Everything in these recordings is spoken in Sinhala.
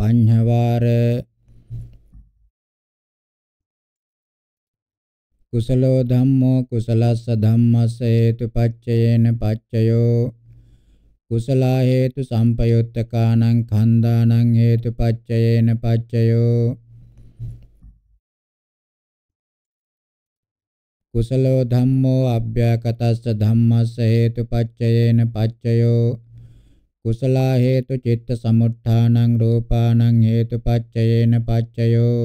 පඤ්හවාර කුසලෝ ධම්මෝ කුසලස්ස ධම්මස්ස හේතුපච්චයේන පච්චයෝ කුසලා හේතු සම්පයුත්තකානං khණ්ඩානං හේතුපච්චයේන පච්චයෝ කුසලෝ ධම්මෝ අභ්‍යකටස්ස ධම්මස්ස හේතුපච්චයේන පච්චයෝ කුසලා හේතු චිත්ත සමුත්ථානං රූපානං හේතුපච්චයේන පච්චයෝ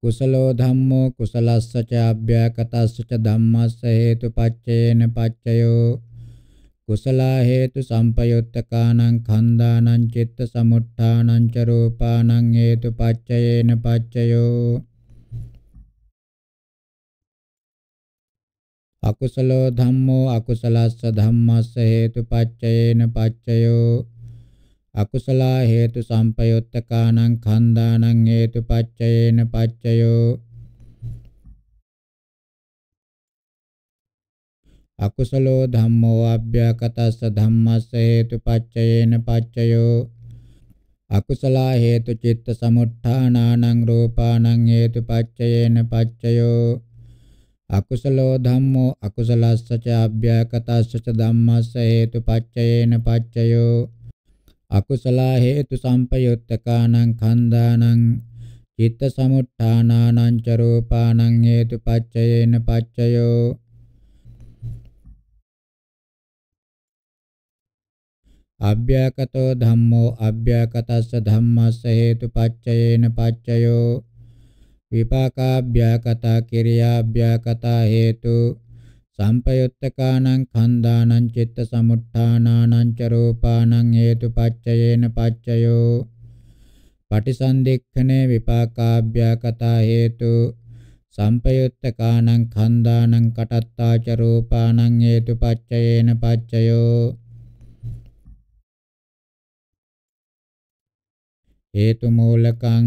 කුසලෝ ධම්මෝ කුසලස්ස ච අභ්‍යකටස්ස ච ධම්මස්ස හේතුපච්චයේන පච්චයෝ කුසලා හේතු සම්පයුත්තකානං ඛණ්ඩානං චිත්ත සමුත්ථානං ච රූපානං හේතුපච්චයේන පච්චයෝ අකුසලෝ ධම්මෝ අකුසලස්ස ධම්මස්ස හේතුපච්චයේන පච්චයෝ අකුසලා හේතු සම්පයුත්තකානං khanda හේතුපච්චයේන පච්චයෝ අකුසලෝ ධම්මෝ අභ්‍යකටස්ස ධම්මස්ස හේතුපච්චයේන පච්චයෝ අකුසලා හේතු චිත්ත සමුත්ථානානං රූපානං හේතුපච්චයේන පච්චයෝ අකුසලෝ ධම්මෝ අකුසලස්ස ච අභ්‍යකටස්ස ච ධම්මස්ස හේතුපච්චයේන පච්චයෝ අකුසලා හේතු සම්පයුත්තකානං ඛණ්ඩානං චිත්ත සමුත්ථානානං ච රූපානං හේතුපච්චයේන පච්චයෝ අභ්‍යකටෝ ධම්මෝ අභ්‍යකටස්ස ධම්මස්ස හේතුපච්චයේන පච්චයෝ විපාකාභ්‍යාකතා කිරියාභ්‍යාකතා හේතු සම්පයුත්තකානං ඛණ්ඩානං චිත්ත සමුට්ඨානානං ච රූපානං හේතුපච්චයේන පච්චයෝ පටිසන්ධික්ඛනේ විපාකාභ්‍යාකතා හේතු සම්පයුත්තකානං ඛණ්ඩානං කටත්තා ච රූපානං හේතුපච්චයේන පච්චයෝ හේතු මූලකං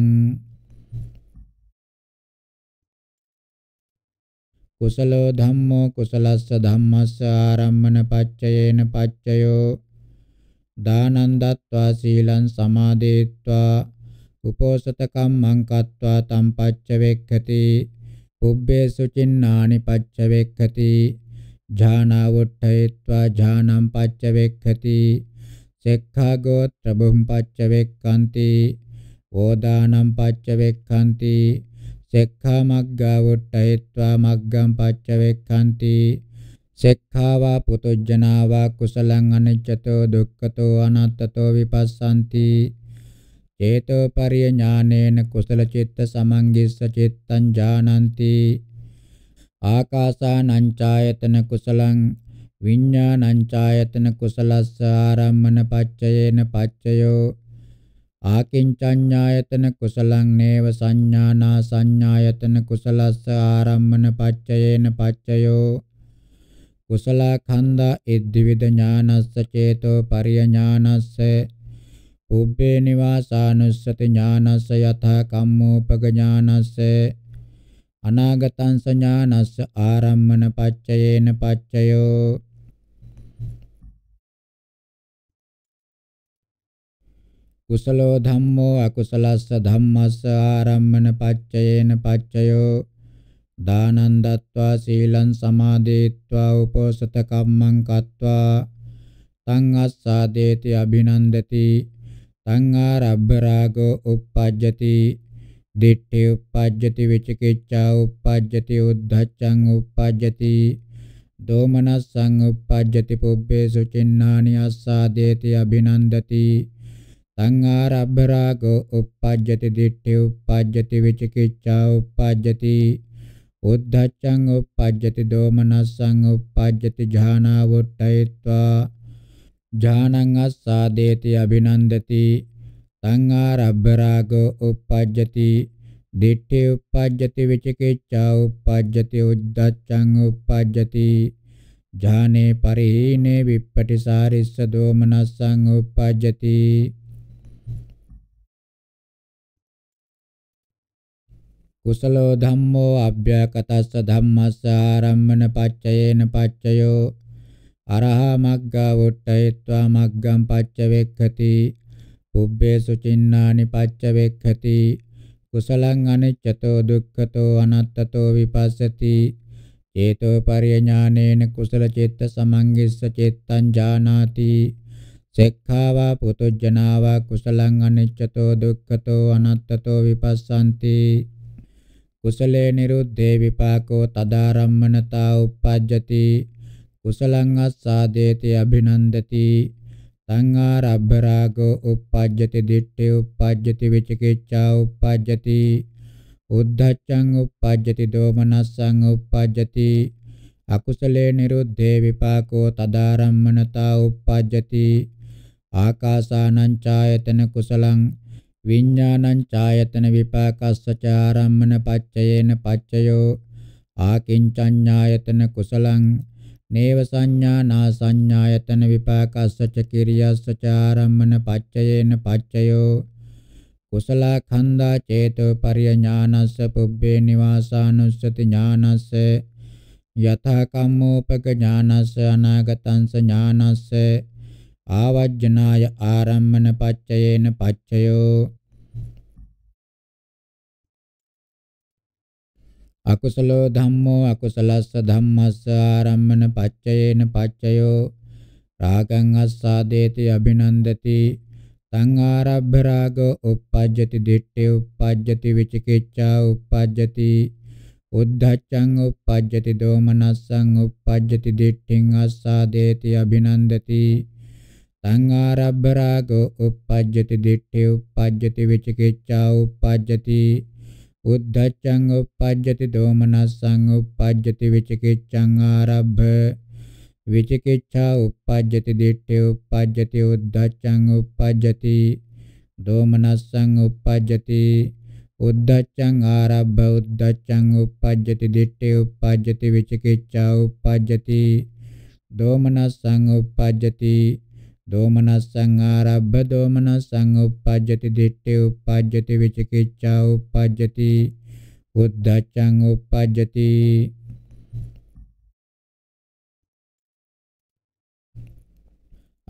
කුසලෝ ධම්මෝ කුසලස්ස ධම්මස්ස ආරම්මන පච්චයේන පච්චයෝ දානං දත්වා සීලං සමාදේत्वा උපෝසත කම්මං කତ୍වා තම් පච්ච වෙක්ඛති පුබ්බේ සුචින්නානි පච්ච වෙක්ඛති ඥානවට්ඨයत्वा ඥානං පච්ච වෙක්ඛති සෙක්ඛා ගෝත්‍ර බුම් පච්ච වෙක්ඛන්ති ඕදානම් පච්ච වෙක්ඛන්ති සෙක්ඛා මග්ගා වොට්ටයත්වා මග්ගම් පච්චවෙක්ඛන්ති සෙක්ඛාවා පුතොජ්ජනාවා කුසලං අනිච්චතෝ දුක්ඛතෝ අනාත්තතෝ විපස්සන්ති චේතෝ පරිය ඥානේන කුසල චිත්ත සමංගිස්ස චිත්තං ජානಂತಿ ආකාසානං ඡායතන කුසලං විඤ්ඤාණං ඡායතන කුසලස්ස ආරම්මන පච්චයේන පච්චයෝ ආකින්චඤ්ඤායතන කුසලං නේව සංඥානා සංඥායතන කුසලස්ස ආරම්මන පච්චයේන පච්චයෝ කුසල ඛණ්ඩා ඉද්විද ඥානස්ස චේතෝ පරියඥානස්ස උබ්බේ නිවාසානුස්සති ඥානස්ස යථා කම්මෝපග ඥානස්ස අනාගතං සඥානස්ස ආරම්මන පච්චයේන පච්චයෝ කුසලෝ ධම්මෝ අකුසලස්ස ධම්මස්ස ආරම්මන පච්චයේන පච්චයෝ දානං දත්වා සීලං සමාදේत्वा උපෝසත කම්මං කତ୍वा තං අස්සාදේති අභිනන්දති තං ආරබ්බ රාගෝ uppajjati දිට්ඨි uppajjati විචිකිච්ඡා uppajjati උද්ධච්ඡං uppajjati දෝමනස්සං uppajjati පුබ්බේ සුචින්නානි අස්සාදේති අභිනන්දති සංඝාරබ්බරාගෝ uppajjati ditti uppajjati vichikicca uppajjati uddhaccang uppajjati domanassan uppajjati jhana vuttaitva ජානං අස්සාදේති අභිනන්දති සංආරබ්බරාගෝ uppajjati දිට්ඨි uppajjati විචිකිච්ඡා uppajjati උද්ධච්ඡං uppajjati ඥානේ පරිහීනේ විප්පටිසාරිස්ස දෝමනස්සං uppajjati කුසලෝ ධම්මෝ අභ්‍යකටස්ස ධම්මස්ස ආරම්මන පච්චයේන පච්චයෝ අරහා මග්ගා වොට්ටයත්වා මග්ගම් පච්ච වෙක්ඛති පුබ්බේ සුචින්නානි පච්ච වෙක්ඛති කුසලං අනිච්චතෝ දුක්ඛතෝ අනත්තතෝ විපස්සති චේතෝ පරිඥානේන කුසල චිත්ත සමංගිස්ස චිත්තං ජානාති සෙක්ඛාවා පුතුජ්ජනාවා කුසලං අනිච්චතෝ දුක්ඛතෝ අනත්තතෝ විපස්සන්ති කුසලේ නිරුද්ධේ විපාකෝ තදාරම්මනතා uppajjati කුසලං අස්සාදේති අභිනන්දති සංආරබ්බ රාගෝ uppajjati ditthe uppajjati vichikicchā uppajjati උද්ධච්චං uppajjati දෝමනස්සං uppajjati අකුසලේ නිරුද්ධේ විපාකෝ තදාරම්මනතා uppajjati ආකාසානං ඡායතන කුසලං විඥානං ඡායතන විපාකස්ස චාරම්මන පච්චයේන පච්චයෝ ආකින්චඤ්ඤායතන කුසලං නේව සංඥා නා සංඥායතන විපාකස්ස ච කිරියස්ස චාරම්මන පච්චයේන පච්චයෝ කුසල ඛණ්ඩා චේතෝ පරිඥානස්ස පුබ්බේ නිවාසානුස්සති ඥානස්ස යථා කම්මෝපක ඥානස්ස අනාගතංස ඥානස්ස ආවජ්ජනාය ආරම්මන පච්චයේන පච්චයෝ අකුසලෝ ධම්මෝ අකුසලස්ස ධම්මස්ස ආරම්මන පච්චයේන පච්චයෝ රාගං අස්සාදේති අභිනන්දති තං ආරබ්බ රාගෝ uppajjati ditte uppajjati vichikiccha uppajjati උද්ධච්චං uppajjati දෝමනස්සං uppajjati ditthින් අස්සාදේති අභිනන්දති සංආරබ්බරාගෝ uppajjati diṭṭhi uppajjati vicikicchā uppajjati uddhaccං uppajjati dōmanassං uppajjati vicikicchං ārabba vicikicchā uppajjati diṭṭhi uppajjati uddhaccං uppajjati dōmanassං uppajjati uddhaccං ārabba uddhaccං uppajjati diṭṭhi uppajjati vicikicchā uppajjati dōmanassං uppajjati දෝමනස්සං ආරබ්බ දෝමනස්සං uppajjati ditte uppajjati vichikiccha uppajjati uddhaccං uppajjati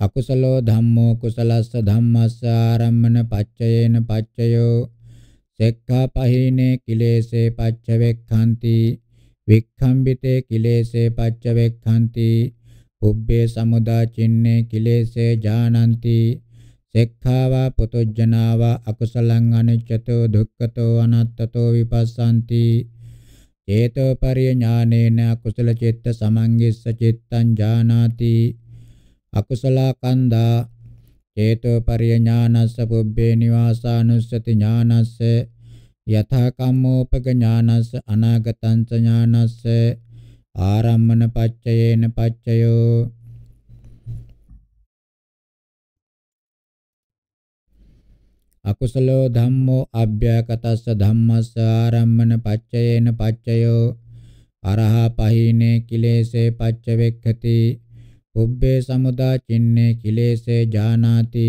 අකුසලෝ ධම්මෝ කුසලස්ස ධම්මස්ස ආරම්මන පච්චයේන පච්චයෝ සෙක්ඛාපහීනේ කිලේසේ පච්චවෙක්ඛන්ති වික්ඛම්බිතේ කිලේසේ පච්චවෙක්ඛන්ති උබ්බේ සමුදා චින්නේ කිලේසේ ජානಂತಿ සෙක්ඛාවා පුතොජ්ජනාවා අකුසලං අනිච්චතෝ දුක්ඛතෝ අනත්තතෝ විපස්සanti චේතෝපරිය ඥානේන අකුසල චිත්ත සමංගිස්ස චිත්තං ජානාති අකුසල කන්දා චේතෝපරිය ඥානස්ස පුබ්බේ නිවාසානුස්සති ඥානස්ස යථා කම්මෝපග ඥානස්ස අනාගතං ඥානස්ස ආරම්මන පච්චයේන පච්චයෝ අකුසලෝ ධම්මෝ අභ්‍යකටස්ස ධම්මස්ස ආරම්මන පච්චයේන පච්චයෝ අරහා පහිනේ කිලේසේ පච්ච වෙක්ඛති උබ්බේ සමුදා චින්නේ කිලේසේ ජානාති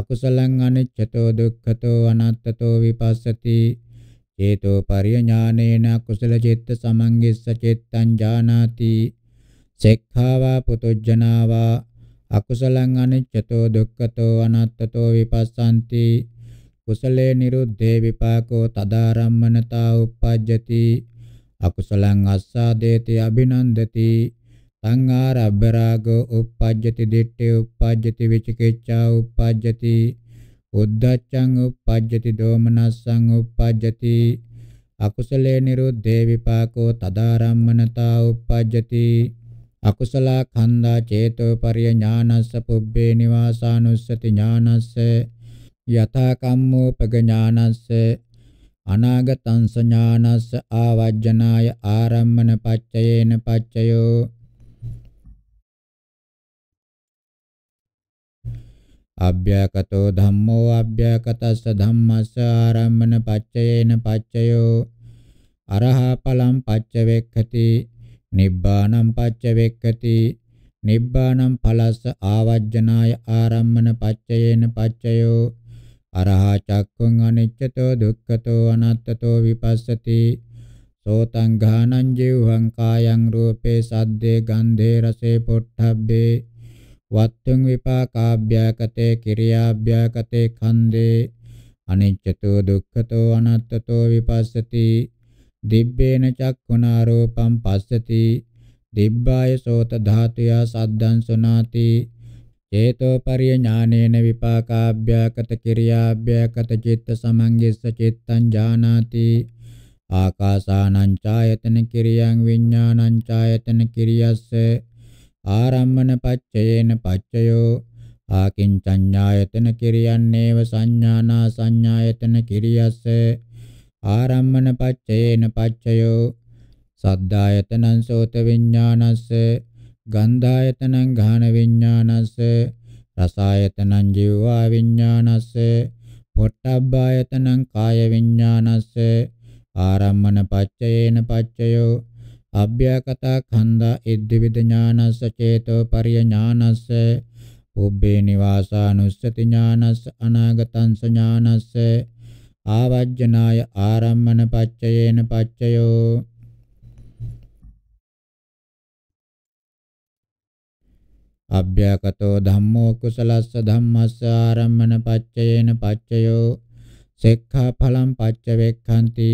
අකුසලං අනිච්චතෝ දුක්ඛතෝ අනාත්තතෝ විපස්සති චේතෝපරිය ඥානේන කුසල චිත්ත සමංගිස්ස චිත්තං ජානාති සෙක්ඛාවා පුතුජ්ජනාවා අකුසලං අනිච්චතෝ දුක්ඛතෝ අනාත්තතෝ විපස්සanti කුසලේ නිරුද්ධේ විපාකෝ තදාරම්මනතා uppajjati අකුසලං අස්සාදේති අබිනන්දති සංආරබ්බ රාගෝ uppajjati දිට්ඨි uppajjati විචිකිච්ඡා uppajjati උද්දච්චං uppajjati domanassaං uppajjati අකුසලේ නිරුද්ධේ විපාකෝ තදාරම්මනතා uppajjati අකුසල khanda චේතෝ පරිය ඥානස්ස පුබ්බේ නිවාසානුස්සති ඥානස්ස යථා කම්මෝපග ඥානස්ස අනාගතං සඥානස්ස ආවජ්ජනාය ආරම්මන පච්චයේන පච්චයෝ අභ්‍යකතෝ ධම්මෝ අභ්‍යකතස්ස ධම්මස්ස ආරම්මන පච්චයේන පච්චයෝ අරහපලම් පච්ච වෙක්ඛති නිබ්බානම් පච්ච වෙක්ඛති නිබ්බානම් පලස්ස ආවජ්ජනාය ආරම්මන පච්චයේන පච්චයෝ අරහා චක්ඛුං අනිච්චතෝ දුක්ඛතෝ අනාත්තතෝ විපස්සති සෝතං ඝානං ජීවං කායං රූපේ සද්දේ ගන්ධේ රසේ පොට්ඨබ්බේ වත්තුං විපාකාභ්‍යකතේ කිරියාභ්‍යකතේ ඛණ්ඩේ අනිච්චතෝ දුක්ඛතෝ අනත්තතෝ විපස්සති දිබ්බේන චක්ඛුනාරෝපම් පස්සති දිබ්බාය සෝත ධාතුය සද්දං සුනාති චේතෝ පරිඥානේන විපාකාභ්‍යකත කිරියාභ්‍යකත චිත්ත සමංගිස්ස චිත්තං ජානාති ආකාසානං ඡායතන කිරියං විඥානං ඡායතන කිරියස්සේ ආරම්මන පච්චයේන පච්චයෝ ආකින්චඤ්ඤායතන කිරියන්නේව සංඥානා සංඥායතන කිරියස්ස ආරම්මන පච්චයේන පච්චයෝ සද්ධායතනං සෝත විඥානස්ස ගන්ධායතනං ඝාන විඥානස්ස රසායතනං ජීවා විඥානස්ස පොට්ටබ්බායතනං කාය විඥානස්ස ආරම්මන පච්චයේන පච්චයෝ අභ්‍යකතා ඛණ්ඩා එද්දවිද ඥානස්ස චේතෝ පරිය ඥානස්ස උබ්බේ නිවාසානුස්සති ඥානස්ස අනාගතං ඥානස්ස ආවජ්ජනාය ආරම්මන පච්චයේන පච්චයෝ අභ්‍යකතෝ ධම්මෝ කුසලස්ස ධම්මස්ස ආරම්මන පච්චයේන පච්චයෝ සෙක්ඛාඵලං පච්ච වේක්ඛන්ති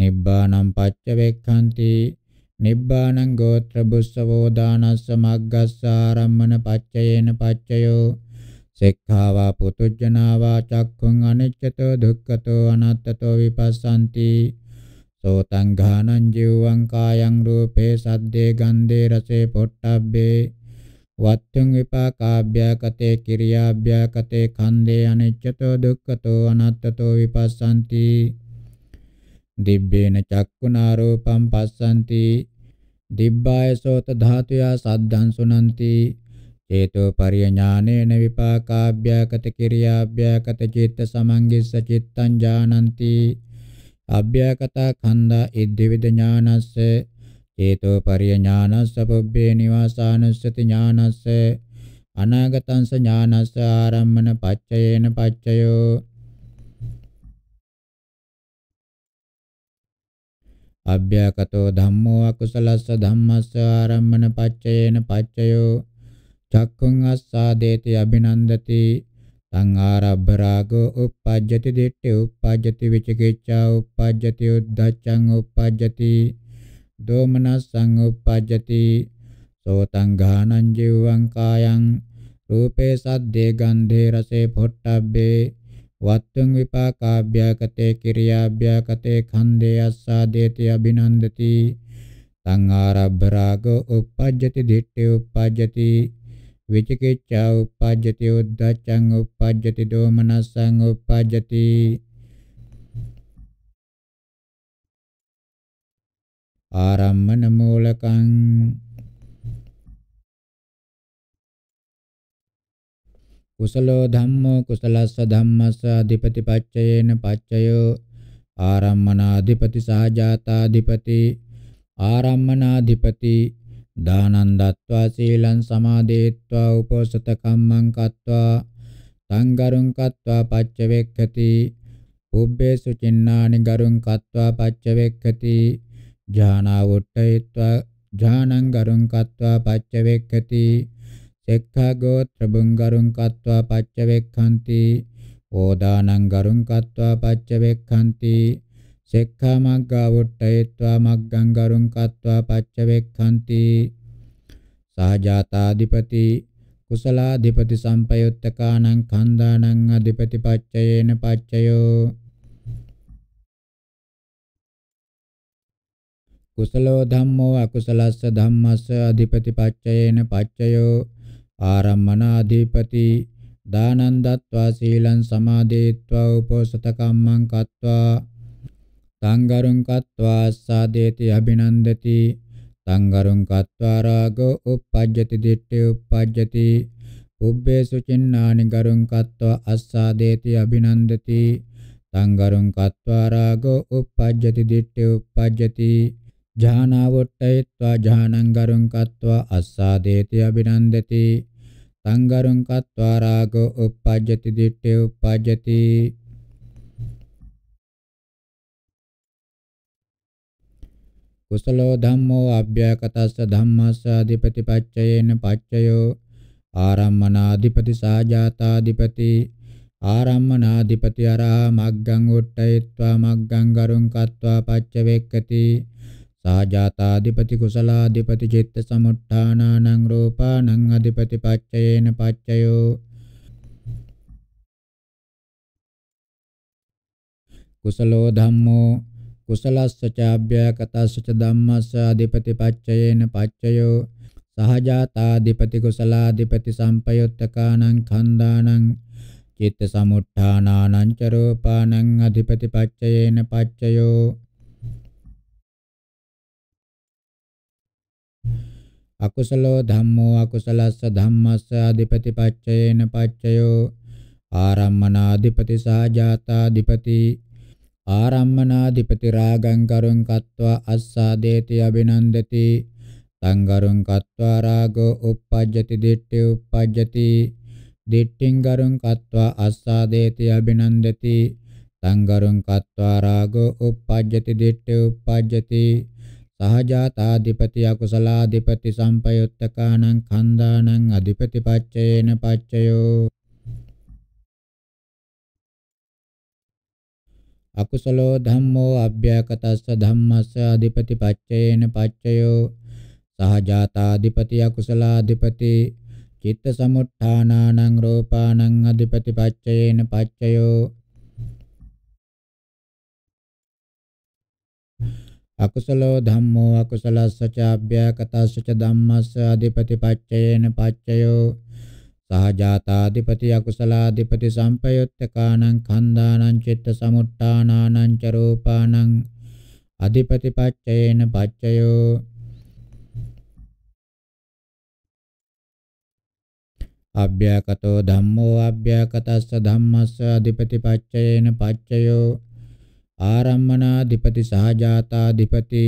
නිබ්බානං පච්ච වේක්ඛන්ති නිබ්බානං ගෝත්‍ර බුස්සවෝ දානස්ස මග්ගස්සාරම්මන පච්චයේන පච්චයෝ සෙක්ඛාවා පුතුජ්ජනාවා චක්ඛුං අනිච්චතෝ දුක්ඛතෝ අනාත්තතෝ විපස්සanti සෝතං ඝානං ජීවං කායං රූපේ සද්දේ ගන්ධේ රසේ පොට්ටබ්බේ වත්තුං විපාකාභ්‍යකතේ කිරියාභ්‍යකතේ ඛන්දේ අනිච්චතෝ දුක්ඛතෝ අනාත්තතෝ විපස්සanti දිබ්බේන චක්ඛුනා රූපං පස්සanti දිබ්බාය සෝත ධාතුයා සද්දං සුනන්ති චේතෝ පරිඥානේන විපාකාභ්‍යකත කිරියාභ්‍යකත චිත්ත සමංගිස්ස චිත්තං ජානಂತಿ අභ්‍යකත ඛණ්ඩා ඉද්දවිද ඥානස්ස චේතෝ පරිඥානස්ස පුබ්බේ නිවාසානුස්සති ඥානස්ස අනාගතංස ඥානස්ස ආරම්මන පච්චයේන පච්චයෝ අභ්‍යකතෝ ධම්මෝ අකුසලස්ස ධම්මස්ස ආරම්මන පච්චයේන පච්චයෝ චක්ඛුං අස්සාදේති අභිනන්දති තං ආරබ්බ රාගෝ uppajjati ditti uppajjati vichikiccha uppajjati uddacchං uppajjati දෝමනස්සං uppajjati සෝතං ගානං ජීවං කායං රූපේ සද්දේ ගන්ධේ රසේ පොට්ටබ්බේ වත්තං විපාකාභ්‍යකතේ කිරියාභ්‍යකතේ ඛණ්ඩේ අස්සාදේති අබිනන්දති තං ආරබ්බ රාග උප්පජ්ජති දිට්ඨි උප්පජ්ජති විචිකිච්ඡා උප්පජ්ජති උද්ධච්ඡං උප්පජ්ජති දෝමනස්සං උප්පජ්ජති ආරම්මන මූලකං කුසලෝ ධම්මෝ කුසලස්ස ධම්මස්ස අධිපති පච්චයේන පච්චයෝ ආරම්මනාධිපති සහජාතාධිපති ආරම්මනාධිපති දානං දත්වා සීලං සමාදේत्वा උපෝසත කම්මං කତ୍वा සංගරුං කତ୍වා පච්චවෙක්ඛති උබ්බේසු චින්නානි ගරුං කତ୍වා පච්චවෙක්ඛති ඥානවොට්ටයत्वा ඥානං ගරුං කତ୍වා පච්චවෙක්ඛති සෙක්ඛාගෝත්‍ර බුංගරුං කତ୍වා පච්චවෙක්ඛන්ති ඕදානං ගරුං කତ୍වා පච්චවෙක්ඛන්ති සෙක්ඛාමග්ගා වුට්ටයත්වා මග්ගං ගරුං කତ୍වා පච්චවෙක්ඛන්ති සහජාතාධිපති කුසලාධිපති සම්පයුත්තකානං කන්දානං අධිපති පච්චයේන පච්චයෝ කුසලෝ ධම්මෝ අකුසලස්ස ධම්මස්ස අධිපති පච්චයේන පච්චයෝ ආරම්මනාධිපති දානං දත්වා සීලං සමාදේत्वा උපෝසත කම්මං කତ୍वा සංගරුං කତ୍वा ආසාදේති අභිනන්දති සංගරුං කତ୍वा රාගෝ uppajjati ditte uppajjati උබ්බේසු චින්නානි ගරුං කତ୍වා අස්සාදේති අභිනන්දති තං ගරුං කତ୍වා රාගෝ uppajjati ditte uppajjati ඥානවට්ටයත්වා ඥානං ගරුං කତ୍වා අස්සාදේති අභිනන්දති සංගරං කତ୍වා රාග උප්පජ්ජති දිට්ඨි උප්පජ්ජති කුසලෝ ධම්මෝ අභ්‍යකටස්ස ධම්මස්ස අධිපතිපච්චයේන පච්චයෝ ආරම්මනාධිපති සාජාතාධිපති ආරම්මනාධිපති අරහ මග්ගං උට්ඨයත්වා මග්ගං ගරුං කତ୍වා පච්ච වේක්කති සාජාතාධිපති කුසලාධිපති චිත්ත සමුට්ඨානානං රූපානං අධිපති පච්චයේන පච්චයෝ කුසලෝ ධම්මෝ කුසලස්ස චාභ්‍යකතස්ස ච ධම්මස්ස අධිපති පච්චයේන පච්චයෝ සහජාතාධිපති කුසලාධිපති සම්පයුත්තකානං ඛණ්ඩානං චිත්ත සමුට්ඨානානං ච රූපානං අධිපති පච්චයේන පච්චයෝ අකුසලෝ ධම්මෝ අකුසලස්ස ධම්මස්ස අධිපතිපච්චයේන පච්චයෝ ආරම්මනාධිපති සාජාතාධිපති ආරම්මනාධිපති රාගං කරුං කତ୍වා අස්සාදේති අබිනන්දති සංගරුං කତ୍වා රාගෝ uppajjati ditti uppajjati දිට්ඨින් ගරුං කତ୍වා අස්සාදේති අබිනන්දති සංගරුං කତ୍වා රාගෝ uppajjati ditti uppajjati සහජාතාධිපති අකුසලාධිපති සම්පයුත්තකානං කන්දානං අධිපති පච්චයේන පච්චයෝ අකුසලෝ ධම්මෝ අභ්‍යකටස්ස ධම්මස්ස අධිපති පච්චයේන පච්චයෝ සහජාතාධිපති අකුසලාධිපති චිත්ත සමුත්ථානානං රෝපානං අධිපති පච්චයේන පච්චයෝ අකුසලෝ ධම්මෝ අකුසලස්සචාභ්‍යකටස්සච ධම්මස්ස අධිපති පච්චයේන පච්චයෝ සහජාතාධිපති අකුසලාධිපති සම්පයුත්තකානං කන්දානං චිත්ත සමුට්ඨානානං ච රූපානං අධිපති පච්චයේන පච්චයෝ අභ්‍යකටෝ ධම්මෝ අභ්‍යකටස්ස ධම්මස්ස අධිපති පච්චයේන පච්චයෝ ආරම්මනාධිපති සහජාතාධිපති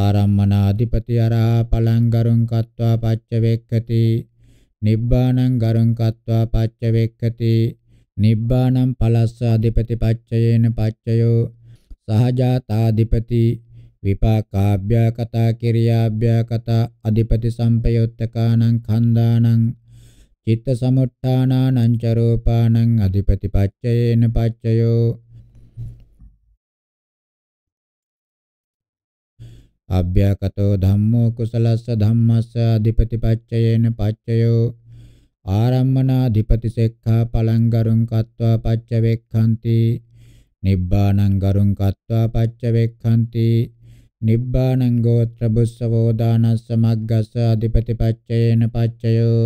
ආරම්මනාධිපති අරහා පලං ගරුං කତ୍වා පච්ච වේක්කති නිබ්බාණං ගරුං කତ୍වා පච්ච වේක්කති නිබ්බාණං පලස්ස අධිපති පච්චයේන පච්චයෝ සහජාතාධිපති විපාකාභ්‍යා කතා කිරියාභ්‍යා කතා අධිපති සම්පයුත්තකානං ඛණ්ඩානං චිත්ත සමුට්ඨානානං ච රූපානං අධිපති පච්චයේන පච්චයෝ අභ්‍යකතෝ ධම්මෝ කුසලස්ස ධම්මස්ස අධිපතිපච්චයේන පච්චයෝ ආරම්මනාධිපති සෙක්ඛා පලං ගරුං කତ୍වා පච්ච වෙක්ඛන්ති නිබ්බානං ගරුං කତ୍වා පච්ච වෙක්ඛන්ති නිබ්බානං ගෝත්‍ර බුස්සවෝ දානස්ස මග්ගස්ස අධිපතිපච්චයේන පච්චයෝ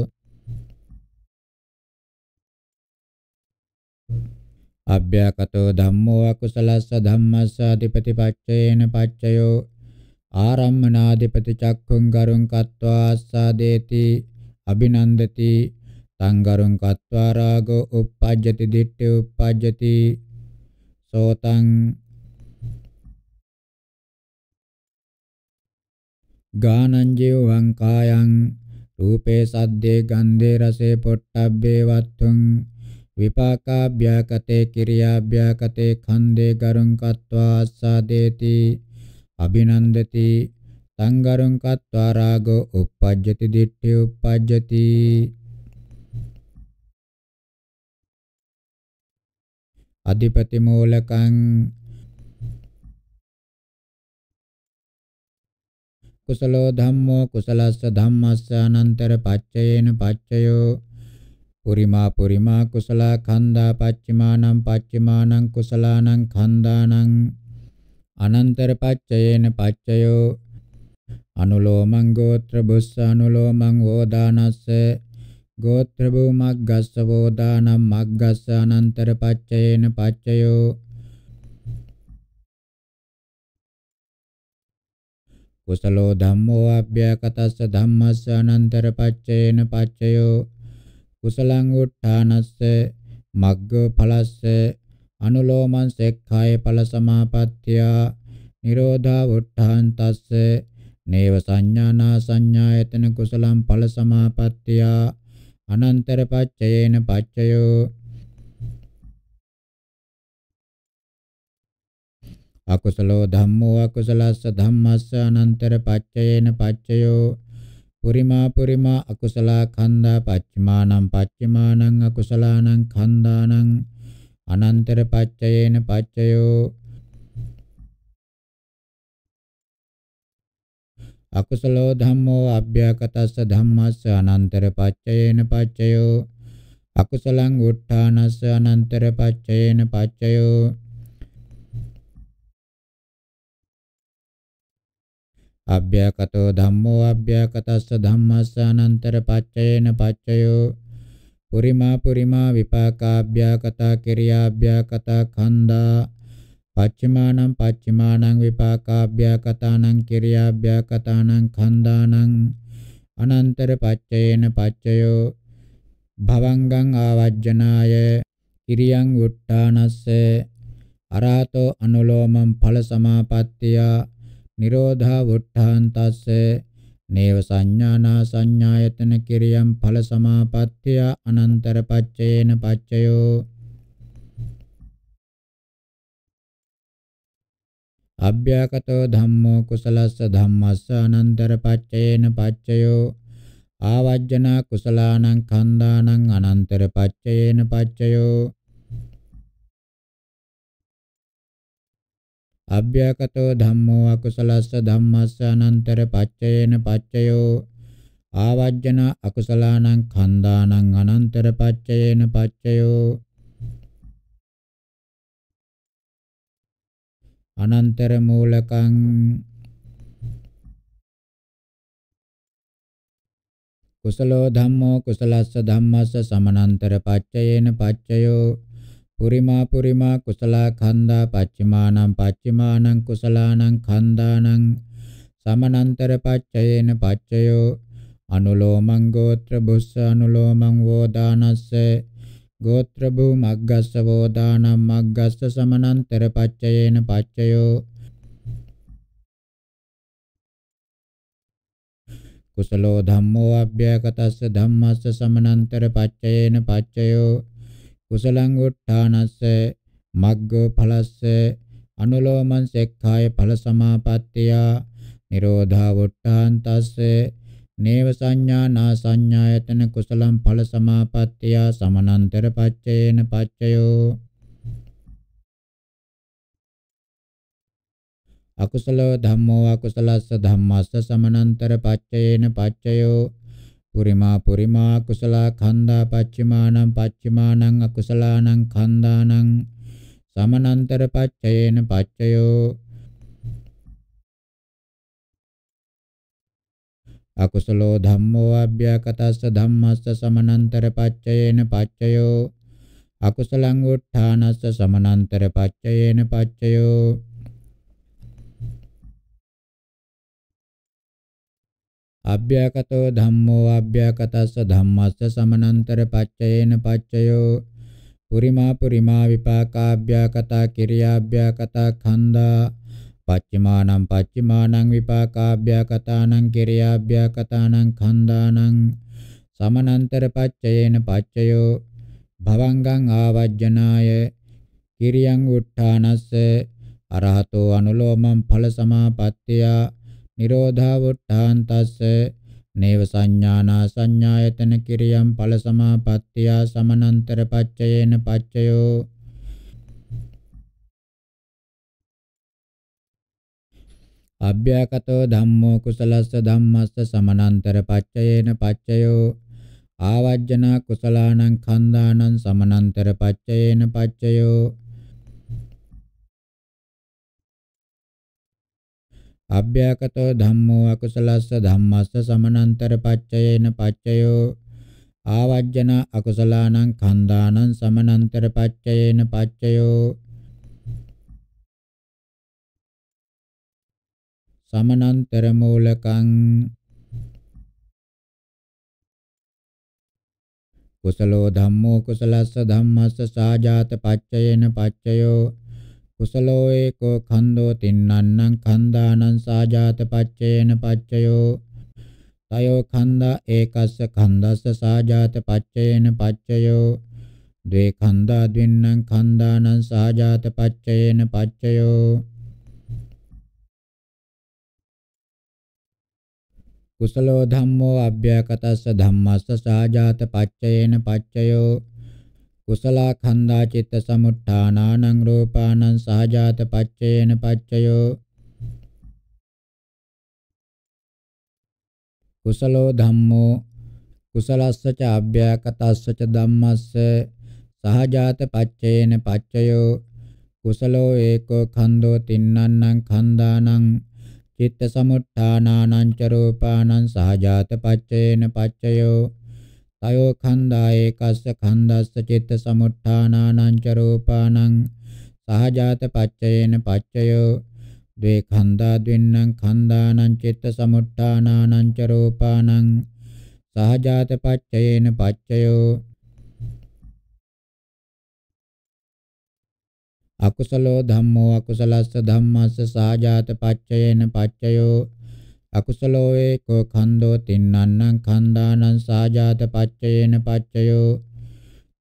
අභ්‍යකතෝ ධම්මෝ අකුසලස්ස ධම්මස්ස අධිපතිපච්චයේන පච්චයෝ ආරම්මනාධිපති චක්ඛුං ගරුං කତ୍වා ආස්සාදේති අබිනන්දති තං ගරුං කତ୍වා රාගෝ uppajjati ditte uppajjati සෝතං ගානංජේ වංකායන් රූපේ සද්දේ ගන්ධේ රසේ පොට්ටබ්බේ වත්තුං විපාකාභ්‍යකතේ කිරියාභ්‍යකතේ ඛන්දේ ගරුං කତ୍වා ආස්සාදේති අභිනන්දති සංගරුං කତ୍වා රාගෝ uppajjati ditthe uppajjati අධිපති මූලකං කුසලෝ ධම්මෝ කුසලස්ස ධම්මස්ස අනන්තර පච්චයේන පච්චයෝ පුරිමා පුරිමා කුසලා ඛණ්ඩා පච්චිමානං පච්චිමානං කුසලානං ඛණ්ඩානං අනන්තර පච්චයේන පච්චයෝ අනුලෝමං ගෝත්‍ර බුස්ස අනුලෝමං වෝදානස්ස ගෝත්‍ර භූමග්ගස්ස වෝදානම් මග්ගස්ස අනන්තර පච්චයේන පච්චයෝ කුසලෝ ධම්මෝ අභ්‍යකටස්ස ධම්මස්ස අනන්තර පච්චේන පච්චයෝ කුසලං උත්ථානස්ස මග්ගෝ ඵලස්ස අනුලෝමං සෙක්ඛාය ඵල සමාපත්තිය නිරෝධා වුට්ඨාන් තස්ස නේව සංඥානා සංඥායතන කුසලං ඵල සමාපත්තිය අනන්තර පච්චයේන පච්චයෝ අකුසලෝ ධම්මෝ අකුසලස්ස ධම්මස්ස අනන්තර පච්චයේන පච්චයෝ පුරිමා පුරිමා අකුසලා ඛණ්ඩා පච්චමානං පච්චමානං අකුසලානං ඛණ්ඩානං අනන්තර පච්චයේන පච්චයෝ අකුසලෝ ධම්මෝ අභ්‍යකටස්ස ධම්මස්ස අනන්තර පච්චයේන පච්චයෝ අකුසලං උත්ථානස්ස අනන්තර පච්චයේන පච්චයෝ අභ්‍යකටෝ ධම්මෝ අභ්‍යකටස්ස ධම්මස්ස අනන්තර පච්චයේන පච්චයෝ පුරිමා පුරිමා විපාකාභ්‍යා කතා කිරියාභ්‍යා කතා ඛණ්ඩා පච්චමානං පච්චමානං විපාකාභ්‍යා කතානං කිරියාභ්‍යා කතානං ඛණ්ඩානං අනන්තර පච්චයේන පච්චයෝ භවංගං ආවජ්ජනාය කිරියං උට්ටානස්ස අරහතෝ අනුලෝමං ඵල සමාපත්තිය නිරෝධා වුට්ඨාන්තස්සේ නේව සංඥානා සංඥායතන කිරියම් ඵල සමාපත්තිය අනන්තර පච්චයේන පච්චයෝ අභ්‍යකතෝ ධම්මෝ කුසලස්ස ධම්මස්ස අනන්තර පච්චයේන පච්චයෝ ආවජ්ජනා කුසලානං කන්දානං අනන්තර පච්චයේන පච්චයෝ අභ්‍යකටෝ ධම්මෝ අකුසලස්ස ධම්මස්ස අනන්තර පච්චයේන පච්චයෝ ආවජ්ජන අකුසලානං කන්දානං අනන්තර පච්චයේන පච්චයෝ අනන්තර මූලකං කුසලෝ ධම්මෝ කුසලස්ස ධම්මස්ස සමනන්තර පච්චයේන පච්චයෝ පුරිමා පුරිමා කුසලා ඛණ්ඩා පච්චමානං පච්චමානං කුසලානං ඛණ්ඩානං සමනන්තර පච්චයේන පච්චයෝ අනුලෝමං ගෝත්‍ර බුස්ස අනුලෝමං වෝදානස්ස ගෝත්‍ර භූ මග්ගස්ස වෝදානම් මග්ගස්ස සමනන්තර පච්චයේන පච්චයෝ කුසලෝ ධම්මෝ අභ්‍යකටස්ස ධම්මස්ස සමනන්තර පච්චයේන පච්චයෝ කුසලං උත්ථානස්ස මග්ගඵලස්ස අනුලෝමං සෙක්ඛාය ඵල සමාපත්තිය නිරෝධාවුට්ටාන්තස්ස නේව සංඥා නා සංඥායතන කුසලං ඵල සමාපත්තිය සමනන්තර පච්චේන පච්චයෝ අකුසලෝ ධම්මෝ අකුසලස්ස ධම්මස්ස සමනන්තර පච්චයේන පච්චයෝ පුරිමා පුරිමා කුසල ඛණ්ඩා පච්චමානං පච්චමානං අකුසලානං ඛණ්ඩානං සමනන්තර පච්චයේන පච්චයෝ අකුසලෝ ධම්මෝ අභ්‍යකටස්ස ධම්මස්ස සමනන්තර පච්චයේන පච්චයෝ අකුසලං උත්ථානස්ස සමනන්තර පච්චයේන පච්චයෝ අභ්‍යකතෝ ධම්මෝ අභ්‍යකතස්ස ධම්මස්ස සමනන්තර පච්චයේන පච්චයෝ පුරිමා පුරිමා විපාකාභ්‍යකතා කිරියාභ්‍යකතා ඛණ්ඩා පච්චිමානං පච්චිමානං විපාකාභ්‍යකතානං කිරියාභ්‍යකතානං ඛණ්ඩානං සමනන්තර පච්චයේන පච්චයෝ භවංගං ආවජ්ජනාය කිරියං උට්ඨානස්ස අරහතෝ අනුලෝමං ඵල සමාපත්තියා නිරෝධාවොට්ඨාන්තස්ස නේව සංඥානා සංඥායතන කිරියම් ඵල සමාපත්තිය සමනන්තර පච්චයේන පච්චයෝ අභ්‍යකතෝ ධම්මෝ කුසලස්ස ධම්මස්ස සමනන්තර පච්චයේන පච්චයෝ ආවජ්ජනා කුසලානං khanda නං සමනන්තර පච්චයේන පච්චයෝ අභ්‍යකතෝ ධම්මෝ අකුසලස්ස ධම්මස්ස සමනන්තර පච්චයේන පච්චයෝ ආවජ්ජන අකුසලානං කන්දානං සමනන්තර පච්චයේන පච්චයෝ සමනන්තර මූලකං කුසලෝ ධම්මෝ කුසලස්ස ධම්මස්ස සාජාත පච්චයේන පච්චයෝ කුසලෝ ඒකෝ ඛණ්ඩෝ තින්නන්නං ඛණ්ඩානං සාජාත පච්චේන පච්චයෝ තයෝ ඛණ්ඩා ඒකස්ස ඛණ්ඩස්ස සාජාත පච්චේන පච්චයෝ ද්වේ ඛණ්ඩා ද්වින්නං ඛණ්ඩානං සාජාත පච්චේන පච්චයෝ කුසලෝ ධම්මෝ අභ්‍යකටස්ස ධම්මස්ස සාජාත පච්චයේන පච්චයෝ කුසලා ඛණ්ඩා චිත්ත සමුත්ථානානං රූපානං සහජාත පච්චේන පච්චයෝ කුසලෝ ධම්මෝ කුසලස්ස ච අභ්‍යකටස්ස ච ධම්මස්ස සහජාත පච්චේන පච්චයෝ කුසලෝ ඒකෝ ඛණ්ඩෝ තින්නන්නං ඛණ්ඩානං චිත්ත සමුත්ථානානං ච රූපානං සහජාත පච්චේන පච්චයෝ තයෝ ඛණ්ඩායේ කස්ස ඛණ්ඩස්ස චිත්ත සමුත්ථානානං ච රූපානං සහජාත පච්චයේන පච්චයෝ ද්වේ ඛණ්ඩා ද්වින්නම් ඛණ්ඩානං චිත්ත සමුත්ථානානං ච රූපානං සහජාත පච්චයේන පච්චයෝ අකුසලෝ ධම්මෝ අකුසලස්ස ධම්මස්ස සහජාත පච්චයේන පච්චයෝ අකුසලෝ ඒකෝ කන්தோ තින්නන්නං කන්දානං සාජාත පච්චයේන පච්චයෝ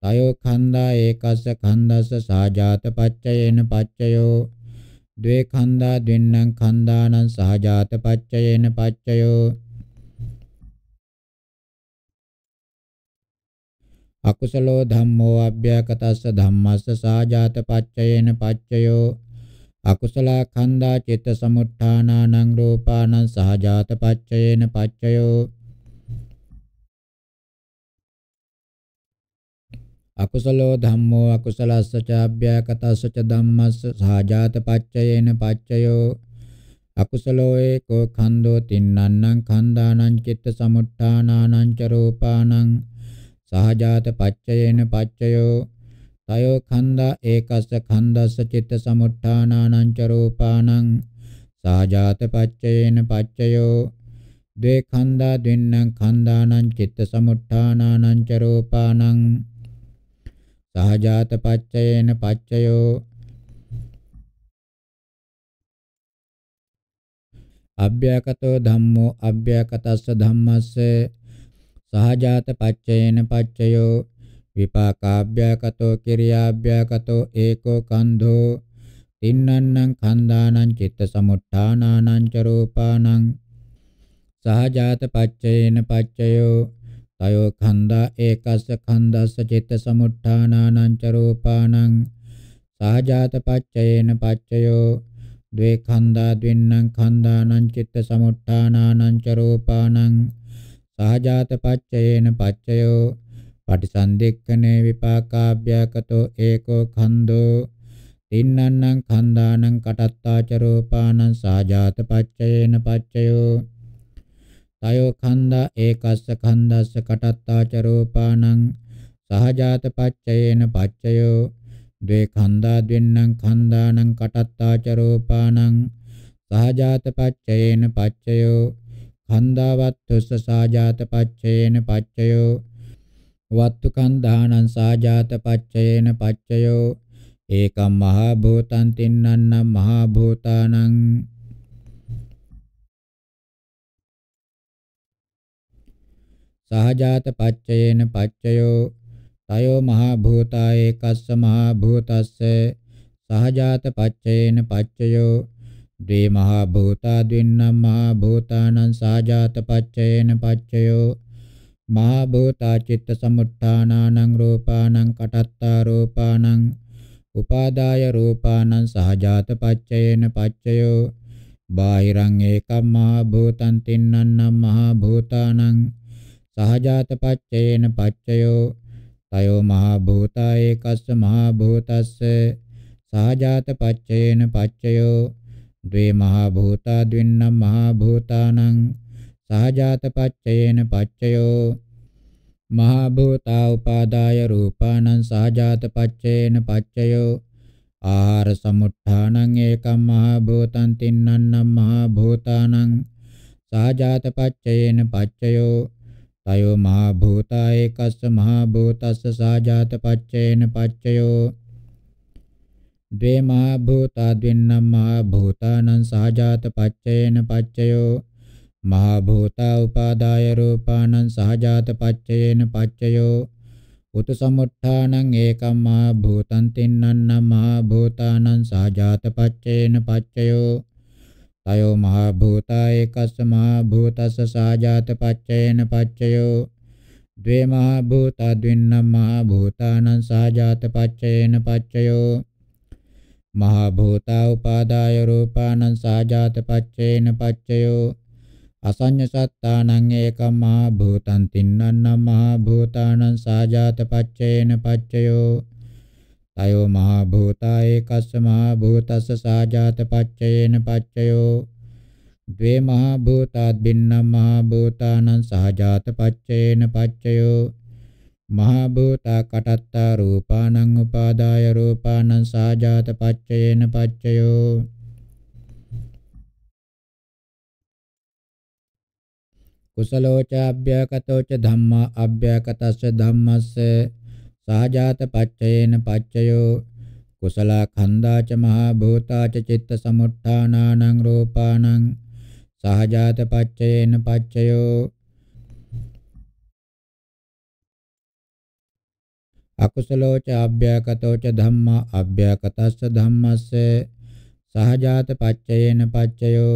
තයෝ කන්දා ඒකස්ස කන්දස්ස සාජාත පච්චයේන පච්චයෝ ද්වේ කන්දා දෙන්නං කන්දානං සාජාත පච්චයේන පච්චයෝ අකුසලෝ ධම්මෝ අභ්‍යකතස්ස ධම්මස්ස සාජාත පච්චයේන පච්චයෝ අකුසල කන්දා චිත්ත සමුත්ථානානං රූපානං සහජාත පච්චයේන පච්චයෝ අකුසලෝ ධම්මෝ අකුසලස්ස ච අභ්‍යකටස්ස ච ධම්මස්ස සහජාත පච්චයේන පච්චයෝ අකුසලෝ ඒකෝ ඛණ්ඩෝ තින්නන්නං ඛණ්ඩානං චිත්ත සමුට්ඨානානං ච රූපානං සහජාත පච්චයේන පච්චයෝ තයෝ ඛණ්ඩා ඒකස්ස ඛණ්ඩස්ස චිත්ත සමුට්ඨානානං ච රූපානං සාජාත පච්චයේන පච්චයෝ ද්වේ ඛණ්ඩා දෙන්නං ඛණ්ඩානං චිත්ත සමුට්ඨානානං ච රූපානං සාජාත පච්චයේන පච්චයෝ අභ්‍යකතෝ ධම්මෝ අභ්‍යකතස්ස ධම්මස්ස සහජාත පච්චයේන පච්චයෝ විපාකාභ්‍යකතෝ කිරියාභ්‍යකතෝ ඒකෝ කන්ධෝ තින්නන්නං කන්දානං චිත්ත සමුට්ඨානානං ච රූපානං සහජාත පච්චයේන පච්චයෝ තයෝ කන්දා ඒකස්ස කන්දස්ස චිත්ත සමුට්ඨානානං ච රූපානං සහජාත පච්චයේන පච්චයෝ ද්වේ කන්දා ද්වින්නං කන්දානං චිත්ත සමුට්ඨානානං ච රූපානං සහජාත පච්චයේන පච්චයෝ පටිසන්ධික්කනේ විපාකාභ්‍යකතෝ ඒකෝ ඛන්தோ තින්නන්නං ඛණ්ඩානං කටත්තාච රූපානං සාජාත පච්චයේන පච්චයෝ තයෝ ඛණ්ඩා ඒකස්ස ඛණ්ඩස්ස කටත්තාච රූපානං සහජාත පච්චයේන පච්චයෝ ද්වේ ඛණ්ඩා ද්වෙන්නං ඛණ්ඩානං කටත්තාච රූපානං සහජාත පච්චයේන පච්චයෝ ඛණ්ඩාවත්තුස්ස සහජාත පච්චයේන පච්චයෝ වත්තුකං දානං සාජාත පච්චයේන පච්චයෝ ඒකම් මහා භූතං තින්නන්නම් මහා භූතානං සහජාත පච්චයේන පච්චයෝ තයෝ මහා භූතා ඒකස්ස මහා භූතස්ස සහජාත පච්චයේන පච්චයෝ ද්වේ මහා භූතා ද්වින්නම් මහා භූතානං සහජාත පච්චයේන පච්චයෝ මහා භූතා චිත්ත සමුත්ථානානං රූපානං කටත්තා රූපානං උපාදාය රූපානං සහජාත පච්චයේන පච්චයෝ බාහිරං ඒකම් මහා භූතං තින්නම් මහා භූතානං සහජාත පච්චයේන පච්චයෝ තයෝ මහා භූතා ඒකස්ස මහා භූතස්ස සහජාත පච්චයේන පච්චයෝ ද්වේ මහා භූතා ද්වින්නම් මහා භූතානං සහජාත පච්චයේන පච්චයෝ මහා භූතා උපාදාය රූපානං සහජාත පච්චේන පච්චයෝ ආහාර සමුත්ථානං ඒකම් මහා භූතං තින්නන්නම් මහා භූතානං සහජාත පච්චේන පච්චයෝ තයෝ මහා භූතා ඒකස්ස මහා භූතස්ස සහජාත පච්චේන පච්චයෝ ද්වේ මහා භූතා ද්වින්නම් මහා භූතානං සහජාත පච්චේන පච්චයෝ මහා භූතා උපාදාය රූපානං සහජාත පච්චයේන පච්චයෝ උතු සමුත්ථානං ඒකම් මහා භූතං තින්නන්න මහා භූතානං සහජාත පච්චයේන පච්චයෝ තයෝ මහා භූතා ඒකස්ස මහා භූතස්ස සහජාත පච්චයේන පච්චයෝ ද්වේ මහා භූතා ද්වින්නම් මහා භූතානං සහජාත පච්චයේන පච්චයෝ මහා භූතා උපාදාය රූපානං සහජාත පච්චේන පච්චයෝ අසඤ්ඤ සත්තානං ඒකම් මහ භූතං තින්නන්න මහ භූතානං සාජාත පච්චේන පච්චයෝ තයෝ මහ භූතා ඒකස්ස මහ භූතස්ස සාජාත පච්චේන පච්චයෝ ද්වේ මහ භූතාත් බින්නම් මහ භූතානං සාජාත පච්චේන පච්චයෝ මහ භූතා කටත්තා රූපානං උපාදාය රූපානං සාජාත පච්චේන පච්චයෝ කුසලෝච අභ්‍යකතෝච ධම්මා අභ්‍යකතස්ස ධම්මස්ස සාජාත පච්චයේන පච්චයෝ කුසල ඛණ්ඩාච මහා භූතාච චිත්ත සමුට්ඨානානං රූපානං සහජාත පච්චයේන පච්චයෝ අකුසලෝච අභ්‍යකතෝච ධම්මා අභ්‍යකතස්ස ධම්මස්ස සහජාත පච්චයේන පච්චයෝ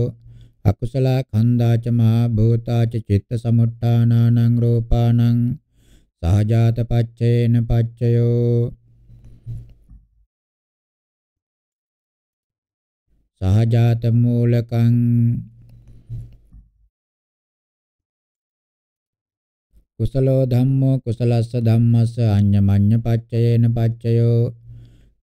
අකුසල කන්දාච මහ භූතාච චිත්ත සමුට්ඨානානං රූපානං සහජාත පච්චේන පච්චයෝ සහජාත මූලකං කුසලෝ ධම්මෝ කුසලස්ස ධම්මස්ස අඤ්ඤමඤ්ඤ පච්චයේන පච්චයෝ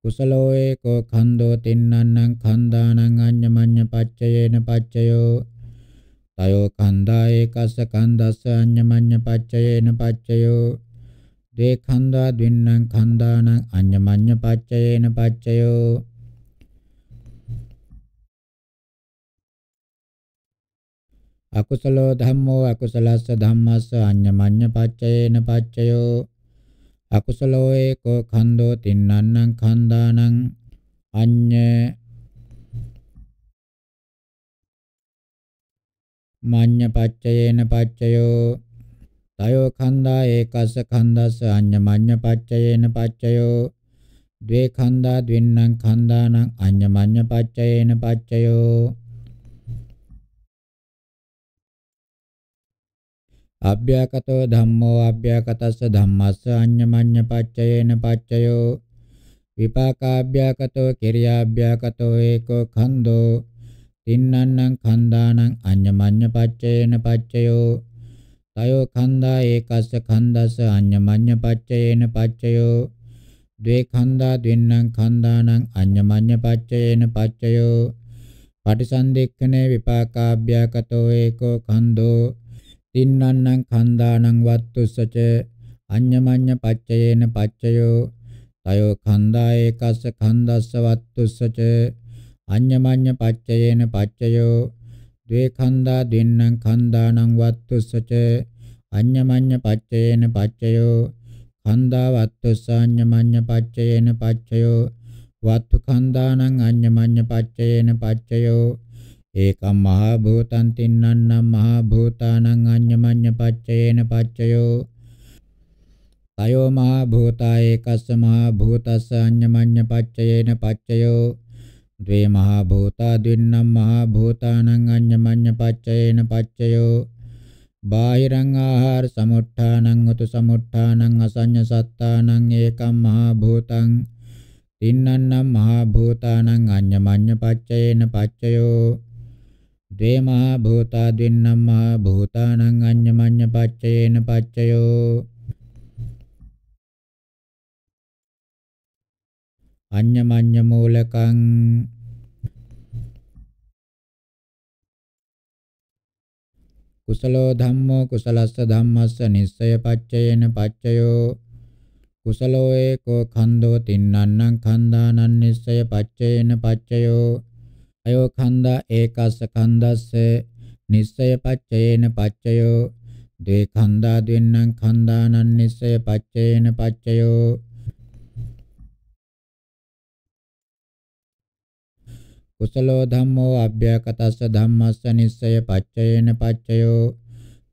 කුසලෝ ඒකෝ ඛන්தோ තින්නන්නං ඛන්දානං අඤ්ඤමඤ්ඤ පච්චයේන පච්චයෝ තයෝ ඛන්දා ඒකස්ස ඛන්දස්ස අඤ්ඤමඤ්ඤ පච්චයේන පච්චයෝ ද්වේ ඛන්දා ද්වින්නං ඛන්දානං අඤ්ඤමඤ්ඤ පච්චයේන පච්චයෝ අකුසලෝ ධම්මෝ අකුසලස්ස ධම්මස්ස අඤ්ඤමඤ්ඤ පච්චයේන පච්චයෝ අකුසලෝ ඒකෝ ඛණ්ඩෝ තින්නන්නං ඛණ්ඩානං අඤ්ඤ මඤ්ඤ පච්චයේන පච්චයෝ තයෝ ඛණ්ඩා ඒකස්ස ඛණ්ඩස්ස අඤ්ඤ මඤ්ඤ පච්චයේන පච්චයෝ ද්වේ ඛණ්ඩා ද්වින්නං ඛණ්ඩානං අඤ්ඤ මඤ්ඤ පච්චයේන පච්චයෝ අභ්‍යාකතෝ ධම්මෝ අභ්‍යාකතස්ස ධම්මස්ස අඤ්ඤමඤ්ඤ පච්චයේන පච්චයෝ විපාකාභ්‍යාකතෝ කිරියාභ්‍යාකතෝ ඒකෝ ඛන්தோ තින්නන්නං ඛන්දානං අඤ්ඤමඤ්ඤ පච්චයේන පච්චයෝ තයෝ ඛන්දා ඒකස්ස ඛන්දස්ස අඤ්ඤමඤ්ඤ පච්චයේන පච්චයෝ ද්වේ ඛන්දා ද්වෙන්නං ඛන්දානං අඤ්ඤමඤ්ඤ පච්චයේන පච්චයෝ පටිසන්දෙක්ඛනේ විපාකාභ්‍යාකතෝ ඒකෝ ඛන්தோ තින්නන්නං කන්දානං වත්තුසච අඤ්ඤමඤ්ඤ පච්චයේන පච්චයෝ තයෝ කන්දා ඒකස්ස කන්දස්ස වත්තුසච අඤ්ඤමඤ්ඤ පච්චයේන පච්චයෝ ද්වේ කන්දා දෙන්නං කන්දානං වත්තුසච අඤ්ඤමඤ්ඤ පච්චයේන පච්චයෝ කන්දා වත්තුසාඤ්ඤමඤ්ඤ පච්චයේන පච්චයෝ වත්තු කන්දානං අඤ්ඤමඤ්ඤ පච්චයේන පච්චයෝ ඒකම් මහා භූතං තින්නන්නම් මහා භූතානං අඤ්ඤමඤ්ඤ පච්චයේන පච්චයෝ තයෝ මහා භූතා ඒකස්ස මහා භූතස්ස අඤ්ඤමඤ්ඤ පච්චයේන පච්චයෝ ද්වේ මහා භූතා ද්වින්නම් මහා භූතානං අඤ්ඤමඤ්ඤ පච්චයේන පච්චයෝ බාහිරං ආහාර සමුට්ඨානං උතු සමුට්ඨානං අසඤ්ඤ සත්තානං ඒකම් මහා භූතං තින්නන්නම් මහා භූතානං අඤ්ඤමඤ්ඤ පච්චයේන පච්චයෝ ද්වේ මහා භූතා ද්වින්නම් මහා භූතානං අඤ්ඤමඤ්ඤ පච්චයේන පච්චයෝ අඤ්ඤමඤ්ඤ මූලකං කුසලෝ ධම්මෝ කුසලස්ස ධම්මස්ස නිස්සය පච්චයේන පච්චයෝ කුසලෝ ඒකෝ ඛණ්ඩෝ තින්නන්නං ඛණ්ඩානං නිස්සය පච්චයේන පච්චයෝ අයෝ ඛණ්ඩා ඒකස්ස ඛණ්ඩස්ස නිස්සය පච්චයේන පච්චයෝ ද්වේ ඛණ්ඩා ද්වෙන්නං ඛණ්ඩානං නිස්සය පච්චයේන පච්චයෝ කුසලෝ ධම්මෝ අභ්‍යකටස්ස ධම්මස්ස නිස්සය පච්චයේන පච්චයෝ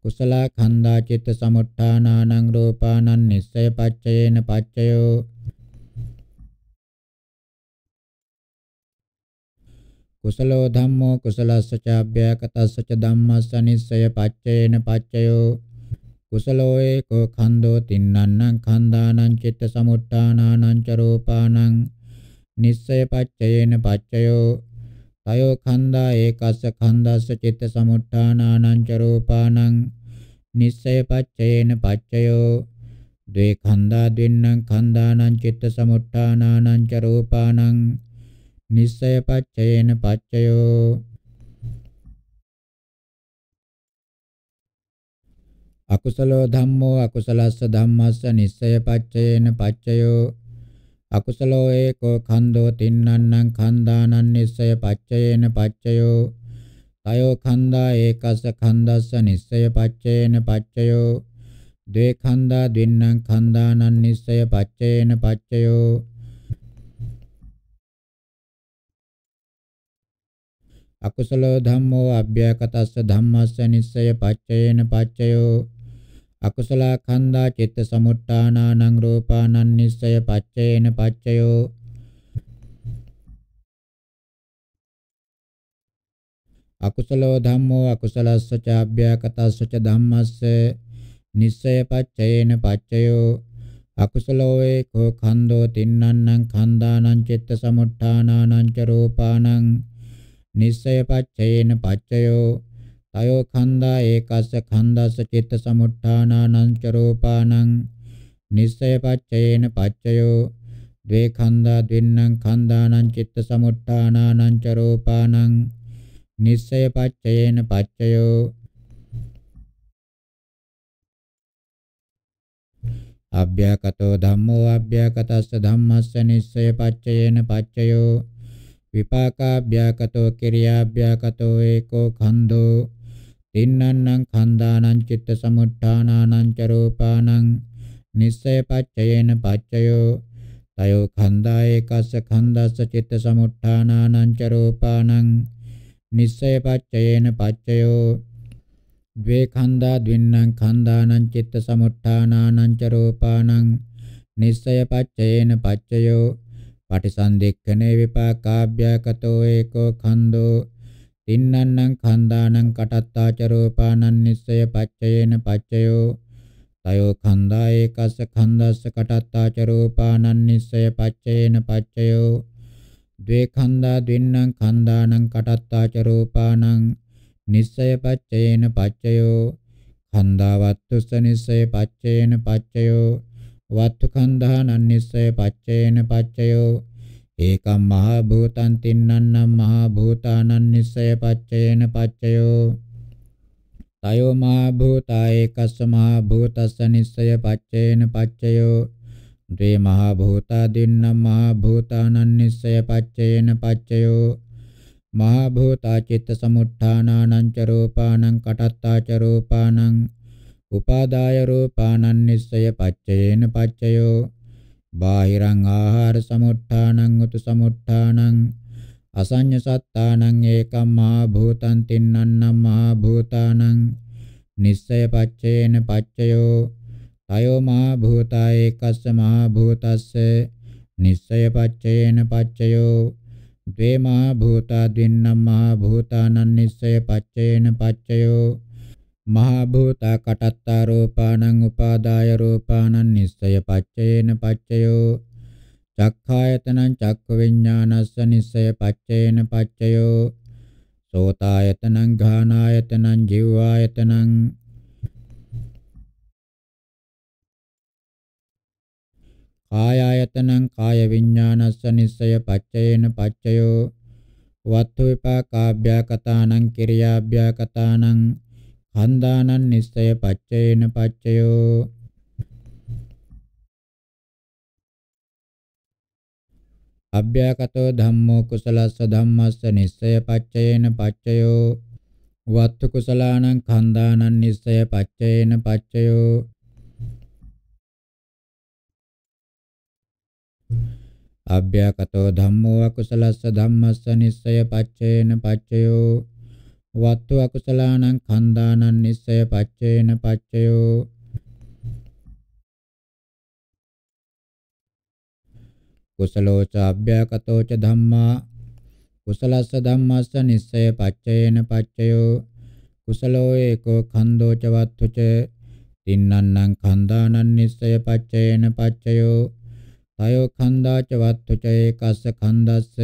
කුසලා ඛණ්ඩා චිත්ත සමුත්ථානානං රූපානං නිස්සය පච්චයේන පච්චයෝ කුසලෝ ධම්මෝ කුසලස්ස චාභ්‍යකතස්ස ච ධම්මස්ස නිස්සය පච්චේන පච්චයෝ කුසලෝ ඒකෝ ඛණ්ඩෝ තින්නන්නං ඛණ්ඩානං චිත්ත සමුට්ඨානානං ච රූපානං නිස්සය පච්චයේන පච්චයෝ තයෝ ඛණ්ඩා ඒකස්ස ඛණ්ඩස්ස චිත්ත සමුට්ඨානානං ච රූපානං නිස්සය පච්චයේන පච්චයෝ ද්වේ ඛණ්ඩා දෙන්නං ඛණ්ඩානං චිත්ත සමුට්ඨානානං ච රූපානං නිස්සය පච්චයේන පච්චයෝ අකුසලෝ ධම්මෝ අකුසලස්ස ධම්මස්ස නිස්සය පච්චයේන පච්චයෝ අකුසලෝ ඒකෝ කන්தோ තින්නන්නං කන්දානං නිස්සය පච්චයේන පච්චයෝ තයෝ කන්දා ඒකස්ස කන්දස්ස නිස්සය පච්චයේන පච්චයෝ ද්වේ කන්දා ද්වින්නං කන්දානං නිස්සය පච්චයේන පච්චයෝ අකුසලෝ ධම්මෝ අභ්‍යකටස්ස ධම්මස්ස නිස්සය පච්චයේන පච්චයෝ අකුසල කන්දා චිත්ත සමුට්ඨානානං රූපානං නිස්සය පච්චයේන පච්චයෝ අකුසලෝ ධම්මෝ අකුසලස්ස ච අභ්‍යකටස්ස ච ධම්මස්ස නිස්සය පච්චයේන පච්චයෝ අකුසලෝ ඒකෝ කන්தோ තින්නන්නං කන්දානං චිත්ත සමුට්ඨානානං ච රූපානං නිස්සය පච්චේන පච්චයෝ තයෝ ඛණ්ඩා ඒකස්ස ඛණ්ඩස්ස චිත්ත සමුට්ඨානානං ච රූපානං නිස්සය පච්චේන පච්චයෝ ද්වේ ඛණ්ඩා ද්වින්නම් ඛණ්ඩානං චිත්ත සමුට්ඨානානං ච රූපානං නිස්සය පච්චේන පච්චයෝ අභ්‍යකතෝ ධම්මෝ අභ්‍යකතස්ස ධම්මස්ස නිස්සය පච්චයේන පච්චයෝ විපාකාභ්‍යාකතෝ කිරියාභ්‍යාකතෝ ඒකෝ ඛණ්ඩෝ තින්නන්නං ඛණ්ඩානං චිත්ත සමුට්ඨානානං ච රූපානං නිස්සය පච්චයේන පච්චයෝ තයෝ ඛණ්ඩා ඒකස්ස ඛණ්ඩස්ස චිත්ත සමුට්ඨානානං ච රූපානං නිස්සය පච්චයේන පච්චයෝ ද්වේ ඛණ්ඩා ද්වින්නං ඛණ්ඩානං චිත්ත සමුට්ඨානානං ච රූපානං නිස්සය පච්චයේන පච්චයෝ පටිසන්ධික්ඛනේ විපාකාභ්‍යකතෝ ඒකෝ ඛණ්ඩෝ තින්නන්නං ඛණ්ඩානං කටත්තාචරෝපානං නිස්සය පච්චයේන පච්චයෝ තයෝ ඛණ්ඩා ඒකස්ස ඛණ්ඩස්ස කටත්තාචරෝපානං නිස්සය පච්චයේන පච්චයෝ ද්වේ ඛණ්ඩා දින්නම් ඛණ්ඩානං කටත්තාචරෝපානං නිස්සය පච්චයේන පච්චයෝ ඛණ්ඩාවත්තුස්ස නිස්සය පච්චයේන පච්චයෝ වත්තුකන්ධා නන්නස්සය පච්චේන පච්චයෝ ඒකම් මහා භූතං තින්නම් මහා භූතානං නිස්සය පච්චේන පච්චයෝ තයෝ මහා භූතා ඒකස්ස මහා භූතස්ස නිස්සය පච්චේන පච්චයෝ ද්වේ මහා භූතා දින්නම් මහා භූතානං නිස්සය පච්චේන පච්චයෝ මහා භූතා චිත්ත සමුත්ථානානං ච රූපානං කටත්තා ච රූපානං උපාදාය රූපානන්නිස්සය පච්චයේන පච්චයෝ බාහිරං ආහාර සමුත්ථානං උතු සමුත්ථානං අසඤ්ඤ සත්තානං ඒකම් මහා භූතං තින්නම් මහා භූතානං නිස්සය පච්චේන පච්චයෝ තයෝ මහා භූතා ඒකස්ස මහා භූතස්ස නිස්සය පච්චේන පච්චයෝ ද්වේ මහා භූතා දින්නම් මහා භූතානං නිස්සය පච්චේන පච්චයෝ මහා භූතා කටත්තා රූපානං උපාදාය රූපානං නිස්සය පච්චේන පච්චයෝ චක්ඛායතනං චක්ඛ විඥානස්ස නිස්සය පච්චේන පච්චයෝ සෝතායතනං ඝානායතනං ජීවායතනං කායායතනං කාය විඥානස්ස නිස්සය පච්චේන පච්චයෝ වත්තු විපාකාභ්‍යාකතානං කිරියාභ්‍යාකතානං හන්දානං නිස්සය පච්චේන පච්චයෝ අභ්‍යකතෝ ධම්මෝ කුසලස්ස ධම්මස්ස නිස්සය පච්චේන පච්චයෝ වත්තු කුසලානං ඛන්දානං නිස්සය පච්චේන පච්චයෝ අභ්‍යකතෝ ධම්මෝ අකුසලස්ස ධම්මස්ස නිස්සය පච්චේන පච්චයෝ වත්තු අකුසලානං කන්දානං නිස්සය පච්චේන පච්චයෝ කුසලෝච අභ්‍යකතෝච ධම්මා කුසලස්ස ධම්මස්ස නිස්සය පච්චයේන පච්චයෝ කුසලෝ ඒකෝ ඛන්‍தோච වත්තුච තින්නන්නං ඛන්දානං නිස්සය පච්චයේන පච්චයෝ තයෝ ඛන්දාච වත්තුච ඒකස්ස ඛන්දස්ස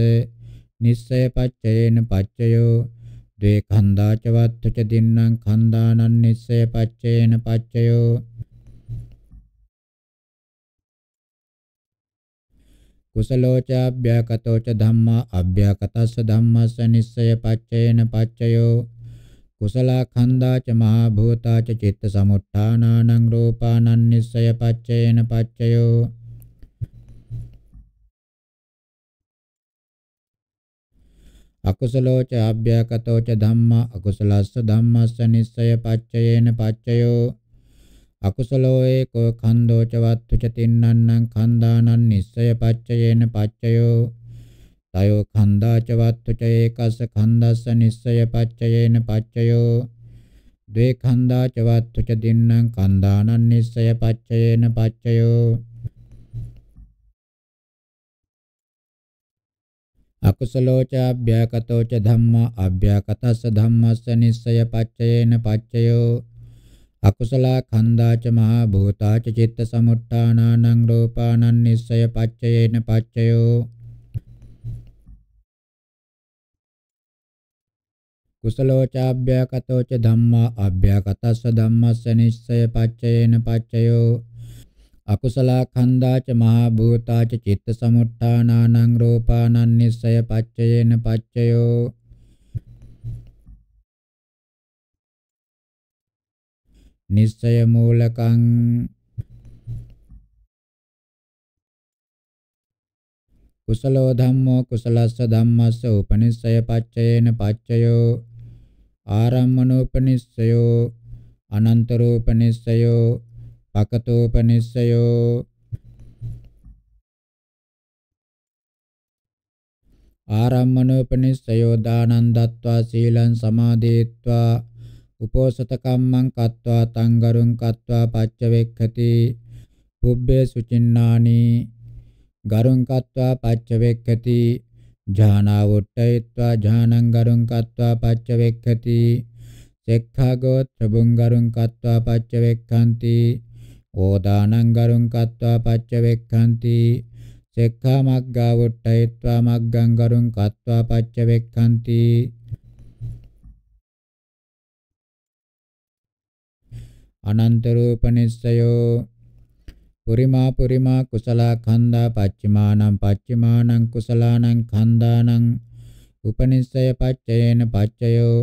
නිස්සය පච්චයේන පච්චයෝ ද්වේ කන්දාච වත්තච දින්නම් කන්දානං නිස්සය පච්චේන පච්චයෝ කුසලෝචාභ්‍යකතෝ ච ධම්මා අභ්‍යකතස්ස ධම්මස්ස නිස්සය පච්චේන පච්චයෝ කුසලා ඛණ්ඩා ච මහා භූතා ච චිත්ත සමුත්ථානානං රූපානං නිස්සය පච්චේන පච්චයෝ අකුසලෝච ආභ්‍යකතෝච ධම්මා අකුසලස්ස ධම්මස්ස නිස්සය පච්චයේන පච්චයෝ අකුසලෝ ඒකෝ කන්දෝච වත්තුච තින්නන්නං කන්දානං නිස්සය පච්චයේන පච්චයෝ තයෝ කන්දාච වත්තුච ඒකස්ස කන්දස්ස නිස්සය පච්චයේන පච්චයෝ ද්වේ කන්දාච වත්තුච දින්නම් කන්දානං නිස්සය පච්චයේන පච්චයෝ අකුසලෝචාභ්‍යාකතෝච ධම්මා අභ්‍යාකතස්ස ධම්මස්ස නිස්සය පච්චයේන පච්චයෝ අකුසලා කන්දාච මහා භූතාච චිත්ත සමුට්ඨානානං රූපානං නිස්සය පච්චයේන පච්චයෝ කුසලෝචාභ්‍යාකතෝච ධම්මා අභ්‍යාකතස්ස ධම්මස්ස නිස්සය පච්චයේන පච්චයෝ අකුසලා කන්දාච මහා භූතාච චිත්ත සමුත්ථානානං රූපානං නිස්සය පච්චයේන පච්චයෝ නිස්සය මූලකං කුසලෝ ධම්මෝ කුසලස්ස ධම්මස්ස උපනිස්සය පච්චයේන පච්චයෝ ආරම්මනෝපනිස්සයෝ අනන්තරෝපනිස්සයෝ පකතෝපනිස්සයෝ ආරම්මනෝපනිස්සයෝ දානං දත්වා සීලං සමාදේत्वा උපෝසත කම්මං කତ୍වා තංගරුං කତ୍වා පච්චවෙක්ඛති පුබ්බේ සුචින්නානි ගරුං කତ୍වා පච්චවෙක්ඛති ඥානවොට්ටයत्वा ඥානං ගරුං කत्वा පච්චවෙක්ඛති සෙක්ඛාගෝ ත්‍රිබුං ගරුං කत्वा පච්චවෙක්ඛanti ඕදානං ගරුං කତ୍වා පච්ච වෙක්ඛන්ති සෙක්ඛා මග්ගා වුට්ටයිත්වා මග්ගං ගරුං කତ୍වා පච්ච වෙක්ඛන්ති අනන්ත රූපනිස්සයෝ පුරිමා පුරිමා කුසලා ඛණ්ඩා පච්චමානං පච්චමානං කුසලානං ඛණ්ඩානං උපනිස්සය පච්චයේන පච්චයෝ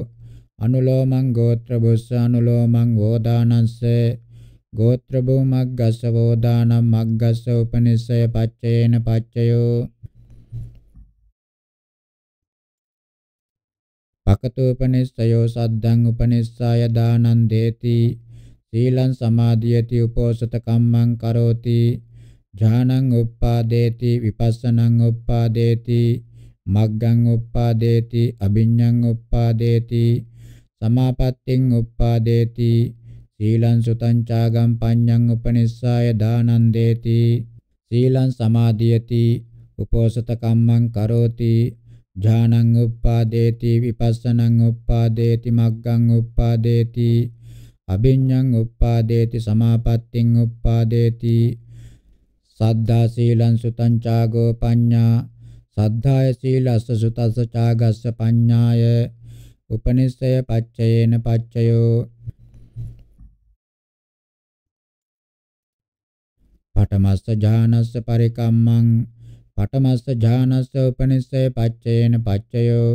අනුලෝමං ගෝත්‍ර බුස්ස අනුලෝමං වෝදානස්ස ගෝත්‍රභෝ මග්ගස්සවෝ දානම් මග්ගස්ස උපනිස්සය පච්චයේන පච්චයෝ පකතෝපනිස්සයෝ සද්දං උපනිස්සාය දානං දේති සීලං සමාධියති උපෝසත කම්මං කරෝති ඥානං උප්පාදේති විපස්සනං උප්පාදේති මග්ගං උප්පාදේති අභිඤ්ඤං උප්පාදේති සමාපත්තිං උප්පාදේති සීලං සුතං චාගම් පඤ්ඤං උපනිස්සාය දානං දේති සීලං සමාදියති උපෝසත කම්මං කරෝති ඥානං උප්පාදේති විපස්සනං උප්පාදේති මග්ගං උප්පාදේති අභිඤ්ඤං උප්පාදේති සමාපත්තිං උප්පාදේති සද්ධා සීලං සුතං චාගෝ පඤ්ඤා සද්ධාය සීලස්ස සුතස්ස චාගස්ස පඤ්ඤාය උපනිස්සය පච්චයේන පච්චයෝ පඨමස්ස ඥානස්ස පරිකම්මං පඨමස්ස ඥානස්ස උපනිස්සය පච්චේන පච්චයෝ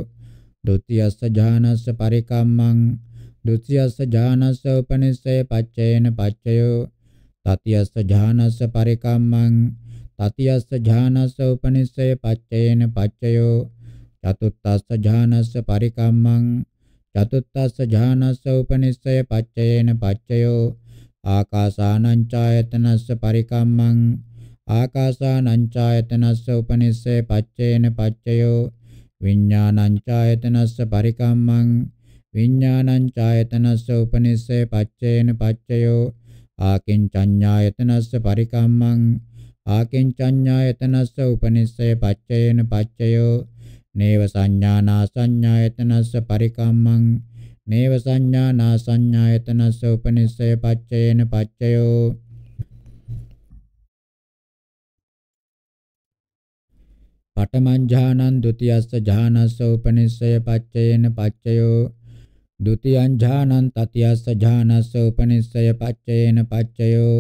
ဒ ුතියස්ස ඥානස්ස පරිකම්මං ဒ ුතියස්ස ඥානස්ස උපනිස්සය පච්චේන පච්චයෝ තතියස්ස ඥානස්ස පරිකම්මං තතියස්ස ඥානස්ස උපනිස්සය පච්චේන පච්චයෝ චතුත්ථස්ස ඥානස්ස පරිකම්මං චතුත්ථස්ස ඥානස්ස උපනිස්සය පච්චේන පච්චයෝ ආකාසානං ඡායතනස්ස පරිකම්මං ආකාසානං ඡායතනස්ස උපනිස්සේ පච්චේන පච්චයෝ විඥානං ඡායතනස්ස පරිකම්මං විඥානං ඡායතනස්ස උපනිස්සේ පච්චේන පච්චයෝ ආකින්චඤ්ඤායතනස්ස පරිකම්මං ආකින්චඤ්ඤායතනස්ස උපනිස්සේ පච්චේන පච්චයෝ නේව සංඥානා සංඥායතනස්ස පරිකම්මං මේව සංඥා නා සංඥායතනස්ස උපනිස්සය පච්චයේන පච්චයෝ පඨමං ඥානං ဒ ුතියස්ස ඥානස්ස උපනිස්සය පච්චයේන පච්චයෝ ဒ ුතියං ඥානං තතියස්ස ඥානස්ස උපනිස්සය පච්චයේන පච්චයෝ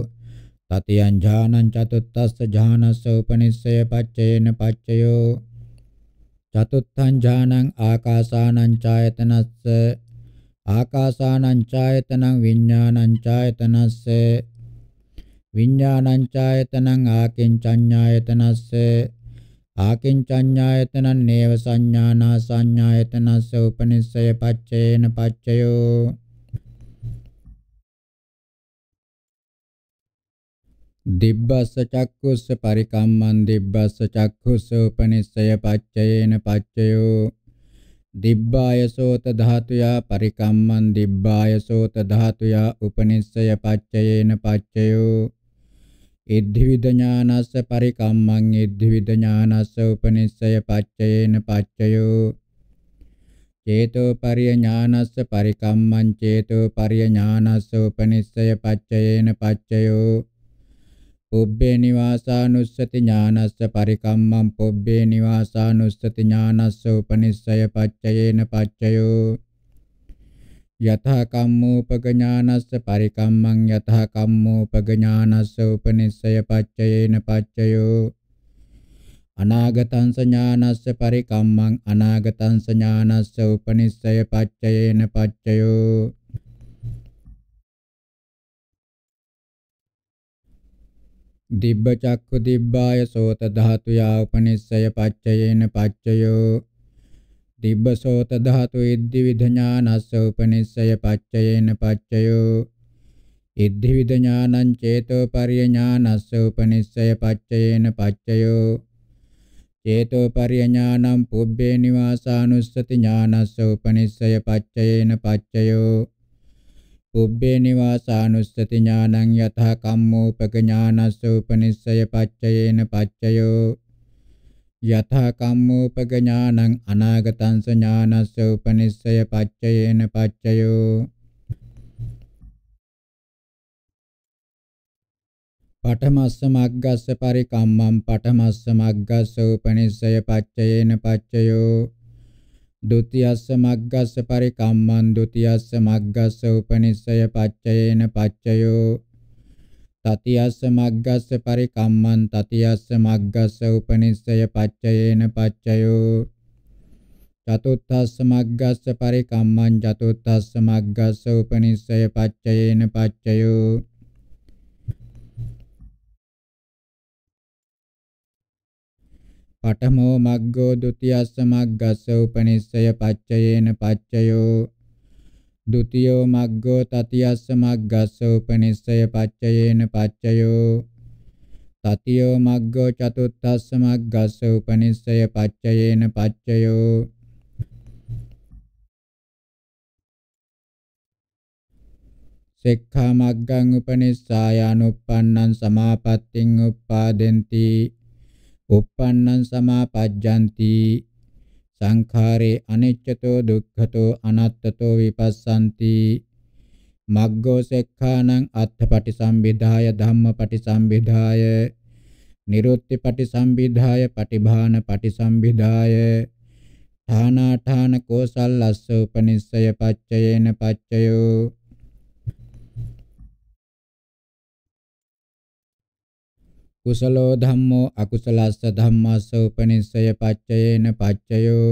තතියං ඥානං චතුත්තස්ස ඥානස්ස උපනිස්සය පච්චයේන පච්චයෝ චතුත්ථං ඥානං ආකාසානං ඡායතනස්ස ආකාසානං ඡායතනං විඥානං ඡායතනස්ස විඥානං ඡායතනං ආකින්චඤ්ඤායතනස්ස ආකින්චඤ්ඤායතනං නේව සංඥානා සංඥායතනස්ස උපනිස්සය පච්චේන පච්චයෝ දිබ්බස්ස චක්කුස්ස පරිකම්මං දිබ්බස්ස චක්කුස්ස උපනිස්සය පච්චයේන පච්චයෝ දිබ්බාය සෝත ධාතුයා පරිකම්මන් දිබ්බාය සෝත ධාතුයා උපනිස්සය පච්චයේන පච්චයෝ ඉද්ධිවිද ඥානස්ස පරිකම්මං ඉද්ධිවිද ඥානස්ස උපනිස්සය පච්චයේන පච්චයෝ චේතෝ පරිය ඥානස්ස පරිකම්මං චේතෝ පරිය ඥානස්ස උපනිස්සය පච්චයේන පච්චයෝ පොබ්බේ නිවාසානුස්සති ඥානස්ස පරිකම්මං පොබ්බේ නිවාසානුස්සති ඥානස්ස උපනිස්සය පච්චයේන පච්චයෝ යතහ කම්මෝපග ඥානස්ස පරිකම්මං යතහ කම්මෝපග ඥානස්ස උපනිස්සය පච්චයේන පච්චයෝ අනාගතං සඥානස්ස පරිකම්මං අනාගතං සඥානස්ස උපනිස්සය පච්චයේන පච්චයෝ දිබ්බ චක්ඛු දිබ්බාය සෝත ධාතු යා උපනිස්සය පච්චයේන පච්චයෝ දිබ්බ සෝත ධාතු ඉද්දි විද ඥානස්ස උපනිස්සය පච්චයේන පච්චයෝ ඉද්දි විද ඥානං චේතෝ පරිය ඥානස්ස උපනිස්සය පච්චයේන පච්චයෝ චේතෝ පරිය ඥානං පුබ්බේ නිවාසානුස්සති ඥානස්ස උපනිස්සය පච්චයේන පච්චයෝ පුබ්බේ නිවාසානුස්සති ඥානං යතහ කම්මෝපක ඥානස්ස උපනිස්සය පච්චයේන පච්චයෝ යතහ කම්මෝපක ඥානං අනාගතංස ඥානස්ස උපනිස්සය පච්චයේන පච්චයෝ පඨමස්ස මග්ගස්ස පරිකම්මං පඨමස්ස මග්ගස්ස උපනිස්සය පච්චයේන පච්චයෝ දුතියස්ස මග්ගස්ස පරිකම්මං දුතියස්ස මග්ගස්ස උපනිස්සය පච්චයේන පච්චයෝ තතියස්ස මග්ගස්ස පරිකම්මං තතියස්ස මග්ගස්ස උපනිස්සය පච්චයේන පච්චයෝ චතුත්ථස්ස මග්ගස්ස පරිකම්මං චතුත්ථස්ස මග්ගස්ස උපනිස්සය පච්චයේන පච්චයෝ පඨමෝ මග්ගෝ ဒ ුතියස්ස මග්ගස්ස උපනිස්සය පච්චයේන පච්චයෝ ဒ ුතියෝ මග්ගෝ තතියස්ස මග්ගස්ස උපනිස්සය පච්චයේන පච්චයෝ තතියෝ මග්ගෝ චතුත්ථස්ස මග්ගස්ස උපනිස්සය පච්චයේන පච්චයෝ සෙක්ඛා මග්ගං උපනිස්සාය අනුප්පන්නං සමාපත්තිං උප්පාදෙන්ති uppannam samapajjanti සංඛාරේ අනිච්චතෝ දුක්ඛතෝ අනාත්තතෝ විපස්සanti මග්ගෝ සෙක්ඛානං අත්ථපටි සම්බිධාය ධම්මපටි සම්බිධාය නිරුත්ති පටි සම්බිධාය පටිභාන පටි සම්බිධාය ථානාඨාන කෝසල්ලස්ස උපනිස්සය පච්චයේන පච්චයෝ කුසලෝ ධම්මෝ අකුසලස්ස ධම්මස්ස උපනිස්සය පච්චයේන පච්චයෝ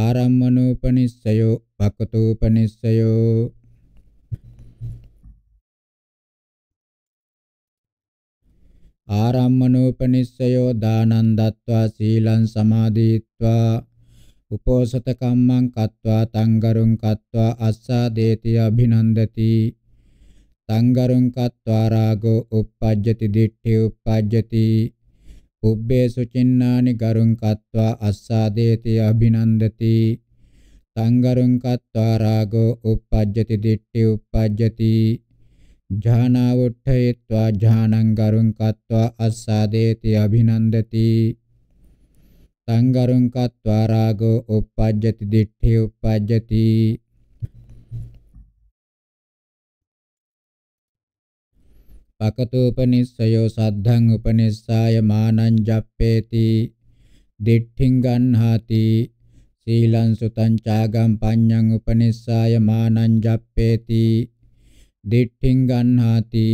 ආරම්මනෝපනිස්සයෝ පකතෝපනිස්සයෝ ආරම්මනෝපනිස්සයෝ දානං දත්වා සීලං සමාදීත්වා උපෝසත කම්මං කତ୍වා තංගරුං කତ୍වා අස්සා දේති අභිනන්දති සංගරුං කତ୍වා රාගෝ uppajjati diṭṭhi uppajjati උබ්බේසු චින්නානි ගරුං කତ୍වා අස්සාදේති අභිනන්දති සංගරුං කତ୍වා රාගෝ uppajjati diṭṭhi uppajjati ඥානවුට්ඨයत्वा ඥානං ගරුං කତ୍වා අස්සාදේති අභිනන්දති සංගරුං කତ୍වා රාගෝ uppajjati diṭṭhi uppajjati පකතෝපනිස්සයෝ සද්ධං උපනිස්සාය මානං ජප්පේති දිට්ඨින් ගන්හාති සීලං සුතං චාගම් පඤ්ඤං උපනිස්සාය මානං ජප්පේති දිට්ඨින් ගන්හාති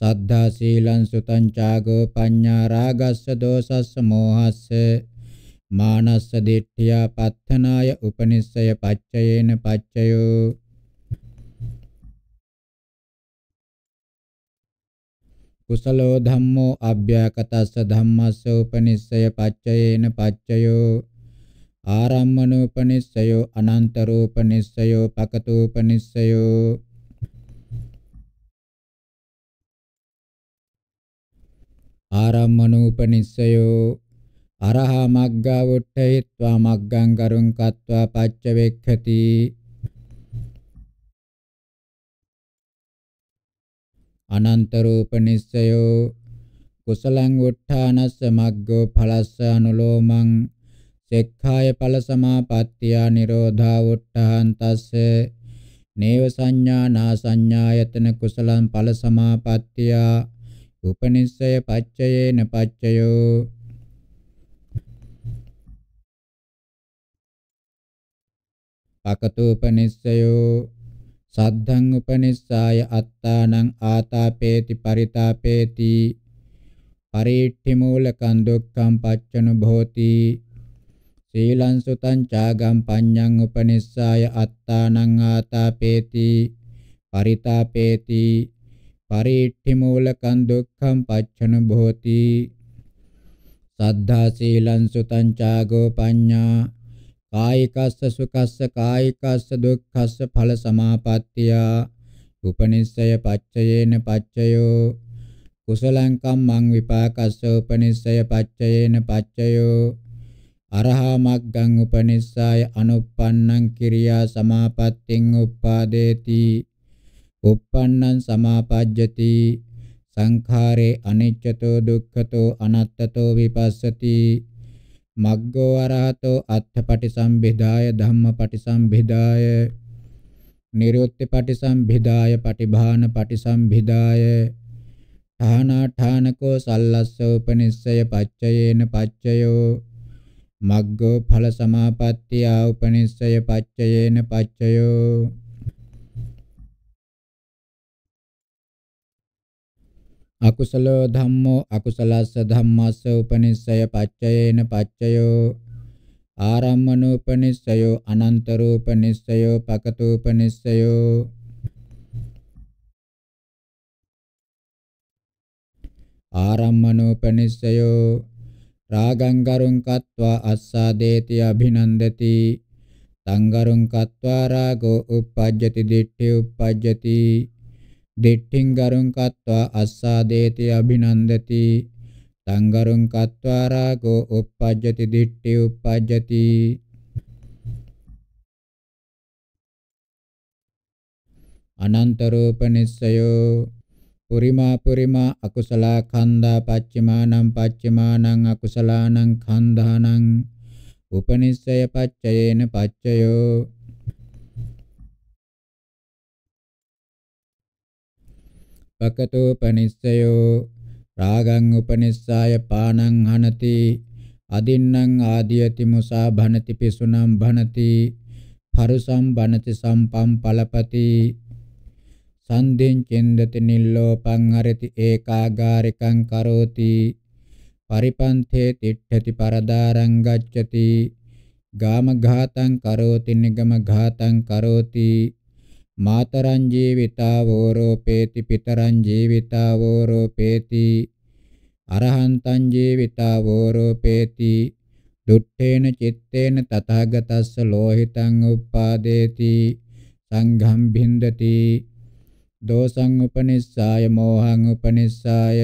සද්ධා සීලං සුතං චාගෝ පඤ්ඤා රාගස්ස දෝසස්ස මෝහස්ස මානස්ස දිට්ඨියා පත්තනාය උපනිස්සය පච්චයේන පච්චයෝ කුසලෝ ධම්මෝ අභ්‍යකටස්ස ධම්මස්ස උපනිස්සය පච්චයේන පච්චයෝ ආරම්මනෝපනිස්සයෝ අනන්තරෝපනිස්සයෝ පකතෝපනිස්සයෝ ආරම්මනෝපනිස්සයෝ අරහ මග්ගා වුට්ඨේत्वा මග්ගං කරුං කତ୍वा පච්චවෙක්ඛති අනන්ත රූප නිස්සයෝ කුසලං උත්ථානස්ස මග්ගෝ ඵලස්ස අනුලෝමං සෙක්ඛාය ඵල සමාපත්තිය නිරෝධා උත්ථාන්තස්ස නේව සංඥා නා සංඥායතන කුසලං ඵල සමාපත්තිය උපනිස්සය පච්චයේන පච්චයෝ පකතෝපනිස්සයෝ සද්ධං උපනිස්සාය අත්තානං ආතාපේති පරිතාපේති පරිට්ඨි මූලකං දුක්ඛං පච්චනුභෝති සීලං සුතං චාගම් පඤ්ඤං උපනිස්සාය අත්තානං ආතාපේති පරිතාපේති පරිට්ඨි මූලකං දුක්ඛං පච්චනුභෝති සද්ධා සීලං සුතං චාගෝ පඤ්ඤා කායිකස්ස සුකස්ස කායිකස්ස දුක්ඛස්ස ඵල සමාපත්තිය උපනිස්සය පච්චයේන පච්චයෝ කුසලං කම්මං විපාකස්ස උපනිස්සය පච්චයේන පච්චයෝ අරහා මග්ගං උපනිස්සය අනුප්පන්නං කිරියා සමාපත්තින් උප්පාදේති උප්පන්නං සමාපජ්ජති සංඛාරේ අනිච්චතෝ දුක්ඛතෝ අනත්තතෝ විපස්සති මග්ගෝ අරහතෝ අත්ථපටිසම්භිදාය ධම්මපටිසම්භිදාය නිරෝත්ති පටිසම්භිදාය පටිභාන පටිසම්භිදාය ඨානාඨානකෝ සල්ලස්ස උපනිස්සය පච්චයේන පච්චයෝ මග්ගෝ ඵල සමාපත්තිය උපනිස්සය පච්චයේන පච්චයෝ අකුසලෝ ධම්මෝ අකුසලස්ස ධම්මස්ස උපනිස්සය පච්චයේන පච්චයෝ ආරම්මනෝපනිස්සයෝ අනන්තරෝපනිස්සයෝ පකතෝපනිස්සයෝ ආරම්මනෝපනිස්සයෝ රාගං ගරුං කତ୍වා අස්සාදේති අභිනන්දති තං ගරුං කତ୍වා රාගෝ uppajjati diṭṭhi uppajjati දිට්ඨින් ගරුං කତ୍වා අස්සාදේති අභිනන්දති සංගරුං කତ୍වා රාගෝ uppajjati diṭṭhi uppajjati අනන්ත රූප නිස්සයෝ පුරිමා පුරිමා අකුසල ඛණ්ඩා පච්චමානං පච්චමානං අකුසලානං ඛණ්ඩානං උපනිස්සය පච්චයේන පච්චයෝ පකතෝ පනිස්සයෝ රාගං උපනිස්සාය පානං හනති අදින්නම් ආදීයති මුසා භනති පිසුනම් භනති පරුසම් භනති සම්පම් පලපති සන්දෙන් චෙන්දති නිල්ලෝපං හරති ඒකාගාරිකං කරෝති පරිපන්තේ තිට්ඨති පරදාරං ගච්ඡති ගාමඝාතං කරෝති නිගමඝාතං කරෝති මාතරං ජීවිතා වෝරෝපේති පිතරං ජීවිතා වෝරෝපේති අරහන්තං ජීවිතා වෝරෝපේති දුට්ඨේන චitteන තථාගතස්ස ලෝහිතං උප්පාදේති සංඝම් භින්දති දෝසං උපනිස්සාය මෝහං උපනිස්සාය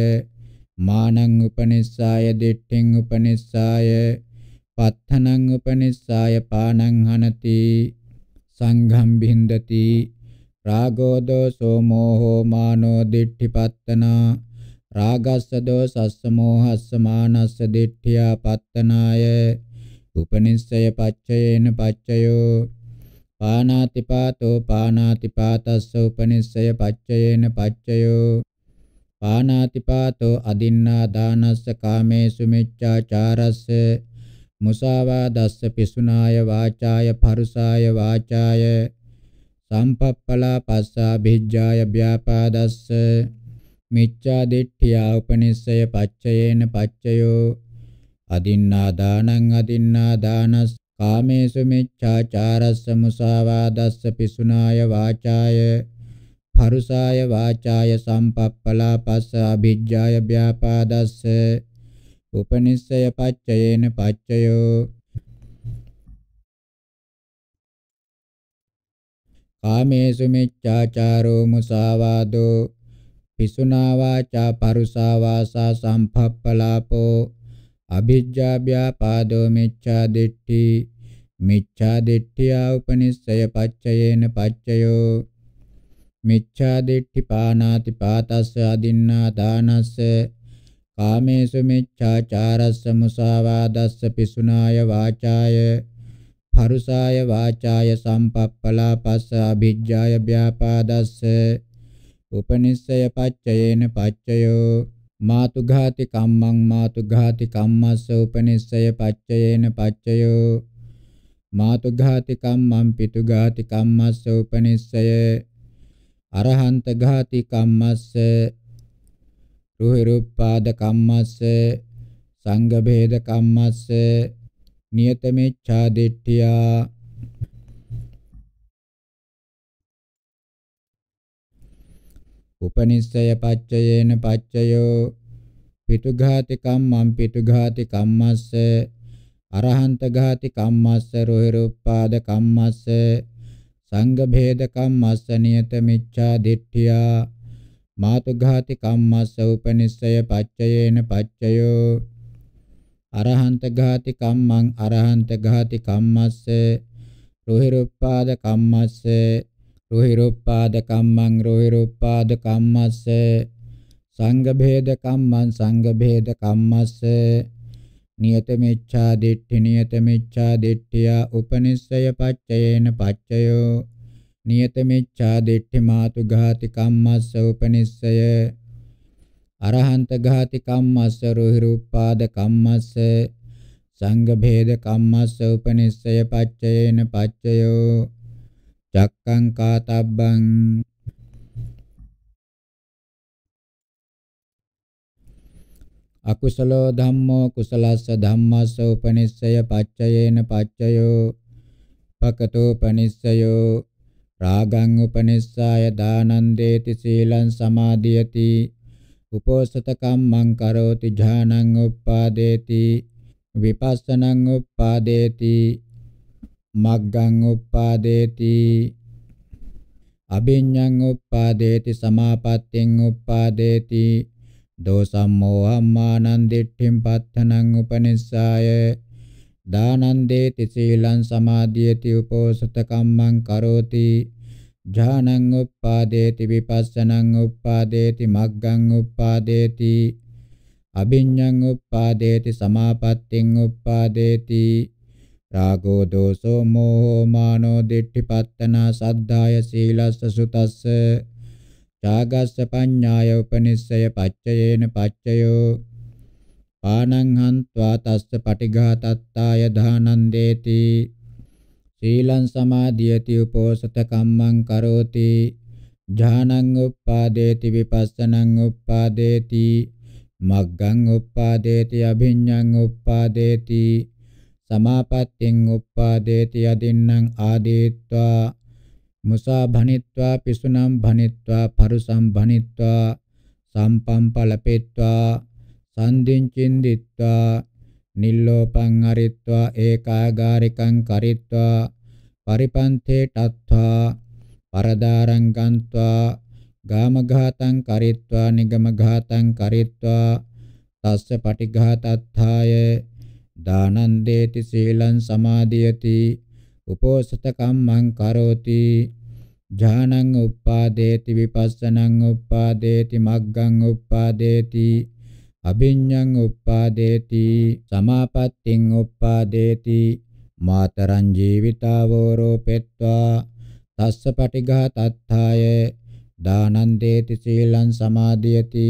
මානං උපනිස්සාය දිට්ඨින් උපනිස්සාය පත්තනං උපනිස්සාය පානං හනති සංඝම් භින්දති රාගෝ දෝසෝ මෝහෝ මානෝ දිට්ඨිපත්තනා රාගස්ස දෝසස්ස මෝහස්ස මානස්ස දිට්ඨියා පත්තනාය උපනිස්සය පච්චයේන පච්චයෝ පානාතිපාතෝ පානාතිපාතස්ස උපනිස්සය පච්චයේන පච්චයෝ පානාතිපාතෝ අදින්නා දානස්ස කාමේසු මිච්ඡාචාරස්ස මුසාවාදස්ස පිසුනාය වාචාය පරුසාය වාචාය සම්පප්පලා පස්සා බිජ්ජාය ව්‍යාපාදස්ස මිච්ඡා දිට්ඨියා උපනිස්සය පච්චයේන පච්චයෝ අදින්නා දානං අදින්නා දානස් කාමේසු මිච්ඡාචාරස්ස මුසාවාදස්ස පිසුනාය වාචාය පරුසාය වාචාය සම්පප්පලා පස්ස අභිජ්ජාය ව්‍යාපාදස්ස උපනිස්සය පච්චයේන පච්චයෝ කාමේසු මිච්ඡාචාරෝ මුසාවාදෝ පිසුනා වාචා පරුසා වාසා සම්පප්පලාපෝ අභිජ්ජා ව්‍යාපාදෝ මිච්ඡා දිට්ඨි මිච්ඡා දිට්ඨියා උපනිස්සය පච්චයේන පච්චයෝ මිච්ඡා දිට්ඨි පානාති පාතස්ස අදින්නා දානස්ස කාමේසු මිච්ඡාචාරස්ස මුසාවාදස්ස පිසුනාය වාචාය පරුසාය වාචාය සම්පප්පලාපස්ස අභිජ්ජාය ව්‍යාපාදස්ස උපනිස්සය පච්චයේන පච්චයෝ මාතුඝාති කම්මං මාතුඝාති කම්මස්ස උපනිස්සය පච්චයේන පච්චයෝ මාතුඝාති කම්මං පිතුඝාති කම්මස්ස උපනිස්සය අරහන්ත ඝාති කම්මස්ස රුහිරුප්පාද කම්මස්ස සංඝ භේද කම්මස්ස නියතමෙච්ඡා දිට්ඨියා උපනිස්සය පච්චයේන පච්චයෝ පිටුඝාති කම්මං පිටුඝාති කම්මස්ස අරහන්ත ඝාති කම්මස්ස රෝහිරුප්පාද කම්මස්ස සංඝ භේද කම්මස්ස නියත මිච්ඡා දිට්ඨියා මාතුඝාති කම්මස්ස උපනිස්සය පච්චයේන පච්චයෝ අරහන්ත ඝාති කම්මං අරහන්ත ඝාති කම්මස්ස රෝහිරුප්පාද කම්මස්ස රෝහිරුප්පාද කම්මං රෝහිරුප්පාද කම්මස්ස සංඝ භේද කම්මං සංඝ භේද කම්මස්ස නියත මෙච්ඡා දිට්ඨි නියත මෙච්ඡා දිට්ඨියා උපනිස්සය පච්චයේන පච්චයෝ නියත මෙච්ඡා දිට්ඨි මාතු ඝාති කම්මස්ස උපනිස්සය අරහන්ත ඝාති කම්මස්ස රෝහිරුප්පාද කම්මස්ස සංඝ භේද කම්මස්ස උපනිස්සය පච්චයේන පච්චයෝ චක්කං කාතබ්බං අකුසලෝ ධම්මෝ කුසලස්ස ධම්මස්ස උපනිස්සය පච්චයේන පච්චයෝ පකතෝ පනිස්සයෝ රාගං උපනිස්සාය දානන්දේති සීලං සමාදියති උපෝසත කම්මං කරෝති ඥානං උප්පාදේති විපස්සනං උප්පාදේති මග්ගං උප්පාදේති අභිඤ්ඤං උප්පාදේති සමාපත්තිං උප්පාදේති දෝසම්මෝහම්මානං දිට්ඨින් පත්තනං උපනිස්සාය දානන්දේති සීලං සමාධියති උපෝසත කම්මං කරෝති ඥානං උප්පාදේති විපස්සනං උප්පාදේති මග්ගං උප්පාදේති අභිඤ්ඤං උප්පාදේති සමාපත්තිං උප්පාදේති රාගෝ දෝසෝ මෝහෝ මානෝ දිට්ඨිපත්තන සද්ධාය සීලස්ස සුතස්ස ඡාගස්ස පඤ්ඤාය උපනිස්සය පච්චයේන පච්චයෝ පානං හන්त्वा තස්ස පටිඝාතත්තාය දානන්දේති සීලං සමාධියති උපෝසත කම්මං කරෝති ඥානං උප්පාදේති විපස්සනං උප්පාදේති මග්ගං උප්පාදේති අභිඤ්ඤං උප්පාදේති සමාපත්තිං උප්පාදේති යදින්නම් ආදීත්වා මුසා භනිත්වා පිසුනම් භනිත්වා පරුසම් භනිත්වා සම්පම්පලපෙත්වා සන්දිං චින්දිත්වා නිල්ලෝපං අරිත්වා ඒකාගාරිකං කරිත්වා පරිපන්තේ ටත්වා පරදාරං ගන්त्वा ගාමඝාතං කරිත්වා නිගමඝාතං කරිත්වා තස්ස පටිඝාතත්ථාය දානං දේති සීලං සමාදියති උපෝසත කම්මං කරෝති ඥානං උප්පාදේති විපස්සනං උප්පාදේති මග්ගං උප්පාදේති අභිඤ්ඤං උප්පාදේති සමාපත්තිං උප්පාදේති මාතරං ජීවිතාවෝ රෝපෙත්වා තස්ස පටිඝා තත්ථාය දානන්දේති සීලං සමාදියති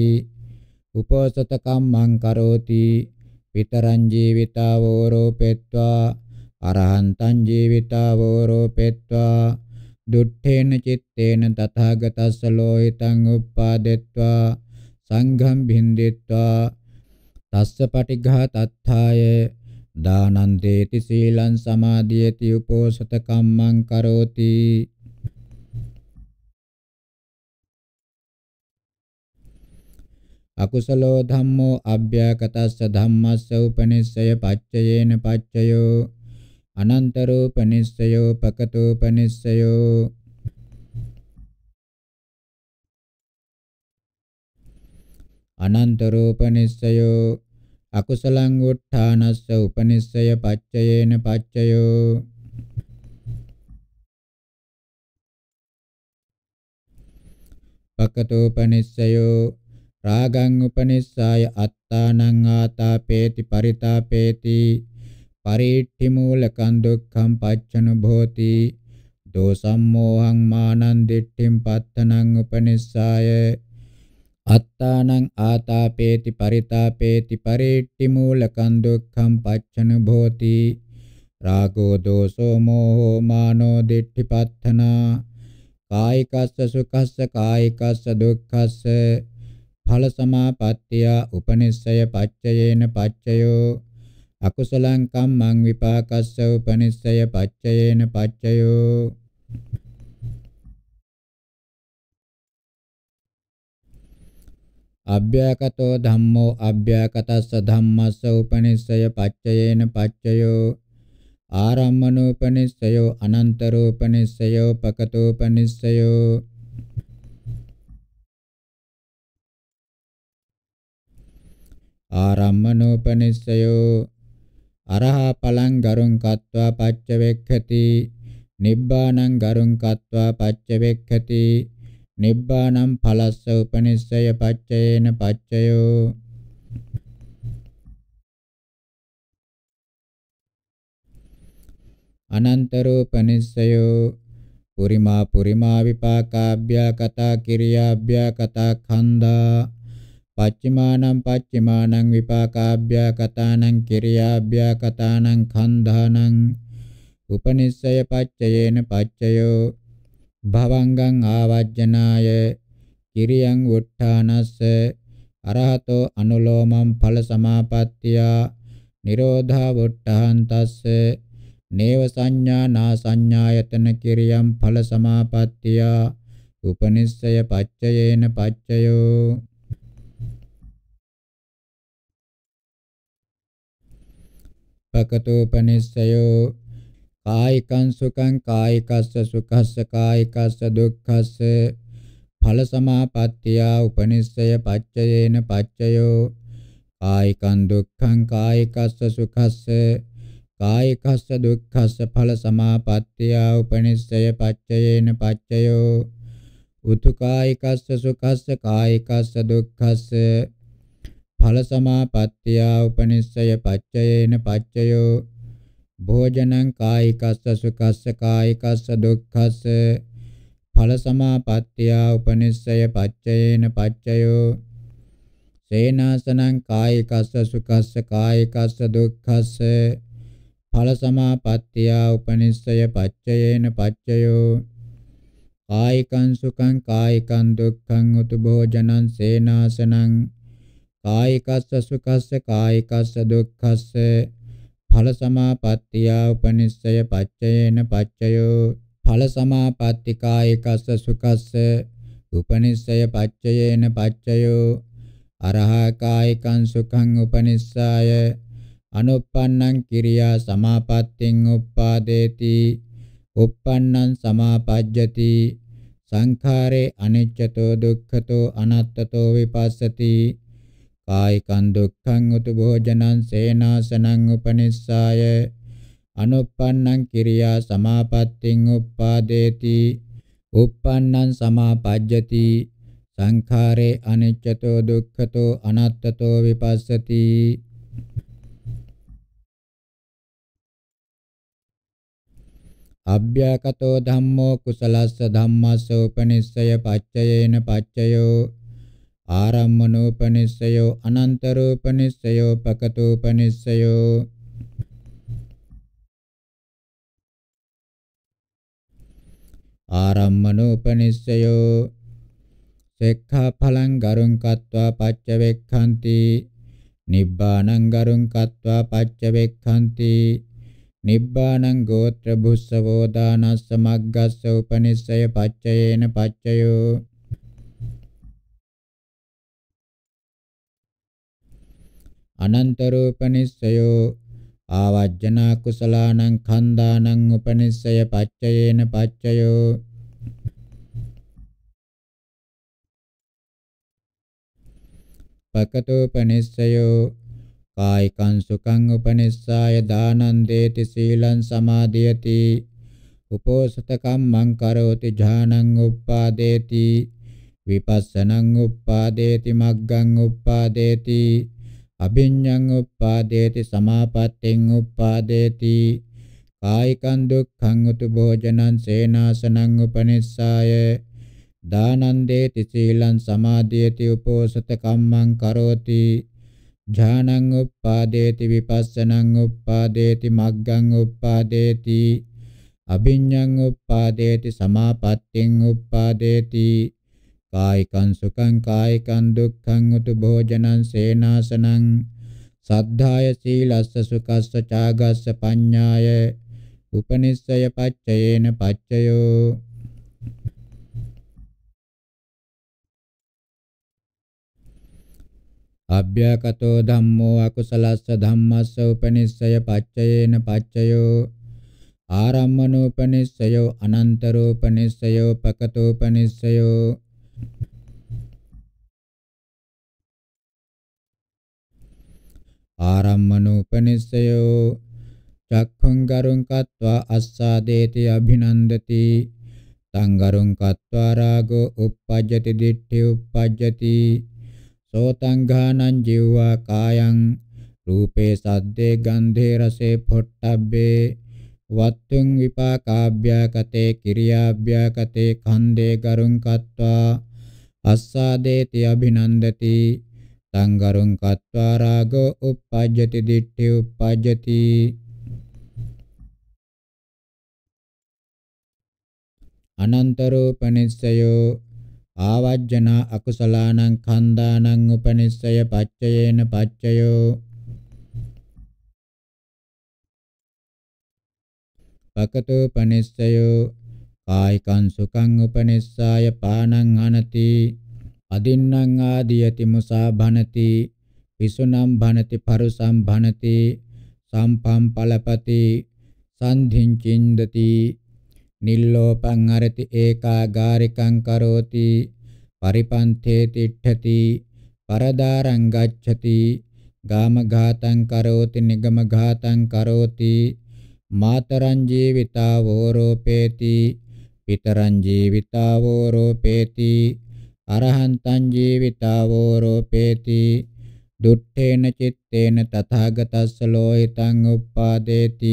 උපෝසත කම්මං කරෝති පිතරං ජීවිතාවෝ රෝපෙත්වා අරහන්තං ජීවිතාවෝ රෝපෙත්වා දුට්ඨේන චitteන තථාගතස්ස ලෝහිතං උප්පාදෙත්වා සංඝං භින්දෙත්වා තස්ස පටිඝාතත්ථාය දානන්තේති සීලං සමාධියති උපෝසත කම්මං කරෝති අකුසලෝ ධම්මෝ අභ්‍යකටස්ස ධම්මස්ස උපනිස්සය පච්චයේන පච්චයෝ අනන්ත රූපනිස්සයෝ පකතෝපනිස්සයෝ අනන්ත රූප නිස්සයෝ අකුසලං උත්ථානස්ස උපනිස්සය පච්චයේන පච්චයෝ පකතෝපනිස්සයෝ රාගං උපනිස්සාය අත්තානං ආතාපේති පරිතාපේති පරිට්ඨි මූලකං දුක්ඛං පච්චනුභෝති දෝසම්මෝහං මානං දිට්ඨින් පත්තනං උපනිස්සාය අත්තානං ආතාපේති පරිතාපේති පරිට්ටි මූලකං දුක්ඛං පච්චන භෝති රාගෝ දෝසෝ මෝහෝ මානෝ දිට්ඨිපත්තනා කායිකස්ස සුඛස්ස කායිකස්ස දුක්ඛස්ස ඵල සමාපත්තිය උපනිස්සය පච්චයේන පච්චයෝ අකුසලං කම්මං විපාකස්ස උපනිස්සය පච්චයේන පච්චයෝ අභ්‍යකතෝ ධම්මෝ අභ්‍යකතස්ස ධම්මස්ස උපනිස්සය පච්චයේන පච්චයෝ ආරම්මනෝපනිස්සයෝ අනන්තරෝපනිස්සයෝ පකතෝපනිස්සයෝ ආරම්මනෝපනිස්සයෝ අරහා පලං ගරුං කତ୍වා පච්චවෙක්ඛති නිබ්බානං ගරුං කତ୍වා පච්චවෙක්ඛති නිබ්බානම් පලස්ස උපනිස්සය පච්චයේන පච්චයෝ අනන්තරෝපනිස්සයෝ පුරිමා පුරිමා විපාකාභ්‍යා කතා කිරියාභ්‍යා කතා ඛණ්ඩා පච්චිමානම් පච්චිමානම් විපාකාභ්‍යා කතානම් කිරියාභ්‍යා කතානම් ඛණ්ඩානම් උපනිස්සය පච්චයේන පච්චයෝ භවංගං ආවජ්ජනාය කිරියං වුට්ඨානස්ස අරහතෝ අනුලෝමං ඵල සමාපත්තියා නිරෝධා වුට්ඨහන්තස්ස නේව සංඥා නා සංඥායතන කිරියම් ඵල සමාපත්තියා උපනිස්සය පච්චයේන පච්චයෝ පකතෝපනිස්සයෝ कायिकं सुखं कायिकस्य सुखस्य कायिकस्य दुःखस्य फलसमापत्त्या उपनिषय पच्चयेन पच्चयो कायिकं दुःखं कायिकस्य सुखस्य कायिकस्य दुःखस्य फलसमापत्त्या उपनिषय पच्चयेन पच्चयो उत कायिकस्य सुखस्य कायिकस्य दुःखस्य फलसमापत्त्या उपनिषय पच्चयेन पच्चयो भोजन भोजनं कायिकस्य सुखस्य कायिकस्य फल फलसमापत्त्या उपनिश्चय पच्चयेन पच्चयो सेनासनं कायिकस्य सुखस्य कायिकस्य फल फलसमापत्त्या उपनिश्चय पच्चयेन पच्चयो कायिकं सुखं कायिकं दुःखं उत भोजनं सेनासनं कायिकस्य सुखस्य कायिकस्य दुःखस्य ඵල සමාපත්තියා උපනිස්සය පච්චයේන පච්චයෝ ඵල සමාපත්තිකා එකස්ස සුකස්ස උපනිස්සය පච්චයේන පච්චයෝ අරහා කායිකං සුඛං උපනිස්සාය අනුප්පන්නං කිරියා සමාපත්තින් උප්පාදේති uppannam samapajjati sankhare aniccato dukkhato anattato vipassati කායිකං දුක්ඛං උතු භෝජනං සේනාසනං උපනිස්සාය අනුප්පන්නං කිරියා සමාපත්තිං උප්පාදේති උප්පන්නං සමාපජ්ජති සංඛාරේ අනිච්චතෝ දුක්ඛතෝ අනාත්තතෝ විපස්සති අභ්‍යකතෝ ධම්මෝ කුසලස්ස ධම්මස්ස උපනිස්සය පච්චයේන පච්චයෝ ආරම්මනෝපනිස්සයෝ අනන්තරෝපනිස්සයෝ පකතෝපනිස්සයෝ ආරම්මනෝපනිස්සයෝ සෙක්ඛාඵලං ගරුං කତ୍වා පච්චවෙක්ඛන්ති නිබ්බානං ගරුං කତ୍වා පච්චවෙක්ඛන්ති නිබ්බානං ගෝත්‍ර බුස්සවෝ දානස්ස මග්ගස්ස උපනිස්සය පච්චයේන පච්චයෝ අනන්තරූපනිස්සයෝ ආවජ්ජනා කුසලානං කන්දානං උපනිස්සය පච්චයේන පච්චයෝ පකතෝපනිස්සයෝ කායිකං සුඛං උපනිස්සාය දානං දේති සීලං සමාදියති උපෝසත කම්මං කරෝති ඥානං උප්පාදේති විපස්සනං උප්පාදේති මග්ගං උප්පාදේති අභිඤ්ඤං උප්පාදේති සමාපත්තෙන් උප්පාදේති කායිකං දුක්ඛං උතු භෝජනං සේනාසනං උපනිස්සාය දානං දේති සීලං සමාදේති උපෝසත කම්මං කරෝති ඥානං උප්පාදේති විපස්සනං උප්පාදේති මග්ගං උප්පාදේති අභිඤ්ඤං උප්පාදේති සමාපත්තෙන් උප්පාදේති කායිකං සුඛං කායිකං දුක්ඛං උතු භෝජනං සේනාසනං සද්ධාය සීලස්ස සුකස්ස චාගස්ස පඤ්ඤාය උපනිස්සය පච්චයේන පච්චයෝ අභ්‍යකතෝ ධම්මෝ අකුසලස්ස ධම්මස්ස උපනිස්සය පච්චයේන පච්චයෝ ආරම්මනෝපනිස්සයෝ අනන්තරෝපනිස්සයෝ පකතෝපනිස්සයෝ ආරම්මනෝපනිස්සයෝ චක්ඛං ගරුං කତ୍වා අස්සාදේති අභිනන්දති තං ගරුං කତ୍වා රාගෝ uppajjati ditthi uppajjati සෝතං ඝානං ජීවා කායං රූපේ සද්දේ ගන්ධේ රසේ පොට්ටබ්බේ වත්තුං විපාකාභ්‍යාකතේ කිරියාභ්‍යාකතේ ඛණ්ඩේ ගරුං කତ୍වා අස්සාදේති අභිනන්දති සංගරුං කତ୍වා රාගෝ uppajjati ditti uppajjati අනන්ත රූපනිස්සයෝ ආවජ්ජන අකුසලානං කන්දානං උපනිස්සය පච්චයේන පච්චයෝ පකතෝ පනිස්සයෝ කායිකං සුඛං උපනිස්සාය පානං හනති අදින්නං ආදීයති මුසා භනති පිසුනම් භනති පරුසම් භනති සම්පම් පලපති සන්ධින් චින්දති නිල්ලෝපං අරති ඒකාගාරිකං කරෝති පරිපන්තේ තිට්ඨති පරදාරං ගච්ඡති ගාමඝාතං කරෝති නිගමඝාතං කරෝති මාතරං ජීවිතා වෝරෝපේති පිතරං ජීවිතාවෝ රෝපේති අරහන්තං ජීවිතාවෝ රෝපේති දුට්ඨේන චitteන තථාගතස්ස ලෝහිතං උප්පාදේති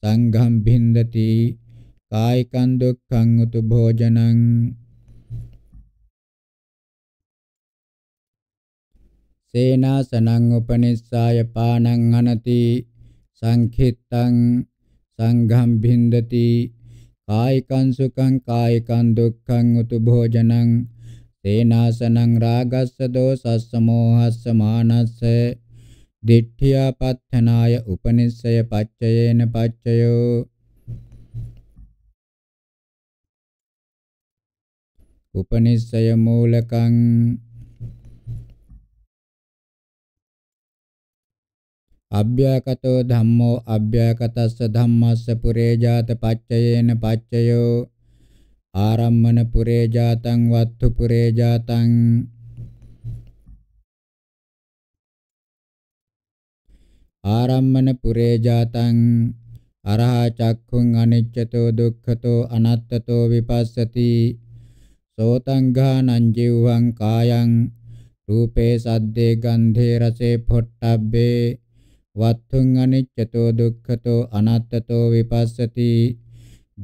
සංඝම් භින්දති කායිකං දුක්ඛං උතු භෝජනං සේනාසනං උපනිස්සාය පානං අනති සංඛිත්තං සංඝම් භින්දති කායිකං සුඛං කායිකං දුක්ඛං උතු භෝජනං තේනාසනං රාගස්ස දෝසස්ස මෝහස්ස මානස්ස දිට්ඨියා පත්තනාය උපනිස්සය පච්චයේන පච්චයෝ උපනිස්සය මූලකං අභ්‍යකටෝ ධම්මෝ අභ්‍යකටස්ස ධම්මස්ස පුරේ ජාත පච්චයේන පච්චයෝ ආරම්මන පුරේ ජාතං වත්තු පුරේ ජාතං ආරම්මන පුරේ ජාතං අරහා චක්ඛුං අනිච්චතෝ දුක්ඛතෝ අනත්තතෝ විපස්සති සෝතං ඝානං ජීවං කායං රූපේ සද්දේ ගන්ධේ රසේ පොට්ටබ්බේ වත්තුං අනිච්චතෝ දුක්ඛතෝ අනාත්තතෝ විපස්සති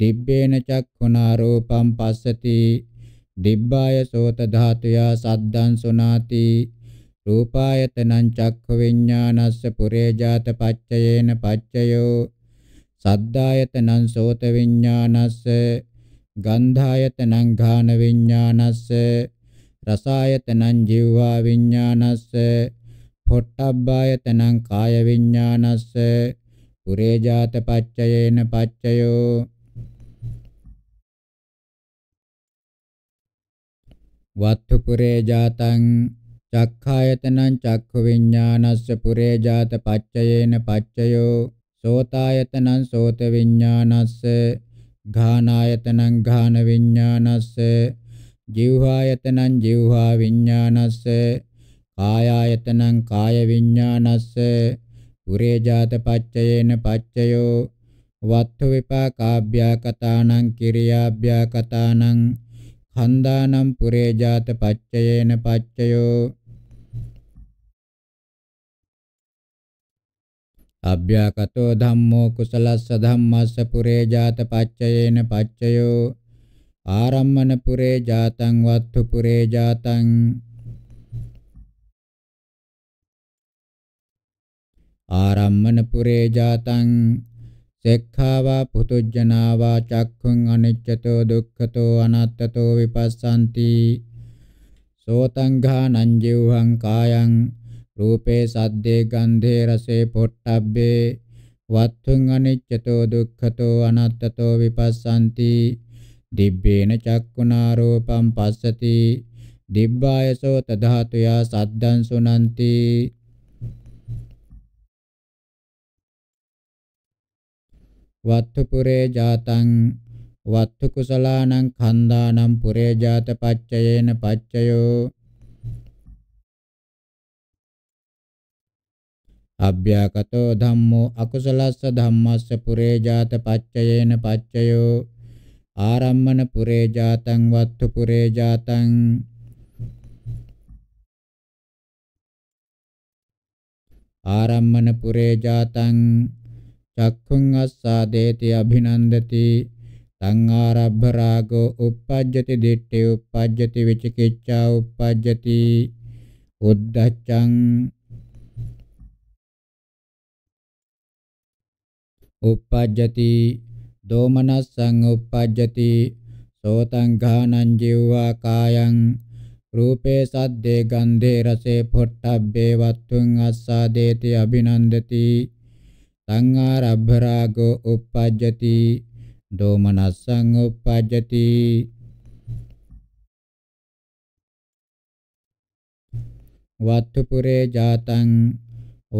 දිබ්බේන චක්ඛුනා රූපං පස්සති දිබ්බාය සෝත ධාතුයා සද්දං සුනාති රූපායතනං චක්ඛ විඥානස්ස පුරේ ජාත පච්චයේන පච්චයෝ සද්දායතනං සෝත විඥානස්ස ගන්ධායතනං ඝාන විඥානස්ස රසායතනං ජීවා විඥානස්ස පොට්ටබ්බාය තනං කාය විඥානස්ස පුරේ ජාත පච්චයේන පච්චයෝ වත්තු පුරේ ජාතං චක්ඛායතනං චක්ඛු විඥානස්ස පුරේ ජාත පච්චයේන පච්චයෝ සෝතායතනං සෝත විඥානස්ස ඝානායතනං ඝාන විඥානස්ස ජීවහායතනං ජීවහා විඥානස්ස කායායතනං කාය විඥානස්ස උරේජාත පච්චයේන පච්චයෝ වත්තු විපාකාභ්‍යාකතානං කිරියාභ්‍යාකතානං ඛණ්ඩානම් පුරේජාත පච්චයේන පච්චයෝ අභ්‍යාකතෝ ධම්මෝ කුසලස්ස ධම්මස්ස පුරේ ජාත පච්චයේන පච්චයෝ ආරම්මන පුරේ ජාතං වත්තු පුරේ ජාතං ආරම්මනපුරේ ජාතං සෙක්ඛාවා පුතුජ්ජනාවා චක්ඛුං අනිච්චතෝ දුක්ඛතෝ අනාත්තතෝ විපස්සanti සෝතං ඝානං ජීවං කායං රූපේ සද්දේ ගන්ධේ රසේ පොට්ටබ්බේ වත්තුං අනිච්චතෝ දුක්ඛතෝ අනාත්තතෝ විපස්සanti දිබ්බේන චක්කුණා රූපං පස්සති දිබ්බායසෝ තධාතුයා සද්දං සුනන්ති වත්තු පුරේ ජාතං වත්තු කුසලානං කන්දානම් පුරේ ජාත පච්චයේන පච්චයෝ අභ්‍යාකතෝ ධම්මෝ අකුසලස්ස ධම්මස්ස පුරේ ජාත පච්චයේන පච්චයෝ ආරම්මන පුරේ ජාතං වත්තු පුරේ ජාතං ආරම්මන පුරේ ජාතං චක්ඛුං අස්සාදේති අභිනන්දති තං ආරබ්බ රාගෝ uppajjati ditti uppajjati vichikiccha uppajjati uddacchang uppajjati දෝමනස්සං uppajjati සෝතං ඝානං ජීවා කායං රූපේ සද්දේ ගන්ධේ රසේ පොට්ටබ්බේ වත්තුං අස්සාදේති අභිනන්දති සංආරබ්බරාගෝ uppajjati දෝමනස්සං uppajjati වත්තු පුරේ ජාතං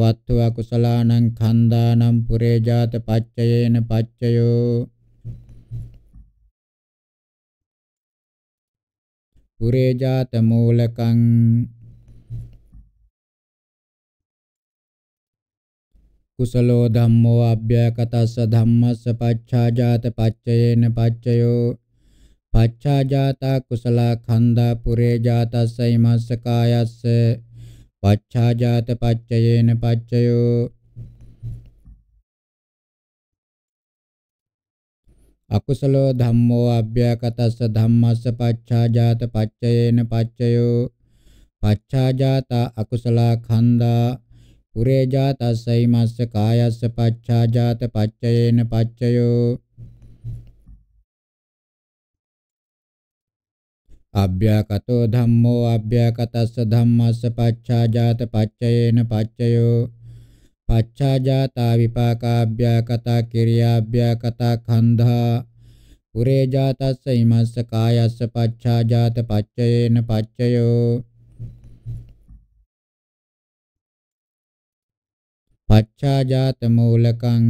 වත්තු අකුසලානං khanda පුරේ ජාත පච්චයේන පච්චයෝ පුරේ ජාත මූලකං කුසලෝ ධම්මෝ අභ්‍යයකතස්ස ධම්මස්ස පච්ඡාජාත පච්චයේන පච්චයෝ පච්ඡාජාතා කුසලා khanda පුරේ ජාතස්ස ීමස්ස කායස්ස පච්ඡාජාත පච්චයේන පච්චයෝ අකුසලෝ ධම්මෝ අභ්‍යයකතස්ස ධම්මස්ස පච්ඡාජාත පච්චයේන පච්චයෝ පච්ඡාජාතා අකුසලා khanda පුරේජාතස්සයි මස්ස කායස්ස පච්ඡාජාත පච්චයේන පච්චයෝ අභ්‍යකතෝ ධම්මෝ අභ්‍යකතස්ස ධම්මස්ස පච්ඡාජාත පච්චයේන පච්චයෝ පච්ඡාජාතා විපාකාභ්‍යකතා කිරියාභ්‍යකතා කන්ධා පුරේජාතස්ස ඉමස්ස කායස්ස පච්ඡාජාත පච්චයේන පච්චයෝ පච්චාජාත මූලකං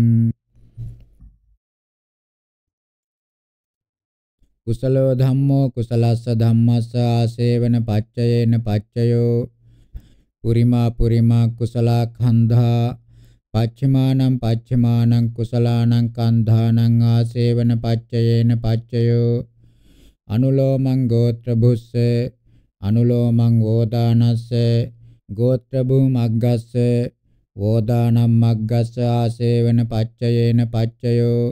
කුසලෝ ධම්මෝ කුසලස්ස ධම්මස්ස ආසේවන පච්චයේන පච්චයෝ පුරිමා පුරිමා කුසලා කන්ධා පච්චමානං පච්චමානං කුසලානං කන්ධානං ආසේවන පච්චයේන පච්චයෝ අනුලෝමං ගෝත්‍ර බුස්ස අනුලෝමං වෝදානස්ස ගෝත්‍ර භූමග්ගස්ස වෝදානම් මග්ගස්ස ආසේවන පච්චයේන පච්චයෝ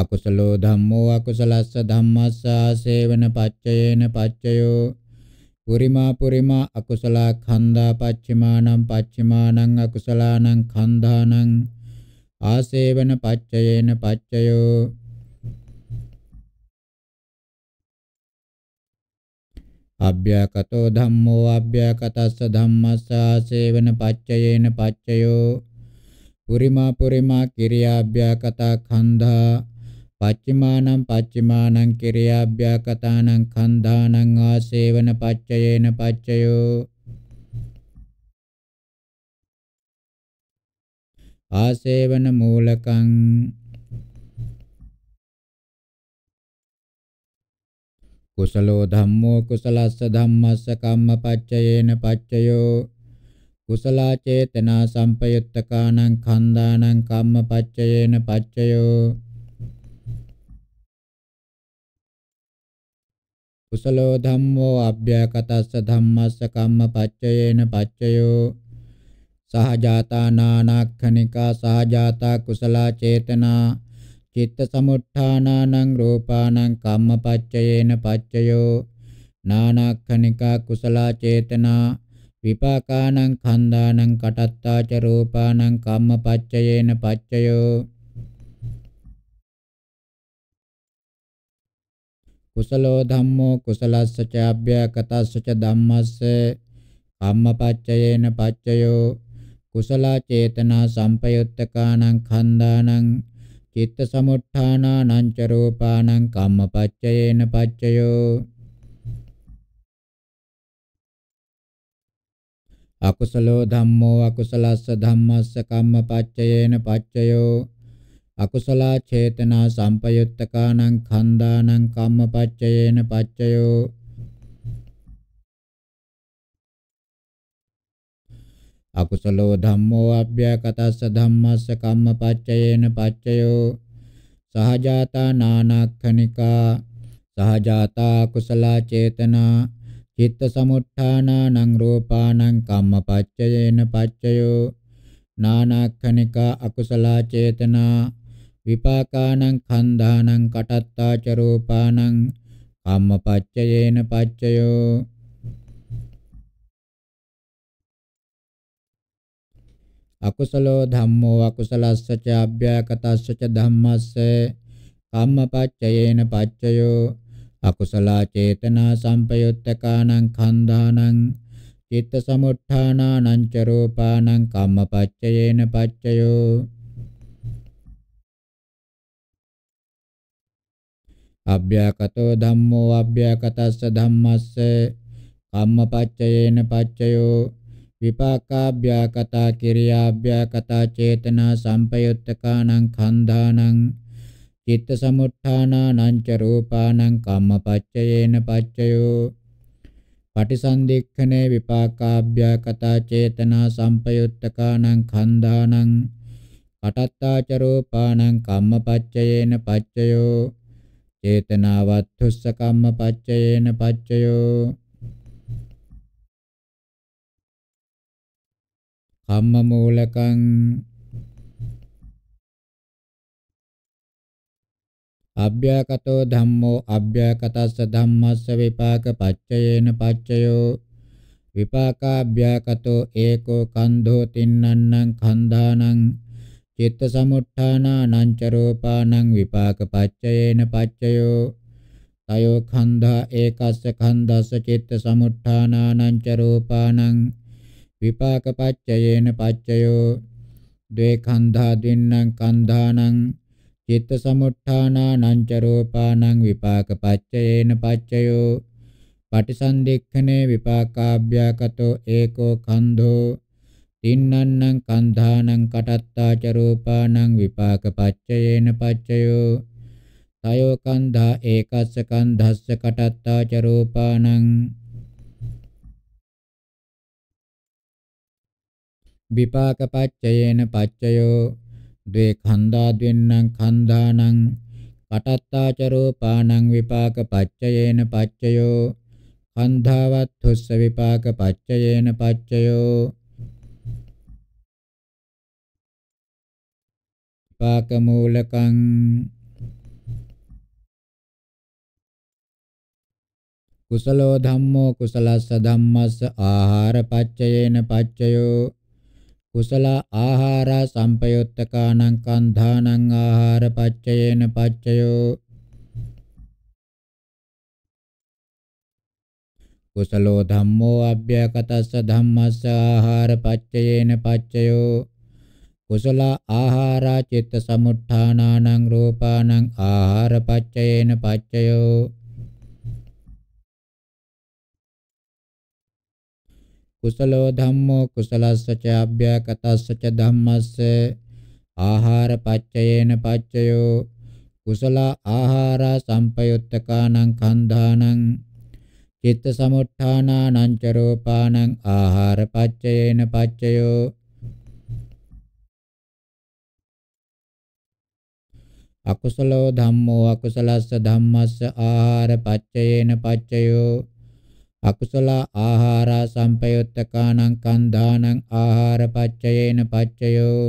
අකුසලෝ ධම්මෝ අකුසලස්ස ධම්මස්ස ආසේවන පච්චයේන පච්චයෝ පුරිමා පුරිමා අකුසල ඛණ්ඩා පච්චිමානම් පච්චිමානම් අකුසලානම් ඛණ්ඩානම් ආසේවන පච්චයේන පච්චයෝ අභ්‍යකතෝ ධම්මෝ අභ්‍යකතස්ස ධම්මස්සා සේවන පච්චයේන පච්චයෝ පුරිමා පුරිමා කිරියාභ්‍යකත ඛණ්ඩා පච්චිමානං පච්චිමානං කිරියාභ්‍යකතානං ඛණ්ඩානං ආසේවන පච්චයේන පච්චයෝ ආසේවන මූලකං කුසලෝ ධම්මෝ කුසලස්ස ධම්මස්ස කම්මපච්චයේන පච්චයෝ කුසලා චේතනා සම්පයුත්තකානං කන්දානං කම්මපච්චයේන පච්චයෝ කුසලෝ ධම්මෝ අභ්‍යකටස්ස ධම්මස්ස කම්මපච්චයේන පච්චයෝ සහජාතා නානක්ඛනිකා සහජාතා කුසලා චේතනා චිත්ත සමුට්ඨානානං රූපානං කම්මපච්චයේන පච්චයෝ නානක්ඛනිකා කුසල චේතනා විපාකානං කන්දානං කටත්තාච රූපානං කම්මපච්චයේන පච්චයෝ කුසලෝ ධම්මෝ කුසලස්ස ච අභ්‍යකටස්ස ච ධම්මස්ස කම්මපච්චයේන පච්චයෝ කුසල චේතනා සම්පයුත්තකානං ඛණ්ඩානං චිත්ත සමුත්ථානානං ච රූපානං කම්මපච්චයේන පච්චයෝ අකුසලෝ ධම්මෝ අකුසලස්ස ධම්මස්ස කම්මපච්චයේන පච්චයෝ අකුසලා චේතනා සම්පයුත්තකානං ඛණ්ඩානං කම්මපච්චයේන පච්චයෝ අකුසලෝ ධම්මෝ අභ්‍යකටස්ස ධම්මස්ස කම්මපච්චයේන පච්චයෝ සහජාතා නානක්ඛනිකා සහජාතා කුසල චේතනා චිත්ත සමුත්ථානානං රූපානං කම්මපච්චයේන පච්චයෝ නානක්ඛනික අකුසල චේතනා විපාකානං කන්දානං කටත්තාච රූපානං කම්මපච්චයේන පච්චයෝ අකුසලෝ ධම්මෝ අකුසලස්ස ච අභ්‍යයකතස්ස ච ධම්මස්ස කම්මපච්චයේන පච්චයෝ අකුසලා චේතනා සම්පයුත්තකානං කන්දානං චිත්ත සමුත්ථානානං ච රූපානං කම්මපච්චයේන පච්චයෝ අභ්‍යකතෝ ධම්මෝ අභ්‍යකතස්ස ධම්මස්ස කම්මපච්චයේන පච්චයෝ විපාකාභ්‍යාකතා කිරියාභ්‍යාකතා චේතනා සම්පයුත්තකානං ඛණ්ඩානං චිත්ත සමුත්ථානානං ච රූපානං කම්මපච්චයේන පච්චයෝ පටිසන්ධික්ඛනේ විපාකාභ්‍යාකතා චේතනා සම්පයුත්තකානං ඛණ්ඩානං කටත්තාච රූපානං කම්මපච්චයේන පච්චයෝ චේතනාවත්ථුස්ස කම්මපච්චයේන පච්චයෝ කම්මමූලකං අභ්‍යකතෝ ධම්මෝ අභ්‍යකතස්ස ධම්මස්ස විපාක පච්චයේන පච්චයෝ විපාකාභ්‍යකතෝ ඒකෝ කන්ධෝ තින්නන්නං කන්දානං චිත්ත සමුට්ඨානානං ච රූපානං විපාක පච්චයේන පච්චයෝ තයෝ කන්ධා ඒකස්ස කන්දස්ස චිත්ත සමුට්ඨානානං ච රූපානං විපාක පච්චයේන පච්චයෝ ද්වේඛන්ධා දින්නම් කන්ධානම් චිත්ත සමුට්ඨානානං ච රූපානං විපාක පච්චයේන පච්චයෝ පටිසන්ධික්ඛනේ විපාකාභ්‍යකතෝ ඒකෝ කන්ධෝ තින්නන්නං කන්ධානං කටත්තා ච රූපානං විපාක පච්චයේන පච්චයෝ තයෝ කන්ධා ඒකස්ස කන්ධස්ස කටත්තා ච රූපානං විපාක පච්චයේන පච්චයෝ ද්වේ ඛණ්ඩා ද්වෙන්නං ඛණ්ඩානං පටත්තාච රූපානං විපාක පච්චයේන පච්චයෝ ඛණ්ඩාවත්ථොස්ස විපාක පච්චයේන පච්චයෝ විපාක මූලකං කුසලෝ ධම්මෝ කුසලස්ස ධම්මස්ස ආහාර පච්චයේන පච්චයෝ කුසල ආහාරා සම්පයුත්තකානං කන්ධානං ආහාර පච්චයේන පච්චයෝ කුසලෝ ධම්මෝ අභ්‍යකටස්ස ධම්මස්ස ආහාර පච්චයේන පච්චයෝ කුසල ආහාරා චිත්ත සමුත්ථානානං රූපානං ආහාර පච්චයේන පච්චයෝ කුසලෝ ධම්මෝ කුසලස්සච අභ්‍යකටස්සච ධම්මස්ස ආහාර පච්චයේන පච්චයෝ කුසල ආහාර සම්පයුත්තකානං කන්ධානං චිත්ත සමුත්ථානානං ච රෝපානං ආහාර පච්චයේන පච්චයෝ අකුසලෝ ධම්මෝ අකුසලස්ස ධම්මස්ස ආහාර පච්චයේන පච්චයෝ අකුසල ආහාරා සම්පයුත්තකානං කන් දානං ආහාර පච්චයේන පච්චයෝ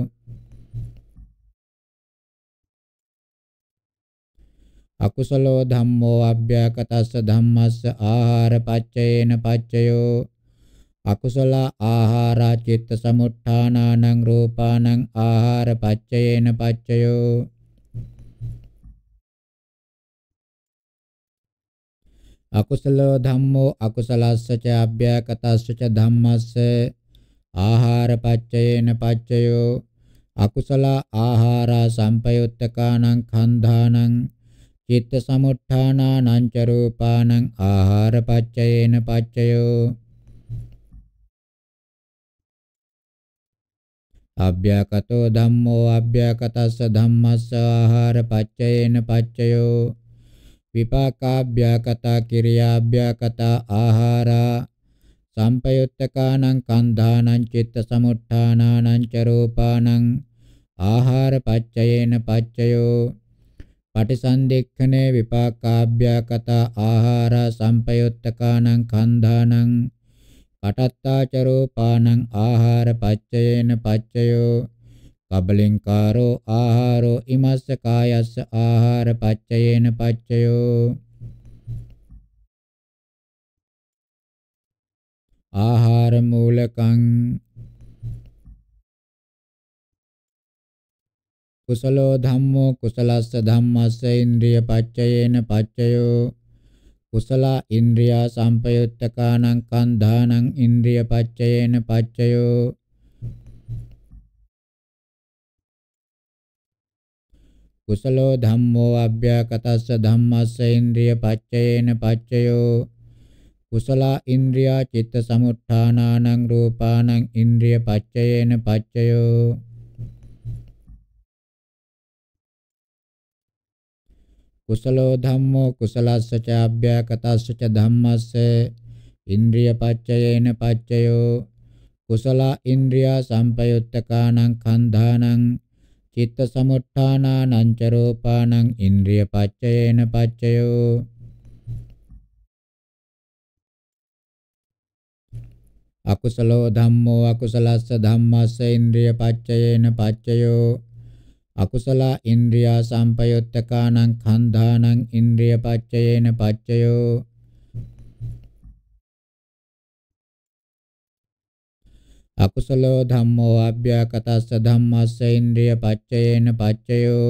අකුසලෝ ධම්මෝ අභ්‍යකටස්ස ධම්මස්ස ආහාර පච්චයේන පච්චයෝ අකුසල ආහාරා චිත්ත සමුට්ඨානානං රූපානං ආහාර පච්චයේන පච්චයෝ අකුසලෝ ධම්මෝ අකුසලස්ස ච අභ්‍යකටස්ස ච ධම්මස්ස ආහාර පච්චයේන පච්චයෝ අකුසල ආහාරා සම්පයුත්තකානං කන්ධානං චිත්ත සමුත්ථානානං ච රූපානං ආහාර පච්චයේන පච්චයෝ අභ්‍යකටෝ ධම්මෝ අභ්‍යකටස්ස ධම්මස්ස ආහාර පච්චයේන පච්චයෝ විපාකාභ්‍යාකතා කිරියාභ්‍යාකතා ආහාරා සම්පයුත්තකානං කන්ධානං චිත්ත සමුට්ඨානානං ච රූපානං ආහාර පච්චයේන පච්චයෝ පටිසන්දෙක්ඛනේ විපාකාභ්‍යාකතා ආහාරා සම්පයුත්තකානං කන්ධානං පටත්තාචරෝපානං ආහාර පච්චයේන පච්චයෝ කබලින්කාරෝ ආහාරෝ ඉමස්ස කායස්ස ආහාර පච්චයේන පච්චයෝ ආහාර මූලකං කුසලෝ ධම්මෝ කුසලස්ස ධම්මස්ස ඉන්ද්‍රිය පච්චයේන පච්චයෝ කුසලා ඉන්ද්‍රියා සම්පයුත්තකානං කන්ධානං ඉන්ද්‍රිය පච්චයේන පච්චයෝ කුසලෝ ධම්මෝ අභ්‍යකටස්ස ධම්මස්ස ඉන්ද්‍රිය පච්චයේන පච්චයෝ කුසලා ඉන්ද්‍රියා චිත්ත සමුත්ථානානං රූපානං ඉන්ද්‍රිය පච්චයේන පච්චයෝ කුසලෝ ධම්මෝ කුසලස්ස ච අභ්‍යකටස්ස ච ධම්මස්ස ඉන්ද්‍රිය පච්චයේන පච්චයෝ කුසලා ඉන්ද්‍රියා සම්පයුත්තකානං කන්ධානං චිත්ත සමුට්ඨානානං ච රූපානං ඉන්ද්‍රිය පච්චයේන පච්චයෝ අකුසලෝ ධම්මෝ අකුසලස්ස ධම්මස්ස ඉන්ද්‍රිය පච්චයේන පච්චයෝ අකුසලා ඉන්ද්‍රියා සම්පයුත්තකානං කන්ධානං ඉන්ද්‍රිය පච්චයේන පච්චයෝ අකුසලෝ ධම්මෝ ආභ්‍යාකතස්ස ධම්මස්ස ඉන්ද්‍රිය පච්චයේන පච්චයෝ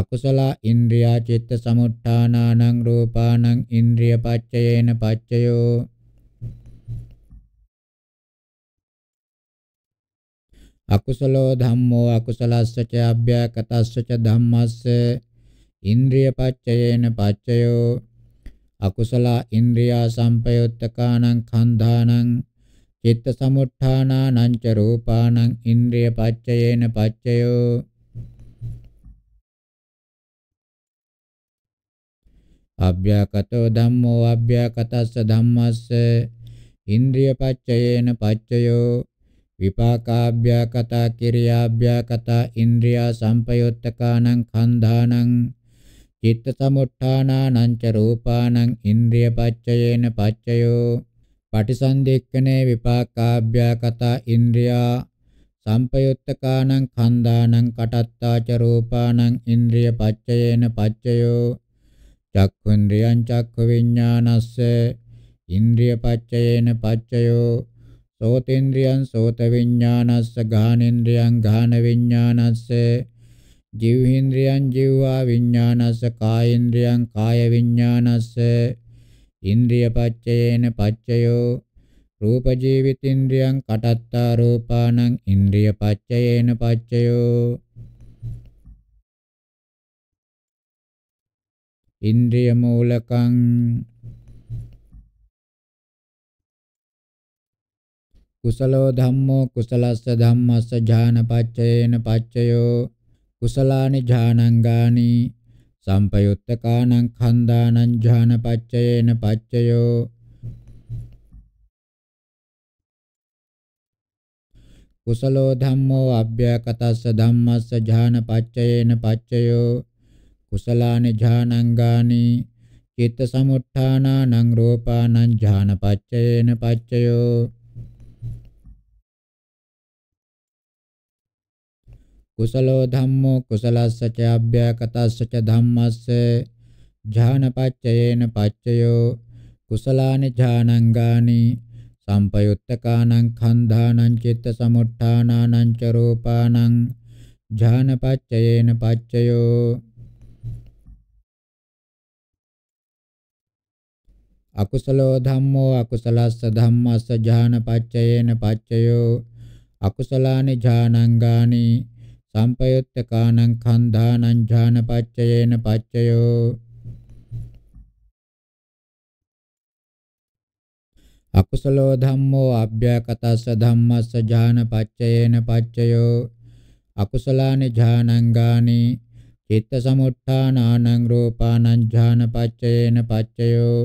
අකුසල ඉන්ද්‍රියා චිත්ත සමුට්ඨානානං රූපානං ඉන්ද්‍රිය පච්චයේන පච්චයෝ අකුසලෝ ධම්මෝ අකුසලස්ස ච අභ්‍යකටස්ස ච ධම්මස්ස ඉන්ද්‍රිය පච්චයේන පච්චයෝ අකුසල ඉන්ද්‍රියා සම්පයුත්තකානං කන්ධානං චිත්ත සමුත්ථානා නංච රූපානං ඉන්ද්‍රිය පච්චයේන පච්චයෝ අභ්‍යකතෝ ධම්මෝ අභ්‍යකතස්ස ධම්මස්ස ඉන්ද්‍රිය පච්චයේන පච්චයෝ විපාකාභ්‍යකතා කිරියාභ්‍යකතා ඉන්ද්‍රියා සංපයුත්තකානං කන්ධානං චිත්ත සමුත්ථානා නංච රූපානං ඉන්ද්‍රිය පච්චයේන පච්චයෝ පටිසන්ධික්කනේ විපාකාභ්‍යාකතා ඉන්ද්‍රියා සම්පයුත්තකානං කන්දානං කටත්තාච රූපානං ඉන්ද්‍රිය පච්චයේන පච්චයෝ චක්ඛුන්ද්‍රියං චක්ඛ විඥානස්ස ඉන්ද්‍රිය පච්චයේන පච්චයෝ සෝතේන්ද්‍රියං සෝත විඥානස්ස ගාහනේන්ද්‍රියං ගාහන විඥානස්ස ජීවේන්ද්‍රියං ජීවා විඥානස්ස කායේන්ද්‍රියං කාය විඥානස්ස ඉන්ද්‍රිය පච්චයේන පච්චයෝ රූප ජීවිතින්ද්‍රියං කටත්තා රූපානං ඉන්ද්‍රිය පච්චයේන පච්චයෝ ඉන්ද්‍රිය මූලකං කුසලෝ ධම්මෝ කුසලස්ස ධම්මස්ස ඥානපච්චයේන පච්චයෝ කුසලානි ඥානංගානි සම්පයුත්තකානං ඛණ්ඩානං ඥානපච්චයේන පච්චයෝ කුසලෝ ධම්මෝ අභ්‍යකටස්ස ධම්මස්ස ඥානපච්චයේන පච්චයෝ කුසලානි ඥානංගානි චිත්ත සමුත්ථානානං රූපානං ඥානපච්චයේන පච්චයෝ කුසලෝ ධම්මෝ කුසලස්සච අභ්‍යකටස්සච ධම්මස්ස ඥානපච්චයේන පච්චයෝ කුසලානි ඥානංගානි සම්පයුත්තකානං khණ්ඩානං චිත්ත සමුට්ඨානානං ච රූපානං ඥානපච්චයේන පච්චයෝ අකුසලෝ ධම්මෝ අකුසලස්ස ධම්මස්ස ඥානපච්චයේන පච්චයෝ අකුසලානි ඥානංගානි සම්පයුත්ත කානං කන්ධානං ඥානපච්චයේන පච්චයෝ අකුසලෝ ධම්මෝ අභ්‍යකටස්ස ධම්මස්ස ඥානපච්චයේන පච්චයෝ අකුසලානි ඥානංගානි චිත්ත සමුත්ථානානං රූපානං ඥානපච්චයේන පච්චයෝ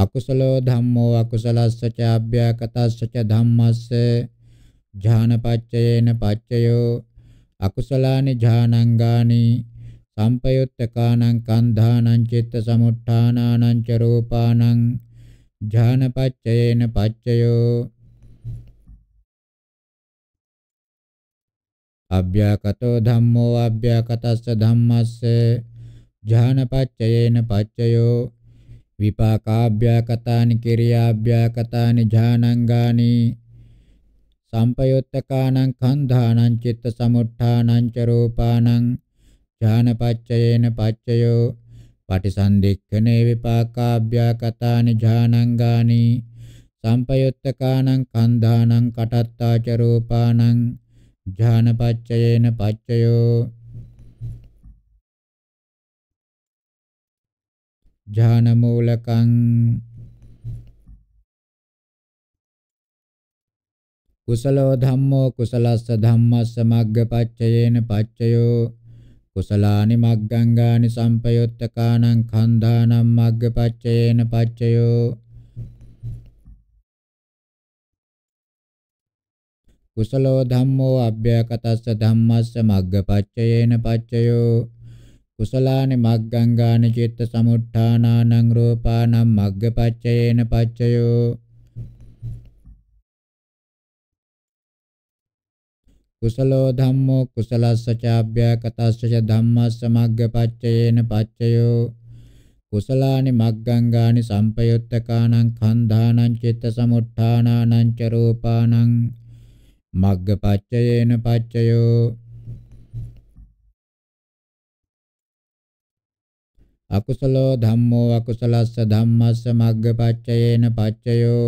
අකුසලෝ ධම්මෝ අකුසලස්ස ච අභ්‍යකටස්ස ච ධම්මස්ස ඥානපච්චයේන පච්චයෝ අකුසලානි ඥානංගානි සම්පයුත්තකානං කන්ධානං චිත්ත සමුට්ඨානානං ච රූපානං ඥානපච්චයේන පච්චයෝ අභ්‍යකටෝ ධම්මෝ අභ්‍යකටස්ස ධම්මස්ස ඥානපච්චයේන පච්චයෝ විපාකාභ්‍යකතානි කිරියාභ්‍යකතානි ඥානංගානි සම්පයුත්තකානං කන්ධානං චිත්ත සමුට්ඨානං ච රූපානං ඥානපච්චයේන පච්චයෝ පටිසන්ධික්ඛනේ විපාකාභ්‍යකතානි ඥානංගානි සම්පයුත්තකානං කන්ධානං කටත්තා ච රූපානං ඥානපච්චයේන පච්චයෝ ඥානමූලකං කුසලෝ ධම්මෝ කුසලස්ස ධම්මස්ස මග්ගපච්චයේන පච්චයෝ කුසලානි මග්ගංගානි සම්පයොත්තකානං කන්දානම් මග්ගපච්චයේන පච්චයෝ කුසලෝ ධම්මෝ අභ්‍යකටස්ස ධම්මස්ස මග්ගපච්චයේන පච්චයෝ කුසලානි මග්ගංගානි චිත්ත සමුට්ඨානානං රූපානං මග්ගපච්චයේන පච්චයෝ කුසලෝ ධම්මෝ කුසලස්ස චාභ්‍යකතස්ස ච ධම්මස්ස මග්ගපච්චයේන පච්චයෝ කුසලානි මග්ගංගානි සම්පයුත්තකානං කන්ධානං චිත්ත සමුට්ඨානානං ච රූපානං මග්ගපච්චයේන පච්චයෝ අකුසලෝ ධම්මෝ අකුසලස්ස ධම්මස්ස මග්ගපච්චයේන පච්චයෝ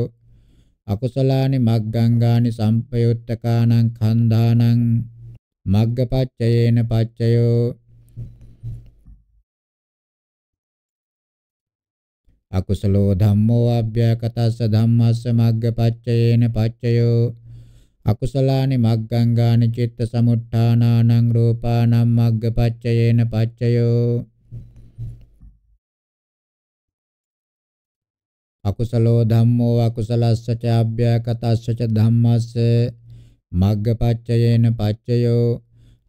අකුසලානි මග්ගංගානි සම්පයුත්තකානං කන්දානං මග්ගපච්චයේන පච්චයෝ අකුසලෝ ධම්මෝ අභ්‍යකටස්ස ධම්මස්ස මග්ගපච්චයේන පච්චයෝ අකුසලානි මග්ගංගානි චිත්ත සමුට්ඨානානං රූපානං මග්ගපච්චයේන පච්චයෝ අකුසලෝ ධම්මෝ අකුසලස්ස ච අභ්‍යකටස්ස ච ධම්මස්ස මග්ගපච්චයේන පච්චයෝ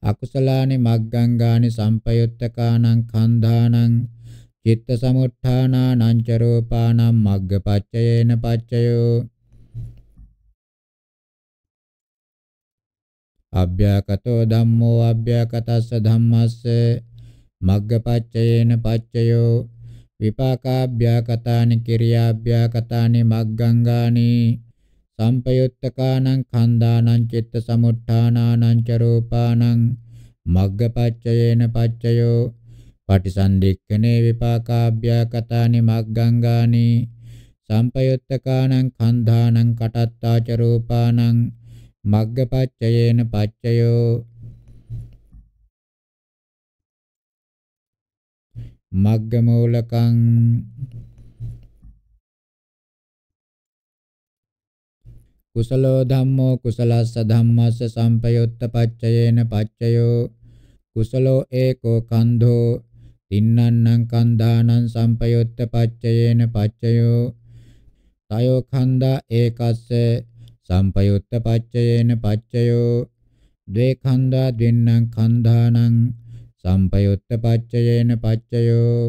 අකුසලානි මග්ගංගානි සම්පයුත්තකානං කන්ධානං චිත්ත සමුත්ථානානං ච රූපානං මග්ගපච්චයේන පච්චයෝ අභ්‍යකටෝ ධම්මෝ අභ්‍යකටස්ස ධම්මස්ස මග්ගපච්චයේන පච්චයෝ විපාකාභ්‍යාකතානි කිරියාභ්‍යාකතානි මග්ගංගානි සම්පයුත්තකානං ඛණ්ඩානං චිත්ත සමුත්ථානානං ච රූපානං මග්ගපච්චයේන පච්චයෝ පටිසන්ධික්ඛනේ විපාකාභ්‍යාකතානි මග්ගංගානි සම්පයුත්තකානං ඛණ්ඩානං කටත්තාච රූපානං මග්ගපච්චයේන පච්චයෝ මග්ගමූලකං කුසලෝ ධම්මෝ කුසලස්ස ධම්මස්ස සම්පයුත්ත පච්චයේන පච්චයෝ කුසලෝ ඒකෝ කන්ධෝ තින්නන්නං කන්දානං සම්පයුත්ත පච්චයේන පච්චයෝ තයෝ කන්දා ඒකස්ස සම්පයුත්ත පච්චයේන පච්චයෝ ද්වේ කන්දා දෙන්නං කන්දානං සම්පයුත්ත පච්චයේන පච්චයෝ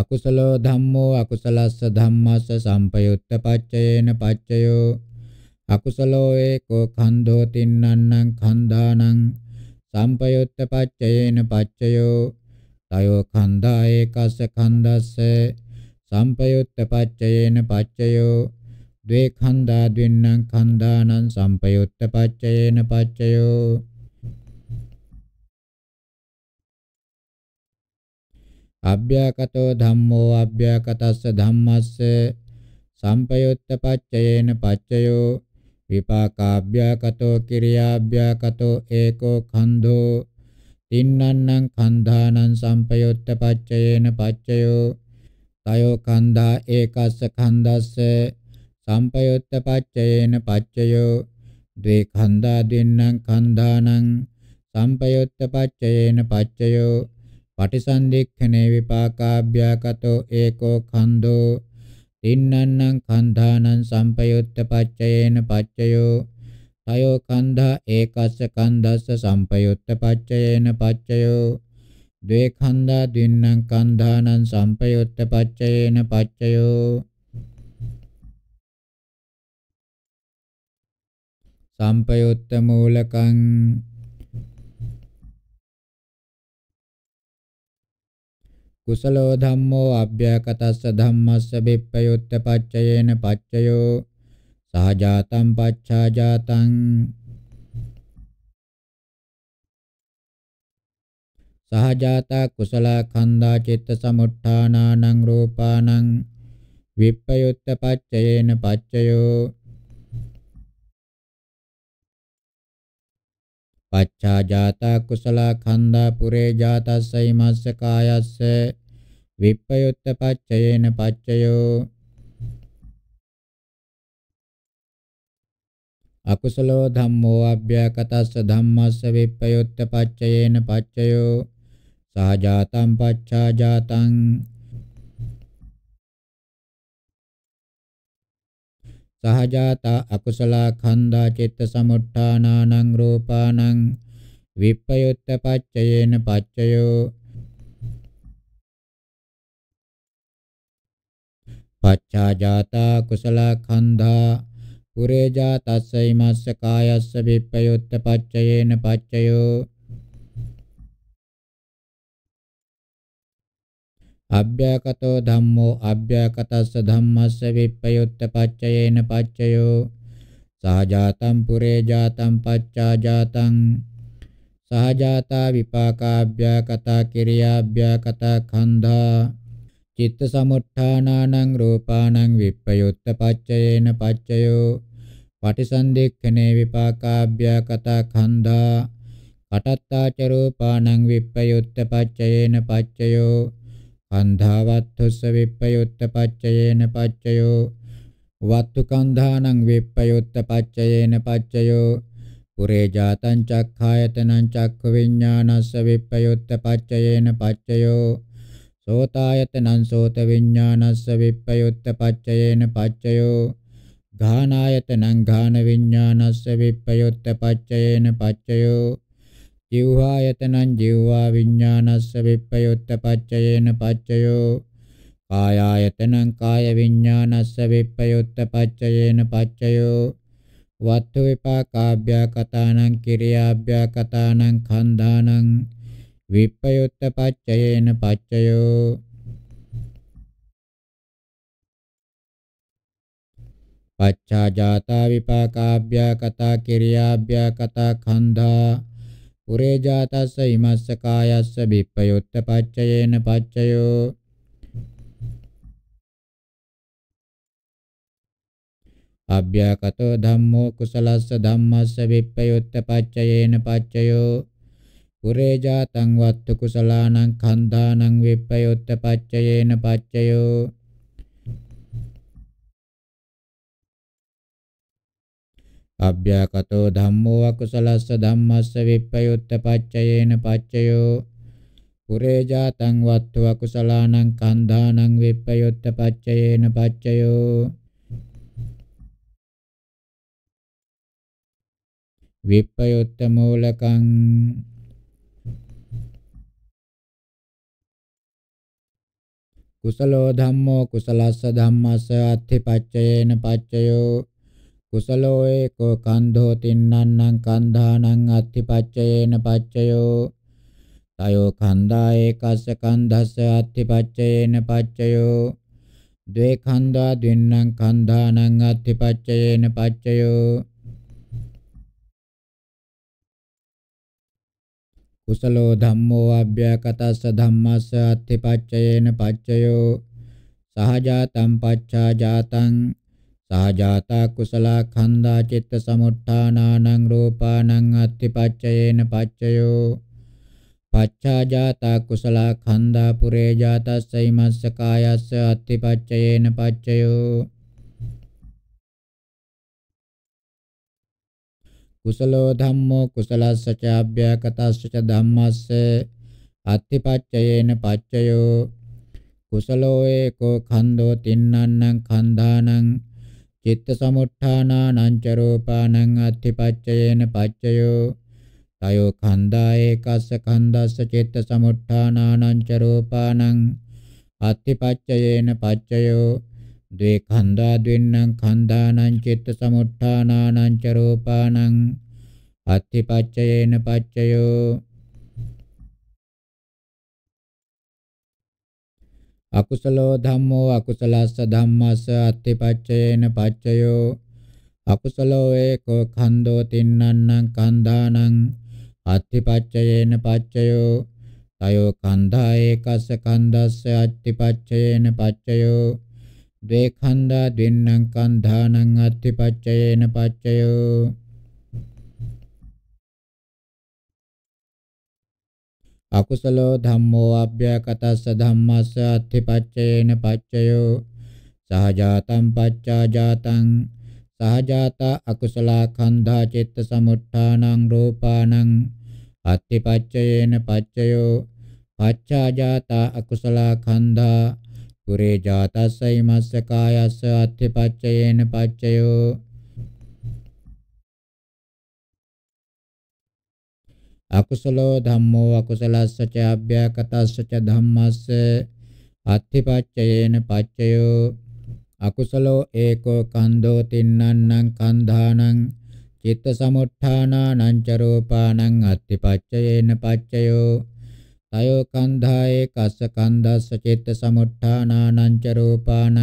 අකුසලෝ ධම්මෝ අකුසලස්ස ධම්මස්ස සම්පයුත්ත පච්චයේන පච්චයෝ අකුසලෝ ඒකෝ කන්ධෝ තින්නන්නං කන්දානං සම්පයුත්ත පච්චයේන පච්චයෝ තයෝ කන්දා ඒකස්ස කන්දස්ස සම්පයුත්ත පච්චයේන පච්චයෝ ද්වේ ඛණ්ඩා ද්වෙන්නං ඛණ්ඩානං සම්පයුත්ත පච්චයේන පච්චයෝ අභ්‍යකතෝ ධම්මෝ අභ්‍යකතස්ස ධම්මස්ස සම්පයුත්ත පච්චයේන පච්චයෝ විපාකාභ්‍යකතෝ කිරියාභ්‍යකතෝ ඒකෝ ඛණ්ඩෝ තින්නන්නං ඛණ්ඩානං සම්පයුත්ත පච්චයේන පච්චයෝ තයෝ ඛණ්ඩා ඒකස්ස ඛණ්ඩස්ස සම්පයුත්ත පච්චයේන පච්චයෝ ද්වේ ඛණ්ඩා දෙන්නං ඛණ්ඩානං සම්පයුත්ත පච්චයේන පච්චයෝ පටිසන්ධික්ඛනේ විපාකාභ්‍යාකතෝ ඒකෝ ඛණ්ඩෝ තින්නන්නං ඛණ්ඩානං සම්පයුත්ත පච්චයේන පච්චයෝ තයෝ ඛණ්ඩා ඒකස්ස ඛණ්ඩස්ස සම්පයුත්ත පච්චයේන පච්චයෝ ද්වේ ඛණ්ඩා දින්නම් ඛණ්ඩානං සම්පයුත්ත පච්චයේන පච්චයෝ සම්පයොත්ත මූලකං කුසලෝ ධම්මෝ අභ්‍යකටස්ස ධම්මස්ස බිප්පයොත්ත පච්චයේන පච්චයෝ සහජාතං පච්ඡාජාතං සහජාතා කුසලා කන්දා චිත්ත සමුට්ඨානානං රූපානං විප්පයොත්ත පච්චයේන පච්චයෝ පච්චා ජාතා කුසල කන්දා පුරේ ජාතස්සයි මස්ස කායස්ස විප්පයුත්ත පච්චයේන පච්චයෝ අකුසලෝ ධම්මෝ අභ්‍යකටස්ස ධම්මස්ස විප්පයුත්ත පච්චයේන පච්චයෝ සහජාතං පච්චා ජාතං සහජාතා අකුසලා khanda චිත්ත සමුට්ඨානානං රූපානං විප්පයුත්ත පච්චයේන පච්චයෝ පච්චා ජාතා කුසල කන්ධා පුරේ ජාතස්සයි මස්ස කායස්ස විප්පයොත්ත පච්චයේන පච්චයෝ අභ්‍යාකතෝ ධම්මෝ අභ්‍යාකතස්ස ධම්මස්ස විප්පයුත්ත පච්චයේන පච්චයෝ සහජාතං පුරේ ජාතං පච්චා ජාතං සහජාතා විපාකාභ්‍යාකතා කිරියාභ්‍යාකතා ඛණ්ඩා චිත්ත සමුත්ථානානං රූපානං විප්පයුත්ත පච්චයේන පච්චයෝ පටිසන්දෙක්ඛනේ විපාකාභ්‍යාකතා ඛණ්ඩා කටත්තාච රූපානං විප්පයුත්ත පච්චයේන පච්චයෝ කන්ධාවත්ථස්ස විප්පයොත්ත පච්චයේන පච්චයෝ වත්තු කන්ධානං විප්පයොත්ත පච්චයේන පච්චයෝ පුරේ ජාතං චක්ඛායතනං චක්ඛ විඥානස්ස විප්පයොත්ත පච්චයේන පච්චයෝ සෝතායතනං සෝත විඥානස්ස විප්පයොත්ත පච්චයේන පච්චයෝ ඝානායතනං ඝාන විඥානස්ස විප්පයොත්ත පච්චයේන පච්චයෝ ජීවායතනං ජීවා විඥානස්ස විප්පයොත්ත පච්චයේන පච්චයෝ කායායතනං කාය විඥානස්ස විප්පයොත්ත පච්චයේන පච්චයෝ වත්තු විපාකාභ්‍යා කතානං කිරියාභ්‍යා කතානං කන්දානං විප්පයොත්ත පච්චයේන පච්චයෝ පච්චා ජාතා විපාකාභ්‍යා කතා කිරියාභ්‍යා කතා කන්දා උරේ ජාතස්ස ඉමස්ස කායස්ස විප්පයොත්ත පච්චයේන පච්චයෝ අභ්‍යකතෝ ධම්මෝ කුසලස්ස ධම්මස්ස විප්පයොත්ත පච්චයේන පච්චයෝ උරේ ජාතං වත්තු කුසලානං කන්දානං විප්පයොත්ත පච්චයේන පච්චයෝ අභ්‍යාකතෝ ධම්මෝ අකුසලස්ස ධම්මස්ස විප්පයුත්ත පච්චයේන පච්චයෝ පුරේ ජාතං වත්තු අකුසලානං කන්ධානං විප්පයුත්ත පච්චයේන පච්චයෝ විප්පයුත්ත මූලකං කුසලෝ ධම්මෝ කුසලස්ස ධම්මස්ස අත්ථි පච්චයේන පච්චයෝ කුසලෝ ඒකෝ කන්ධෝ තින්නන්නං කන්ධානං අත්තිපච්චයේන පච්චයෝ තයෝ කන්දා ඒකස්ස කන්ධස්ස අත්තිපච්චයේන පච්චයෝ ද්වේ කන්දා දෙන්නං කන්ධානං අත්තිපච්චයේන පච්චයෝ කුසලෝ ධම්මෝ අභ්‍යකටස්ස ධම්මස්ස අත්තිපච්චයේන පච්චයෝ සහජාතම් පච්චා ජාතං තාජාතා කුසලා khanda චිත්ත සමුත්ථානානං රූපානං අත්තිපච්චයේන පච්චයෝ පච්චාජාතා කුසලා khanda පුරේ ජාතස්සයිමස්ස කායස්ස අත්තිපච්චයේන පච්චයෝ කුසලෝ ධම්මෝ කුසලස්ස ච අභ්‍යකටස්ස ච ධම්මස්ස අත්තිපච්චයේන පච්චයෝ කුසලෝ ඒකෝ ඛණ්ඩෝ තින්නන්නං ඛණ්ඩානං චිත්ත සමුට්ඨානානං ච රූපානං අත්ථිපච්චයේන පච්චයෝ තයෝ ඛණ්ඩා ඒකස්ස ඛණ්ඩස්ස චිත්ත සමුට්ඨානානං ච රූපානං අත්ථිපච්චයේන පච්චයෝ ද්වේ ඛණ්ඩා ද්වෙන්නං ඛණ්ඩානං චිත්ත සමුට්ඨානානං ච රූපානං අත්ථිපච්චයේන පච්චයෝ අකුසලෝ ධම්මෝ අකුසලස්ස ධම්මස්ස අත්තිපච්චයේන පච්චයෝ අකුසලෝ ඒකෝ කන්தோ තින්නන්නං කන්දානං අත්තිපච්චයේන පච්චයෝ තයෝ කන්දා ඒකස්ස කන්දස්ස අත්තිපච්චයේන පච්චයෝ ද්වේ කන්දා දෙන්නං කන්දානං අත්තිපච්චයේන පච්චයෝ අකුසලෝ ධම්මෝ අභ්‍යකටස්ස ධම්මස්ස අත්ථිපච්චේන පච්චයෝ සහජාතං පච්චාජාතං සහජාතා අකුසලා කන්ධා චිත්ත සමුත්ථානං රූපානං අත්ථිපච්චයේන පච්චයෝ පච්චාජාතා අකුසලා කන්ධා පුරේ ජාතස්සයිමස්ස කායස්ස අත්ථිපච්චයේන පච්චයෝ අකුසලෝ ධම්මෝ අකුසලස්සච අභ්‍යකටස්සච ධම්මස්ස අත්ථිපච්චයේන පච්චයෝ අකුසලෝ ඒකෝ කන්தோ තින්නන්නං කන්ධානං චිත්ත සමුත්ථානානං ච රූපානං අත්තිපච්චයේන පච්චයෝ තයෝ කන්ධායේ කස්ස කන්දස්ස චිත්ත සමුත්ථානානං ච රූපානං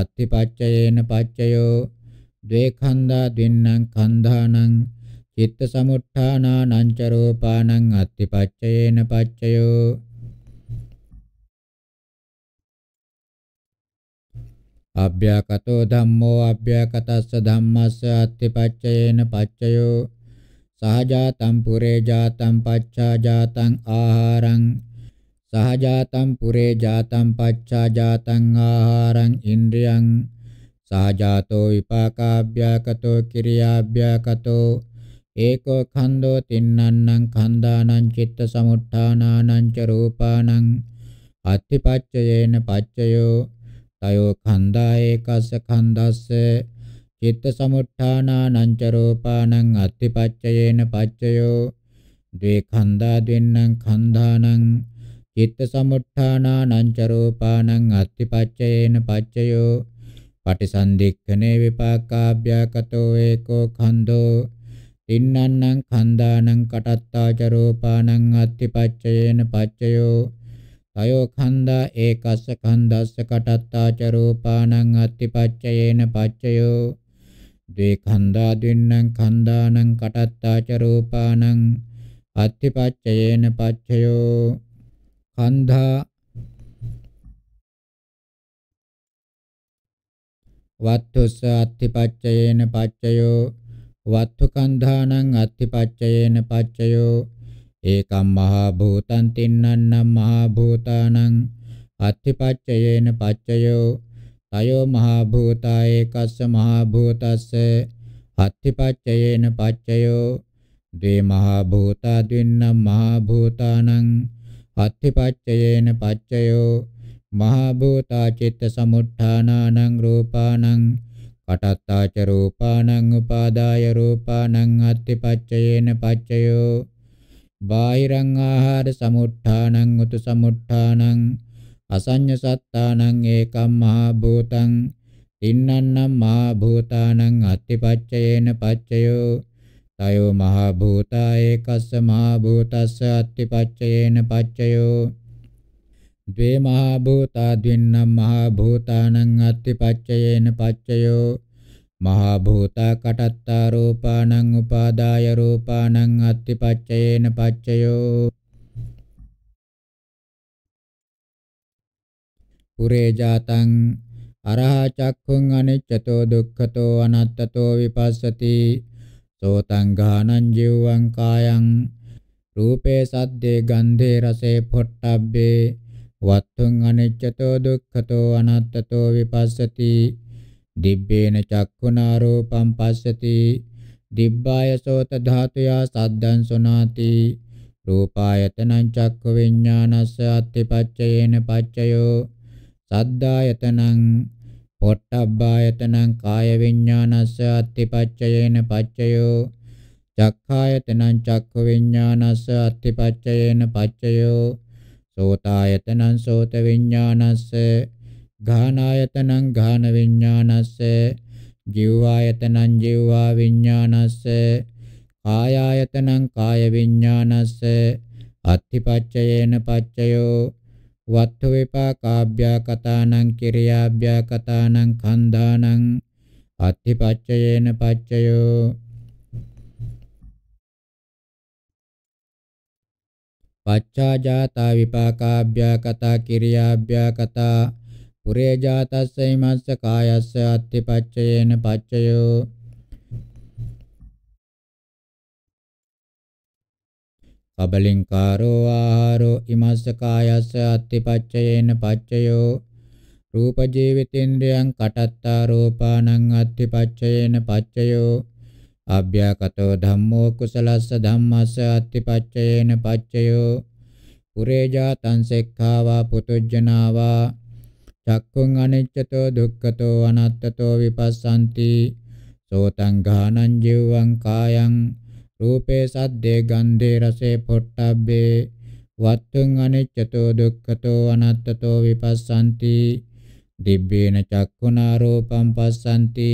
අත්තිපච්චයේන පච්චයෝ ද්වේ කන්දා දින්නම් කන්ධානං චිත්ත සමුත්ථානා නංච රූපානං අත්තිපච්චයේන පච්චයෝ අභ්‍යකතෝ ධම්මෝ අභ්‍යකතස්ස ධම්මස්ස අත්තිපච්චයේන පච්චයෝ සහජාතම් පුරේ ජාතම් පච්චා ජාතං ආහාරං සහජාතම් පුරේ ජාතම් පච්චා ජාතං ආහාරං ඉන්ද්‍රියං සහජාතෝ විපාකාභ්‍යකතෝ කිරියාභ්‍යකතෝ ඒකෝ ඛණ්ඩෝ තින්නන්නං ඛණ්ඩානං චිත්ත සමුත්ථානානං ච රූපානං අත්තිපච්චයේන පච්චයෝ තයෝ ඛණ්ඩා ඒකස්ස ඛණ්ඩස්ස චිත්ත සමුත්ථානානං ච රූපානං අත්තිපච්චයේන පච්චයෝ ද්වේ ඛණ්ඩා දෙන්නං ඛණ්ඩානං චිත්ත සමුට්ඨානානං ච රූපානං අත්තිපච්චයේන පච්චයෝ පටිසන්ධික්ඛනේ විපාකාභ්‍යකතෝ ඒකෝ ඛණ්ඩෝ තින්නන්නං කන්දානං කටත්තාචරෝපානං අත්තිපච්චයේන පච්චයෝ තයෝ කන්දා ඒකස්ස කන්දස්ස කටත්තාචරෝපානං අත්තිපච්චයේන පච්චයෝ ද්වේ කන්දා දින්නම් කන්දානං කටත්තාචරෝපානං අත්තිපච්චයේන පච්චයෝ කන්ධා වත්තුස්ස අත්තිපච්චයේන පච්චයෝ වත්තුකන්ධානං අත්තිපච්චයේන පච්චයෝ ඒකම් මහා භූතං තින්නන්නම් මහා භූතානං අත්තිපච්චයේන පච්චයෝ තයෝ මහා භූතා ඒකස්ස මහා භූතස්ස අත්තිපච්චයේන පච්චයෝ ද්වේ මහා භූතා ද්වින්නම් මහා භූතානං අත්තිපච්චයේන පච්චයෝ මහා භූතා චිත්ත සමුත්ථානානං රූපානං පටත්තාච රූපානං උපාදාය රූපානං අත්තිපච්චයේන පච්චයෝ බාහිරං ආහාර සමුට්ඨානං උතු සමුට්ඨානං අසඤ්ඤ සත්තානං ඒකම් මහා භූතං තින්නන්නම් මහා භූතානං අත්තිපච්චයේන පච්චයෝ තයෝ මහා භූතා ඒකස්ස මහා භූතස්ස අත්තිපච්චයේන පච්චයෝ द्वे महाभूता द्विन्नं महाभूतानं अत्तिपच्चयेन पच्चयो महाभूता कटत्ता रूपाणं उपादाय रूपाणं अत्तिपच्चयेन पच्चयो පුරේ ජාතං අරහ චක්ඛුං අනිච්චතෝ දුක්ඛතෝ අනත්තතෝ විපස්සති සෝතං ගානං ජීවං කායං රූපේ සද්දේ ගන්ධේ රසේ පොට්ටබ්බේ වත්තුං අනිච්චතෝ දුක්ඛතෝ අනාත්තතෝ විපස්සති දිබ්බේන චක්ඛුනා රූපං පස්සති දිබ්බාය සෝත ධාතුයා සද්දං සුනාති රූපායතනං චක්ඛ විඥානස්ස අත්තිපච්චයේන පච්චයෝ සද්දායතනං පොට්ටබ්බායතනං කාය විඥානස්ස අත්තිපච්චයේන පච්චයෝ චක්ඛායතනං චක්ඛ විඥානස්ස අත්තිපච්චයේන පච්චයෝ සෝතායතනං සෝත විඥානස්ස ඝානායතනං ඝාන විඥානස්ස ජීවායතනං ජීවා විඥානස්ස කායායතනං කාය විඥානස්ස අත්ථිපච්චයේන පච්චයෝ වත්තු විපාකාභ්‍යා කතානං කිරියාභ්‍යා කතානං කන්දානං අත්ථිපච්චයේන පච්චයෝ පච්චා ජාතා විපාකාභ්‍යාකතා කිරියාභ්‍යාකතා පුරේ ජාතස්ස ීමස්ස කායස්ස අත්ති පච්චයේන පච්චයෝ කබලින්කාරෝ ආහාරෝ ීමස්ස කායස්ස අත්ති පච්චයේන පච්චයෝ රූප ජීවිතේන්ද්‍රයන් කටත්තා රෝපානං අත්ති පච්චයේන පච්චයෝ අභ්‍යකටෝ ධම්මෝ කුසලස්ස ධම්මස්ස අත්තිපච්චයේන පච්චයෝ පුරේජා තං සෙක්ඛාවා පුතුජ්ජනාවා චක්කුං අනිච්චතෝ දුක්ඛතෝ අනත්තතෝ විපස්සanti සෝතං ඝානං ජීවං කායං රූපේ සද්දේ ගන්ධේ රසේ පොට්ටබ්බේ වත්තුං අනිච්චතෝ දුක්ඛතෝ අනත්තතෝ විපස්සanti දිබ්බේන චක්ඛුනා රූපං පස්සanti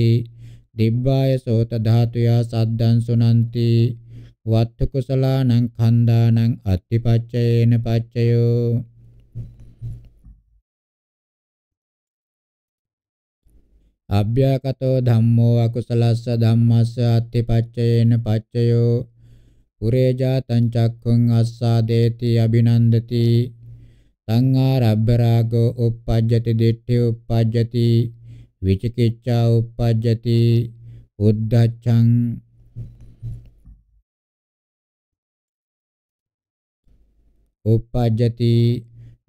දිබ්බාය සෝත ධාතුයා සද්දං සුනන්ති වත්තු කුසලානං කන්දානං අත්තිපච්චයේන පච්චයෝ අභ්‍යකතෝ ධම්මෝ අකුසලස්ස ධම්මස්ස අත්තිපච්චයේන පච්චයෝ පුරේජාතං චක්ඛුං අස්සාදේති අබිනන්දති සංආරබ්බ රාගෝ uppajjati ditthi uppajjati විචිකිච්ඡා උප්පජ්ජති උද්ධච්ඡං උප්පජ්ජති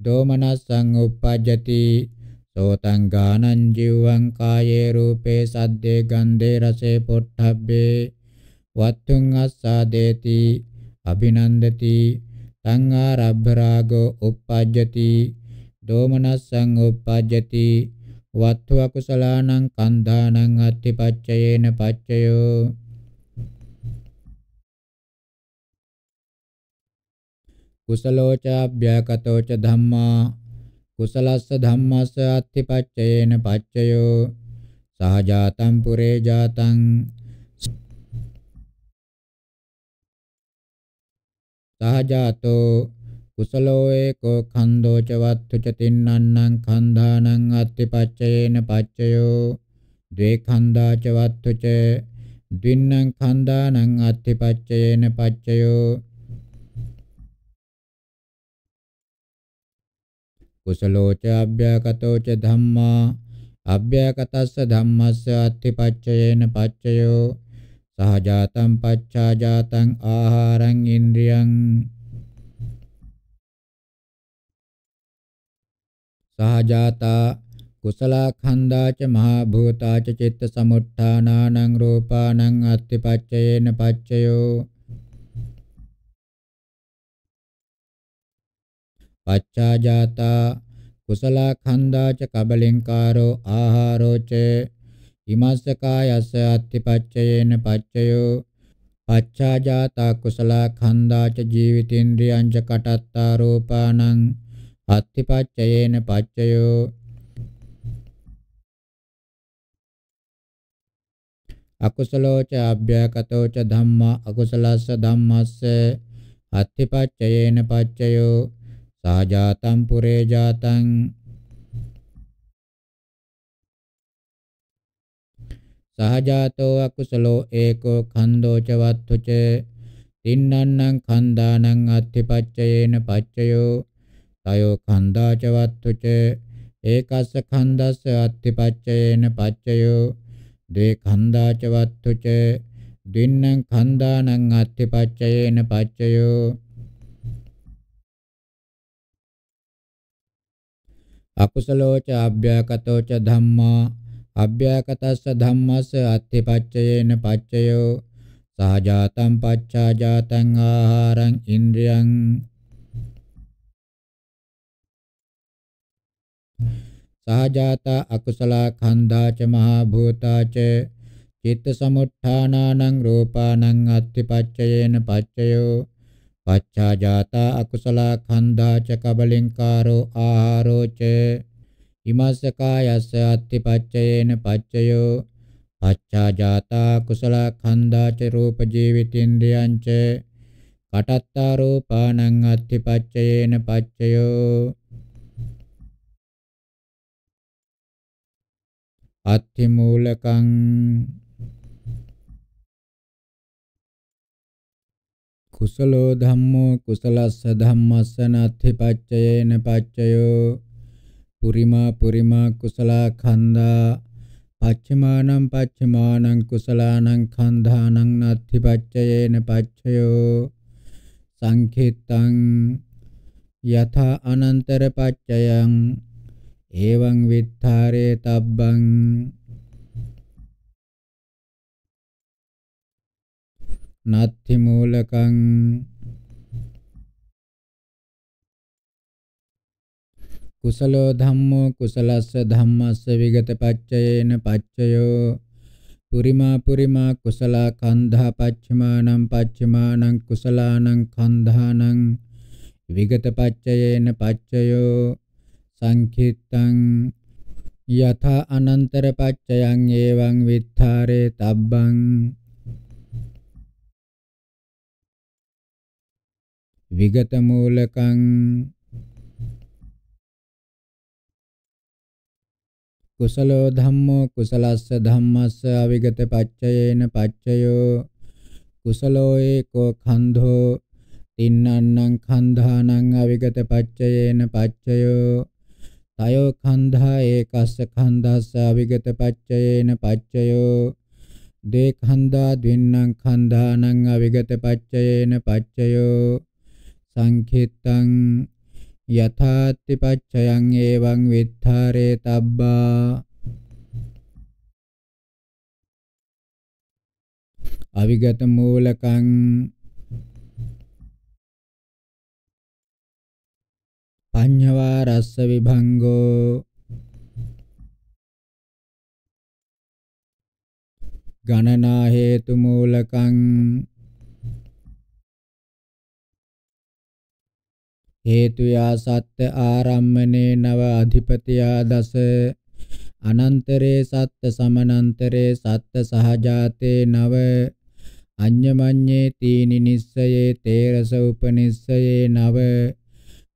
දෝමනස්සං උප්පජ්ජති සෝතං ගානං ජීවං කායේ රූපේ සද්දේ ගන්ධේ රසේ පොට්ටබ්බේ වත්තුං අස්සාදේති අභිනන්දති සංආරබ්බ රාගෝ උප්පජ්ජති දෝමනස්සං උප්පජ්ජති වත්තු අකුසලානං කන්දානං අත්තිපච්චයේන පච්චයෝ කුසලෝචාභ්‍යකතෝච ධම්මා කුසලස්ස ධම්මස්ස අත්තිපච්චයේන පච්චයෝ සහජාතං පුරේ ජාතං සහජාතෝ කුසලෝ ඒකෝ ඛන්‍தோච වත්තු ච තින්නන්නං ඛන්ධානං අත්තිපච්චයේන පච්චයෝ ද්වේ ඛන්‍දාච වත්තු ච ද්වින්නං ඛන්ධානං අත්තිපච්චයේන පච්චයෝ කුසලෝ ච අභ්‍යකතෝ ච ධම්මා අභ්‍යකතස්ස ධම්මස්ස අත්තිපච්චයේන පච්චයෝ සහජාතං පච්ඡාජාතං ආහාරං ඉන්ද්‍රියං සහජාතා කුසලා ඛණ්ඩාච මහා භූතාච චිත්ත සමුත්ථානානං රූපානං අත්තිපච්චයේන පච්චයෝ පච්චාජාතා කුසලා ඛණ්ඩාච කබලින්කාරෝ ආහාරෝච ඉමස්ස කායස්ස අත්තිපච්චයේන පච්චයෝ පච්චාජාතා කුසලා ඛණ්ඩාච ජීවිතේන්ද්‍රයං ච කටත්තා රූපානං අත්තිපච්චයේන පච්චයෝ අකුසලෝච අභ්‍යකතෝච ධම්මා අකුසලස්ස ධම්මස්ස අත්තිපච්චයේන පච්චයෝ සාජාතම් පුරේ ජාතං සහජාතෝ අකුසලෝ ඒකෝ ඛන්தோච වත්තුච තින්නන්නං ඛන්දානං අත්තිපච්චයේන පච්චයෝ තයෝ ඛණ්ඩාචවත්තුච ඒකස්ස ඛණ්ඩස්ස අත්තිපච්චයේන පච්චයෝ ද්වේ ඛණ්ඩාචවත්තුච දින්නම් ඛණ්ඩානං අත්තිපච්චයේන පච්චයෝ අකුසලෝච අභ්‍යකතෝච ධම්මා අභ්‍යකතස්ස ධම්මස්ස අත්ථිපච්චයේන පච්චයෝ සහජාතං පච්ඡාජාතං ආහාරං ඉන්ද්‍රියං සහජාතා අකුසලා කන්දා ච මහා භූතා ච චිත්ත සමුත්ථානානං රූපානං අත්තිපච්චයේන පච්චයෝ පච්ඡාජාතා අකුසලා කන්දා ච කබලින්කාරෝ ආහාරෝ ච ඉමස්ස කායස්ස අත්තිපච්චයේන පච්චයෝ පච්ඡාජාතා කුසලා කන්දා ච රූප ජීවිතේන්ද්‍රයං ච කටත්තා රූපානං අත්තිපච්චයේන පච්චයෝ අත්ථි මූලකං කුසලෝ ධම්මෝ කුසලස්ස ධම්මස්ස නත්ථි පච්චයේන පච්චයෝ පුරිමා පුරිමා කුසලා khanda පච්චමානං පච්චමානං කුසලානං khanda නත්ථි පච්චයේන පච්චයෝ සංඛිතං යථා අනන්තර පච්චයං එවං විත්තරේ තබ්බං නත්ති මූලකං කුසලෝ ධම්මෝ කුසලස්ස ධම්මස්ස විගත පච්චයේන පච්චයෝ පුරිමා පුරිමා කුසලා කන්ධා පච්චමානං පච්චමානං කුසලානං කන්ධානං විගත පච්චයේන පච්චයෝ සංකිට්ටං යථ අනන්තර පච්චයං ඒවං විත්තරේ තබ්බං විගත මූලකං කුසලෝ ධම්මෝ කුසලස්ස ධම්මස්ස අවිගත පච්චයේන පච්චයෝ කුසලෝ ඒකෝ කන්ධෝ තින්නන්නං කන්ධානං අවිගත පච්චයේන පච්චයෝ තයෝ කන්ධා ඒකස්ස කන්දස්ස අවිගත පච්චයේන පච්චයෝ දේ කන්දා ද්වින්නම් කන්දානං අවිගත පච්චයේන පච්චයෝ සංඛිත්තං යථාත්ති පච්චයං එවං විත්තරේ තබ්බා අවිගත මූලකං අඤ්ඤවා රස්ස විභංගෝ ගණනා හේතු මූලකං හේතු යා සත්ත්‍ය ආරම්මනේ නව අධිපතියා දස අනන්තරේ සත්ත්‍ය සමනන්තරේ සත්ත්‍ය සහජාතේ නව අඤ්ඤමඤ්ඤේ තීනි නිස්සයේ තේරස උපනිස්සයේ නව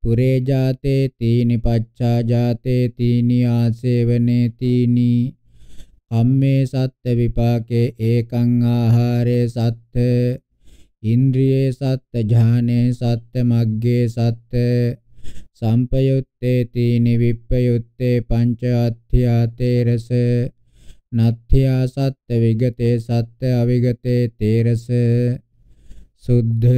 පුරේ ජාතේ තීනි පච්චා ජාතේ තීනි ආසේවනේ තීනි කම්මේ සත්ත්‍ය විපාකේ ඒකං ආහාරේ සත්ත්‍ය ඉන්ද්‍රියේ සත්ත්‍ය ඥානේ සත්ත්‍ය මග්ගේ සත්ත්‍ය සම්පයුත්තේ තීනි විප්පයුත්තේ පංච අත්ථ්‍යාතේ රස නත්ථ්‍යා සත්ත්‍ය විගතේ සත්ත්‍ය අවිගතේ තේරස සුද්ධ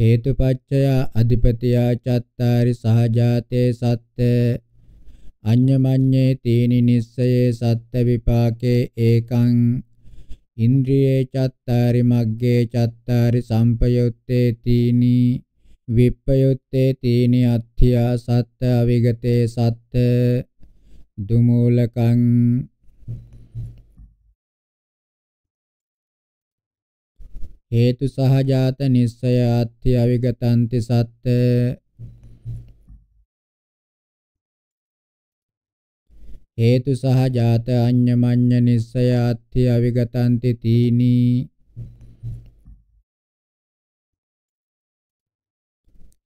හේතුපච්චයා අධිපතියා චත්තාරි සහජාතේ සත්ත අඤ්ඤමඤ්ඤේ තීනි නිස්සයේ සත්ත විපාකේ ඒකං ඉන්ද්‍රියේ චත්තාරි මග්ගේ චත්තාරි සම්පයුත්තේ තීනි විප්පයුත්තේ තීනි අත්ථියා සත්ත අවිගතේ සත්ත දුමූලකං හේතු සහජාත නිස්සය ආත්‍ය අවිගතන්ති සත්ත හේතු සහජාත අඤ්ඤමඤ්ඤ නිස්සය ආත්‍ය අවිගතන්ති තීනි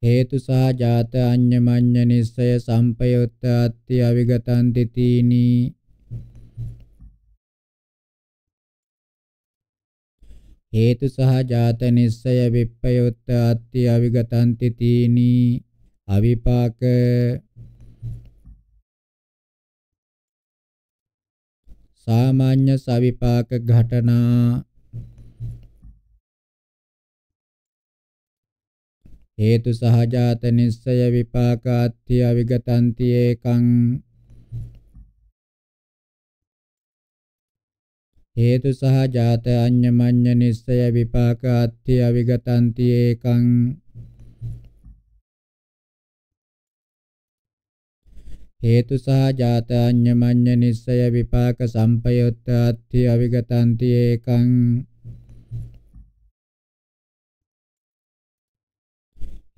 හේතු සහජාත අඤ්ඤමඤ්ඤ නිස්සය සම්පයුත්ත ආත්‍ය අවිගතන්ති තීනි හේතු සහ ජාත නිස්සය විප්පයොත් අත්ති අවිගතන්ති තීනි අවිපාක සාමාන්‍ය සවිපාක ඝටනා හේතු සහජාත නිස්සය විපාකාත්ති අවිගතන්ති ඒකං හේතු සහ ජාත අඤ්ඤමඤ්ඤ නිස්සය විපාක අත්ථි අවිගතන්ති ඒකං හේතු සහ ජාත අඤ්ඤමඤ්ඤ නිස්සය විපාක සම්පයොත්ත අත්ථි අවිගතන්ති ඒකං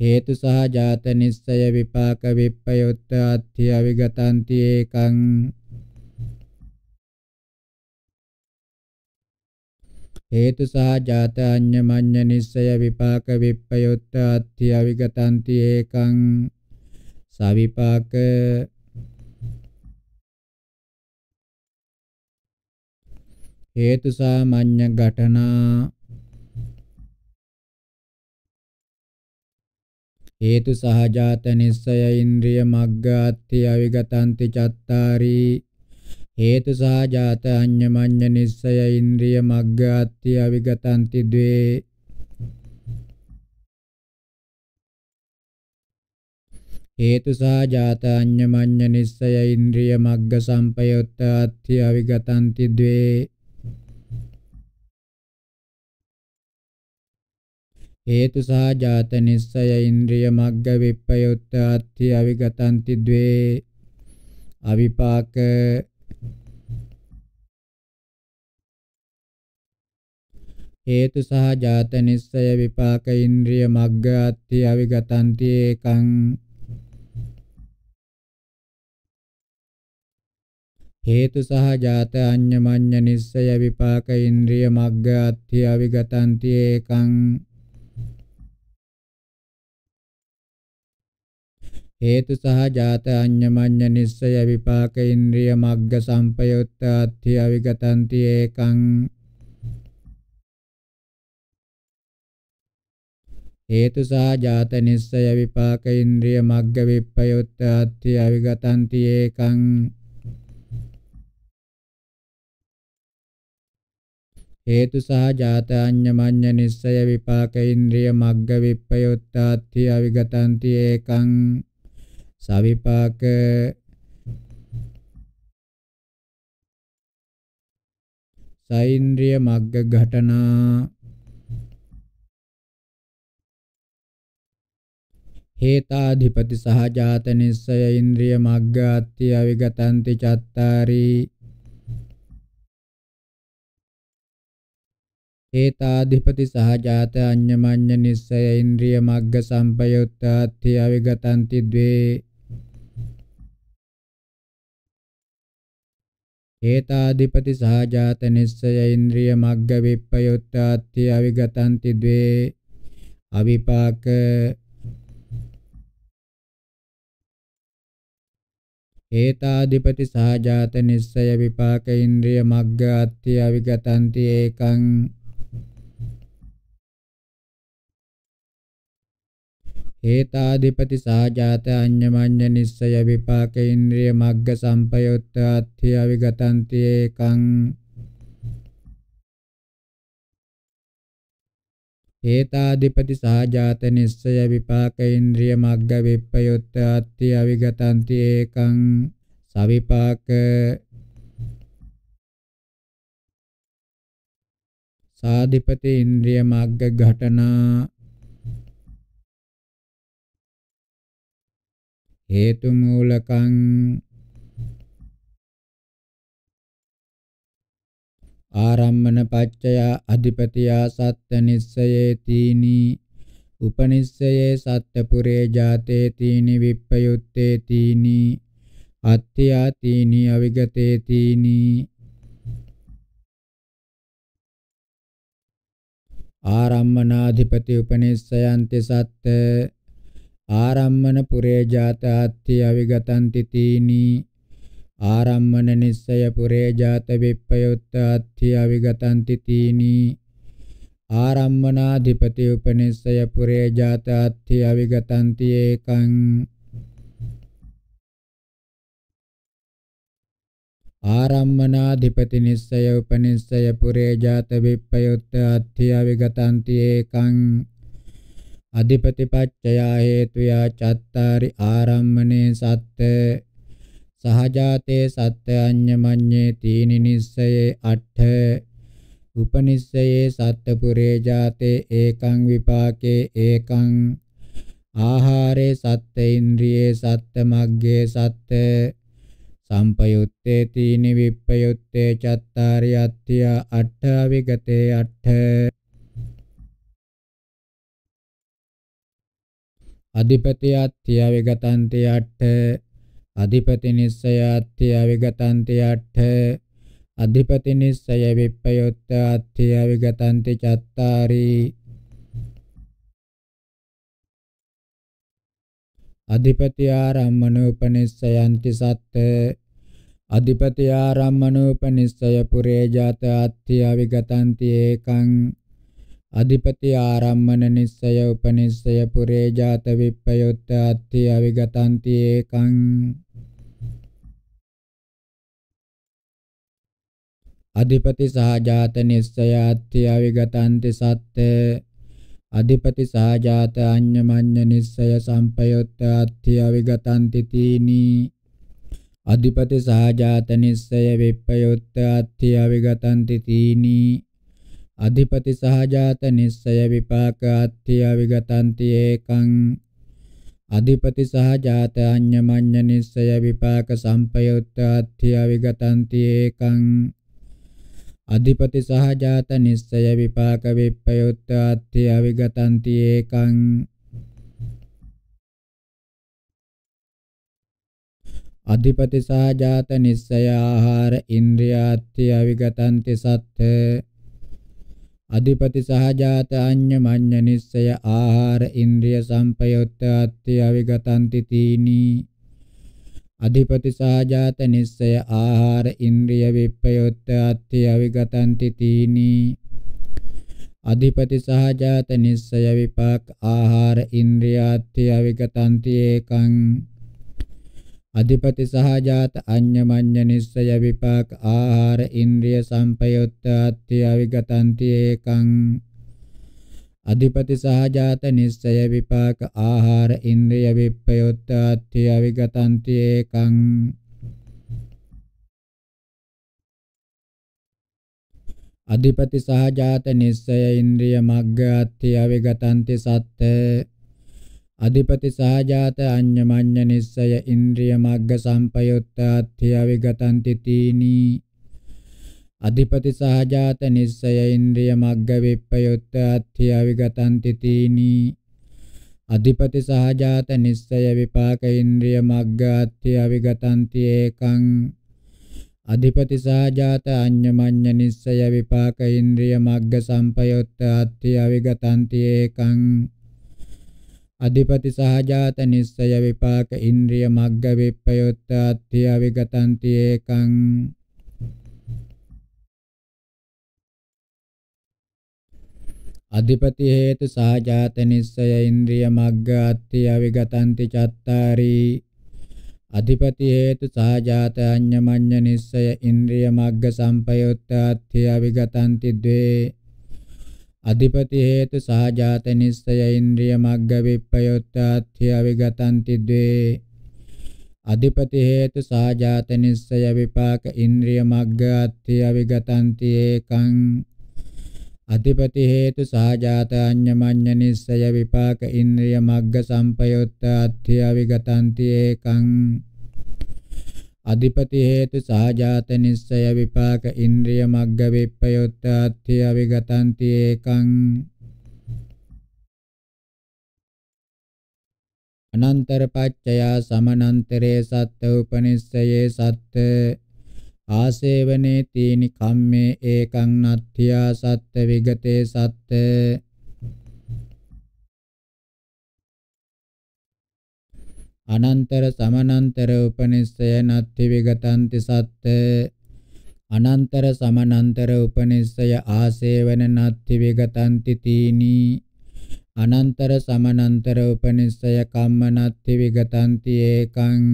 හේතු සහ ජාත නිස්සය විපාක විප්පයොත්ත අත්ථි අවිගතන්ති ඒකං හේතු සහජාත අඤ්ඤමඤ්ඤ නිස්සය විපාක විප්පයොත්ත අත්ථි අවිගතන්ති ඒකං සවිපාක හේතු සාමාන්‍ය ඝටනා හේතු සහජාත නිස්සය ඉන්ද්‍රිය මග්ගාත්ථි අවිගතන්ති චත්තාරී හේතු සහජාත අඤ්ඤමඤ්ඤ නිස්සය ඉන්ද්‍රිය මග්ගාත්ති අවිගතන්ති ද්වේ හේතු සහජාත අඤ්ඤමඤ්ඤ නිස්සය ඉන්ද්‍රිය මග්ග සම්පයොත්තාත්ති අවිගතන්ති ද්වේ හේතු සහජාත නිස්සය ඉන්ද්‍රිය මග්ග විප්පයොත්තාත්ති අවිගතන්ති ද්වේ අවිපාක හේතු සහ ජාත නිස්සය විපාක ඉන්ද්‍රිය මග්ග අත්ථි අවිගතන්ති ඒකං හේතු සහ ජාත අඤ්ඤමඤ්ඤ නිස්සය විපාක ඉන්ද්‍රිය මග්ග අත්ථි අවිගතන්ති ඒකං හේතු සහ ජාත අඤ්ඤමඤ්ඤ නිස්සය විපාක ඉන්ද්‍රිය මග්ග සම්පයුත්ත අත්ථි අවිගතන්ති ඒකං හේතුසා ජාත නිස්සය විපාක ඉන්ද්‍රිය මග්ග විප්පයොත් අත්ථි අවිගතන්ති ඒකං හේතුසා ජාත අඤ්ඤමඤ්ඤ නිස්සය විපාක ඉන්ද්‍රිය මග්ග විප්පයොත් අත්ථි අවිගතන්ති ඒකං සවිපාක සෛන්ද්‍රිය මග්ග ඝටනා හේතාධිපති සහ ජාත නිස්සය ඉන්ද්‍රිය මග්ගාත්‍ය අවිගතන්ති චත්තාරි හේතාධිපති සහ ජාත අඤ්ඤමඤ්ඤ නිස්සය ඉන්ද්‍රිය මග්ග සම්පයුත්තාත්‍ය අවිගතන්ති ද්වේ හේතාධිපති සහ ජාත නිස්සය ඉන්ද්‍රිය මග්ග විප්පයුත්තාත්‍ය අවිගතන්ති ද්වේ අවිපාක ඒතාදිපති සහජාත නිස්සය විපාක ඉන්ද්‍රිය මග්ග අත්ති අවිගතන්ති ඒකං ඒතාදිපති සහජාත අඤ්ඤමඤ්ඤ නිස්සය විපාක ඉන්ද්‍රිය මග්ග සම්පයුත්ත අත්ති අවිගතන්ති ඒකං හේතාධිපති සහජාත නිස්සය විපාක ඉන්ද්‍රිය මග්ග විප්පයොත්ත අත්ති අවිගතන්ති ඒකං සවිපාක සාධිපති ඉන්ද්‍රිය මග්ග ඝටනා හේතු මූලකං ආරම්මන පච්චයා අධිපතියා සත්ත නිස්සයේ තීනි උපනිස්සයේ සත්තපුරේ ජාතේ තීනි විප්පයුත්තේ තීනි අත්ත්‍යා තීනි අවිගතේ තීනි ආරම්මනාධිපති උපනිස්සයන්ති සත්ත ආරම්මන පුරේ ජාතාත්ති අවිගතන්ති තීනි ආරම්මන නිස්සය පුරේ ජාත විප්පයුත්ත අත්ථි අවිගතන්ති තීනී ආරම්මනාධිපති උපනිස්සය පුරේ ජාත අත්ථි අවිගතන්ති ඒකං ආරම්මනාධිපති නිස්සය උපනිස්සය පුරේ ජාත විප්පයුත්ත අත්ථි අවිගතන්ති ඒකං අධිපති පච්චයා හේතුයා චත්තාරි ආරම්මනේ සත්ත්‍ය සහජාතේ සත්‍යඤ්ඤමඤ්ඤේ තීනි නිස්සයේ අට්ඨ උපනිස්සයේ සත්පුරේ ජාතේ ඒකං විපාකේ ඒකං ආහාරේ සත්ත්‍ය ඉන්ද්‍රියේ සත්ත්‍ය මග්ගේ සත්ත්‍ය සම්පයුත්තේ තීනි විප්පයුත්තේ චත්තාරි අත්‍ය අට්ඨ අවිගතේ අට්ඨ අධිපති අත්‍ය අවිගතන්ති අට්ඨ අධිපති නිස්සයාත්‍ය අවිගතන්ති අට්ඨ අධිපති නිස්සය විප්පයොත්ත අත්‍ය අවිගතන්ති චත්තාරි අධිපති ආරම්මනෝපනිස්සයන්ති සත්ත අධිපති ආරම්මනෝපනිස්සය පුරේ ජාත අත්‍ය අවිගතන්ති ඒකං අධිපති ආරම්මන නිස්සය උපනිස්සය පුරේ ජාත විප්පයොත්ත අත්‍ය අවිගතන්ති ඒකං අධිපති සහජාත නිස්සයාත්‍ය අවිගතන්ති සත්‍ය අධිපති සහජාත අඤ්ඤමඤ්ඤ නිස්සය සම්පයොත්ත අත්‍ය අවිගතන්ති තීනි අධිපති සහජාත නිස්සය විප්පයොත්ත අත්‍ය අවිගතන්ති තීනි අධිපති සහජාත නිස්සය විපාක අත්‍ය අවිගතන්ති ඒකං අධිපති සහජාත අඤ්ඤමඤ්ඤ නිස්සය විපාක සම්පයොත්ත අත්‍ය අවිගතන්ති ඒකං අධිපති සහජාත නිස්සය විපාක විප්පයුත්ත අත්ථි අවිගතන්ති ඒකං අධිපති සහජාත නිස්සය ආහාර ඉන්ද්‍රියාත්ථි අවිගතන්ති සත්ථ අධිපති සහජාත අඤ්ඤ මඤ්ඤ නිස්සය ආහාර ඉන්ද්‍රිය සම්පයුත්ත අත්ථි අවිගතන්ති තීනී අධිපති සාජාත නිස්සය ආහාර ඉන්ද්‍රිය විප්පයොත්ත අත්ථි අවිගතන්ති තීනි අධිපති සාජාත නිස්සය විපාක ආහාර ඉන්ද්‍රිය අත්ථි අවිගතන්ති ඒකං අධිපති සාජාත අඤ්ඤමඤ්ඤ නිස්සය විපාක ආහාර ඉන්ද්‍රිය සම්පයොත්ත අත්ථි අවිගතන්ති ඒකං අධිපති සහජාත නිස්සය විපාක ආහාර ඉන්ද්‍රිය විප්පයොත්තාත්‍ය අවිගතන්ති ඒකං අධිපති සහජාත නිස්සය ඉන්ද්‍රිය මග්ගාත්‍ය අවිගතන්ති සත්ත අධිපති සහජාත අඤ්ඤමඤ්ඤ නිස්සය ඉන්ද්‍රිය මග්ග සම්පයොත්තාත්‍ය අවිගතන්ති තීනී අධිපති සහජාත නිස්සය ඉන්ද්‍රිය මග්ග විප්පයුත්ත අත්ථය විගතන්ති තීනි අධිපති සහජාත නිස්සය විපාක ඉන්ද්‍රිය මග්ග අත්ථය විගතන්ති ඒකං අධිපති සහජාත අඤ්ඤමඤ්ඤ නිස්සය විපාක ඉන්ද්‍රිය මග්ග සම්පයුත්ත අත්ථය විගතන්ති ඒකං අධිපති සහජාත නිස්සය විපාක ඉන්ද්‍රිය මග්ග විප්පයුත්ත අත්ථය විගතන්ති ඒකං අධිපති හේතු සහජාත නිස්සය ඉන්ද්‍රිය මග්ග අත්ති අවිගතන්ති චත්තාරි අධිපති හේතු සහජාත අඤ්ඤමඤ්ඤ නිස්සය ඉන්ද්‍රිය මග්ග සම්පයුත්ත අත්ති අවිගතන්ති ද්වේ අධිපති හේතු සහජාත නිස්සය ඉන්ද්‍රිය මග්ග විප්පයොත්තාත්ථ්‍ය අවිගතන්ති ද්වේ අධිපති හේතු සහජාත නිස්සය විපාක ඉන්ද්‍රිය මග්ග අත්ථ්‍ය අවිගතන්ති ඒකං අධිපති හේතු සහජාත අඤ්ඤමඤ්ඤ නිස්සය විපාක ඉන්ද්‍රිය මග්ග සම්පයුත්ත අත්ථය විගතන්ති ඒකං අධිපති හේතු සහජාත නිස්සය විපාක ඉන්ද්‍රිය මග්ග විප්පයුත්ත අත්ථය විගතන්ති ඒකං අනන්තර පච්චයා සමනන්තරේ සත්ත්ව උපනිස්සයේ සත්ත්ව ආසේවනේ තීනි කම්මේ ඒකං නත්ත්‍යා සත්ත්‍ය විගතේ සත්ත්‍ය අනන්තර සමනන්තර උපනිස්සය නත්ති විගතන්ති සත්ත්‍ය අනන්තර සමනන්තර උපනිස්සය ආසේවන නත්ති විගතන්ති තීනි අනන්තර සමනන්තර උපනිස්සය කම්ම නත්ති විගතන්ති ඒකං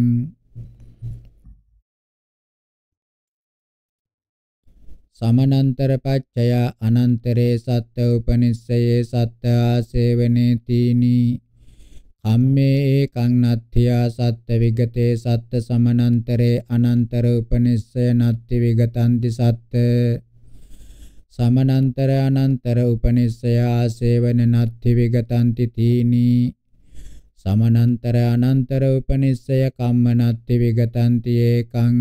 සමනන්තර පච්චයා අනන්තරේ සත්ත උපනිස්සයේ සත්ත ආසේවනේ තීනි කම්මේ ඒකං නත්ත්‍යා සත්ත විගතේ සත්ත සමනන්තරේ අනන්තර උපනිස්සය නත්ති විගතන්ති සත්ත සමනන්තර අනන්තර උපනිස්සය ආසේවන නත්ති විගතන්ති තීනි සමනන්තර අනන්තර උපනිස්සය කම්ම නත්ති විගතන්ති ඒකං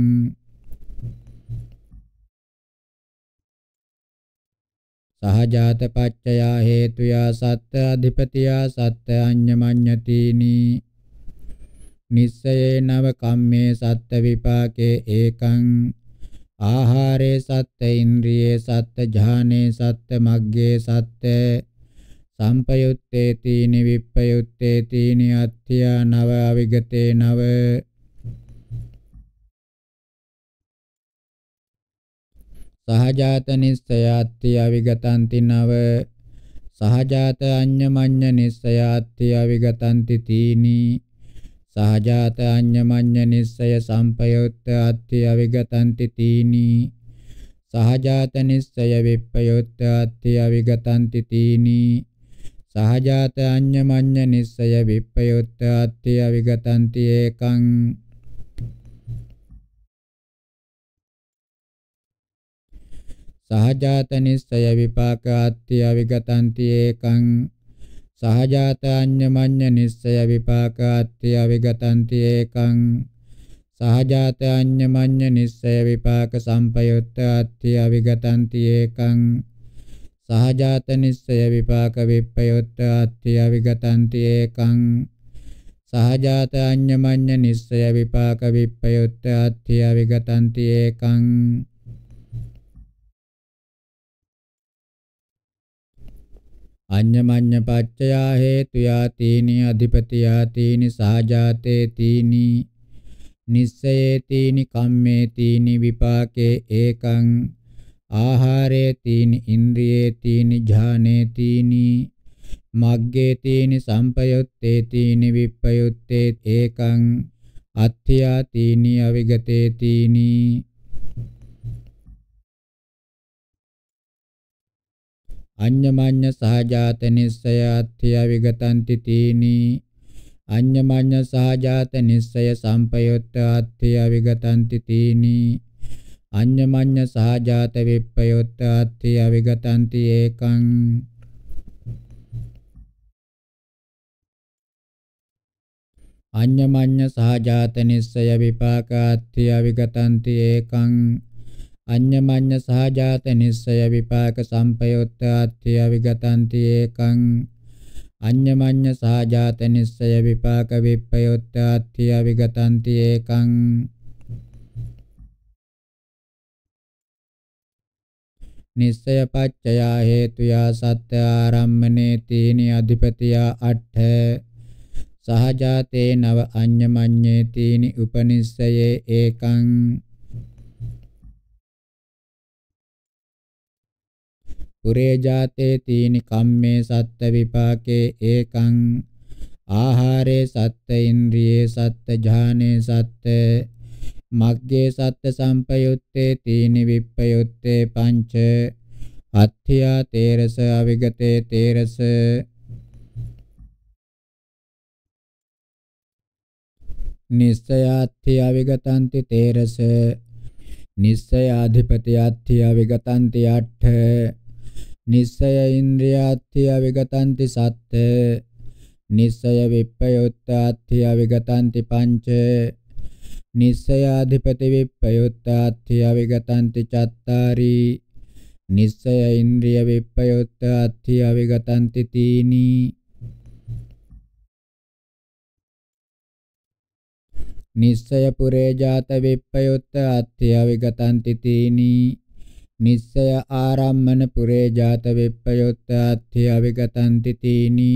සහජාත පච්චයා හේතුයා සත්‍ය අධිපතියා සත්‍ය අඤ්ඤමඤ්ඤතිනි නිස්සයේ නව කම්මේ සත්‍ය විපාකේ ඒකං ආහාරේ සත්‍ය ඉන්ද්‍රියේ සත්‍ය ඥානේ සත්‍ය මග්ගේ සත්‍ය සම්පයුත්තේ තීනි විප්පයුත්තේ තීනි අත්‍ය නව අවිගතේ නව සහජාත නිස්සයාත්ති අවිගතන්ති නව සහජාත අඤ්ඤමඤ්ඤ නිස්සයාත්ති අවිගතන්ති තීනි සහජාත අඤ්ඤමඤ්ඤ නිස්සය සම්පයුත්ත අත්ති අවිගතන්ති තීනි සහජාත නිස්සය විප්පයුත්ත අත්ති අවිගතන්ති තීනි සහජාත අඤ්ඤමඤ්ඤ නිස්සය විප්පයුත්ත අත්ති අවිගතන්ති ඒකං සහජාත නිස්සය විපාක අත්‍ය අවිගතන්ති ඒකං සහජාත අඤ්ඤමඤ්ඤ නිස්සය විපාක අත්‍ය අවිගතන්ති ඒකං සහජාත අඤ්ඤමඤ්ඤ නිස්සය විපාක සම්පයුත්ත අත්‍ය අවිගතන්ති ඒකං සහජාත නිස්සය විපාක විප්පයුත්ත අත්‍ය අවිගතන්ති ඒකං සහජාත අඤ්ඤමඤ්ඤ නිස්සය විපාක විප්පයුත්ත අත්‍ය අවිගතන්ති ඒකං අඤ්ඤමඤ්ඤ පච්චයා හේතු යාතීනි අධිපති යාතීනි සාජාතේ තීනි නිස්සයේ තීනි කම්මේ තීනි විපාකේ ඒකං ආහාරේ තීනි ඉන්ද්‍රියේ තීනි ඥානේ තීනි මග්ගේ තීනි සම්පයුත්තේ තීනි විප්පයුත්තේ ඒකං අත්ථයා තීනි අවිගතේ තීනි අඤ්ඤමඤ්ඤ සහජාත නිස්සයාත්‍ය විගතන්ති තීනි අඤ්ඤමඤ්ඤ සහජාත නිස්සය සම්පයොත්තාත්‍ය විගතන්ති තීනි අඤ්ඤමඤ්ඤ සහජාත විප්පයොත්තාත්‍ය විගතන්ති ඒකං අඤ්ඤමඤ්ඤ සහජාත නිස්සය විපාකාත්‍ය විගතන්ති ඒකං අඤ්ඤමඤ්ඤ සහජාත නිස්සය විපාක සම්පයුත්ත අත්‍ය විගතන්ති ඒකං අඤ්ඤමඤ්ඤ සහජාත නිස්සය විපාක විප්පයුත්ත අත්‍ය විගතන්ති ඒකං නිස්සය පච්චයා හේතුයා සත්‍ය ආරම්මනේ තීනි අධිපතියා අට්ඨ සහජාතේ නව අඤ්ඤමඤ්ඤේ තීනි උපනිස්සයේ ඒකං පුරේ ජාතේ තීනි කම්මේ සත්ත විපාකේ ඒකං ආහාරේ සත්ත ඉන්ද්‍රියේ සත්ත ඥානේ සත්ත මග්ගේ සත්ත සම්පයුත්තේ තීනි විප්පයුත්තේ පංච අත්ථියා තේරස අවිගතේ තේරස නිස්සයාත්ථිය විගතන්ති තේරස නිස්සයාධිපති අත්ථිය විගතන්ති අට්ඨ නිස්සය ඉන්ද්‍රියාත්ථය විගතන්ති සත්ත නිස්සය විප්පයුත්තාත්ථය විගතන්ති පංච නිස්සය අධිපති විප්පයුත්තාත්ථය විගතන්ති චත්තාරි නිස්සය ඉන්ද්‍රිය විප්පයුත්තාත්ථය විගතන්ති තීනි නිස්සය පුරේ ජාත විප්පයුත්තාත්ථය විගතන්ති තීනි නිස්සය ආරම්මන පුරේ ජාත වෙප්පයොත්ත අත්ථි අවිගතන්ති තීනි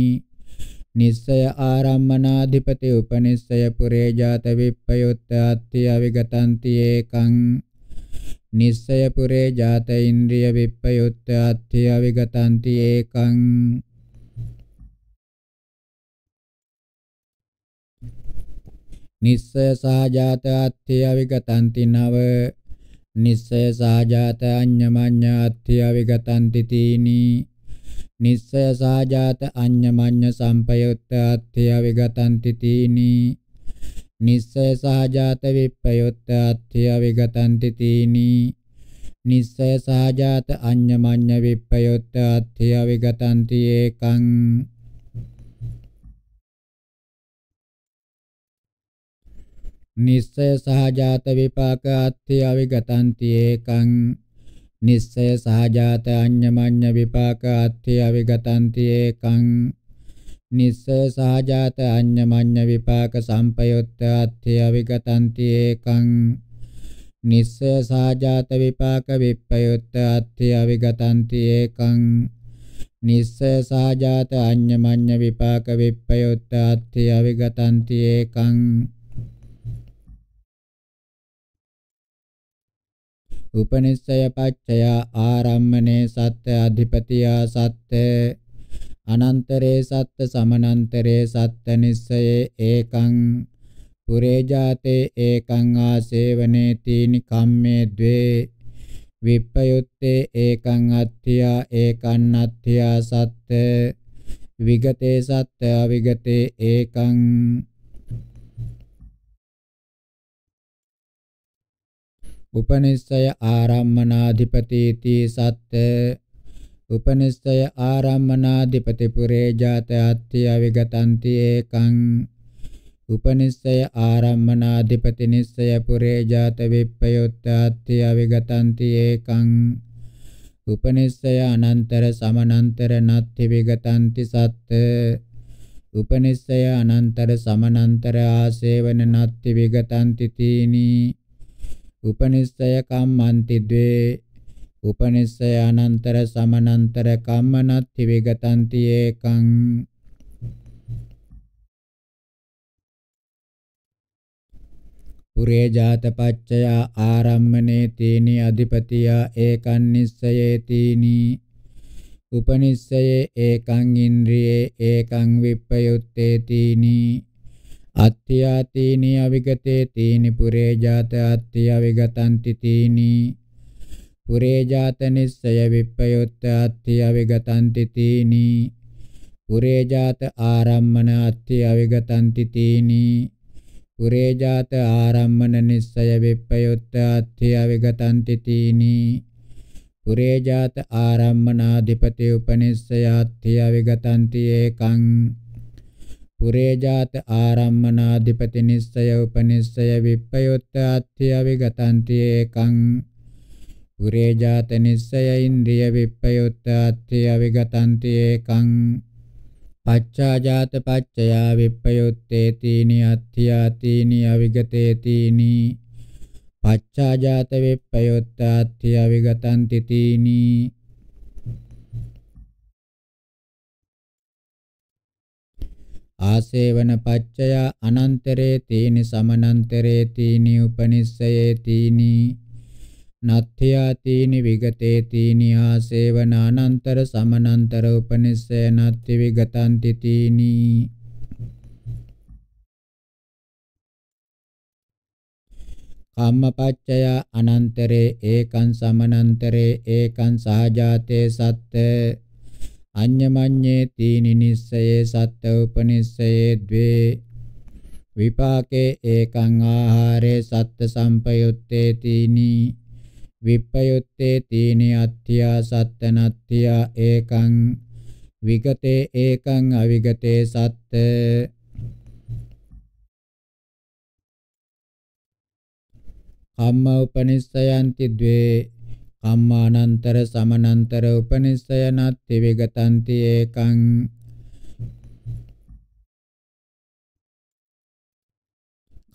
නිස්සය ආරම්මනාධිපති උපනිස්සය පුරේ ජාත වෙප්පයොත්ත අත්ථි අවිගතන්ති ඒකං නිස්සය පුරේ ජාත ඉන්ද්‍රිය විප්පයුත්ත අත්ථි අවිගතන්ති ඒකං නිස්සය සහජාත අත්ථි අවිගතන්ති නව නිස්සය සාජාත අඤ්ඤමඤ්ඤාත්‍ය විගතන්ති තීනි නිස්සය සාජාත අඤ්ඤමඤ්ඤ සම්පයුත්ත අත්‍ය විගතන්ති තීනි නිස්සය සාජාත විප්පයුත්ත අත්‍ය විගතන්ති තීනි නිස්සය සාජාත අඤ්ඤමඤ්ඤ විප්පයුත්ත අත්‍ය විගතන්ති ඒකං නිස්සය සහජාත විපාක අත්ථි අවිගතන්ති ඒකං නිස්සය සහජාත අඤ්ඤමඤ්ඤ විපාක අත්ථි අවිගතන්ති ඒකං නිස්සය සහජාත අඤ්ඤමඤ්ඤ විපාක සම්පයුත්ත අත්ථි අවිගතන්ති ඒකං නිස්සය සාජාත විපාක විප්පයුත්ත අත්ථය අවිගතන්ති ඒකං නිස්සය සාජාත අඤ්ඤමඤ්ඤ විපාක විප්පයුත්ත අත්ථය අවිගතන්ති ඒකං උපනිස්සය පච්චය ආරම්මනේ සත්‍ය අධිපතියා සත්‍ය අනන්තරේ සත්‍ය සමනන්තරේ සත්‍ය නිස්සයේ ඒකං පුරේ ජාතේ ඒකං ආසේවනේ තීනි කම්මේ ද්වේ විප්පයුත්තේ ඒකං අත්ථියා ඒකං අත්ථියා සත්‍ය විගතේ සත්‍ය අවිගතේ ඒකං උපනිස්සය ආරම්මනාධිපතීති සත්ත උපනිස්සය ආරම්මනාධිපති පුරේ ජාත අත්ති අවිගතන්ති ඒකං උපනිස්සය ආරම්මනාධිපති නිස්සය පුරේ ජාත විප්පයොත්ත අත්ති අවිගතන්ති ඒකං උපනිස්සය අනන්තර සමනන්තර නත්ති විගතන්ති සත්ත උපනිස්සය අනන්තර සමනන්තර ආසේවන නත්ති විගතන්ති තීනී උපනිස්සය කම්මන්ති ද්වේ උපනිස්සය අනන්තර සමනන්තර කම්මනත්ති විගතන්ති ඒකං පුරේ ජාත පච්චය ආරම්මනේ තීනි අධිපතියා ඒකන් නිස්සයේ තීනි උපනිස්සයේ ඒකං ඉන්ද්‍රියේ ඒකං විප්පයුත්තේ තීනි අත්ත්‍යා තීනි අවිගතේ තීනි පුරේ ජාත අත්ත්‍යා විගතන්ති තීනි පුරේ ජාත නිස්සය විප්පයොත් අත්ත්‍යා විගතන්ති තීනි පුරේ ජාත ආරම්මන අත්ත්‍යා විගතන්ති තීනි පුරේ ජාත ආරම්මන නිස්සය විප්පයොත් අත්ත්‍යා විගතන්ති තීනි පුරේ ජාත ආරම්මනාධිපති උපනිස්සයාත්ත්‍යා විගතන්ති ඒකං පුරේජාත ආරම්මනාධිපති නිස්සය උපනිස්සය විප්පයොත්ත අත්ථය විගතන්ති ඒකං පුරේජාත නිස්සය ඉන්ද්‍රිය විප්පයොත්ත අත්ථය විගතන්ති ඒකං පච්චාජාත පච්චයා විප්පයොත්තේ තීනි අත්ථයා තීනි අවිගතේ තීනි පච්චාජාත විප්පයොත්ත අත්ථය විගතන්ති තීනි ආසේවන පච්චය අනන්තරේ තීනි සමනන්තරේ තීනි උපනිස්සයේ තීනි නත්ත්‍යා තීනි විගතේ තීනි ආසේවන අනන්තර සමනන්තර උපනිස්සය නත්ති විගතන්ති තීනි කම්මපච්චය අනන්තරේ ඒකං සමනන්තරේ ඒකං සහජාතේ සත්ත්‍ය අඤ්ඤමඤ්ඤේ තීනි නිස්සයේ සත්ත උපනිස්සයේ ද්වේ විපාකේ ඒකං ආහාරේ සත්ත සම්පයුත්තේ තීනි විප්පයුත්තේ තීනි අත්ත්‍යා සත්තනත්ත්‍යා ඒකං විගතේ ඒකං අවිගතේ සත්ත කම්ම උපනිස්සයන්ති ද්වේ අම්මානන්තර සමනන්තර උපනිස්සයනත්ති විගතන්ති ඒකං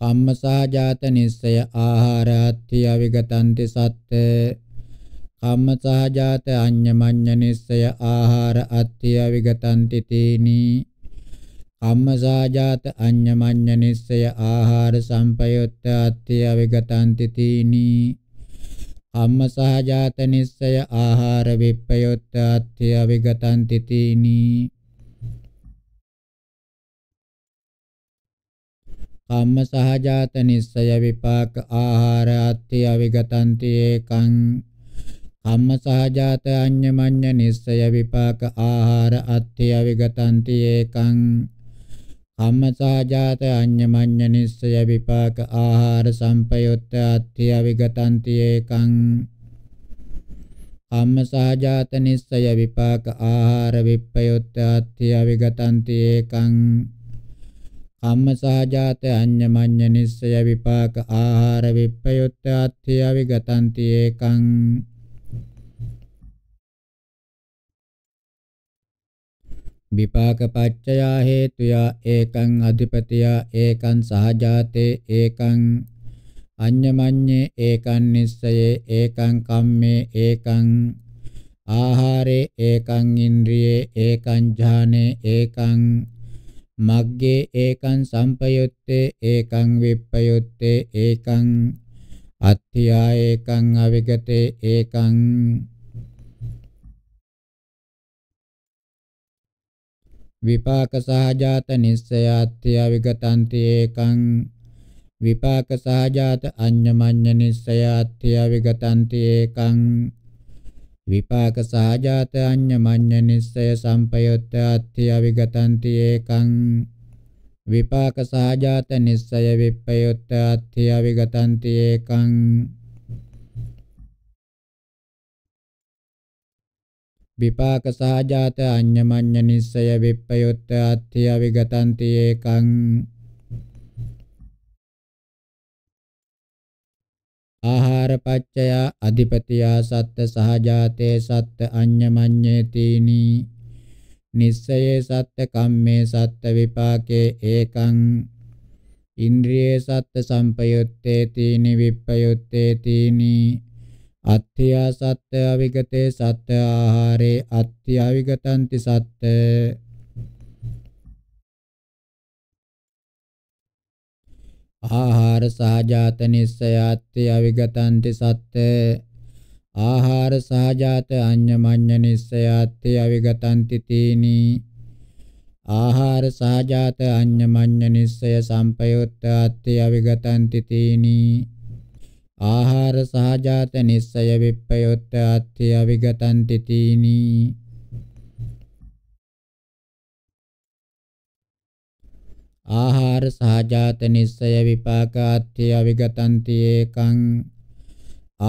කම්මසහජාත නිස්සය ආහාරාත්ති අවිගතන්ති සත්ත කම්මසහජාත අඤ්ඤමඤ්ඤ නිස්සය ආහාර අත්ති අවිගතන්ති තීනි කම්මසහජාත අඤ්ඤමඤ්ඤ නිස්සය ආහාර සම්පයුත්ත අත්ති අවිගතන්ති තීනි අම්මසහජාත නිස්සය ආහාර විප්පයොත්ත අත්ථය විගතං තිතිනි කම්මසහජාත නිස්සය විපාක ආහාර අත්ථය විගතං තේකං කම්මසහජාත අඤ්ඤමඤ්ඤ නිස්සය විපාක ආහාර අත්ථය විගතං තේකං කම්මසාජාත අඤ්ඤමඤ්ඤ නිස්සය විපාක ආහාර සම්පයුත්ත අත්ථය විගතන්ති ඒකං කම්මසාජාත නිස්සය විපාක ආහාර විප්පයුත්ත අත්ථය විගතන්ති ඒකං කම්මසාජාත අඤ්ඤමඤ්ඤ නිස්සය විපාක ආහාර විප්පයුත්ත අත්ථය විගතන්ති ඒකං විපාක පච්චයා හේතුයා ඒකං අධිපතියා ඒකං සහජාතේ ඒකං අඤ්ඤමඤ්ඤේ ඒකං නිස්සයේ ඒකං කම්මේ ඒකං ආහාරේ ඒකං ඉන්ද්‍රියේ ඒකං ඥානේ ඒකං මග්ගේ ඒකං සම්පයුත්තේ ඒකං විප්පයුත්තේ ඒකං අත්ථියා ඒකං අවිගතේ ඒකං විපාක සහජාත නිස්සයාත්‍ය විගතන්ති ඒකං විපාක සහජාත අඤ්ඤමඤ්ඤ නිස්සයාත්‍ය විගතන්ති ඒකං විපාක සහජාත අඤ්ඤමඤ්ඤ නිස්සය සම්පයොත්ත්‍යාත්‍ය විගතන්ති ඒකං විපාක සහජාත නිස්සය විප්පයොත්ත්‍යාත්‍ය විගතන්ති ඒකං විපාක සහජාත අඤ්ඤමඤ්ඤ නිස්සය විප්පයොත්ත අත්ථය විගතන්ති ඒකං ආහාර පච්චය අධිපතියා සත්ත සහජාතේ සත්ත අඤ්ඤමඤ්ඤේ තීනි නිස්සයේ සත්ත කම්මේ සත්ත විපාකේ ඒකං ඉන්ද්‍රියේ සත්ත සම්පයොත්තේ තීනි විප්පයොත්තේ තීනි අත්ථයා සත්ත්‍ය අවිගතේ සත්ත්‍ය ආහාරේ අත්ථය අවිගතන්ති සත්ත්‍ය ආහාර සහජාත නිස්සයත්ති අවිගතන්ති සත්ත්‍ය ආහාර සහජාත අඤ්ඤමඤ්ඤ නිස්සයත්ති අවිගතන්ති තීනි ආහාර සහජාත අඤ්ඤමඤ්ඤ නිස්සය සම්පයුත්තත්ති අවිගතන්ති තීනි ආහාර සහජාත නිස්සය විප්පයොත්ත අත්ථය විගතන්ති තීනි ආහාර සහජාත නිස්සය විපාක අත්ථය විගතන්ති ඒකං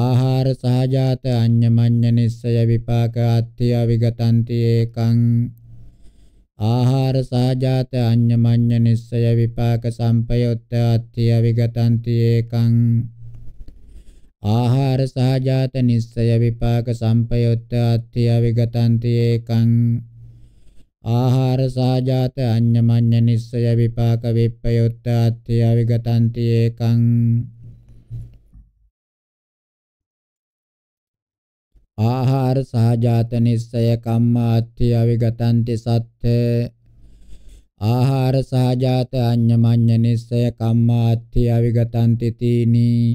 ආහාර සහජාත අඤ්ඤමඤ්ඤ නිස්සය විපාක අත්ථය විගතන්ති ඒකං ආහාර සහජාත අඤ්ඤමඤ්ඤ නිස්සය විපාක සම්පයොත්ත අත්ථය විගතන්ති ඒකං ආහාර සහජාත නිස්සය විපාක සම්පයුත්ත අත්‍ය විගතන්ති ඒකං ආහාර සහජාත අඤ්ඤමඤ්ඤ නිස්සය විපාක විප්පයුත්ත අත්‍ය විගතන්ති ඒකං ආහාර සහජාත නිස්සය කම්මාත්‍ය අවිගතන්ති සත්‍ය ආහාර සහජාත අඤ්ඤමඤ්ඤ නිස්සය කම්මාත්‍ය අවිගතන්ති තීනී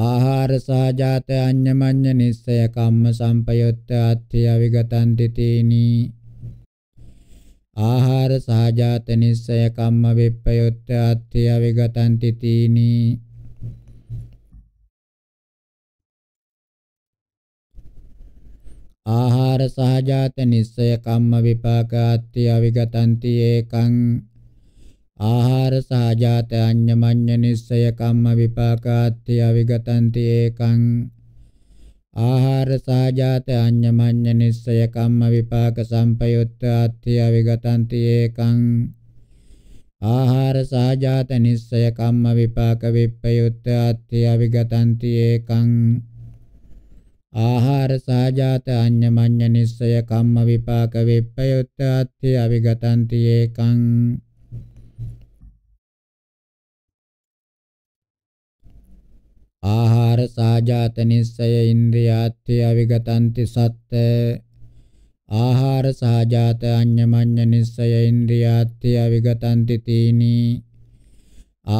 ආහාර සාජාත අඤ්ඤමඤ්ඤ නිස්සය කම්ම සම්පයොත්ත අත්ථය විගතං තිතේනි ආහාර සාජාත නිස්සය කම්ම විප්පයොත්ත අත්ථය විගතං තිතේනි ආහාර සාජාත නිස්සය කම්ම විපාකාත්ථය විගතං ති ඒකං ආහාර සහජාත අඤ්ඤමඤ්ඤ නිස්සය කම්ම විපාකාත්ති අවිගතන්ති ඒකං ආහාර සහජාත අඤ්ඤමඤ්ඤ නිස්සය කම්ම විපාක සම්පයුත්ත ආත්ති අවිගතන්ති ඒකං ආහාර සහජාත නිස්සය කම්ම විපාක විප්පයුත්ත ආත්ති අවිගතන්ති ඒකං ආහාර සහජාත අඤ්ඤමඤ්ඤ නිස්සය කම්ම විපාක විප්පයුත්ත ආත්ති අවිගතන්ති ඒකං ආහාර සාජාත නිස්සය ඉන්ද්‍රියාත්ථි අවිගතන්ති සත්ත ආහාර සාජාත අඤ්ඤමඤ්ඤ නිස්සය ඉන්ද්‍රියාත්ථි අවිගතන්ති තීනි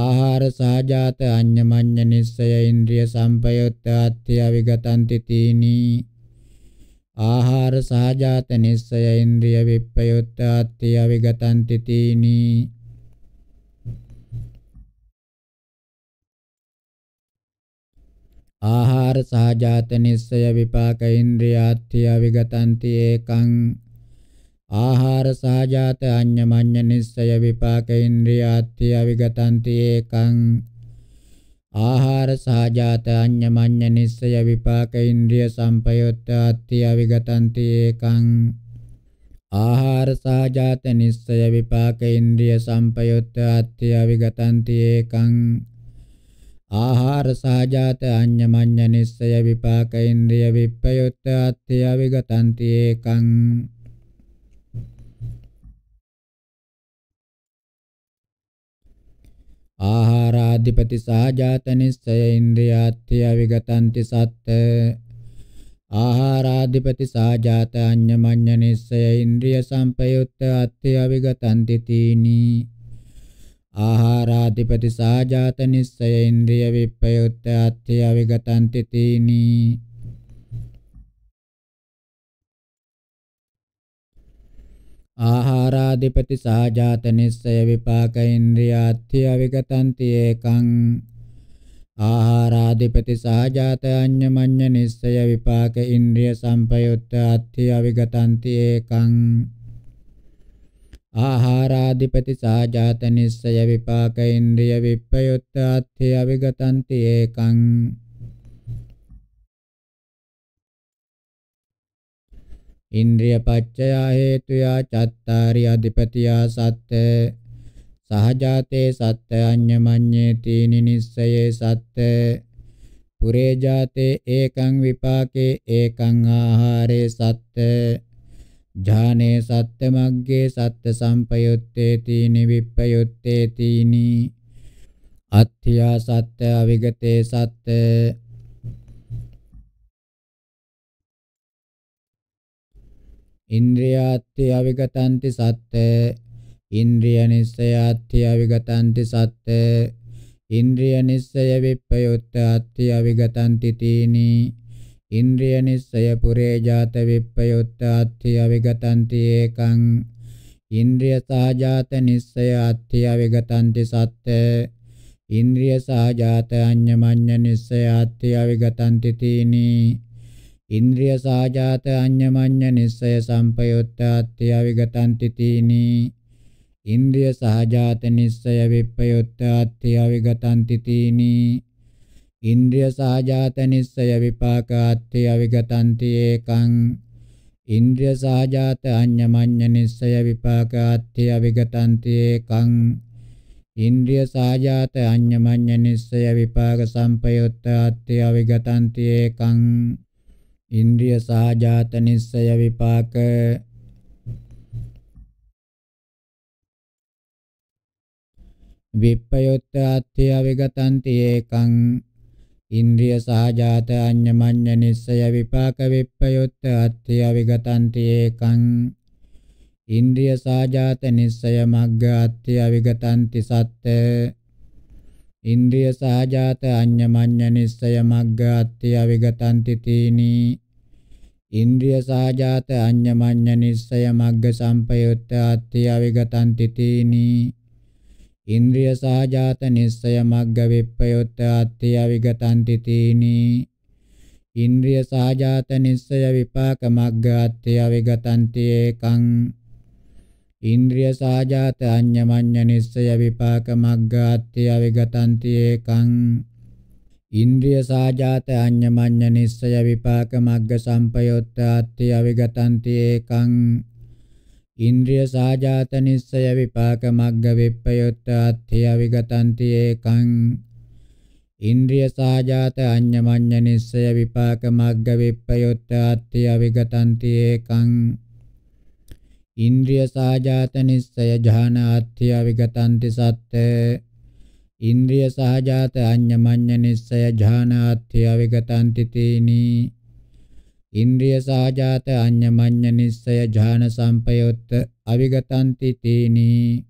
ආහාර සාජාත අඤ්ඤමඤ්ඤ නිස්සය ඉන්ද්‍රිය සංපයුත්තාත්ථි අවිගතන්ති තීනි ආහාර සාජාත නිස්සය ඉන්ද්‍රිය විප්පයුත්තාත්ථි අවිගතන්ති තීනි ආහාර සහජාත නිස්සය විපාක ඉන්ද්‍රියාත්‍ය විගතන්ති ඒකං ආහාර සහජාත අඤ්ඤමඤ්ඤ නිස්සය විපාක ඉන්ද්‍රියාත්‍ය විගතන්ති ඒකං ආහාර සහජාත අඤ්ඤමඤ්ඤ නිස්සය විපාක ඉන්ද්‍රිය සම්පයුත්තාත්‍ය විගතන්ති ඒකං ආහාර සහජාත නිස්සය විපාක ඉන්ද්‍රිය සම්පයුත්තාත්‍ය විගතන්ති ඒකං ආහාර සහජාත අඤ්ඤමඤ්ඤ නිස්සය විපාක ඉන්ද්‍රිය විප්පයුත්ත අත්ථය විගතන්ති ඒකං ආහාරාධිපති සහජාත නිස්සය ඉන්ද්‍රියාත්ථය විගතන්ති සත්ත ආහාරාධිපති සහජාත අඤ්ඤමඤ්ඤ නිස්සය ඉන්ද්‍රිය සම්පයුත්ත අත්ථය විගතන්ති තීනී ආහාරාදිපති සාජාත නිස්සය ඉන්ද්‍රිය විප්පයුත්ත අත්ථය විගතන්ති තීනි ආහාරාදිපති සාජාත නිස්සය විපාක ඉන්ද්‍රිය අත්ථය විගතන්ති ඒකං ආහාරාදිපති සාජාත අඤ්ඤමඤ්ඤ නිස්සය විපාක ඉන්ද්‍රිය සම්පයුත්ත අත්ථය විගතන්ති ඒකං ආහාරාදිපති සාජාත නිස්සය විපාක ඉන්ද්‍රිය විප්පයුත්ත අත්ථය අවිගතන්ති ඒකං ඉන්ද්‍රිය පච්චය හේතුයා චත්තාරි අධිපතියා සත්‍ය සහජාතේ සත්‍ය අඤ්ඤමඤ්ඤේ තීනි නිස්සයේ සත්‍ය පුරේ ජාතේ ඒකං විපාකේ ඒකං ආහාරේ සත්‍ය ඥානේ සත්‍යමග්ගේ සත්‍ය සම්පයුත්තේති නිවිප්පයුත්තේතිනි අත්ථියා සත්‍ය අවිගතේ සත්‍ය ඉන්ද්‍රියාත්ථි අවිගතන්ති සත්‍ය ඉන්ද්‍රිය නිස්සයාත්ථි අවිගතන්ති සත්‍ය ඉන්ද්‍රිය නිස්සය විප්පයුත්තේ අත්ථි අවිගතන්ති තීනී ඉන්ද්‍රිය නිස්සය පුරේ ජාත විප්පයොත්ත අත්ථි අවිගතන්ති ඒකං ඉන්ද්‍රිය සාජාත නිස්සය අත්ථි අවිගතන්ති සත්ත ඉන්ද්‍රිය සාජාත අඤ්ඤමඤ්ඤ නිස්සය අත්ථි අවිගතන්ති තීනි ඉන්ද්‍රිය සාජාත අඤ්ඤමඤ්ඤ නිස්සය සම්පයොත්ත අත්ථි අවිගතන්ති තීනි ඉන්ද්‍රිය සහජාත නිස්සය විප්පයොත්ත අත්ථි අවිගතන්ති තීනි ඉන්ද්‍රිය සහජාත නිස්සය විපාකාත්ථය අවිගතන්ති ඒකං ඉන්ද්‍රිය සහජාත අඤ්ඤමඤ්ඤ නිස්සය විපාකාත්ථය අවිගතන්ති ඒකං ඉන්ද්‍රිය සහජාත අඤ්ඤමඤ්ඤ නිස්සය විපාක සම්පයුත්තාත්ථය අවිගතන්ති ඒකං ඉන්ද්‍රිය සහජාත නිස්සය විපාක විප්පයොත්තාත්ථය අවිගතන්ති ඒකං ඉන්ද්‍රිය සහජාත අඤ්ඤමඤ්ඤ නිස්සය විපාක විප්පයොත්ත අත්ථය විගතන්ති ඒකං ඉන්ද්‍රිය සහජාත නිස්සය මග්ග අත්ථය විගතන්ති සත්ත ඉන්ද්‍රිය සහජාත අඤ්ඤමඤ්ඤ නිස්සය මග්ග අත්ථය විගතන්ති තීනි ඉන්ද්‍රිය සහජාත අඤ්ඤමඤ්ඤ නිස්සය මග්ග සම්පයොත්ත අත්ථය විගතන්ති තීනි ඉන්ද්‍රිය සහජාත නිස්සය මග්ග විප්පයොත් ආත්‍ය විගතන්ති තීනි ඉන්ද්‍රිය සහජාත නිස්සය විපාක මග්ග ආත්‍ය විගතන්ති ඒකං ඉන්ද්‍රිය සහජාත අඤ්ඤමඤ්ඤ නිස්සය විපාක මග්ග ආත්‍ය විගතන්ති ඒකං ඉන්ද්‍රිය සාජාත අඤ්ඤමඤ්ඤ නිස්සය විපාක මග්ග සම්පයොත්තාත්ති අවිගතන්ති ඒකං ඉන්ද්‍රිය සාජාත නිස්සය විපාක මග්ග විප්පයොත්ත අත්ථය විගතන්ති ඒකං ඉන්ද්‍රිය සාජාත අඤ්ඤමඤ්ඤ නිස්සය විපාක මග්ග විප්පයොත්ත අත්ථය විගතන්ති ඒකං ඉන්ද්‍රිය සාජාත නිස්සය ඥාන අත්ථය විගතන්ති සත්‍ය ඉන්ද්‍රිය සාජාත අඤ්ඤමඤ්ඤ නිස්සය ඥාන අත්ථය විගතන්ති තීනී ඉන්ද්‍රිය සාජාත අඤ්ඤමඤ්ඤ නිස්සය ඥාන සම්පයොත් අවිගතන්ති තීනී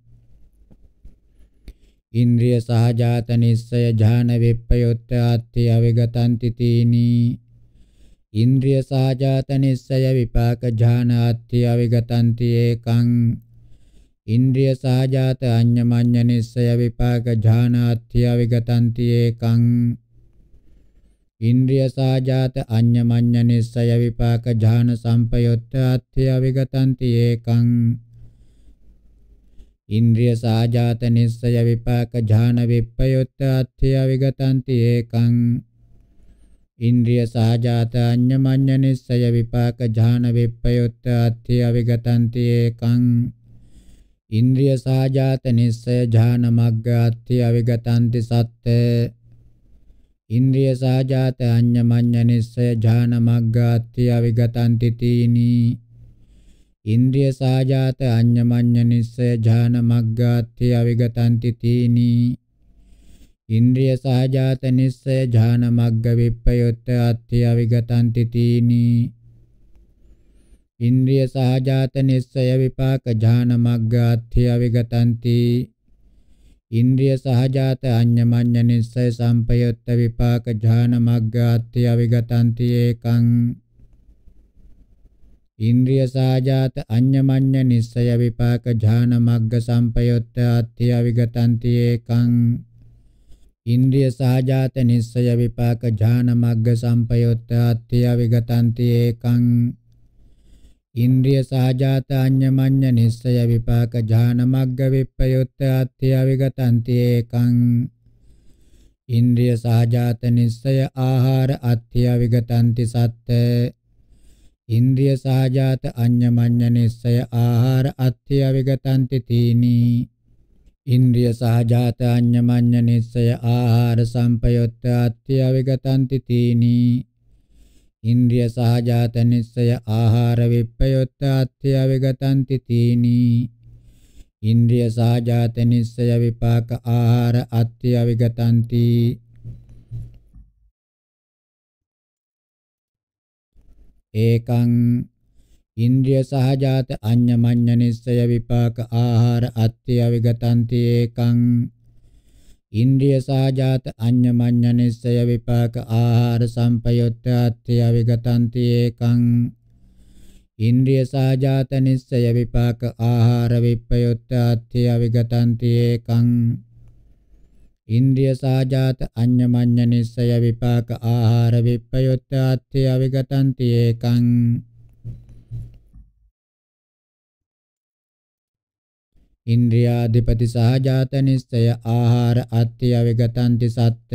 ඉන්ද්‍රිය සහජාත නිස්සය ඥාන විප්පයොත් ආත්‍ය අවිගතන්ති තීනී ඉන්ද්‍රිය සහජාත නිස්සය විපාක ඥාන ආත්‍ය අවිගතන්ති ඒකං ඉන්ද්‍රිය සහජාත අඤ්ඤමඤ්ඤ නිස්සය විපාක ඥාන ආත්‍ය අවිගතන්ති ඒකං ඉන්ද්‍රිය සාජාත අඤ්ඤමඤ්ඤ නිස්සය විපාක ඥාන සම්පයොත්ත අත්ථය විගතන්ති ඒකං ඉන්ද්‍රිය සාජාත නිස්සය විපාක ඥාන විප්පයොත්ත අත්ථය විගතන්ති ඒකං ඉන්ද්‍රිය සාජාත අඤ්ඤමඤ්ඤ නිස්සය විපාක ඥාන විප්පයොත්ත අත්ථය විගතන්ති ඒකං ඉන්ද්‍රිය සාජාත නිස්සය ඥාන මග්ග අත්ථය විගතන්ති සත්තේ ඉන්ද්‍රිය සහජාත අඤ්ඤමඤ්ඤ නිස්සය ඥාන මග්ගාත්‍ය අවිගතන්ති තීනි ඉන්ද්‍රිය සහජාත අඤ්ඤමඤ්ඤ නිස්සය ඥාන මග්ගාත්‍ය අවිගතන්ති තීනි ඉන්ද්‍රිය සහජාත නිස්සය ඥාන මග්ග විප්පයොත්ත අත්‍ය අවිගතන්ති තීනි ඉන්ද්‍රිය සහජාත නිස්සය විපාක ඥාන මග්ගාත්‍ය අවිගතන්ති තීනි ඉන්ද්‍රිය සහජාත අඤ්ඤමඤ්ඤ නිස්සය සම්පයුත්ත විපාක ඥාන මග්ගාත්‍ය අවිගතන්ති ඒකං ඉන්ද්‍රිය සහජාත අඤ්ඤමඤ්ඤ නිස්සය විපාක ඥාන මග්ග සම්පයුත්ත අත්‍ය අවිගතන්ති ඒකං ඉන්ද්‍රිය සහජාත නිස්සය විපාක ඥාන මග්ග සම්පයුත්ත අත්‍ය අවිගතන්ති ඒකං ඉන්ද්‍රිය සහජාත අඤ්ඤමඤ්ඤ නිස්සය විපාක ඥාන මග්ග විප්පයුත්ත අත්‍ය විගතන්ති ඒකං ඉන්ද්‍රිය සහජාත නිස්සය ආහාර අත්‍ය විගතන්ති සත්ත ඉන්ද්‍රිය සහජාත අඤ්ඤමඤ්ඤ නිස්සය ආහාර අත්‍ය විගතන්ති තීනි ඉන්ද්‍රිය සහජාත අඤ්ඤමඤ්ඤ නිස්සය ආහාර සම්පයොත්ත අත්‍ය විගතන්ති තීනි ඉන්ද්‍රිය සහජාත නිස්සය ආහාර විප්පයොත්ත අත්ථය විගතන්ති තීනි ඉන්ද්‍රිය සහජාත නිස්සය විපාක ආහාර අත්ථය විගතන්ති ඒකං ඉන්ද්‍රිය සහජාත අඤ්ඤමඤ්ඤ නිස්සය විපාක ආහාර අත්ථය විගතන්ති ඒකං ඉන්ද්‍රිය සාජාත අඤ්ඤමඤ්ඤ නිස්සය විපාක ආහාර සම්පයුත්ත අත්‍ය විගතන්ති ඒකං ඉන්ද්‍රිය සාජාත නිස්සය විපාක ආහාර විප්පයුත්ත අත්‍ය විගතන්ති ඒකං ඉන්ද්‍රිය සාජාත අඤ්ඤමඤ්ඤ නිස්සය විපාක ආහාර විප්පයුත්ත අත්‍ය විගතන්ති ඒකං ඉන්ද්‍රියාධිපති සහ ජාත නිස්සය ආහාර අත්‍ය විගතන්ති සත්ත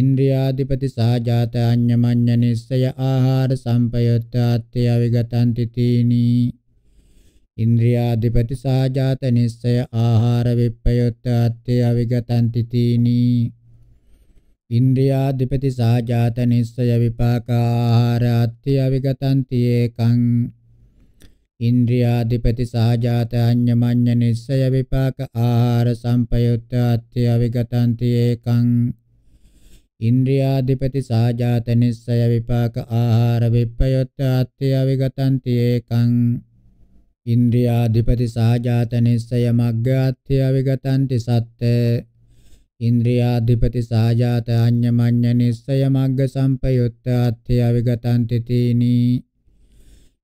ඉන්ද්‍රියාධිපති සහ ජාත අඤ්ඤමඤ්ඤ නිස්සය ආහාර සම්පයුත්ත අත්‍ය විගතන්ති තීනී ඉන්ද්‍රියාධිපති සාජාත නිස්සය ආහාර විප්පයොත්ත අත්ථය අවිගතන්ති තීනි ඉන්ද්‍රියාධිපති සාජාත නිස්සය විපාක ආහාර අත්ථය අවිගතන්ති ඒකං ඉන්ද්‍රියාධිපති සහජාත අඤ්ඤමඤ්ඤ නිස්සය විපාක ආහාර සම්පයුත්ත අත්‍ය අවිගතන්ති ඒකං ඉන්ද්‍රියාධිපති සහජාත නිස්සය විපාක ආහාර විප්පයුත්ත අත්‍ය අවිගතන්ති ඒකං ඉන්ද්‍රියාධිපති සහජාත නිස්සය මග්ග අත්‍ය අවිගතන්ති සත්ත ඉන්ද්‍රියාධිපති සහජාත අඤ්ඤමඤ්ඤ නිස්සය මග්ග සම්පයුත්ත අත්‍ය අවිගතන්ති තීනී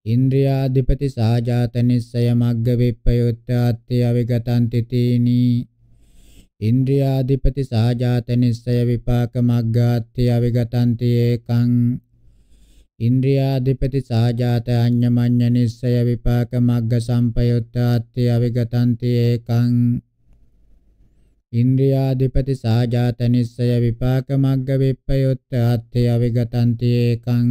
ඉන්ද්‍රියාධිපති සාජාත නිස්සය මග්ග විප්පයුත්තාත්ති අවිගතන්ති තීනි ඉන්ද්‍රියාධිපති සාජාත නිස්සය විපාක මග්ගාත්ති අවිගතන්ති ඒකං ඉන්ද්‍රියාධිපති සාජාත අඤ්ඤමඤ්ඤ නිස්සය විපාක මග්ග සම්පයුත්තාත්ති අවිගතන්ති ඒකං ඉන්ද්‍රියාධිපති සාජාත නිස්සය විපාක මග්ග විප්පයුත්තාත්ති අවිගතන්ති ඒකං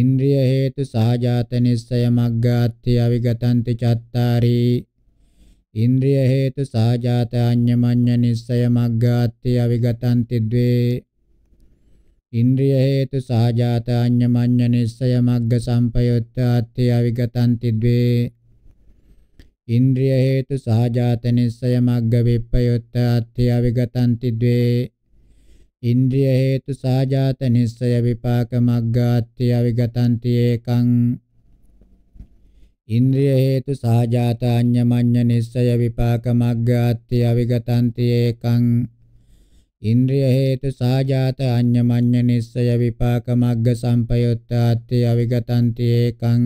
ඉන්ද්‍රිය හේතු සහජාත නිස්සය මග්ගාත්ථි අවිගතන්ති චත්තාරී ඉන්ද්‍රිය හේතු සහජාත අඤ්ඤමඤ්ඤ නිස්සය මග්ගාත්ථි අවිගතන්ති ද්වේ ඉන්ද්‍රිය හේතු සහජාත අඤ්ඤමඤ්ඤ නිස්සය මග්ග සම්පයුත්තාත්ථි අවිගතන්ති ද්වේ ඉන්ද්‍රිය හේතු සහජාත නිස්සය මග්ග විප්පයුත්තාත්ථි අවිගතන්ති ද්වේ ඉන්ද්‍රිය හේතු සාජාත නිස්සය විපාක මග්ගාත්‍ය අවිගතන්ති ඒකං ඉන්ද්‍රිය හේතු සාජාත අඤ්ඤමඤ්ඤ නිස්සය විපාක මග්ගාත්‍ය අවිගතන්ති ඒකං ඉන්ද්‍රිය හේතු සාජාත අඤ්ඤමඤ්ඤ නිස්සය විපාක මග්ග සම්පයුත්තාත්‍ය අවිගතන්ති ඒකං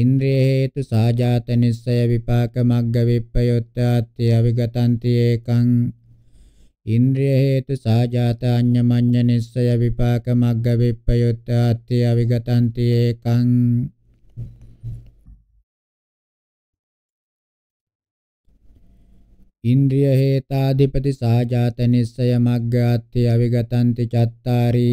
ඉන්ද්‍රිය හේතු සාජාත නිස්සය විපාක මග්ග විප්පයුත්තාත්‍ය අවිගතන්ති ඒකං ඉන්ද්‍රිය හේතු සාජාතාඤ්ඤමඤ්ඤ නිස්සය විපාක මග්ග විප්පයොත්ත ආත්‍ය අවිගතන්ති ඒකං ඉන්ද්‍රිය හේතාධිපති සාජාත නිස්සය මග්ග ආත්‍ය අවිගතන්ති චත්තාරි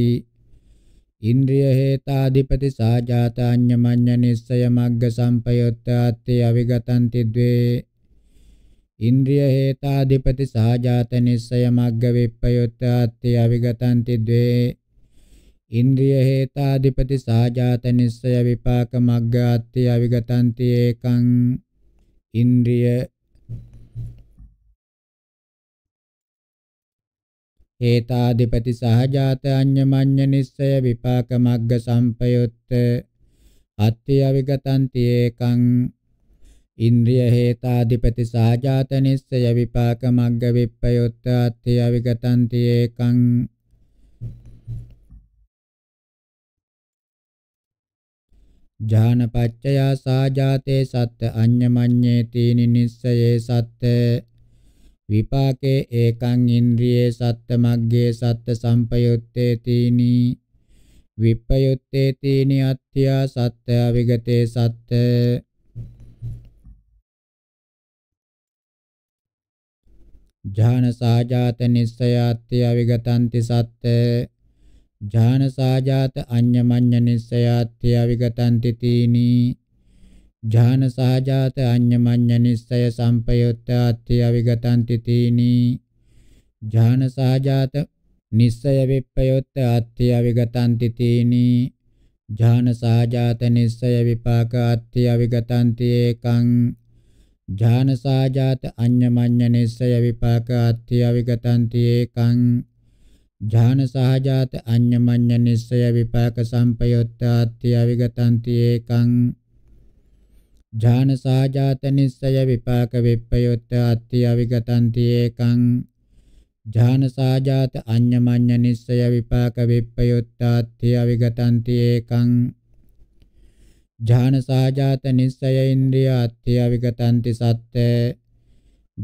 ඉන්ද්‍රිය හේතාධිපති සාජාතාඤ්ඤමඤ්ඤ නිස්සය මග්ග සම්පයොත්ත ආත්‍ය අවිගතන්ති ද්වේ ඉන්ද්‍රිය හේතාධිපති සහජාත නිස්සය මග්ග විප්පයුත්ත අත්ථි අවිගතන්ති ද්වේ ඉන්ද්‍රිය හේතාධිපති සහජාත නිස්සය විපාක මග්ග අත්ථි අවිගතන්ති ඒකං ඉන්ද්‍රිය හේතාධිපති සහජාත අඤ්ඤමඤ්ඤ නිස්සය විපාක මග්ග සම්පයුත්ත අත්ථි අවිගතන්ති ඒකං ඉන්ද්‍රිය හේතාදිපති සාජාත නිස්සය විපාක මග්ග විප්පයොත්ත අත්ථය විගතන්ති ඒකං ජානපච්චයා සාජාතේ සත්ත අඤ්ඤමඤ්ඤේ තීනි නිස්සයේ සත්ත විපාකේ ඒකං ඉන්ද්‍රියේ සත්ත මග්ගේ සත්ත සම්පයුත්තේ තීනි විප්පයුත්තේ තීනි අත්ත්‍යා සත්ත අවිගතේ සත්ත ඥාන සාජාත නිස්සයාත්‍ය අවිගතන්ති සත්ත ඥාන සාජාත අඤ්ඤමඤ්ඤ නිස්සයාත්‍ය අවිගතන්ති තීනි ඥාන සාජාත අඤ්ඤමඤ්ඤ නිස්සය සම්පයුත්තාත්‍ය අවිගතන්ති තීනි ඥාන සාජාත නිස්සය විප්පයොත් අත්‍ය අවිගතන්ති තීනි ඥාන සාජාත නිස්සය විපාක අත්‍ය අවිගතන්ති ඒකං ඥානසාජාත අඤ්ඤමඤ්ඤනිස්සය විපාක අත්‍ය අවිගතන්ති ඒකං ඥානසහජාත අඤ්ඤමඤ්ඤනිස්සය විපාක සම්පයොත්ත අත්‍ය අවිගතන්ති ඒකං ඥානසහජාත නිස්සය විපාක විප්පයොත්ත අත්‍ය අවිගතන්ති ඒකං ඥානසහජාත අඤ්ඤමඤ්ඤනිස්සය විපාක විප්පයොත්ත අත්‍ය අවිගතන්ති ඒකං ඥාන සාජාත නිස්සය ඉන්ද්‍රිය අත්‍ය විගතන්ති සත්‍ය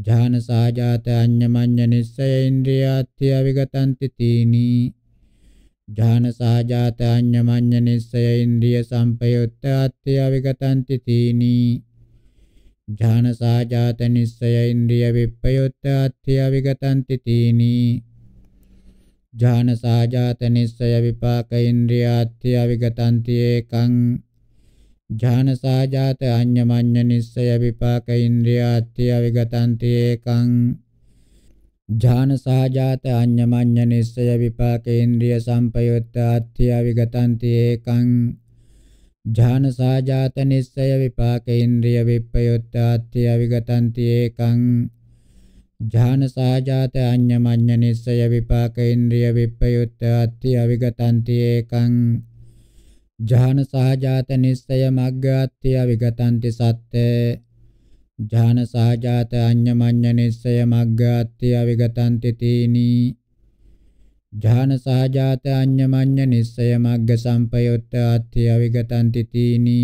ඥාන සාජාත අඤ්ඤමඤ්ඤ නිස්සය ඉන්ද්‍රිය අත්‍ය විගතන්ති තීනි ඥාන සාජාත අඤ්ඤමඤ්ඤ නිස්සය ඉන්ද්‍රිය සංපයුත්ත අත්‍ය විගතන්ති තීනි ඥාන සාජාත නිස්සය ඉන්ද්‍රිය විප්පයුත්ත අත්‍ය විගතන්ති තීනි ඥාන සාජාත නිස්සය විපාක ඉන්ද්‍රිය අත්‍ය විගතන්ති ඒකං ඥානසාජාත අඤ්ඤමඤ්ඤ නිස්සය විපාක ඉන්ද්‍රියාත්‍ය විගතන්ති ඒකං ඥානසාජාත අඤ්ඤමඤ්ඤ නිස්සය විපාක ඉන්ද්‍රිය සම්පයුත්තාත්‍ය විගතන්ති ඒකං ඥානසාජාත නිස්සය විපාක ඉන්ද්‍රිය විප්පයුත්තාත්‍ය විගතන්ති ඒකං ඥානසාජාත අඤ්ඤමඤ්ඤ නිස්සය විපාක ඉන්ද්‍රිය විප්පයුත්තාත්‍ය විගතන්ති ඒකං ජාන සහජාත නිස්සය මග්ගාත්‍ය විගතන්ති සත්‍යේ ජාන සහජාත අඤ්ඤමඤ්ඤ නිස්සය මග්ගාත්‍ය විගතන්ති තීනි ජාන සහජාත අඤ්ඤමඤ්ඤ නිස්සය මග්ග සම්පයුත්ත ආත්‍ය විගතන්ති තීනි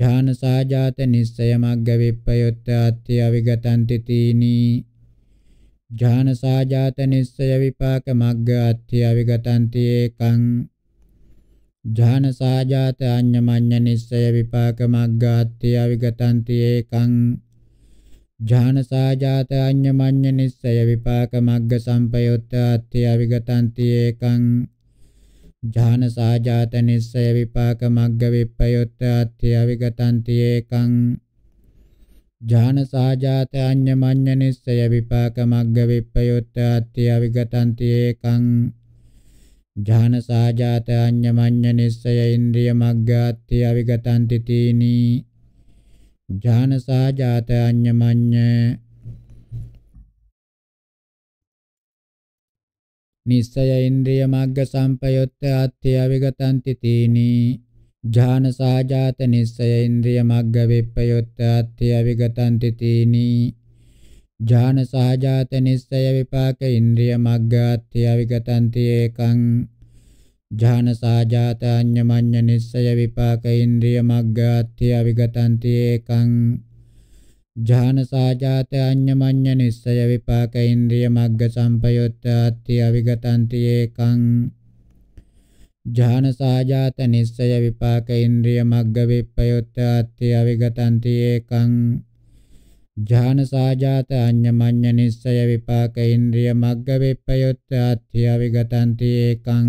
ජාන සහජාත නිස්සය මග්ග විප්පයුත්ත ආත්‍ය විගතන්ති තීනි ඥාන සාජාත නිස්සය විපාක මග්ග අත්‍ය අවිගතන්ති ඒකං ඥාන සාජාත අඤ්ඤමඤ්ඤ නිස්සය විපාක මග්ගාත්‍ය අවිගතන්ති ඒකං ඥාන සාජාත අඤ්ඤමඤ්ඤ නිස්සය විපාක මග්ග සම්පයොත්තාත්‍ය අවිගතන්ති ඒකං ඥාන සාජාත නිස්සය විපාක මග්ග විප්පයොත්තාත්‍ය අවිගතන්ති ඒකං ඥාන සාජාත අඤ්ඤමඤ්ඤ නිස්සය විපාක මග්ග විප්පයොත්තාත්‍ය අවිගතන්ති ඒකං ජාන සාජාත අඤ්ඤමඤ්ඤ නිස්සය ඉන්ද්‍රිය මග්ගාත්ති අවිගතන්ති තීනි ජාන සාජාත අඤ්ඤමඤ්ඤ නිස්සය ඉන්ද්‍රිය මග්ග සම්පයොත්ත අත්ථය අවිගතන්ති තීනි ජාන සාජාත නිස්සය ඉන්ද්‍රිය මග්ග විප්පයොත්ත අත්ථය අවිගතන්ති තීනි ජාන සහජාත නිස්සය විපාක ඉන්ද්‍රිය මග්ගාත්‍ය විගතන්ති ඒකං ජාන සහජාත අඤ්ඤමඤ්ඤ නිස්සය විපාක ඉන්ද්‍රිය මග්ගාත්‍ය විගතන්ති ඒකං ජාන සහජාත අඤ්ඤමඤ්ඤ නිස්සය විපාක ඉන්ද්‍රිය මග්ග සම්පයොත්තාත්‍ය විගතන්ති ඒකං ජාන සහජාත නිස්සය විපාක ඉන්ද්‍රිය මග්ග විප්පයොත්තාත්‍ය විගතන්ති ඒකං ජාන සාජාත අඤ්ඤමඤ්ඤ නිස්සය විපාක ඉන්ද්‍රිය මග්ග වෙප්පයොත් ආත්‍ය විගතන්ති ඒකං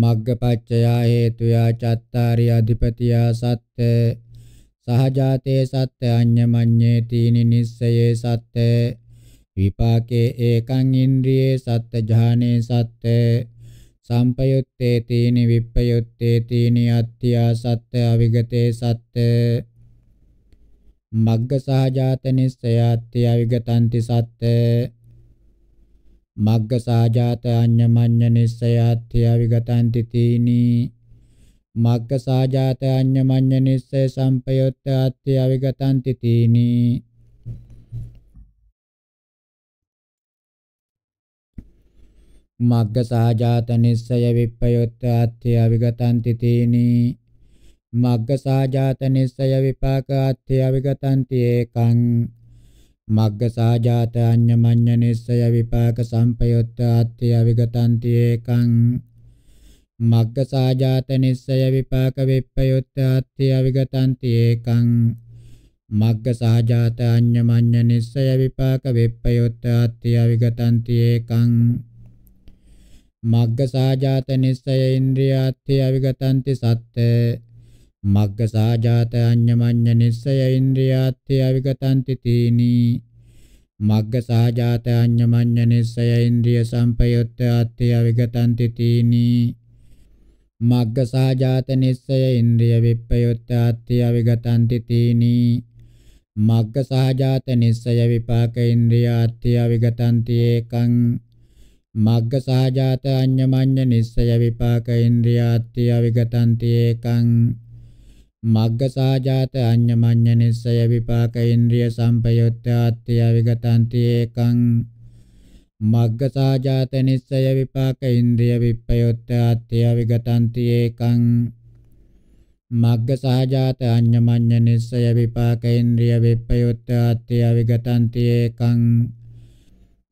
මග්ගපච්චයා හේතුයා චත්තාරි අධිපතියා සත්‍ය සහජාතේ සත්‍ය අඤ්ඤමඤ්ඤේ තීනි නිස්සයේ සත්‍ය විපාකේ ඒකං ඉන්ද්‍රියේ සත්‍ය ඥානේ සත්‍ය සම්පයුත්තේ තීනි විප්පයුත්තේ තීනි අත්ත්‍යා සත්‍ය අවිගතේ සත්‍ය මග්ගසහජාත නිස්සයාත්‍ය අවිගතන්ති සත්‍ය මග්ගසහජාත අඤ්ඤමඤ්ඤ නිස්සයාත්‍ය අවිගතන්ති තීනි මග්ගසහජාත අඤ්ඤමඤ්ඤ නිස්සය සම්පයුත්තේ අත්ත්‍ය අවිගතන්ති තීනි මග්ගසහජාත නිස්සය විප්පයොත් අත්ථය අවිගතන්ති තීනී මග්ගසහජාත නිස්සය විපාක අත්ථය අවිගතන්ති ඒකං මග්ගසහජාත අඤ්ඤමඤ්ඤ නිස්සය විපාක සම්පයොත් අත්ථය අවිගතන්ති ඒකං මග්ගසාජාත නිස්සය විපාක විප්පයුත්ත අත්ථය අවිගතන්ති ඒකං මග්ගසාජාත අඤ්ඤමඤ්ඤ නිස්සය විපාක විප්පයුත්ත අත්ථය අවිගතන්ති ඒකං මග්ගසාජාත නිස්සය ඉන්ද්‍රියාත්ථි අවිගතන්ති සත්ත මග්ගසාජාත අඤ්ඤමඤ්ඤ නිස්සය ඉන්ද්‍රියාත්ථි අවිගතන්ති තීනි මග්ගසාජාත අඤ්ඤමඤ්ඤ නිස්සය ඉන්ද්‍රිය සංපයුත්ත ආත්ථි අවිගතන්ති තීනි මග්ගසාජාත නිස්සය ඉන්ද්‍රිය විප්පයුත්ත ආත්ථි අවිගතන්ති තීනි මග්ගසාජාත නිස්සය විපාක ඉන්ද්‍රියාත්ථි අවිගතන්ති ඒකං මග්ගසහජාත අඤ්ඤමඤ්ඤ නිස්සය විපාක ඉන්ද්‍රියාත්‍ය අවිගතන්ති ඒකං මග්ගසහජාත අඤ්ඤමඤ්ඤ නිස්සය විපාක ඉන්ද්‍රිය සම්පයුත්තාත්‍ය අවිගතන්ති ඒකං මග්ගසහජාත නිස්සය විපාක ඉන්ද්‍රිය විප්පයුත්තාත්‍ය අවිගතන්ති ඒකං මග්ගසහජාත අඤ්ඤමඤ්ඤ නිස්සය විපාක ඉන්ද්‍රිය විප්පයුත්තාත්‍ය අවිගතන්ති ඒකං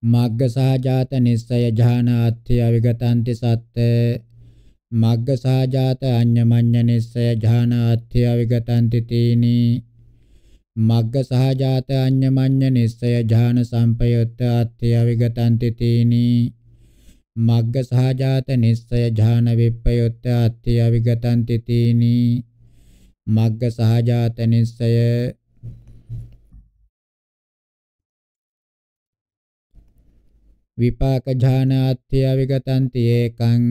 මග්ගසහජාත නිස්සය ඥානාත්ථය විගතන්ති සත්ත මග්ගසහජාත අඤ්ඤමඤ්ඤ නිස්සය ඥානාත්ථය විගතන්ති තීනි මග්ගසහජාත අඤ්ඤමඤ්ඤ නිස්සය ඥාන සංපයුත්ත ආත්ථය විගතන්ති තීනි මග්ගසහජාත නිස්සය ඥාන විප්පයුත්ත ආත්ථය විගතන්ති තීනි මග්ග සහජාත නිස්සය විපාක ඥානාත්‍ය විගතන්ති ඒකං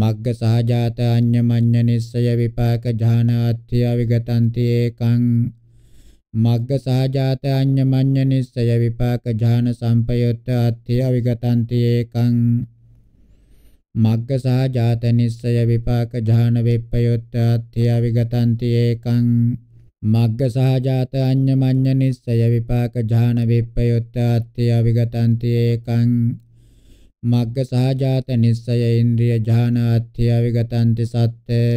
මග්ග සහජාත අඤ්ඤමඤ්ඤ නිස්සය විපාක ඥානාත්‍ය විගතන්ති ඒකං මග්ග සහජාත අඤ්ඤමඤ්ඤ නිස්සය විපාක ඥාන සම්පයුත්ත අත්‍ය විගතන්ති ඒකං මග්ග සහජාත නිස්සය විපාක ඥාන වෙප්පයුත්ත අත්‍ය විගතන්ති ඒකං මග්ග සහජාත අඤ්ඤමඤ්ඤ නිස්සය විපාක ඥාන විප්පයොත්තාත්‍ය අවිගතන්ති ඒකං මග්ග සහජාත නිස්සය ඉන්ද්‍රිය ඥානාත්‍ය අවිගතන්ති සත්‍යේ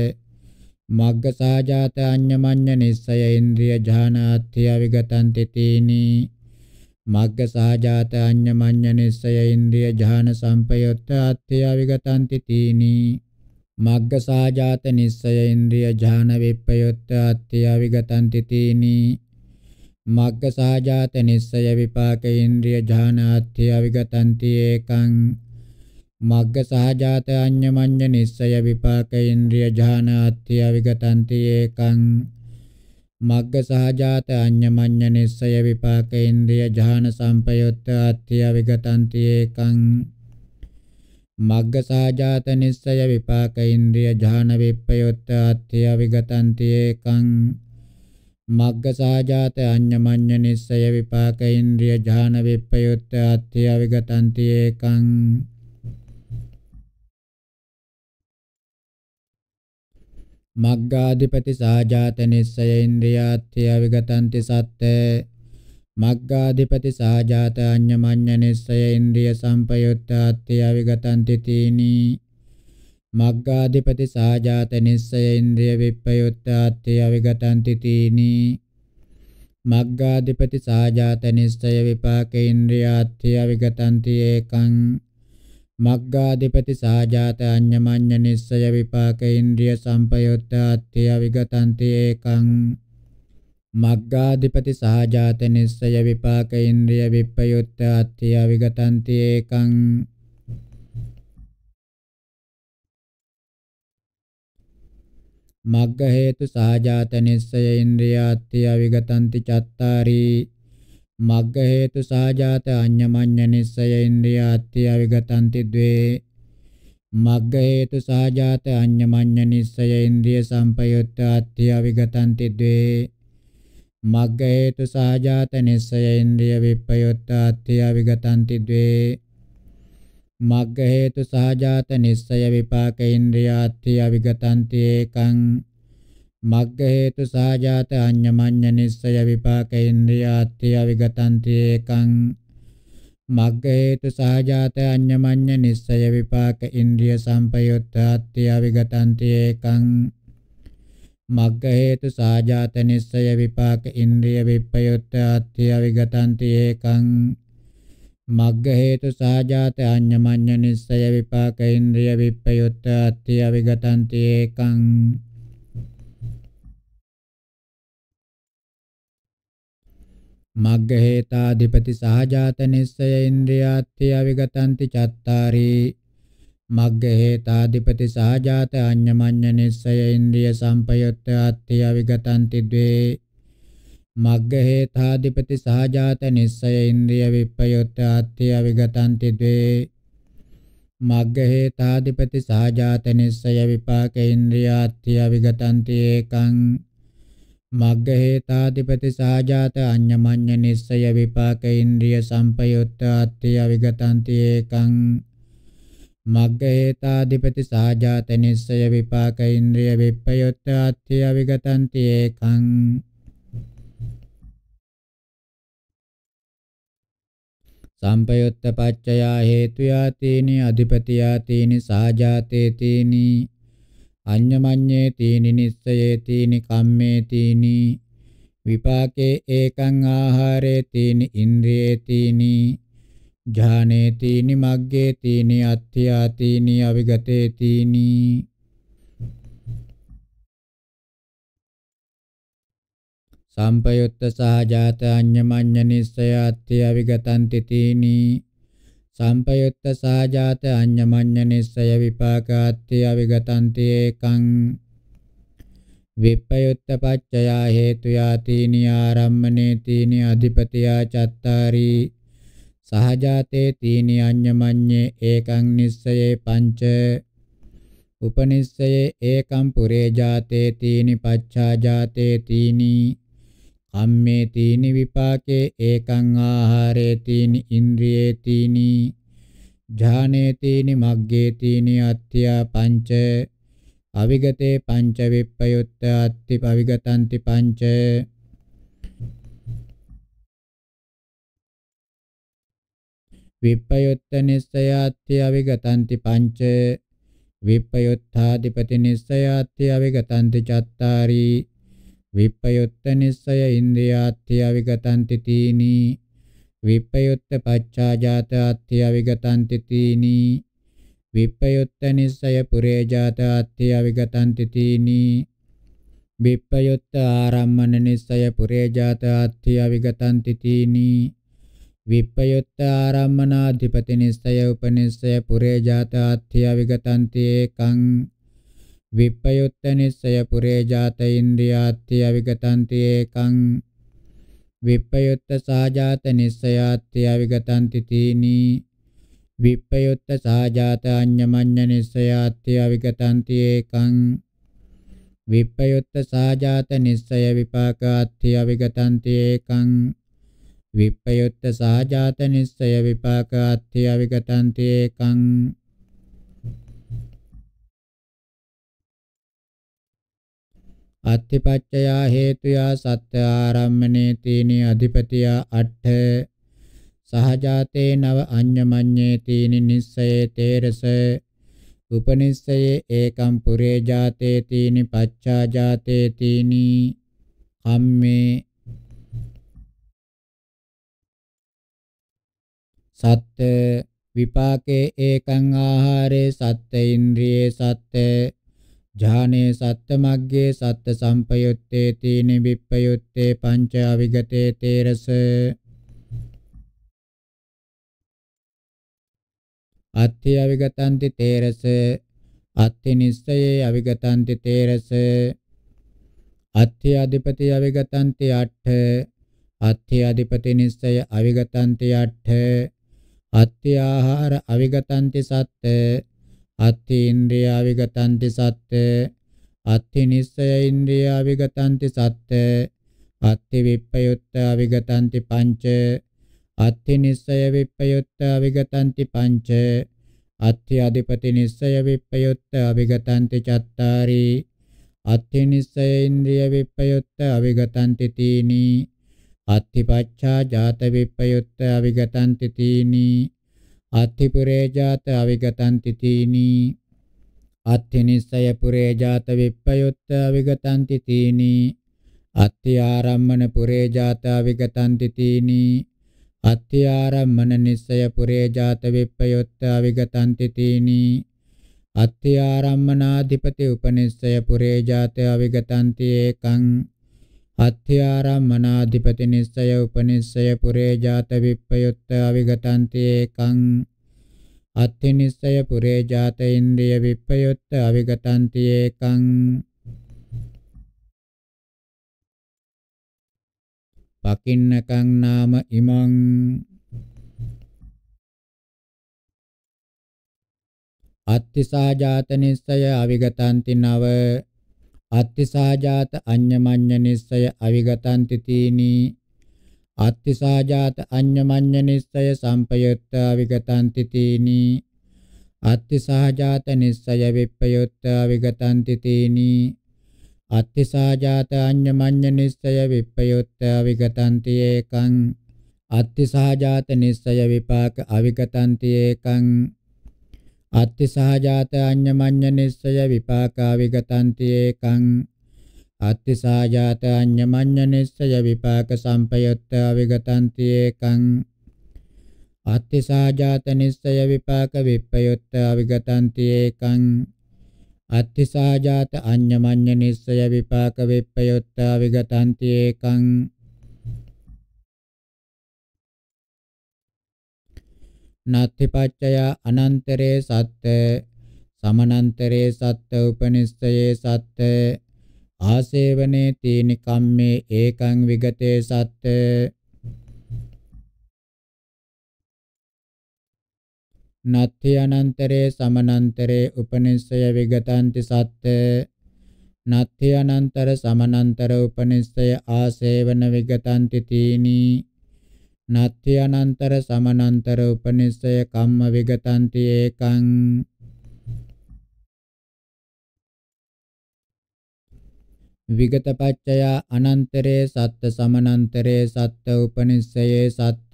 මග්ග සහජාත අඤ්ඤමඤ්ඤ නිස්සය ඉන්ද්‍රිය ඥානාත්‍ය අවිගතන්ති තීනී මග්ග සහජාත අඤ්ඤමඤ්ඤ නිස්සය ඉන්ද්‍රිය ඥාන සම්පයොත්ත අත්ත්‍ය අවිගතන්ති තීනී මග්ගසාජාත නිස්සය ඉන්ද්‍රිය ඥාන විප්පයොත්ත අත්‍ය විගතන්ති තීනි මග්ගසාජාත නිස්සය විපාක ඉන්ද්‍රිය ඥාන අත්‍ය විගතන්ති ඒකං මග්ගසහජාත අඤ්ඤමඤ්ඤ නිස්සය විපාක ඉන්ද්‍රිය ඥාන අත්‍ය විගතන්ති ඒකං මග්ගසහජාත අඤ්ඤමඤ්ඤ නිස්සය විපාක ඉන්ද්‍රිය ඥාන සම්පයොත්ත අත්‍ය විගතන්ති ඒකං මග්ගසාජාත නිස්සය විපාක ඉන්ද්‍රිය ඥාන විප්පයොත් අත්‍ය විගතන්ති ඒකං මග්ගසාජාත අඤ්ඤමඤ්ඤ නිස්සය විපාක ඉන්ද්‍රිය ඥාන විප්පයොත් අත්‍ය විගතන්ති ඒකං මග්ගාධිපති සාජාත නිස්සය ඉන්ද්‍රියාත්‍ය විගතන්ති සත්තේ මග්ගාධිපති සහජාත අඤ්ඤමඤ්ඤනිස්සය ඉන්ද්‍රිය සම්පයුත්තාත්ත්‍ය විගතන්ති තීනි මග්ගාධිපති සහජාත නිස්සය ඉන්ද්‍රිය විප්පයුත්තාත්ත්‍ය විගතන්ති තීනි මග්ගාධිපති සහජාත නිස්සය විපාක ඉන්ද්‍රියාත්ත්‍ය විගතන්ති ඒකං මග්ගාධිපති සහජාත අඤ්ඤමඤ්ඤ නිස්සය විපාක ඉන්ද්‍රිය සම්පයුත්තාත්ත්‍ය විගතන්ති ඒකං මග්ගාධිපති සහජාත නිස්සය විපාක ඉන්ද්‍රිය විප්පයුත්ත අත්ථය විගතන්ති ඒකං මග්ග හේතු සහජාත නිස්සය ඉන්ද්‍රිය අත්ථය විගතන්ති චත්තාරි මග්ග හේතු සහජාත අඤ්ඤමඤ්ඤ නිස්සය ඉන්ද්‍රිය අත්ථය විගතන්ති ද්වේ මග්ග හේතු සහජාත අඤ්ඤමඤ්ඤ නිස්සය ඉන්ද්‍රිය සම්පයුත්ත අත්ථය විගතන්ති ද්වේ මග්ගේතු සාජාත නිස්සය ඉන්ද්‍රිය විප්පයොත්තාත්‍ය විගතන්ති ද්වේ මග්ග හේතු සහජාත නිස්සය විපාක ඉන්ද්‍රියාත්‍ය අවිගතන්ති ඒකං මග්ග හේතු සහජාත අඤ්ඤමඤ්ඤ නිස්සය විපාක ඉන්ද්‍රියාත්‍ය අවිගතන්ති ඒකං මග්ග හේතු සහජාත අඤ්ඤමඤ්ඤ නිස්සය විපාක ඉන්ද්‍රිය සම්පයුත්තාත්‍ය අවිගතන්ති ඒකං මග්ග හේතු සාජාත නිස්සය විපාක ඉන්ද්‍රිය විප්පයුත්ත අත්‍ය විගතන්ති ඒකං මග්ග හේතු සාජාත අඤ්ඤමඤ්ඤ නිස්සය විපාක ඉන්ද්‍රිය විප්පයුත්ත අත්‍ය විගතන්ති ඒකං මග්ග හේතාධිපති සාජාත නිස්සය ඉන්ද්‍රියාත්‍ය විගතන්ති චත්තාරී මග්ග හේතාධිපති සහජාත අඤ්ඤමඤ්ඤ නිස්සය ඉන්ද්‍රිය සම්පයුත්ත අත්ථය විගතන්ති ද්වේ මග්ග හේතාධිපති සහජාත නිස්සය ඉන්ද්‍රිය විප්පයුත්ත අත්ථය විගතන්ති ද්වේ මග්ග හේතාධිපති සහජාත නිස්සය විපාක ඉන්ද්‍රිය අත්ථය විගතන්ති ඒකං මග්ග හේතාධිපති සහජාත අඤ්ඤමඤ්ඤ නිස්සය විපාක ඉන්ද්‍රිය සම්පයුත්ත අත්ථය විගතන්ති ඒකං මග්ග හේතාධිපති සාජාත නිස්සය විපාක ඉන්ද්‍රිය විප්පයොත්ත අත්ථය විගතන්ති ඒකං සම්පයොත්ත පච්චයා හේතු යාතීනි අධිපති යාතීනි සාජාතේ තීනි අඤ්ඤමඤ්ඤේ තීනි නිස්සයේ තීනි කම්මේ තීනි විපාකේ ඒකං ආහාරේ තීනි ඉන්ද්‍රියේ තීනි ඝානේ තීනි මග්ගේ තීනි අත්ථියා තීනි අවිගතේ තීනි සම්පයුත්ත සහජාත අඤ්ඤමඤ්ඤ නිස්සය අත්ථිය අවිගතන්ති තීනි සම්පයුත්ත සහජාත අඤ්ඤමඤ්ඤ නිස්සය විපාකාත්ථිය අවිගතන්ති ඒකං විප්පයුත්ත පච්චයා හේතු යාතිනි ආරම්මනේ තීනි අධිපතියා චත්තාරී සහජාතේ තීනි අඤ්ඤමඤ්ඤේ ඒකං නිස්සයේ පංච උපනිස්සයේ ඒකම් පුරේ ජාතේ තීනි පච්ඡා ජාතේ තීනි කම්මේ තීනි විපාකේ ඒකං ආහාරේ තීනි ඉන්ද්‍රියේ තීනි ඥානේ තීනි මග්ගේ තීනි අත්‍යා පංච අවිගතේ පංච විප්පයුත්ත අත්ති පවිගතන්ති පංච විප්පයොත්ත නිස්සයාත්ති අවිගතන්ති පංච විප්පයොත්ථාධිපති නිස්සයාත්ති අවිගතන්ති චත්තාරි විප්පයොත්ත නිස්සය ඉන්ද්‍රියාත්ති අවිගතන්ති තීනි විප්පයොත්ත පච්චාජාතාත්ති අවිගතන්ති තීනි විප්පයොත්ත නිස්සය පුරේජාතාත්ති අවිගතන්ති තීනි විප්පයොත්ත ආරම්මන නිස්සය පුරේජාතාත්ති අවිගතන්ති තීනි විප්පයොත්ත ආරම්මනාධිපති නිස්සය උපනිස්සය පුරේ ජාත අත්ථය විගතන්ති ඒකං විප්පයොත්ත නිස්සය පුරේ ජාත ඉන්ද්‍රියාත්ථය විගතන්ති ඒකං විප්පයොත්ත සාජාත නිස්සයාත්ථය විගතන්ති තීනි විප්පයොත්ත සාජාත අඤ්ඤමඤ්ඤ නිස්සයාත්ථය විගතන්ති ඒකං විප්පයොත්ත සාජාත නිස්සය විපාකාත්ථය විගතන්ති ඒකං විප්පයුත්ත සහජාත නිස්සය විපාක අත්ථය විගතන්ති ඒකං අත්ථපච්චයා හේතුයා සත්‍ය ආරම්මනේ තීනි අධිපතියා අට්ඨ සහජාතේ නව අඤ්ඤමඤ්ඤේ තීනි නිස්සයේ තේරස උපනිස්සයේ ඒකම් පුරේ ජාතේ තීනි පච්චා ජාතේ තීනි කම්මේ සත්ත විපාකේ ඒකං ආහාරේ සත්ත ඉන්ද්‍රියේ සත්ත ඥානේ සත්ත මග්ගේ සත්ත සම්පයුත්තේ තීන විප්පයුත්තේ පංච අවිගතේ තේරස අත්ථය අවිගතන්ති තේරස අත්ථි නිස්සයේ අවිගතන්ති තේරස අත්ථි අධිපති අවිගතන්ති අට්ඨ අත්ථි අධිපති නිස්සය අවිගතන්ති අට්ඨ අත්ථි ආහාර අවිගතන්ති සත්ත අත්ථි ඉන්ද්‍රිය අවිගතන්ති සත්ත අත්ථි නිස්සය ඉන්ද්‍රිය අවිගතන්ති සත්ත අත්ථි විප්පයුත්ත අවිගතන්ති පංච අත්ථි නිස්සය විප්පයුත්ත අවිගතන්ති පංච අත්ථි අධිපති නිස්සය විප්පයුත්ත අවිගතන්ති චත්තාරි අත්ථි නිස්සය ඉන්ද්‍රිය විප්පයුත්ත අවිගතන්ති තීනී අත්ථිපච්ඡා ජාත විප්පයුත්ත අවිගතන්ති තීනි අත්ථිපුරේ ජාත අවිගතන්ති තීනි අත්ථිනිස්සය පුරේ ජාත විප්පයුත්ත අවිගතන්ති තීනි අත්ථි ආරම්මන පුරේ ජාත අවිගතන්ති තීනි අත්ථි ආරම්මන නිස්සය පුරේ ජාත විප්පයුත්ත අවිගතන්ති තීනි අත්ථි ආරම්මනාධිපති උපනිස්සය පුරේ ජාත අවිගතන්ති ඒකං අත්ථයාරම්මනාධිපති නිස්සය උපනිස්සය පුරේ ජාත විප්පයුත්ත අවිගතන්ති ඒකං අත්ථි නිස්සය පුරේ ජාත ඉන්ද්‍රිය විප්පයුත්ත අවිගතන්ති ඒකං පකින්නකං නාම ඉමං අත්තිසා ජාත නිස්සය අවිගතන්ති නව අත්තිසාජාත අඤ්ඤමඤ්ඤ නිස්සය අවිගතන්ති තීනි අත්තිසාජාත අඤ්ඤමඤ්ඤ නිස්සය සම්පයුත්ත අවිගතන්ති තීනි අත්තිසාජාත නිස්සය විප්පයුත්ත අවිගතන්ති තීනි අත්තිසාජාත අඤ්ඤමඤ්ඤ නිස්සය විප්පයුත්ත අවිගතන්ති ඒකං අත්තිසාජාත නිස්සය විපාක අවිගතන්ති ඒකං අත්ති සහජාත අඤ්ඤමඤ්ඤ නිස්සය විපාකා විගතන්ති ඒකං අත්ති සහජාත අඤ්ඤමඤ්ඤ නිස්සය විපාක සම්පයුත්ත අවිගතන්ති ඒකං අත්ති සහජාත නිස්සය විපාක විප්පයුත්ත අවිගතන්ති ඒකං අත්ති සහජාත අඤ්ඤමඤ්ඤ නිස්සය විපාක විප්පයුත්ත අවිගතන්ති ඒකං නත්ථිපච්චයා අනන්තරේ සත්ත සමනන්තරේ සත්ත උපනිස්සයේ සත්ත ආසේවනේ තීනි කම්මේ ඒකං විගතේ සත්ත නත්ථි අනන්තරේ සමනන්තරේ උපනිස්සය විගතන්ති සත්ත නත්ථි අනන්තර සමනන්තර උපනිස්සය ආසේවන විගතන්ති තීනි නත්ත්‍යනන්තර සමනන්තර උපනිස්සය කම්ම විගතන්ති ඒකං විගතපච්චය අනන්තරේ සත්ත සමනන්තරේ සත්ත උපනිස්සයේ සත්ත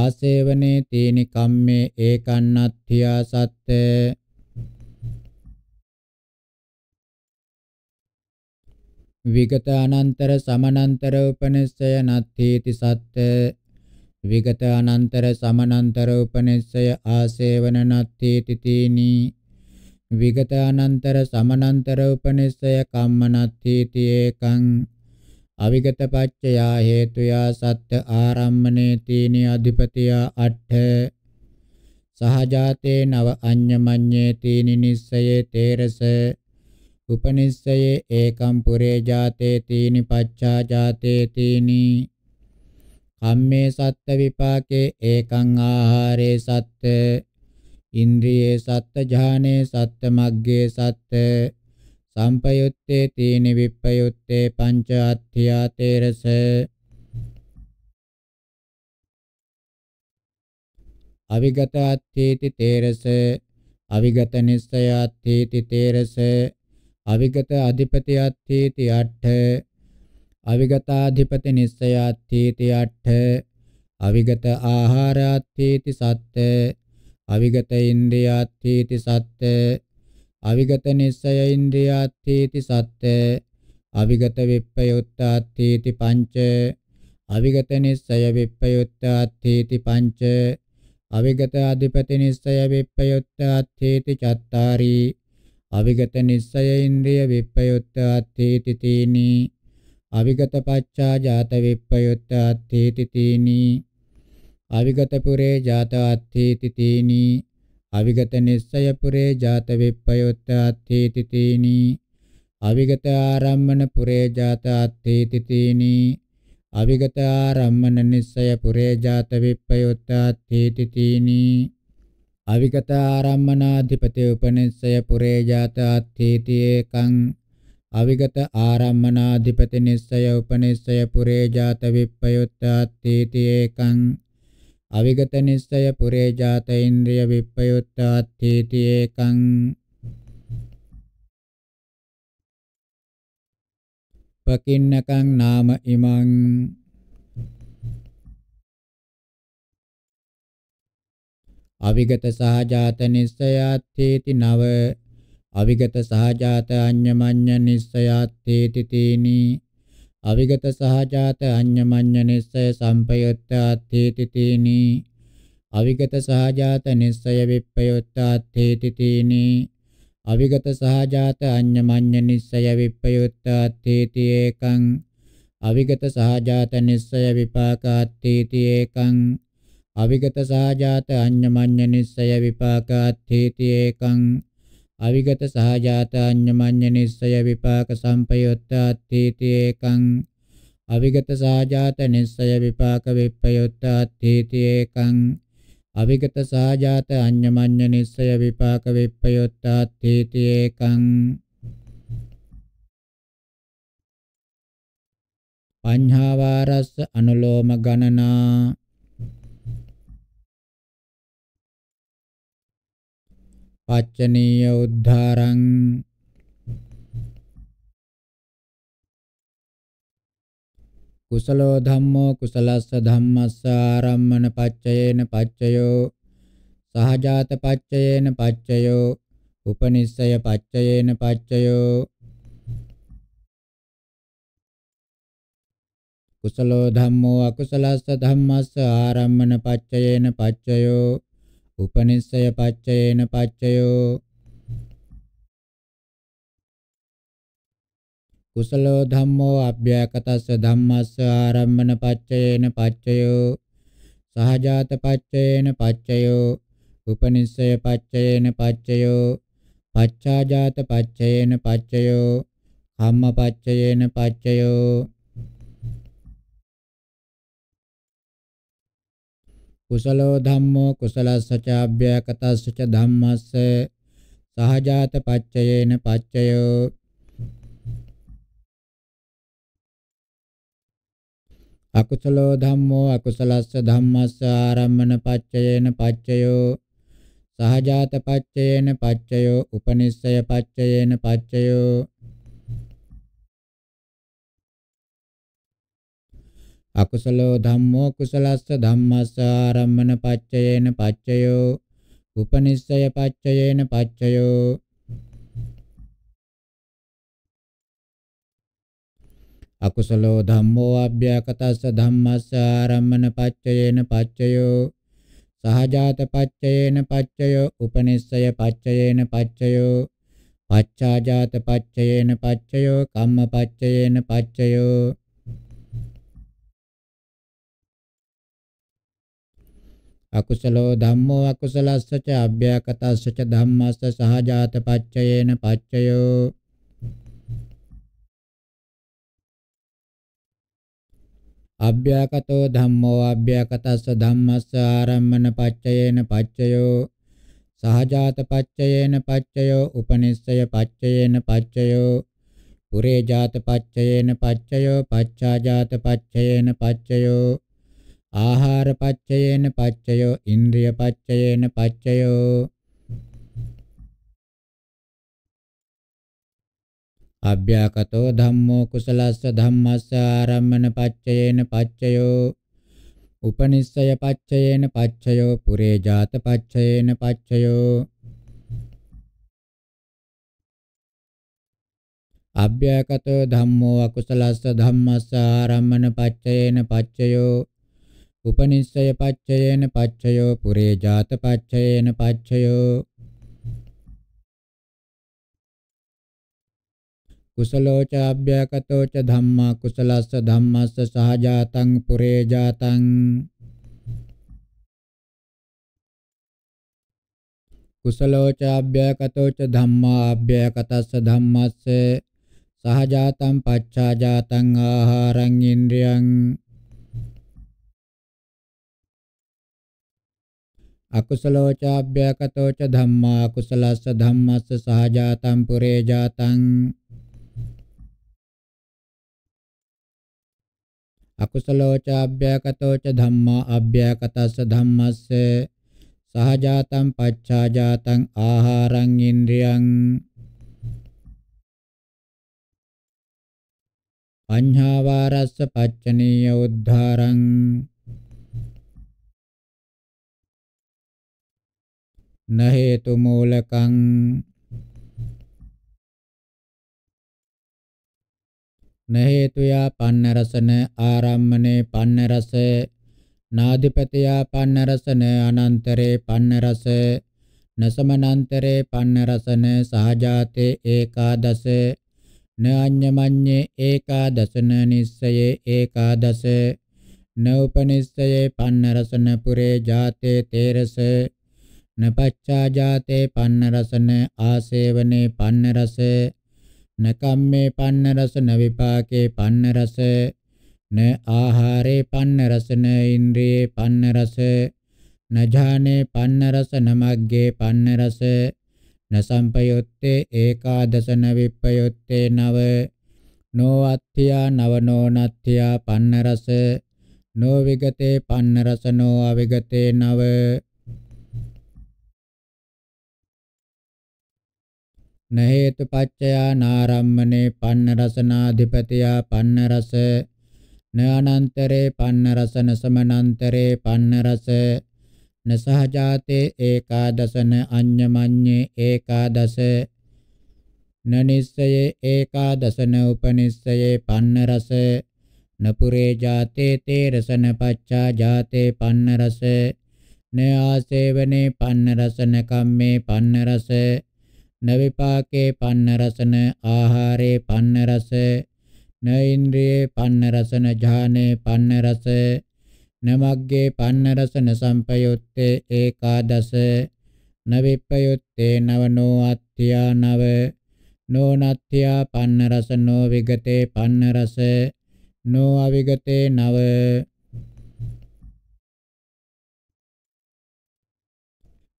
ආසේවනේ තීනි කම්මේ ඒකන්නත්ත්‍යා සත්ත විගත අනන්තර සමනන්තර උපනිස්සය නත්ථීති සත්ත විගත අනන්තර සමනන්තර උපනිස්සය ආසේවන නත්ථීති තීනි විගත අනන්තර සමනන්තර උපනිස්සය කම්ම නත්ථීති ඒකං අවිගත පච්චයා හේතුයා සත්ත ආරම්මනේ තීනි අධිපතියා අට්ඨ සහජාතේ නව අඤ්ඤමඤ්ඤේ තීනි නිස්සයේ තේරසේ උපනිස්සයේ ඒකම් පුරේ ජාතේ තීනි පච්චා ජාතේ තීනි කම්මේ සත්ත විපාකේ ඒකං ආහාරේ සත්ත ඉන්ද්‍රියේ සත්ත ඥානේ සත්ත මග්ගේ සත්ත සම්පයුත්තේ තීනි විප්පයුත්තේ පංච අත්ථියා තේරස අවිගත අත්ථීති තේරස අවිගත නිස්සය අත්ථීති තේරස අවිගත අධිපතියත්ථීති අට්ඨ අවිගතාධිපති නිස්සයාත්ථීති අට්ඨ අවිගත ආහාරාත්ථීති සත්ත අවිගත ඉන්ද්‍රියාත්ථීති සත්ත අවිගත නිස්සය ඉන්ද්‍රියාත්ථීති සත්ත අවිගත විප්පයුත්තාත්ථීති පංච අවිගත නිස්සය විප්පයුත්තාත්ථීති පංච අවිගත අධිපති නිස්සය විප්පයුත්තාත්ථීති චත්තාරී අවිගත නිස්සය ඉන්ද්‍රිය විප්පයුත්ත අත්ථේති තීනි අවිගත පච්චා ජාත විප්පයුත්ත අත්ථේති තීනි අවිගත පුරේ ජාත අත්ථේති තීනි අවිගත නිස්සය පුරේ ජාත විප්පයුත්ත අත්ථේති තීනි අවිගත ආරම්මන පුරේ ජාත අත්ථේති තීනි අවිගත ආරම්මන නිස්සය පුරේ ජාත විප්පයුත්ත අත්ථේති තීනි අවිගත ආරම්මනාධිපති උපනිස්සය පුරේ ජාත අත්ථීති ඒකං අවිගත ආරම්මනාධිපති නිස්සය උපනිස්සය පුරේ ජාත විප්පයුත්ත අත්ථීති ඒකං අවිගත නිස්සය පුරේ ජාත ඉන්ද්‍රිය විප්පයුත්ත අත්ථීති ඒකං පකින්නකං නාම ඉමං අවිගත සහජාත නිස්සයාත්තේති නව අවිගත සහජාත අඤ්ඤමඤ්ඤ නිස්සයාත්තේති තීනි අවිගත සහජාත අඤ්ඤමඤ්ඤ නිස්සය සම්පයුත්තාත්තේති තීනි අවිගත සහජාත නිස්සය විප්පයුත්තාත්තේති තීනි අවිගත සහජාත අඤ්ඤමඤ්ඤ නිස්සය විප්පයුත්තාත්තේති ඒකං අවිගත සහජාත නිස්සය විපාකාත්තේති ඒකං අවිගත සහජාත අඤ්ඤමඤ්ඤ නිස්සය විපාකාත්ථේති ඒකං අවිගත සහජාත අඤ්ඤමඤ්ඤ නිස්සය විපාක සම්පයුත්තාත්ථේති ඒකං අවිගත සහජාත නිස්සය විපාක විප්පයුත්තාත්ථේති ඒකං අවිගත සහජාත අඤ්ඤමඤ්ඤ නිස්සය විපාක විප්පයුත්තාත්ථේති ඒකං පඤ්ඤාවාරස්ස අනුලෝම ගණනා පච්චනීය උද්ධාරං කුසලෝ ධම්මෝ කුසලස්ස ධම්මස්ස ආරම්මන පච්චයේන පච්චයෝ සහජාත පච්චයේන පච්චයෝ උපනිස්සය පච්චයේන පච්චයෝ කුසලෝ ධම්මෝ අකුසලස්ස ධම්මස්ස ආරම්මන පච්චයේන පච්චයෝ උපනිස්සය පච්චයේන පච්චයෝ කුසලෝ ධම්මෝ අභ්‍යකටස්ස ධම්මස්ස ආරම්මන පච්චයේන පච්චයෝ සහජාත පච්චයේන පච්චයෝ උපනිස්සය පච්චයේන පච්චයෝ පච්ඡාජාත පච්චයේන පච්චයෝ කම්ම පච්චයේන පච්චයෝ කුසලෝ ධම්මෝ කුසලස්සචාභ්‍යකතස්ස ච ධම්මස්ස සහජාත පච්චයේන පච්චයෝ අකුසලෝ ධම්මෝ අකුසලස්ස ධම්මස්ස ආරම්මන පච්චයේන පච්චයෝ සහජාත පච්චයේන පච්චයෝ උපනිස්සය පච්චයේන පච්චයෝ අකුසලෝ ධම්මෝ කුසලස්ස ධම්මස්ස ආරම්මන පච්චයේන පච්චයෝ උපනිස්සය පච්චයේන පච්චයෝ අකුසලෝ ධම්මෝ අභ්‍යකටස්ස ධම්මස්ස ආරම්මන පච්චයේන පච්චයෝ සහජාත පච්චයේන පච්චයෝ උපනිස්සය පච්චයේන පච්චයෝ පච්චාජාත පච්චයේන පච්චයෝ කම්ම පච්චයේන පච්චයෝ අකුසලෝ ධම්මෝ අකුසලස්ස ච අභ්‍යකටස්ස ච ධම්මස්ස සහජාත පච්චයේන පච්චයෝ අභ්‍යකටෝ ධම්මෝ අභ්‍යකටස්ස ධම්මස්ස ආරම්මන පච්චයේන පච්චයෝ සහජාත පච්චයේන පච්චයෝ උපනිස්සය පච්චයේන පච්චයෝ පුරේ ජාත පච්චයේන පච්චයෝ පච්ඡා ජාත පච්චයේන පච්චයෝ ආහාර පච්චයේන පච්චයෝ ඉන්ද්‍රිය පච්චයේන පච්චයෝ අභ්‍යාකතෝ ධම්මෝ කුසලස්ස ධම්මස්ස ආරම්මන පච්චයේන පච්චයෝ උපනිස්සය පච්චයේන පච්චයෝ පුරේ ජාත පච්චයේන පච්චයෝ අභ්‍යකතෝ ධම්මෝ අකුසලස්ස ධම්මස්ස ආරම්මන පච්චයේන පච්චයෝ උපනිස්සය පච්චයේන පච්චයෝ පුරේ ජාත පච්චයේන පච්චයෝ කුසලෝ ච අභ්‍යකතෝ ච ධම්මා කුසලස්ස ධම්මස්ස සහජාතං පුරේ ජාතං කුසලෝ ච අභ්‍යකතෝ ච ධම්මා අභ්‍යකතස්ස ධම්මස්ස සහජාතං පච්ඡාජාතං ආහාරං ඉන්ද්‍රියං අකුසලෝචාභ්‍යකතෝ ච ධම්මා අකුසලස්ස ධම්මස්ස සහජාතං පුරේ ජාතං අකුසලෝචාභ්‍යකතෝ ච ධම්මා අභ්‍යකතස්ස ධම්මස්ස සහජාතං පච්ඡාජාතං ආහාරං ඉන්ද්‍රියං පඤ්ඤාවාරස්ස පච්චනීය උද්ධාරං න හේතු මූලකං න හේතුයා පන්න රසන ආරම්මනේ පන්න රස නාධිපතියා පන්න රසන අනන්තරේ පන්න රස නසමනන්තරේ පන්න රසන සහජාතේ ඒකාදස න අඤ්ඤමඤ්ඤේ ඒකාදසන නිස්සයේ ඒකාදස නෝපනිස්සයේ පන්න රසන පුරේ ජාතේ තේරස නපච්චා ජාතේ පන්න රසන ආසේවනේ පන්න රස නකම්මේ පන්න රස න විපාකේ පන්න රස න ආහාරේ පන්න රස න ඉන්ද්‍රියේ පන්න රස න ඥානේ පන්න රස න මග්ගේ පන්න රස න සම්පයොත්තේ ඒකාදස න විප්පයොත්තේ නව නෝ අත්ත්‍යා නව නෝ නත්ත්‍යා පන්න රස නෝ විගතේ පන්න රස නෝ අවිගතේ නව න හේතු පච්චයා නාරම්මනේ පන්න රසනාධිපතියා පන්න රස න අනන්තරේ පන්න රස න සමනන්තරේ පන්න රස න සහජාතේ ඒකාදසන අඤ්ඤමඤ්ඤේ ඒකාදස නනිස්සයේ ඒකාදසන උපනිස්සයේ පන්න රස නපුරේ ජාතේ තේ රසන පච්චා ජාතේ පන්න රස න ආසේවනේ පන්න රසන කම්මේ පන්න රස නවිපාකේ පන්න රසන ආහාරේ පන්න රස නෛන්ද්‍රියේ පන්න රසන ඥානේ පන්න රස නමග්ගේ පන්න රසන සම්පයුත්තේ ඒකාදස නවිප්පයුත්තේ නවනෝ අත්‍යා නව නෝනත්‍යා පන්න රසනෝ විගතේ පන්න රස නෝ අවිගතේ නව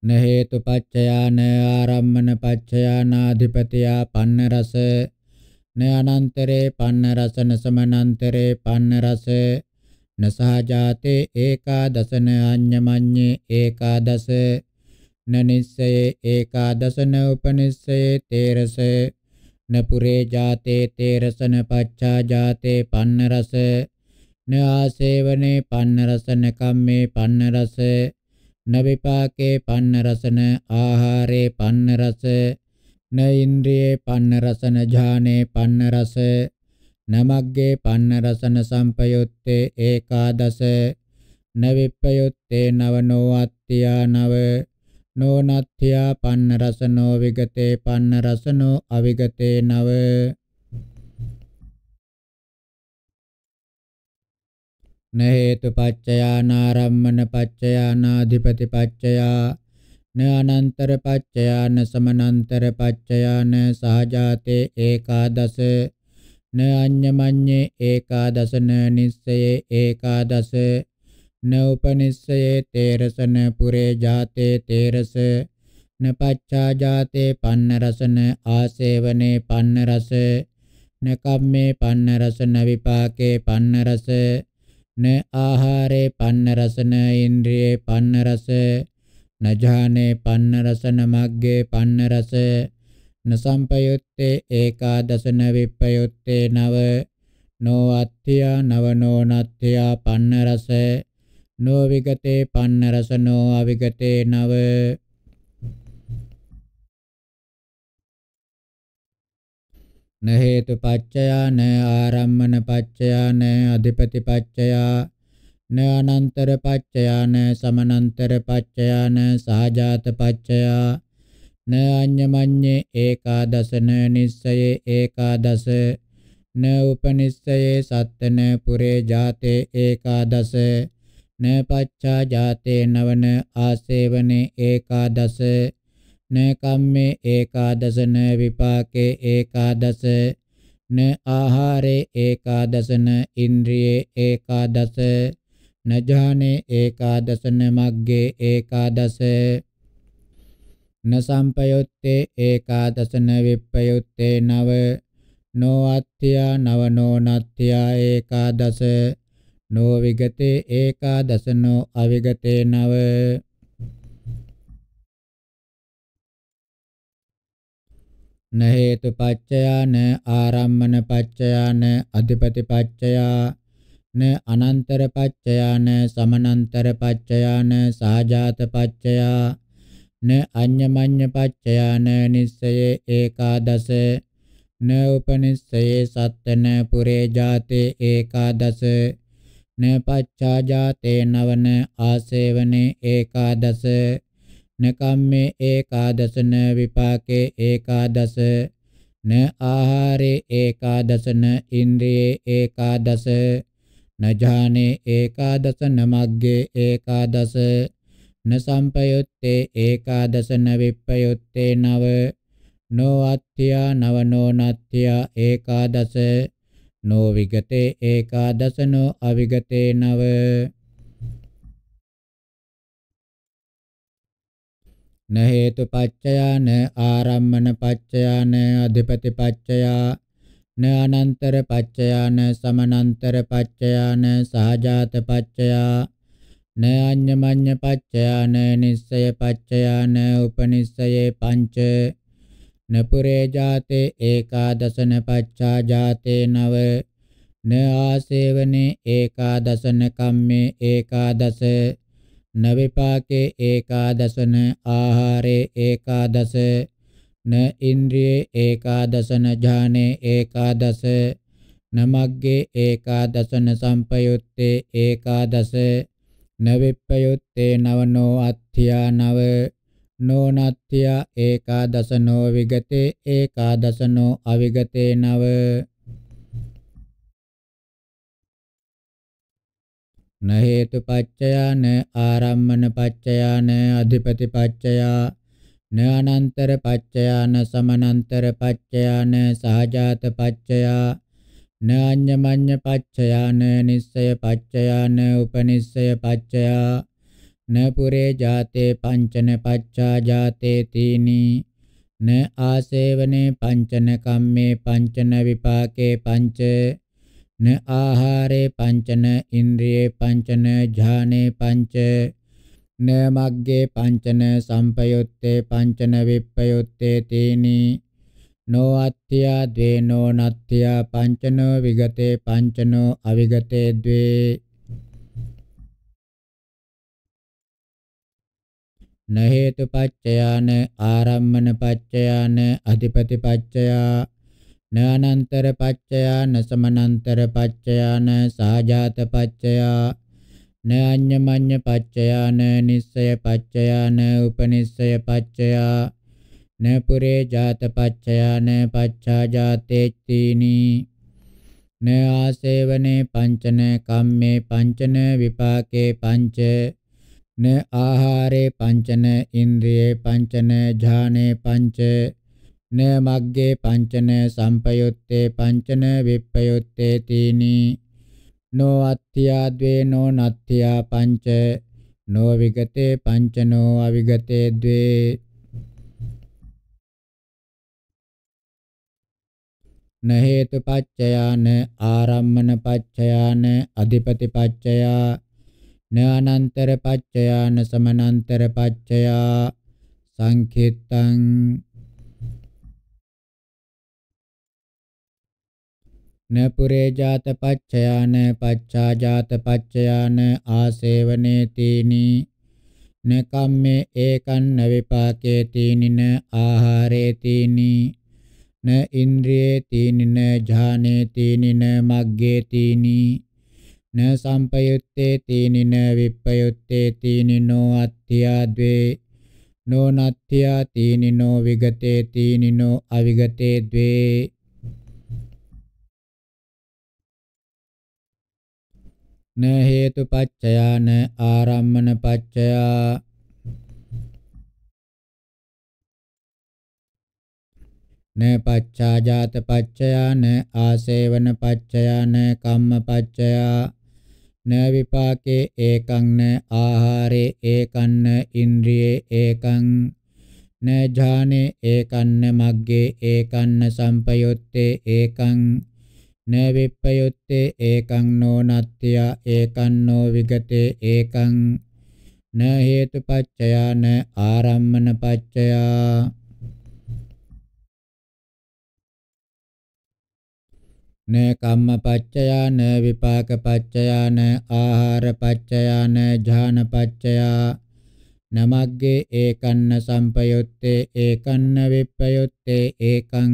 න හේතු පච්චයා න ආරම්මන පච්චයා නාධිපතියා පන්න රස න අනන්තරේ පන්න රස න සමනන්තරේ පන්න රස න සහජාතේ ඒකාදසන අඤ්ඤමඤ්ඤේ ඒකාදස න නිස්සයේ ඒකාදසන උපනිස්සයේ තේරස න පුරේ ජාතේ තේරසන පච්චා ජාතේ පන්න රස න ආසේවනේ පන්න රස න කම්මේ පන්න රස න විපාකේ පන්න රසන ආහාරේ පන්න රස න ඉන්ද්‍රියේ පන්න රසන ඥානේ පන්න රස නමග්ගේ පන්න රසන සම්පයුත්තේ ඒකාදස න විප්පයුත්තේ නවනෝ අත්ත්‍යා නව නෝනත්ත්‍යා පන්න රසනෝ විගතේ පන්න රසනෝ අවිගතේ නව न हेतु पच्चया न आरम्भन पच्चया नाधिपति पच्चया न अनंतर पच्चया न समनंतर पच्चया न सहजाते एकादश न अन्यमन्ये एकादश न निस्सये एकादश न उपनिस्सये तेरस न पुरे जाते तेरस न पच्छा जाते पन्नरस न आसेवने पन्नरस न कम्मे पन्नरस न विपाके पन्नरस න ආහාරේ පන්න රසන ඉන්ද්‍රියේ පන්න රස නජානේ පන්න රසන මග්ගේ පන්න රස න සම්පයුත්තේ ඒකාදසන විප්පයුත්තේ නව නෝ අත්ත්‍යා නව නෝ නත්ත්‍යා පන්න රස නෝ විගතේ පන්න රස නෝ අවිගතේ නව න හේතු පච්චයා න ආරම්මන පච්චයා න අධිපති පච්චයා න අනන්තර පච්චයා න සමනන්තර පච්චයා න සහජාත පච්චයා න අඤ්ඤමඤ්ඤේ ඒකාදසන නිස්සයේ ඒකාදස න උපනිස්සයේ සත්තන පුරේ ජාතේ ඒකාදස න පච්චා ජාතේ නවන ආසේවනේ ඒකාදස न කම්මේ ඒකාදසන විපාකේ ඒකාදස න ආහාරේ ඒකාදසන ඉන්ද්‍රියේ ඒකාදස න ඥානේ ඒකාදසන මග්ගේ ඒකාදස න සම්පයුත්තේ ඒකාදසන විප්පයුත්තේ නව නෝ අත්ත්‍යා නව නෝ නත්ත්‍යා ඒකාදස නෝ විගතේ ඒකාදසනෝ අවිගතේ නව න හේතු පච්චයා න ආරම්මන පච්චයා න අධිපති පච්චයා න අනන්තර පච්චයා න සමනන්තර පච්චයා න සාජාත පච්චයා න අඤ්ඤමඤ්ඤ පච්චයා න නිස්සයේ ඒකාදස න උපනිස්සයේ සත්තන පුරේ ජාතේ ඒකාදස න පච්චා ජාතේ නවන ආසේවනේ ඒකාදස නකම්මේ ඒකාදසන විපාකේ ඒකාදස න ආහාරේ ඒකාදසන ඉන්ද්‍රියේ ඒකාදස න ඥානේ ඒකාදසන මග්ගේ ඒකාදස න සම්පයුත්තේ ඒකාදසන විප්පයුත්තේ නව නෝ අත්ත්‍යා නව නෝ නත්ත්‍යා ඒකාදස නෝ විගතේ ඒකාදසනෝ අවිගතේ නව න හේතු පච්චයා න ආරම්මන පච්චයා න අධිපති පච්චයා න අනන්තර පච්චයා න සමනන්තර පච්චයා න සහජාත පච්චයා න අඤ්ඤමඤ්ඤ පච්චයා න නිස්සය පච්චයා න උපනිස්සයේ පංච න පුරේ ජාතේ ඒකාදසන පච්චා ජාතේ නව න ආසේවනේ ඒකාදසන කම්මේ ඒකාදස නවිපාකේ ඒකාදසන ආහාරේ ඒකාදස න ඉන්ද්‍රියේ ඒකාදසන ඥානේ ඒකාදස නමග්ගේ ඒකාදසන සම්පයුත්තේ ඒකාදස නවිප්පයුත්තේ නවනෝ අත්ථියා නව නෝනත්ථියා ඒකාදසනෝ විගතේ ඒකාදසනෝ අවිගතේ නව න හේතු පච්චයා න ආරම්මන පච්චයා න අධිපති පච්චයා න අනන්තර පච්චයා න සමනන්තර පච්චයා න සහජාත පච්චයා න අඤ්ඤමඤ්ඤ පච්චයා න නිස්සය පච්චයා න උපනිස්සය පච්චයා න පුරේ ජාතේ පංචන පච්චා ජාතේ තීනී න ආසේවනේ පංචන කම්මේ පංචන විපාකේ පංචේ न आहारे पञ्चन इन्द्रिये पञ्चन ध्याने पञ्च न मग्गे पञ्चन सम्पयुत्ते पञ्चन विप्पयुत्ते तीनि नो अत्या द्वे नो नत्या पञ्चनो विगते पञ्चनो अविगते द्वे न हेतुपच्चया न आरम्भनपच्चया न अधिपतिपच्चया න අනන්තර පච්චයා න සමනන්තර පච්චයා න සාජාත පච්චයා න අඤ්ඤමඤ්ඤ පච්චයා න නිස්සය පච්චයා න උපනිස්සය පච්චයා න පුරේ ජාත පච්චයා න පච්චා ජාතේත්‍තිනි න ආසේවනේ පංචන කම්මේ පංචන විපාකේ පංච න ආහාරේ පංචන ඉන්ද්‍රියේ පංචන ඥානේ පංච न मग्गे पंचन संपयुत्ते पंचन विपयुत्ते तीनी नो अत्या द्वे नो नत्या पंच नो विगते पंच नो अविगते द्वे न हेतुपच्चया न आरम्भनपच्चया न अधिपति अधिपतिपच्चया न अनंतर अनन्तरपच्चया न समानान्तरपच्चया संखितं න පුරේ ජාත පච්චයා න පච්චා ජාත පච්චයා න ආසේවනේ තීනි න කම්මේ ඒකන් න විපාකේ තීනි න ආහාරේ තීනි න ඉන්ද්‍රියේ තීනි න ඥානේ තීනි න මග්ගේ තීනි න සම්පයුත්තේ තීනි න විප්පයුත්තේ තීනි නෝ අත්‍යාද්වේ නෝ නත්‍යා තීනි නෝ විගතේ තීනි නෝ අවිගතේ ද්වේ න හේතු පච්චයා න ආරම්මන පච්චයා න පච්චාජාත පච්චයා න ආසේවන පච්චයා න කම්ම පච්චයා න විපාකේ ඒකං න ආහාරේ ඒකං න ඉන්ද්‍රියේ ඒකං න ඥානේ ඒකං න මග්ගේ ඒකං න සම්පයොත්තේ ඒකං න විප්පයුත්තේ ඒකං නෝ නත්ත්‍ය ඒකං නෝ විගතේ ඒකං න හේතුපච්චයා න ආරම්මනපච්චයා න කම්මපච්චයා න විපාකපච්චයා න ආහාරපච්චයා න ඥානපච්චයා නමග්ගේ ඒකන්න සම්පයුත්තේ ඒකන්න විප්පයුත්තේ ඒකං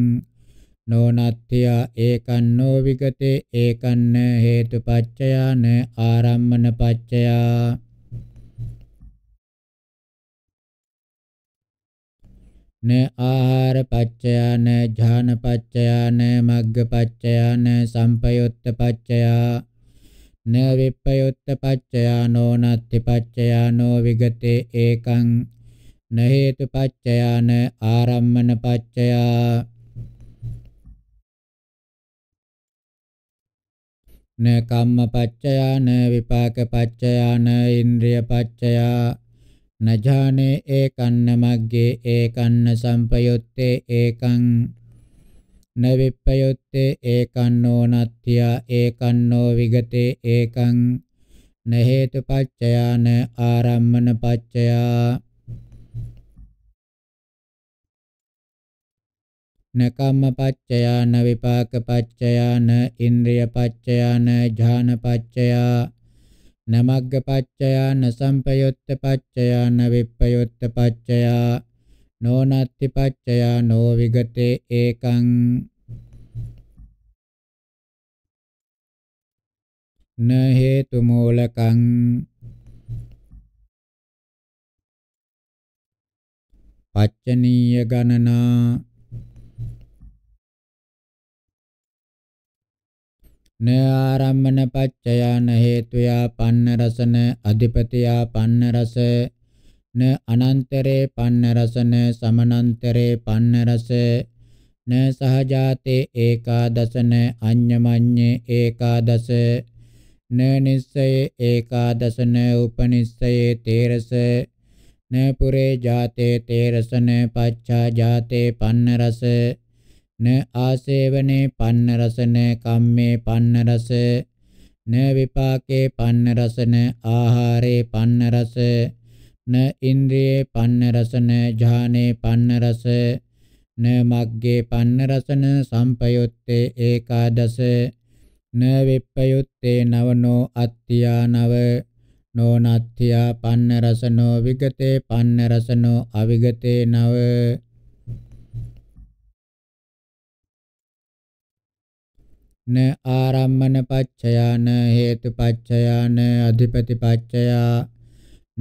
නොනත්ත්‍යා विगते एक විගතේ ඒකං න හේතුපච්චයා න ආරම්මන न आहार पच्चया न ध्यान पच्चया न मग्ग पच्चया न संपयुक्त पच्चया न विपयुक्त पच्चया नो नत्थि पच्चया नो विगते एक न हेतु पच्चया न आरम्भन पच्चया න කම්ම පච්චයා න විපාක පච්චයා න ඉන්ද්‍රිය පච්චයා නජානේ ඒකන්න මග්ගේ ඒකන්න සම්පයුත්තේ ඒකං න විප්පයුත්තේ ඒකන්නෝ නත්ත්‍යා ඒකන්නෝ විගතේ ඒකං න හේතු පච්චයා න ආරම්මන පච්චයා न කම්මපච්චයා න විපාකපච්චයා න ඉන්ද්‍රියපච්චයා න ඥානපච්චයා න මග්ගපච්චයා න සම්පයුත්තපච්චයා න විප්පයුත්තපච්චයා නෝනත්තිපච්චයා නෝ විගතේ ඒකං න හේතු මූලකං පච්චනීය ගණනා න ආරම්මන පච්චයාන හේතුයා පන්න රසන අධිපතියා පන්න රස න අනන්තරේ පන්න රසන සමනන්තරේ පන්න රස න සහජාතේ ඒකාදසන අඤ්ඤමඤ්ඤේ ඒකාදස න නිස්සයේ ඒකාදසන උපනිස්සයේ තේරස න පුරේ ජාතේ තේරසන පච්ඡා ජාතේ පන්න රස න ආසේවනේ පන්න රසන කම්මේ පන්න රස න විපාකේ පන්න රසන ආහාරේ පන්න රස න ඉන්ද්‍රියේ පන්න රසන ඥානේ පන්න රස න මග්ගේ පන්න රසන සම්පයුත්තේ ඒකාදස න විප්පයුත්තේ නවනෝ අත්ත්‍යානව නොනත්ත්‍යා පන්න රසනෝ විගතේ පන්න රසනෝ අවිගතේ නව න ආරම්මන පච්චයා න හේතු පච්චයා න අධිපති පච්චයා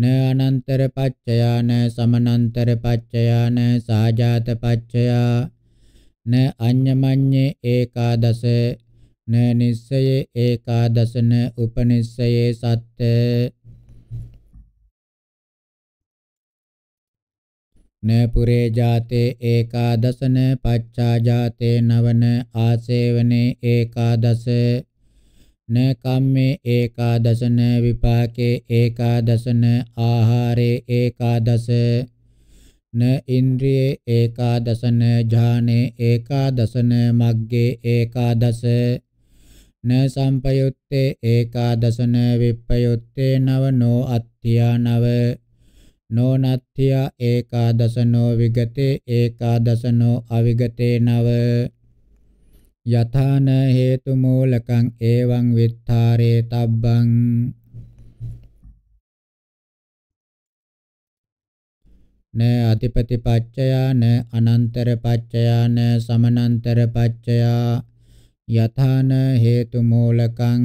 න අනන්තර පච්චයා න සමනන්තර පච්චයා න සාජාත පච්චයා න අඤ්ඤමඤ්ඤේ ඒකාදස න නිස්සයේ ඒකාදස න උපනිස්සයේ සත්ත්‍ය න පුරේ ජාතේ ඒකාදසන පච්චා ජාතේ නවන ආසේවනේ ඒකාදස න කම්මේ ඒකාදසන විපාකේ ඒකාදසන ආහාරේ ඒකාදස න ඉන්ද්‍රියේ ඒකාදසන ඥානේ ඒකාදසන මග්ගේ ඒකාදස න සම්පයුත්තේ ඒකාදසන විප්පයුත්තේ නවනෝ අත්‍යානව නෝනත්ත්‍යා ඒකාදසනෝ විගතේ ඒකාදසනෝ අවිගතේ නව යථාන හේතු මූලකං එවං විත්තරේ තබ්බං න අධිපති පච්චයා න අනන්තර පච්චයා න සමනන්තර පච්චයා යථාන හේතු මූලකං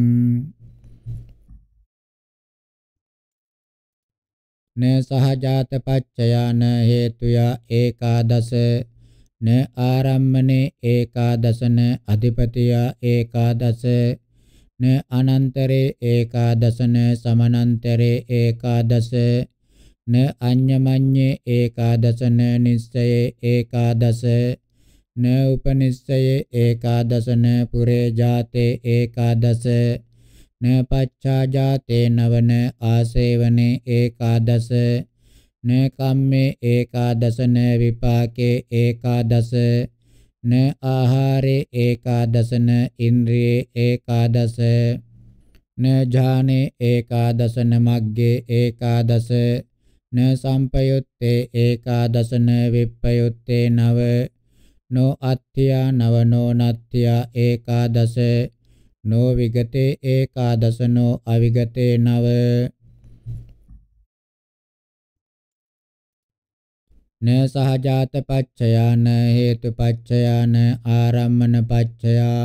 න සහජාත පච්චයා න හේතුයා ඒකාදස න ආරම්මනේ ඒකාදසන අධිපතියා ඒකාදස න අනන්තරේ ඒකාදසන සමනන්තරේ ඒකාදස න අඤ්ඤමඤ්ඤේ ඒකාදසන නිස්සයේ ඒකාදස න උපනිස්සයේ ඒකාදසන පුරේ ජාතේ ඒකාදස න පච්චා ජාතේන වන ආසේවනේ ඒකාදස න කම්මේ ඒකාදස න විපාකේ ඒකාදස න ආහාරේ ඒකාදස න ඉන්ද්‍රියේ ඒකාදස න ඥානේ ඒකාදස න මග්ගේ ඒකාදස න සම්පයුත්තේ ඒකාදස න විප්පයුත්තේ නව නෝ අත්ත්‍යා නව නෝ නත්ත්‍යා ඒකාදස නෝ විගතේ ඒකාදසනෝ අවිගතේ නව න සහජාත පච්චයාන හේතු පච්චයාන ආරම්මන පච්චයා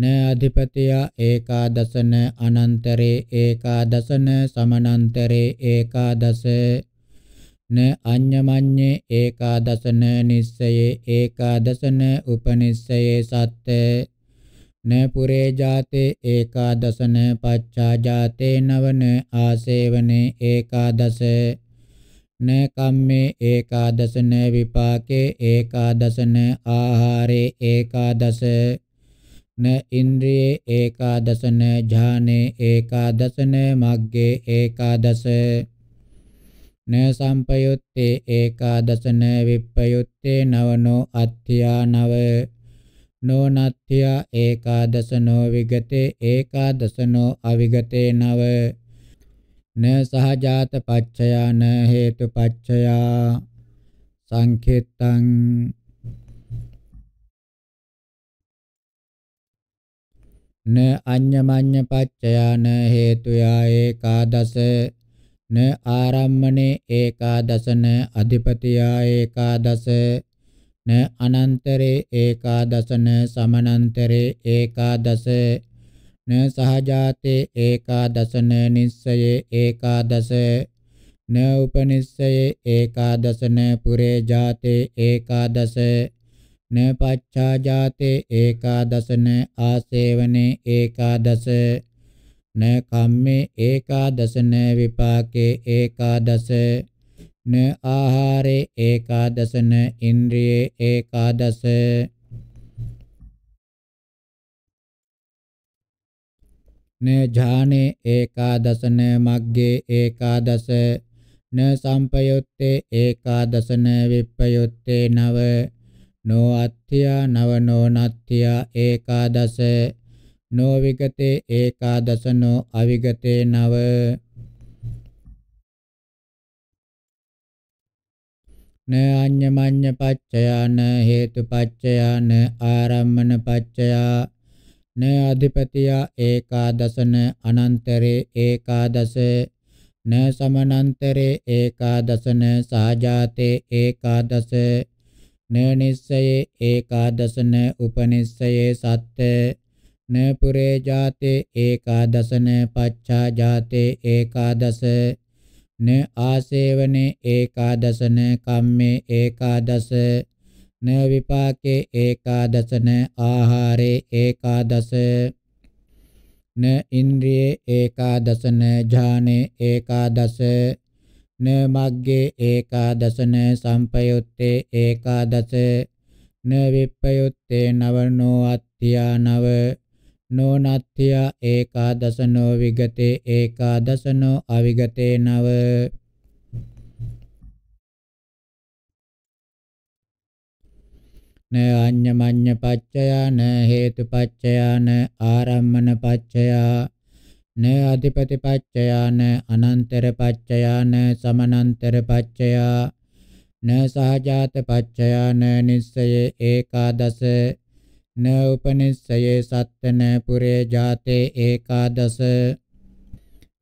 න අධිපතිය ඒකාදසන අනන්තරේ ඒකාදසන සමනන්තරේ ඒකාදස න අඤ්ඤමඤ්ඤේ ඒකාදසන නිස්සයේ ඒකාදසන උපනිස්සයේ සත්‍යේ න පුරේ ජාතේ ඒකාදසන පච්චා ජාතේ නවන ආසේවනේ ඒකාදස න කම්මේ ඒකාදසන විපාකේ ඒකාදසන ආහාරේ ඒකාදස න ඉන්ද්‍රියේ ඒකාදසන ඥානේ ඒකාදසන මග්ගේ ඒකාදස න සම්පයුත්තේ ඒකාදසන විප්පයුත්තේ නවනෝ අත්‍යානව නෝනත්ත්‍යා ඒකාදසනෝ විගතේ ඒකාදසනෝ අවිගතේ නව න සහජාත පච්චයා න හේතු පච්චයා සංකේතං න අඤ්ඤමඤ්ඤ පච්චයා න හේතුයා ඒකාදස න ආරම්මනේ ඒකාදස න අධිපතියා ඒකාදස न अनंतरे एकादश न समनंतरे एकादश न सहजाते एकादश न निश्चये एकादश न उपनिश्चये न पुरे जाते एकादश न पच्छा जाते एकादश न आसेवने एकादश न कम्मे एकादश न विपाके एकादश න ආහාරේ ඒකාදස න ඉන්ද්‍රියේ ඒකාදස න ඥානේ ඒකාදස න මග්ගේ ඒකාදස න සම්පයුත්තේ ඒකාදස න විප්පයුත්තේ නව නෝ අත්ත්‍යා නව නෝ නත්ත්‍යා ඒකාදස නෝ විගතේ ඒකාදස නෝ අවිගතේ නව න අඤ්ඤමඤ්ඤ පච්චයාන හේතු පච්චයාන ආරම්මන පච්චයා න අධිපතියා ඒකාදසන අනන්තරේ ඒකාදස න සමනන්තරේ ඒකාදසන සාජාතේ ඒකාදස න නිස්සයේ ඒකාදසන උපනිස්සයේ සත්ත න පුරේ ජාතේ ඒකාදසන පච්චා ජාතේ ඒකාදස න ආසේවනේ ඒකාදසන කම්මේ ඒකාදස න විපාකේ ඒකාදසන ආහාරේ ඒකාදස න ඉන්ද්‍රියේ ඒකාදසන ඥානේ ඒකාදස න මග්ගේ ඒකාදසන සම්පයුත්තේ ඒකාදස න විප්පයුත්තේ නවනෝ අත්‍යා නව නෝනත්ත්‍යා ඒකාදසනෝ විගතේ ඒකාදසනෝ අවිගතේ නව න අඤ්ඤමඤ්ඤ පච්චයා න හේතු පච්චයා න ආරම්මන පච්චයා න අධිපති පච්චයා න අනන්තර පච්චයා න සමනන්තර පච්චයා න සහජාත පච්චයා න නිස්සයේ ඒකාදස න උපනිස්සයේ සත්තන පුරේ ජාතේ ඒකාදස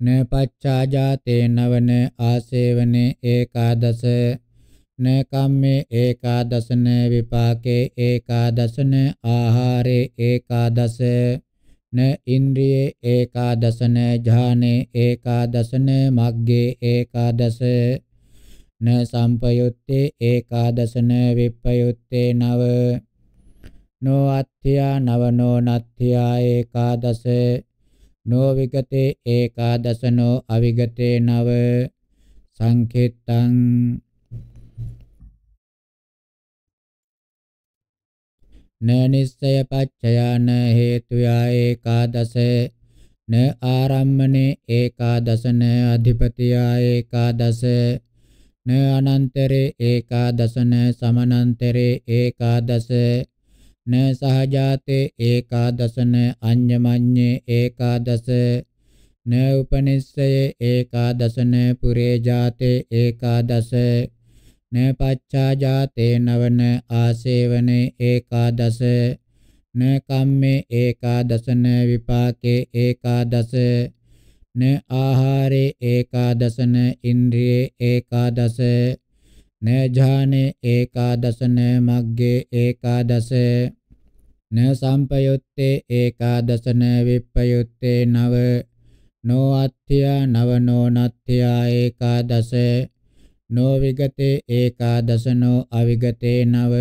න පච්චා ජාතේ නවන ආසේවනේ ඒකාදස න කම්මේ ඒකාදසන විපාකේ ඒකාදසන ආහාරේ ඒකාදස න ඉන්ද්‍රියේ ඒකාදසන ඥානේ ඒකාදසන මග්ගේ ඒකාදස න සම්පයුත්තේ ඒකාදසන විප්පයුත්තේ නව නෝ අත්ථියා නවනෝ නත්ථියා ඒකාදස නෝ විගතේ ඒකාදසනෝ අවිගතේ නව සංකේතං න නිස්සය පච්චයාන හේතුයා ඒකාදස න ආරම්මනේ ඒකාදස න අධිපතියා ඒකාදස න අනන්තරේ ඒකාදස න සමනන්තරේ ඒකාදස න සහජාතේ ඒකාදසන අඤ්ඤමඤ්ඤේ ඒකාදස න උපනිස්සයේ ඒකාදසන පුරේ ජාතේ ඒකාදස න පච්චාජාතේ නවන ආසේවනේ ඒකාදස න කම්මේ ඒකාදසන විපාකේ ඒකාදස න ආහාරේ ඒකාදසන ඉන්ද්‍රියේ ඒකාදස න ඥානේ ඒකාදසන මග්ගේ ඒකාදස න සම්පයුත්තේ ඒකාදසන විප්පයුත්තේ නව නෝ අත්ථ්‍යා නව නෝ නත්ථ්‍යා ඒකාදස නෝ විගතේ ඒකාදසනෝ අවිගතේ නව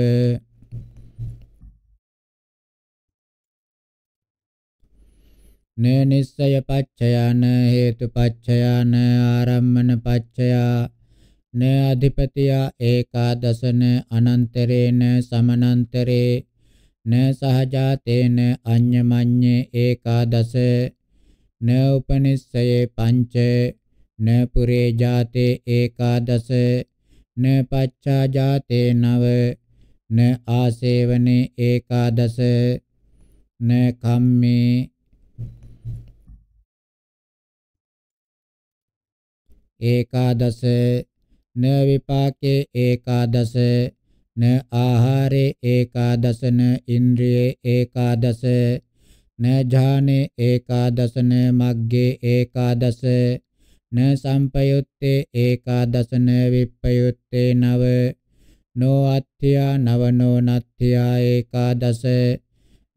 න නිස්සය පච්චයාන හේතු පච්චයාන ආරම්මන පච්චයා න අධිපතියා ඒකාදසන අනන්තරේන සමනන්තරේ න සහජාතේන අඤ්ඤමඤ්ඤේ ඒකාදස න උපනිස්සයේ පංච න පුරේ ජාතේ ඒකාදස න පච්චා ජාතේ නව න ආසේවනේ ඒකාදස න කම්මේ ඒකාදස න විපාකේ ඒකාදස න ආහාරේ ඒකාදස න ඉන්ද්‍රියේ ඒකාදස න ඥානේ ඒකාදස න මග්ගේ ඒකාදස න සම්පයුත්තේ ඒකාදස න විප්පයුත්තේ නව නෝ අත්ථියා නව නෝ නත්ථියා ඒකාදස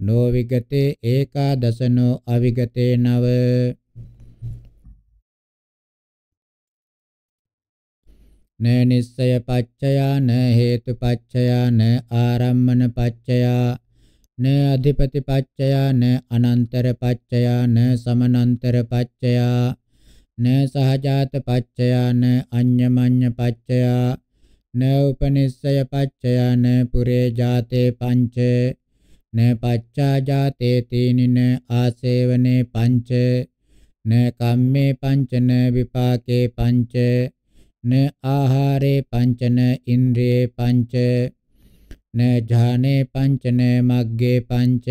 නෝ විගතේ ඒකාදස නෝ අවිගතේ නව න නිස්සය පච්චයා න හේතු පච්චයා න ආරම්මන පච්චයා න අධිපති පච්චයා න අනන්තර පච්චයා න සමනන්තර පච්චයා න සහජාත පච්චයා න අඤ්ඤමඤ්ඤ පච්චයා න උපනිස්සය පච්චයා න පුරේ ජාතේ පංච න පච්චා ජාතේ තීනින ආසේවනේ පංච න කම්මේ පංච න විපාකේ පංච न आहारे पञ्च न इन्द्रिये पञ्च न ध्याने पञ्च न मग्गे पञ्च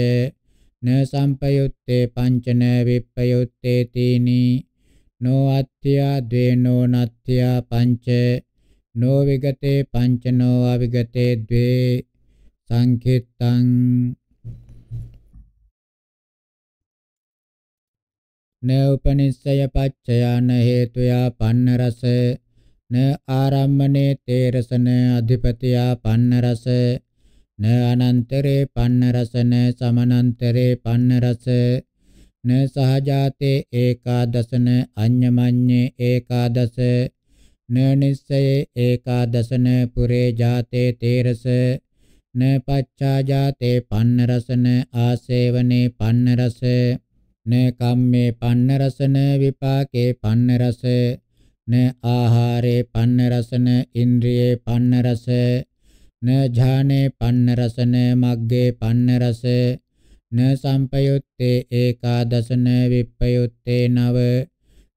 न सम्पयुक्ते पञ्च न विपयुक्ते तीनि नो अत्या द्वे नो नत्या पञ्च नो विगते पञ्च नो अविगते द्वे සංකිත්තං නෝපනිස්සය පච්චයාන හේතුයා පන්න රස න ආරම්මනේ තේරසන අධිපතියා පන්න රස න අනන්තරේ පන්න රස න සමනන්තරේ පන්න රස න සහජාතේ ඒකාදසන අඤ්ඤමඤ්ඤේ ඒකාදස න නිස්සයේ ඒකාදසන පුරේ ජාතේ තේරස න පච්චාජාතේ පන්න රසන ආසේවනේ පන්න රස න කම්මේ පන්න රසන විපාකේ පන්න රස න ආහාරේ පන්න රසන ඉන්ද්‍රියේ පන්න රස න ඥානේ පන්න රසන මග්ගේ පන්න රස න සම්පයුත්තේ ඒකාදසන විප්පයුත්තේ නව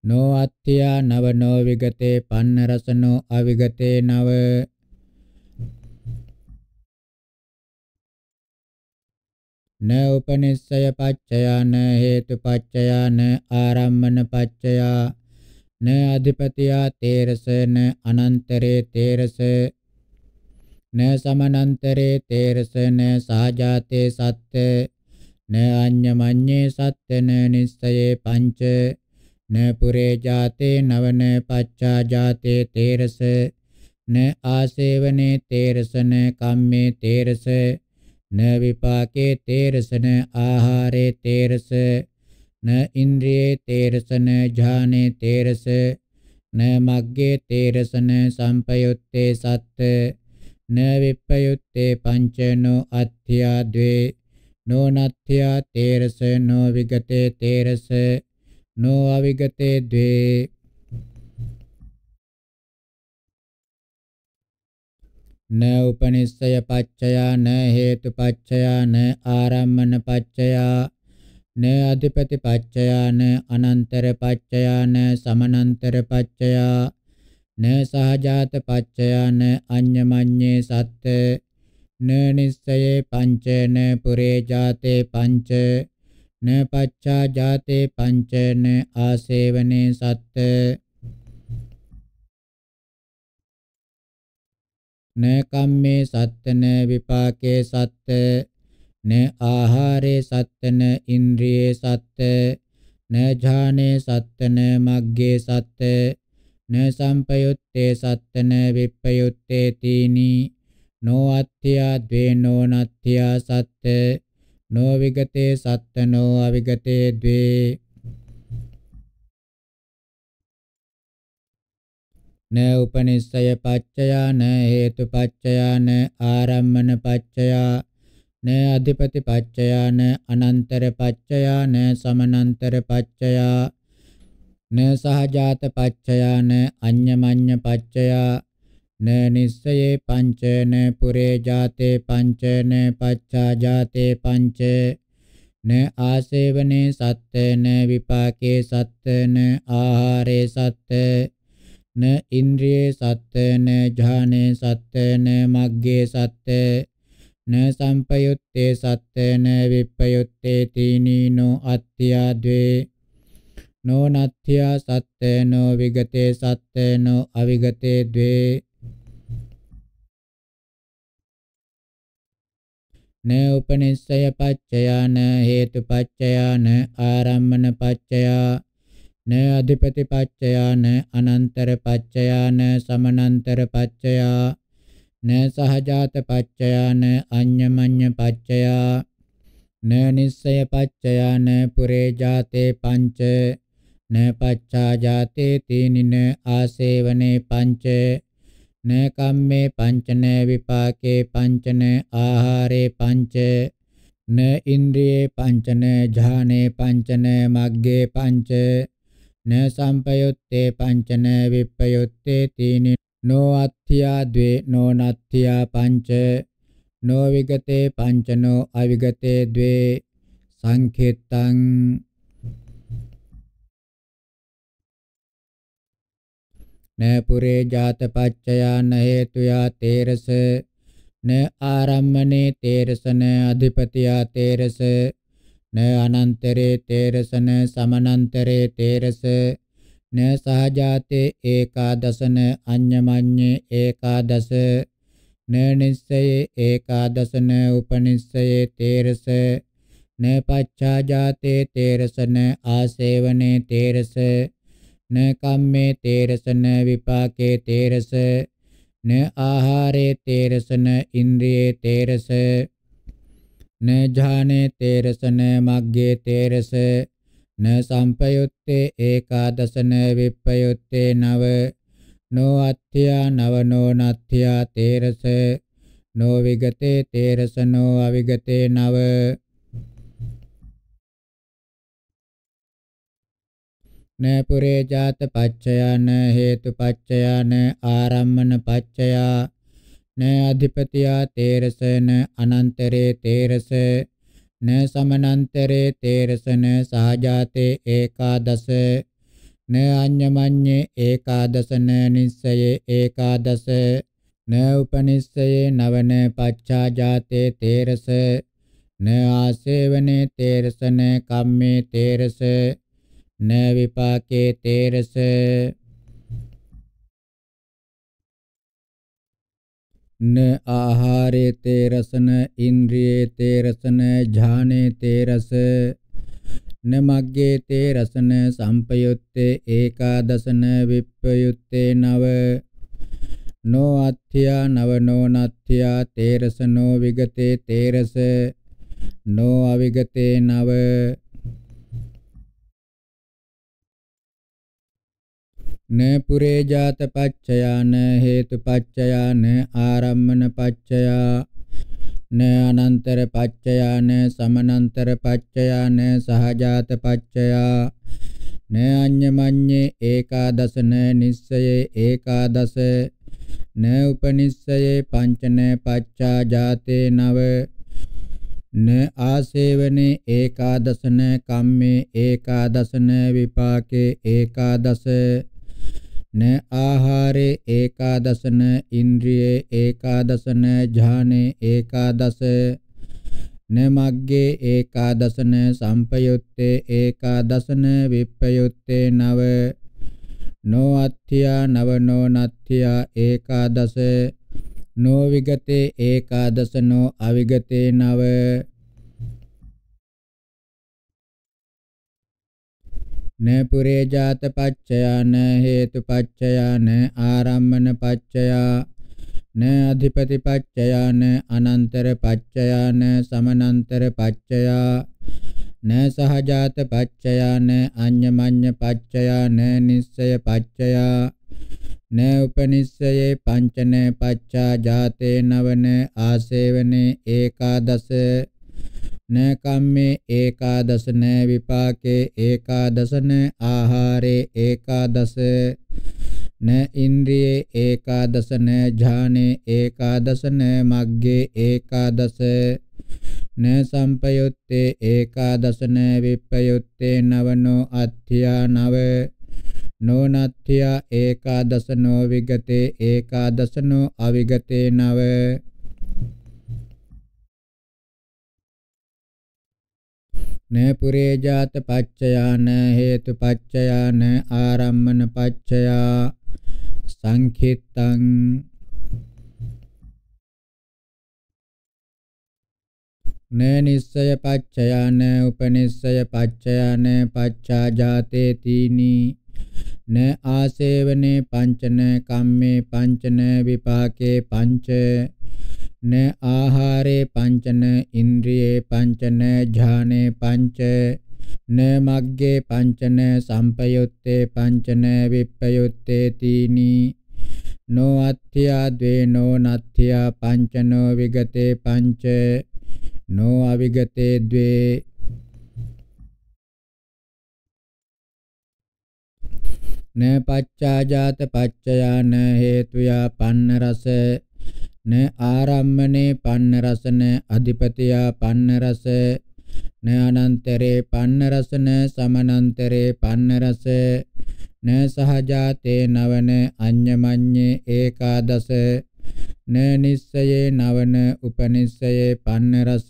නෝ අත්ත්‍යා නව නෝ විගතේ පන්න රසනෝ අවිගතේ නව න උපනිස්සය පච්චයා න හේතු පච්චයා න ආරම්මන පච්චයා න අධිපතියා තේරස න අනන්තරේ තේරස න සමනන්තරේ තේරස න සාජාතේ සත්‍ය න අඤ්ඤමඤ්ඤේ සත්‍ය න නිස්සයේ පංච න පුරේ ජාතේ නවන පච්චා ජාතේ තේරස න ආසේවනේ තේරස න කම්මේ තේරස න විපාකේ තේරස න ආහාරේ තේරස න ඉන්ද්‍රියේ තේරසන ඥානේ තේරස න මග්ගේ තේරසන සම්පයුත්තේ සත්ත න විප්පයුත්තේ පංචනෝ අත්‍යා ද්වේ නොනත්‍යා තේරස නෝ විගතේ තේරස නෝ අවිගතේ ද්වේ න උපනිස්සය පච්චයා න හේතු පච්චයා න ආරම්මන පච්චයා න අධිපති පච්චයාන අනන්තර පච්චයාන සමනන්තර පච්චයා න සහජාත පච්චයාන අඤ්ඤමඤ්ඤේ සත්ත න නිස්සයේ පංච න පුරේ ජාතේ පංච න පච්චා ජාතේ පංච න ආසේවනේ සත්ත න කම්මේ සත්ත න විපාකේ සත්ත න ආහාරේ සත්තන ඉන්ද්‍රියේ සත්ත න ඥානේ සත්තන මග්ගේ සත්ත න සංපයුත්තේ සත්තන විප්පයුත්තේ තීනි නෝ අත්ත්‍යා ද්වේ නෝ නත්ත්‍යා සත්ත නෝ විගතේ සත්ත නෝ අවිගතේ ද්වේ න උපනිස්සය පච්චයා න හේතු පච්චයා න ආරම්මන පච්චයා न अधिपतिपाच्चया न अनंतरपाच्चया न समनंतरपाच्चया न सहजातपाच्चया न अन्यमान्यपाच्चया न निश्चय पंच न पुरे जाते पंच न जाते पंच न आसेवने सत्य न विपाके सत् न आहारे सत् न इंद्रिय सत्य न जाने सत्य न मग्गे सत् න සම්පයුත්තේ සත්තේන විප්පයුත්තේ තීනීනෝ අත්ත්‍යා ද්වේ නොනත්ත්‍යා සත්තේනෝ විගතේ සත්තේනෝ අවිගතේ ද්වේ න උපනිස්සය පච්චයා න හේතු පච්චයා න ආරම්මන පච්චයා න අධිපති පච්චයා න අනන්තර පච්චයා න සමනන්තර පච්චයා न सहजात पच्चया न अन्यमन्य पच्चया न निश्चय पच्चया न पुरे जाते पंच न पच्छा जाते तीन न आसेवने पंच न कम्मे पंच न विपाके पंच न आहारे पंच न इंद्रिये पंच न झाने पंच न मग्गे पंच न संपयुत्ते पंच न विपयुत्ते तीन නෝ අත්ථියා ද්වේ නෝ නත්ථියා පංච නෝ විගතේ පංච නෝ අවිගතේ ද්වේ සංඛෙත්තං නපුරේ ජාතපච්චයා න හේතුයා තේරස න ආරම්මනේ තේරසන අධිපතියා තේරස න අනන්තරේ තේරසන සමනන්තරේ තේරස න සහජාතේ ඒකාදසන අඤ්ඤමඤ්ඤේ ඒකාදස න නිස්සයේ ඒකාදසන උපනිස්සයේ තේරස න පච්ඡාජාතේ තේරසන ආසේවනේ තේරස න කම්මේ තේරසන විපාකේ තේරස න ආහාරේ තේරසන ඉන්ද්‍රියේ තේරස න ඥානේ තේරසන මග්ගේ තේරස න සම්පයුත්තේ ඒකාදසන විප්පයුත්තේ නව නෝ අත්ථ්‍යා නව නෝ නත්ථ්‍යා තේරස නෝ විගතේ තේරස නෝ අවිගතේ නව න පුරේ ජාත පච්චයන හේතු පච්චයන ආරම්මන පච්චයා න අධිපතියා තේරස න අනන්තරේ තේරස න සමනන්තරේ තේරසන සහජාතේ ඒකාදස න අඤ්ඤමඤ්ඤේ ඒකාදසන නිස්සයේ ඒකාදස න උපනිස්සයේ නවන පච්ඡාජාතේ තේරස න ආසේවනේ තේරසන කම්මේ තේරස න විපාකේ තේරස न आहारे ते रसन इंद्रिये ते रसन ඥානේ ते रस न මග්ගේ ते रसन සම්පයුත්තේ ඒකාදසන විප්පයුත්තේ නව නෝ අත්ථ්‍යා නව නෝ නත්ථ්‍යා තේරස නෝ විගතේ තේරස නෝ අවිගතේ නව න පුරේ ජාත පච්චයාන හේතු පච්චයාන ආරම්මන පච්චයා න අනන්තර පච්චයාන සමනන්තර පච්චයාන සහජාත පච්චයා න අඤ්ඤමඤ්ඤේ ඒකාදසන නිස්සයේ ඒකාදස න උපනිස්සයේ පංචන පච්චා ජාතේ නව න ආසේවනේ ඒකාදසන කම්මේ ඒකාදසන විපාකේ ඒකාදස න ආහාරේ ඒකාදසන ඉන්ද්‍රියේ ඒකාදසන ඥානේ ඒකාදස න මග්ගේ ඒකාදසන සම්පයුත්තේ ඒකාදසන විප්පයුත්තේ නව නෝ අත්ත්‍යා නව නෝ නත්ත්‍යා ඒකාදස නෝ විගතේ ඒකාදසනෝ අවිගතේ නව න පුරේ ජාත පච්චයා න හේතු පච්චයා න ආරම්මන පච්චයා න අධිපති පච්චයා න අනන්තර පච්චයා න සමනන්තර පච්චයා න සහජාත පච්චයා න අඤ්ඤමඤ්ඤ පච්චයා න නිස්සය පච්චයා න උපනිස්සයේ පංචන පච්චා ජාතේ නවන ආසේවනේ ඒකාදස න කම්මේ ඒකාදස න විපාකේ ඒකාදස න ආහාරේ ඒකාදස න ඉන්ද්‍රියේ ඒකාදස න ඥානේ ඒකාදස න මග්ගේ ඒකාදස න සම්පයුත්තේ ඒකාදස න විප්පයුත්තේ නවනෝ අත්‍යා නව නෝනත්‍යා ඒකාදස නෝ විගතේ ඒකාදස නෝ අවිගතේ නව න පුරේ ජාත පච්චයාන හේතු පච්චයාන ආරම්මන පච්චයා සංඛිත්තං න නිස්සය පච්චයාන උපනිස්සය පච්චයාන පච්චා ජාතේ තීනි න ආසේවනේ පංචන කම්මේ පංචන විපාකේ පංච න ආහාරේ පංචන ඉන්ද්‍රියේ පංචන ඥානේ පංච න මග්ගේ පංචන සම්පයුත්තේ පංචන විප්පයුත්තේ තීනි නෝ අත්ථ්‍යා ද්වේනෝ නත්ථ්‍යා පංචනෝ විගතේ පංච නෝ අවිගතේ ද්වේ න පච්චාජාත පච්චයාන හේතුයා පන්න රස න ආරම්මනේ පන්න රසන අධිපතියා පන්න රස න අනන්තරේ පන්න රසන සමනන්තරේ පන්න රස න සහජාතේ නවන අඤ්ඤමඤ්ඤේ ඒකාදස න නිස්සයේ නවන උපනිස්සයේ පන්න රස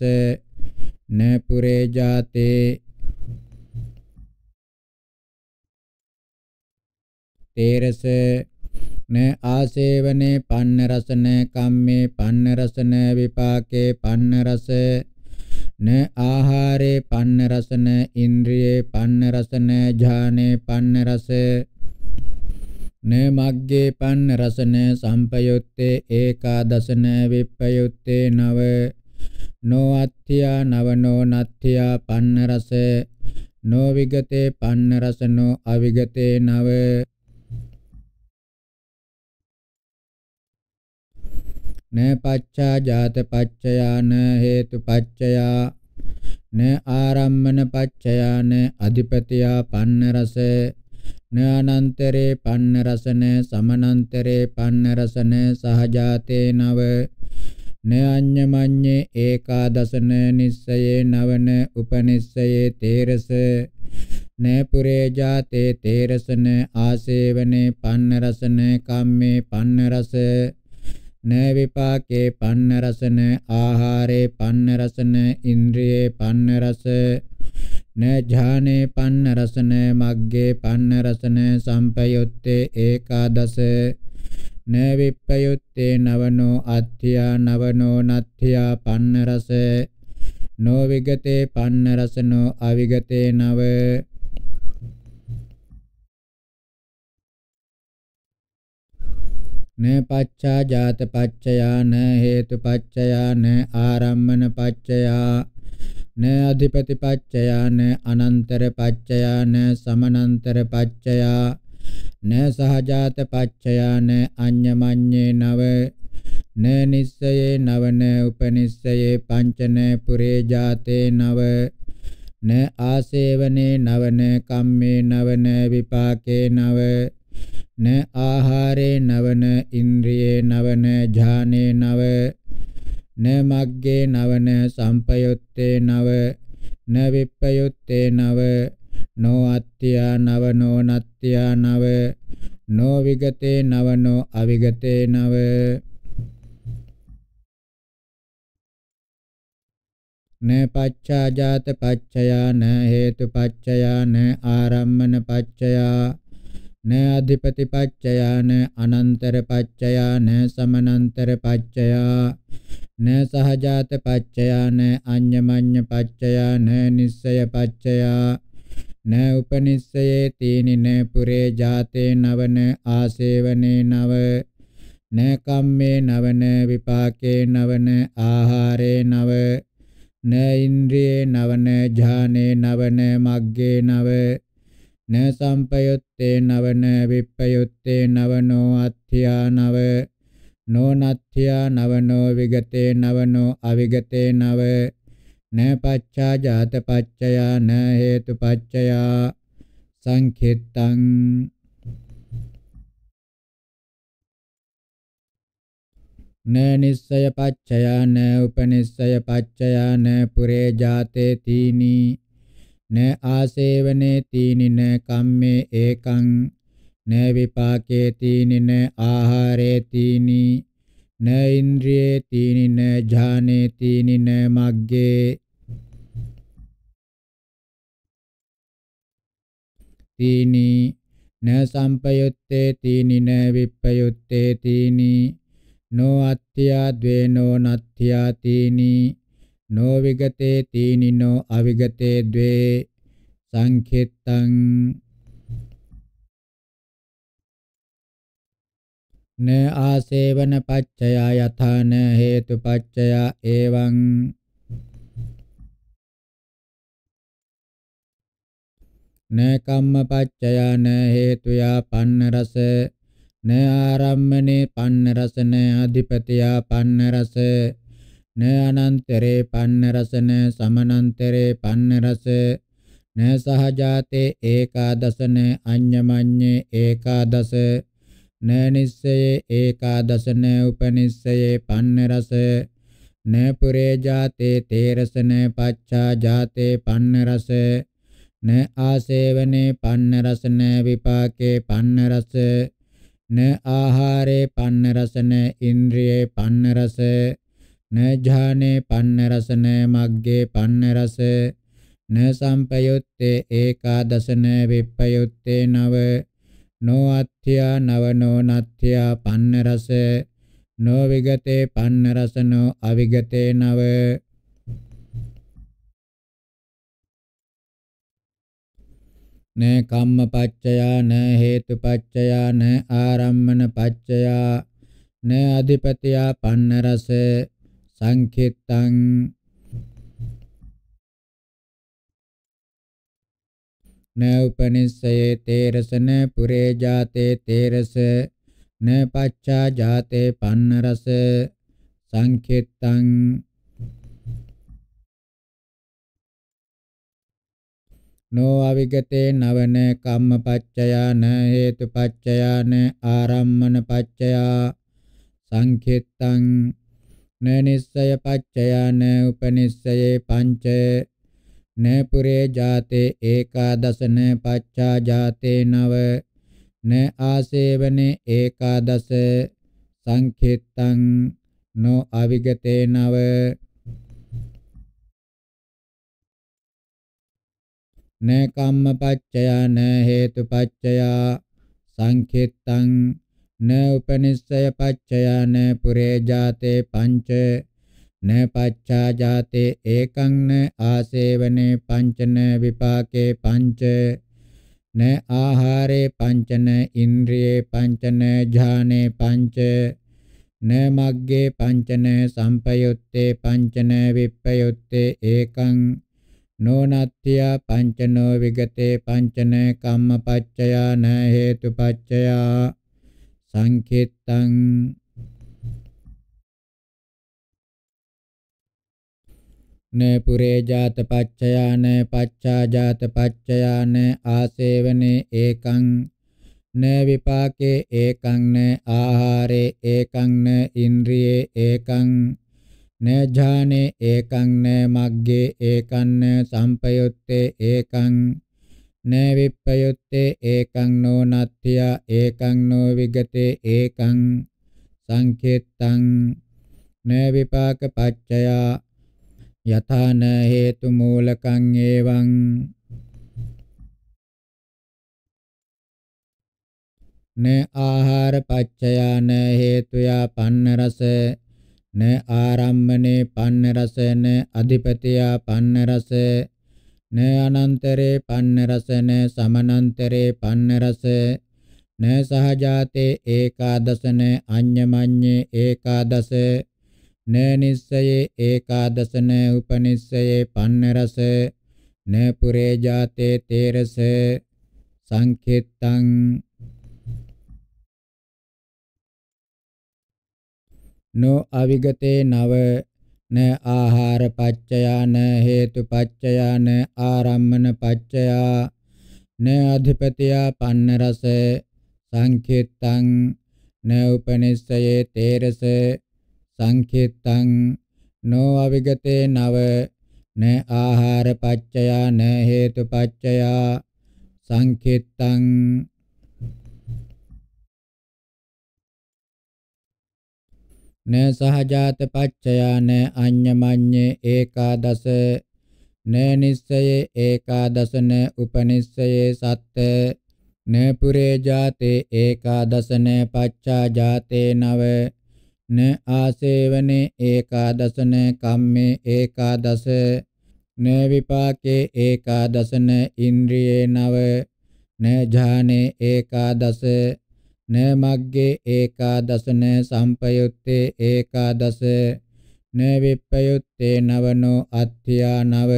න පුරේ ජාතේ තේරස න ආසේවනේ පන්න රසන කම්මේ පන්න රසන විපාකේ පන්න රස න ආහාරේ පන්න රසන ඉන්ද්‍රියේ පන්න රසන ඥානේ පන්න රස න මග්ගේ පන්න රසන සම්පයුත්තේ ඒකාදසන විප්පයුත්තේ නව නෝ අත්ථියා නවනෝ නත්ථියා පන්න රස නෝ විගතේ පන්න රසනෝ අවිගතේ නව න පච්චා ජාත පච්චයා න හේතු පච්චයා න ආරම්මන පච්චයා න අධිපතියා පන්න රස න අනන්තරේ පන්න රස න සමනන්තරේ පන්න රස න සහජාතේ නව න අඤ්ඤමඤ්ඤේ ඒකාදසන නිස්සයේ නවන උපනිස්සයේ තේරස න පුරේ ජාතේ තේරසන ආසේවනේ පන්න රසන කම්මේ පන්න රස න විපාකේ පන්න රසන ආහාරේ පන්න රසන ඉන්ද්‍රියේ පන්න රස න ඥානේ පන්න රසන මග්ගේ පන්න රසන සම්පයුත්තේ ඒකාදස න විප්පයුත්තේ නවනෝ අත්ථියා නවනෝ නත්ථියා පන්න රස නෝ විගතේ පන්න රසනෝ අවිගතේ නව න පච්චා ජාත පච්චයා න හේතු පච්චයා න ආරම්මන පච්චයා න අධිපති පච්චයා න අනන්තර පච්චයා න සමනන්තර පච්චයා න සහජාත පච්චයා න අඤ්ඤමඤ්ඤේ නව න නිස්සයේ නව න උපනිස්සයේ පංච න පුරේ ජාතේ නව න ආසේවනේ නව න කම්මේ නව න විපාකේ නව න ආහාරේ නවන ඉන්ද්‍රියේ නවන ඥානේ නව න මග්ගේ නවන සම්පයුත්තේ නව න විප්පයුත්තේ නව නෝ අත්ත්‍යා නව නෝ නත්ත්‍යා නව නෝ විගතේ නව නෝ අවිගතේ නව න පච්චාජාත පච්චයා න හේතු පච්චයා න ආරම්මන පච්චයා න අධිපති පච්චයාන අනන්තර පච්චයාන සමනන්තර පච්චයා න සහජාත පච්චයාන අඤ්ඤමඤ්ඤ පච්චයාන නිස්සය පච්චයා න උපනිස්සයේ තීනින පුරේ ජාතේ නවන ආසේවනේ නව න කම්මේ නවන විපාකේ නවන ආහාරේ නව න ඉන්ද්‍රියේ නවන ඥානේ නවන මග්ගේ නව न संपयुत्ते नवन विपयुत्ते नवनो अथ्या नव नो नथ्या नवनो विगते नवनो अविगते नव न पच्चा जात पच्चया न हेतु पच्चया संखितं न निश्चय पच्चया न उपनिश्चय पच्चया न पुरे जाते तीनी න ආසේවනේ තීනින කම්මේ ඒකං න විපාකේ තීනින ආහාරේ තීනි න ඉන්ද්‍රියේ තීනින ඥානේ තීනින මග්ගේ තීනි න සම්පයුත්තේ තීනි න විප්පයුත්තේ තීනි නෝ අත්ත්‍යා ද්වේනෝ නත්ත්‍යා තීනි නෝ විගතේ තීනිනෝ අවිගතේ ද්වේ සංඛෙත්තං න ආසේවන පච්චයා යථාන හේතු පච්චයා එවං න කම්ම පච්චයා න හේතුයා පන්න රස න ආරම්මනේ පන්න රස න අධිපතියා පන්න රස න අනන්තරේ පන්න රසන සමනන්තරේ පන්න රස න සහජාතේ ඒකාදසන අඤ්ඤමඤ්ඤේ ඒකාදස න නිස්සයේ ඒකාදසන උපනිස්සයේ පන්න රස න පුරේ ජාතේ තේරසන පච්චා ජාතේ පන්න රස න ආසේවනේ පන්න රසන විපාකේ පන්න රස න ආහාරේ පන්න රසන ඉන්ද්‍රියේ පන්න රස නජානේ පන්න රසන මග්ගේ පන්න රස න සම්පයුත්තේ ඒකාදසන විප්පයුත්තේ නව නෝ අත්‍යා නව නෝ නත්‍යා පන්න රස නෝ විගතේ පන්න රස නෝ අවිගතේ නව න කම්ම පච්චයා න හේතු පච්චයා න ආරම්මන පච්චයා න අධිපතියා පන්න රස සංකෙත්තං न उपनिषये तेरस न पुरे जाते तेरस न पच्छा जाते पन्नरस संखितं नो अविगते नवन कम पच्चया न हेतु पच्चया न आरम्भन पच्चया संखितं न निस्सय पच्चयान उपनिस्सये पञ्च न पुरे जाते एकादश न पच्चा जाते नव न आसेवने एकादश සංඛිත්තං නො අවිගතේ නව න කම්මපච්චය න හේතුපච්චය සංඛිත්තං न उपनिषय पच्चया न पुरे जाते पंच न पच्छा जाते एक न आसेवने पंच न विपाके पंच न आहारे पंच न इंद्रिये पंच न ध्याने पंच न मग्गे पंच न संपयुत्ते पंच न विपयुत्ते एक नो नत्या पंच नो विगते पंच न कम्मपच्चया न हेतुपच्चया sankirtang न पुरे जात पाच्चया न पाच्चा जात पाच्चया न आसेवने एकं न विपाके एकं न आहारे एकं न इंद्रिये एकं न ध्याने एकं न मग्गे एकं न एकं න විප්පයුත්තේ ඒකං නෝ නත්ත්‍ය ඒකං නෝ විගතේ ඒකං සංකේතං න විපාක පච්චය යථාන හේතු මූලකං එවං න ආහාර පච්චය න හේතුයා පන්න රස න ආරම්මනේ පන්න රස න අධිපතියා පන්න රස න අනන්තරේ පන්න රස න සමනන්තරේ පන්න රස න සහජාතේ ඒකාදස න අඤ්ඤමඤ්ඤේ ඒකාදස න නිස්සයේ ඒකාදස න උපනිස්සයේ පන්න රස න පුරේ ජාතේ තේරස සංඛෙත්තං නො අවිගතේ නව න ආහාර පච්චයා න හේතු පච්චයා න ආරම්මන පච්චයා න අධිපතියා පන්න රස සංඛිත්තං න උපනිස්සයේ තේරස සංඛිත්තං නෝ අවිගතේ නව න ආහාර පච්චයා න හේතු පච්චයා සංඛිත්තං න සහජාත පච්චයා න අඤ්ඤමඤ්ඤේ ඒකාදස න නිස්සයේ ඒකාදස න උපනිස්සයේ සත්ත න පුරේ ජාතේ ඒකාදස න පච්චා ජාතේ නව න ආසේවනේ ඒකාදස න කම්මේ ඒකාදස න විපාකේ ඒකාදස න ඉන්ද්‍රියේ නව න ඥානේ ඒකාදස න මග්ගේ ඒකාදසන සම්පයුත්තේ ඒකාදස න විප්පයුත්තේ නවනෝ අත්ථියා නව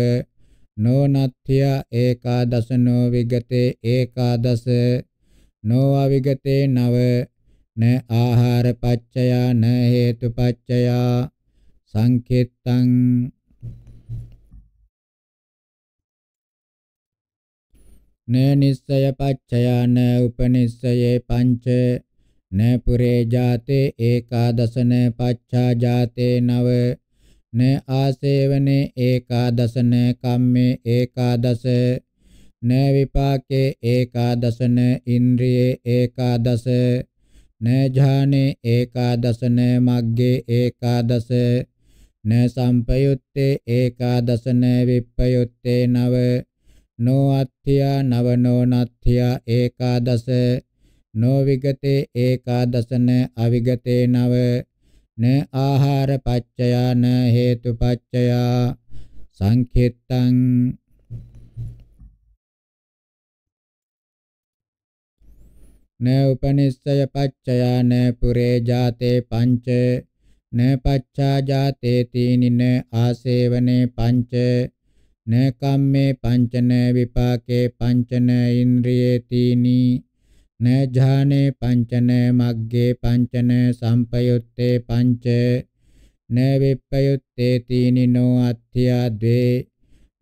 නෝ නත්ථියා ඒකාදසනෝ විගතේ ඒකාදස නෝ අවිගතේ නව න ආහාර පච්චයා න හේතු පච්චයා සංකේතං න නිස්සය පච්චයාන උපනිස්සයේ පංච න පුරේ ජාතේ ඒකාදසන පච්චා ජාතේ නව න ආසේවනේ ඒකාදසන කම්මේ ඒකාදස න විපාකේ ඒකාදසන ඉන්ද්‍රියේ ඒකාදස න ඥානේ ඒකාදසන මග්ගේ ඒකාදස න සම්පයුත්තේ ඒකාදසන විප්පයුත්තේ නව නෝ අත්ථියා නවනෝ නත්ථියා ඒකාදස නෝ විගතේ ඒකාදසන අවිගතේ නව න ආහාර පච්චයා න හේතු පච්චයා සංඛෙත්තං න උපනිස්සය පච්චයා න පුරේ ජාතේ පංච න පච්චා ජාතේ තීනින ආසේවනේ පංච න කම්මේ පංචන විපාකේ පංචන ඉන්ද්‍රියේ තීනි න ඥානේ පංචන මග්ගේ පංචන සම්පයුත්තේ පංච න විප්පයුත්තේ තීනි නෝ අත්ථියා ද්වේ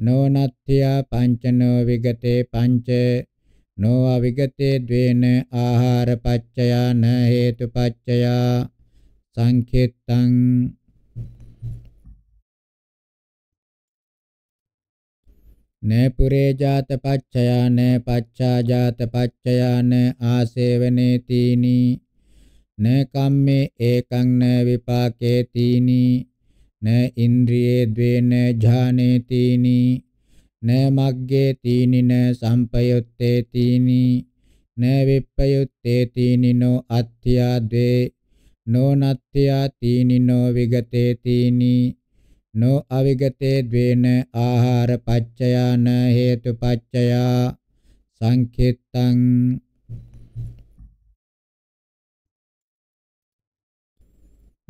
නෝ නත්ථියා පංචනෝ විගතේ පංච නෝ අවිගතේ ද්වේන ආහාර පච්චයා න හේතු පච්චයා සංකේතං න පුරේ ජාත පච්චයා න පච්චා ජාත පච්චයා න ආසේවනේ තීනි න කම්මේ ඒකං න විපාකේ තීනි න ඉන්ද්‍රියේ ද්වේන ඥානේ තීනි න මග්ගේ තීනි න සම්පයුත්තේ තීනි න විප්පයුත්තේ තීනි නෝ අත්‍යා ද්වේ නෝ නත්‍යා තීනි නෝ විගතේ තීනි නෝ අවිගතේ ද්වේන ආහාර පච්චයාන හේතු පච්චයා සංකිට්තං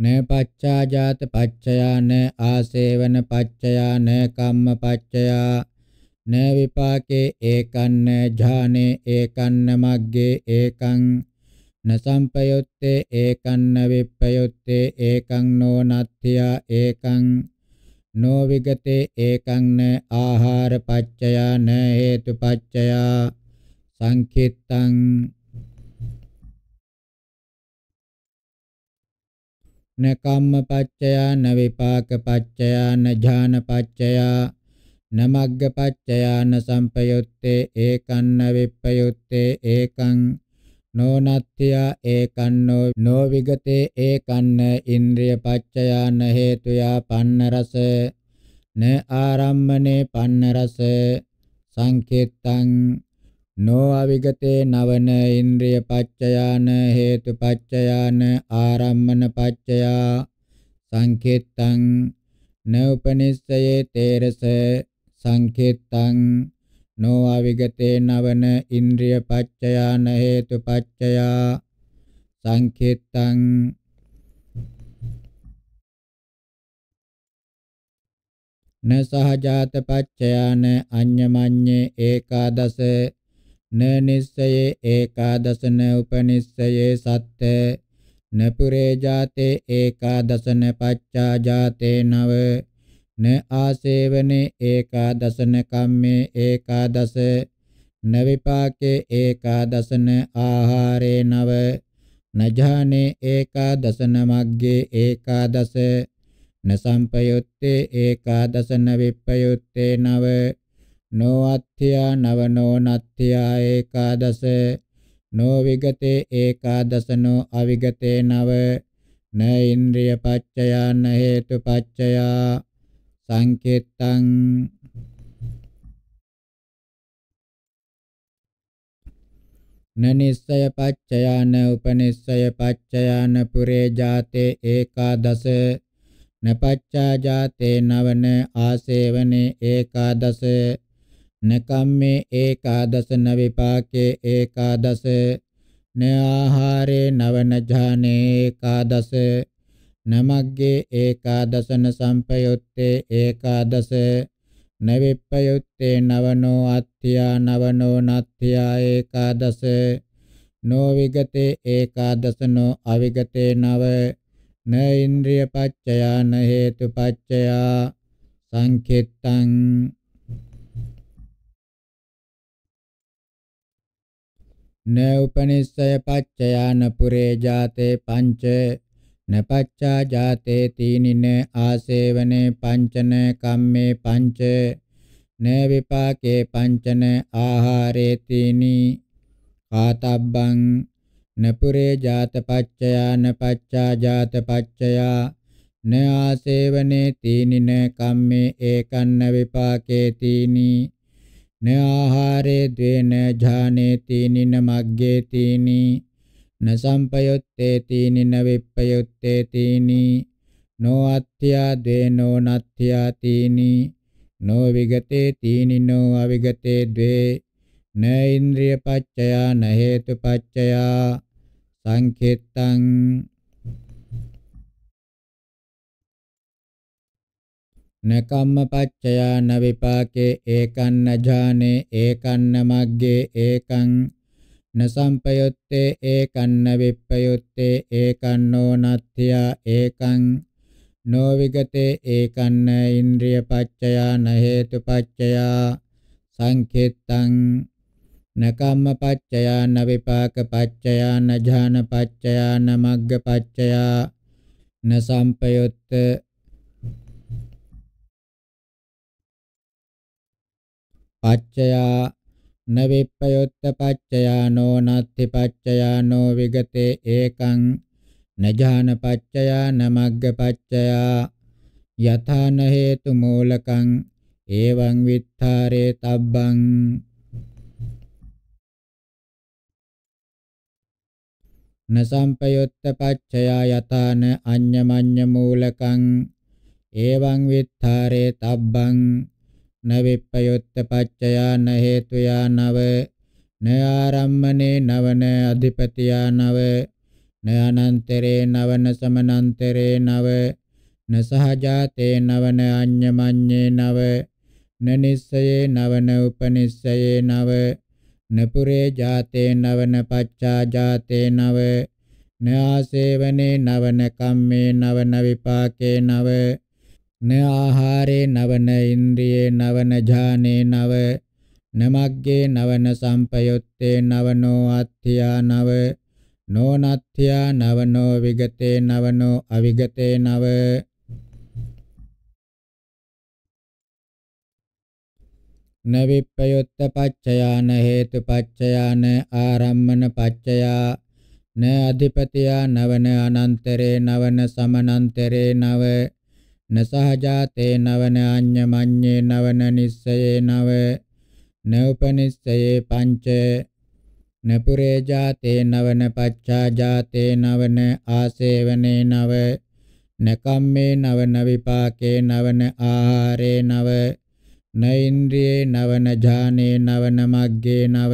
න පච්චාජාත පච්චයාන ආසේවන පච්චයාන කම්ම පච්චයා න විපාකේ ඒකන්න ඥානේ ඒකන්න මග්ගේ ඒකං නසම්පයොත්තේ ඒකන්න විප්පයොත්තේ ඒකං නෝ නත්ත්‍යා ඒකං නෝ විගතේ ඒකං න ආහාර පච්චයා න හේතු පච්චයා සංකිට්තං න කම්ම පච්චයා න විපාක පච්චයා න ඥාන පච්චයා න මග්ග පච්චයා න සම්පයුත්තේ ඒකන්න විප්පයුත්තේ ඒකං නොනත්ත්‍යා ඒකන්නෝ නොවිගතේ ඒකන්න ඉන්ද්‍රිය පච්චයාන හේතුයා පන්න රස න ආරම්මනේ පන්න රස සංකේතං නෝ අවිගතේ නවන ඉන්ද්‍රිය පච්චයාන හේතු පච්චයාන ආරම්මන පච්චයා සංකේතං නෝපනිස්සයේ තේරස සංකේතං නෝ අවිගතේ නවන ඉන්ද්‍රිය පච්චයාන හේතු පච්චයා සංකේතං න සහජාත පච්චයාන අඤ්ඤමඤ්ඤේ ඒකාදස න නිස්සයේ ඒකාදසන උපනිස්සයේ සත්ත න පුරේ ජාතේ ඒකාදසන පච්චා ජාතේ නව න ආසේවනේ ඒකාදසන කම්මේ ඒකාදස න විපාකේ ඒකාදසන ආහාරේ නව නජානේ ඒකාදසන මග්ගේ ඒකාදස න සම්පයුත්තේ ඒකාදසන විප්පයුත්තේ නව නෝ අත්ථයා නව නෝ නත්ථයා ඒකාදස නෝ විගතේ ඒකාදසනෝ අවිගතේ නව න ඉන්ද්‍රිය පච්චයා න හේතු පච්චයා සංකෙට්ටං නනිස්සය පච්චයාන උපනිස්සය පච්චයාන පුරේ ජාතේ ඒකාදස නපච්චා ජාතේ නවන ආසේවනේ ඒකාදස නකම්මේ ඒකාදස නවිපාකේ ඒකාදස න ආහාරේ නවන ඥානේ ඒකාදස නමග්ගේ ඒකාදසන සම්පයුත්තේ ඒකාදස නවිප්පයුත්තේ නවනෝ අත්ථියා නවනෝ නත්ථියා ඒකාදස නොවිගතේ ඒකාදසනෝ අවිගතේ නව න ඉන්ද්‍රිය පච්චයා න හේතු පච්චයා සංකෙත්තං න උපනිස්සය පච්චයා න පුරේ ජාතේ පංච නපච්චා ජාතේ තීනින ආසේවනේ පංචන කම්මේ පංච න විපාකේ පංචන ආහාරේ තීනි කාතබ්බං නපුරේ ජාත පච්චයා නපච්චා ජාත පච්චයා න ආසේවනේ තීනින කම්මේ ඒකන්න විපාකේ තීනි න ආහාරේ ද්වේන ඥානේ තීනින මග්ගේ තීනි න සම්පයොත්තේති නින විප්පයොත්තේතිනි නෝ අත්‍යා දේනෝ නත්‍යා තීනි නෝ විගතේ තීනි නෝ අවිගතේ ද්වේ න ඉන්ද්‍රිය පච්චයා න හේතු පච්චයා සංකේතං න කම්ම පච්චයා න විපාකේ ඒකන්න ඥානේ ඒකන්න මග්ගේ ඒකං न संपयुत्ते एकन्न विप्पयुत्ते एकन्नो नत्थिया एकं नो विगते एकन्न ඉන්ද්‍රිය පච්චයා න හේතු පච්චයා සංඛිත්තං න කම්ම පච්චයා න විපාක පච්චයා න ඥාන පච්චයා න මග්ග පච්චයා න සංපයුත්ත පච්චයා न विप्पयोत्तपच्चयानो नात्थिपच्चयानो विगते एकं न जानपच्चया न मग्गपच्चया यथा न हेतुमूलकं एवं वित्थारेतब्बं न सम्पयुत्तपच्चया यथा न अन्यमन्यमूलकं एवं वित्थारेतब्बं न विप्पयोत्तपच्चया न हेतुया नव न आरम्मने नवन अधिपतिया नव न अनन्तरे नवन समनन्तरे नव न सहजाते नवन अन्यमन्ये नव न निस्सये नवन उपनिस्सये नव न पुरे जाते नवन पच्चा जाते नव न आसेवने नवन कम्मे नवन विपाके नव න ආහාරේ නවන ඉන්ද්‍රියේ නවන ඥානේ නව නමග්ගේ නවන සම්පයුත්තේ නවනෝ අත්ථියා නව නෝනත්ථියා නවනෝ විගතේ නවනෝ අවිගතේ නව නවිප්පයොත්ත පච්චයාන හේතු පච්චයාන ආරම්මන පච්චයා න අධිපතියා නවන අනන්තරේ නවන සමනන්තරේ නව නසහජාතේ නවන අඤ්ඤමඤ්ඤේ නවන නිස්සයේ නව නෝපනිස්සයේ පංච නපුරේ ජාතේ නවන පච්චා ජාතේ නවන ආසේවනේ නව නකම්මේ නවන විපාකේ නවන ආහාරේ නව නෛන්ද්‍රියේ නවන ඥානේ නවන මග්ගේ නව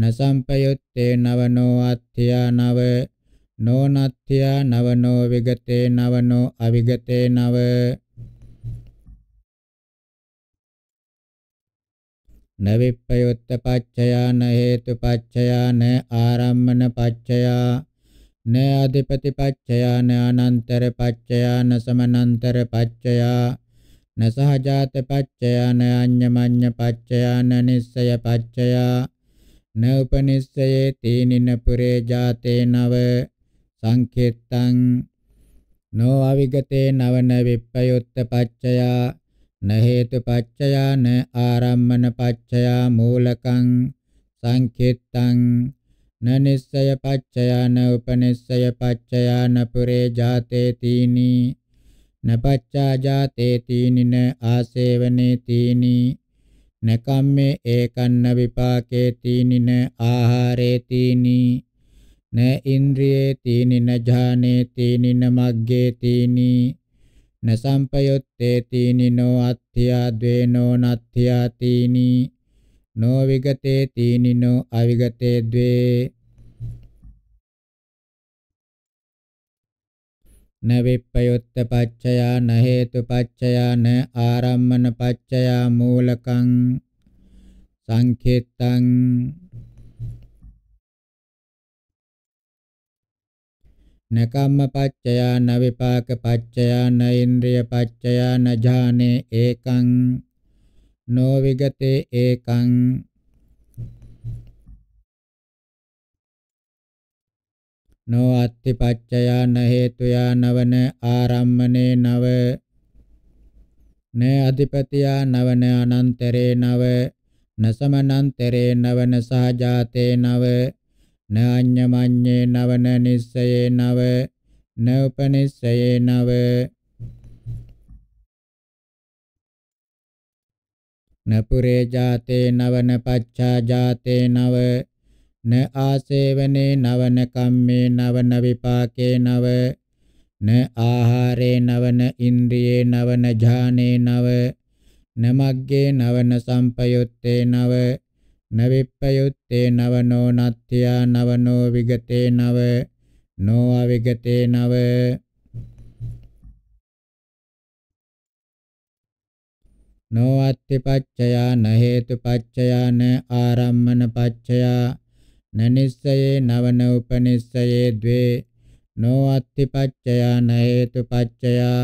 නසම්පයුත්තේ නවනෝ අත්ථයා නව නෝ නත්ත්‍යා නවනෝ විගතේ නවනෝ අවිගතේ නව නවිප්පයොත්ත පච්චයා න හේතු පච්චයා න ආරම්මන පච්චයා න අධිපති පච්චයා න අනන්තර පච්චයා න සමනන්තර පච්චයා න සහජාත පච්චයා න අඤ්ඤමඤ්ඤ පච්චයා න නිස්සය පච්චයා න උපනිස්සයේ තීනින පුරේ ජාතේ නව සංකේත්තං නෝ අවිගතේ නවන විප්පයොත්ත පච්චයා න හේතු පච්චයා න ආරම්මන පච්චයා මූලකං සංකේත්තං න නිස්සය පච්චයා න උපනිස්සය පච්චයා න පුරේ ජාතේ තීනි න පච්චා ජාතේ තීනි න ආසේවනේ තීනි නකම්මේ ඒකන්න විපාකේ තීනින ආහාරේ තීනි න ඉන්ද්‍රියේ තීනි න ඥානේ තීනි න මග්ගේ තීනි න සම්පයුත්තේ තීනි නෝ අත්ථියා ද්වේනෝ නත්ථියා තීනි නෝ විගතේ තීනි නෝ අවිගතේ ද්වේ න විප්පයොත්ත පච්චයා න හේතු පච්චයා න ආරම්මන පච්චයා මූලකං සංඛේතං න කම්ම පච්චයා න විපාක පච්චයා න ඉන්ද්‍රිය පච්චයා න ඥානේ ඒකං නෝ විගතේ ඒකං නෝ අත්ති පච්චයා න හේතුයා නවන ආරම්මනේ නව න අධිපතියා නවන අනන්තරේ නව නසමනන්තරේ නවන සහජාතේ නව न अन्यमन्ये नवन निस्सये नव न उपनिस्सये नव न पुरे जाते नवन पच्छा जाते नव न आसेवने नवन कम्मे नवन विपाके नव न आहारे नवन इन्द्रिये नवन जाने नव न मग्गे नवन संपयुत्ते नव නවිප්පයුත්තේ නවනෝ නත්ත්‍යා නවනෝ විගතේ නව නෝ අවිගතේ නව නෝ අත්තිපච්චයා න හේතුපච්චයා න ආරම්මනපච්චයා න නිස්සයේ නවන උපනිස්සයේ द्वे නෝ අත්තිපච්චයා න හේතුපච්චයා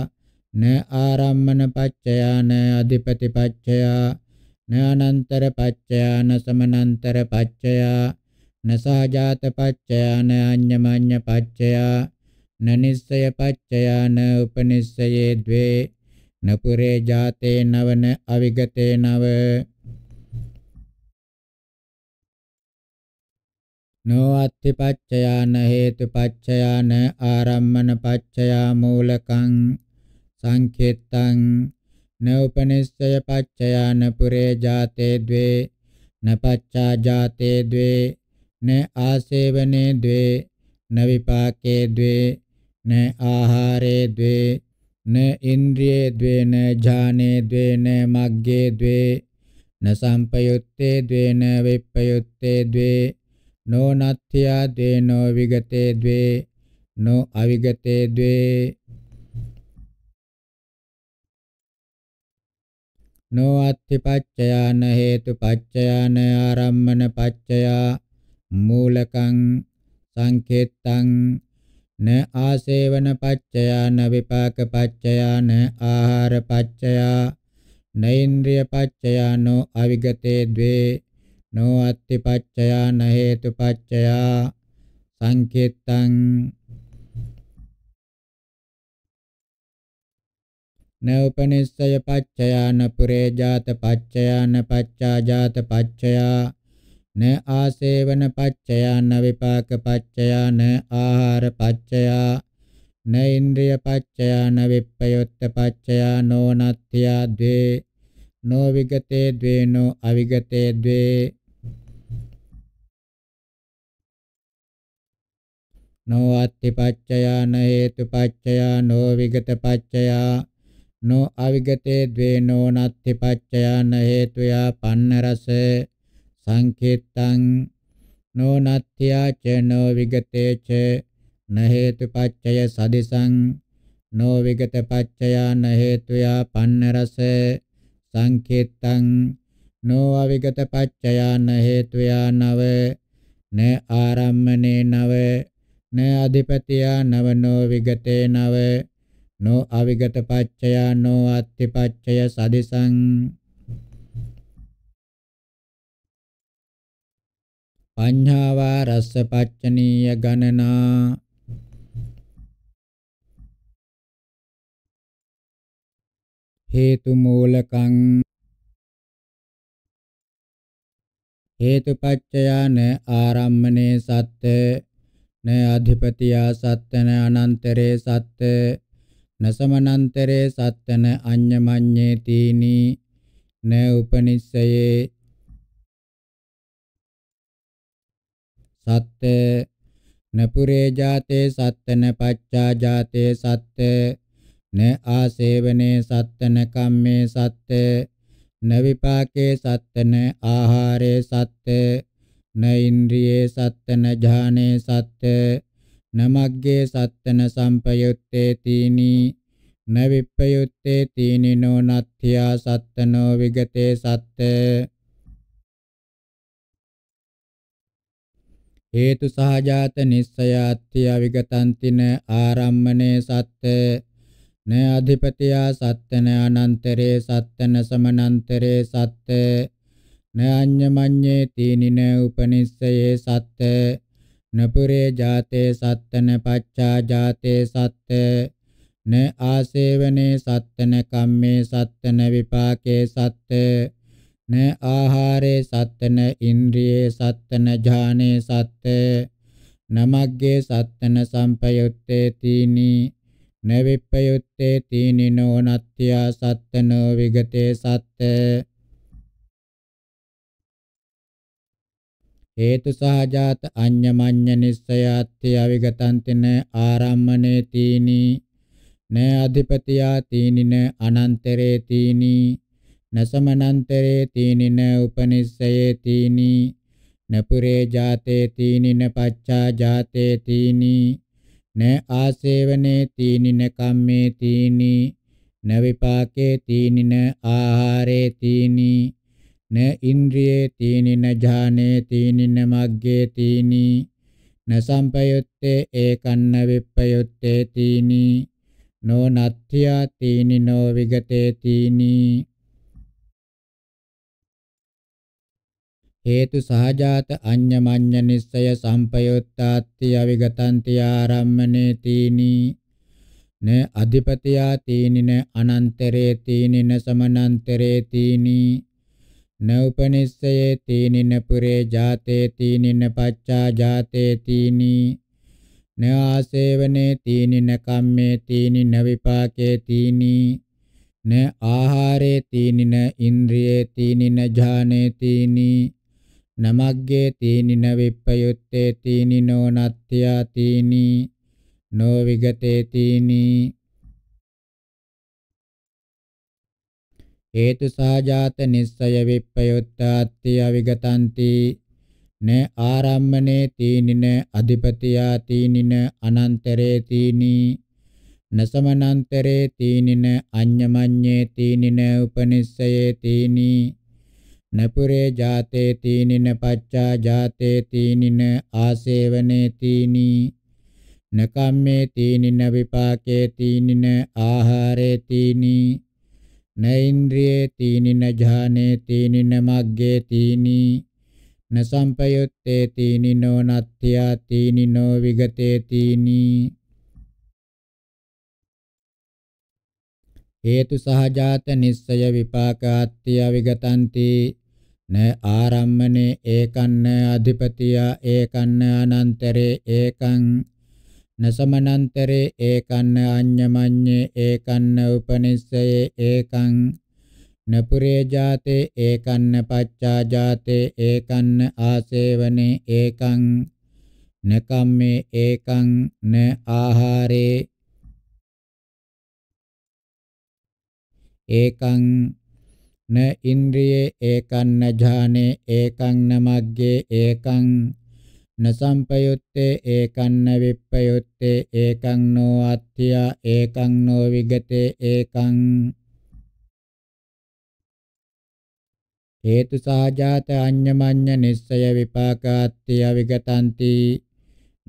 න ආරම්මනපච්චයා න අධිපතිපච්චයා නානන්තර පච්චයා නසමනන්තර පච්චයා නසාජාත පච්චයා න අඤ්ඤමඤ්ඤ පච්චයා නනිස්සය පච්චයා න උපනිස්සයේ द्वे නපුරේ ජාතේ නවන අවිගතේ නව නෝ අත්ථි පච්චයා න හේතු පච්චයා න ආරම්මන පච්චයා මූලකං සංකේතං न उपनिश्चय पच्चया न पुरे जाते द्वे न पच्चा जाते द्वे न आसेवने द्वे न विपाके द्वे न आहारे द्वे न इन्द्रिये द्वे न जाने द्वे न मग्गे द्वे न सम्पयुक्ते द्वे न विपयुक्ते द्वे नो नत्थ्या द्वे नो विगते द्वे नो अविगते द्वे නොවත්ති පච්චයාන හේතු පච්චයාන ආරම්මන පච්චයා මූලකං සංකේත්තං න ආසේවන පච්චයාන විපාක පච්චයාන ආහාර පච්චයා නෛන්ද්‍රිය පච්චයානෝ අවිගතේ द्वे නොවත්ති පච්චයාන හේතු පච්චයා සංකේත්තං न उपनिषय पच्चया न पुरे जात पच्चया न पच्चा जात पच्चया न आसेवन पच्चया न विपाक पच्चया न आहार पच्चया न इंद्रिय पच्चया न विपयुक्त पच्चया नो नत्या द्वे नो विगते द्वे नो अविगते द्वे नो अति पच्चया न हेतु पच्चया नो विगत पच्चया නෝ අවිගතේ ද්වේනෝ නත්ථි පච්චයන හේතුයා පන්න රස සංකේතං නෝ නත්ථ්‍යා චනෝ විගතේ ච න හේතු පච්චය සදිසං නෝ විගත පච්චයන හේතුයා පන්න රස සංකේතං නෝ අවිගත පච්චයන හේතුයා නව න ආරම්මනේ නව න අධිපතියා නව නෝ විගතේ නව නෝ අවිගත පච්චය නෝ අත්ති පච්චය සදිසං පඤ්ඤාවා රස්ස පච්චනීය ගණනා හේතු මූලකං හේතුපච්චයාන ආරම්මනේ සත්‍ය න අධිපතියා සත්‍ය න අනන්තරේ සත්‍ය නසමනන්තරේ සත්තන අඤ්ඤමඤ්ඤේ තීනි න උපනිස්සයේ සත්ත නපුරේ ජාතේ සත්තන පච්චා ජාතේ සත්ත න ආසේවනේ සත්තන කම්මේ සත්ත න විපාකේ සත්තන ආහාරේ සත්ත න ඉන්ද්‍රියේ සත්තන ඥානේ සත්ත නමග්ගේ සත්තන සම්පයුත්තේ තීනි න විප්පයුත්තේ තීනි නෝ නත්ථ්‍යා සත්තනෝ විගතේ සත්ත හේතු සහජාත නිස්සයාත්‍ය අවිගතන්තින ආරම්මනේ සත්ත න අධිපතියා සත්ත න අනන්තරේ සත්ත න සමනන්තරේ සත්ත න අඤ්ඤමඤ්ඤේ තීනින උපනිස්සයේ සත්ත නපුරේ ජාතේ සත්තන පච්චා ජාතේ සත්ත න ආසේවනේ සත්තන කම්මේ සත්තන විපාකේ සත්ත න ආහාරේ සත්තන ඉන්ද්‍රියේ සත්තන ඥානේ සත්ත නමග්ගේ සත්තන සම්පයුත්තේ තීනි න විප්පයුත්තේ තීනි නෝනත්ත්‍යා සත්තනෝ විගතේ සත්ත හේතු සහජාත අඤ්ඤමඤ්ඤ නිස්සයාත්ති අවිගතන්තින ආරම්මනේ තීනි න අධිපතියා තීනි න අනන්තරේ තීනි න සමනන්තරේ තීනි න උපනිස්සයේ තීනි න පුරේ ජාතේ තීනි න පච්චා ජාතේ තීනි න ආසේවනේ තීනි න කම්මේ තීනි න විපාකේ තීනි න ආහාරේ තීනි න ඉන්ද්‍රියේ තීනි න ඥානේ තීනි න මග්ගේ තීනි න සම්පයුත්තේ ඒකන්න විප්පයුත්තේ තීනි නෝ නත්ත්‍යා තීනි නෝ විගතේ තීනි හේතු සහජාත අඤ්ඤමඤ්ඤ නිස්සය සම්පයුත්තාත්ති අවිගතන්ති ආරම්මනේ තීනි න අධිපතියා තීනි න අනන්තරේ තීනි න සමනන්තරේ තීනි न उपनिषये तीनिन पुरे जाते तीनिन पच्चा जाते तीनि न आसेवने तीनिन कम्मे तीनिन विपाके तीनि न आहारे तीनिन ඉන්ද්‍රියේ तीनिन ඥානේ तीनि නමග්ගේ තීනින විප්පයුත්තේ තීනිනෝ නත්ත්‍යා තීනි නෝ විගතේ තීනි හේතු සහජාත නිස්සය විප්පයුත්තාත්ති අවිගතಂತಿ න ආරම්මනේ තීනින අධිපතියා තීනින අනන්තරේ තීනි නසමනන්තරේ තීනින අඤ්ඤමඤ්ඤේ තීනින උපනිස්සයේ තීනි නපුරේ ජාතේ තීනින පච්චා ජාතේ තීනින ආසේවනේ තීනි නකම්මේ තීනින විපාකේ තීනින ආහාරේ තීනි न इन्द्रिये तीनि न जाने तीनि न मग्गे तीनि न संपयुत्ते तीनि नो नत्या तीनि नो विगते तीनि හේතු සහජාත නිස්සය විපාකාත්‍ය විගතන්ති න ආරම්මනේ ඒකන්න අධිපතියා ඒකන්න අනන්තරේ ඒකං නසමනන්තරේ ඒකන්න අඤ්ඤමඤ්ඤේ ඒකන්න උපනිස්සයේ ඒකං නපුරේ ජාතේ ඒකන්න පච්චා ජාතේ ඒකන්න ආසේවනේ ඒකං නකම්මේ ඒකං න ආහාරේ ඒකං න ඉන්ද්‍රියේ ඒකං න ඥානේ ඒකං න මග්ගේ ඒකං නසම්පයුත්තේ ඒකන්න විප්පයුත්තේ ඒකං නෝ අත්ත්‍යා ඒකං නෝ විගතේ ඒකං හේතු සහජාත අඤ්ඤමඤ්ඤ නිස්සය විපාකාත්ත්‍ය විගතಂತಿ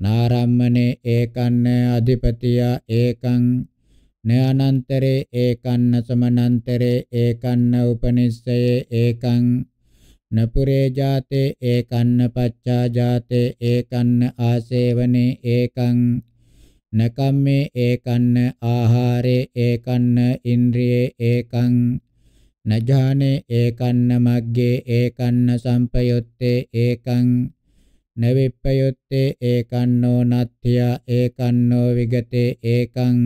නාරම්මනේ ඒකන්න අධිපතියා ඒකං නයනන්තරේ ඒකන්න සමනන්තරේ ඒකන්න උපනිස්සයේ ඒකං නපුරේ ජාතේ ඒකන්න පච්චා ජාතේ ඒකන්න ආසේවනේ ඒකං නකම්මේ ඒකන්න ආහාරේ ඒකන්න ඉන්ද්‍රියේ ඒකං නජානේ ඒකන්න මග්ගේ ඒකන්න සම්පයුත්තේ ඒකං නවිප්පයුත්තේ ඒකන්නෝ නත්ත්‍ය ඒකන්නෝ විගතේ ඒකං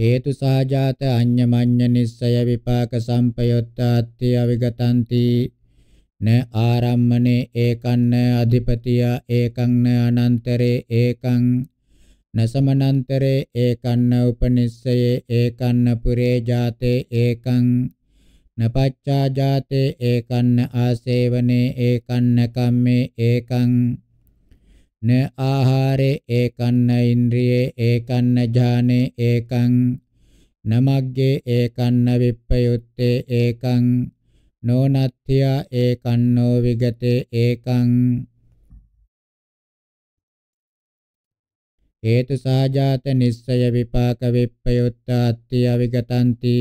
හේතු සහජාත අඤ්ඤමඤ්ඤ නිස්සය විපාක සම්පයොත්තාත්ති අවිගතಂತಿ න ආරම්මනේ ඒකන්න අධිපතිය ඒකං අනන්තරේ ඒකං නසමනන්තරේ ඒකන්න උපනිස්සයේ ඒකන්න පුරේ ජාතේ ඒකං නපච්චා ජාතේ ඒකන්න ආසේවනේ ඒකන්න කම්මේ ඒකං න ආහාරේ ඒකන්න ඉන්ද්‍රියේ ඒකන්න ඥානේ ඒකං නමග්ගේ ඒකන්න විප්පයුත්තේ ඒකං නොනත්ත්‍යා ඒකන්නෝ විගතේ ඒකං හේතු සාජාත නිස්සය විපාක විප්පයුත්තාත්‍ය අවිගතಂತಿ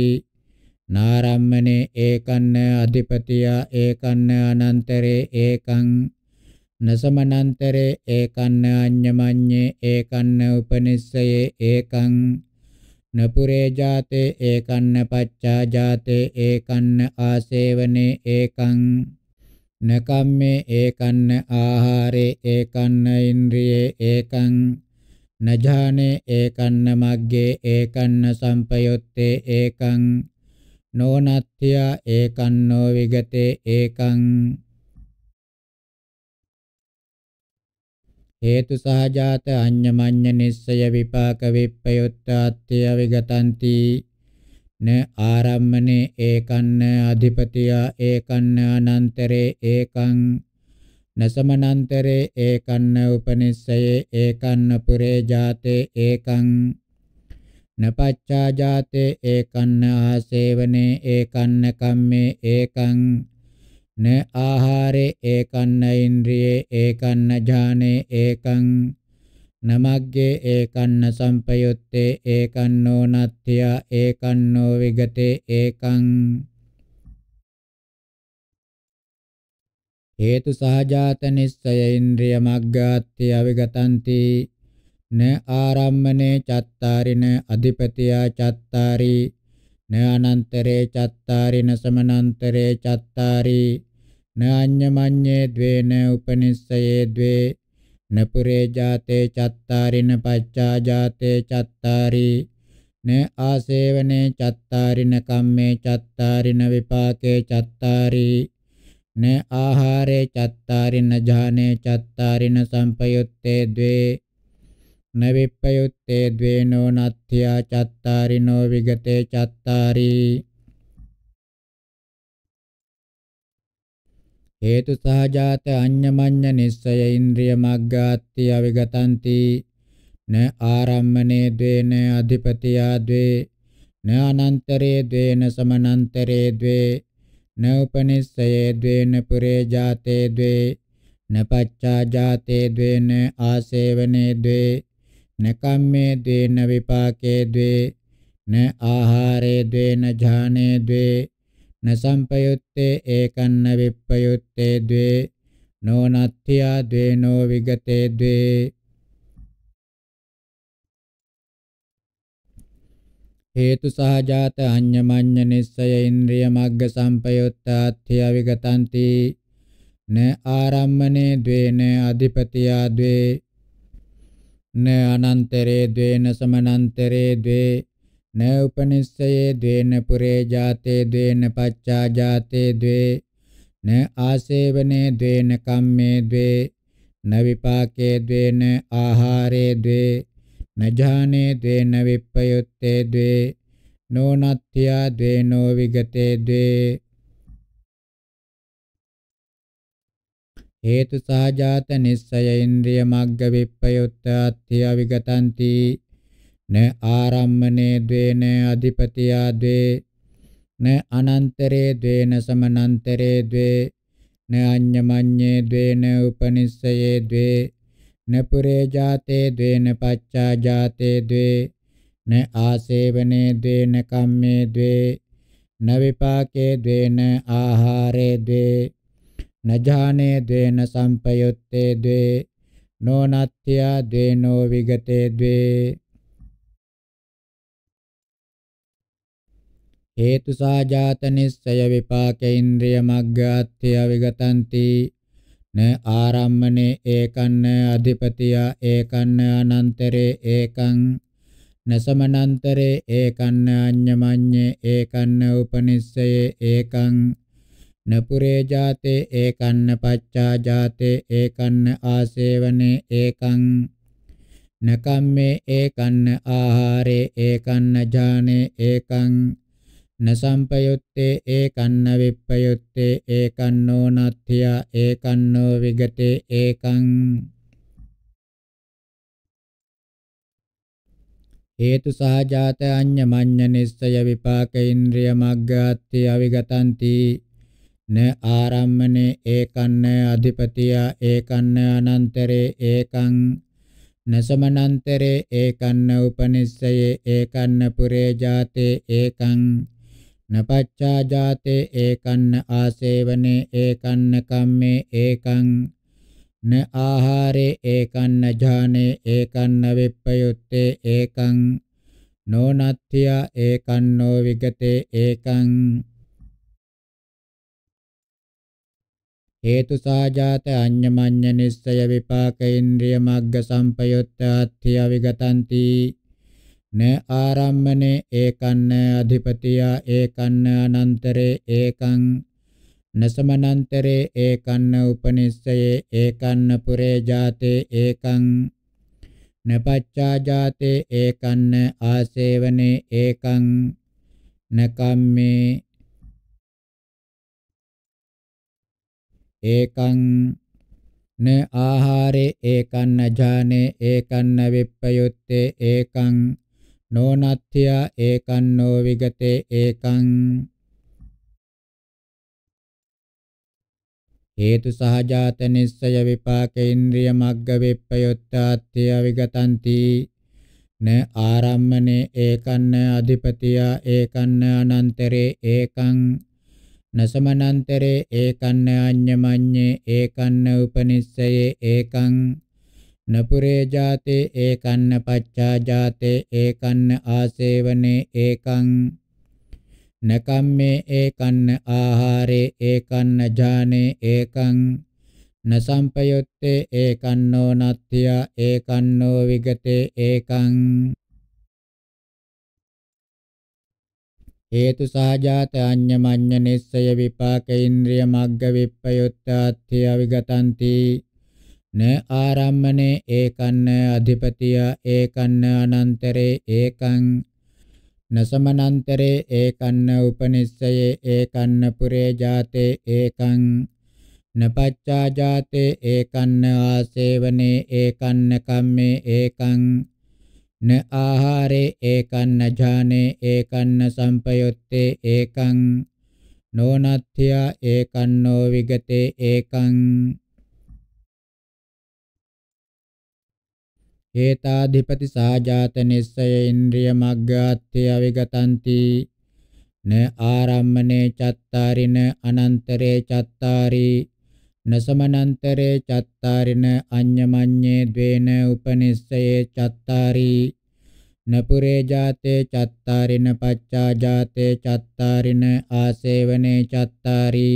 නාරම්මනේ ඒකන්න අධිපතියා ඒකන්න අනන්තරේ ඒකං නසමනන්තරේ ඒකන්න අඤ්ඤමඤ්ඤේ ඒකන්න උපනිස්සයේ ඒකං නපුරේ ජාතේ ඒකන්න පච්චා ජාතේ ඒකන්න ආසේවනේ ඒකං නකම්මේ ඒකන්න ආහාරේ ඒකන්න ඉන්ද්‍රියේ ඒකං නජානේ ඒකන්න මග්ගේ ඒකන්න සම්පයොත්තේ ඒකං නෝනත්ත්‍ය ඒකන්නෝ විගතේ ඒකං හේතු සහජාත අඤ්ඤමඤ්ඤ නිස්සය විපාක විප්පයුත්තාත්‍ය විගතಂತಿ න ආරම්මනේ ඒකන්න අධිපතියා ඒකන්න අනන්තරේ ඒකං නසමනන්තරේ ඒකන්න උපනිස්සයේ ඒකන්න පුරේ ජාතේ ඒකං නපච්චා ජාතේ ඒකන්න ආසේවනේ ඒකන්න කම්මේ ඒකං න ආහාරේ ඒකන්න ඉන්ද්‍රියේ ඒකන්න ඥානේ ඒකං නමග්ගේ ඒකන්න සම්පයුත්තේ ඒකන්නෝ නත්ත්‍ය ඒකන්නෝ විගතේ ඒකං හේතු සහජාත නිස්සය ඉන්ද්‍රිය මග්ගාත්‍ය අවිගතಂತಿ න ආරම්මනේ චත්තාරින අධිපතියා චත්තාරි න අනන්තරේ චත්තාරින සමනන්තරේ චත්තාරි න අඤ්ඤමඤ්ඤේ ද්වේන උපනිස්සයේ ද්වේ න පුරේ ජාතේ චත්තාරින පච්චා ජාතේ චත්තාරි න ආසේවනේ චත්තාරින කම්මේ චත්තාරින විපාකේ චත්තාරි න ආහාරේ චත්තාරින ඥානේ චත්තාරින සංපයුත්තේ ද්වේ න විප්පයුත්තේ ද්වේනෝ නත්ත්‍යා චත්තාරිනෝ විගතේ චත්තාරි හේතු සහජාත අඤ්ඤමඤ්ඤ නිස්සය ඉන්ද්‍රිය මග්ගාත්ති අවිගතಂತಿ න ආරම්මනේ ද්වේන අධිපතියා ද්වේ න අනන්තරේ ද්වේන සමනන්තරේ ද්වේ න උපනිස්සයේ ද්වේන පුරේ ජාතේ ද්වේ න පච්චා ජාතේ ද්වේන ආසේවනේ ද්වේ න කම්මේ ද්වේන විපාකේ ද්වේ න ආහාරේ ද්වේන ඥානේ ද්වේ න සම්පයුත්තේ ඒකන්න විප්පයුත්තේ ද්වේ නොනත්ත්‍යා ද්වේ නෝ විගතේ ද්වේ හේතු සහජාත අඤ්ඤමඤ්ඤ නිස්සය ඉන්ද්‍රිය මග්ග සම්පයුත්තාත්‍ය විගතಂತಿ න ආරම්මනේ ද්වේන අධිපතියා ද්වේ න අනන්තරේ ද්වේන සමනන්තරේ ද්වේ न उपनिषये द्वेन पुरे जाते द्वेन पच्चा जाते द्वे न आसेवने द्वेन कम्मे द्वे न विपाके द्वेन आहारे द्वे न जाने द्वेन विपयुक्ते द्वे नो नत्या द्वेनो विगते द्वे හේතු සහජාත නිස්සය ඉන්ද්‍රිය මග්ග විප්පයුත්ත අත්ථය විගතಂತಿ न द्वे न अधिपतिया द्वे न अनंतरे द्वे न समनंतरे द्वे न अन्यमन्ये न उपनिषये द्वे न पुरे जाते द्वे न पच्चा जाते द्वे न आसेवने द्वे न कम्मे द्वे न विपाके द्वे न आहारे द्वे न जाने द्वे न संपयुत्ते द्वे नो नत्या द्वे नो विगते द्वे හේතුසා ජාත නිස්සය විපාක ඉන්ද්‍රිය මග්ගාත්‍ය විගතಂತಿ න ආරම්මනේ ඒකන්න අධිපතියා ඒකන්න අනන්තරේ ඒකං නසමනන්තරේ ඒකන්න අඤ්ඤමඤ්ඤේ ඒකන්න උපනිස්සයේ ඒකං නපුරේ ජාතේ ඒකන්න පච්චා ජාතේ ඒකන්න ආසේවනේ ඒකං නකම්මේ ඒකන්න ආහාරේ ඒකන්න ඥානේ ඒකං නසම්පයුත්තේ ඒකන්න විප්පයුත්තේ ඒකන්නෝ නත්ථිය ඒකන්නෝ විගතේ ඒකං හේතු සහජාත අඤ්ඤමඤ්ඤ නිස්සය විපාක ඉන්ද්‍රිය මග්ගාත්ති අවිගතಂತಿ න ආරම්මනේ ඒකන්න අධිපතිය ඒකන්න අනන්තරේ ඒකං නසමනන්තරේ ඒකන්න උපනිස්සයේ ඒකන්න පුරේ ජාතේ ඒකං නපච්චා ජාතේ ඒකන්න ආසේවනේ ඒකන්න කම්මේ ඒකං න ආහාරේ ඒකන්න ඥානේ ඒකන්න විප්පයුත්තේ ඒකං නොනත්ත්‍ය ඒකන්නෝ විගතේ ඒකං හේතු සාජාත අඤ්ඤමඤ්ඤ නිස්සය විපාක ඉන්ද්‍රිය මග්ග සම්පයුත්ත අත්ථ්‍ය විගතಂತಿ න ආරම්මනේ ඒකන්න අධිපතියා ඒකන්න අනන්තරේ ඒකං නසමනන්තරේ ඒකන්න උපනිස්සයේ ඒකන්න පුරේ ජාතේ ඒකං නපච්චා ජාතේ ඒකන්න ආසේවනේ ඒකං නකම්මේ ඒකං න ආහාරේ ඒකන්න ඥානේ ඒකන්න විප්පයුත්තේ ඒකං නොනත්ත්‍යා ඒකං නෝ විගතේ ඒකං හේතු සහජාත නිස්සය විපාක ඉන්ද්‍රිය මග්ග වෙප්පයොත්තාත්‍ය විගතಂತಿ න ආරම්මනේ ඒකන්න අධිපතියා ඒකන්න අනන්තරේ ඒකං නසමනන්තරේ ඒකන්න අඤ්ඤමඤ්ඤේ ඒකන්න උපනිස්සයේ ඒකං නපුරේ ජාතේ ඒකන්න පච්චා ජාතේ ඒකන්න ආසේවනේ ඒකං නකම්මේ ඒකන්න ආහාරේ ඒකන්න ඥානේ ඒකං නසම්පයොත්තේ ඒකන්නෝ නත්ත්‍ය ඒකන්නෝ විගතේ ඒකං හේතු සහජාත අඤ්ඤමඤ්ඤ නිස්සය විපාක ඉන්ද්‍රිය මග්ග විප්පයොත්තාත්‍ය අවිගතಂತಿ න ආරම්මනේ ඒකන්න අධිපතිය ඒකන්න අනන්තරේ ඒකං නසමනන්තරේ ඒකන්න උපනිස්සයේ ඒකන්න පුරේ ජාතේ ඒකං නපච්චා ජාතේ ඒකන්න ආසේවනේ ඒකන්න කම්මේ ඒකං න ආහාරේ ඒකන්න ඥානේ ඒකන්න සම්පයොත්තේ ඒකං නෝනත්ථ්‍යා ඒකන්නෝ විගතේ ඒකං ඒතාධිපති සාජාත නිස්සය ඉන්ද්‍රිය මග්ගාත්ථය අවිගතಂತಿ න ආරම්මනේ චත්තාරින අනන්තරේ චත්තාරි නසමනන්තරේ චත්තාරින අඤ්ඤමඤ්ඤේ ද්වේන උපනිස්සයේ චත්තාරි නපුරේ ජාතේ චත්තාරින පච්චා ජාතේ චත්තාරින ආසේවනේ චත්තාරි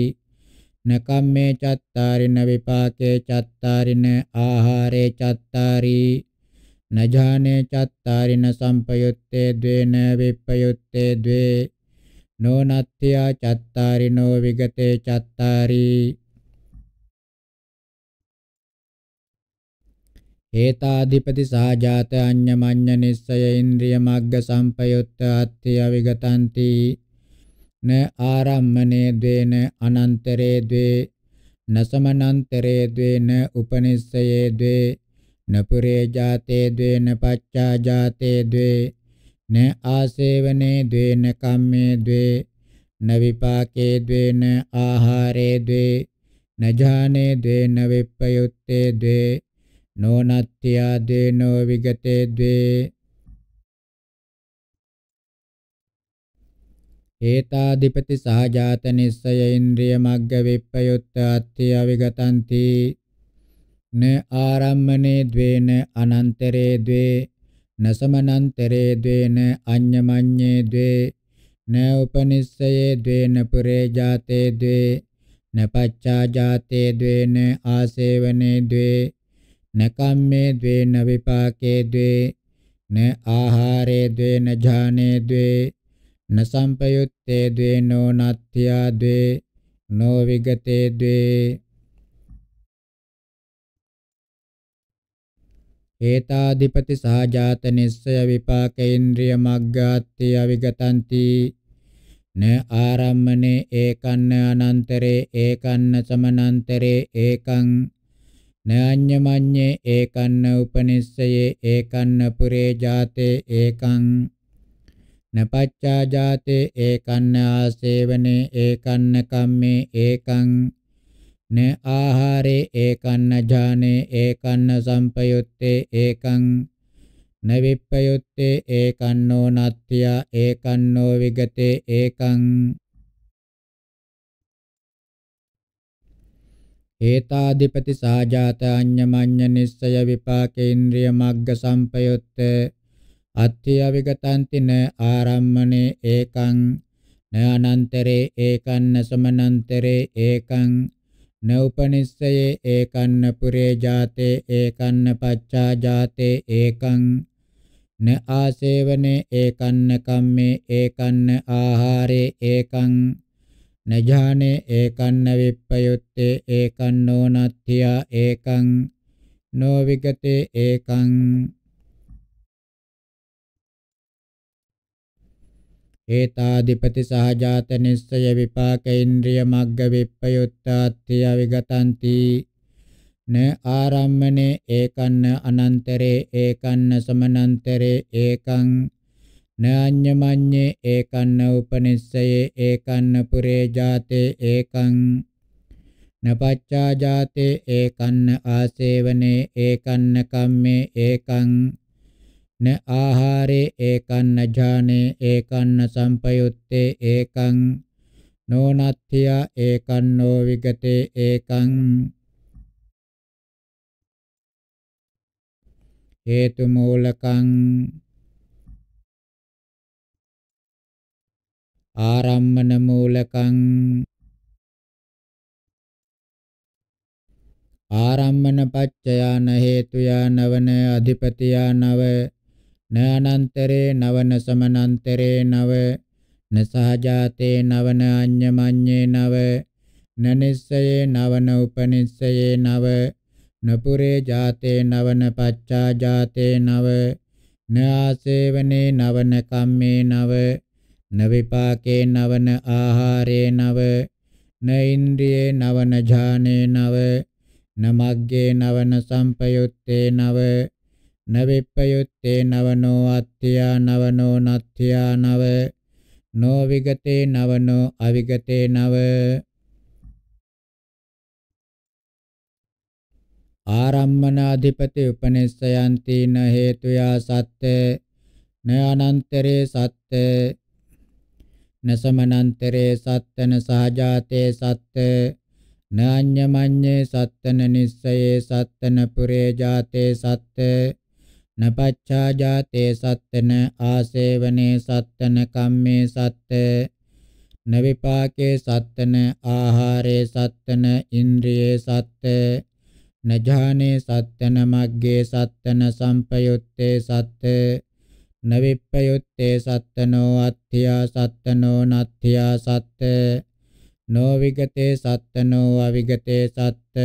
නකම්මේ චත්තාරින විපාකේ චත්තාරින ආහාරේ චත්තාරි නජානේ චත්තාරින සම්පයුත්තේ ද්වේන විප්පයුත්තේ ද්වේ නොනත්ත්‍යා චත්තාරිනෝ විගතේ චත්තාරි හේතාධිපති සාජාත අඤ්ඤමඤ්ඤ නිස්සය ඉන්ද්‍රිය මග්ග සම්පයුත්ත අත්ත්‍ය විගතಂತಿ න ආරම්මනේ ද්වේන අනන්තරේ ද්වේ නසමනන්තරේ ද්වේන උපනිස්සයේ ද්වේ न पुरे जाते द्वे न पच्चा जाते द्वे न आसेवने द्वे न काम्ये द्वे न विपाके द्वे न आहारे द्वे न जाने द्वे न विपयुक्ते द्वे नो नत्या द्वे नो विगते द्वे ඒතාධිපති සහජාත නිස්සය ඉන්ද්‍රිය මග්ග විප්පයුත්ත අත්ථය විගතන්ති න ආරම්මනේ ද්වේන අනන්තරේ ද්වේ නසමනන්තරේ ද්වේන අඤ්ඤමඤ්ඤේ ද්වේ න උපනිස්සයේ ද්වේන පුරේ ජාතේ ද්වේ න පච්චා ජාතේ ද්වේන ආසේවනේ ද්වේ න කම්මේ ද්වේන විපාකේ ද්වේ න ආහාරේ ද්වේන ඥානේ ද්වේ න සම්පයුත්තේ ද්වේනෝ නත්ත්‍යා ද්වේ නෝ විගතේ ද්වේ ඒතාධිපති සහජාත නිස්සය විපාක ඉන්ද්‍රිය මග්ගාත්ති අවිගතಂತಿ න ආරම්මනේ ඒකන්න අනන්තරේ ඒකන්න සමනන්තරේ ඒකං නඤ්ඤමඤ්ඤේ ඒකන්න උපනිස්සයේ ඒකන්න පුරේ ජාතේ ඒකං නපච්චා ජාතේ ඒකන්න ආසේවනේ ඒකන්න කම්මේ ඒකං න ආහාරේ ඒකන්න ඥානේ ඒකන්න සම්පයුත්තේ ඒකං න විප්පයුත්තේ ඒකන්නෝ නත්ත්‍ය ඒකන්නෝ විගතේ ඒකං ඒතාදිපති සාජාත අඤ්ඤමඤ්ඤ නිස්සය විපාකේ ඉන්ද්‍රිය මග්ග සම්පයොත්ත අත්‍ය විගතන්ති න ආරම්මනේ ඒකං න අනන්තරේ ඒකන්න සමනන්තරේ ඒකං නෝපනිස්සයේ ඒකන්න පුරේ ජාතේ ඒකන්න පච්චා ජාතේ ඒකං න ආසේවනේ ඒකන්න කම්මේ ඒකන්න ආහාරේ ඒකං නජානේ ඒකන්න විප්පයුත්තේ ඒකන්නෝ නත්ථියා ඒකං නොවිගතේ ඒකං ඒතාදිපති සහජාත නිස්සය විපාක ඉන්ද්‍රිය මග්ග විප්පයුත්තාත්‍ය විගතಂತಿ න ආරම්මනේ ඒකන්න අනන්තරේ ඒකන්න සමනන්තරේ ඒකං න අඤ්ඤමඤ්ඤේ ඒකන්න උපනිස්සයේ ඒකන්න පුරේ ජාතේ ඒකං නපච්චා ජාතේ ඒකන්න ආසේවනේ ඒකන්න කම්මේ ඒකං න ආහාරේ ඒකන්න ඥානේ ඒකන්න සම්පයුත්තේ ඒකං නෝනත්ථිය ඒකන්නෝ විගතේ ඒකං හේතු මූලකං ආරම්මන මූලකං ආරම්මන පච්චයාන හේතුයා නවන අධිපතියා නව න අනන්තරේ නවන සමනන්තරේ නව න සහජාතේ නවන අඤ්ඤමඤ්ඤේ නව න නිස්සයේ නවන උපනිස්සයේ නව න පුරේ ජාතේ නවන පච්චා ජාතේ නව න ආසේවනේ නවන කම්මේ නව න විපාකේ නවන ආහාරේ නව න ඉන්ද්‍රියේ නවන ඥානේ නව නමග්ගේ නවන සම්පයුත්තේ නව නවිප්පයුත්තේ නවනෝ අත්ත්‍යා නවනෝ නත්ත්‍යා නව නෝ විගතේ නවනෝ අවිගතේ නව ආරම්මනාධිපති උපනිස්සයන්ති න හේතුයා සත්‍ය න අනන්තරේ සත්‍ය න සමනන්තරේ සත්‍ය න සහජාතේ සත්‍ය න අඤ්ඤමඤ්ඤේ සත්‍ය න නිස්සයේ සත්‍ය න පුරේ ජාතේ සත්‍ය නපච්චා ජාතේ සත්තන ආසේවනේ සත්තන කම්මේ සත්ත නවිපාකේ සත්තන ආහාරේ සත්තන ඉන්ද්‍රියේ සත්ත නජානේ සත්තන මග්ගේ සත්තන සම්පයුත්තේ සත්ත නවිප්පයුත්තේ සත්තනෝ අත්ථියා සත්තනෝ නත්ථියා සත්ත නොවිගතේ සත්තනෝ අවිගතේ සත්ත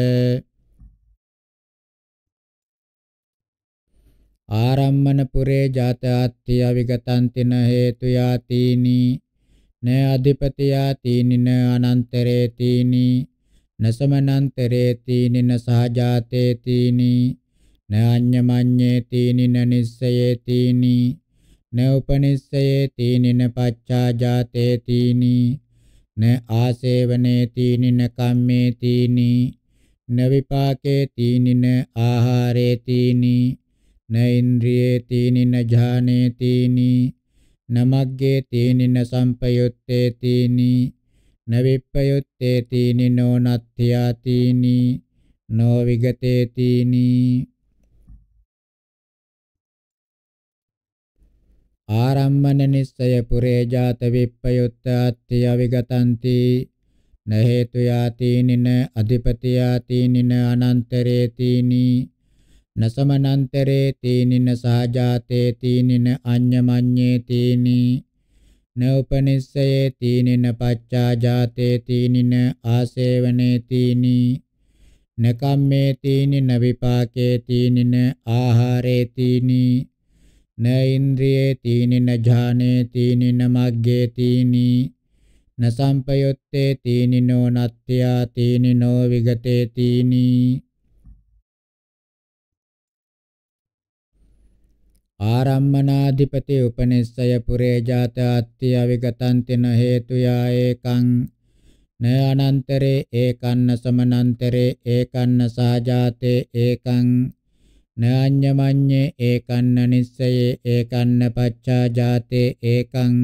ආරම්මන පුරේ ජාතාත්‍ය විගතං තින හේතු යාතිනි න අධිපති යාතිනි න අනන්තරේ තීනි න සමනන්තරේ තීනි න සහජාතේ තීනි න අඤ්ඤමඤ්ඤේ තීනි න නිස්සයේ තීනි න උපනිස්සයේ තීනි න පච්චාජාතේ තීනි න ආසේවනේ තීනි න කම්මේ තීනි න විපාකේ තීනි න ආහාරේ තීනි न ඉන්ද්‍රියේ තීනින ඥානේ තීනි නමග්ගේ තීනින සම්පයුත්තේ තීනි න විප්පයුත්තේ තීනි නොනත්ත්‍යා තීනි නෝ විගතේ තීනි ආරම්මන නිස්සය පුරේ ජාත විප්පයුත්ත අත්ත්‍ය විගතಂತಿ න හේතු යාතිනින අධිපති යාතිනින අනන්තරේ තීනි නසමනන්තරේ තීනින සහජාතේ තීනින අඤ්ඤමඤ්ඤේ තීනි නෝපනිස්සයේ තීනින පච්චාජාතේ තීනින ආසේවනේ තීනි නකම්මේ තීනින විපාකේ තීනින ආහාරේ තීනි න ඉන්ද්‍රියේ තීනින ඥානේ තීනින මග්ගේ තීනි න සංපයොත්තේ තීනිනෝ නත්ත්‍යා තීනිනෝ විගතේ තීනි ආරම්මනාධිපති උපනිස්සය පුරේ ජාතාත්ති අවිගතං තින හේතුයා ඒකං න අනන්තරේ ඒකන්න සමනන්තරේ ඒකන්න සාජාතේ ඒකං න අඤ්ඤමඤ්ඤේ ඒකන්න නිස්සයේ ඒකන්න පච්චාජාතේ ඒකං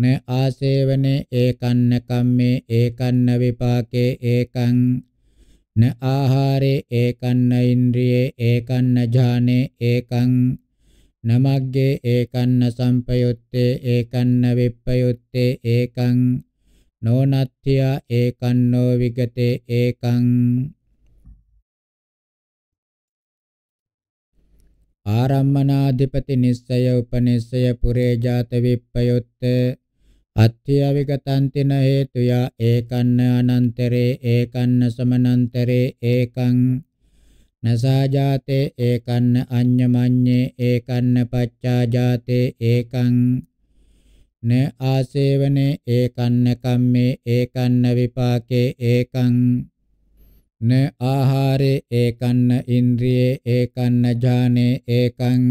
න ආසේවනේ ඒකන්න කම්මේ ඒකන්න විපාකේ ඒකං න ආහාරේ ඒකන්න ඉන්ද්‍රියේ ඒකන්න ඥානේ ඒකං නමග්ගේ ඒකන්න සම්පයුත්තේ ඒකන්න විප්පයුත්තේ ඒකං නොනත්ත්‍ය ඒකන්නෝ විගතේ ඒකං ආරම්මනාධිපති නිස්සය උපනිස්සය පුරේ ජාත විප්පයුත්ත අත්‍ය විගතන්තින හේතුය ඒකන්න අනන්තරේ ඒකන්න සමනන්තරේ ඒකං නසාජාතේ ඒකන්න අඤ්ඤමඤ්ඤේ ඒකන්න පච්චාජාතේ ඒකං න ආසේවනේ ඒකන්න කම්මේ ඒකන්න විපාකේ ඒකං න ආහාරේ ඒකන්න ඉන්ද්‍රියේ ඒකන්න ඥානේ ඒකං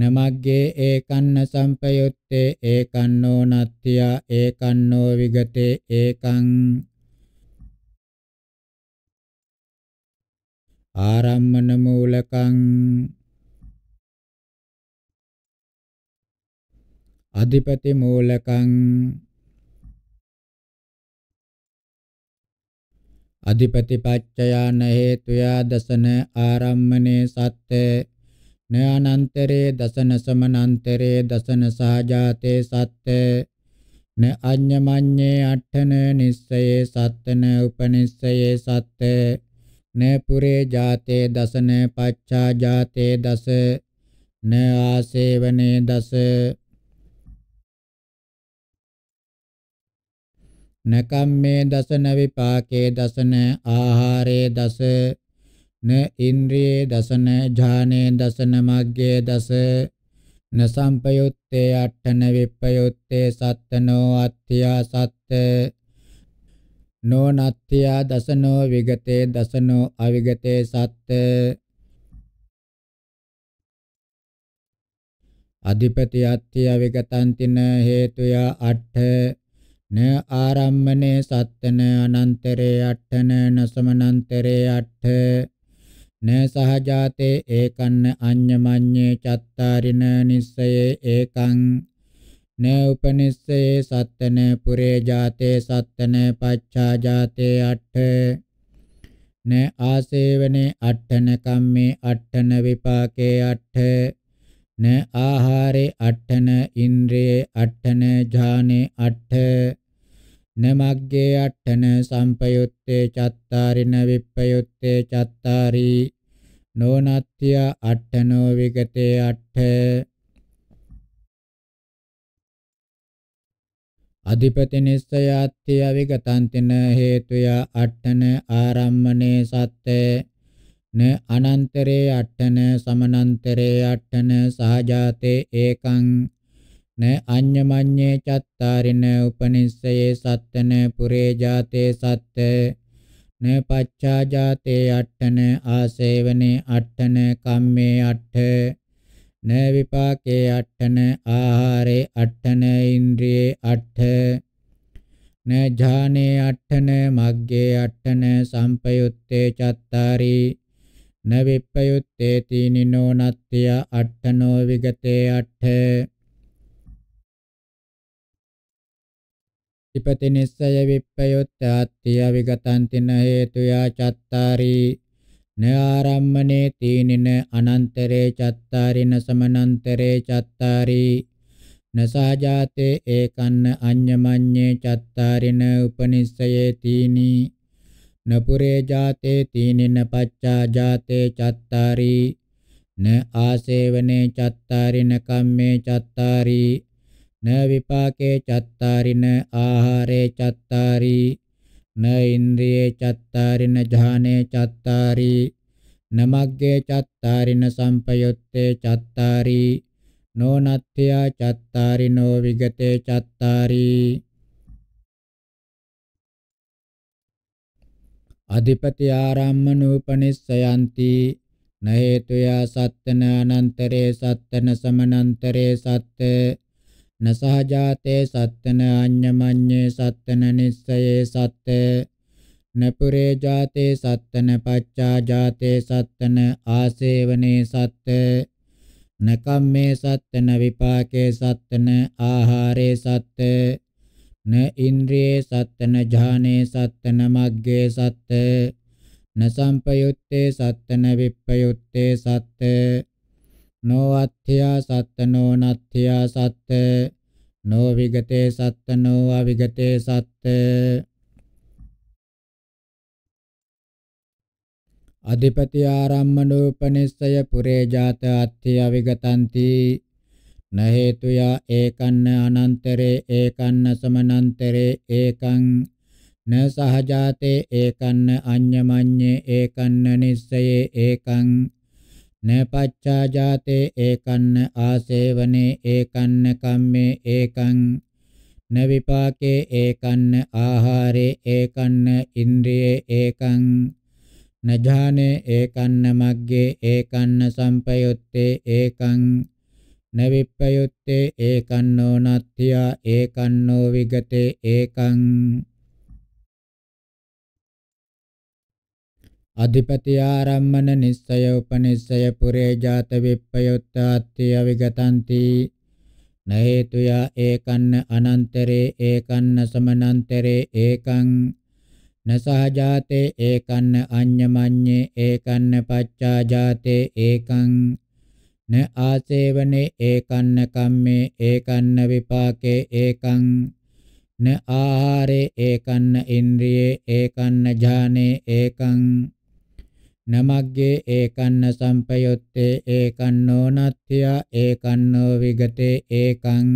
නමග්ගේ ඒකන්න සම්පයුත්තේ ඒකන්නෝ නත්ත්‍යා ඒකන්නෝ විගතේ ඒකං ආරම්මන මූලකං අධිපති මූලකං අධිපති පච්චයාන හේතුයා දසන ආරම්මනේ සත්‍ය නයනන්තරේ දසන සමනන්තරේ දසන සහජාතේ සත්‍ය න අඤ්ඤමඤ්ඤේ අට්ඨන නිස්සයේ සත්තන උපනිස්සයේ සත්‍ය न पुरे जाते दस न पच्छा जाते दस न आसेवने दस न कम्मे दस न विपाके दस न आहारे दस न इंद्रिये दस न ध्याने दस न मग्गे दस न संपयुत्ते अट्ठ न विपयुत्ते सत्तनो अत्या सत्त නෝ නත්ත්‍යා දසනෝ විගතේ දසනෝ අවිගතේ සත්ත අධිපති අත්ත්‍ය අවිගතං තින හේතුය අට්ඨ න ආරම්මනේ සත්තන අනන්තරේ අට්ඨන නසමනන්තරේ අට්ඨ න සහජාතේ ඒකන්න අඤ්ඤමඤ්ඤේ චත්තාරින නිස්සයේ ඒකං न उपनिषये सत्तन पुरे जाते सत्तन पच्छा जाते अट्ठ न आसेवने अट्ठन कम्मे अट्ठन विपाके अट्ठ न आहारे अट्ठन इन्द्रिये अट्ठन ध्याने अट्ठ न मग्गे अट्ठन संपयुत्ते चत्तारिन विपयुत्ते चत्तारि नोनत्या अट्ठनो विगते अट्ठ අධිපති නිස්සයාත්ති අවිගතන්තින හේතුය අට්ඨන ආරම්මනේ සත්තේ න අනන්තරේ අට්ඨන සමනන්තරේ අට්ඨන සහජාතේ ඒකං න අඤ්ඤමඤ්ඤේ චත්තාරින උපනිස්සයේ සත්තන පුරේ ජාතේ සත්තේ න පච්ඡා ජාතේ අට්ඨන ආසේවනේ අට්ඨන කම්මේ අට්ඨේ න විපාකේ අට්ඨන ආහාරේ අට්ඨන ඉන්ද්‍රියේ අට්ඨ න ඥානේ අට්ඨන මග්ගේ අට්ඨන සම්පයුත්තේ චත්තාරි න විප්පයුත්තේ තීනිනෝ නත්ත්‍ය අට්ඨනෝ විගතේ අට්ඨ ඉපතිනිස්සය විප්පයුත්තාත්ත්‍ය විගතන්තින හේතුයා චත්තාරී න ආරම්මනේ තීනින අනන්තරේ චත්තාරින සමනන්තරේ චත්තාරි නසාජාතේ ඒකන්න අඤ්ඤමඤ්ඤේ චත්තාරින උපනිස්සයේ තීනි නපුරේ ජාතේ තීනින පච්චා ජාතේ චත්තාරි න ආසේවනේ චත්තාරින කම්මේ චත්තාරි න විපාකේ චත්තාරින ආහාරේ චත්තාරි න ඉන්ද්‍රියේ චත්තාරින ඥානේ චත්තාරි නමග්ගේ චත්තාරින සම්පයුත්තේ චත්තාරි නොනත්ත්‍යා චත්තාරිනෝ විගතේ චත්තාරි අධිපති ආරම්මන උපනිස්සයන්ති නේතුයා සත්තන අනන්තරේ සත්තන සමනන්තරේ සත්ත්‍ය නසහජාතේ සත්තන අඤ්ඤමඤ්ඤේ සත්තන නිස්සයේ සත්තේ නපුරේ ජාතේ සත්තන පච්චා ජාතේ සත්තන ආසේවනේ සත්තේ නකම්මේ සත්තන විපාකේ සත්තන ආහාරේ සත්ත න ඉන්ද්‍රියේ සත්තන ඥානේ සත්තන මග්ගේ සත්ත න සම්පයුත්තේ සත්තන විප්පයුත්තේ සත්ත නෝ අත්ථයා සත්ත නෝ නත්ථයා සත්ත නෝ විගතේ සත්ත නෝ අවිගතේ සත්ත අධිපති ආරම්මනෝපනිස්සය පුරේ ජාත අත්ථය අවිගතಂತಿ න හේතුයා ඒකන්න අනන්තරේ ඒකන්න සමනන්තරේ ඒකං න සහජාතේ ඒකන්න අඤ්ඤමඤ්ඤේ ඒකන්න නිස්සයේ ඒකං න පච්චා ජාතේ ඒකන්න ආසේවනේ ඒකන්න කම්මේ ඒකං න විපාකේ ඒකන්න ආහාරේ ඒකන්න ඉන්ද්‍රියේ ඒකං න ඥානේ ඒකන්න මග්ගේ ඒකන්න සම්පයුත්තේ ඒකං න විප්පයුත්තේ ඒකන්නෝ නත්ත්‍යා ඒකන්නෝ විගතේ ඒකං අධිපති ආරම්මන නිස්සය උපනිස්සය පුරේ ජාත විප්පයොත්තාත්ති අවිගතಂತಿ නහේතුයා ඒකන්න අනන්තරේ ඒකන්න සමනන්තරේ ඒකං නසහජාතේ ඒකන්න අඤ්ඤමඤ්ඤේ ඒකන්න පච්චාජාතේ ඒකං න ආසේවනේ ඒකන්න කම්මේ ඒකන්න විපාකේ ඒකං න ආහාරේ ඒකන්න ඉන්ද්‍රියේ ඒකන්න ඥානේ ඒකං නමග්ගේ ඒකන්න සම්පයොත්තේ ඒකන්නෝ නත්ත්‍ය ඒකන්නෝ විගතේ ඒකං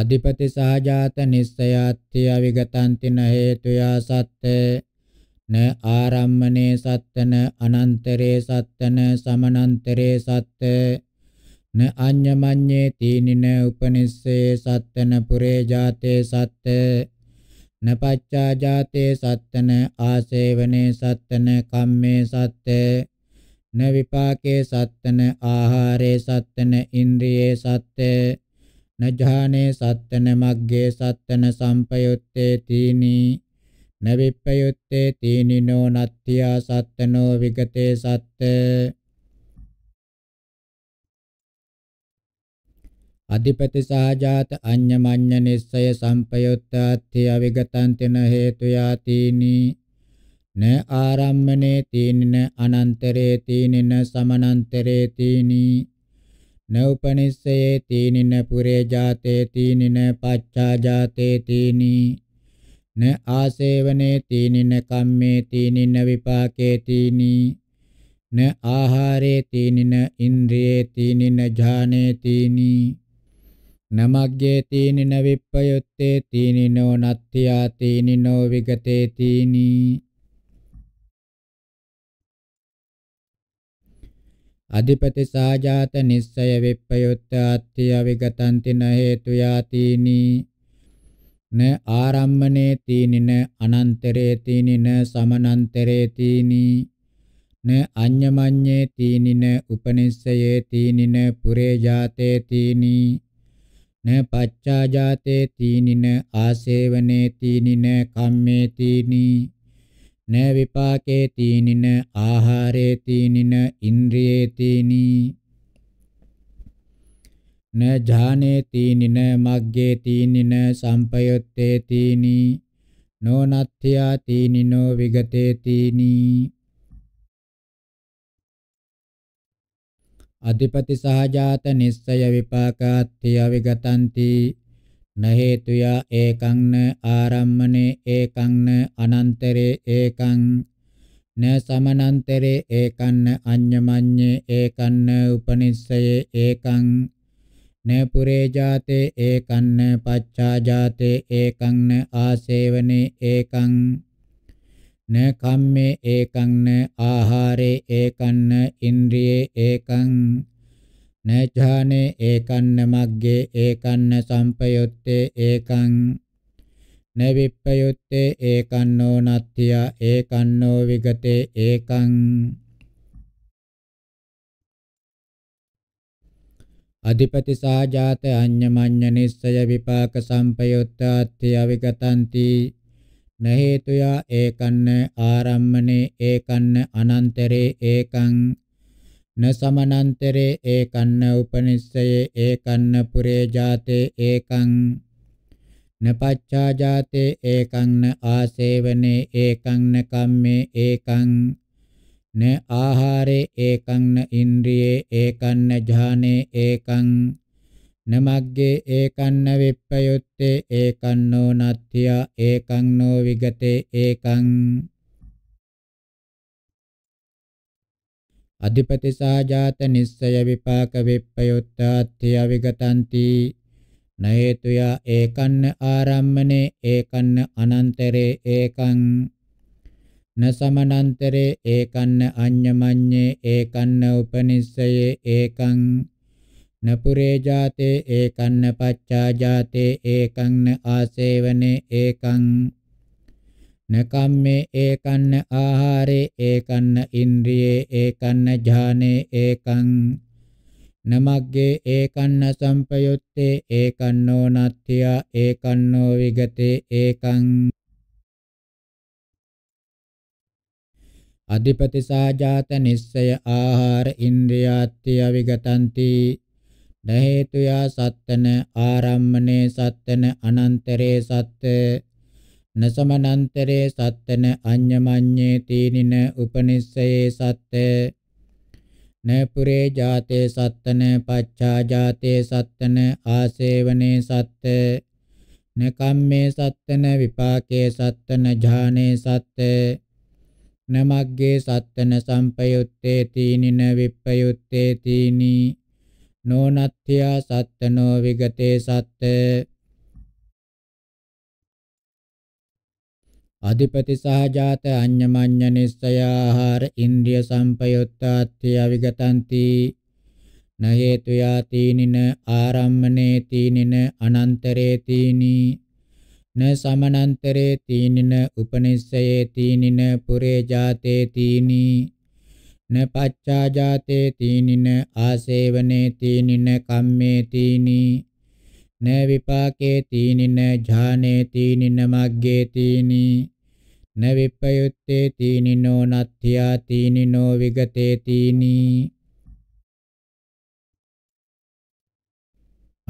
අධිපති සහජාත නිස්සයාත්‍ය විගතන්තින හේතුයා සත්‍ය න ආරම්මනේ සත්තන අනන්තරේ සත්තන සමනන්තරේ සත්‍ය න අඤ්ඤමඤ්ඤේ තීනින උපනිස්සේ සත්තන පුරේ ජාතේ සත්‍ය නපච්චා ජාතේ සත්තන ආසේවනේ සත්තන කම්මේ සත්තේ න විපාකේ සත්තන ආහාරේ සත්තන ඉන්ද්‍රියේ සත්තේ නජානේ සත්තන මග්ගේ සත්තන සම්පයුත්තේ තීනී නවිප්පයුත්තේ තීනිනෝ නත්ත්‍යා සත්තනෝ විගතේ සත්තේ අධිපති සහජාත අඤ්ඤමඤ්ඤ නිස්සය සම්පයුත්තාත්ථි අවිගතං තින හේතු යාතිනි න ආරම්මනේ තීනින අනන්තරේ තීනින සමනන්තරේ තීනි න උපනිස්සයේ තීනින පුරේ ජාතේ තීනින පච්චා ජාතේ තීනි න ආසේවනේ තීනින කම්මේ තීනින විපාකේ තීනි න ආහාරේ තීනින ඉන්ද්‍රියේ තීනින ඥානේ තීනි නමග්ගේ තීනින විප්පයුත්තේ තීනිනෝ නත්ත්‍යා තීනිනෝ විගතේ තීනි අධිපති සාජාත නිස්සය විප්පයුත්ත අත්ත්‍ය විගතං තින හේතු යාතිනි න ආරම්මනේ තීනින අනන්තරේ තීනින සමනන්තරේ තීනි න අඤ්ඤමඤ්ඤේ තීනින උපනිස්සයේ තීනින පුරේ ජාතේ තීනි න පච්චාජාතේ තීනින ආසේවනේ තීනින කම්මේ තීනි න විපාකේ තීනින ආහාරේ තීනින ඉන්ද්‍රියේ තීනි න ඥානේ තීනින මග්ගේ තීනින සම්පයොත්තේ තීනි නෝනත්ත්‍යා තීනිනෝ විගතේ තීනි අධිපති සහජාත නිස්සය විපාකාත්ථය විගතಂತಿ නහේතුයා ඒකං ආරම්මනේ ඒකං අනන්තරේ ඒකං න සමනන්තරේ ඒකං අඤ්ඤමඤ්ඤේ ඒකං උපනිස්සයේ ඒකං න පුරේ ජාතේ ඒකං පච්ඡා ජාතේ ඒකං ආසේවනේ ඒකං න කම්මේ ඒකං න ආහාරේ ඒකං න ඉන්ද්‍රියේ ඒකං න ඥානේ ඒකං න මග්ගේ ඒකං න සංපයුත්තේ ඒකං න විප්පයුත්තේ ඒකං නෝ නත්ත්‍ය ඒකං නෝ විගතේ ඒකං අධිපති සාජාත අඤ්ඤමඤ්ඤ නිස්සය විපාක සංපයුත්තාත්‍ය අවිගතಂತಿ න හේතුයා ඒකන්න ආරම්මනේ ඒකන්න අනන්තරේ ඒකං න සමනන්තරේ ඒකන්න උපනිස්සයේ ඒකන්න පුරේ ජාතේ ඒකං න පච්චා ජාතේ ඒකං න ආසේවනේ ඒකං න කම්මේ ඒකං න ආහාරේ ඒකං න ඉන්ද්‍රියේ ඒකං න ඥානේ ඒකං නමග්ගේ ඒකන්න විප්පයුත්තේ ඒකන්නෝ නත්ත්‍යා ඒකං නෝ විගතේ ඒකං අධිපති සාජාත නිස්සය විපාක විප්පයුත්තාත්‍ය විගතಂತಿ නේතුයා ඒකන්න ආරම්මනේ ඒකන්න අනන්තරේ ඒකං නසමනන්තරේ ඒකන්න අඤ්ඤමඤ්ඤේ ඒකන්න උපනිස්සයේ ඒකං न पुरे जाते एकं न पच्चा जाते एकं न आसेवने एकं न कम्मे एकं न आहारे एकं न इन्द्रिये एकं न ध्याने एकं न मग्गे एकं न संपयुत्ते एकं नो नत्या एकं नो विगते एकं अधिपति सा जात निश्चय आहार इन्द्रियात्य विगतन्ति නහේතුයා සත්තන ආරම්මනේ සත්තන අනන්තරේ සත්ත නසමනන්තරේ සත්තන අඤ්ඤමඤ්ඤේ තීනින උපනිස්සයේ සත්ත නපුරේ ජාතේ සත්තන පච්චා ජාතේ සත්තන ආසේවනේ සත්ත නකම්මේ සත්තන විපාකේ සත්තන ඥානේ සත්ත නමග්ගේ සත්තන සම්පයුත්තේ තීනින විප්පයුත්තේ තීනී නෝනත්ත්‍යා සත්තනෝ විගතේ සත්ත අධිපති සහජාත අඤ්ඤමඤ්ඤ නිස්සයාහාර ඉන්ද්‍රිය සංපයුත්තාත්ත්‍ය අවිගතಂತಿ න හේතු යාතීනින ආරම්මනේ තීනින අනන්තරේ තීනී න සමනන්තරේ තීනින උපනිස්සයේ තීනින පුරේ ජාතේ තීනී න පච්චාජාතේ තීනින ආසේවනේ තීනින කම්මේ තීනි න විපාකේ තීනින ඥානේ තීනින මග්ගේ තීනි න විප්පයුත්තේ තීනිනෝ නත්ත්‍යා තීනිනෝ විගතේ තීනි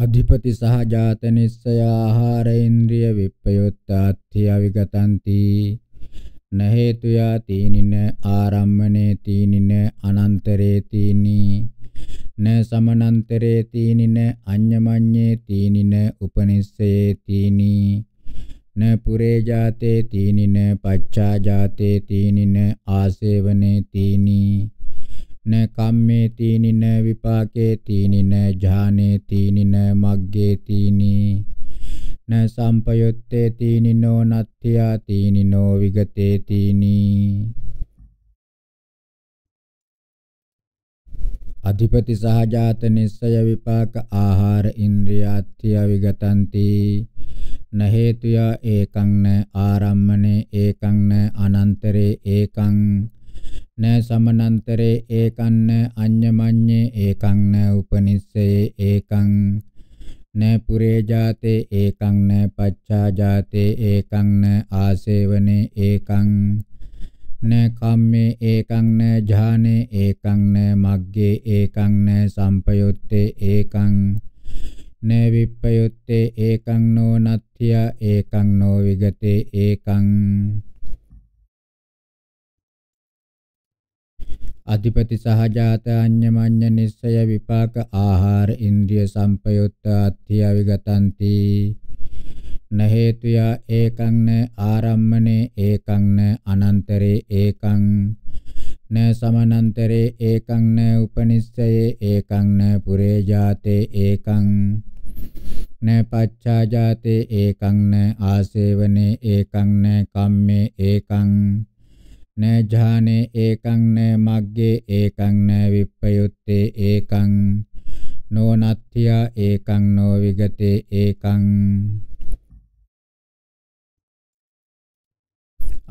අධිපති සහ ජාත නිස්සය ආහාර ඉන්ද්‍රිය විප්පයුත්තාත්ථි අවිගතಂತಿ නහේතුයා තීනින ආරම්මනේ තීනින අනන්තරේ තීනි න සමනන්තරේ තීනින අඤ්ඤමඤ්ඤේ තීනින උපනිස්සයේ තීනි න පුරේ ජාතේ තීනින පච්චා ජාතේ තීනින ආසේවනේ තීනි න කම්මේ තීනින විපාකේ තීනින ඥානේ තීනින මග්ගේ තීනි න සම්පයොත්තේ තීනිනෝ නත්ත්‍යා තීනිනෝ විගතේ තීනී අධිපති සහජාත නිස්සය විපාක ආහාර ඉන්ද්‍රියාත්‍ය විගතන්ති න හේතුය ඒකං න ආරම්මනේ ඒකං න අනන්තරේ ඒකං න සමනන්තරේ ඒකං න අඤ්ඤමඤ්ඤේ ඒකං න උපනිස්සයේ ඒකං न पुरे जाते एकं न पच्चा जाते एकं न आसेवने एकं न कामे एकं न जाने एकं न मग्गे एकं न संपयुत्ते एकं न विपयुत्ते एकं नो नत्थ्य एकं नो विगते एकं අධිපති සහජාත අඤ්ඤමඤ්ඤ නිස්සය විපාක ආහාර ඉන්ද්‍රිය සංපයුත්ත අත්‍ය විගතಂತಿ නහේතුයා ඒකං න ආරම්මනේ ඒකං න අනන්තරේ ඒකං න සමනන්තරේ ඒකං න උපනිස්සයේ ඒකං න පුරේ ජාතේ ඒකං න පච්ඡාජාතේ ඒකං න ආසේවනේ ඒකං න කම්මේ ඒකං න ඥානේ ඒකං න මග්ගේ ඒකං න විප්පයුත්තේ ඒකං නොනත්ත්‍යා ඒකං නෝ විගතේ ඒකං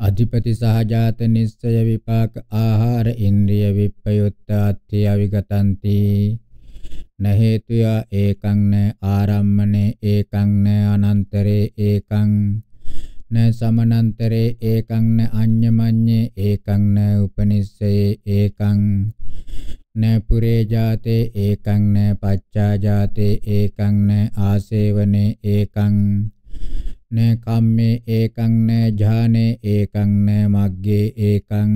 අධිපති සහජාත නිස්සය විපාක ආහාර ඉන්ද්‍රිය විප්පයුත්තාත්‍ය අවිගතಂತಿ න හේතුය ඒකං න ආරම්මනේ ඒකං න අනන්තරේ ඒකං න සමනන්තරේ ඒකං න අඤ්ඤමඤ්ඤේ ඒකං න උපනිස්සයේ ඒකං න පුරේ ජාතේ ඒකං න පච්චා ජාතේ ඒකං න ආසේවනේ ඒකං න කම්මේ ඒකං න ඥානේ ඒකං න මග්ගේ ඒකං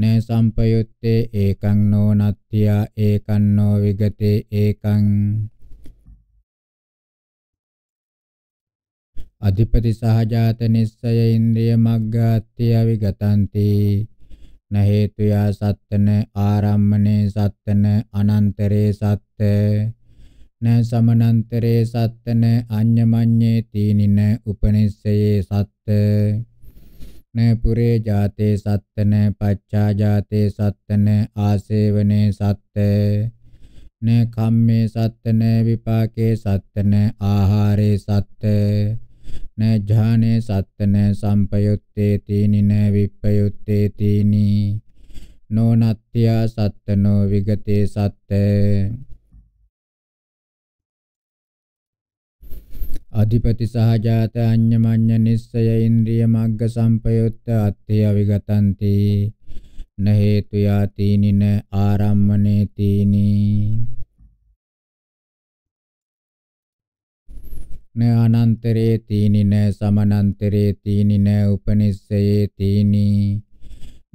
න සම්පයුත්තේ ඒකං නෝ නත්ත්‍යා ඒකං නෝ විගතේ ඒකං අධිපති සහජාත නිස්සය ඉන්ද්‍රිය මග්ගාත්‍ය අවිගතන්ති න හේතු යා සත්තන ආරම්මනේ සත්තන අනන්තරේ සත්ත න සමනන්තරේ සත්තන අඤ්ඤමඤ්ඤේ තීනින උපනිස්සයේ සත්ත න පුරේ ජාතේ සත්තන පච්චා ජාතේ සත්තන ආසේවනේ සත්ත න කම්මේ සත්තන විපාකේ සත්තන ආහාරේ සත්ත න ඥානේ සත්ත න සම්පයුත්තේ තීනි න විප්පයුත්තේ තීනි නොනත්ත්‍යා සත්ත නෝ විගතේ සත්ත අධිපති සහජාත අඤ්ඤමඤ්ඤ නිස්සය ඉන්ද්‍රිය මග්ග සම්පයුත්ත අත්ථය විගතಂತಿ නහේතු යාතිනින ආරම්මනේ තීනී න අනන්තරේ තීනි න සමනන්තරේ තීනි න උපනිස්සයේ තීනි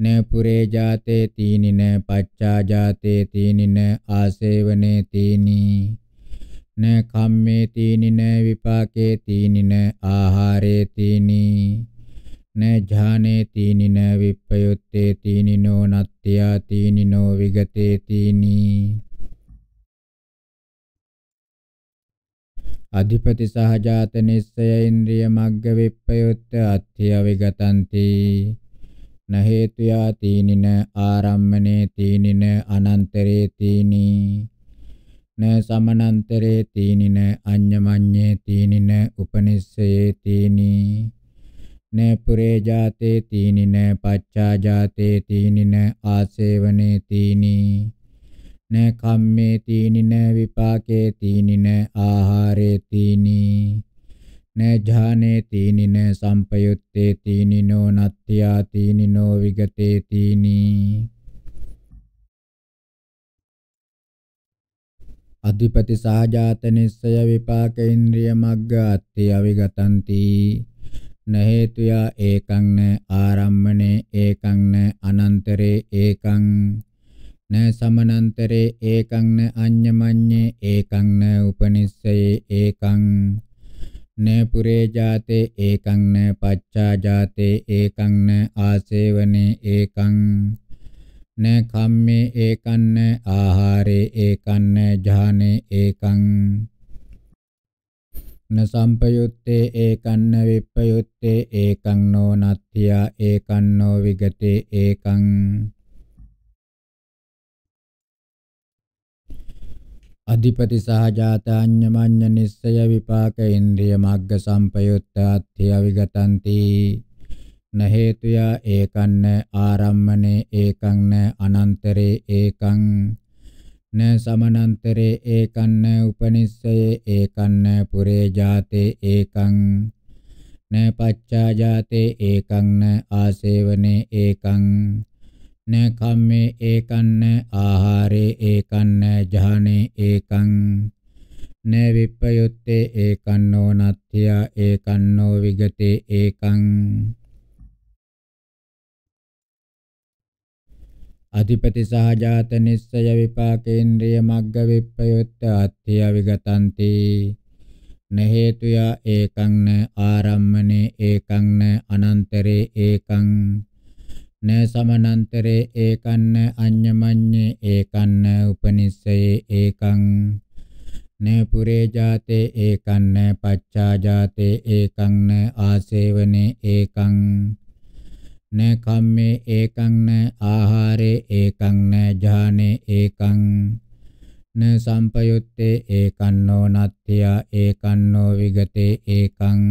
න පුරේ ජාතේ තීනි න පච්චා ජාතේ තීනි න ආසේවනේ තීනි න කම්මේ තීනි න විපාකේ තීනි න ආහාරේ තීනි න ඥානේ තීනි න විප්පයුත්තේ තීනි නෝ නත්ත්‍යා තීනි නෝ විගතේ තීනි අධිපති සහජාත නිස්සය ඉන්ද්‍රිය මග්ග විප්පයුත්ත අත්ථය විගතಂತಿ න හේතු යාතිනින ආරම්මනේ තීනින අනන්තරේ තීනි න සමනන්තරේ තීනින අඤ්ඤමඤ්ඤේ තීනින උපනිස්සයේ තීනි න පුරේ ජාතේ තීනින පච්චා ජාතේ තීනින ආසේවනේ තීනි න කම්මේ තීනි න විපාකේ තීනි න ආහාරේ තීනි න ඥානේ තීනි න සම්පයුත්තේ තීනි නෝ නත්ත්‍යා තීනි නෝ විගතේ තීනි අධිපති සහජාත නිස්සය විපාක ඉන්ද්‍රිය මග්ග අත්ති අවිගතಂತಿ න හේතුයා ඒකං න ආරම්මනේ ඒකං න අනන්තරේ ඒකං න සමනන්තරේ ඒකං න අඤ්ඤමඤ්ඤේ ඒකං න උපනිස්සයේ ඒකං න පුරේ ජාතේ ඒකං න පච්චා ජාතේ ඒකං න ආසේවනේ ඒකං න කම්මේ ඒකං න ආහාරේ ඒකං න ඥානේ ඒකං න සම්පයුත්තේ ඒකං න විප්පයුත්තේ ඒකං නෝ නත්ත්‍යා ඒකං නෝ විගතේ ඒකං අධිපති සහජාතාඤ්ඤමඤ්ඤ නිස්සය විපාක ඉන්ද්‍රිය මග්ග සම්පයුත්තාත්ථි අවිගතಂತಿ න හේතුයා ඒකං න ආරම්මනේ ඒකං න අනන්තරේ ඒකං න සමනන්තරේ ඒකං න උපනිස්සයේ ඒකං න පුරේ ජාතේ ඒකං න පච්චා ජාතේ ඒකං න ආසේවනේ ඒකං න කම්මේ ඒකං න ආහාරේ ඒකං න ජහනේ ඒකං න විප්පයුත්තේ ඒකං නෝ නත්ත්‍යා ඒකං නෝ විගතේ ඒකං අධිපති සහජාත නිස්සය විපාකේන්ද්‍රිය මග්ග විප්පයුත්ත අත්ථිය විගතಂತಿ න හේතුය ඒකං න ආරම්මනේ ඒකං න අනන්තරේ ඒකං න සමනන්තරේ ඒකන්න අඤ්ඤමඤ්ඤේ ඒකන්න උපනිස්සයේ ඒකං න පුරේ ජාතේ ඒකන්න පච්චා ජාතේ ඒකං න ආසේවනේ ඒකං න කම්මේ ඒකං න ආහාරේ ඒකං න ඥානේ ඒකං න සම්පයුත්තේ ඒකන්නෝ නත්ත්‍යා ඒකන්නෝ විගතේ ඒකං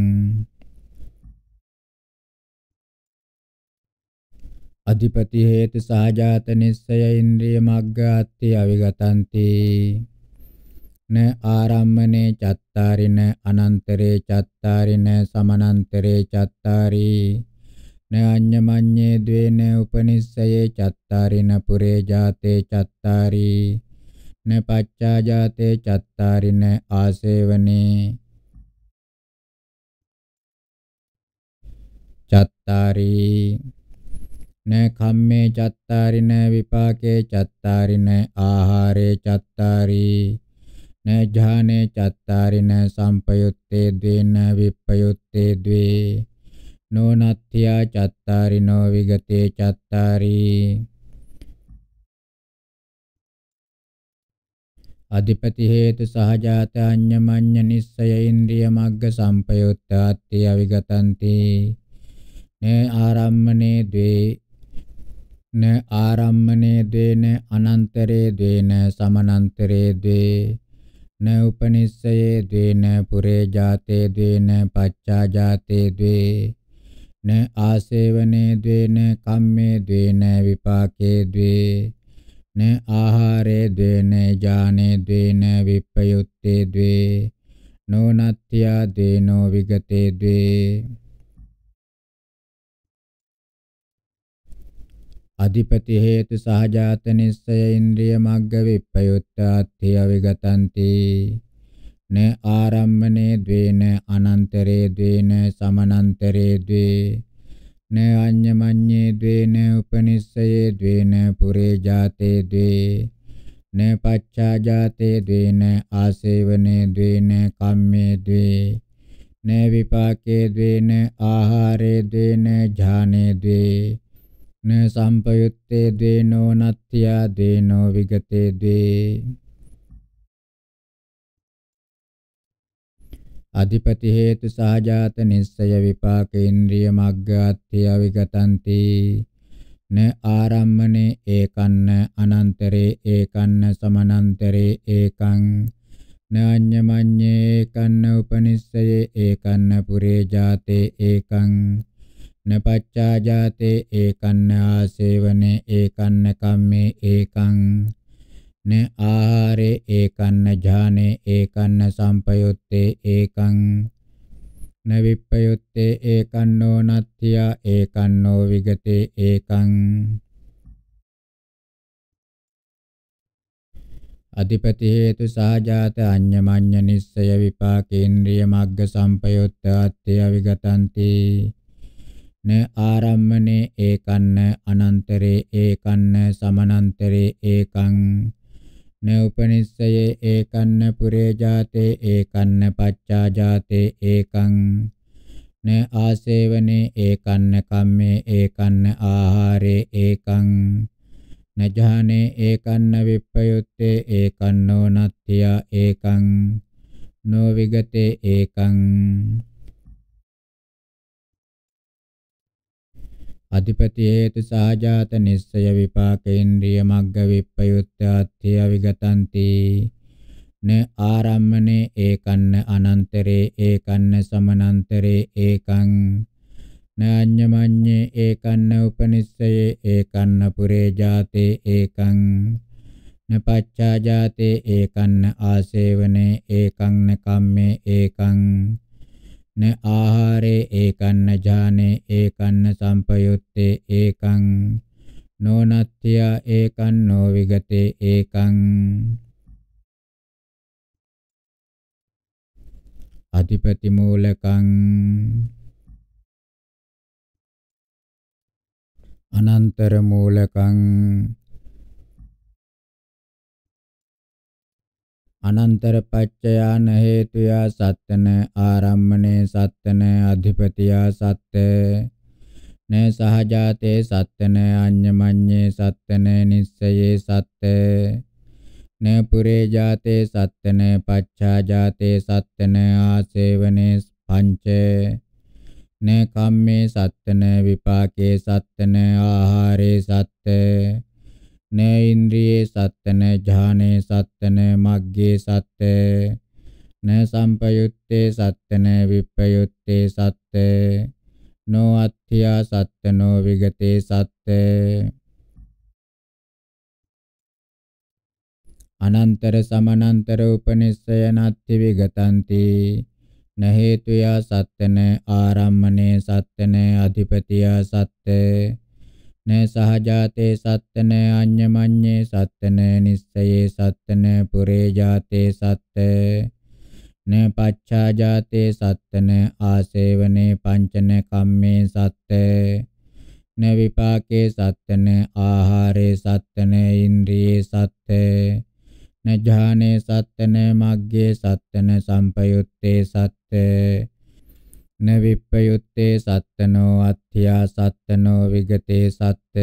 අධිපති හේතු සහජාත නිස්සය ඉන්ද්‍රිය මග්ගාත්ති අවිගතಂತಿ න ආරම්මනේ චත්තාරින අනන්තරේ චත්තාරින සමනන්තරේ චත්තාරි න අඤ්ඤමඤ්ඤේ ද්වේන උපනිස්සයේ චත්තාරින පුරේ ජාතේ චත්තාරි න පච්චා ජාතේ චත්තාරින ආසේවනේ චත්තාරි න කම්මේ චත්තාරින විපාකේ චත්තාරින ආහාරේ චත්තාරි න ඥානේ චත්තාරින සම්පයුත්තේ ද්වේන විප්පයුත්තේ ද්වේ නොනත්ත්‍යා චත්තාරිනෝ විගතේ චත්තාරි අධිපති හේතු සහජාත අඤ්ඤමඤ්ඤ නිස්සය ඉන්ද්‍රිය මග්ග සම්පයුත්තාත්ති අවිගතන්ති නේ ආරම්මනේ ද්වේ න ආරම්මනේ දේන අනන්තරේ දේන සමනන්තරේ දේ න උපනිස්සයේ දේන පුරේ ජාතේ දේන පච්චා ජාතේ දේ න ආසේවනේ දේන කම්මේ දේන විපාකේ දේ න ආහාරේ දේන ඥානේ දේන විප්පයුත්තේ දේ නෝනත්ත්‍යා දේනෝ විගතේ දේ අධිපති හේතු සහජාත නිස්සය ඉන්ද්‍රිය මග්ග විප්පයුත්තාත්ථය විගතಂತಿ න ආරම්මනේ ද්වේන අනන්තරේ ද්වේන සමනන්තරේ ද්වේ න අඤ්ඤමඤ්ඤේ ද්වේන උපනිස්සයේ ද්වේන පුරේ ජාතේ ද්වේ න පච්චා ජාතේ ද්වේන ආසේවනේ ද්වේන කම්මේ ද්වේ න විපාකේ ද්වේන ආහාරේ ද්වේන ඥානේ ද්වේ න සම්පයුත්තේ දේනෝ නත්ත්‍යා දේනෝ විගතේ දේ අධිපති හේතු සහජාත නිස්සය විපාක ඉන්ද්‍රිය මග්ගාත්‍ය විගතන්ති න ආරම්මනේ ඒකන්න අනන්තරේ ඒකන්න සමනන්තරේ ඒකං නාඤ්ඤමඤ්ඤේ ඒකන්න උපනිස්සයේ ඒකන්න පුරේ ජාතේ ඒකං නපච්චා ජාතේ ඒකන්න ආසේවනේ ඒකන්න කම්මේ ඒකං න ආහාරේ ඒකන්න ඥානේ ඒකන්න සම්පයුත්තේ ඒකං න විප්පයුත්තේ ඒකන්නෝ නත්ත්‍යා ඒකන්නෝ විගතේ ඒකං අධිපති හේතු සාජාත අඤ්ඤමඤ්ඤ නිස්සය විපාකේන්ද්‍රිය මග්ග සම්පයුත්ත අත්ත්‍ය විගතන්ති න ආරම්මනේ ඒකන්න අනන්තරේ ඒකන්න සමනන්තරේ ඒකං න උපනිස්සයේ ඒකන්න පුරේ ජාතේ ඒකන්න පච්චා ජාතේ ඒකං න ආසේවනේ ඒකන්න කම්මේ ඒකන්න ආහාරේ ඒකං නජානේ ඒකන්න විප්පයුත්තේ ඒකන්නෝ නත්ත්‍යා ඒකං නොවිගතේ ඒකං අධිපති හේතු සහජාත නිස්සය විපාක ඉන්ද්‍රිය මග්ග විප්පයුත්තේ අවිගතಂತಿ න ආරම්මනේ ඒකන්න අනන්තරේ ඒකන්න සමනන්තරේ ඒකං නාඤ්ඤමඤ්ඤේ ඒකන්න උපනිස්සයේ ඒකන්න පුරේ ජාතේ ඒකං නපච්චා ජාතේ ඒකන්න ආසේවනේ ඒකං නකම්මේ ඒකං න ආහාරේ ඒකන්න ඥානේ ඒකන්න සම්පයුත්තේ ඒකං නොනත්ත්‍ය ඒකං නොවිගතේ ඒකං අධිපති මූලකං අනන්තර මූලකං අනන්තර පච්චයාන හේතුයා සත්තන ආරම්මනේ සත්තන අධිපතියා සත්ත න සහජාතේ සත්තන අඤ්ඤමඤ්ඤේ සත්තන නිස්සයේ සත්ත න පුරේ ජාතේ සත්තන පච්ඡා ජාතේ සත්තන ආසේවනේ පංච න කම්මේ සත්තන විපාකේ සත්තන ආහාරේ සත්ත න ඉන්ද්‍රියේ සත්ත න ඥානේ සත්ත න මග්ගේ සත්ත න සම්පයුත්තේ සත්ත න විප්පයුත්තේ සත්ත නෝ අත්ථියා සත්ත නෝ විගතේ සත්ත අනන්තර සමනන්තර උපනිස්සය නත්ති විගතන්ති න හේතුයා සත්ත න ආරම්මනේ සත්ත න අධිපතියා සත්ත න සහජාතේ සත්තන අඤ්ඤමඤ්ඤේ සත්තන නිස්සයේ සත්තන පුරේ ජාතේ සත්ත න පච්ඡාජාතේ සත්තන ආසේවනේ පංචන කම්මේ සත්ත න විපාකේ සත්තන ආහාරේ සත්තන ඉන්ද්‍රියේ සත්ත න ඥානේ සත්තන මග්ගේ සත්තන සම්පයුත්තේ සත්ත න විප්පයුත්තේ සත්තනෝ අත්ථ්‍යා සත්තනෝ විගතේ සත්ත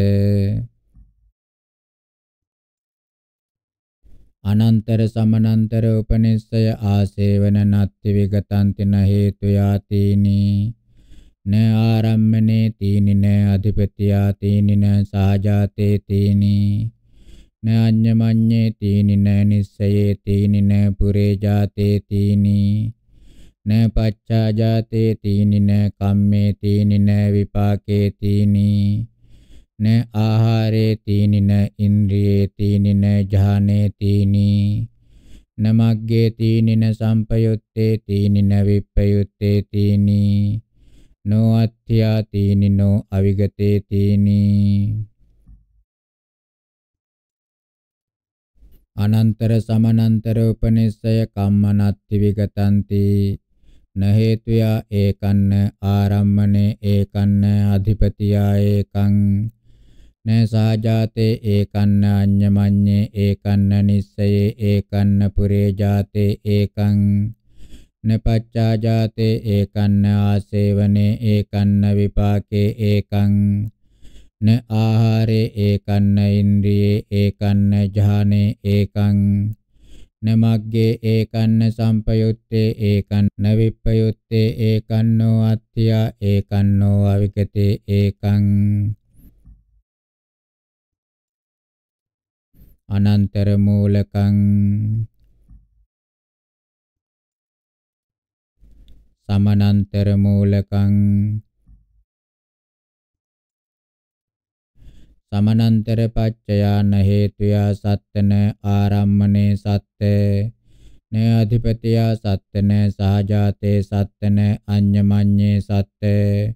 අනන්තර සමනන්තර උපනිස්සය ආසේවන නත්ති විගතන්ති න හේතු යාතිනි න ආරම්මනේ තීනි න අධිපතියා තීනි න සාජාතේ තීනි න අඤ්ඤමඤ්ඤේ තීනි න නිස්සයේ තීනි න පුරේ ජාතේ තීනි න පච්චා ජාතේ තීනි න කම්මේ තීනි න විපාකේ තීනි න ආහාරේ තීනි න ඉන්ද්‍රියේ තීනි න ඥානේ තීනි න මග්ගේ තීනි න සංපයුත්තේ තීනි න විප්පයුත්තේ තීනි නෝ අත්‍යා තීනි නෝ අවිගතේ තීනි අනන්තර සමනන්තර උපනිස්සය කම්මනත්ති විගතන්ති නහේතුයා ඒකන්න ආරම්මනේ ඒකන්න අධිපතියා ඒකං නසාජාතේ ඒකන්න අඤ්ඤමඤ්ඤේ ඒකන්න නිස්සයේ ඒකන්න පුරේ ජාතේ ඒකං නපච්චාජාතේ ඒකන්න ආසේවනේ ඒකන්න විපාකේ ඒකං න ආහාරේ ඒකන්න ඉන්ද්‍රියේ ඒකන්න ඥානේ ඒකං නමග්ගේ ඒකන්න සම්පයුත්තේ ඒකන්න විප්පයුත්තේ ඒකන්නෝ අත්ත්‍යා ඒකන්නෝ අවිකතේ ඒකං අනන්තර මූලකං සමනන්තර මූලකං සමනන්තර පච්චයාන හේතුයා සත්තන ආරම්මනේ සත්තේ නේ අධිපතියා සත්තන සහජාතේ සත්තන අඤ්ඤමඤ්ඤේ සත්තේ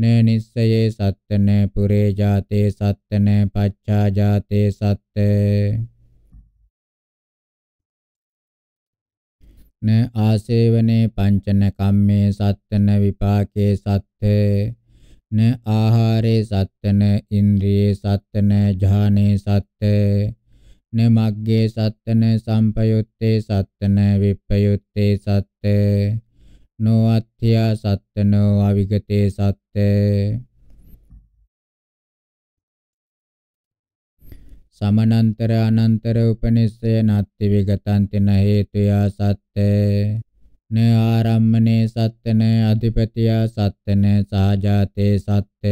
නේ නිස්සයේ සත්තන පුරේ ජාතේ සත්තන පච්චා ජාතේ සත්තේ න ආසේවනේ පංචන කම්මේ සත්තන විපාකේ සත්තේ න ආහාරේ සත්තන ඉන්ද්‍රියේ සත්තන ඥානේ සත්ත න මග්ගේ සත්තන සම්පයුත්තේ සත්තන විප්පයුත්තේ සත්ත නෝ අත්ථ්‍යා සත්තනෝ අවිගතේ සත්ත සමනන්තර අනන්තර උපනිස්සය නත්ති විගතන්තින හේතුයා සත්ත न आरम्भने सत्य ने अधिपतिया सत्य न सहजाते सत्य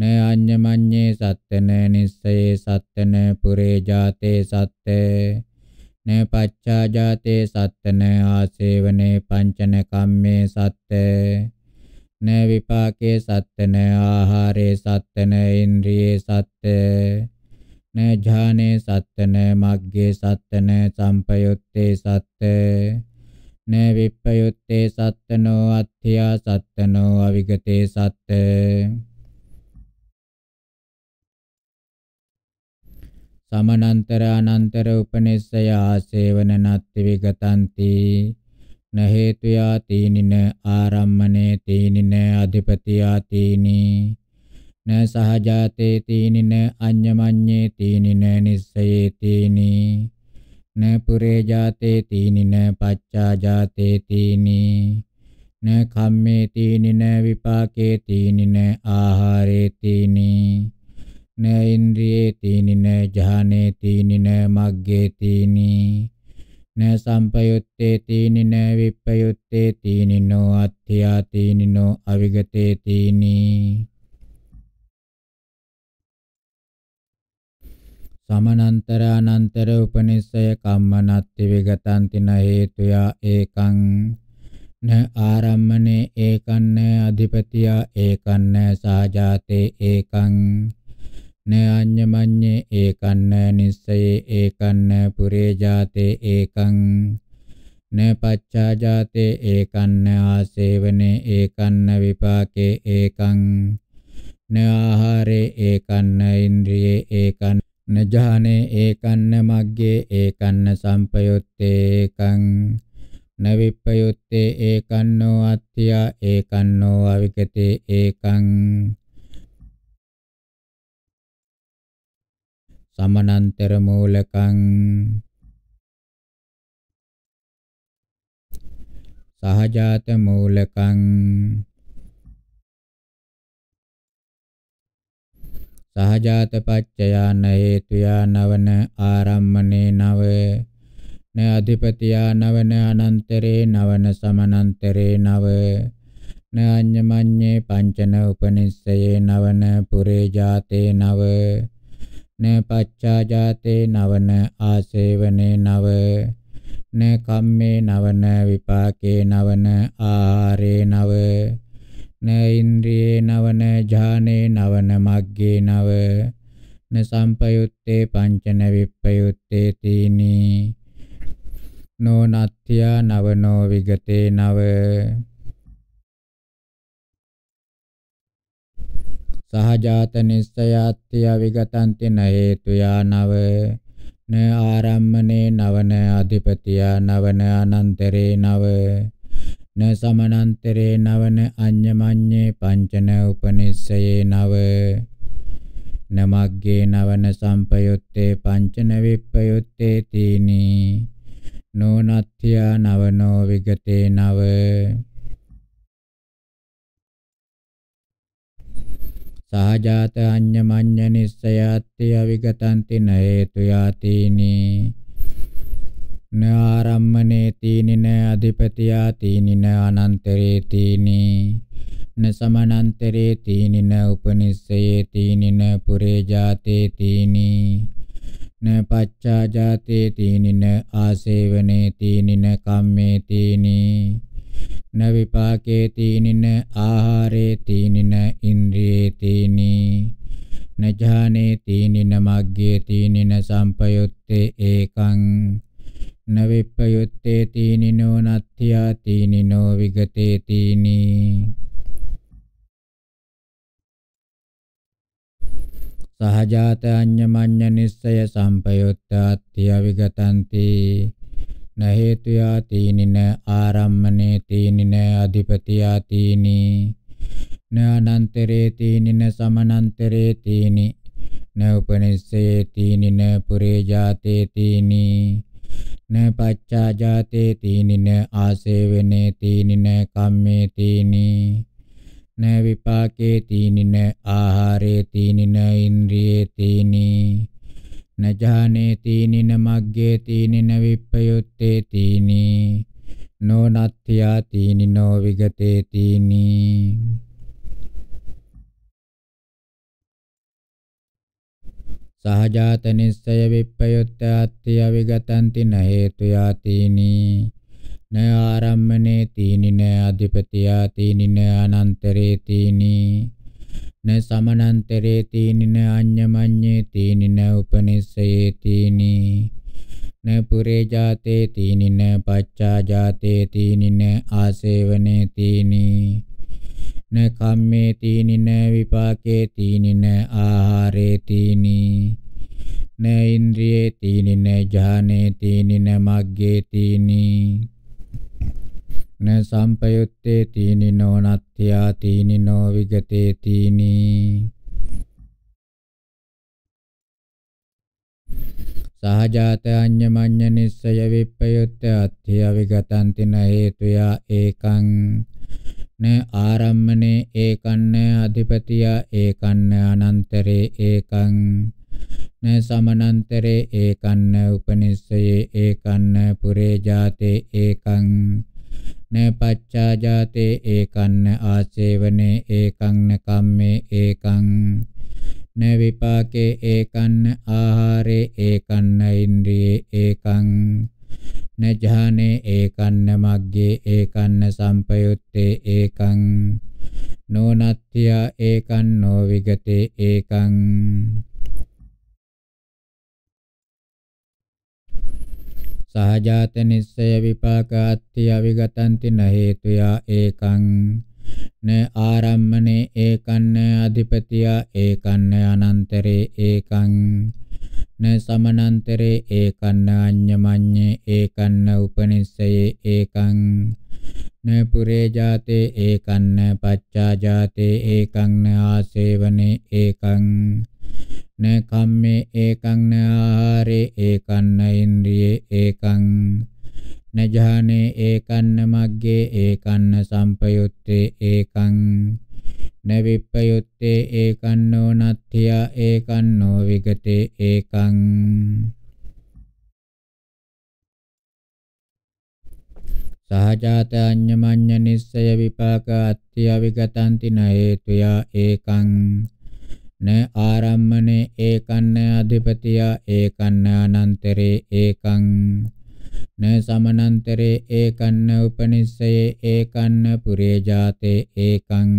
न अन्यमन्ये सत्य निश्चय निश्चये सत्य पुरे जाते सत्य न पच्चा जाते सत्य न आसेवने पंचन काम्ये सत्य न विपाके सत्य ने आहारे सत्य न इंद्रिये सत्य न जाने सत्य न मग्गे सत्य न संपयुक्ते सत्य න විප්පයුත්තේ සත්තනෝ අත්ථියා සත්තනෝ අවිගතේ සත්ත සමනන්තර අනන්තර උපනිස්සය ආසේවන නත්ති විගතಂತಿ න හේතු යාතිනින ආරම්මනේ තීනින අධිපති යාතිනි න සහජාතේ තීනින අඤ්ඤමඤ්ඤේ තීනින නිස්සයේ තීනි न पुरे जाते तीनि न पच्चा जाते तीनि न खम्मे तीनि न विपाके तीनि न आहारे तीनि न इंद्रिये तीनि न जाने तीनि न मग्गे तीनि न संपयुत्ते तीनि न विपयुत्ते तीनि नो अत्थिया तीनि नो अविगते तीनि සමනන්තරානන්තර උපනිස්සය කම්මනත්ති විගතන්තින හේතුයා ඒකං න ආරම්මනේ ඒකන්න අධිපතියා ඒකන්න සාජාතේ ඒකං න අඤ්ඤමඤ්ඤේ ඒකන්න නිස්සයේ ඒකන්න පුරේ ජාතේ ඒකං න පච්චාජාතේ ඒකන්න ආසේවනේ ඒකන්න විපාකේ ඒකං න ආහාරේ ඒකන්න ඉන්ද්‍රියේ ඒකන්න නජහනේ ඒකන්න මග්ගේ ඒකන්න සම්පයුත්තේ එකං නවිප්පයුත්තේ ඒකන්නෝ අත්ත්‍යා ඒකන්නෝ අවිකතේ ඒකං සමනන්තර මූලකං සහජාත මූලකං සහජාත පච්චයා න හේතුයා නවන ආරම්මනේ නව න අධිපතියා නවන අනන්තරේ නවන සමනන්තරේ නව න අඤ්ඤමඤ්ඤේ පංචන උපනිස්සයේ නවන පුරේ ජාතේ නව න පච්චා ජාතේ නවන ආසේවනේ නව න කම්මේ නවන විපාකේ නවන ආහාරේ නව න ඉන්ද්‍රියේ නව න ඥානේ නව න මග්ගේ නව න සම්පයුත්තේ පංචන විප්පයුත්තේ තීනි නෝ නත්ත්‍යා නව නෝ විගතේ නව සහජාත නිස්සයාත්‍ය විගතන්ති න හේතුයා නව න ආරම්මනේ නව න අධිපතියා නව න අනන්තරේ නව න සමනන්තරේ නවන අඤ්ඤමඤ්ඤේ පංචන උපනිස්සයේ නව නමග්ගේ නවන සම්පයුත්තේ පංචන විප්පයුත්තේ තීනි නෝනත්ථ්‍යා නවනෝ විගතේ නව සහජාත අඤ්ඤමඤ්ඤ නිස්සයත්ති අවිගතන්ති නේතු යාතීනි න ආරම්මනේ තීනින අධිපතියා තීනින අනන්තරේ තීනි න සමනන්තරේ තීනින උපනිස්සයේ තීනින පුරේ ජාතේ තීනි න පච්චා ජාතේ තීනින ආසේවනේ තීනින කම්මේ තීනි න විපාකේ තීනින ආහාරේ තීනින ඉන්ද්‍රියේ තීනි නජානේ තීනින මග්ගේ තීනින සම්පයුත්තේ ඒකං නවිප්පයුත්තේ තීනිනෝ නත්ත්‍යා තීනිනෝ විගතේ තීනි සහජාත අඤ්ඤමඤ්ඤ නිස්සය සම්පයුත්තාත්‍ය විගතන්ති නහේතුයා තීනින ආරම්මනේ තීනින අධිපතියා තීනි නානන්තරේ තීනින සමනන්තරේ තීනි නෝපනිස්සේ තීනින පුරේ ජාතේ තීනි න පච්චා ජාතේ තීනින ආසේවනේ තීනින කම්මේ තීනී න විපාකේ තීනින ආහාරේ තීනින ඉන්ද්‍රියේ තීනී නජානේ තීනින මග්ගේ තීනින විප්පයුත්තේ තීනී නොනත්ත්‍යා තීනිනෝ විගතේ තීනී සහජාත නිස්සය විප්පයුත්ත අත්‍ය අවිගතන්ති න හේතු යාතිනි න ආරම්මනේ තීනි න අධිපති යාතිනි න අනන්තරේ තීනි න සමනන්තරේ තීනි න අඤ්ඤමඤ්ඤේ තීනි න උපනිස්සයේ තීනි න පුරේ ජාතේ තීනි න පච්චා ජාතේ තීනි න ආසේවනේ තීනි න කම්මේ තීනි න විපාකේ තීනි න ආහාරේ තීනි න ඉන්ද්‍රියේ තීනි න ඥානේ තීනි න මග්ගේ තීනි න සම්පයුත්තේ තීනි නොනත්ත්‍යා තීනි නෝ විගතේ තීනි සහජාත අඤ්ඤමඤ්ඤ නිස්සය විප්පයුත්තේ අත්ථය විගතන්ති න හේතුයා ඒකං න ආරම්මනේ ඒකන්න අධිපතියා ඒකන්න අනන්තරේ ඒකං න සමනන්තරේ ඒකන්න උපනිස්සයේ ඒකන්න පුරේ ජාතේ ඒකං න පච්චා ජාතේ ඒකන්න ආසේවනේ ඒකං න කම්මේ ඒකං න විපාකේ ඒකන්න ආහාරේ ඒකන්න ඉන්ද්‍රියේ ඒකං නජහනේ ඒකන්න මග්ගේ ඒකන්න සම්පයුත්තේ ඒකං නොනත්ත්‍ය ඒකං නොවිගතේ ඒකං සහජාත නිස්සය විපාකාත්ති අවිගතන්ති න හේතුයා ඒකං න ආරම්මනේ ඒකන්න අධිපතියා ඒකන්න අනන්තරේ ඒකං න සමනන්තරේ ඒකන්න අඤ්ඤමඤ්ඤේ ඒකන්න උපනිස්සයේ ඒකං න පුරේ ජාතේ ඒකන්න පච්චා ජාතේ ඒකං න ආසේවනේ ඒකං න කම්මේ ඒකං න ආහාරේ ඒකං න ඉන්ද්‍රියේ ඒකං නජානේ ඒකන්න මග්ගේ ඒකන්න සම්පයුත්තේ ඒකං න විප්පයුත්තේ ඒකන්නෝ නත්ථිය ඒකන්නෝ විගතේ ඒකං සහජාත අඤ්ඤමඤ්ඤ නිස්සය විපාක අත්‍ය විගතන්ති න හේතුයා ඒකං න ආරම්මනේ ඒකන්න අධිපතියා ඒකන්න අනන්තරේ ඒකං න සමනන්තරේ ඒකන්න උපනිස්සයේ ඒකන්න පුරේ ජාතේ ඒකං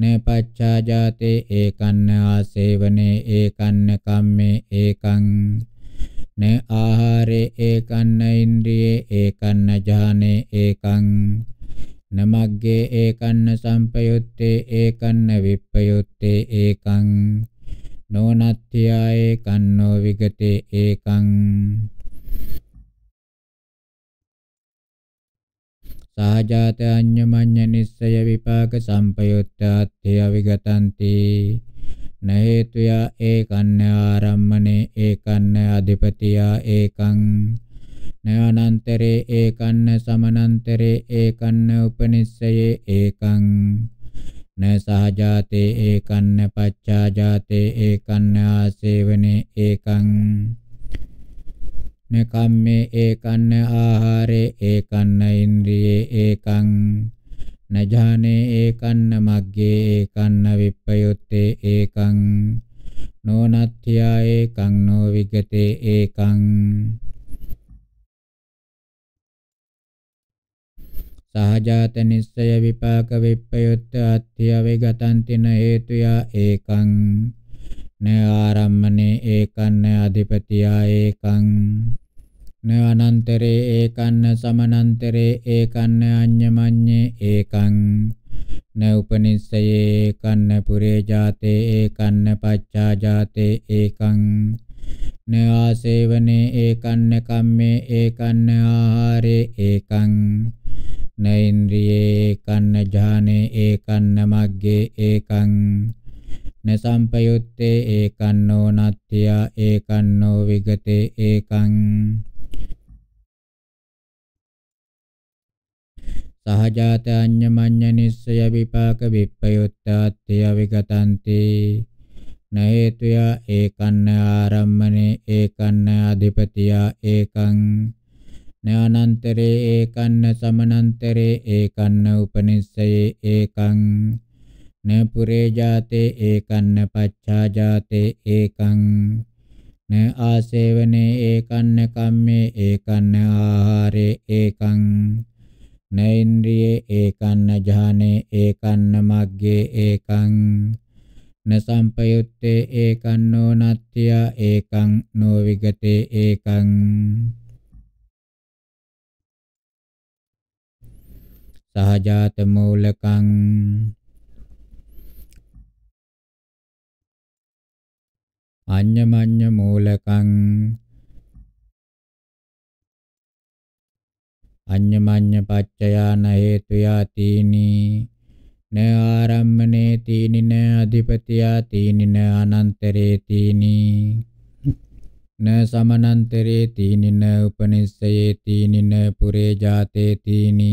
න පච්චා ජාතේ ඒකන්න ආසේවනේ ඒකන්න කම්මේ ඒකං න ආහාරේ ඒකන්න ඉන්ද්‍රියේ ඒකන්න ඥානේ ඒකං නමග්ගේ ඒකන්න සම්පයුත්තේ ඒකන්න විප්පයුත්තේ ඒකං නොනත්ත්‍යායේ කන්නෝ විගතේ ඒකං සාජාත අඤ්ඤමඤ්ඤ නිස්සය විපාක සම්පයුත්තාත්ථය විගතಂತಿ නේතුයා ඒකන්න ආරම්මනේ ඒකන්න අධිපතියා ඒකං නයනන්තරේ ඒකන්න සමනන්තරේ ඒකන්න උපනිස්සයේ ඒකං න සහජාතේ ඒකන්න පච්චාජාතේ ඒකන්න ආසේවනේ ඒකං න කම්මේ ඒකන්න ආහාරේ ඒකන්න ඉන්ද්‍රියේ ඒකං නජානේ ඒකන්න මග්ගේ ඒකන්න විප්පයුත්තේ ඒකං නෝනත්ත්‍යා ඒකං නෝ විගතේ ඒකං සහජාත නිස්සය විපාක විප්පයුත්ත අත්ත්‍ය වේගතන්තින හේතුයා ඒකං න ආරම්මනේ ඒකන්න අධිපතියා ඒකං න අනන්තරේ ඒකන්න සමනන්තරේ ඒකන්න අඤ්ඤමඤ්ඤේ ඒකං න උපනිස්සයේ ඒකන්න පුරේ ජාතේ ඒකන්න පච්චා ජාතේ ඒකං න ආසේවනේ ඒකන්න කම්මේ ඒකන්න ආහාරේ ඒකං න ඉන්ද්‍රියේ ඒකන්න ඥානේ ඒකන්න මග්ගේ ඒකං නසම්පයුත්තේ ඒකන්නෝ නත්ත්‍යා ඒකන්නෝ විගතේ ඒකං සහජාත අඤ්ඤමඤ්ඤ නිස්සය විපාක විප්පයුත්තාත්‍ය විගතන්ති නේතුය ඒකන්න ආරම්මනේ ඒකන්න අධිපතියා ඒකං නානන්තරේ ඒකන්න සමනන්තරේ ඒකන්න උපනිස්සයේ ඒකං න පුරේ ජාතේ ඒකන්න පච්ඡා ජාතේ ඒකං න ආසේවනේ ඒකන්න කම්මේ ඒකන්න ආහාරේ ඒකං න ඉන්ද්‍රියේ ඒකන්න ඥානේ ඒකන්න මග්ගේ ඒකං න සම්පයුත්තේ ඒකන්නෝ නත්ත්‍ය ඒකං නෝ විගතේ ඒකං සහජාත මූලකං අඤ්ඤමඤ්ඤ මූලකං අඤ්ඤමඤ්ඤ පච්චයාන හේතුයා තීනි න ආරම්මනේ තීනි න අධිපතියා තීනි න අනන්තරේ තීනි න සමනන්තරේ තීනි න උපනිස්සයේ තීනි න පුරේ ජාතේ තීනි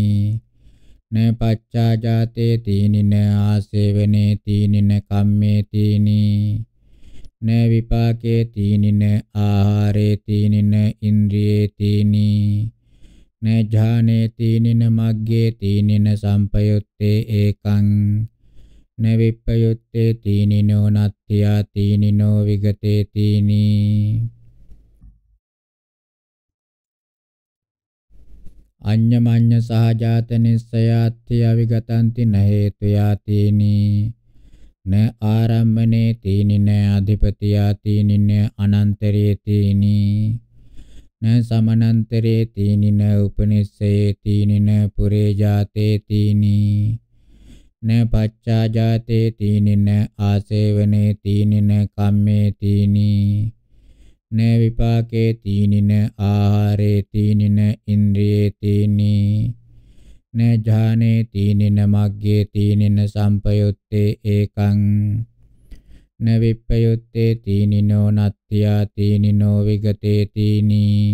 න පච්චා ජාතේ තීනි න ආසේවනේ තීනි න කම්මේ තීනි න විපාකේ තීනින ආහාරේ තීනින ඉන්ද්‍රියේ තීනි න ඥානේ තීනින මග්ගේ තීනින සම්පයුත්තේ ඒකං න විප්පයුත්තේ තීනිනෝ නත්ත්‍යා තීනිනෝ විගතේ තීනි අඤ්ඤමඤ්ඤ සහජාත නිස්සයාත්‍ය අවිගතන්ති නහේතු යාතීනී න ආරම්මනේ තීනි න අධිපතියා තීනි න අනන්තරේ තීනි න සමනන්තරේ තීනි න උපනිස්සයේ තීනි න පුරේ ජාතේ තීනි න පච්චා ජාතේ තීනි න ආසේවනේ තීනි න කම්මේ තීනි න විපාකේ තීනි න ආහාරේ තීනි න ඉන්ද්‍රියේ තීනි න ජානේ තීනින මග්ගේ තීනින සම්පයුත්තේ ඒකං න විප්පයුත්තේ තීනිනෝ නත්ත්‍යා තීනිනෝ විගතේ තීනී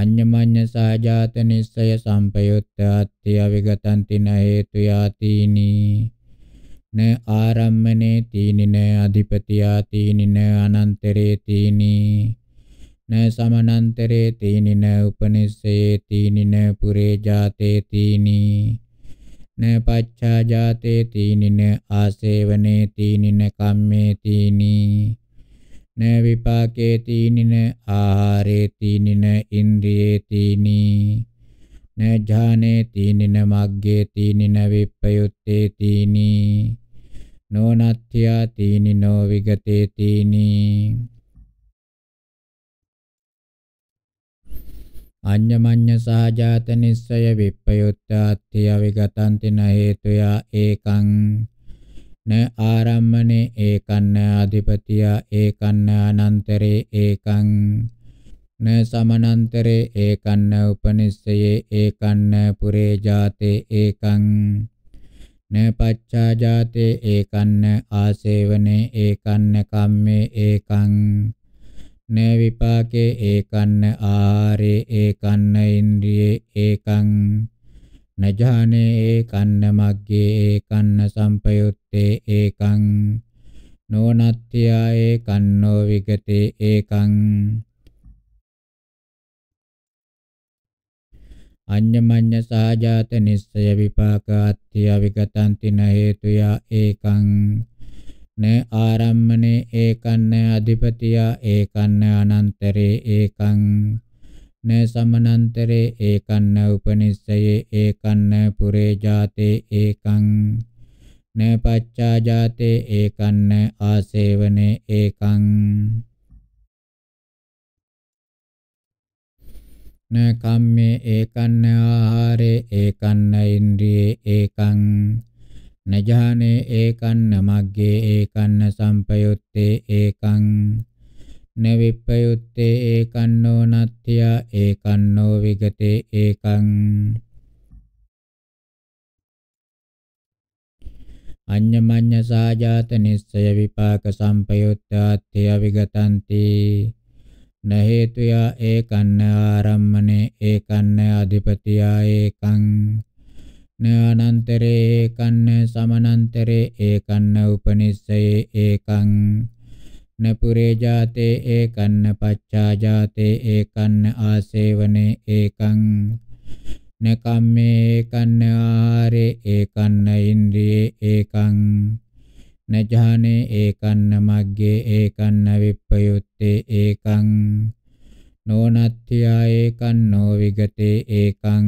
අඤ්ඤමඤ්ඤ සාජාත නිස්සය සම්පයුත්තාත්ති අවිගතං තින හේතු යාතිනි න ආරම්මනේ තීනින අධිපතියා තීනින අනන්තරේ තීනි न සමනන්තරේ තීනින උපනිස්සේ තීනින පුරේ ජාතේ තීනි න පච්චා ජාතේ තීනින ආසේවනේ තීනින කම්මේ තීනි න විපාකේ තීනින ආහාරේ තීනින ඉන්ද්‍රියේ තීනි න ඥානේ තීනින මග්ගේ තීනින විප්පයුත්තේ තීනි නෝනත්ත්‍යා තීනි නෝ විගතේ තීනි අඤ්ඤමඤ්ඤ සහජාත නිස්සය විප්පයුත්තාත්ථි අවිගතන්තින හේතුයා ඒකං න ආරම්මනේ ඒකන්න අධිපතියා ඒකන්න අනන්තරේ ඒකං න සමනන්තරේ ඒකන්න උපනිස්සයේ ඒකන්න පුරේ ජාතේ ඒකං න පච්චා ජාතේ ඒකන්න ආසේවනේ ඒකන්න කම්මේ ඒකං න විපාකේ ඒකන්න ආරේ ඒකන්න ඉන්ද්‍රියේ ඒකං නජානේ ඒකන්න මග්ගේ ඒකන්න සම්පයුත්තේ ඒකං නෝනත්ත්‍යා ඒකන්නෝ විගතේ ඒකං අඤ්ඤමඤ්ඤ සාජාත නිස්සය විපාකාත්ත්‍ය විගතන්ති න හේතුයා ඒකං न आरम्मने एकन्न अधिपतिया एकन्न अनंतरे एकं न समनंतरे एकन्न उपनिषये एकन्न पुरे जाते एकं न पच्चा जाते एकन्न आसेवने एकं न काम्ये एकन्न आहारे एकन्न इंद्रिये एकं නජානේ ඒකන්න මග්ගේ ඒකන්න සම්පයුත්තේ ඒකං නවිප්පයුත්තේ ඒකන්නෝ නත්ත්‍යා ඒකන්නෝ විගතේ ඒකං අඤ්ඤමඤ්ඤ සාජාත නිස්සය විපාක සම්පයුත්තාත්ත්‍ය විගතන්ති නහේතුයා ඒකන්න ආරම්මනේ ඒකන්න අධිපතියා ඒකං ඥානන්තරේ ඒකන්න සමනන්තරේ ඒකන්න උපනිස්සයේ ඒකං නපුරේ ජාතේ ඒකන්න පච්චා ජාතේ ඒකන්න ආසේවනේ ඒකං නකම්මේ ඒකන්න ආරේ ඒකන්න ඉන්ද්‍රියේ ඒකං නජානේ ඒකන්න මග්ගේ ඒකන්න විප්පයුත්තේ ඒකං නෝනත්ත්‍යා ඒකන්නෝ විගතේ ඒකං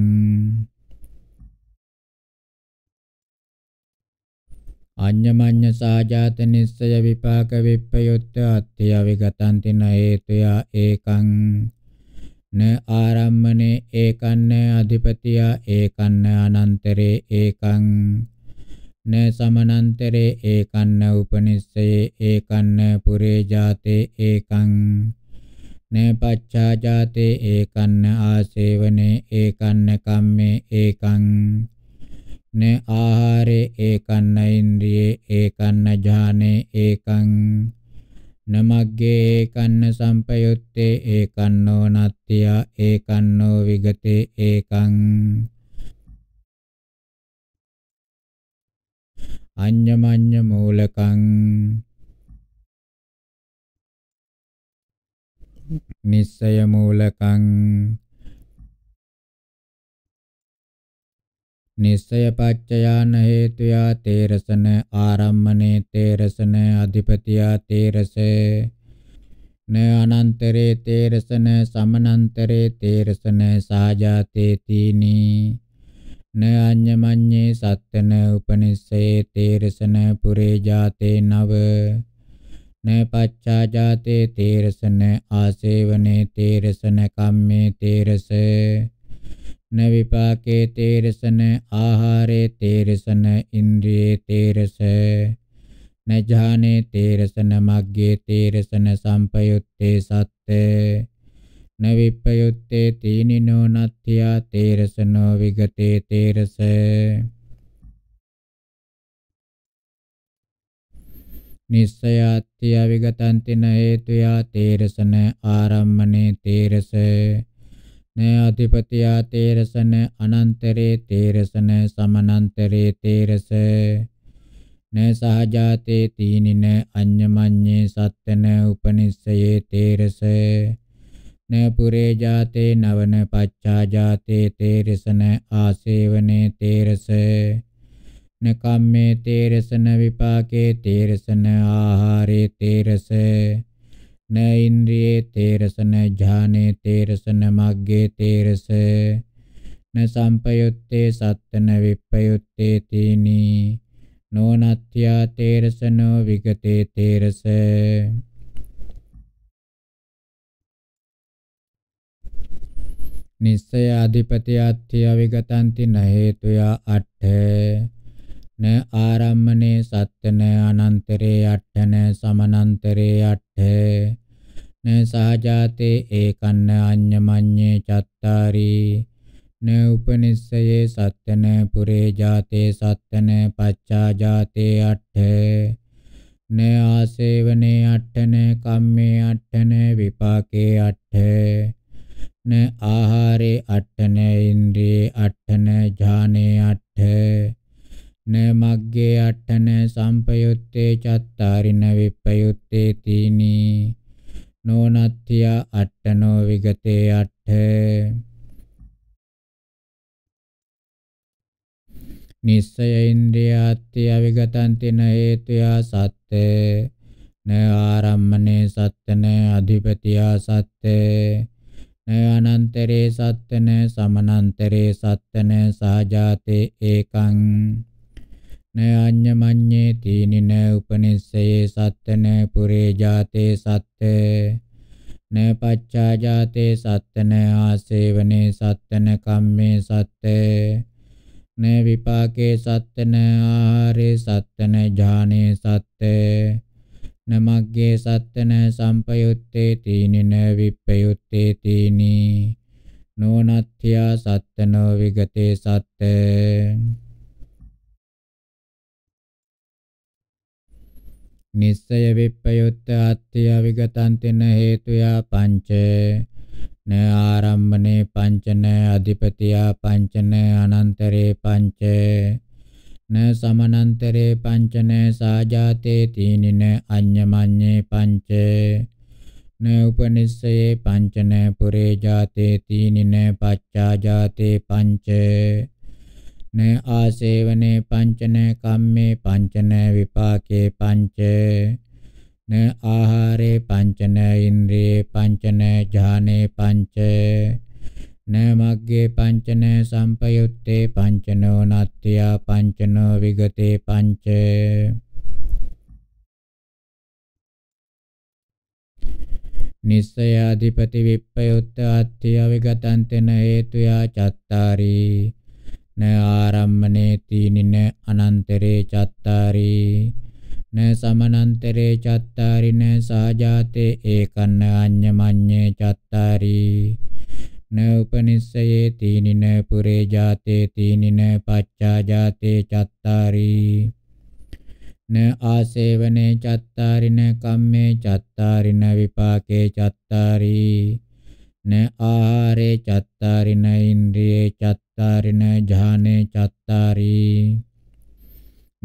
අඤ්ඤමඤ්ඤ සාජාත නිස්සය විපාක විප්පයුත්ත අත්‍ය විගතං තින හේතය ඒකං න ආරම්මනේ ඒකන්න අධිපතියා ඒකන්න අනන්තරේ ඒකං න සමනන්තරේ ඒකන්න උපනිස්සයේ ඒකන්න පුරේ ජාතේ ඒකං න පච්ඡා ජාතේ ඒකන්න ආසේවනේ ඒකන්න කම්මේ ඒකං න ආහාරේ ඒකන්න ඉන්ද්‍රියේ ඒකන්න ඥානේ ඒකං නමග්ගේ ඒකන්න සම්පයුත්තේ ඒකන්නෝ නත්ත්‍ය ඒකන්නෝ විගතේ ඒකං අඤ්ඤමඤ්ඤ මූලකං නිස්සය මූලකං නිස්සය පච්චයාන හේතුයා තේරසන ආරම්මනේ තේරසන අධිපතියා තේරසේ න අනන්තරේ තේරසන සමනන්තරේ තේරසන සාජාතේ තීනී න අඤ්ඤමඤ්ඤේ සත්තන උපනිස්සේ තේරසන පුරේ ජාතේ නව න පච්චා ජාතේ තේරසන ආසේවනේ තේරසන කම්මේ තේරසේ න විපාකේ තේරසන ආහාරේ තේරසන ඉන්ද්‍රියේ තේරස න ඥානේ තේරසන මග්ගේ තේරසන සම්පයුත්තේ සත්තේ න විප්පයුත්තේ තීනිනෝ නත්ත්‍යා තේරසනෝ විගතේ තේරස නිස්සයාත්‍ය විගතන්තින හේතුයා තේරසන ආරම්මනේ තේරසේ न अधिपतिया तेरसन अनंतरे तेरसन समनंतरे तेरस न सहजाते तीन न अन्यमन्ये सत्यन उपनिषये तेरस न पुरे जाते नवन पच्चा जाते तेरसन आसेवने तेरस न काम्य तेरसन विपाके तेरसन आहारे तेरस න ඉන්ද්‍රියේ තේරසන ඥානේ තේරසන මග්ගේ තේරස න සම්පයුත්තේ සත්තන විප්පයුත්තේ තීනි නොනත්‍යා තේරසනෝ විගතේ තේරස නිස්සය අධිපති අත්‍ය විගතන්ති න හේතුය අට්ඨ न आरम्भने सत्य न अनंतरे अठ न समनंतरे अठ न सहजाते एकन्न अन्यमन्ये चारी न उपनिषये सत्य न पुरे जाते सत्य न पच्चा जाते अठ न आसेवने अठ न कम्मे अठ न विपाके अठ न आहारे अठ न इंद्रिये अठ न जाने अठ න මග්ගේ අට්ඨන සම්පයුත්තේ චත්තාරින විප්පයුත්තේ තීනි නොනත්ත්‍ය අට්ඨනෝ විගතේ අට්ඨ නිස්සය ඉන්ද්‍රියාත්ති අවිගතං තින හේතුයා සත්‍ය න ආරම්මනේ සත්‍ය න අධිපතියා සත්‍ය න අනන්තරේ සත්‍ය න සමනන්තරේ සත්‍ය න සාජාතේ ඒකං न अन्य मन्ये तीनि न उपनिषये सत्य न पुरे जाते सत्य न पच्चा जाते सत्य न आसेवने सत्य न कम्मे सत्य न विपाके सत्य न आहारे सत्य न जाने सत्य न मग्गे सत्य न संपयुत्ते तीनि न विपयुते तीन नो नथ्या सत्य नो विगते सत्य නිස්සය විප්පයුත්ත අත්‍ය විගතං තින හේතුයා පංච න ආරම්භනේ පංච න අධිපතියා පංච න අනන්තරේ පංච න සමනන්තරේ පංච න සාජාතේ තීනින අඤ්ඤමඤ්ඤේ පංච න උපනිස්සයේ පංච න පුරේ ජාතේ තීනින පච්චා ජාතේ පංච න ආසේවනේ පංච න කම්මේ පංච න විපාකේ පංච න ආහාරේ පංච න ඉන්ද්‍රියේ පංච න ඥානේ පංච න මග්ගේ පංචන සම්පයුත්තේ පංචනෝ නත්ත්‍යා පංචනෝ විගතේ පංච නිස්සයාධිපති විප්පයුත්ත අත්ත්‍යා විගතන්තන හේතුයා චත්තාරී න ආරම්මනේ තීනින අනන්තරේ චත්තාරී න සමනන්තරේ චත්තාරි න සාජාතේ ඒකන්න අඤ්ඤමඤ්ඤේ චත්තාරි න උපනිස්සයේ තීනින පුරේ ජාතේ තීනින පච්චා ජාතේ චත්තාරි න ආසේවනේ චත්තාරි න කම්මේ චත්තාරි න විපාකේ චත්තාරි න ආහාරේ චත්තාරි න ඉන්ද්‍රියේ චත්තාරි චත්තාරින ඥානේ චත්තාරී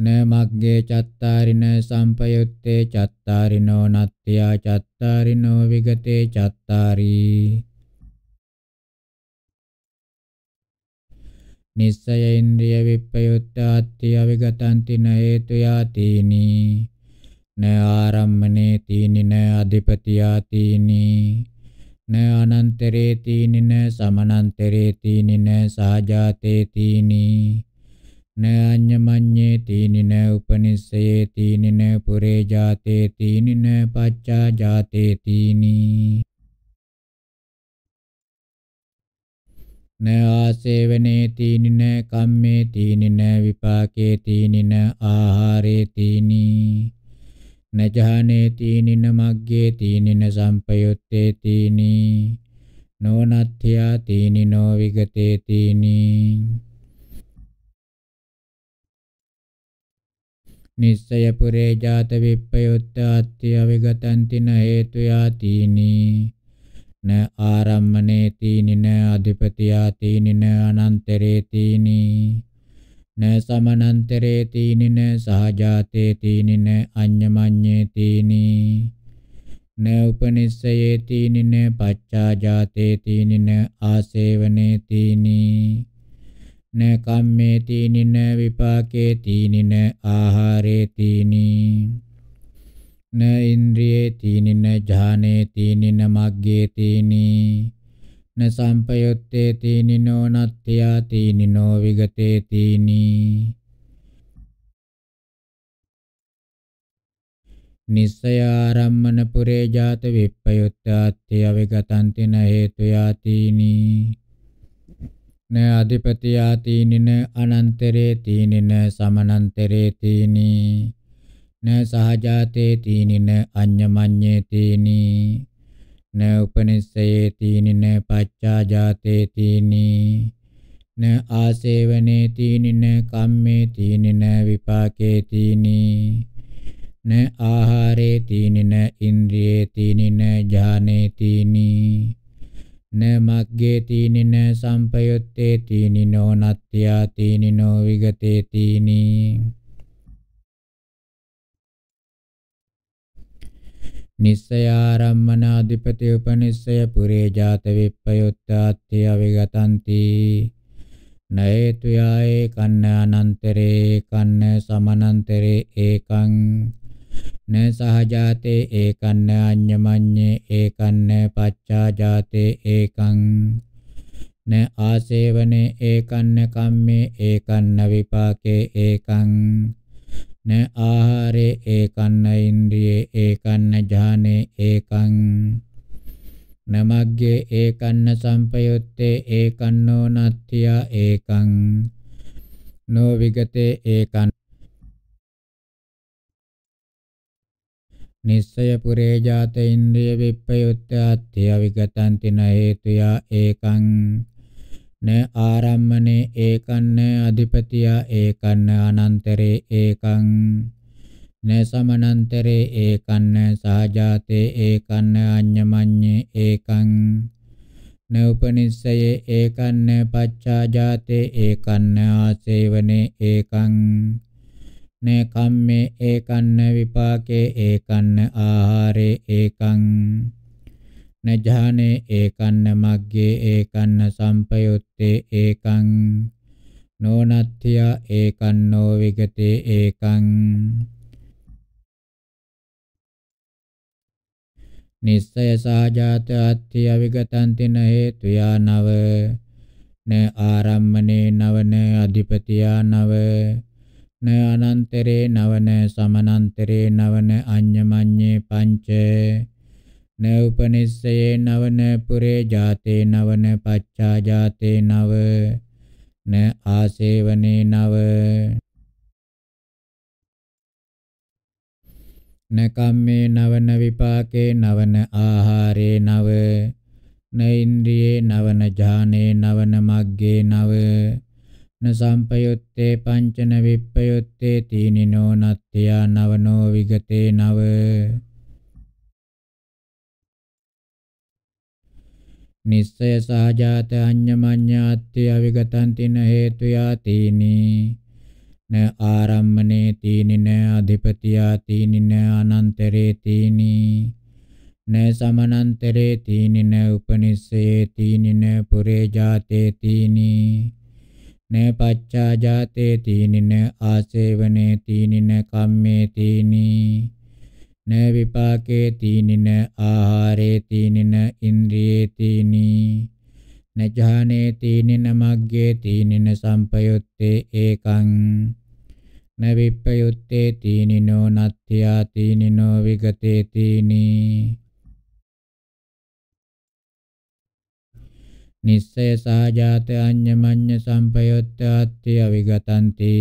න මග්ගේ චත්තාරින සම්පයුත්තේ චත්තාරිනෝ නත්ත්‍යා චත්තාරිනෝ විගතේ චත්තාරී නිස්සය ඉන්ද්‍රිය විප්පයුත්තාත්ති අවිගතන්ති න හේතු යාතිනි න ආරම්මනේ තීනි න අධිපති යාතිනි න අනන්තරේ තීනින සමනන්තරේ තීනින සාජාතේ තීනි න අඤ්ඤමඤ්ඤේ තීනින උපනිස්සයේ තීනින පුරේ ජාතේ තීනින පච්චා ජාතේ තීනි න ආසේවනේ තීනින කම්මේ තීනින විපාකේ තීනින ආහාරේ තීනි නජහනේ තීනින මග්ගේ තීනින සම්පයුත්තේ තීනී නොනත්ථ්‍යා තීනිනෝ විගතේ තීනී නිස්සය පුරේ ජාත විප්පයුත්ත අත්ති අවිගතන්තින හේතු යාතිනී න ආරම්මනේ තීනින අධිපතියා තීනින අනන්තරේ තීනී න සමනන්තරේ තීනින සහජාතේ තීනින අඤ්ඤමඤ්ඤේ තීනී න උපනිස්සයේ තීනින පච්චාජාතේ තීනින ආසේවනේ තීනී න කම්මේ තීනින විපාකේ තීනින ආහාරේ තීනී න ඉන්ද්‍රියේ තීනින ඥානේ තීනින මග්ගේ තීනී න සම්පයොත්තේ තීනිනෝ නත්ත්‍යා තීනිනෝ විගතේ තීනී නිස්සයාරම්මන පුරේ ජාත විප්පයුත්තාත්ති අවිගතන්ති න හේතු යාතිනි න අධිපති යාතිනි න අනන්තරේ තීනි න සමනන්තරේ තීනි න සහජාතේ තීනි න අඤ්ඤමඤ්ඤේ තීනි न उपनिषये तीनि न पच्चा जाते तीनि न आसेवने तीनि न कम्मे तीनि न विपाके तीनि न आहारे तीनि न इंद्रिये तीनि न जाने तीनि न मग्गे तीनि न संपयुत्ते तीनि नो नत्या तीनि नो विगते तीनि නිස්සයාරම්මනාධිපති උපනිස්සය පුරේ ජාත විප්පයොත්තාත්ති අවිගතಂತಿ නේතු යායේ කන්න අනන්තරේ කන්න සමනන්තරේ ඒකං න සහජාතේ ඒකන්න අඤ්ඤමඤ්ඤේ ඒකන්න පච්චාජාතේ ඒකං න ආසේවනේ ඒකන්න කම්මේ ඒකන්න විපාකේ ඒකං න ආහාරේ ඒකන්න ඉන්ද්‍රියේ ඒකන්න ඥානේ ඒකං නමග්ගේ ඒකන්න සම්පයුත්තේ ඒකන්නෝ නත්ත්‍ය ඒකං නෝ විගතේ ඒකං නිස්සය පුරේ ජාත ඉන්ද්‍රිය විප්පයුත්තේ අත්ත්‍ය විගතන්ති න හේතුයා ඒකං න ආරම්මනේ ඒකන්න අධිපතියා ඒකන්න අනන්තරේ ඒකං න සමනන්තරේ ඒකන්න සහජාතේ ඒකන්න අඤ්ඤමඤ්ඤේ ඒකං න උපනිස්සයේ ඒකන්න පච්චාජාතේ ඒකන්න ආසේවනේ ඒකං න කම්මේ ඒකන්න විපාකේ ඒකන්න ආහාරේ ඒකං නජහනේ ඒකන්න මග්ගේ ඒකන්න සම්පයුත්තේ ඒකං නොනත්ත්‍ය ඒකන්නෝ විගතේ ඒකං නිස්සය සාජාත අත්‍ය විගතන්ති න හේතු යනව න ආරම්මනේ නවන අධිපතියා නව න අනන්තරේ නවන සමනන්තරේ නවන අඤ්ඤමඤ්ඤේ පංචේ न उपनिषये नव न पुरे जाते नव न पच्छा जाते नव न आसेवने नव न කම්මේ නවන විපාකේ නවන ආහාරේ නව න ඉන්ද්‍රියේ නවන ඥානේ නවන මග්ගේ නව න සම්පයුත්තේ පංචන විප්පයුත්තේ තීනිනෝ නත්ත්‍යා නවනෝ විගතේ නව නිස්සය සහජාත අඤ්ඤමඤ්ඤාත්‍ය අවිගතං තින හේතු යාතිනි න ආරම්මනේ තීනි න අධිපතියා තීනි න අනන්තරේ තීනි න සමනන්තරේ තීනි න උපනිස්සයේ තීනි න පුරේ ජාතේ තීනි න පච්චා ජාතේ තීනි න ආසේවනේ තීනි න කම්මේ තීනි න විපාකේ තීනින ආහාරේ තීනින ඉන්ද්‍රියේ තීනී න ඥානේ තීනින මග්ගේ තීනින සම්පයුත්තේ ඒකං න විප්පයුත්තේ තීනිනෝ නත්ත්‍යා තීනිනෝ විගතේ තීනී නිස්සය සහජාත අඤ්ඤමඤ්ඤ සම්පයුත්තේ අත්‍ය විගතන්ති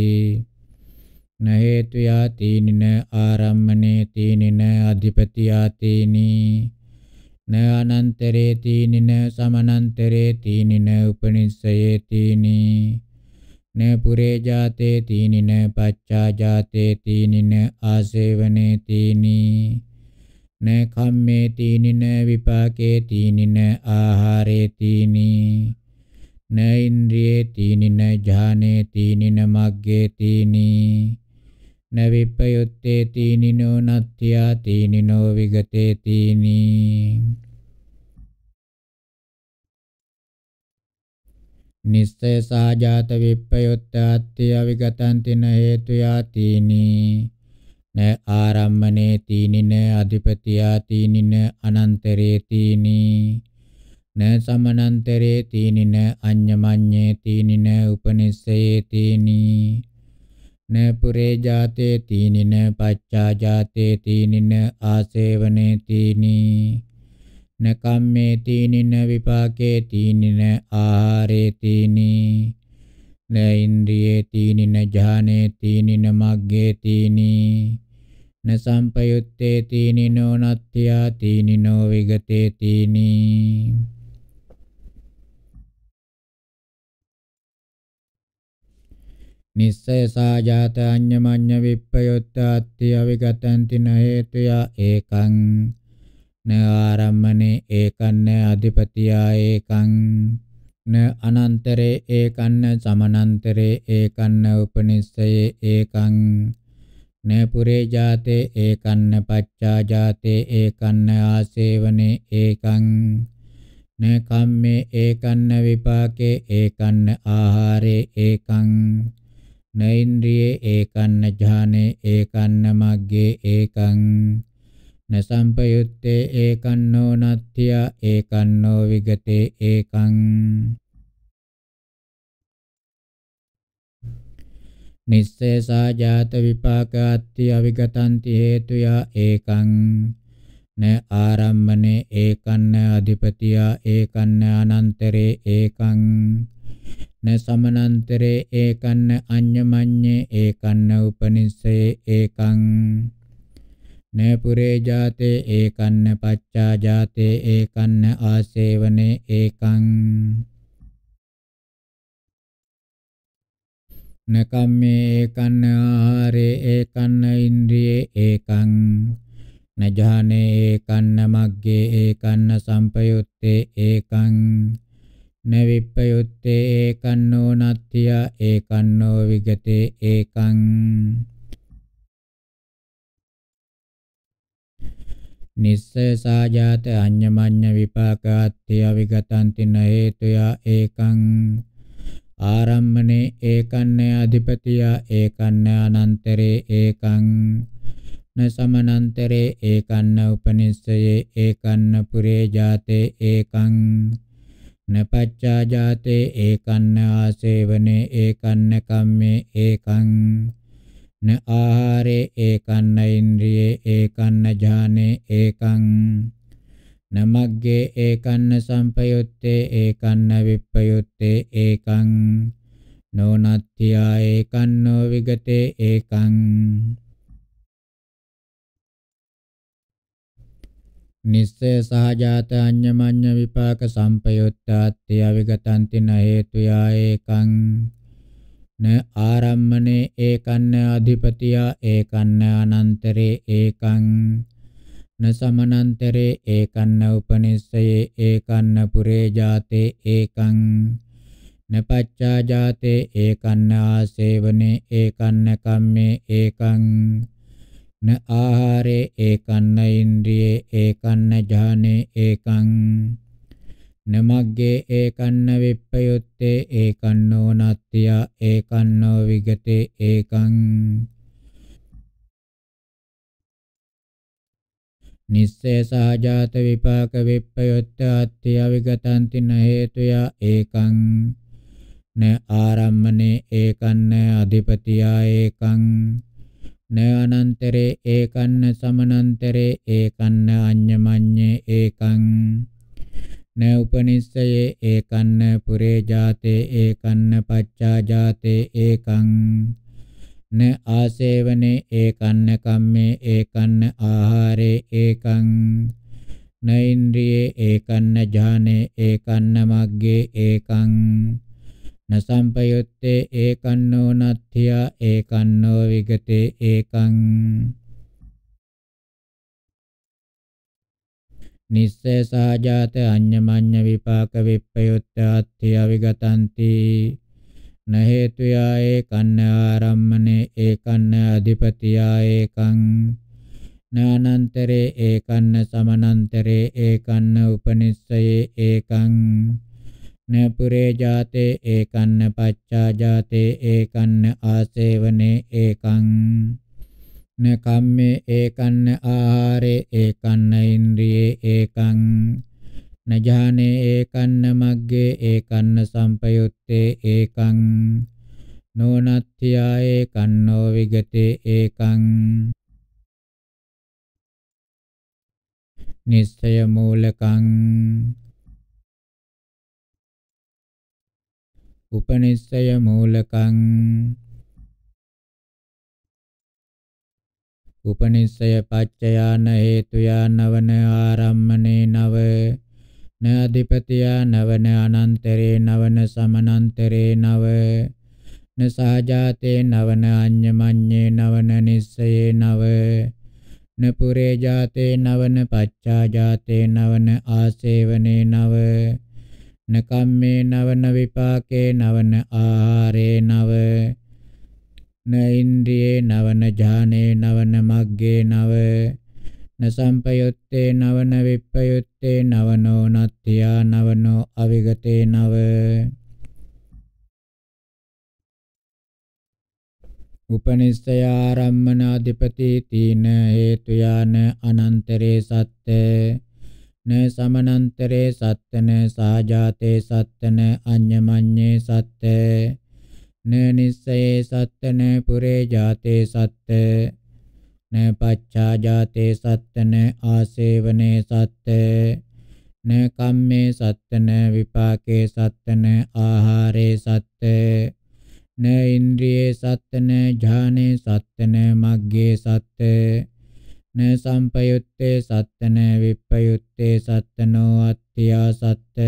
න හේතු යාතිනින ආරම්මනේ තීනින අධිපති යාතිනි න අනන්තරේ තීනින සමනන්තරේ තීනින උපනිස්සයේ තීනි න පුරේ ජාතේ තීනින පච්චා ජාතේ තීනින ආසේවනේ තීනි න කම්මේ තීනින විපාකේ තීනින ආහාරේ තීනි න ඉන්ද්‍රියේ තීනින ඥානේ තීනින මග්ගේ තීනි න විපයුත්තේ තීනිනෝ නත්ත්‍යා තීනිනෝ විගතේ තීනී නිස්සය සාජාත විප්පයොත්තාත්ති අවිගතං තින හේතු යාතිනි න ආරම්මනේ තීනින අධිපතියා තීනින අනන්තරේ තීනි න සමනන්තරේ තීනින අඤ්ඤමඤ්ඤේ තීනින උපනිස්සයේ තීනි න පුරේ ජාතේ තීනින පච්චා ජාතේ තීනින ආසේවනේ තීනී න කම්මේ තීනින විපාකේ තීනින ආහාරේ තීනී න ඉන්ද්‍රියේ තීනින ඥානේ තීනින මග්ගේ තීනී න සම්පයුත්තේ තීනිනෝ නත්ත්‍යා තීනිනෝ විගතේ තීනී නිස්සයසාජාත අඤ්ඤමඤ්ඤ විප්පයොත්තාත්ති අවිගතන්ති නහේතුය ඒකං න ආරම්මනේ ඒකන්න අධිපතියා ඒකං න අනන්තරේ ඒකන්න සමනන්තරේ ඒකන්න උපනිස්සයේ ඒකං න පුරේ ජාතේ ඒකන්න පච්චා ජාතේ ඒකන්න ආසේවනේ ඒකං න කම්මේ ඒකන්න විපාකේ ඒකන්න ආහාරේ ඒකං නෛන්ද්‍රියේ ඒකන්න ඥානේ ඒකන්න මග්ගේ ඒකං නසම්පයුත්තේ ඒකන්නෝ නත්ත්‍ය ඒකන්නෝ විගතේ ඒකං නිස්සේසා ජාත විපාකාත්ති අවිගතන්ති හේතුයා ඒකං න ආරම්මනේ ඒකන්න අධිපතියා ඒකන්න අනන්තරේ ඒකං න සමනන්තරේ ඒකන්න අඤ්ඤමඤ්ඤේ ඒකන්න උපනිස්සේ ඒකං න පුරේ ජාතේ ඒකන්න පච්චා ජාතේ ඒකන්න ආසේවනේ ඒකං නකම්මේ ඒකන්න ආහාරේ ඒකන්න ඉන්ද්‍රියේ ඒකං නජානේ ඒකන්න මග්ගේ ඒකන්න සම්පයුත්තේ ඒකං න විප්පයුත්තේ ඒකන්නෝ නත්ත්‍ය ඒකන්නෝ විගතේ ඒකං නිස්සසාජාත අඤ්ඤමඤ්ඤ විපාකාත්ත්‍ය විගතන්ති න හේතුය ඒකං ආරම්මනේ ඒකන්න අධිපතිය ඒකන්න අනන්තරේ ඒකං න සමනන්තරේ ඒකන්න උපනිස්සයේ ඒකන්න පුරේ ජාතේ ඒකං නපච්චා ජාතේ ඒකන්න ආසේවනේ ඒකන්න කම්මේ ඒකං න ආහාරේ ඒකන්න ඉන්ද්‍රියේ ඒකන්න ඥානේ ඒකං නමග්ගේ ඒකන්න සම්පයුත්තේ ඒකන්න විප්පයුත්තේ ඒකං නෝනත්ත්‍යා ඒකන්නෝ විගතේ ඒකං නිස්සේ සහජාත අඤ්ඤමඤ්ඤ විපාක සම්පයුත්තාත්ති අවිගතන්තින හේතුයා ඒකං න ආරම්මනේ ඒකන්න අධිපතියා ඒකන්න අනන්තරේ ඒකං න සමනන්තරේ ඒකන්න උපනිස්සයේ ඒකන්න පුරේ ජාතේ ඒකං න පච්චා ජාතේ ඒකන්න ආසේවනේ ඒකන්න කම්මේ ඒකං න ආහාරේ ඒකන්න ඉන්ද්‍රියේ ඒකන්න ඥානේ ඒකං න මග්ගේ ඒකන්න විප්පයුත්තේ ඒකන්නෝ නත්ත්‍ය ඒකන්නෝ විගතේ ඒකං නිස්සේසහජාත විපාක විප්පයුත්ත අත්ත්‍ය විගතන්ති න හේතුය ඒකං න ආරම්මනේ ඒකන්න අධිපතියා ඒකං නයනන්තරේ ඒකන්න සමනන්තරේ ඒකන්න අඤ්ඤමඤ්ඤේ ඒකං න උපනිස්සයේ ඒකන්න පුරේ ජාතේ ඒකන්න පච්චා ජාතේ ඒකං න ආසේවනේ ඒකන්න කම්මේ ඒකන්න ආහාරේ ඒකං න ඉන්ද්‍රියේ ඒකන්න ඥානේ ඒකන්න මග්ගේ ඒකං නසම්පයුත්තේ ඒකන්නෝ නත්ථියා ඒකන්නෝ විගතේ ඒකං නිස්සසාජාත අඤ්ඤමඤ්ඤ විපාක විප්පයුත්තාත්ථි අවිගතಂತಿ න හේතුයා ඒකන්න ආරම්මනේ ඒකන්න අධිපතියා ඒකං නානන්තරේ ඒකන්න සමනන්තරේ ඒකන්න උපනිස්සයේ ඒකං න පුරේ ජාතේ ඒකන්න පච්චා ජාතේ ඒකන්න ආසේවනේ ඒකං න කම්මේ ඒකන්න ආහාරේ ඒකන්න ඉන්ද්‍රියේ ඒකං න ඥානේ ඒකන්න මග්ගේ ඒකන්න සම්පයුත්තේ ඒකං නෝනත්ථියා ඒකන්නෝ විගතේ ඒකං නිස්සය මූලකං උපනිස්සය මූලකං උපනිස්සය පච්චයාන හේතුයා නවන ආරම්මනේ නව නඅධිපතියා නවන අනන්තරේ නවන සමනන්තරේ නව නසහජාතේ නවන අඤ්ඤමඤ්ඤේ නවන නිස්සයේ නව නපුරේ ජාතේ නවන පච්චා ජාතේ නවන ආසේවනේ නව නකම්මේ නවන විපාකේ නවන ආහාරේ නව නෛන්ද්‍රියේ නවන ඥානේ නවන මග්ගේ නව නසම්පයුත්තේ නවන විප්පයුත්තේ නවනෝ නත්ත්‍යා නවනෝ අවිගතේ නව උපනිස්සය ආරම්මන අධිපති තීන හේතු යාන අනන්තරේ සත්‍ය न समनंतरे सत्य न जाते सत्य न सत्य न निस्सये सत्य पुरे जाते सत्य न पच्छा जाते सत्य आसेवने सत्य न कम्मे सत्य विपाके सत्य आहारे सत्य न इंद्रिय सत्य जाने ध्याने सत्य न मग्गे सत्य න සම්පයුත්තේ සත්තන විප්පයුත්තේ සත්තනෝ අත්ත්‍යා සත්ත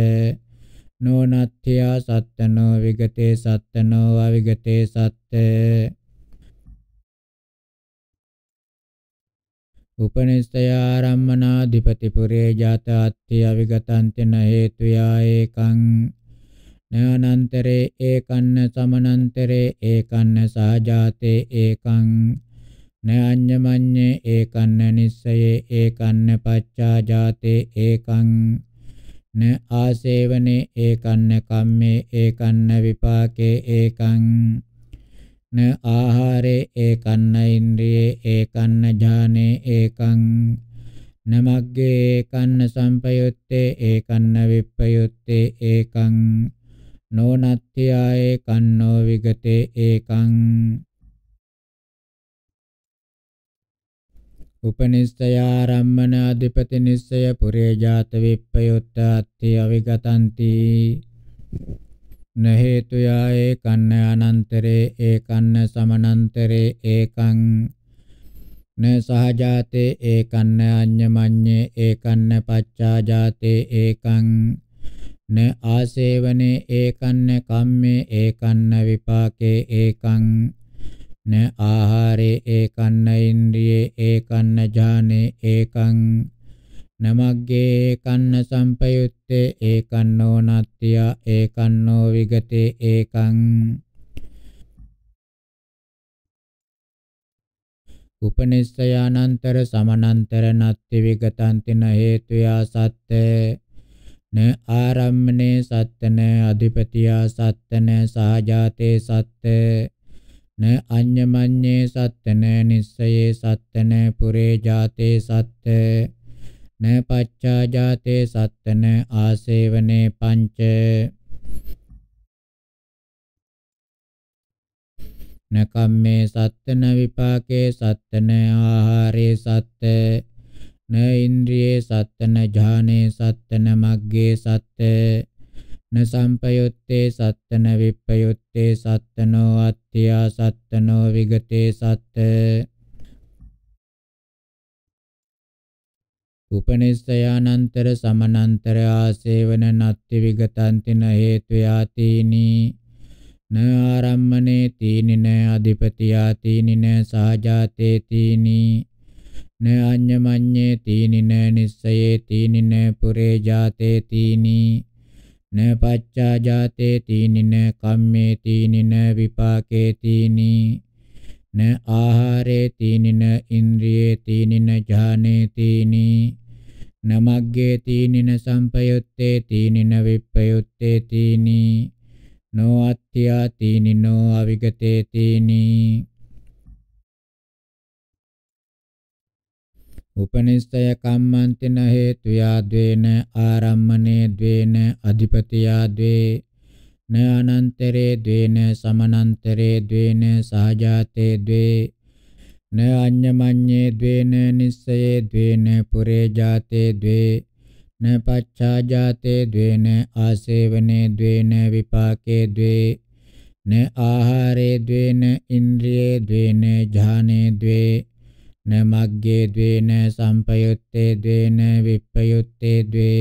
නෝනත්ත්‍යා සත්තනෝ විගතේ සත්තනෝ අවිගතේ සත්ත උපනිස්සය ආරම්මනා ධිපතිපුරේ ජාත අත්ති අවිගතන්තින හේතුයා ඒකං නයනන්තරේ ඒකන්න සමනන්තරේ ඒකන්න සහජාතේ ඒකං නෑඤ්ඤමඤ්ඤේ ඒකන්න නිස්සයේ ඒකන්න පච්චා ජාතේ ඒකං න ආසේවනේ ඒකන්න කම්මේ ඒකන්න විපාකේ ඒකං න ආහාරේ ඒකන්න ඉන්ද්‍රියේ ඒකන්න ඥානේ ඒකං න මග්ගේ ඒකන්න සම්පයුත්තේ ඒකන්න විප්පයුත්තේ ඒකං නෝනත්ත්‍යායේ කන්නෝ විගතේ ඒකං උපනිස්සයාරම්මන අධිපති නිස්සය පුරේ ජාත විප්පයුත්තාත්ති අවිගතಂತಿ නහේතු යායේ කන්න අනන්තරේ ඒකන්න සමනන්තරේ ඒකං න සහජාතේ ඒකන්න අඤ්ඤමඤ්ඤේ ඒකන්න පච්චාජාතේ ඒකං න ආසේවනේ ඒකන්න කම්මේ ඒකන්න විපාකේ ඒකං න ආහාරේ ඒකන්න ඉන්ද්‍රියේ ඒකන්න ඥානේ ඒකං නමග්ගේ කන්න සංපයුත්තේ ඒකන්නෝ නත්ත්‍ය ඒකන්නෝ විගතේ ඒකං උපනිස්සයානන්තර සමනන්තර නත්ති විගතන්තින හේතුයා සත්‍යේ න ආරම්මනේ සත්තන අධිපතියා සත්තන සහජාතේ සත්තේ න අඤ්ඤමඤ්ඤේ සත්ත න නිස්සයේ සත්ත න පුරේ ජාතේ සත්ත න පච්චා ජාතේ සත්ත න ආසේවනේ පංච න කම්මේ සත්ත න විපාකේ සත්ත න ආහාරේ සත්ත න ඉන්ද්‍රියේ සත්ත න ඥානේ සත්ත න මග්ගේ සත්ත න සම්පයුත්තේ සත්තන විප්පයුත්තේ සත්තනෝ අත්ථියා සත්තනෝ විගතේ සත්ත උපනිස්සයානන්තර සමනන්තර ආසේවන නත්ති විගතන්තින හේතු යාතිනි න ආරම්මනේ තීනින අධිපතියා තීනින සාජාතේ තීනි න අඤ්ඤමඤ්ඤේ තීනින නිස්සයේ තීනින පුරේ ජාතේ තීනි න පච්චා ජාතේ තීනින කම්මේ තීනින විපාකේ තීනි න ආහාරේ තීනින ඉන්ද්‍රියේ තීනින ඥානේ තීනි න මග්ගේ තීනින සම්පයුත්තේ තීනින විප්පයුත්තේ තීනි නෝ අත්‍යා තීනිනෝ අවිගතේ තීනි උපනිස්සය කම්මන්තන හේතුයා ද්වේන ආරම්මනේ ද්වේන අධිපතියා ද්වේ න අනන්තරේ ද්වේන සමනන්තරේ ද්වේන සහජාතේ ද්වේ න අඤ්ඤමඤ්ඤේ ද්වේන නිස්සයේ ද්වේන පුරේ ජාතේ ද්වේ න පච්ඡාජාතේ ද්වේන ආසේවනේ ද්වේන විපාකේ ද්වේ න ආහාරේ ද්වේන ඉන්ද්‍රියේ ද්වේන ඥානේ ද්වේ न मग्गे द्वेन संपयुत्ते द्वेन विपयुत्ते द्वे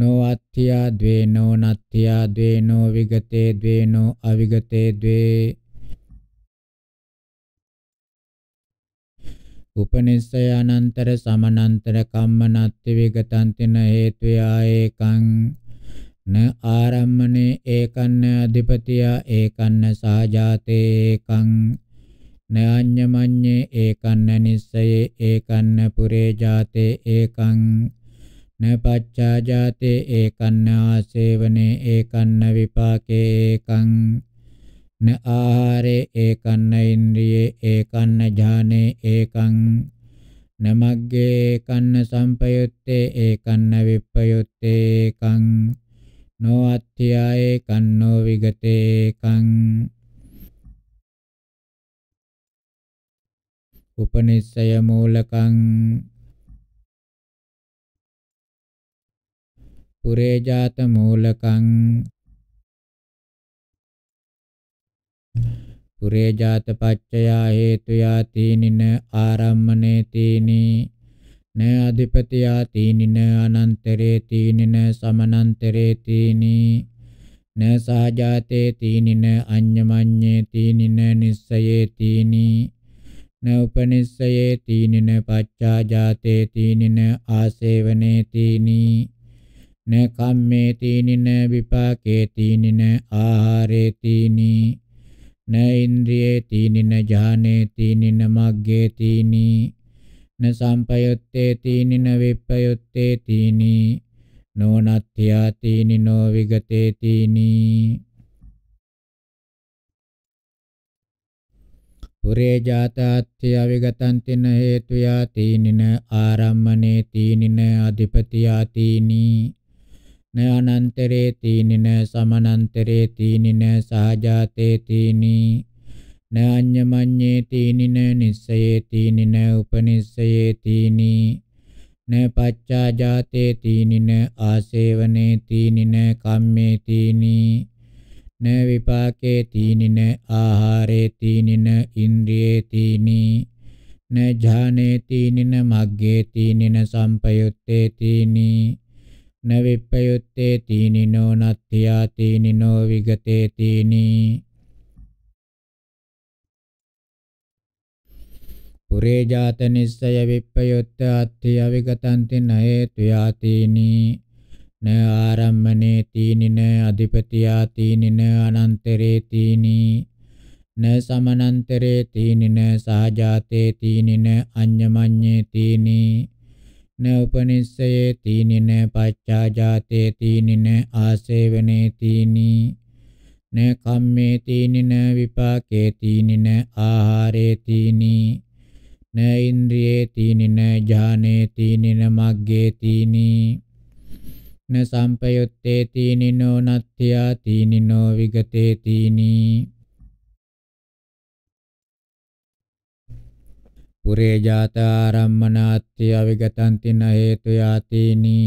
नो अत्थिया द्वेनो नत्थिया द्वेनो विगते द्वेनो अविगते द्वे උපනිස්සය අනන්තර සමනන්තර කම්මනත්ති විගතන්තින හේතු ආයේකං න ආරම්මනේ ඒකන්න අධිපතියා ඒකන්න සාජාතේ ඒකං නයඤ්ඤමඤ්ඤේ ඒකන්න නිස්සයේ ඒකන්න පුරේ ජාතේ ඒකං නපච්චා ජාතේ ඒකන්න ආසේවනේ ඒකන්න විපාකේ ඒකං න ආහාරේ ඒකන්න ඉන්ද්‍රියේ ඒකන්න ඥානේ ඒකං නමග්ගේ ඒකන්න සම්පයුත්තේ ඒකන්න විප්පයුත්තේ ඒකං නො අත්‍යායේ කන්නෝ විගතේ ඒකං උපනිස්සය මූලකං පුරේජාත මූලකං පුරේජාත පච්චයා හේතු යාතිනින ආරම්මනේ තීනි න අධිපති යාතිනින අනන්තරේ තීනින සමනන්තරේ තීනි න සාජාතේ තීනින අඤ්ඤමඤ්ඤේ තීනින නිස්සයේ තීනි න උපනිස්සයේ තීනින පච්චා ජාතේ තීනින ආසේවනේ තීනී න කම්මේ තීනින විපාකේ තීනින ආහාරේ තීනී න ඉන්ද්‍රියේ තීනින ඥානේ තීනින මග්ගේ තීනී න සම්පයුත්තේ තීනින විප්පයුත්තේ තීනී නෝනත්ත්‍යා තීනිනෝ විගතේ තීනී පුරේ ජාතාත්‍ය අවිගතං තින හේතු යාතිනින ආරම්මනේ තීනින අධිපති යාතිනි නයනන්තරේ තීනින සමනන්තරේ තීනින සාජාතේ තීනි නඤ්ඤමඤ්ඤේ තීනින නිස්සයේ තීනින උපනිස්සයේ තීනි නපච්චාජාතේ තීනින ආසේවනේ තීනින කම්මේ තීනි න විපාකේ තීනින ආහාරේ තීනින ඉන්ද්‍රියේ තීනී න ඥානේ තීනින මග්ගේ තීනින සම්පයුත්තේ තීනී න විප්පයුත්තේ තීනිනෝ නත්ත්‍යා තීනිනෝ විගතේ තීනී පුරේ ජාත නිස්සය විප්පයුත්ත අත්ථය විගතන්ති නහේතු යාතිනී න ආරම්මනේ තීනින අධිපතියා තීනින අනන්තරේ තීනී න සමනන්තරේ තීනින සහජාතේ තීනින අඤ්ඤමඤ්ඤේ තීනී න උපනිස්සයේ තීනින පච්චාජාතේ තීනින ආසේවනේ තීනී න කම්මේ තීනින විපාකේ තීනින ආහාරේ තීනී න ඉන්ද්‍රියේ තීනින ඥානේ තීනින මග්ගේ තීනී න සම්පයුත්තේ තීනිනෝ නත්ත්‍යා තීනිනෝ විගතේ තීනී පුරේ ජාතාරම්මනාත්‍ය අවිගතන්ති න හේතු යාතිනි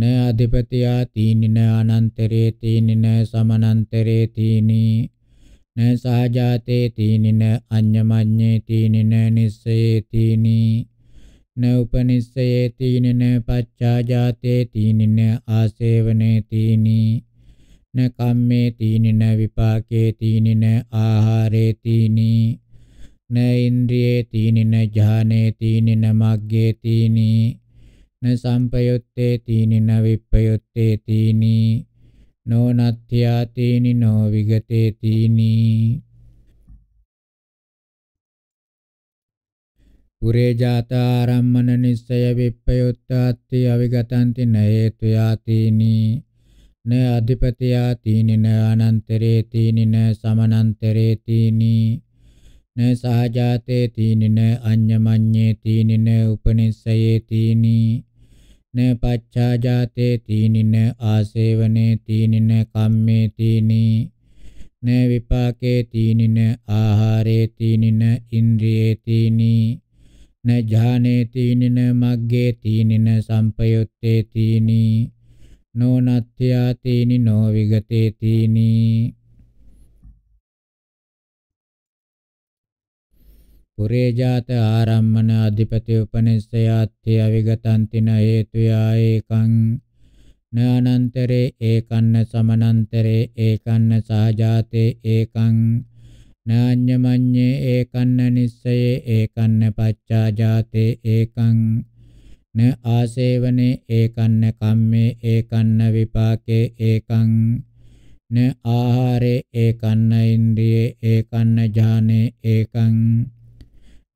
න අධිපති යාතිනි න අනන්තරේ තීනි න සමනන්තරේ තීනි න සහජාතේ තීනි න අඤ්ඤමඤ්ඤේ තීනි න නිස්සයේ තීනි न उपनिषये तीन न पच्चा जाते तीन न आसेवने तीनी न कम्मे तीन न विपाके तीन न आहारे तीनी न इंद्रिये तीन न ज्ञाने तीन न मग्गे तीनी न संपयुत्ते तीन न विपयुत्ते तीनी नो नत्या तीनी नो विगते तीनी උරේජාතාරම්මන නිස්සය විප්පයුත්තාත්ති අවිගතන්ති නේතු යාතිනි න අධිපති යාතිනි න අනන්තරේතිනි න සමනන්තරේතිනි න සහජාතේතිනි න අඤ්ඤමඤ්ඤේතිනි න උපනිස්සයේතිනි න පච්ඡාජාතේතිනි න ආසේවනේතිනි න කම්මේතිනි න විපාකේතිනි න ආහාරේතිනි න ඉන්ද්‍රියේතිනි න ජානේ තීනින මග්ගේ තීනින සම්පයුත්තේ තීනි නොනත්ත්‍යා තීනි නොවිගතේ තීනි පුරේ ජාත ආරම්මන අධිපති උපනිස්සයාත්ති අවිගතන්තින හේතුයා ඒකං නානන්තරේ ඒකන්න සමනන්තරේ ඒකන්න සාජාතේ ඒකං නාඤ්ඤමඤ්ඤේ ඒකන්න නිස්සයේ ඒකන්න පච්චා ජාතේ ඒකං න ආසේවනේ ඒකන්න කම්මේ ඒකන්න විපාකේ ඒකං න ආහාරේ ඒකන්න ඉන්ද්‍රියේ ඒකන්න ඥානේ ඒකං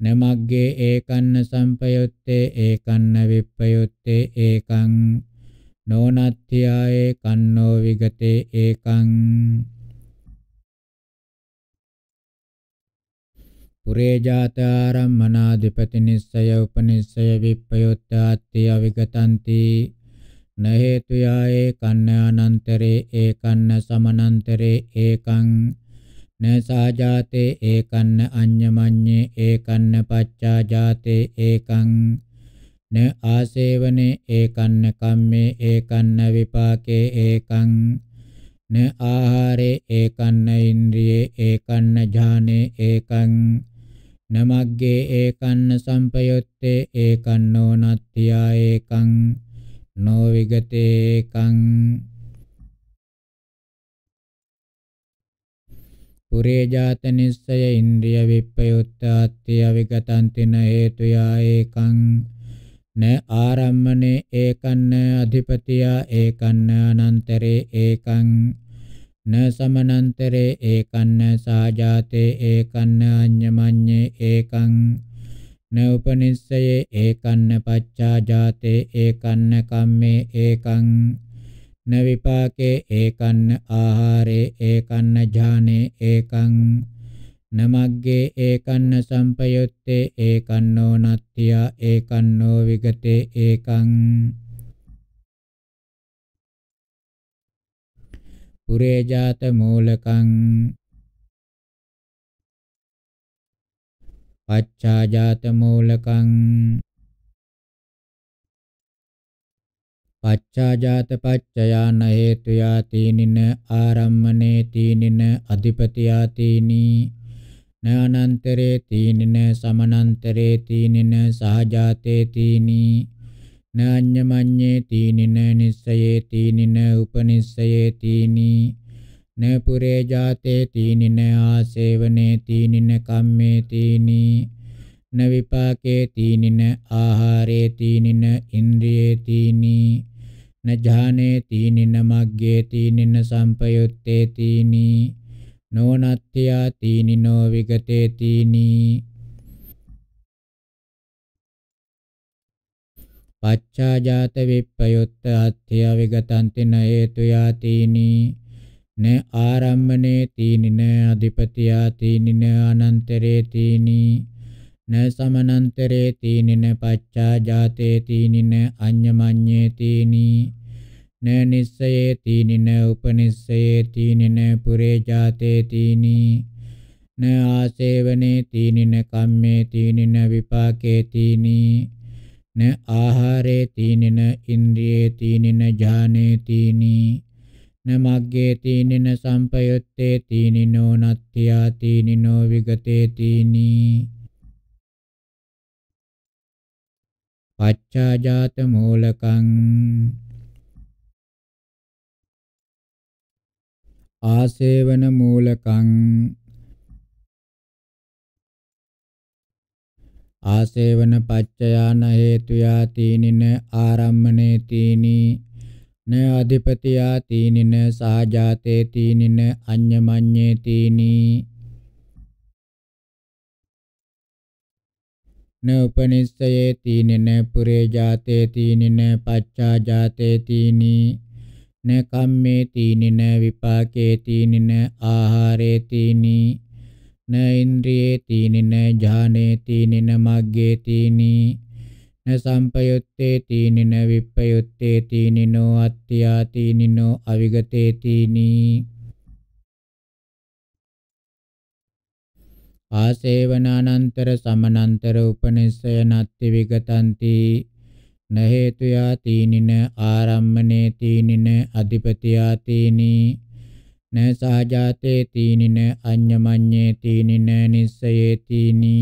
න මග්ගේ ඒකන්න සම්පයුත්තේ ඒකන්න විප්පයුත්තේ ඒකං නෝනත්ත්‍යායේ කන්නෝ විගතේ ඒකං පුරේ ජාතාරම්මනාධිපති නිස්සය උපනිස්සය විප්පයොත්තාත්ති අවිගතන්ති නහේතු යායේ කන්න අනන්තරේ ඒකන්න සමනන්තරේ ඒකං නසාජාතේ ඒකන්න අඤ්ඤමඤ්ඤේ ඒකන්න පච්චාජාතේ ඒකං න ආසේවනේ ඒකන්න කම්මේ ඒකන්න විපාකේ ඒකං න ආහාරේ ඒකන්න ඉන්ද්‍රියේ ඒකන්න ඥානේ ඒකං නමග්ගේ ඒකන්න සම්පයොත්තේ ඒකන්නෝ නත්ත්‍යා ඒකං නෝ විගතේ ඒකං පුරේ ජාත නිස්සය ඉන්ද්‍රිය විප්පයුත්තාත්‍ය විගතන්තින හේතුයා ඒකං න ආරම්මනේ ඒකන්න අධිපතියා ඒකන්න අනන්තරේ ඒකං න සමනන්තරේ ඒකන්න සාජාතේ ඒකන්න අඤ්ඤමඤ්ඤේ ඒකං න උපනිස්සයේ ඒකන්න පච්චාජාතේ ඒකන්න කම්මේ ඒකං න විපාකේ ඒකන්න ආහාරේ ඒකන්න ඥානේ ඒකං නමග්ගේ ඒකන්න සම්පයුත්තේ ඒකන්නෝ නත්ත්‍යා ඒකන්නෝ විගතේ ඒකං පුරේජාත මූලකං පච්චාජාත මූලකං පච්චාජාත පච්චයාන හේතුයා තීනින ආරම්මනේ තීනින අධිපතියා තීනී නානන්තරේ තීනින සමනන්තරේ තීනින සහජාතේ තීනී නාඤ්ඤමඤ්ඤේ තීනින නිස්සයේ තීනින උපනිස්සයේ තීනි න පුරේ ජාතේ තීනින ආසේවනේ තීනින කම්මේ තීනි න විපාකේ තීනින ආහාරේ තීනින ඉන්ද්‍රියේ තීනි න ඥානේ තීනින මග්ගේ තීනින සම්පයුත්තේ තීනි නෝනත්ත්‍යා තීනිනෝ විගතේ තීනි පච්චාජාත විප්පයුත්ත අත්ථය විගතන්තින හේතු යාතිනි න ආරම්මනේ තීනින අධිපතියා තීනින අනන්තරේ තීනි න සමනන්තරේ තීනින පච්චාජාතේ තීනින අඤ්ඤමඤ්ඤේ තීනි න නිස්සයේ තීනින උපනිස්සයේ තීනින පුරේ ජාතේ තීනි න ආසේවනේ තීනින කම්මේ තීනින විපාකේ තීනි න ආහාරේ තීනින ඉන්ද්‍රියේ තීනින ඥානේ තීනී න මග්ගේ තීනින සම්පයුත්තේ තීනිනෝ නත්ත්‍යා තීනිනෝ විගතේ තීනී පච්චාජාත මූලකං ආසේවන මූලකං ආසේවන පච්චයාන හේතුයා තීනින ආරම්මනේ තීනි න අධිපතියා තීනින සාජාතේ තීනින අඤ්ඤමඤ්ඤේ තීනි න උපනිස්සයේ තීනින පුරේ ජාතේ තීනින පච්චා ජාතේ තීනි න කම්මේ තීනින විපාකේ තීනින ආහාරේ තීනි න ඉන්ද්‍රියේ තීනි න ඥානේ තීනි න මග්ගේ තීනි න සම්පයුත්තේ තීනි න විප්පයුත්තේ තීනි නෝ අත්ත්‍යා තීනි නෝ අවිගතේ තීනි ආසේවනානන්තර සමනන්තර උපනිස්සය නත්ති විගතಂತಿ න හේතුයා තීනින ආරම්මනේ තීනින අධිපතියා තීනී න සහජාතේ තීනින අඤ්ඤමඤ්ඤේ තීනින නිස්සයේ තීනි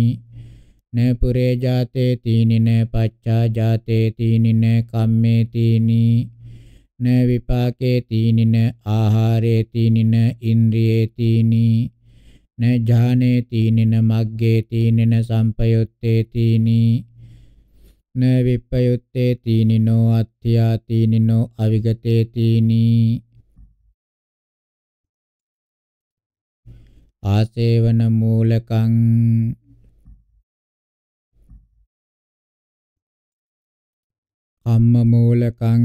න පුරේ ජාතේ තීනින පච්චා ජාතේ තීනින කම්මේ තීනි න විපාකේ තීනින ආහාරේ තීනින ඉන්ද්‍රියේ තීනි න ඥානේ තීනින මග්ගේ තීනින සම්පයුත්තේ තීනි න විප්පයුත්තේ තීනිනෝ අත්‍යා තීනිනෝ අවිගතේ තීනි ආසේවන මූලකං කම්ම මූලකං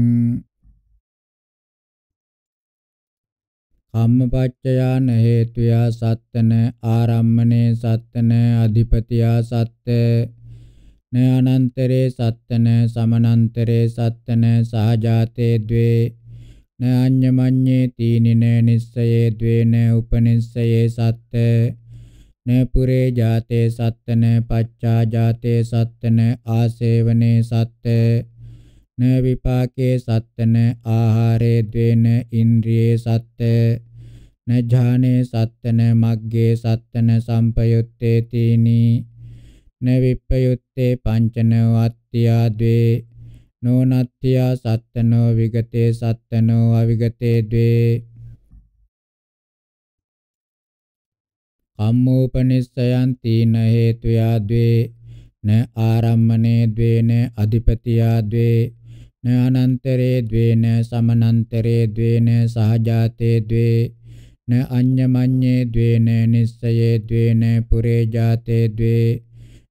කම්මපච්චයාන හේතුයා සත්තන ආරම්මනේ සත්තන අධිපතියා සත්ත න අනන්තරේ සත්තන සමනන්තරේ සත්තන සහජාතේ ද්වේ න අඤ්ඤමඤ්ඤේ තීනින නිස්සයේ ද්වේන උපනිස්සයේ සත්ත න පුරේ ජාතේ සත්තන පච්චා ජාතේ සත්තන ආසේවනේ සත්ත න විපාකේ සත්තන ආහාරේ ද්වේන ඉන්ද්‍රියේ සත්ත න ඥානේ සත්තන මග්ගේ සත්තන සම්පයුත්තේ තීනි න විප්පයුත්තේ පංචන වත්ත්‍යා ද්වේ නෝනත්ත්‍යා සත්තනෝ විගතේ සත්තනෝ අවිගතේ ද්වේ කම්මෝපනිස්සයන් තීන හේතුයා ද්වේ න ආරම්මනේ ද්වේ න අධිපතියා ද්වේ න අනන්තරේ ද්වේ න සමනන්තරේ ද්වේ න සහජාතේ ද්වේ න අඤ්ඤමඤ්ඤේ ද්වේ න නිස්සයේ ද්වේ න පුරේ ජාතේ ද්වේ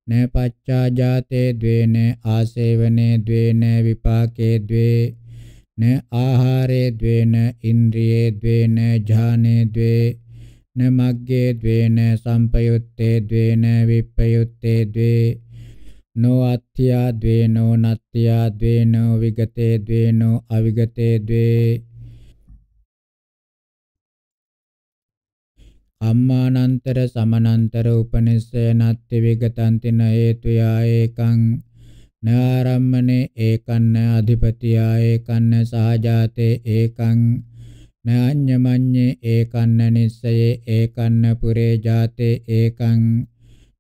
න පච්චා ජාතේ ද්වේන ආසේවනේ ද්වේන විපාකේ ද්වේ න ආහාරේ ද්වේන ඉන්ද්‍රියේ ද්වේන ඥානේ ද්වේ න මග්ගේ ද්වේන සම්පයුත්තේ ද්වේන විප්පයුත්තේ ද්වේ නෝ අත්‍යා ද්වේනෝ නත්‍යා ද්වේනෝ විගතේ ද්වේනෝ අවිගතේ ද්වේ අම්මානන්තර සමනන්තර උපනිස්සය නත්ති විගතන්තින හේතුයා ඒකං නාරම්මනේ ඒකන්න අධිපතියා ඒකන්න සහජාතේ ඒකං නාඤ්ඤමඤ්ඤේ ඒකන්න නිස්සයේ ඒකන්න පුරේ ජාතේ ඒකං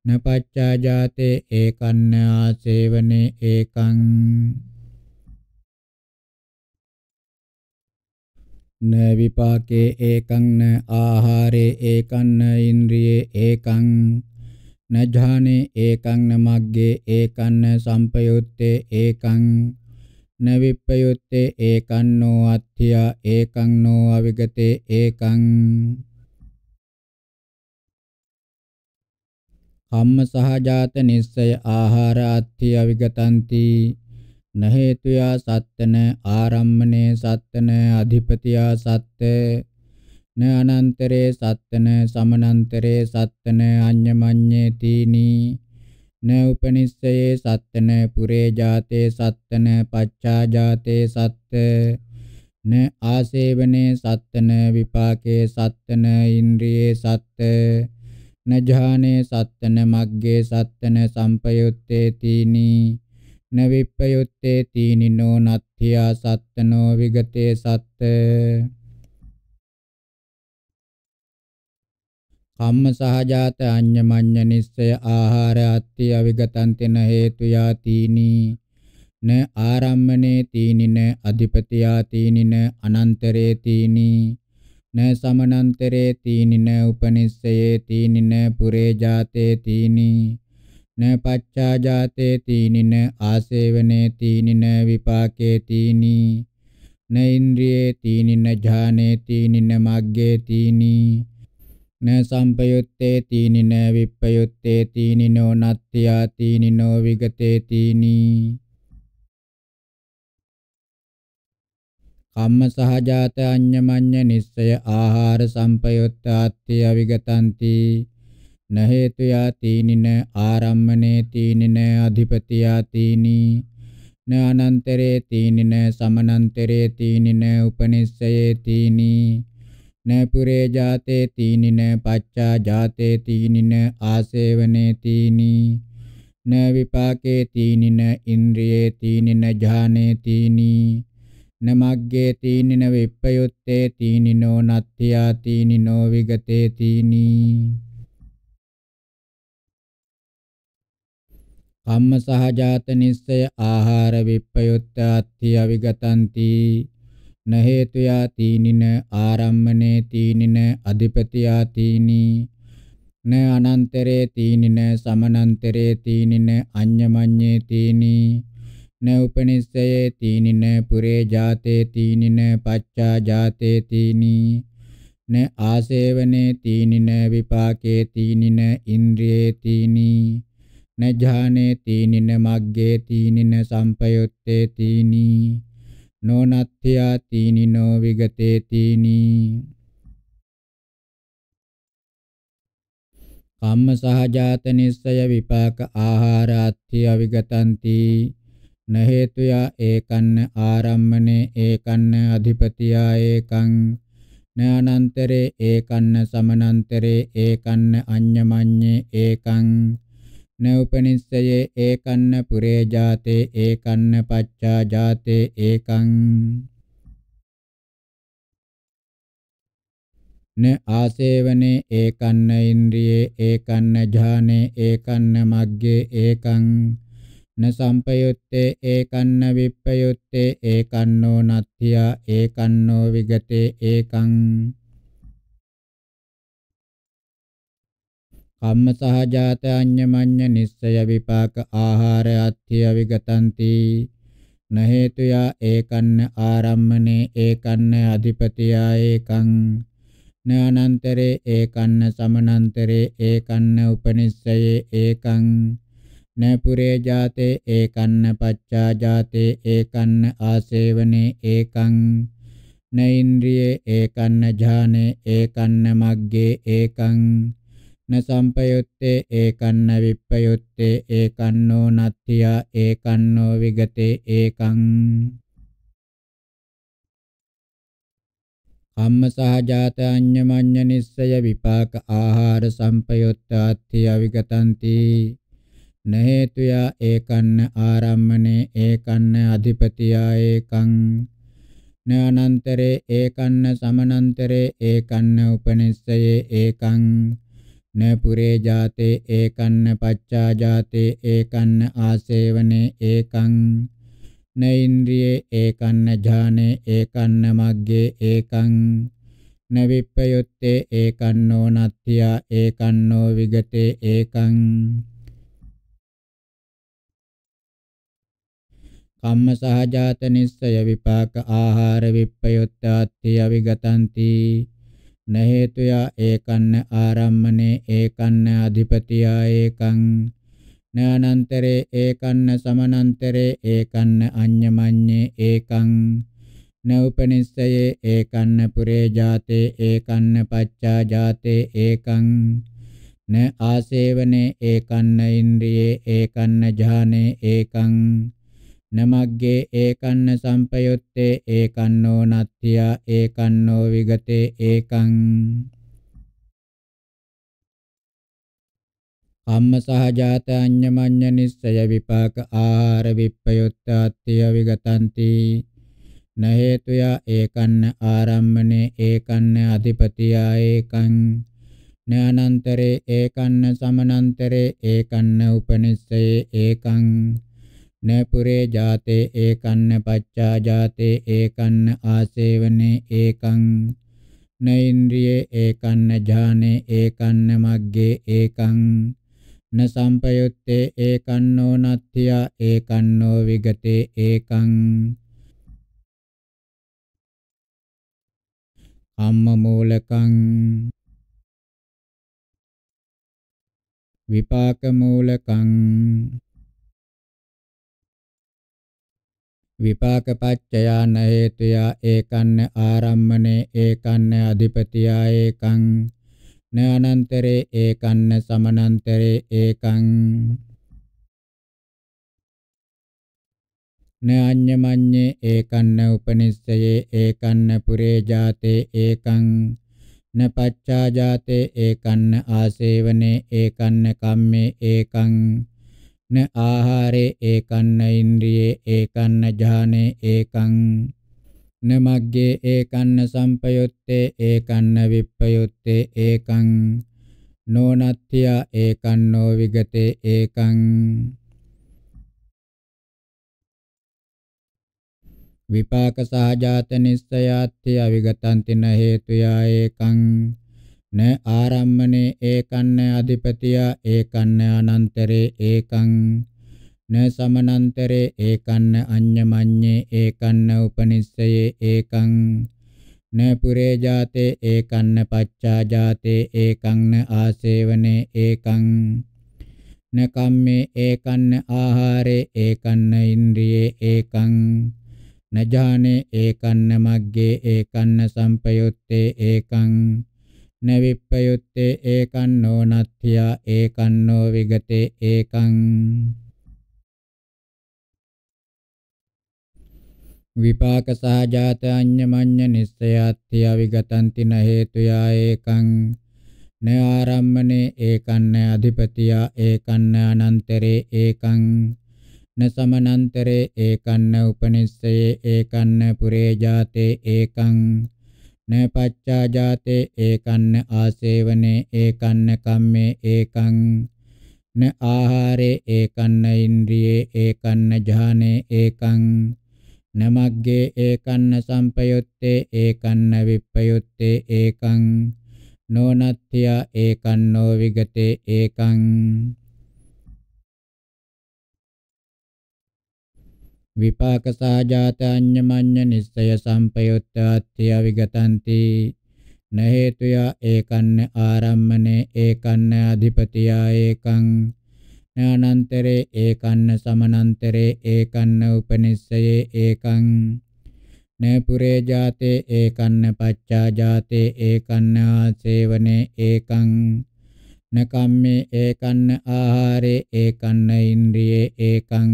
නපච්චා ජාතේ ඒකන්න ආසේවනේ ඒකං න විපාකේ ඒකං න ආහාරේ ඒකං න ඉන්ද්‍රියේ ඒකං න ඥානේ ඒකං න මග්ගේ ඒකං න සම්පයුත්තේ ඒකං න විප්පයුත්තේ ඒකං නෝ අත්ථියා ඒකං නෝ අවිගතේ ඒකං කම්ම සහජාත නිස්සය ආහාර අත්ථිය අවිගතಂತಿ නහේතුයා සත්තන ආරම්මනේ සත්තන අධිපතියා සත්ත න අනන්තරේ සත්තන සමනන්තරේ සත්තන අඤ්ඤමඤ්ඤේ තීනි න උපනිස්සයේ සත්තන පුරේ ජාතේ සත්තන පච්චා ජාතේ සත්ත න ආසේවනේ සත්තන විපාකේ සත්තන ඉන්ද්‍රියේ සත්ත නජානේ සත්තන මග්ගේ සත්තන සම්පයුත්තේ තීනි න විප්පයුත්තේ තීනිනෝ නත්ථියා සත්තනෝ විගතේ සත්ත කම්ම සහජාත අඤ්ඤමඤ්ඤ නිස්සය ආහාර අත්ති අවිගතං තෙන හේතු යාතිනි න ආරම්මනේ තීනින අධිපති යාතිනින අනන්තරේ තීනි න සමනන්තරේ තීනින උපනිස්සයේ තීනින පුරේ ජාතේ තීනි න පච්චා ජාතේ තීනින ආසේවනේ තීනින විපාකේ තීනි න ඉන්ද්‍රියේ තීනින ඥානේ තීනින මග්ගේ තීනි න සම්පයුත්තේ තීනින විප්පයුත්තේ තීනිනෝ නත්ත්‍යා තීනිනෝ විගතේ තීනි කම්ම සහජාත අඤ්ඤමඤ්ඤ නිස්සය ආහාර සම්පයුත්තාත්ති අවිගතಂತಿ නහේතු යාතිනින ආරම්මනේ තීනින අධිපති යාතිනි න අනන්තරේ තීනින සමනන්තරේ තීනින උපනිස්සයේ තීනි න පුරේ ජාතේ තීනින පච්චා ජාතේ තීනින ආසේවනේ තීනි න විපාකේ තීනින ඉන්ද්‍රියේ තීනින ඥානේ තීනි න මග්ගේ තීනින විප්පයුත්තේ තීනිනෝ නත්ත්‍යා තීනිනෝ විගතේ තීනි කම්ම සහජාත නිස්සය ආහාර විප්පයුත්ත අත්ථි අවිගතಂತಿ නහේතු යාතිනින ආරම්මනේ තීනින අධිපති යාතිනි න අනන්තරේ තීනින සමනන්තරේ තීනින අඤ්ඤමඤ්ඤේ තීනි න උපනිස්සයේ තීනින පුරේ ජාතේ තීනින පච්චා ජාතේ තීනි න ආසේවනේ තීනින විපාකේ තීනින ඉන්ද්‍රියේ තීනි නජානේ තීනින මග්ගේ තීනින සම්පයුත්තේ තීනි නොනත්ත්‍යා තීනිනෝ විගතේ තීනි කම්ම සහජාත නිස්සය විපාක ආහාරාත්ථි අවිගතಂತಿ නහේතුයා ඒකන්න ආරම්මනේ ඒකන්න අධිපතියා ඒකං නානන්තරේ ඒකන්න සමනන්තරේ ඒකන්න අඤ්ඤමඤ්ඤේ ඒකං නෝපනිස්සයේ ඒකන්න පුරේ ජාතේ ඒකන්න පච්චා ජාතේ ඒකං න ආසේවනේ ඒකන්න ඉන්ද්‍රියේ ඒකන්න ඥානේ ඒකන්න මග්ගේ ඒකං න සම්පයුත්තේ ඒකන්න විප්පයුත්තේ ඒකන්නෝ නත්ත්‍යා ඒකන්නෝ විගතේ ඒකං කම්ම සහ ජාත අඤ්ඤමඤ්ඤ නිස්සය විපාක ආහාර අත්ථය විගතಂತಿ න හේතුයා ඒකන්න ආරම්මනේ ඒකන්න අධිපතියා ඒකං න අනන්තරේ ඒකන්න සමනන්තරේ ඒකන්න උපනිස්සයේ ඒකං න පුරේ ජාතේ ඒකන්න පච්චා ජාතේ ඒකන්න ආසේවනේ ඒකං න ඉන්ද්‍රියේ ඒකන්න ඥානේ ඒකන්න මග්ගේ ඒකං න සම්පයුත්තේ ඒකන්න විප්පයුත්තේ ඒකන්නෝ නත්තිය ඒකන්නෝ විගතේ ඒකං කම්මසහජාත අඤ්ඤමඤ්ඤ නිස්සය විපාක ආහාර සම්පයුත්තාත්‍ය අවිගතಂತಿ නහේතුයා ඒකන්න ආරම්මනේ ඒකන්න අධිපතියා ඒකං නානන්තරේ ඒකන්න සමනන්තරේ ඒකන්න උපනිස්සයේ ඒකං න පුරේ ජාතේ ඒකන්න පච්චා ජාතේ ඒකන්න ආසේවනේ ඒකං න ඉන්ද්‍රියේ ඒකන්න ඥානේ ඒකන්න මග්ගේ ඒකං න විප්පයුත්තේ ඒකන්නෝ නත්ත්‍යා ඒකන්නෝ විගතේ ඒකං කම්ම සහජාත නිස්සය විපාක ආහාර විප්පයුත්තාත්ති අවිගතಂತಿ න හේතුයා ඒකන්න ආරම්මනේ ඒකන්න අධිපතියා ඒකං නානන්තරේ ඒකන්න සමනන්තරේ ඒකන්න අඤ්ඤමඤ්ඤේ ඒකං නෝපනිස්සයේ ඒකන්න පුරේ ජාතේ ඒකන්න පච්චා ජාතේ ඒකං න ආසේවනේ ඒකන්න ඉන්ද්‍රියේ ඒකන්න ඥානේ ඒකං නමග්ගේ ඒකන්න සම්පයොත්තේ ඒකන්නෝ නත්ත්‍යා ඒකන්නෝ විගතේ ඒකං කම්ම සහජාත අඤ්ඤමඤ්ඤ නිස්සය විපාක ආහාර විප්පයොත්තාත්‍ය විගතಂತಿ න හේතුයා ඒකන්න ආරම්මනේ ඒකන්න අධිපතියා ඒකං න අනන්තරේ ඒකන්න සමනන්තරේ ඒකන්න උපනිස්සයේ ඒකං න පුරේ ජාතේ ඒකන්න පච්චා ජාතේ ඒකන්න ආසේවනේ ඒකං න ඉන්ද්‍රියේ ඒකන්න ඥානේ ඒකන්න මග්ගේ ඒකං න සම්පයුත්තේ ඒකන්නෝ නත්ත්‍යා ඒකන්නෝ විගතේ ඒකං කම්ම මූලකං විපාක මූලකං විපාක පච්චයාන හේතුයා ඒකන්න ආරම්මනේ ඒකන්න අධිපතියා ඒකං න අනන්තරේ ඒකන්න සමනන්තරේ ඒකං න අඤ්ඤමඤ්ඤේ ඒකන්න උපනිස්සයේ ඒකන්න පුරේ ජාතේ ඒකං න පච්චා ජාතේ ඒකන්න ආසේවනේ ඒකන්න කම්මේ ඒකං න ආහාරේ ඒකන්න ඉන්ද්‍රියේ ඒකන්න ඥානේ ඒකං න මග්ගේ ඒකන්න සම්පයුත්තේ ඒකන්න විප්පයුත්තේ ඒකං නොනත්ත්‍ය ඒකන්නෝ විගතේ ඒකං විපාක සහජාත නිස්සයාත්‍ය අවිගතන්තින හේතුයා ඒකං න ආරම්මනේ ඒකන්න අධිපතියා ඒකන්න අනන්තරේ ඒකං න සමනන්තරේ ඒකන්න අඤ්ඤමඤ්ඤේ ඒකන්න උපනිස්සයේ ඒකං න පුරේ ජාතේ ඒකන්න පච්චා ජාතේ ඒකං න ආසේවනේ ඒකං න කම්මේ ඒකන්න ආහාරේ ඒකන්න ඉන්ද්‍රියේ ඒකං නජානේ ඒකන්න මග්ගේ ඒකන්න සම්පයුත්තේ ඒකං නවිප්පයුත්තේ ඒකං නෝනත්ථියා ඒකං නෝ විගතේ ඒකං විපාක සහජාත අඤ්ඤමඤ්ඤ නිස්සයාත්ති අවිගතන්ති න හේතුයා ඒකං න ආරම්මනේ ඒකං න අධිපතියා ඒකං න අනන්තරේ ඒකං න සමනන්තරේ ඒකං න උපනිස්සයේ ඒකං න පුරේ ජාතේ ඒකං න පච්චා ජාතේ ඒකන්න ආසේවනේ ඒකන්න කම්මේ ඒකං න ආහාරේ ඒකන්න ඉන්ද්‍රියේ ඒකන්න ඥානේ ඒකං න මග්ගේ ඒකන්න සම්පයුත්තේ ඒකන්න විප්පයුත්තේ ඒකං නොනත්ත්‍ය ඒකන්නෝ විගතේ ඒකං විපාක සාජාත අඤ්ඤමඤ්ඤ නිස්සය සම්පයුත්තාත්‍ය විගතಂತಿ නහේතුය ඒකන්න ආරම්මනේ ඒකන්න අධිපතියා ඒකං නානන්තරේ ඒකන්න සමනන්තරේ ඒකන්න උපනිස්සයේ ඒකං නපුරේ ජාතේ ඒකන්න පච්චා ජාතේ ඒකන්න ආසේවනේ ඒකං නකම්මේ ඒකන්න ආහාරේ ඒකන්න ඉන්ද්‍රියේ ඒකං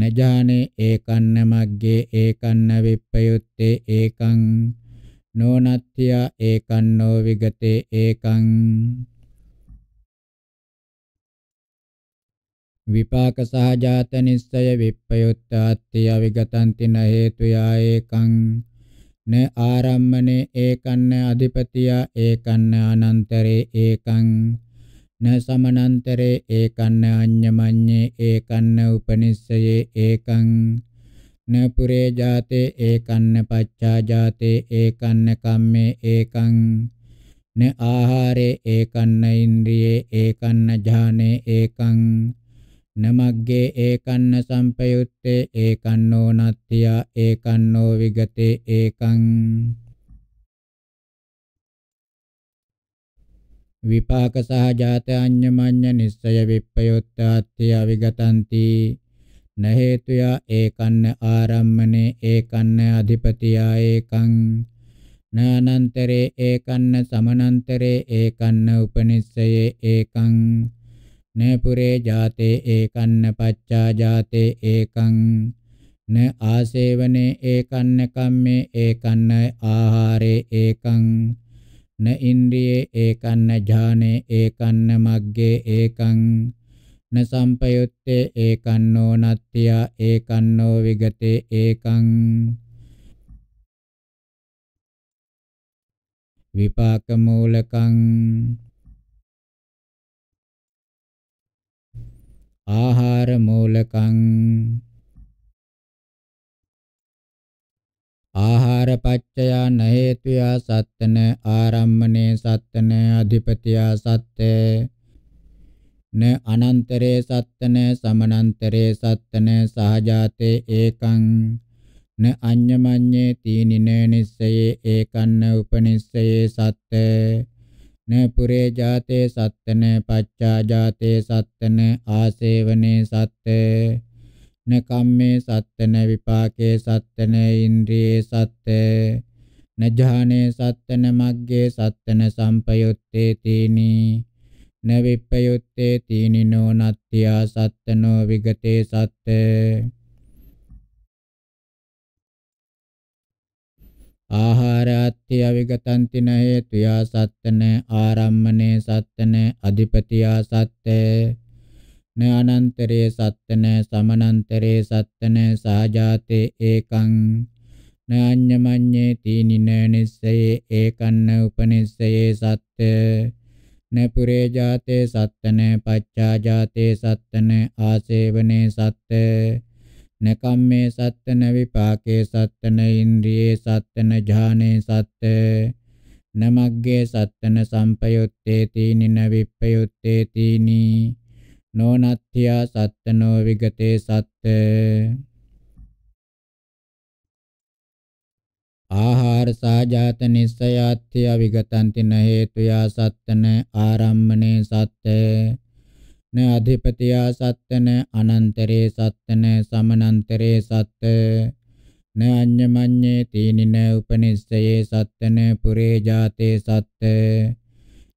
නජානේ ඒකන්න මග්ගේ ඒකන්න විප්පයුත්තේ ඒකං නෝනත්ත්‍ය ඒකන්නෝ විගතේ ඒකං විපාක සහජාත නිස්සය විප්පයුත්තාත්ත්‍ය විගතන්ති න හේතුයා ඒකං න ආරම්මනේ ඒකන්න අධිපතියා ඒකන්න අනන්තරේ ඒකං න සමනන්තරේ ඒකන්න අඤ්ඤමඤ්ඤේ ඒකන්න උපනිස්සයේ ඒකං න පුරේ ජාතේ ඒකන්න පච්චා ජාතේ ඒකන්න කම්මේ ඒකං න ආහාරේ ඒකන්න ඉන්ද්‍රියේ ඒකන්න ඥානේ ඒකං නමග්ගේ ඒකන්න සම්පයුත්තේ ඒකන්නෝ නත්ත්‍යා ඒකන්නෝ විගතේ ඒකං විපාක සහජාත අඤ්ඤමඤ්ඤ නිස්සය විප්පයොත්තාත්ති අවිගතಂತಿ න හේතුයා ඒකන්න ආරම්මනේ ඒකන්න අධිපතියා ඒකං නානන්තරේ ඒකන්න සමනන්තරේ ඒකන්න උපනිස්සයේ ඒකං න පුරේ ජාතේ ඒකන්න පච්චා ජාතේ ඒකං න ආසේවනේ ඒකන්න කම්මේ ඒකන්න ආහාරේ ඒකං න ඉන්ද්‍රියේ ඒකන්න ඥානේ ඒකන්න මග්ගේ ඒකං න සම්පයුත්තේ ඒකන්නෝ නත්ත්‍යා ඒකන්නෝ විගතේ ඒකං විපාක මූලකං ආහාර මූලකං ආහාර පච්චයා නහේතුයා සත්තන ආරම්මනේ සත්තන අධිපතියා සත්තේ න අනන්තරේ සත්තන සමනන්තරේ සත්තන සහජාතේ ඒකං න අඤ්ඤමඤ්ඤේ තීනින නිස්සයේ ඒකන්න උපනිස්සයේ සත්ත න පුරේ ජාතේ සත්තන පච්චා ජාතේ සත්තන ආසේවනේ සත්තේ න කම්මේ සත්ත න විපාකේ සත්ත න ඉන්ද්‍රියේ සත්ත න ඥානේ සත්ත න මග්ගේ සත්ත න සම්පයුත්තේ තීනී න විප්පයුත්තේ තීනිනෝ නත්ත්‍යා සත්තනෝ විගතේ සත්ත ආහාරාත්‍ය අවිගතන්ති න හේතුයා සත්තන ආරම්මනේ සත්තන අධිපතියා සත්තේ න අනන්තරේ සත්ත න සමනන්තරේ සත්ත න සාජාතේ ඒකං න අඤ්ඤමඤ්ඤේ තීනින නිස්සයේ ඒකන්න උපනිස්සයේ සත්ත න පුරේ ජාතේ සත්ත න පච්චා ජාතේ සත්ත න ආසේවනේ සත්ත න කම්මේ සත්ත න විපාකේ සත්ත න ඉන්ද්‍රියේ සත්ත න ඥානේ සත්ත නමග්ගේ සත්තන සම්පයුත්තේ තීනින විප්පයුත්තේ තීනී නොනත්ත්‍යා සත්තනෝ විගතේ සත්ත ආහාර සාජාත නිස්සයාත්‍ය විගතන්ති න හේතුයා සත්තන ආරම්මනේ සත්ත න අධිපතියා සත්තන අනන්තරේ සත්තන සමනන්තරේ සත්ත න අඤ්ඤමඤ්ඤේ තීනින උපනිස්සයේ සත්තන පුරේ ජාතේ සත්ත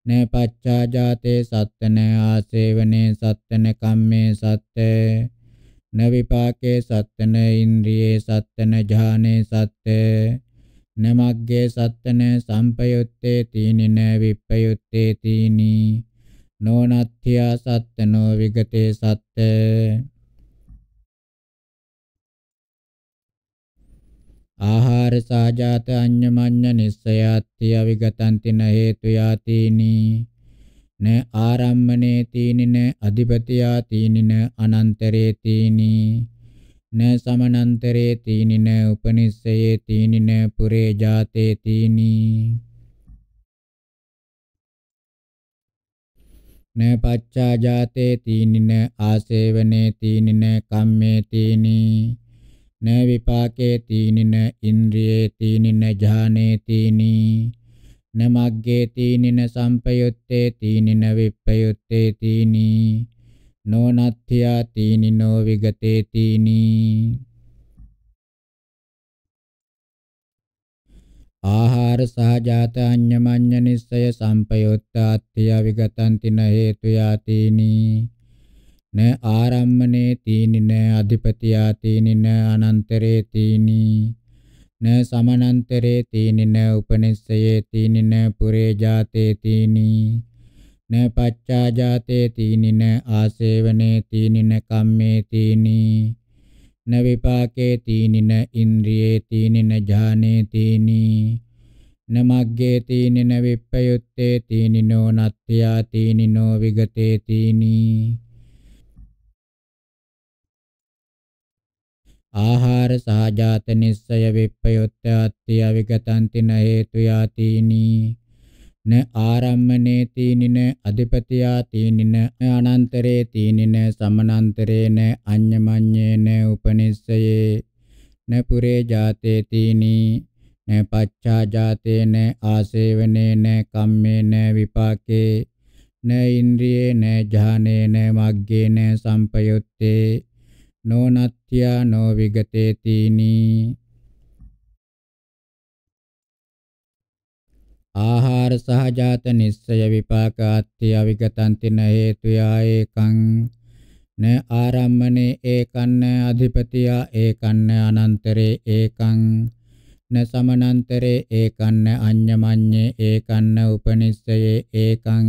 න පච්චා ජාතේ සත්ත න ආසේවනේ සත්ත න කම්මේ සත්ත න විපාකේ සත්ත න ඉන්ද්‍රියේ සත්ත න ඥානේ සත්ත න මග්ගේ සත්ත න සංපයුත්තේ තීනි න විප්පයුත්තේ තීනි නෝනත්ථ්‍යා සත්ත නෝ විගතේ සත්ත ආහාර සාජාත අඤ්ඤමඤ්ඤ නිස්සයාත්ති අවිගතන්තින හේතු යාතිනි න ආරම්මනේ තීනින අධිපතියා තීනින අනන්තරේ තීනි න සමනන්තරේ තීනින උපනිස්සයේ තීනින පුරේ ජාතේ තීනි න පච්චා ජාතේ තීනින ආසේවනේ තීනින කම්මේ තීනි න විපාකේ තීනින ඉන්ද්‍රියේ තීනින ඥානේ තීනි න මග්ගේ තීනින සම්පයුත්තේ තීනින විප්පයුත්තේ තීනි නොනත්ත්‍යා තීනිනෝ විගතේ තීනි ආහාර සහජාත අඤ්ඤමඤ්ඤ නිස්සය සම්පයුත්තාත්ත්‍ය විගතන්තින හේතු යාතිනී න ආරම්මනේ තීනි න අධිපතියා තීනි න අනන්තරේ තීනි න සමනන්තරේ තීනි න උපනිස්සයේ තීනි න පුරේ ජාතේ තීනි න පච්චා ජාතේ තීනි න ආසේවනේ තීනි න කම්මේ තීනි න විපාකේ තීනි න ඉන්ද්‍රියේ තීනි න ඥානේ තීනි න මග්ගේ තීනි න විප්පයුත්තේ තීනි නෝ නත්ත්‍යා තීනි නෝ විගතේ තීනි ආහාර සහජාත නිස්සය විප්පයොත්ත අත්ති අවිගතන්තින හේතු යාතිනි න ආරම්මනේ තීනින අධිපතියා තීනින අනන්තරේ තීනින සමනන්තරේන අඤ්ඤමඤ්ඤේන උපනිස්සයේ න පුරේ ජාතේ තීනි න පච්චා ජාතේන ආසේවනේන කම්මේන විපාකේ න ඉන්ද්‍රියේ න ඥානේන මග්ගේන සම්පයුත්තේ නොනත්ත්‍යා නොවිගතේතිනි ආහාර සහජාත නිස්සය විපාකාත්ති අවිගතන්තින හේතුයා ඒකං න ආරම්මනේ ඒකන්න අධිපතියා ඒකන්න අනන්තරේ ඒකං න සමනන්තරේ ඒකන්න අඤ්ඤමඤ්ඤේ ඒකන්න උපනිස්සයේ ඒකං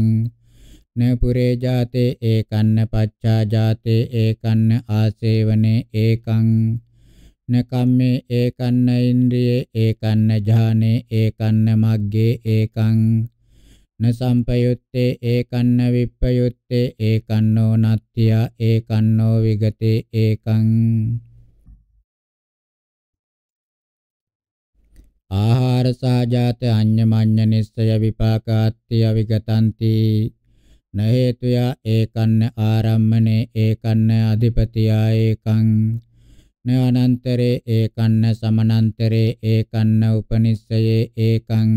න පුරේ ජාතේ ඒකන්න පච්චා ජාතේ ඒකන්න ආසේවනේ ඒකං න කම්මේ ඒකන්න ඉන්ද්‍රියේ ඒකන්න ඥානේ ඒකන්න මග්ගේ ඒකං න සම්පයුත්තේ ඒකන්න විප්පයුත්තේ ඒකන්නෝ නත්ත්‍යා ඒකන්නෝ විගතේ ඒකං ආහාර සාජාත අඤ්ඤමඤ්ඤ නිස්සය විපාකාත්ත්‍ය විගතಂತಿ න හේතුයා ඒකන්න ආරම්මනේ ඒකන්න අධිපතියා ඒකං න අනන්තරේ ඒකන්න සමනන්තරේ ඒකන්න උපනිස්සයේ ඒකං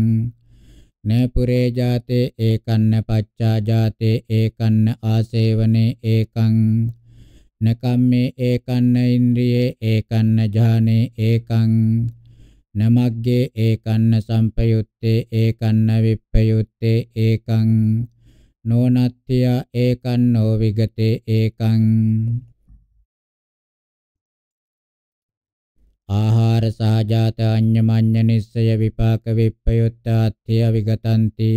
න පුරේ ජාතේ ඒකන්න පච්චා ජාතේ ඒකන්න ආසේවනේ ඒකං න කම්මේ ඒකන්න ඉන්ද්‍රියේ ඒකන්න ඥානේ ඒකං නමග්ගේ ඒකන්න සම්පයුත්තේ ඒකන්න විප්පයුත්තේ ඒකං නොනත්ත්‍ය ඒකං නොවිගතේ ඒකං ආහාර සහජාත අඤ්ඤමඤ්ඤ නිස්සය විපාක විප්පයුත්තාත්‍ය විගතಂತಿ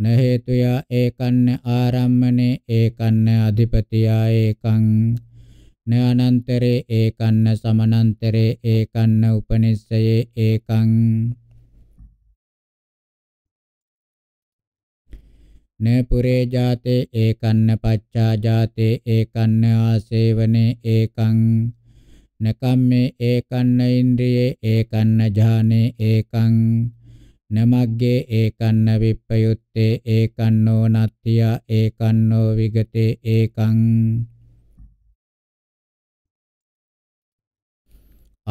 න හේතුය ඒකන්න ආරම්මනේ ඒකන්න අධිපතියා ඒකං න අනන්තරේ ඒකන්න සමනන්තරේ ඒකන්න උපනිස්සයේ ඒකං න පුරේ ජාතේ ඒකන්න පච්චා ජාතේ ඒකන්න ආසේවනේ ඒකං නකම්මේ ඒකන්න ඉන්ද්‍රියේ ඒකන්න ඥානේ ඒකං නමග්ගේ ඒකන්න විප්පයුත්තේ ඒකන්නෝ නත්ත්‍ය ඒකන්නෝ විගතේ ඒකං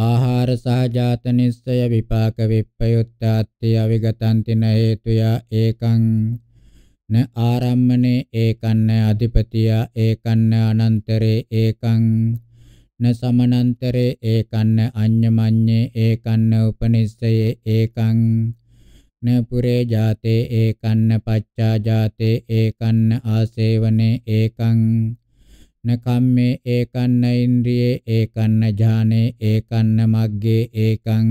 ආහාර සහජාත නිස්සය විපාක විප්පයුත්තාත්ති අවිගතන්තින හේතුය ඒකං න ආරම්මනේ ඒකන්න අධිපතියා ඒකන්න අනන්තරේ ඒකං න සමනන්තරේ ඒකන්න අඤ්ඤමඤ්ඤේ ඒකන්න උපනිස්සයේ ඒකං න පුරේ ජාතේ ඒකන්න පච්චා ජාතේ ඒකන්න ආසේවනේ ඒකං න කම්මේ ඒකන්න ඉන්ද්‍රියේ ඒකන්න ඥානේ ඒකන්න මග්ගේ ඒකං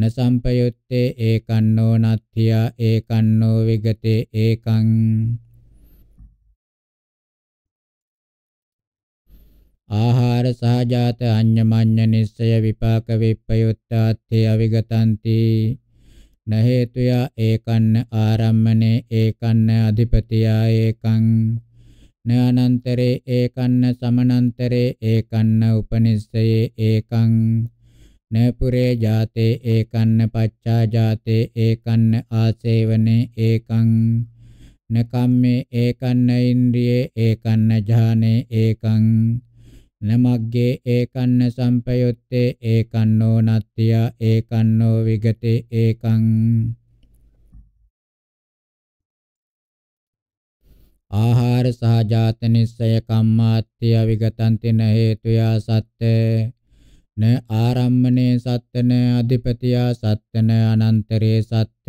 න සම්පයුත්තේ ඒකන්නෝ නත්ථියා ඒකන්නෝ විගතේ ඒකං ආහාර සහජාත අඤ්ඤමඤ්ඤ නිස්සය විපාක විප්පයුත්තාත්ථි අවිගතಂತಿ න හේතුයා ඒකන්න ආරම්මනේ ඒකන්න අධිපතියා ඒකං න අනන්තරේ ඒකන්න සමනන්තරේ ඒකන්න උපනිස්සයේ ඒකං न पुरे जाते ඒකන්න පච්චා ජාතේ ඒකන්න ආසේවනේ ඒකං න කම්මේ ඒකන්න ඉන්ද්‍රියේ ඒකන්න ඥානේ ඒකං න මග්ගේ ඒකන්න සම්පයොත්තේ ඒකන්නෝ නත්ත්‍ය ඒකන්නෝ විගතේ ඒකං ආහාර සහජාත නිස්සය කම්මාත්‍ය විගතන්ති න හේතුයා සත්‍යේ න ආරම්මනේ සත්ත න අධිපතියා සත්ත න අනන්තරේ සත්ත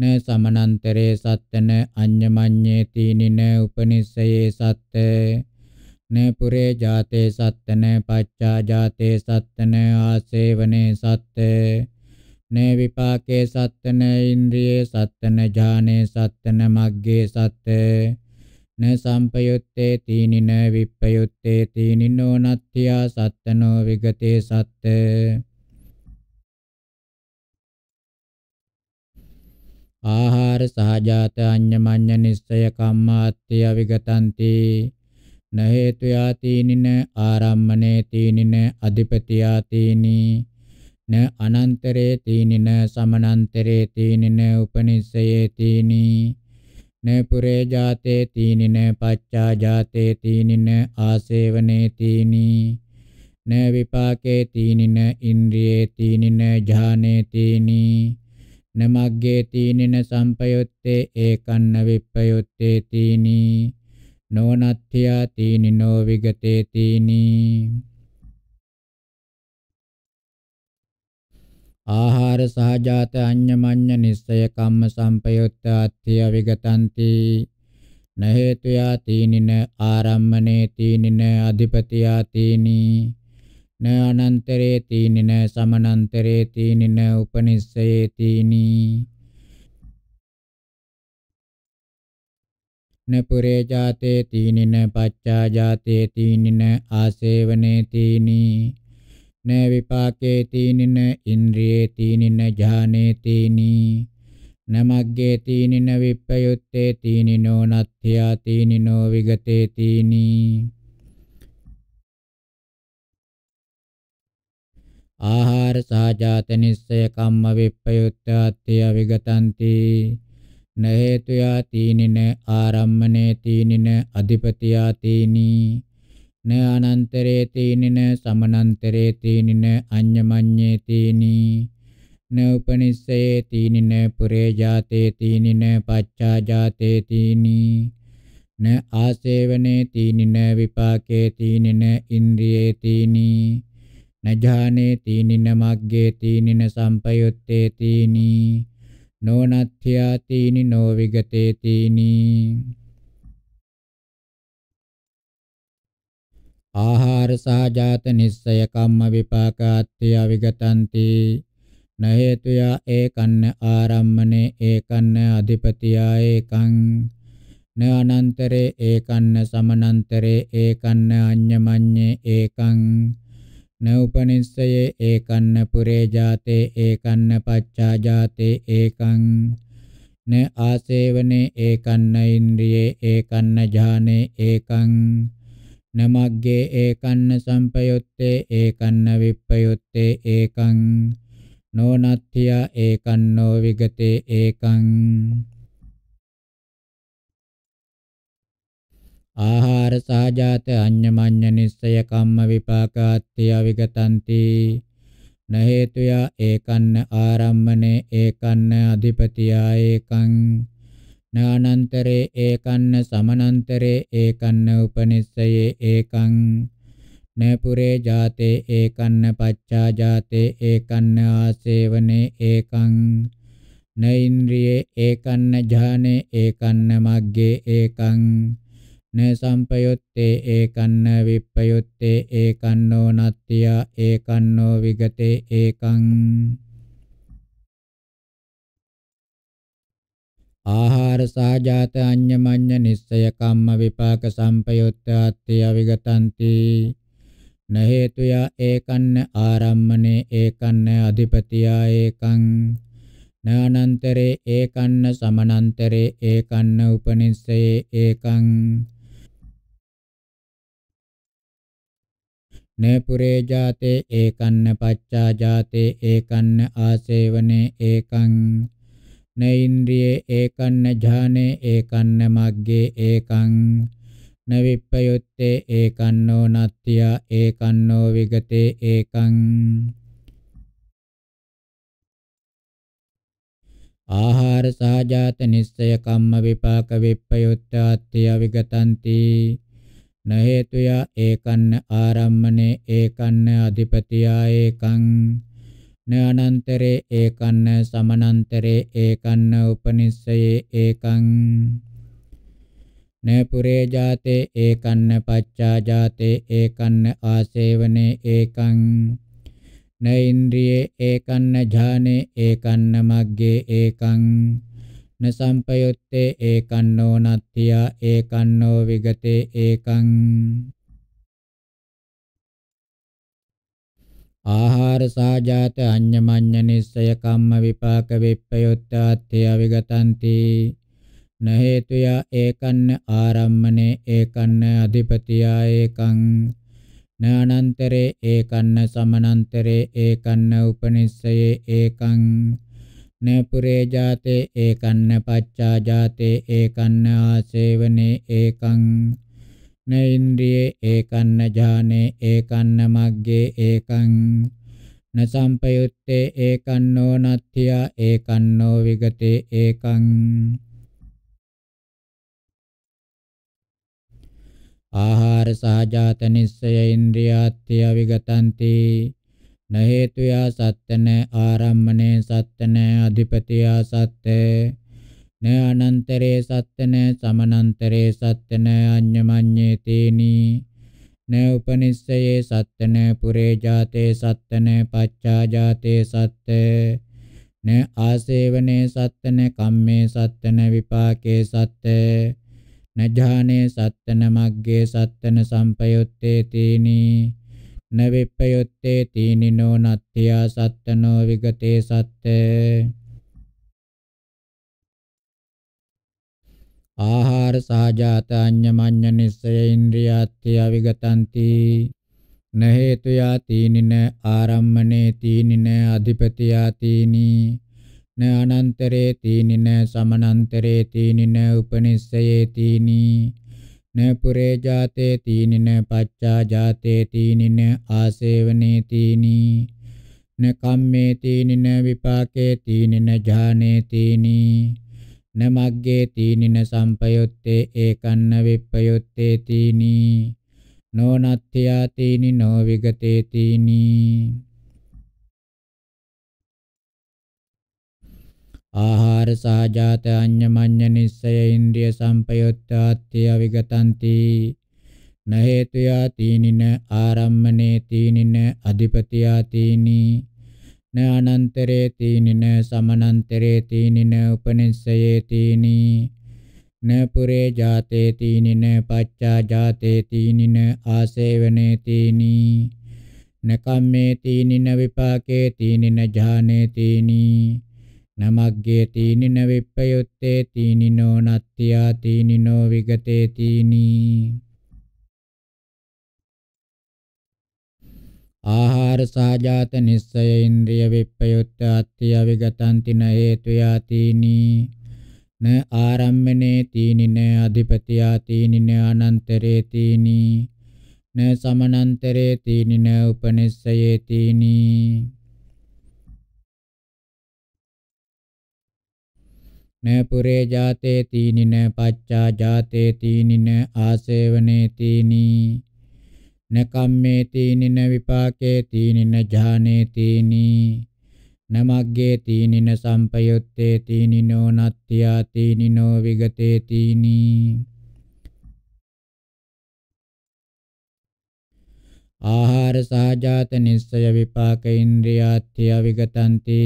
න සමනන්තරේ සත්ත න අඤ්ඤමඤ්ඤේ තීනින උපනිස්සයේ සත්ත න පුරේ ජාතේ සත්ත න පච්චා ජාතේ සත්ත න ආසේවනේ සත්ත න විපාකේ සත්ත න ඉන්ද්‍රියේ සත්ත න ඥානේ සත්ත න මග්ගේ සත්ත න සම්පයුත්තේ තීනින විප්පයුත්තේ තීනිනෝ නත්ත්‍යා සත්තනෝ විගතේ සත්ත්‍ය ආහාර සහජාත අඤ්ඤමඤ්ඤ නිස්සය කම්මාත්‍ය විගතಂತಿ න හේතු යාතිනින ආරම්මනේ තීනින අධිපති යාතිනි න අනන්තරේ තීනින සමනන්තරේ තීනින උපනිස්සයේ තීනි න පුරේ ජාතේ තීනින පච්චා ජාතේ තීනින ආසේවනේ තීනි න විපාකේ තීනින ඉන්ද්‍රියේ තීනින ඥානේ තීනි න මග්ගේ තීනින සම්පයොත්තේ ඒකන්න විප්පයොත්තේ තීනි නොනත්ත්‍යා තීනිනෝ විගතේ තීනි ආහාර සහජාත අඤ්ඤමඤ්ඤ නිස්සය කම්ම සම්පයුත්ත අත්ථිය විගතಂತಿ නහේතු යාතිනින ආරම්මනේ තීනින අධිපති යාතිනි න අනන්තරේ තීනින සමනන්තරේ තීනින උපනිස්සයේ තීනි නපුරේ ජාතේ තීනින පච්චා ජාතේ තීනින ආසේවනේ තීනි න විපාකේ තීනින ඉන්ද්‍රියේ තීනින ඥානේ තීනි නමග්ගේ තීනින විප්පයුත්තේ තීනිනෝ නත්ත්‍යා තීනිනෝ විගතේ තීනි ආහාර සහජාත නිස්සය කම්ම විප්පයුත්තාත්‍ය විගතන්ති නහේතුයා තීනින ආරම්මනේ තීනින අධිපතියා තීනී න අනන්තරේ තීනින සමනන්තරේ තීනින අඤ්ඤමඤ්ඤේ තීනී න උපනිස්සේ තීනින පුරේ ජාතේ තීනින පච්චා ජාතේ තීනී න ආසේවනේ තීනින විපාකේ තීනින ඉන්ද්‍රියේ තීනී න ඥානේ තීනින මග්ගේ තීනින සම්පයුත්තේ තීනී නොනත්ථ්‍යා තීනි නොවිගතේ තීනී ආහාර සහජාත නිස්සය කම්ම විපාකාත්‍ය අවිගතಂತಿ නහේතුයා ඒකන්න ආරම්මනේ ඒකන්න අධිපතියා ඒකං න අනන්තරේ ඒකන්න සමනන්තරේ ඒකන්න අඤ්ඤමඤ්ඤේ ඒකං න උපනිස්සයේ ඒකන්න පුරේ ජාතේ ඒකන්න පච්චා ජාතේ ඒකං න ආසේවනේ ඒකන්න ඉන්ද්‍රියේ ඒකන්න ඥානේ ඒකං නමග්ගේ ඒකන්න සම්පයුත්තේ ඒකන්න විප්පයුත්තේ ඒකං නොනත්ථ්‍ය ඒකන්නෝ විගතේ ඒකං ආහාර සහජාත අඤ්ඤමඤ්ඤ නිස්සය කම්ම විපාකාත්ත්‍ය විගතಂತಿ නහේතුය ඒකන්න ආරම්මනේ ඒකන්න අධිපතියා ඒකං නානන්තරේ ඒකන්න සමනන්තරේ ඒකන්න උපනිස්සයේ ඒකං නපුරේ ජාතේ ඒකන්න පච්චා ජාතේ ඒකන්න ආසේවනේ ඒකං නෛන්ද්‍රියේ ඒකන්න ඥානේ ඒකන්න මග්ගේ ඒකං න සම්පයොත්තේ ඒකන්න විප්පයොත්තේ ඒකන්නෝ නත්ත්‍යා ඒකන්නෝ විගතේ ඒකං ආහාර සාජාත අඤ්ඤමඤ්ඤ නිස්සය කම්ම විපාක සම්පයුත්තේ අවිගතಂತಿ න හේතුය ඒකන්න ආරම්මනේ ඒකන්න අධිපතියා ඒකං නානන්තරේ ඒකන්න සමනන්තරේ ඒකන්න උපනිස්සයේ ඒකං නේපුරේ ජාතේ ඒකන්න පච්චා ජාතේ ඒකන්න ආසේවනේ ඒකං නේන්ද්‍රියේ ඒකන්න ඥානේ ඒකන්න මග්ගේ ඒකං නවිප්පයොත්තේ ඒකන්නෝ නත්ත්‍ය ඒකන්නෝ විගතේ ඒකං ආහාර සහජාත නිස්සය කම්ම විපාක විප්පයොත්තාත්‍ය විගතಂತಿ නහේතුය ඒකන්න ආරම්මනේ ඒකන්න අධිපතියා ඒකං න අනන්තරේ ඒකන්න සමනන්තරේ ඒකන්න උපනිස්සයේ ඒකං න පුරේ ජාතේ ඒකන්න පච්චා ජාතේ ඒකන්න ආසේවනේ ඒකං න ඉන්ද්‍රියේ ඒකන්න ඥානේ ඒකන්න මග්ගේ ඒකං න සම්පයුත්තේ ඒකන්නෝ නත්තියා ඒකන්නෝ විගතේ ඒකං ආහාර සාජාත අඤ්ඤමඤ්ඤ නිස්සය කම්ම විපාක විප්පයොත්තාත්ථය විගතಂತಿ නහේතුය ඒකන්න ආරම්මනේ ඒකන්න අධිපතියා ඒකං නානන්තරේ ඒකන්න සමනන්තරේ ඒකන්න උපනිස්සයේ ඒකං නපුරේ ජාතේ ඒකන්න පච්චා ජාතේ ඒකන්න ආසේවනේ ඒකං ඒකන්න ඉන්ද්‍රියේ ඒකන්න ඥානේ ඒකන්න මග්ගේ ඒකං න සම්පයුත්තේ ඒකන්නෝ නත්ත්‍යා ඒකන්නෝ විගතේ ඒකං ආහාර සහජාත නිස්සය ඉන්ද්‍රියාත්‍ය විගතන්ති න හේතුයා සත්‍යන ආරම්මනේ සත්‍යන අධිපතියා සත්‍යේ න අනන්තරේ සත්‍ය න සමනන්තරේ සත්‍ය න අඤ්ඤමඤ්ඤේ තේනි න උපනිස්සයේ සත්‍ය න පුරේ ජාතේ සත්‍ය න පච්චා ජාතේ සත්‍ය න ආසේවනේ සත්‍ය න කම්මේ සත්‍ය න විපාකේ සත්‍ය න ඥානේ සත්‍ය න මග්ගේ සත්‍ය න සම්පයුත්තේ තේනි න විප්පයුත්තේ තීනිනෝ නත්ත්‍යා සත්තනෝ විගතේ සත්ත ආහාර සහජාතාඤ්ඤමඤ්ඤ නිස්සය ඉන්ද්‍රියාත්‍ය අවිගතಂತಿ නහේතු යාතිනින ආරම්මනේ තීනින අධිපති යාතිනි න අනන්තරේ තීනින සමනන්තරේ තීනින උපනිස්සයේ තීනි න පුරේ ජාතේ තීනින පච්චා ජාතේ තීනින ආසේවනේ තීනි න කම්මේ තීනින විපාකේ තීනින ඥානේ තීනි න මග්ගේ තීනින සම්පයුත්තේ ඒකන්න විප්පයුත්තේ තීනී නොනත්ත්‍යා තීනි නොවිගතේ තීනී ආහාර සාජාත අඤ්ඤමඤ්ඤ නිස්සය ඉන්ද්‍රිය සම්පයුත්තාත්‍ය අවිගතಂತಿ නහේතුයා තීනින ආරම්මනේ තීනින අධිපතියා තීනී න අනන්තරේ තීනින සමනන්තරේ තීනින උපනිස්සයේ තීනී න පුරේ ජාතේ තීනින පච්චා ජාතේ තීනින ආසේවනේ තීනී න කම්මේ තීනින විපාකේ තීනින ඥානේ තීනී නමග්ගේ තීනින විප්පයුත්තේ තීනිනෝ නත්ත්‍යා තීනිනෝ විගතේ තීනී ආහාර සාජාත නිස්සය ඉන්ද්‍රිය විප්පයුත්ත අත්‍ය විගතන්තින හේතු යාතිනි න ආරම්මනේ තීනින අධිපති යාතිනින අනන්තරේ තීනි න සමනන්තරේ තීනින උපනිස්සයේ තීනි න පුරේ ජාතේ තීනින පච්චා ජාතේ තීනින ආසේවනේ තීනි නකම්මේ තීනින විපාකේ තීනින ඥානේ තීනී නමග්ගේ තීනින සම්පයුත්තේ තීනිනෝ නත්ත්‍යා තීනිනෝ විගතේ තීනී ආහාර සහජාත නිස්සය විපාක ඉන්ද්‍රියාත්‍ය විගතන්ති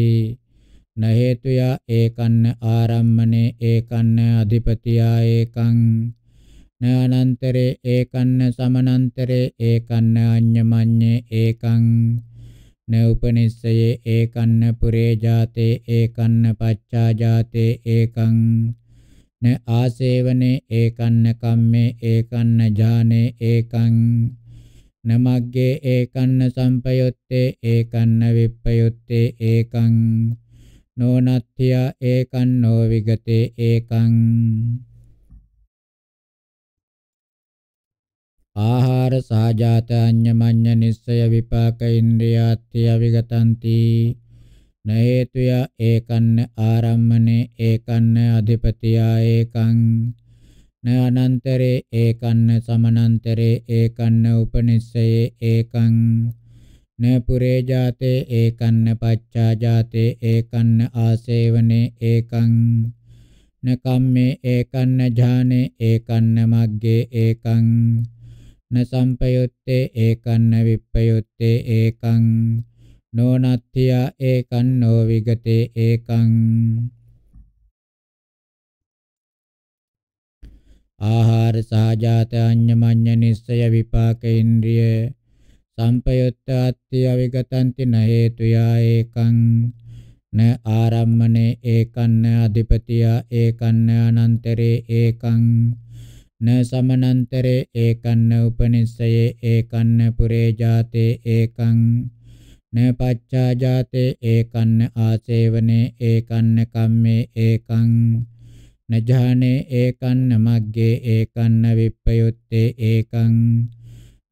නහේතුයා ඒකන්න ආරම්මනේ ඒකන්න අධිපතියා ඒකං න අනන්තරේ ඒකන්න සමනන්තරේ ඒකන්න අඤ්ඤමඤ්ඤේ ඒකං න උපනිස්සයේ ඒකන්න පුරේ ජාතේ ඒකන්න පච්චා ජාතේ ඒකං න ආසේවනේ ඒකන්න කම්මේ ඒකන්න ඥානේ ඒකං න මග්ගේ ඒකන්න සම්පයොත්තේ ඒකන්න විප්පයොත්තේ ඒකං නෝනත්ත්‍ය ඒකන්නෝ විගතේ ඒකං ආහාර සාජාත අඤ්ඤමඤ්ඤ නිස්සය විපාක ඉන්ද්‍රියාත්‍ය විගතಂತಿ නේතුය ඒකන්න ආරම්මනේ ඒකන්න අධිපතියා ඒකං නනන්තරේ ඒකන්න සමනන්තරේ ඒකන්න උපනිස්සයේ ඒකං නපුරේ ජාතේ ඒකන්න පච්චා ජාතේ ඒකන්න ආසේවනේ ඒකං නකම්මේ ඒකන්න ඥානේ ඒකන්න මග්ගේ ඒකං න සම්පයුත්තේ ඒකන්න විප්පයුත්තේ ඒකං නොනත්ත්‍ය ඒකං නෝ විගතේ ඒකං ආහාර සහජාත අඤ්ඤමඤ්ඤ නිස්සය විපාක ඉන්ද්‍රිය සම්පයුත්ත අත්ති අවිගතන්ති න හේතුයා ඒකං න ආරම්මනේ ඒකං න අධිපතියා ඒකං න අනන්තරේ ඒකං न समनंतरे एकन्न उपनिषये एकन्न पुरे जाते एकං न पච්චා ජාතේ ඒකන්න ආසේවනේ ඒකන්න කම්මේ ඒකං නජානේ ඒකන්න මග්ගේ ඒකන්න විප්පයුත්තේ ඒකං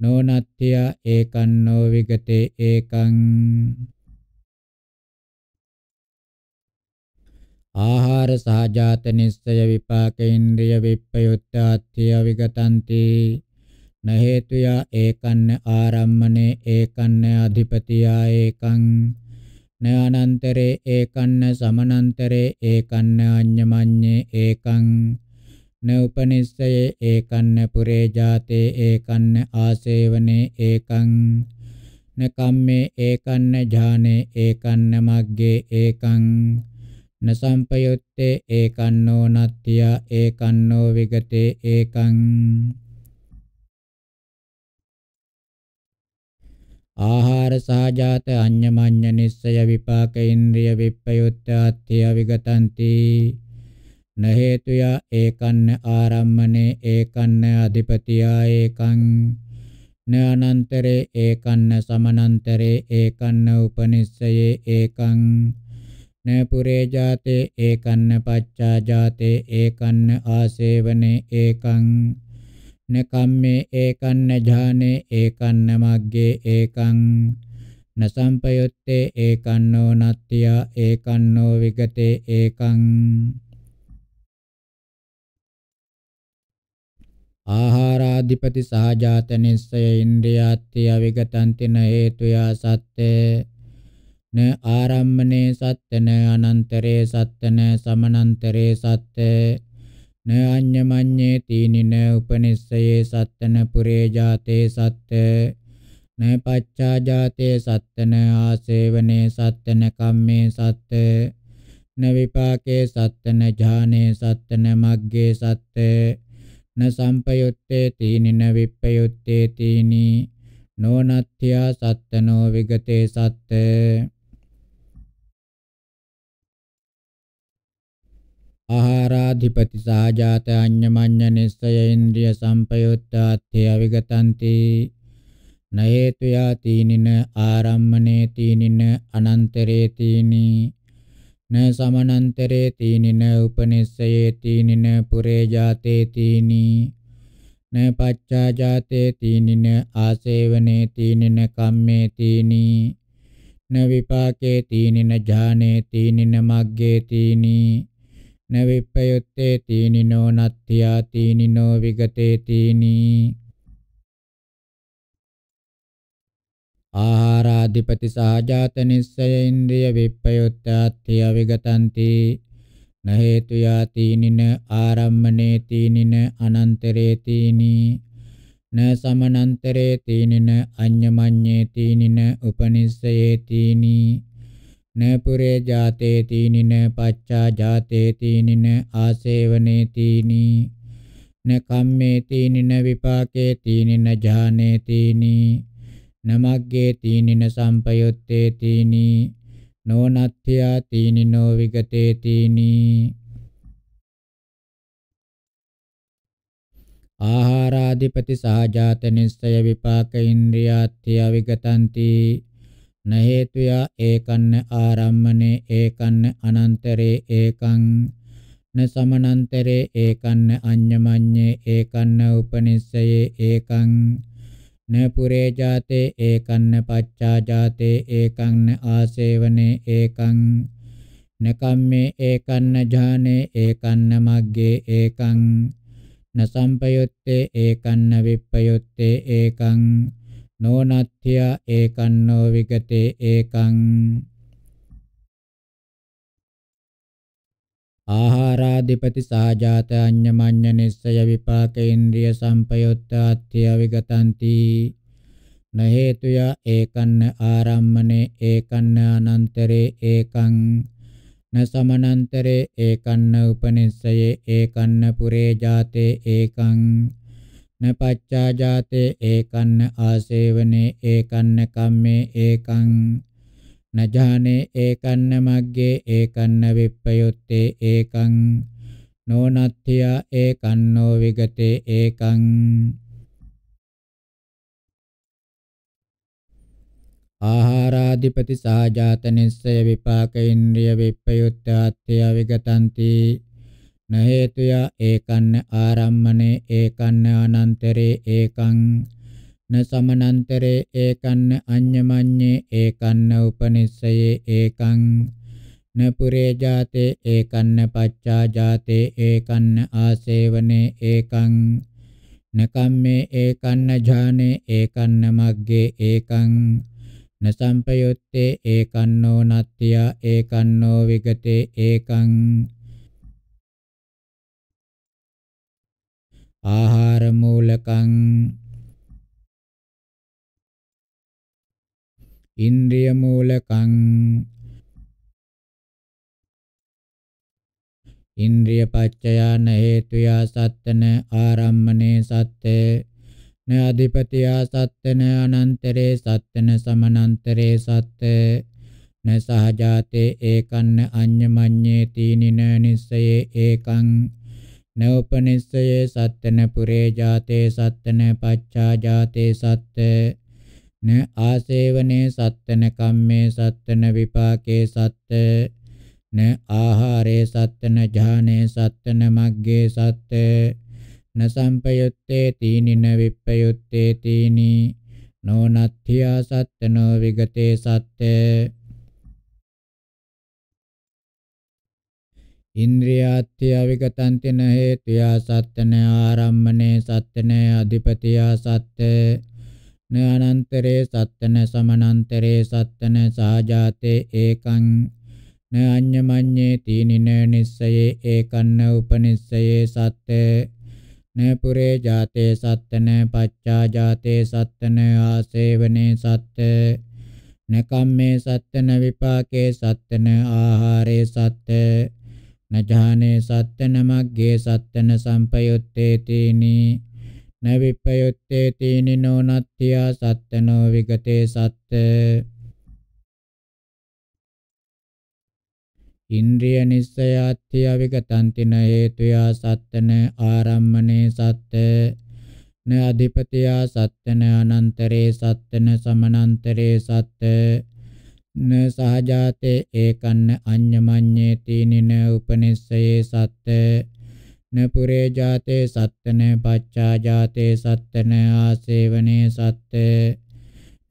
නොනත්ත්‍ය ඒකන්නෝ විගතේ ඒකං ආහාර සහජාත නිස්සය විපාක ඉන්ද්‍රිය විප්පයුත්ත අත්ථිය විගතಂತಿ නහේතුයා ඒකන්න ආරම්මනේ ඒකන්න අධිපතියා ඒකං නානන්තරේ ඒකන්න සමනන්තරේ ඒකන්න අඤ්ඤමඤ්ඤේ ඒකං නූපනිස්සයේ ඒකන්න පුරේ ජාතේ ඒකන්න ආසේවනේ ඒකං නකම්මේ ඒකන්න ඥානේ ඒකන්න මග්ගේ ඒකං නසම්පයුත්තේ ඒකන්නෝ නත්ත්‍ය ඒකන්නෝ විගතේ ඒකං ආහාර සහජාත අඤ්ඤමඤ්ඤ නිස්සය විපාක ඉන්ද්‍රිය විප්පයුත්ත අත්‍ය විගතಂತಿ න හේතුය ඒකන්න ආරම්මනේ ඒකන්න අධිපතියා ඒකං න අනන්තරේ ඒකන්න සමනන්තරේ ඒකන්න උපනිස්සයේ ඒකං න පුරේ ජාතේ ඒකන්න පච්චා ජාතේ ඒකන්න ආසේවනේ ඒකං න කම්මේ ඒකන්න ඥානේ ඒකන්න මග්ගේ ඒකං න සම්පයුත්තේ ඒකන්නෝ නත්ත්‍ය ඒකන්නෝ විගතේ ඒකං ආහාරාධිපති සහජාත නිස්සය ඉන්ද්‍රියාත්‍ය විගතන්තින හේතුයා සත්‍යේ න ආරම්මනේ සත්‍ය න අනන්තරේ සත්‍ය න සමනන්තරේ සත්‍ය න අඤ්ඤමඤ්ඤේ තීනින උපනිස්සයේ සත්‍ය න පුරේ ජාතේ සත්‍ය න පච්චා ජාතේ සත්‍ය න ආසේවනේ සත්‍ය න කම්මේ සත්‍ය න විපාකේ සත්‍ය න ඥානේ සත්‍ය න මග්ගේ සත්‍ය න සම්පයුත්තේ තීනින විප්පයුත්තේ තීනි නෝනත්ත්‍යා සත්‍යනෝ විගතේ සත්‍ය ආහාරාධිපති සාජාත අඤ්ඤමඤ්ඤ නිස්සය ඉන්ද්‍රිය සම්පයුත්තාත්ථය විගතಂತಿ නහේතු යාතිනින ආරම්මනේ තීනින අනන්තරේ තීනි න සමනන්තරේ තීනින උපනිස්සයේ තීනින පුරේ ජාතේ තීනි න පච්චා ජාතේ තීනින ආසේවනේ තීනින කම්මේ තීනි න විපාකේ තීනින ඥානේ තීනින මග්ගේ තීනි න විප්පයුත්තේ තීනිනෝ නත්ත්‍යා තීනිනෝ විගතේ තීනී ආහාරාධිපති සහජාත නිස්සය ඉන්ද්‍රිය විප්පයුත්තාත්‍ය විගතಂತಿ න හේතු යාතිනින ආරම්මනේ තීනින අනන්තරේ තීනී න සමනන්තරේ තීනින අඤ්ඤමඤ්ඤේ තීනින උපනිස්සයේ තීනී න පුරේ ජාතේ තීනින පච්චා ජාතේ තීනින ආසේවනේ තීනි න කම්මේ තීනින විපාකේ තීනින ඥානේ තීනි නමග්ගේ තීනින සම්පයුත්තේ තීනි නොනත්ත්‍යා තීනි නෝ විගතේ තීනි ආහාරාධිපති සහජාත නිස්සය විපාක ඉන්ද්‍රියාත්‍ය විගතන්ති න හේතුය ඒකන්න ආරම්මනේ ඒකන්න අනන්තරේ ඒකං න සමනන්තරේ ඒකන්න අඤ්ඤමඤ්ඤේ ඒකන්න උපනිස්සයේ ඒකං න පුරේ ජාතේ ඒකන්න පච්චා ජාතේ ඒකං ආසේවනේ ඒකං න කම්මේ ඒකන්න ඥානේ ඒකන්න මග්ගේ ඒකං න සම්පයුත්තේ ඒකන්න විප්පයුත්තේ ඒකං නොනත්ත්‍ය ඒකන්නෝ විගතේ ඒකං ආහාරාදිපති සාජාත අඤ්ඤමඤ්ඤ නිස්සය විපාක ඉන්ද්‍රිය සංපයුත්ත අත්‍ය විගතಂತಿ නහේතුය ඒකන්න ආරම්මනේ ඒකන්න අනන්තරේ ඒකං නසමනන්තරේ ඒකන්න උපනිස්සයේ ඒකන්න පුරේ ජාතේ ඒකං න පච්චාජාතේ ඒකන්න ආසේවනේ ඒකන්න කම්මේ ඒකං නජානේ ඒකන්න මග්ගේ ඒකන්න විප්පයොත්තේ ඒකං නොනත්ත්‍යා ඒකන්නෝ විගතේ ඒකං ආහාරාදිපති සාජාත නිස්සය විපාක ඉන්ද්‍රිය විප්පයුත්තාත්ත්‍ය විගතಂತಿ න හේතුය ඒකන්න ආරම්මනේ ඒකන්න අනන්තරේ ඒකං න සමනන්තරේ ඒකන්න අඤ්ඤමඤ්ඤේ ඒකන්න උපනිස්සයේ ඒකං න පුරේ ජාතේ ඒකන්න පච්චා ජාතේ ඒකන්න ආසේවනේ ඒකං න කම්මේ ඒකන්න ඥානේ ඒකන්න මග්ගේ ඒකං න සම්පයුත්තේ ඒකන්නෝ නත්ත්‍ය ඒකන්නෝ විගතේ ඒකං ආහාර මූලකං ඉන්ද්‍රිය මූලකං ඉන්ද්‍රිය පච්චයාන හේතුයා සත්තන ආරම්මනේ සත්තේ න අධිපතියා සත්තන අනන්තරේ සත්තන සමනන්තරේ සත්තේ න සහජාතේ ඒකන්න අඤ්ඤමඤ්ඤේ තීනින නිස්සයේ ඒකං නෝපනිස්සයේ සත්තන පුරේ ජාතේ සත්තන පච්චා ජාතේ සත්ත න ආසේවනේ සත්තන කම්මේ සත්තන විපාකේ සත්ත න ආහාරේ සත්තන ඥානේ සත්තන මග්ගේ සත්ත න සම්පයුත්තේ තීනින විප්පයුත්තේ තීනි නෝනත්ථ්‍යා සත්තනෝ විගතේ සත්ත ඉන්ද්‍රියාත්ත්‍ය විගතන්තින හේතුයා සත්‍යන ආරම්මනේ සත්‍යන අධිපතියා සත්‍ය නනන්තරේ සත්‍යන සමනන්තරේ සත්‍යන සාජාතේ ඒකං න අඤ්ඤමඤ්ඤේ තීනින නිස්සයේ ඒකන්න උපනිස්සයේ සත්‍ය න පුරේ ජාතේ සත්‍යන පච්චා ජාතේ සත්‍යන ආසේවනේ සත්‍ය න කම්මේ සත්‍යන විපාකේ සත්‍යන ආහාරේ සත්‍ය නජානේ සත්තන මග්ගේ සත්තන සම්පයුත්තේ තීනි නවිපයුත්තේ තීනි නොනත්ත්‍යා සත්තනෝ විගතේ සත්ත ඉන්ද්‍රිය නිස්සයාත්‍ය විගතන්තින හේතුයා සත්තන ආරම්මනේ සත්ත න අධිපතියා සත්තන අනන්තරේ සත්තන සමනන්තරේ සත්ත න සහජාතේ ඒකන්න අඤ්ඤමඤ්ඤේ තීනින උපනිස්සයේ සත්ත න පුරේ ජාතේ සත්තන පච්චා ජාතේ සත්තන ආසේවනේ සත්ත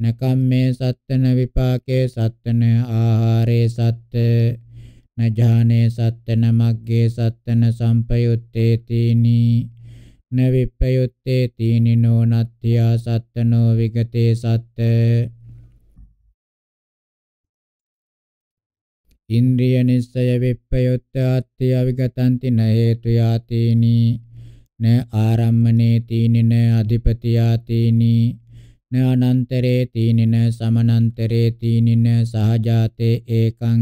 න කම්මේ සත්තන විපාකේ සත්තන ආහාරේ සත්ත න ඥානේ සත්තන මග්ගේ සත්තන සම්පයුත්තේ තීනි න විප්පයුත්තේ තීනිනෝ නත්ත්‍යා සත්තනෝ විගතේ සත්ත ඉන්ද්‍රිය නිස්සය විප්පයොත්ත අත්‍ය අවිගතන්ති න හේතු යාතේනි න ආරම්මනේ තීනි න අධිපති යාතේනි න අනන්තරේ තීනි න සමනන්තරේ තීනි න සහජාතේ ඒකං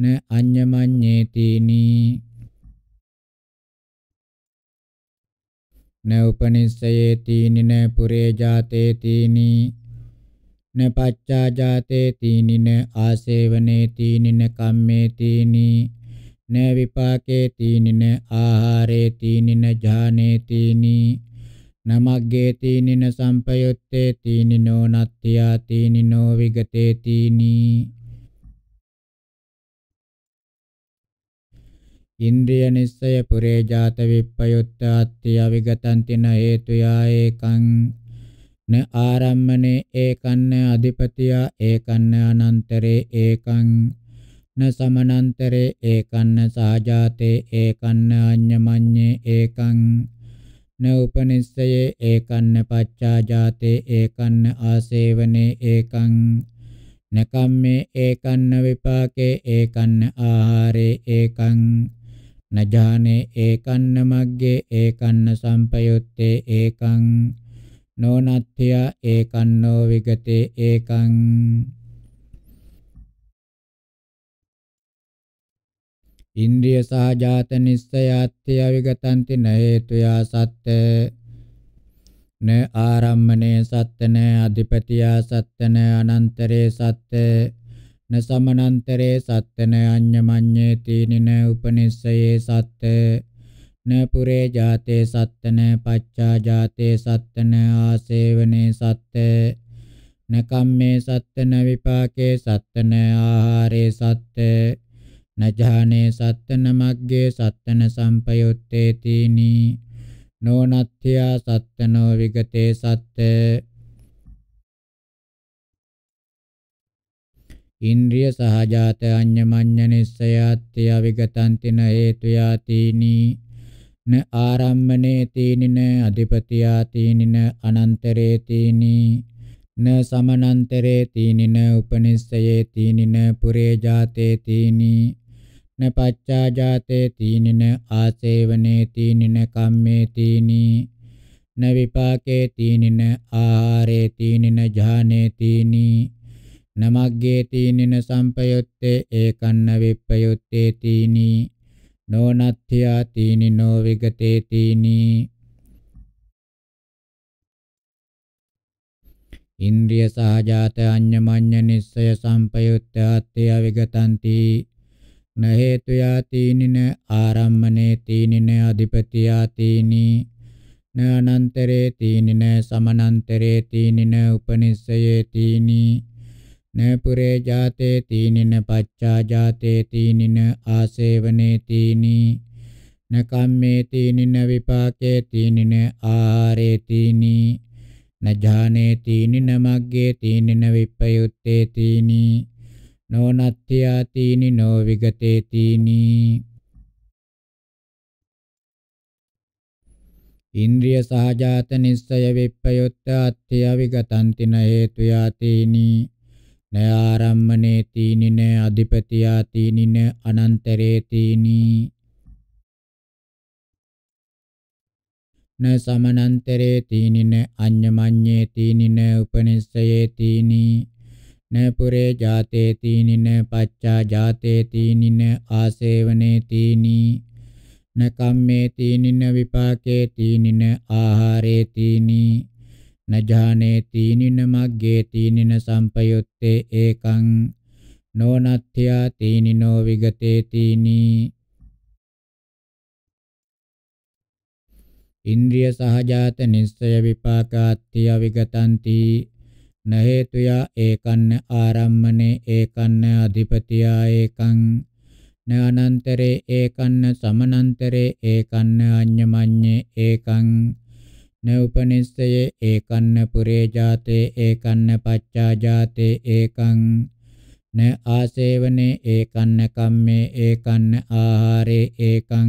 න අඤ්ඤමඤ්ඤේ තීනි න උපනිස්සයේ තීනි න පුරේ ජාතේ තීනි න පච්චාජාතේ තීනින ආසේවනේ තීනින කම්මේ තීනී න විපාකේ තීනින ආහාරේ තීනින ඥානේ තීනී නමග්ගේ තීනින සම්පයුත්තේ තීනිනෝ නත්ත්‍යා තීනිනෝ විගතේ තීනී ඉන්ද්‍රිය නිස්සය පුරේ ජාත විප්පයුත්ත අත්ත්‍ය විගතන්තින හේතුයා ඒකං න ආරම්මනේ ඒකන්න අධිපතියා ඒකන්න අනන්තරේ ඒකං න සමනන්තරේ ඒකන්න සාජාතේ ඒකන්න අඤ්ඤමඤ්ඤේ ඒකං න උපනිස්සයේ ඒකන්න පච්චාජාතේ ඒකන්න ආසේවනේ ඒකං න කම්මේ ඒකන්න විපාකේ ඒකන්න ආහාරේ ඒකං නජානේ ඒකන්න මග්ගේ ඒකන්න සම්පයුත්තේ ඒකං නොනත්ත්‍ය ඒකන්නෝ විගතේ ඒකං ඉන්ද්‍රිය සහජාත නිස්සයාත්‍ය විගතන්ති නේතුයා සත්‍ය න ආරම්මනේ සත්‍ය න අධිපතියා සත්‍ය න අනන්තරේ සත්‍ය න සමනන්තරේ සත්‍ය න අඤ්ඤමඤ්ඤේ තීනින උපනිස්සයේ සත්‍ය න පුරේ ජාතේ සත්තන පච්චා ජාතේ සත්තන ආසේවනේ සත්ත න කම්මේ සත්තන විපාකේ සත්තන ආහාරේ සත්ත න ජානේ සත්තන මග්ගේ සත්තන සම්පයුත්තේ තීනි නොනත්ත්‍යා සත්තනෝ විගතේ සත්ත ඉන්ද්‍රිය සහජාත අඤ්ඤමඤ්ඤ නිස්සයාත්‍ය අවිගතන්තින හේතු යාතිනී න ආරම්මනේ තීනින අධිපතියා තීනින අනන්තරේ තීනි න සමනන්තරේ තීනින උපනිස්සයේ තීනින පුරේ ජාතේ තීනි න පච්චා ජාතේ තීනින ආසේවනේ තීනින කම්මේ තීනි න විපාකේ තීනින ආහාරේ තීනින ඥානේ තීනි නමග්ගේ තීනින සම්පයොත්තේ ඒකන්න විප්පයොත්තේ තීනි නොනත්ත්‍යා තීනි නෝ විගතේ තීනි ඉන්ද්‍රිය සහජාත අඤ්ඤමඤ්ඤ නිස්සය සම්පයුත්ත අත්‍ය විගතಂತಿ න හේතු යාතිනින ආරම්මනේ තීනින අධිපති යාතිනි න අනන්තරේ තීනින සමනන්තරේ තීනින උපනිස්සයේ තීනි න පුරේ ජාතේ තීනින පච්චා ජාතේ තීනින ආසේවනේ තීනි න කම්මේ තීනින විපාකේ තීනින ආහාරේ තීනි න ඥානේ තීනින මග්ගේ තීනින විප්පයුත්තේ තීනි නොනත්ත්‍යා තීනි නෝ විගතේ තීනි ඉන්ද්‍රිය සහජාත නිස්සය විප්පයුත්ත අත්ත්‍ය විගතන්තින හේතු යාතීනි න ආරම්මනේ තීනින අධිපතියා තීනින අනන්තරේ තීනි න සමනන්තරේ තීනින අඤ්ඤමඤ්ඤේ තීනින උපනිස්සයේ තීනි න පුරේ ජාතේ තීනින පච්චා ජාතේ තීනින ආසේවනේ තීනි න කම්මේ තීනින විපාකේ තීනින ආහාරේ තීනි නජානේති නින මග්ගේති නින සම්පයුත්තේ ඒකං නොනත්ත්‍යා තීනිනෝ විගතේ තීනි ඉන්ද්‍රිය සහජාත නිස්සය විපාකාත්ති අවිගතಂತಿ නහේතුයා ඒකන්න ආරම්මනේ ඒකන්න අධිපතියා ඒකං නානන්තරේ ඒකන්න සමනන්තරේ ඒකන්න අඤ්ඤමඤ්ඤේ ඒකං නෝපනිස්සයේ ඒකන්න පුරේ ජාතේ ඒකන්න පච්චා ජාතේ ඒකං න ආසේවනේ ඒකන්න කම්මේ ඒකන්න ආහාරේ ඒකං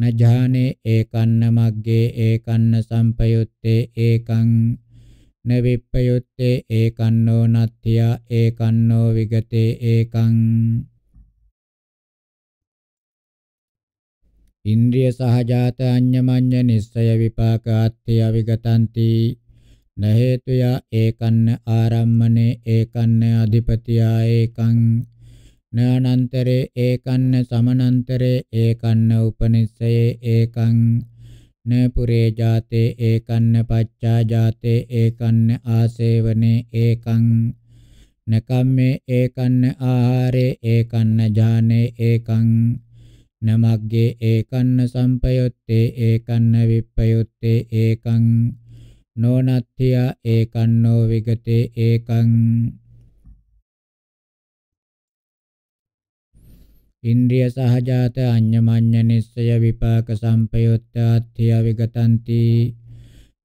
නජානේ ඒකන්න මග්ගේ ඒකන්න සම්පයුත්තේ ඒකං න විප්පයුත්තේ ඒකන්නෝ නත්ත්‍යා ඒකන්නෝ විගතේ ඒකං ඉන්ද්‍රිය සහජාත අඤ්ඤමඤ්ඤ නිස්සය විපාකාත්ථය විගතಂತಿ නහේතුය ඒකන්න ආරම්මනේ ඒකන්න අධිපතියා ඒකං නානන්තරේ ඒකන්න සමනන්තරේ ඒකන්න උපනිස්සයේ ඒකං නපුරේ ජාතේ ඒකන්න පච්චා ජාතේ ඒකන්න ආසේවනේ ඒකං නකම්මේ ඒකන්න ආහාරේ ඒකන්න ඥානේ ඒකං නමග්ගේ ඒකන්න සම්පයොත්තේ ඒකන්න විප්පයොත්තේ ඒකං නොනත්ථිය ඒකන්නෝ විගතේ ඒකං ඉන්ද්‍රිය සහජාත අඤ්ඤමඤ්ඤ නිස්සය විපාක සම්පයොත්තාත්ථිය විගතಂತಿ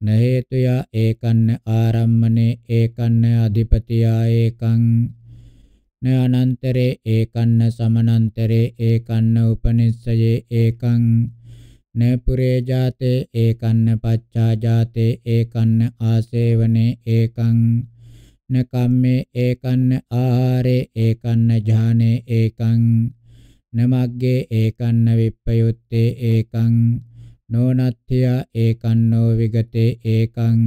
නහේතුය ඒකන්න ආරම්මනේ ඒකන්න අධිපතියා ඒකං න අනන්තරේ ඒකන්න සමනන්තරේ ඒකන්න උපනිස්සයේ ඒකං න පුරේ ජාතේ ඒකන්න පච්චා ජාතේ ඒකන්න ආසේවනේ ඒකං න කම්මේ ඒකන්න ආහාරේ ඒකන්න ඥානේ ඒකං න මග්ගේ ඒකන්න විප්පයුත්තේ ඒකං නොනත්ත්‍ය ඒකන්නෝ විගතේ ඒකං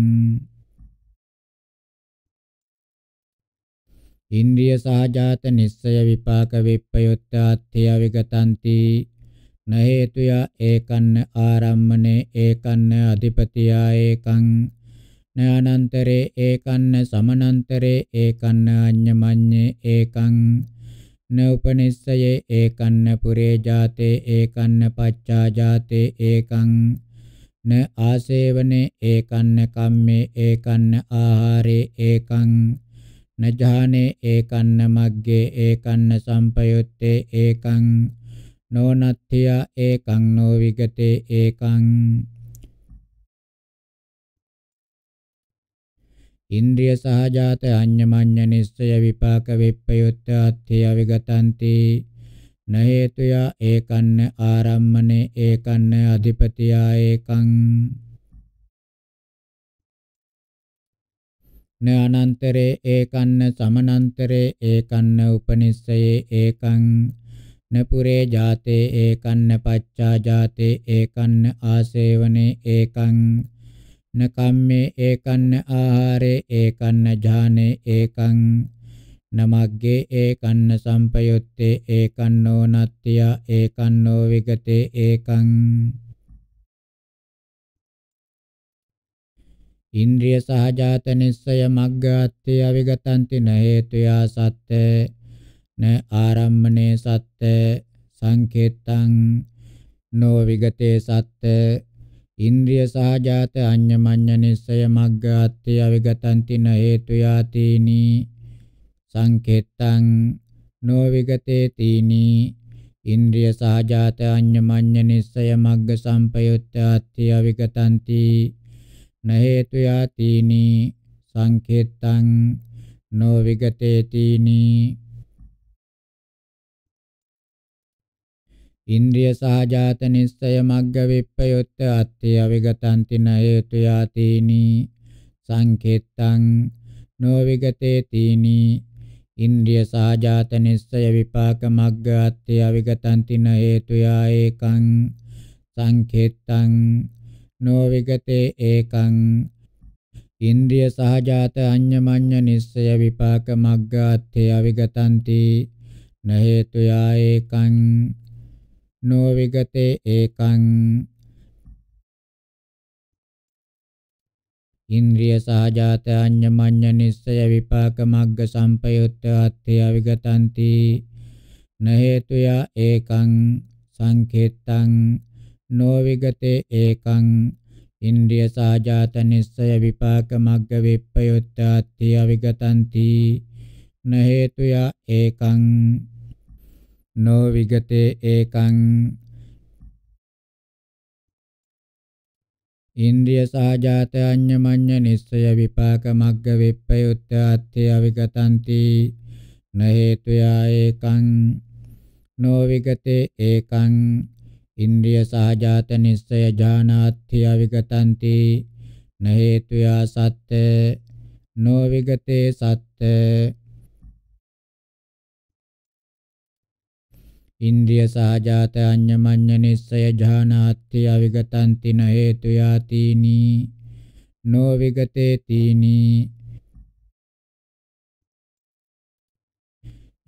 ඉන්ද්‍රිය සහජාත නිස්සය විපාක විප්පයොත්තාත්ථය විගතಂತಿ න හේතුය ඒකන්න ආරම්මනේ ඒකන්න අධිපතියා ඒකං නානන්තරේ ඒකන්න සමනන්තරේ ඒකන්න අඤ්ඤමඤ්ඤේ ඒකං න උපනිස්සයේ ඒකන්න පුරේ ජාතේ ඒකන්න පච්චා ජාතේ ඒකං න ආසේවනේ ඒකන්න කම්මේ ඒකන්න ආහාරේ ඒකං නජානේ ඒකන්න මග්ගේ ඒකන්න සම්පයුත්තේ ඒකං නොනත්ත්‍ය ඒකං නොවිගතේ ඒකං ඉන්ද්‍රිය සහජාත අඤ්ඤමඤ්ඤ නිස්සය විපාක විප්පයුත්ත අත්ථය විගතන්ති නහේතුයා ඒකන්න ආරම්මනේ ඒකන්න අධිපතියා ඒකං න අනන්තරේ ඒකන්න සමනන්තරේ ඒකන්න උපනිස්සයේ ඒකං නපුරේ ජාතේ ඒකන්න පච්චා ජාතේ ඒකන්න ආසේවනේ ඒකං නකම්මේ ඒකන්න ආහාරේ ඒකන්න ඥානේ ඒකං නමග්ගේ ඒකන්න සම්පයුත්තේ ඒකන්නෝ නත්ත්‍ය ඒකන්නෝ විගතේ ඒකං ඉන්ද්‍රිය සහජාත නිස්සය මග්ගාත්ථේ අවිගතන්ති න හේතුයා සත්‍ය න ආරම්මනේ සත්‍ය සංකේතං නෝ විගතේ සත්‍ය ඉන්ද්‍රිය සහජාත අඤ්ඤමඤ්ඤ නිස්සය මග්ගාත්ථේ අවිගතන්ති න හේතුයා තීනි සංකේතං නෝ විගතේ තීනි ඉන්ද්‍රිය සහජාත අඤ්ඤමඤ්ඤ නිස්සය මග්ග සම්පයුත්තේ අවිගතන්ති න හේතු යාතිනි සංකේතං නෝ විගතේතිනි ඉන්ද්‍රිය සහජාත නිස්සය මග්ග විප්පයොත්ත අත්ථය අවිගතන්ති න හේතු යාතිනි සංකේතං නෝ විගතේතිනි ඉන්ද්‍රිය සහජාත නිස්සය විපාක මග්ග අත්ථය අවිගතන්ති න හේතු යා ඒකං සංකේතං නොවිගතේ ඒකං ඉන්ද්‍රිය සහජාත අඤ්ඤමඤ්ඤ නිස්සය විපාක මග්ගාත්තේ අවිගතಂತಿ න හේතු යා ඒකං නොවිගතේ ඒකං ඉන්ද්‍රිය සහජාත අඤ්ඤමඤ්ඤ නිස්සය විපාක මග්ග සම්පයුත්තේ අවිගතಂತಿ න හේතු යා ඒකං සංකේතං නොවිගතේ ඒකං ඉන්ද්‍රිය සාජාත නිස්සය විපාක මග්ග විප්පයොත්තාත්ති අවිගතಂತಿ න හේතුයා ඒකං නොවිගතේ ඒකං ඉන්ද්‍රිය සාජාත අඤ්ඤමඤ්ඤ නිස්සය විපාක මග්ග විප්පයුත්තාත්ථය අවිගතಂತಿ න හේතුයා ඒකං නොවිගතේ ඒකං ඉන්ද්‍රිය සහජාත නිස්සය ඥානාත්‍ය විගතන්ති නහේතුයා සත්‍ය නොවිගතේ සත්‍ය ඉන්ද්‍රිය සහජාත අඤ්ඤමඤ්ඤ නිස්සය ඥානාත්‍ය විගතන්ති නහේතුයා තීනි නොවිගතේ තීනි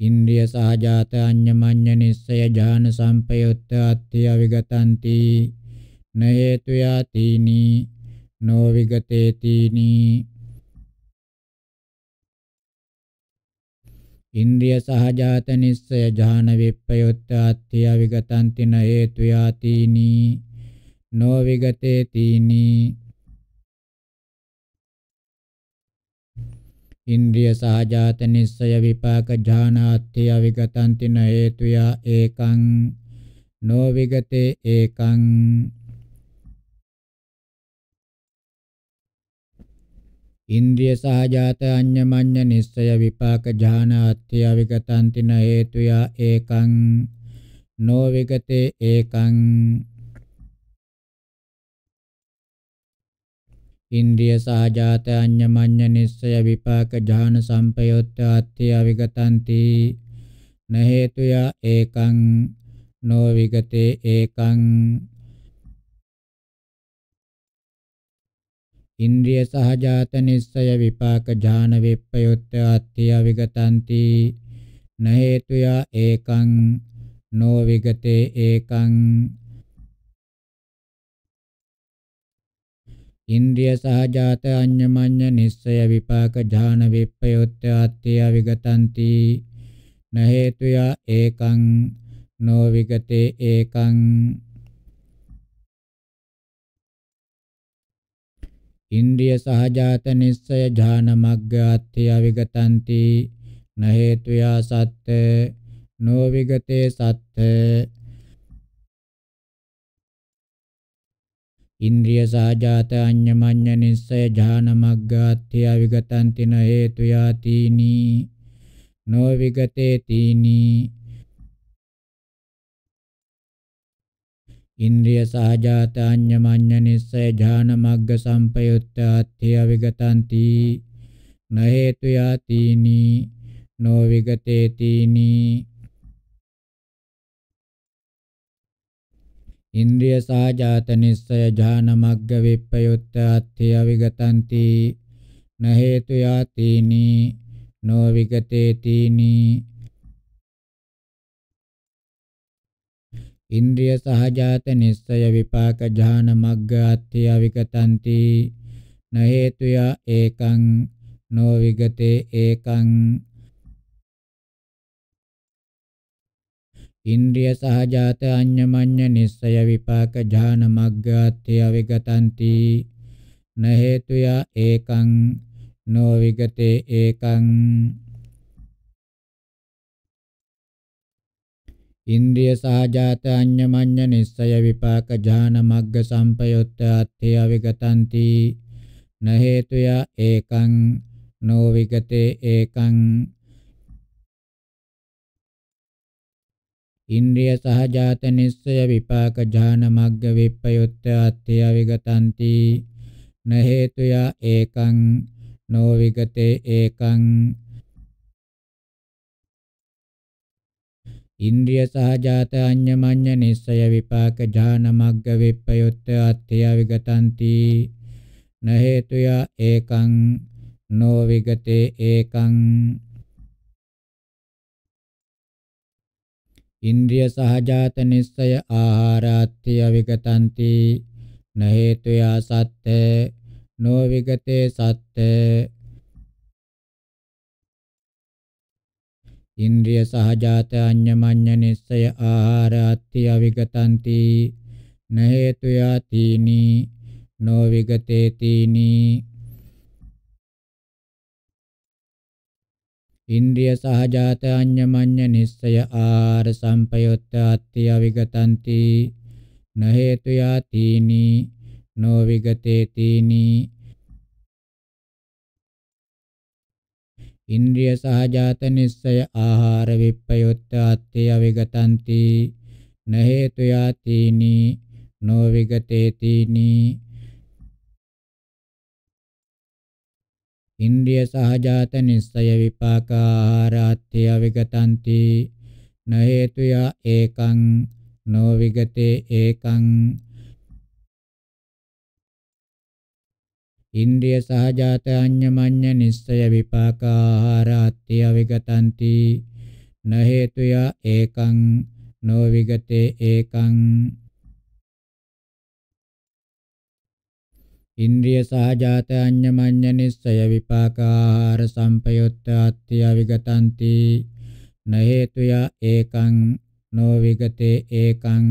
ඉන්ද්‍රිය සහජාත අඤ්ඤමඤ්ඤ නිස්සය ඥාන සම්පයුත්ත අත්ථය විගතಂತಿ නේතු යාතිනි නෝ විගතේතිනි ඉන්ද්‍රිය සහජාත නිස්සය ඥාන විප්පයුත්ත අත්ථය විගතಂತಿ නේතු යාතිනි නෝ විගතේතිනි ඉන්ද්‍රිය සහජාත නිස්සය විපාක ඥානාත්‍ය අවිගතන්ති න හේතුයා ඒකං නොවිගතේ ඒකං ඉන්ද්‍රිය සහජාත අඤ්ඤමඤ්ඤ නිස්සය විපාක ඥානාත්‍ය අවිගතන්ති න හේතුයා ඒකං නොවිගතේ ඒකං ඉන්ද්‍රිය සහජාත අඤ්ඤමඤ්ඤ නිස්සය විපාක ඥාන සම්පයොත්ත අත්ථය විගතಂತಿ නහේතුය ඒකං නෝ විගතේ ඒකං ඉන්ද්‍රිය සහජාත නිස්සය විපාක ඥාන විප්පයොත්ත අත්ථය විගතಂತಿ නහේතුය ඒකං නෝ විගතේ ඒකං ඉන්ද්‍රිය සහජාත අඤ්ඤමඤ්ඤ නිස්සය විපාක ඥාන විප්පයොත්ත්‍ය අත්‍ය විගතಂತಿ න හේතුය ඒකං නෝ විගතේ ඒකං ඉන්ද්‍රිය සහජාත නිස්සය ඥාන මග්ග අත්‍ය විගතಂತಿ න හේතුය සත්‍ය නෝ විගතේ සත්‍ය ඉන්ද්‍රිය සාජාත අඤ්ඤමඤ්ඤ නිස්සය ඥාන මග්ගාත්‍ය විගතං තින හේතු යාතිනි නෝ විගතේ තීනි ඉන්ද්‍රිය සහජාත අඤ්ඤමඤ්ඤ නිස්සය ඥාන මග්ග සංපයුත්ත අත්ථය විගතಂತಿ නහේතු යාතිනි නෝ විගතේ තීනි ඉන්ද්‍රිය සාජාත නිස්සය ඥාන මග්ග විප්පයුත්ත අත්ථය විගතಂತಿ න හේතු යාතිනි නෝ විගතේතිනි ඉන්ද්‍රිය සහජාත නිස්සය විපාක ඥාන මග්ග අත්ථය විගතಂತಿ න හේතුය ඒකං නෝ විගතේ ඒකං ඉන්ද්‍රිය සහජාත අඤ්ඤමඤ්ඤ නිස්සය විපාක ඥාන මග්ගාත්‍ය අවිගතಂತಿ න හේතුය ඒකං නෝ විගතේ ඒකං ඉන්ද්‍රිය සහජාත අඤ්ඤමඤ්ඤ නිස්සය විපාක ඥාන මග්ග සම්පයොත්ත අත්ථය අවිගතಂತಿ න හේතුය ඒකං නෝ විගතේ ඒකං ඉන්ද්‍රිය සහජාත නිස්සය විපාක ඥාන මග්ග විප්පයුත්ත අත්‍ය විගතಂತಿ න හේතුය ඒකං නෝ විගතේ ඒකං ඉන්ද්‍රිය සහජාත අඤ්ඤමඤ්ඤ නිස්සය විපාක ඥාන මග්ග විප්පයුත්ත අත්‍ය විගතಂತಿ න හේතුය ඒකං නෝ විගතේ ඒකං ඉන්ද්‍රිය සහජාත නිස්සය ආහාරාත්‍ය විගතಂತಿ න හේතුයා සත්ත නෝ විගතේ සත්ත ඉන්ද්‍රිය සහජාත අඤ්ඤමඤ්ඤ නිස්සය ආහාරාත්‍ය විගතಂತಿ න හේතුයා තීනි නෝ විගතේ තීනි ඉන්ද්‍රිය සහජාත අඤ්ඤමඤ්ඤ නිස්සය ආර සම්පයොත්ත අත්ති අවිගතಂತಿ න හේතු යාතිනි නෝ විගතේ තීනි ඉන්ද්‍රිය සහජාත නිස්සය ආහාර විප්පයොත්ත අත්ති අවිගතಂತಿ න හේතු යාතිනි නෝ විගතේ තීනි ඉන්ද්‍රිය සහජාත නිස්සය විපාක ආහාරාත්‍ය විගතಂತಿ න හේතුය ඒකං නෝ විගතේ ඒකං ඉන්ද්‍රිය සහජාත අඤ්ඤමඤ්ඤ නිස්සය විපාක ආහාරාත්‍ය විගතಂತಿ න හේතුය ඒකං නෝ විගතේ ඒකං ඉන්ද්‍රිය සහජාත අඤ්ඤමඤ්ඤ නිස්සය විපාකාර සම්පයුත්ත අත්‍ය විගතಂತಿ න හේතුය ඒකං නෝ විගතේ ඒකං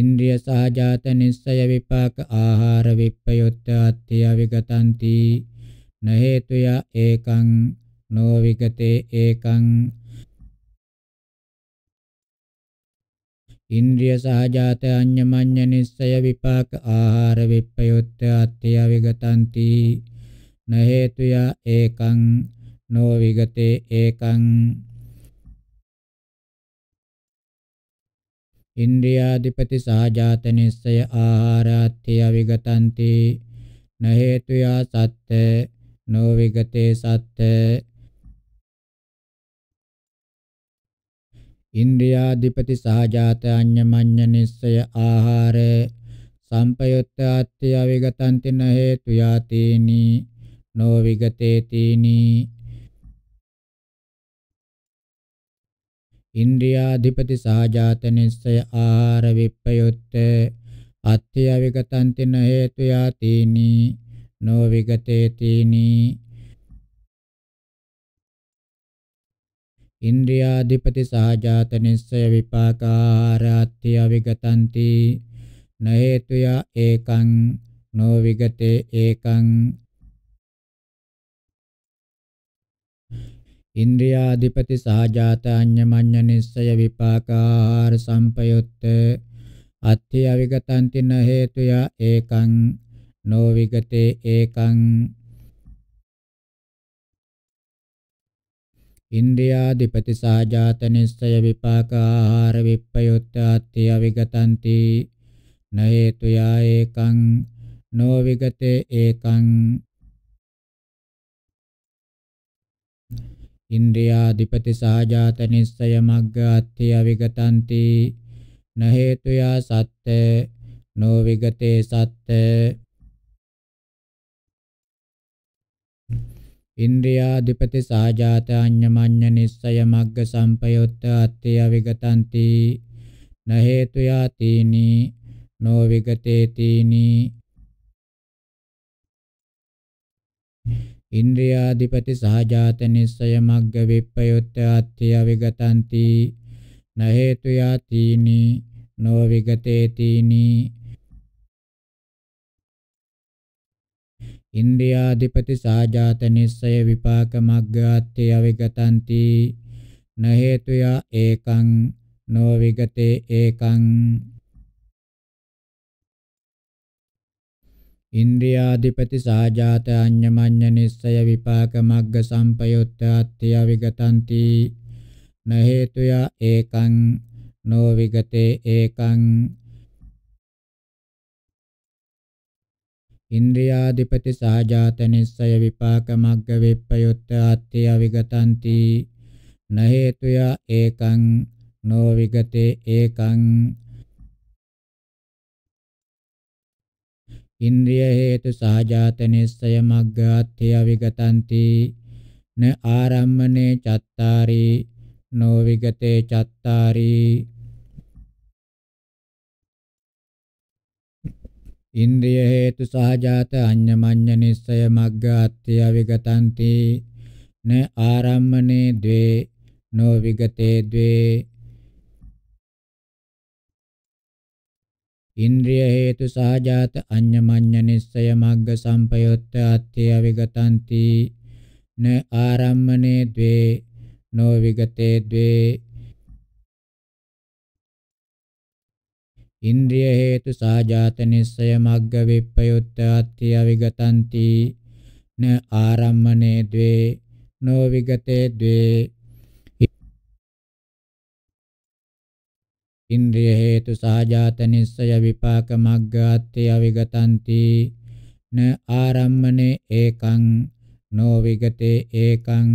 ඉන්ද්‍රිය සහජාත නිස්සය විපාක ආහාර විප්පයුත්ත අත්‍ය විගතಂತಿ න හේතුය ඒකං නෝ විගතේ ඒකං ඉන්ද්‍රිය සහජාත අඤ්ඤමඤ්ඤ නිස්සය විපාක ආහාර විප්පයොත්ත අත්‍ය විගතಂತಿ න හේතුය ඒකං නෝ විගතේ ඒකං ඉන්ද්‍රියාධිපති සහජාත නිස්සය ආහාරාත්‍ය විගතಂತಿ න හේතුය සත්‍ය නෝ විගතේ සත්‍ය ඉන්ද්‍රියාධිපති සහජාත අඤ්ඤමඤ්ඤ නිස්සය ආහාර සම්පයුත්ත අත්‍ය විගතන්ති න හේතු යාතේනි නෝ විගතේතිනි ඉන්ද්‍රියාධිපති සහජාත නිස්සය ආහාර විප්පයුත්ත අත්‍ය විගතන්ති න හේතු යාතේනි නෝ විගතේතිනි ඉන්ද්‍රියාධිපති සහජාත නිස්සය විපාකාරාත්‍ය විගතಂತಿ නහේතුය ඒකං නෝ විගතේ ඒකං ඉන්ද්‍රියාධිපති සහජාත අඤ්ඤමඤ්ඤ නිස්සය විපාකාර සම්පයුත්ත අත්‍ය විගතಂತಿ නහේතුය ඒකං නෝ විගතේ ඒකං ඉන්ද්‍රියාදි ප්‍රතිසහජාත නිස්සය විපාක ආහාර විප්පයුත්තාත්‍ය අවිගතಂತಿ නහේතු යා ඒකං නෝ විගතේ ඒකං ඉන්ද්‍රියාදිපති සහජාත නිස්සය මග්ග අත්‍ය අවිගතಂತಿ නහේතු යා සත්‍ය නෝ විගතේ සත්‍ය ඉන්ද්‍රියා දිපති සාජාත අඤ්ඤමඤ්ඤ නිස්සය මග්ග සම්පයොත්ත අත්ත්‍ය විගතಂತಿ න හේතු යාතිනි නෝ විගතේ තීනි ඉන්ද්‍රියාධිපති සහජාත නිස්සය මග්ග විප්පයොත්ත අත්ත්‍ය විගතಂತಿ න හේතු යාතිනි නෝ විගතේ තීනි ඉන්ද්‍රියාධිපති සාජාත නිස්සය විපාක මග්ගාත්‍ය අවිගතಂತಿ න හේතුය ඒකං නෝ විගතේ ඒකං ඉන්ද්‍රියාධිපති සාජාත අඤ්ඤමඤ්ඤ නිස්සය විපාක මග්ග සම්පයුත්තත්‍ය අවිගතಂತಿ න හේතුය ඒකං නෝ විගතේ ඒකං ඉන්ද්‍රියාධිපති සහජාත නිස්සය විපාක මග්ග වෙප්පයොත්ත ආත්‍ය විගතಂತಿ න හේතුය ඒකං නෝ විගතේ ඒකං ඉන්ද්‍රිය හේතු සහජාත නිස්සය මග්ග ආත්‍ය විගතಂತಿ න ආරම්මනේ චත්තාරි නෝ විගතේ චත්තාරි ඉන්ද්‍රිය හේතු සහජාත අඤ්ඤමඤ්ඤ නිස්සය මග්ගාත්ත්‍ය විගතಂತಿ න ආරම්මනේ द्वे නෝ විගතේ द्वे ඉන්ද්‍රිය හේතු සහජාත අඤ්ඤමඤ්ඤ නිස්සය මග්ග සම්පයොත්ත අත්ථය විගතಂತಿ න ආරම්මනේ द्वे නෝ විගතේ द्वे ඉන්ද්‍රිය හේතු සාජාත නිස්සය මග්ග විප්පයුත්ත අත්‍ය විගතಂತಿ න ආරම්මනේ द्वे නෝ විගතේ द्वे ඉන්ද්‍රිය හේතු සාජාත නිස්සය විපාක මග්ග අත්‍ය විගතಂತಿ න ආරම්මනේ ඒකං නෝ විගතේ ඒකං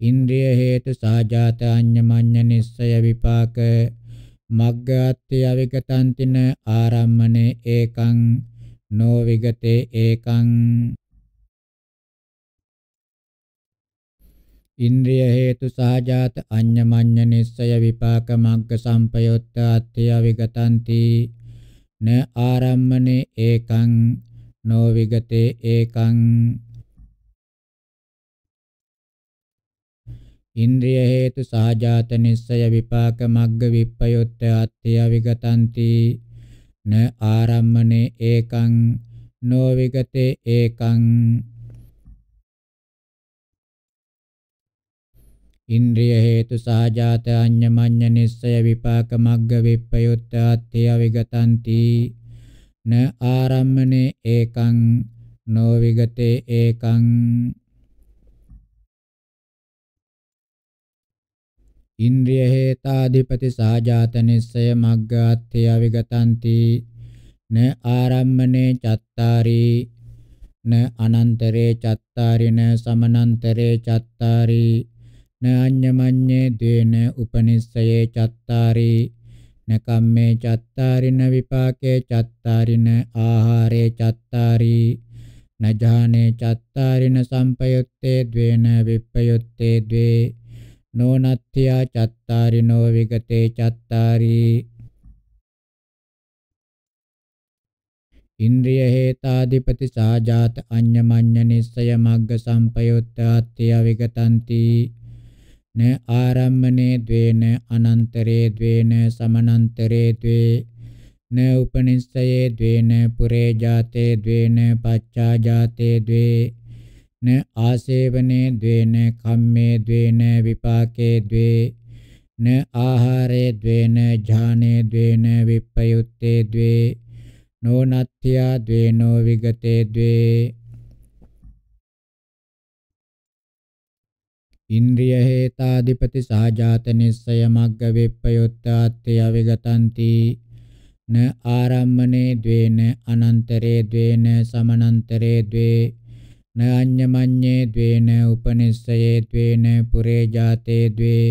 ඉන්ද්‍රිය හේතු සාජාත අඤ්ඤමඤ්ඤ නිස්සය විපාක මග්ගාත්‍ය අවිගතන්තින ආරම්මනේ ඒකං නෝ විගතේ ඒකං ඉන්ද්‍රිය හේතු සාජාත අඤ්ඤමඤ්ඤ නිස්සය විපාක මග්ග සම්පයොත්ත අත්‍ය අවිගතන්ති න ආරම්මනේ ඒකං නෝ විගතේ ඒකං ඉන්ද්‍රිය හේතු සහජාත නිස්සය විපාක මග්ග විප්පයොත්ත අත්‍ය විගතಂತಿ න ආරම්මනේ ඒකං නෝ විගතේ ඒකං ඉන්ද්‍රිය හේතු සහජාත අඤ්ඤමඤ්ඤ නිස්සය විපාක මග්ග විප්පයොත්ත අත්‍ය විගතಂತಿ න ආරම්මනේ ඒකං නෝ විගතේ ඒකං ඉන්ද්‍රිය හේතාධිපති සාජාත නිස්සය මග්ගාත්ථය විගතಂತಿ න ආරම්මනේ චත්තාරි න අනන්තරේ චත්තාරි න සමනන්තරේ චත්තාරි න අඤ්ඤමඤ්ඤේ දේන උපනිස්සයේ චත්තාරි න කම්මේ චත්තාරි න විපාකේ චත්තාරි න ආහාරේ චත්තාරි න ඥානේ චත්තාරි න සම්පයුත්තේ ද්වේන විප්පයුත්තේ ද්වේ නොනත්ත්‍යා චත්තාරිනෝ විගතේ චත්තාරි ඉන්ද්‍රිය හේතාධිපති සාජාත අඤ්ඤමඤ්ඤ නිස්සය මග්ග සම්පයුත්තාත්‍ය විගතಂತಿ න ආරම්මනේ ද්වේන අනන්තරේ ද්වේන සමනන්තරේ ද්වේ න උපනිස්සයේ ද්වේන පුරේ ජාතේ ද්වේන පච්චා ජාතේ ද්වේ න ආසේවනේ ද්වේන කම්මේ ද්වේන විපාකේ ද්වේ න ආහාරේ ද්වේන ඥානේ ද්වේන විප්පයුත්තේ ද්වේ නොනත්ත්‍යා ද්වේනෝ විගතේ ද්වේ ඉන්ද්‍රිය හේතාධිපති සහජාත නිස්සය මග්ග විප්පයොත්තාත්ත්‍ය අවිගතಂತಿ න ආරම්මනේ ද්වේන අනන්තරේ ද්වේන සමනන්තරේ ද්වේ න අඤ්ඤමඤ්ඤේ ද්වේන උපනිස්සයේ ද්වේන පුරේ ජාතේ ද්වේ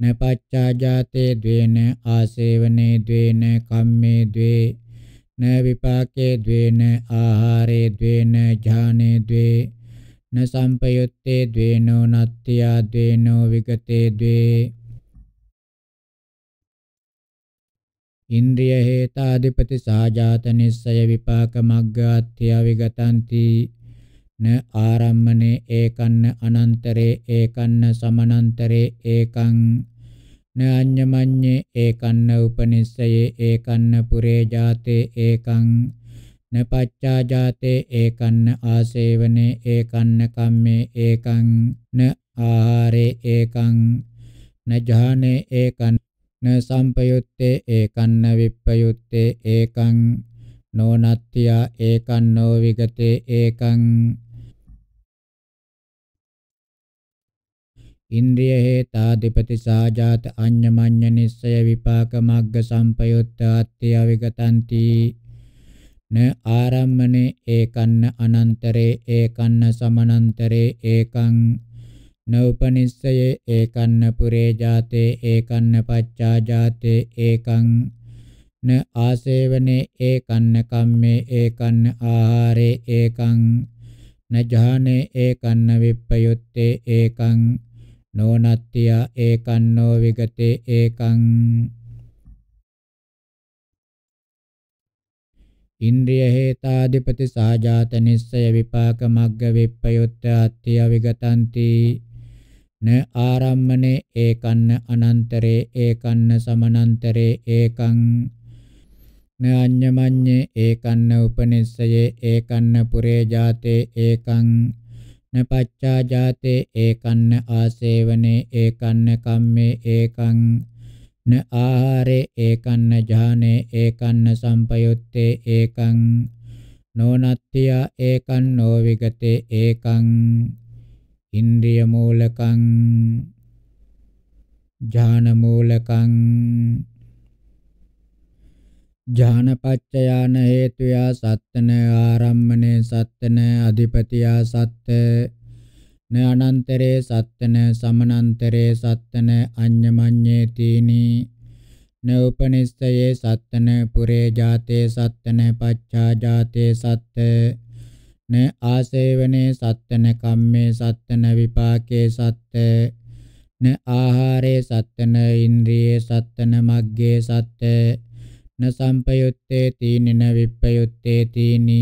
න පච්චා ජාතේ ද්වේන ආසේවනේ ද්වේන කම්මේ ද්වේ න විපාකේ ද්වේන ආහාරේ ද්වේන ඥානේ ද්වේ න සම්පයුත්තේ ද්වේනෝ නත්ත්‍යා ද්වේනෝ විගතේ ද්වේ ඉන්ද්‍රිය හේතාධිපති සහජාත නිස්සය විපාක මග්ගාත්‍ය විගතಂತಿ න ආරම්මනේ ඒකන්න අනන්තරේ ඒකන්න සමනන්තරේ ඒකං න අඤ්ඤමඤ්ඤේ ඒකන්න උපනිස්සයේ ඒකන්න පුරේ ජාතේ ඒකං න පච්චා ජාතේ ඒකන්න ආසේවනේ ඒකන්න කම්මේ ඒකං න ආහාරේ ඒකං න ජානේ ඒකන්න න සම්පයුත්තේ ඒකන්න විප්පයුත්තේ ඒකං නෝනත්ත්‍යා ඒකන්නෝ විගතේ ඒකං ඉන්ද්‍රිය හේතාදිපති සාජාත අඤ්ඤමඤ්ඤ නිස්සය විපාක මග්ග සම්පයුත්ත අත්‍ය අවිගතಂತಿ න ආරම්මනේ ඒකන්න අනන්තරේ ඒකන්න සමනන්තරේ ඒකං නෝපනිස්සයේ ඒකන්න පුරේ ජාතේ ඒකන්න පච්චා ජාතේ ඒකං න ආසේවනේ ඒකන්න කම්මේ ඒකන්න ආහාරේ ඒකං නජානේ ඒකන්න විප්පයුත්තේ ඒකං නොනත්ත්‍ය ඒකන්නෝ විගතේ ඒකං ඉන්ද්‍රිය හේතාදිපති සාජාත නිස්සය විපාක මග්ග විප්පයුත්ත අත්‍ය විගතಂತಿ න ආරම්මනේ ඒකන්න අනන්තරේ ඒකන්න සමනන්තරේ ඒකං න අඤ්ඤමඤ්ඤේ ඒකන්න උපනිස්සයේ ඒකන්න පුරේ ජාතේ ඒකං න පච්චා ජාතේ ඒකන්න ආසේවනේ ඒකන්න කම්මේ ඒකං න ආහාරේ ඒකන්න ඥානේ ඒකන්න සම්පයුත්තේ ඒකං නොනත්ත්‍ය ඒකං නොවිගතේ ඒකං ඉන්ද්‍රිය මූලකං ඥාන මූලකං ජානපච්චයාන හේතුයා සත්තන ආරම්මනේ සත්තන අධිපතියා සත්ත න අනන්තරේ සත්තන සමනන්තරේ සත්තන අඤ්ඤමඤ්ඤේ තීනි න උපනිස්සයේ සත්තන පුරේ ජාතේ සත්තන පච්ඡා ජාතේ සත්ත න ආසේවනේ සත්තන කම්මේ සත්තන විපාකේ සත්ත න ආහාරේ සත්තන ඉන්ද්‍රියේ සත්තන මග්ගේ සත්ත න සම්පයුත්තේ තීනින විප්පයුත්තේ තීනි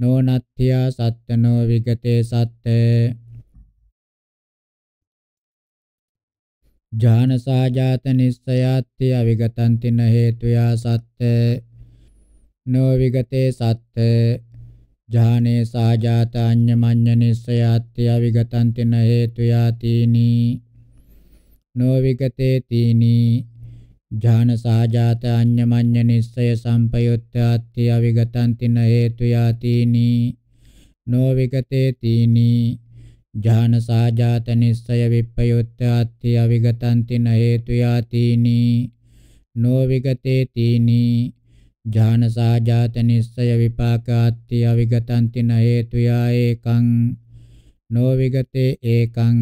නොනත්ත්‍යා සත්තනෝ විගතේ සත්තේ ජානසා ජාත නිස්සයාත්ති අවිගතං තින හේතුයා සත්තේ නෝ විගතේ සත්තේ ජානේ සාජාත අඤ්ඤමඤ්ඤ නිස්සයාත්ති අවිගතං තින හේතුයා තීනි නෝ විගතේ තීනි ජාන සහජාත අඤ්ඤමඤ්ඤ නිස්සය සම්පයුත්තයාත්ති අවිගතං තින හේතු යාතිනි නෝ විගතේ තීනි ජාන සහජාත නිස්සය විප්පයුත්තයාත්ති අවිගතං තින හේතු යාතිනි නෝ විගතේ තීනි ජාන සහජාත නිස්සය විපාකාත්ති අවිගතං තින හේතු යා ඒකං නෝ විගතේ ඒකං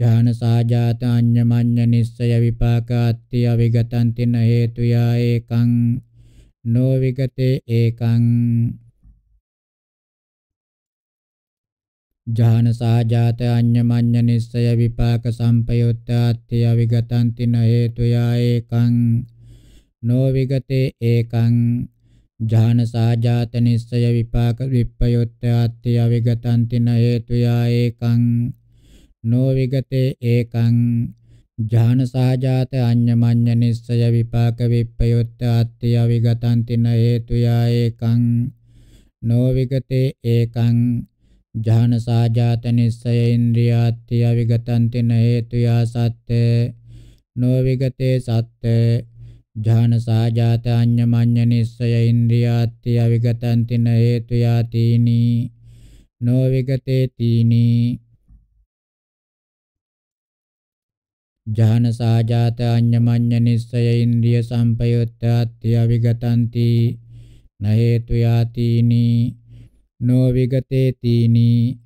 ඥාන සාජාත අඤ්ඤමඤ්ඤ නිස්සය විපාකාත්ති අවිගතං තින හේතුයා ඒකං නොවිගතේ ඒකං ජාන සාජාත අඤ්ඤමඤ්ඤ නිස්සය විපාක සම්පයුත්තාත්ති අවිගතං තින හේතුයා ඒකං නොවිගතේ ඒකං ජාන සාජාත නිස්සය විපාක විප්පයුත්තාත්ති අවිගතං තින හේතුයා ඒකං නෝ විගතේ ඒකං ඥාන සහජාත අඤ්ඤමඤ්ඤ නිස්සය විපාක විප්පයොත්ත අත්ත්‍ය විගතං තින හේතුයා ඒකං නෝ විගතේ ඒකං ඥාන සහජාත නිස්සය ඉන්ද්‍රියාත්ත්‍ය විගතං තින හේතුයා සත්‍ය නෝ විගතේ සත්‍ය ඥාන සහජාත අඤ්ඤමඤ්ඤ නිස්සය ඉන්ද්‍රියාත්ත්‍ය විගතං තින හේතුයා තීනි නෝ විගතේ තීනි ජාන සාජාත අඤ්ඤමඤ්ඤ නිස්සය ඉන්ද්‍රිය සම්පයුත්තාත්‍ය විගතಂತಿ නහේතු යාතිනි නෝ විගතේතිනි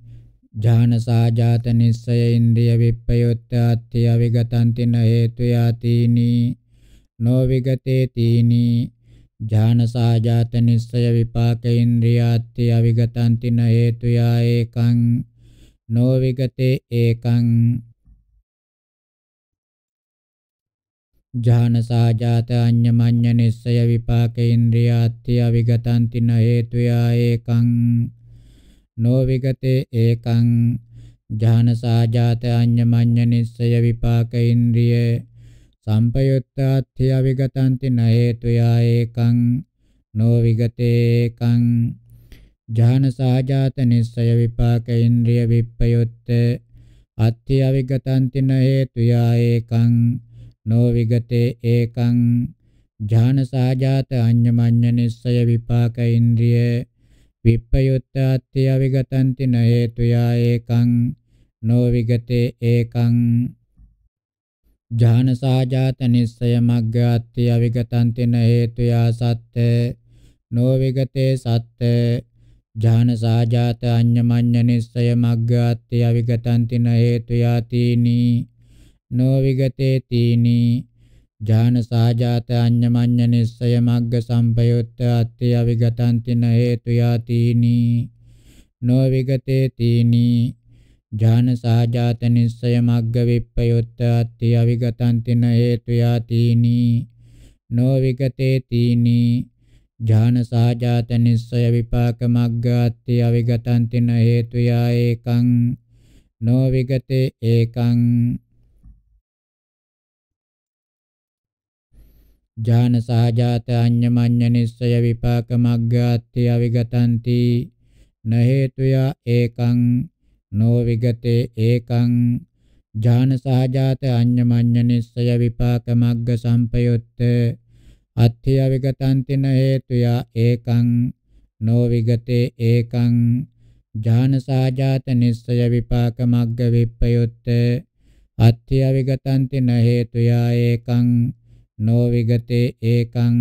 ජාන සාජාත නිස්සය ඉන්ද්‍රිය විප්පයුත්තාත්‍ය විගතಂತಿ නහේතු යාතිනි නෝ විගතේතිනි ජාන සාජාත නිස්සය විපාක ඉන්ද්‍රියාත්‍ය විගතಂತಿ නහේතු යා ඒකං නෝ විගතේ ඒකං ජානසාජාත අඤ්ඤමඤ්ඤ නිස්සය විපාක ඉන්ද්‍රියාත්‍ය අවිගතන්ති න හේතුයා ඒකං නොවිගතේ ඒකං ජානසාජාත අඤ්ඤමඤ්ඤ නිස්සය විපාක ඉන්ද්‍රිය සම්පයුත්තාත්‍ය අවිගතන්ති න හේතුයා ඒකං නොවිගතේ ඒකං ජානසාජාත නිස්සය විපාක ඉන්ද්‍රිය විප්පයුත්තේ අත්‍ය අවිගතන්ති න හේතුයා ඒකං නෝ විගතේ ඒකං ඥාන සාජාත අඤ්ඤමඤ්ඤ නිස්සය විපාක ඉන්ද්‍රිය විප්පයුත්තාත්‍ය අවිගතන්ති න හේතුයා ඒකං නෝ විගතේ ඒකං ඥාන සාජාත නිස්සය මග්ගාත්‍ය අවිගතන්ති න හේතුයා සත්‍ය නෝ විගතේ සත්‍ය ඥාන සාජාත අඤ්ඤමඤ්ඤ නිස්සය මග්ගාත්‍ය අවිගතන්ති න හේතුයා තීනී නෝ විගතේතිනි ජාන සාජාත අඤ්ඤමඤ්ඤ නිස්සය මග්ග සම්පයුත්ත අත්ථය අවිගතන්ති න හේතු යාතිනි නෝ විගතේතිනි ජාන සාජාත නිස්සය මග්ග විප්පයුත්ත අත්ථය අවිගතන්ති න හේතු යාතිනි නෝ විගතේතිනි ජාන සාජාත නිස්සය විපාක මග්ග අත්ථය අවිගතන්ති න හේතු යා ඒකං නෝ විගතේ ඒකං ජාන සහජාත අඤ්ඤමඤ්ඤ නිස්සය විපාක මග්ගාත්‍ය අවිගතಂತಿ න හේතුය ඒකං නෝ විගතේ ඒකං ජාන සහජාත අඤ්ඤමඤ්ඤ නිස්සය විපාක මග්ග සම්පයුත්ත අත්‍ය අවිගතಂತಿ න හේතුය ඒකං නෝ විගතේ ඒකං ජාන සහජාත නිස්සය විපාක මග්ග විප්පයුත්ත අත්‍ය අවිගතಂತಿ න හේතුය ඒකං no vigate ekam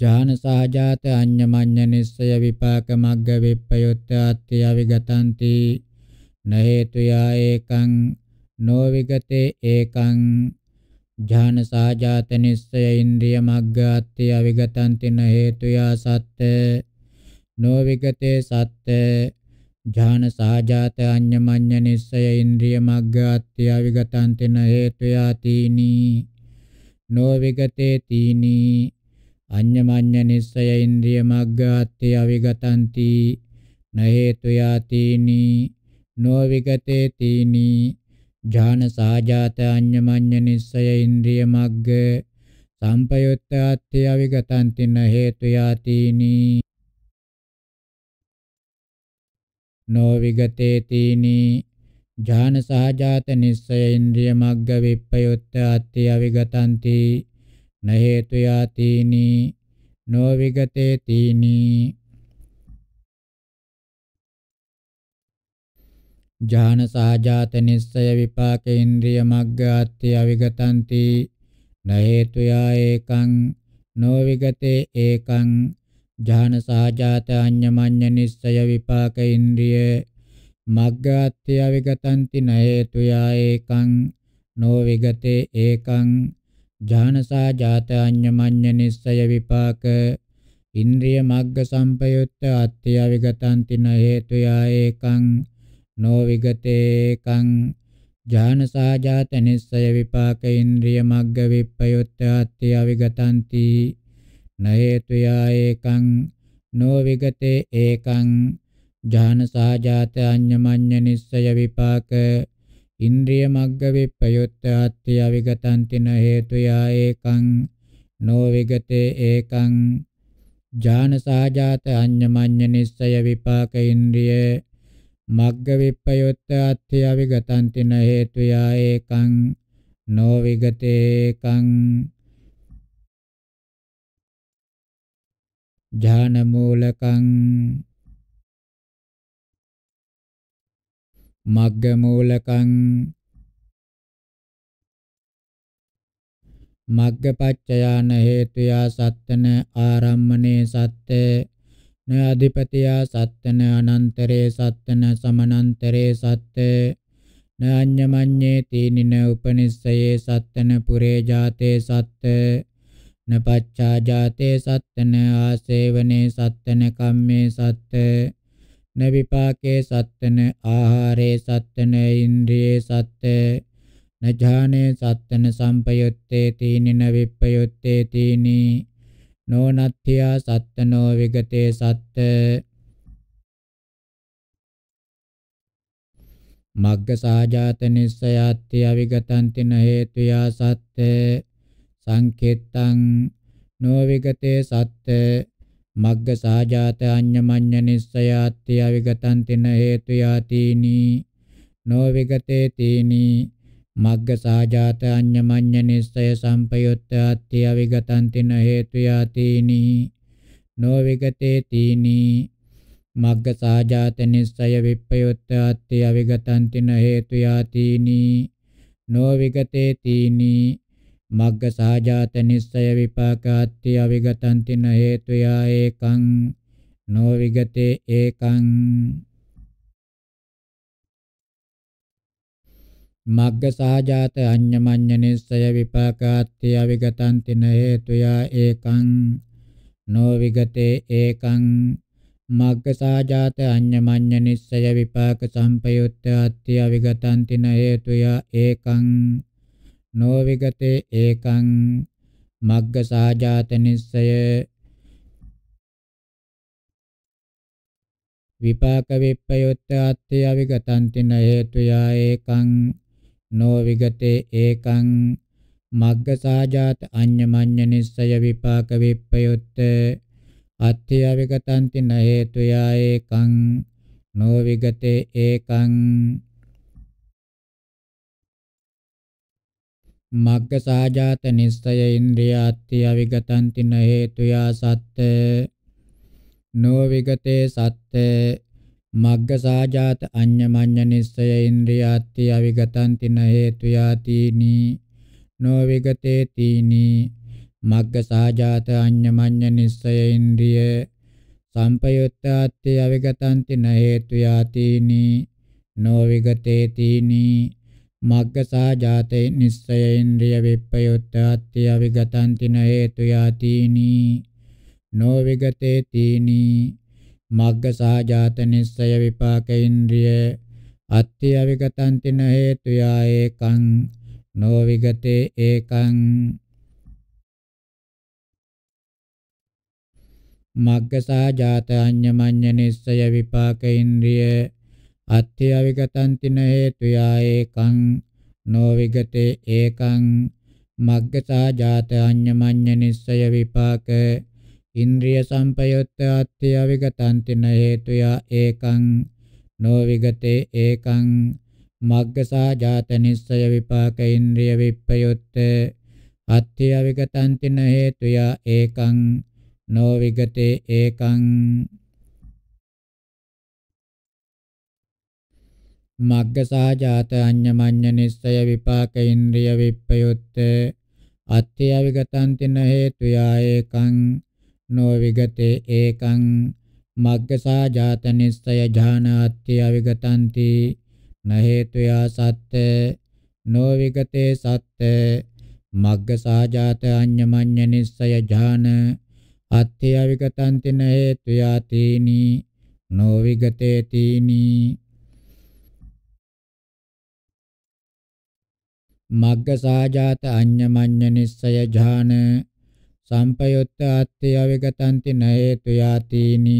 ජාන සහජාත අඤ්ඤමඤ්ඤ නිස්සය විපාක මග්ග විප්පයොත්ත අත්‍ය විගතಂತಿ නහේතු යා ඒකං නෝ විගතේ ඒකං ඥාන සහජාත නිස්සය ඉන්ද්‍රිය මග්ග අත්‍ය විගතಂತಿ නහේතු යා සත්‍ය නෝ විගතේ සත්‍ය ඥාන සාජාත අඤ්ඤමඤ්ඤ නිස්සය ඉන්ද්‍රිය මග්ගාත්‍ය විගතන්තන හේතු යාතිනි නොවිගතේ තීනි අඤ්ඤමඤ්ඤ නිස්සය ඉන්ද්‍රිය මග්ගාත්‍ය විගතන්ති නහේතු යාතිනි නොවිගතේ තීනි ඥාන සාජාත අඤ්ඤමඤ්ඤ නිස්සය ඉන්ද්‍රිය මග්ග සංපයුත්තාත්‍ය විගතන්ති නහේතු යාතිනි නොවිගතේතිනි ඥාන සහජාත නිස්සය ඉන්ද්‍රිය මග්ග විප්පයොත්ත අත්‍ය අවිගතಂತಿ නහේතු යාතිනි නොවිගතේතිනි ඥාන සහජාත නිස්සය විපාක ඉන්ද්‍රිය මග්ග අත්‍ය අවිගතಂತಿ නහේතු යා ඒකං නොවිගතේ ඒකං ජාන සාජාත අඤ්ඤමඤ්ඤ නිස්සය විපාක ඉන්ද්‍රිය මග්ගාත්‍ය විගතන්ති නේතු යායේකං නෝ විගතේ ඒකං ජානසා ජාත අඤ්ඤමඤ්ඤ නිස්සය විපාක ඉන්ද්‍රිය මග්ග සම්පයුත්ත අත්‍ය විගතන්ති නේතු යායේකං නෝ විගතේකං ජානසා ජාත නිස්සය විපාක ඉන්ද්‍රිය මග්ග විප්පයුත්ත අත්‍ය විගතන්ති නයේතුයා ඒකං නෝ විගතේ ඒකං ඥාන සාජාත අඤ්ඤමඤ්ඤ නිස්සය විපාක ඉන්ද්‍රිය මග්ග විප්පයොත් ආත්‍ය විගතන්තින හේතුයා ඒකං නෝ විගතේ ඒකං ඥාන සාජාත අඤ්ඤමඤ්ඤ නිස්සය විපාක ඉන්ද්‍රිය මග්ග විප්පයොත් ආත්‍ය විගතන්තින හේතුයා ඒකං නෝ විගතේ ඒකං ඥානමූලකං මග්ගමූලකං මග්ගපච්චයාන හේතුයා සත්තන ආරම්මනේ සත්‍ය න අධිපතියා සත්තන අනන්තරේ සත්තන සමනන්තරේ සත්‍ය න අඤ්ඤමඤ්ඤේ තීනින උපනිස්සයේ සත්තන පුරේ ජාතේ සත්‍ය නපච්චා ජාතේ සත්තන ආසේවනේ සත්තන කම්මේ සත්ත නවිපාකේ සත්තන ආහාරේ සත්තන ඉන්ද්‍රියේ සත්ත නජානේ සත්තන සම්පයුත්තේ තීනින විප්පයුත්තේ තීනී නොනත්ත්‍යා සත්තනෝ විගතේ සත්ත මග්ගසහජාත නිස්සයත්ති අවිගතන්ති න හේතුයා සත්ත සංකෙත්තං නොවිගතේ සත්ත මග්ග සාජාත අඤ්ඤමඤ්ඤ නිස්සයාත්ති අවිගතං තින හේතු යාතිනි නොවිගතේ තීනි මග්ග සාජාත අඤ්ඤමඤ්ඤ නිස්සය සම්පයුත්තයාත්ති අවිගතං තින හේතු යාතිනි නොවිගතේ තීනි මග්ග සාජාත නිස්සය විප්පයුත්තයාත්ති අවිගතං තින හේතු යාතිනි නොවිගතේ තීනි මග්ග සහජාත නිස්සය විපාකාත්ති අවිගතන්ති න හේතුයා ඒකං නොවිගතේ ඒකං මග්ග සහජාත අඤ්ඤමඤ්ඤ නිස්සය විපාකාත්ති අවිගතන්ති න හේතුයා ඒකං නොවිගතේ ඒකං මග්ග සහජාත අඤ්ඤමඤ්ඤ නිස්සය විපාක සම්පයුත්තේ අත්‍ය අවිගතන්ති න හේතුයා ඒකං නොවිගතේ ඒකං මග්ගසහජාත නිස්සය විපාක විප්පයොත්ත අත්ථය අවිගතන්තින හේතුයා ඒකං නොවිගතේ ඒකං මග්ගසහජාත අඤ්ඤමඤ්ඤ නිස්සය විපාක විප්පයොත්ත අත්ථය අවිගතන්තින හේතුයා ඒකං නොවිගතේ ඒකං මග්ගසාජාත නිස්සය ඉන්ද්‍රියාත්ති අවිගතන්ති න හේතුයා සත්ත නොවිගතේ සත්ත මග්ගසාජාත අඤ්ඤමඤ්ඤ නිස්සය ඉන්ද්‍රියාත්ති අවිගතන්ති න හේතුයා තීනි නොවිගතේ තීනි මග්ගසාජාත අඤ්ඤමඤ්ඤ නිස්සය ඉන්ද්‍රිය සම්පයුත්තාත්ති අවිගතන්ති න හේතුයා තීනි නොවිගතේ තීනි මග්ගසා ජාතේ නිස්සය ඉන්ද්‍රිය විප්පයුත්ත අත්‍ය අවිගතන්තින හේතු යාතිනි නෝ විගතේ තීනි මග්ගසා ජාත නිස්සය විපාක ඉන්ද්‍රිය අත්‍ය අවිගතන්තින හේතු යා ඒකං නෝ විගතේ ඒකං මග්ගසා ජාත අඤ්ඤමඤ්ඤ නිස්සය විපාක ඉන්ද්‍රිය අත්‍යවිගතන්තින හේතුයා ඒකං නොවිගතේ ඒකං මග්ගසා ජාත අඤ්ඤමඤ්ඤ නිස්සය විපාක ඉන්ද්‍රිය සම්පයුත්ත අත්‍යවිගතන්තින හේතුයා ඒකං නොවිගතේ ඒකං මග්ගසා ජාත නිස්සය විපාක ඉන්ද්‍රිය විප්පයුත්ත අත්‍යවිගතන්තින හේතුයා ඒකං නොවිගතේ ඒකං මග්ගසහජාත අඤ්ඤමඤ්ඤ නිස්සය විපාක ඉන්ද්‍රිය විප්පයුත්ත අත්‍ය විගතන්තින හේතු යායකං නෝ විගතේ ඒකං මග්ගසහජාත නිස්සය ඥානාත්‍ය විගතන්ති න හේතු යා සත්‍ය නෝ විගතේ සත්‍ය මග්ගසහජාත අඤ්ඤමඤ්ඤ නිස්සය ඥාන අත්‍ය විගතන්තින හේතු යා තීනි නෝ විගතේ තීනි මග්ගසාජාත අඤ්ඤමඤ්ඤ නිස්සය ඥාන සම්පයුත්ත අත්ථය විගතන්ති නේතු යාතිනි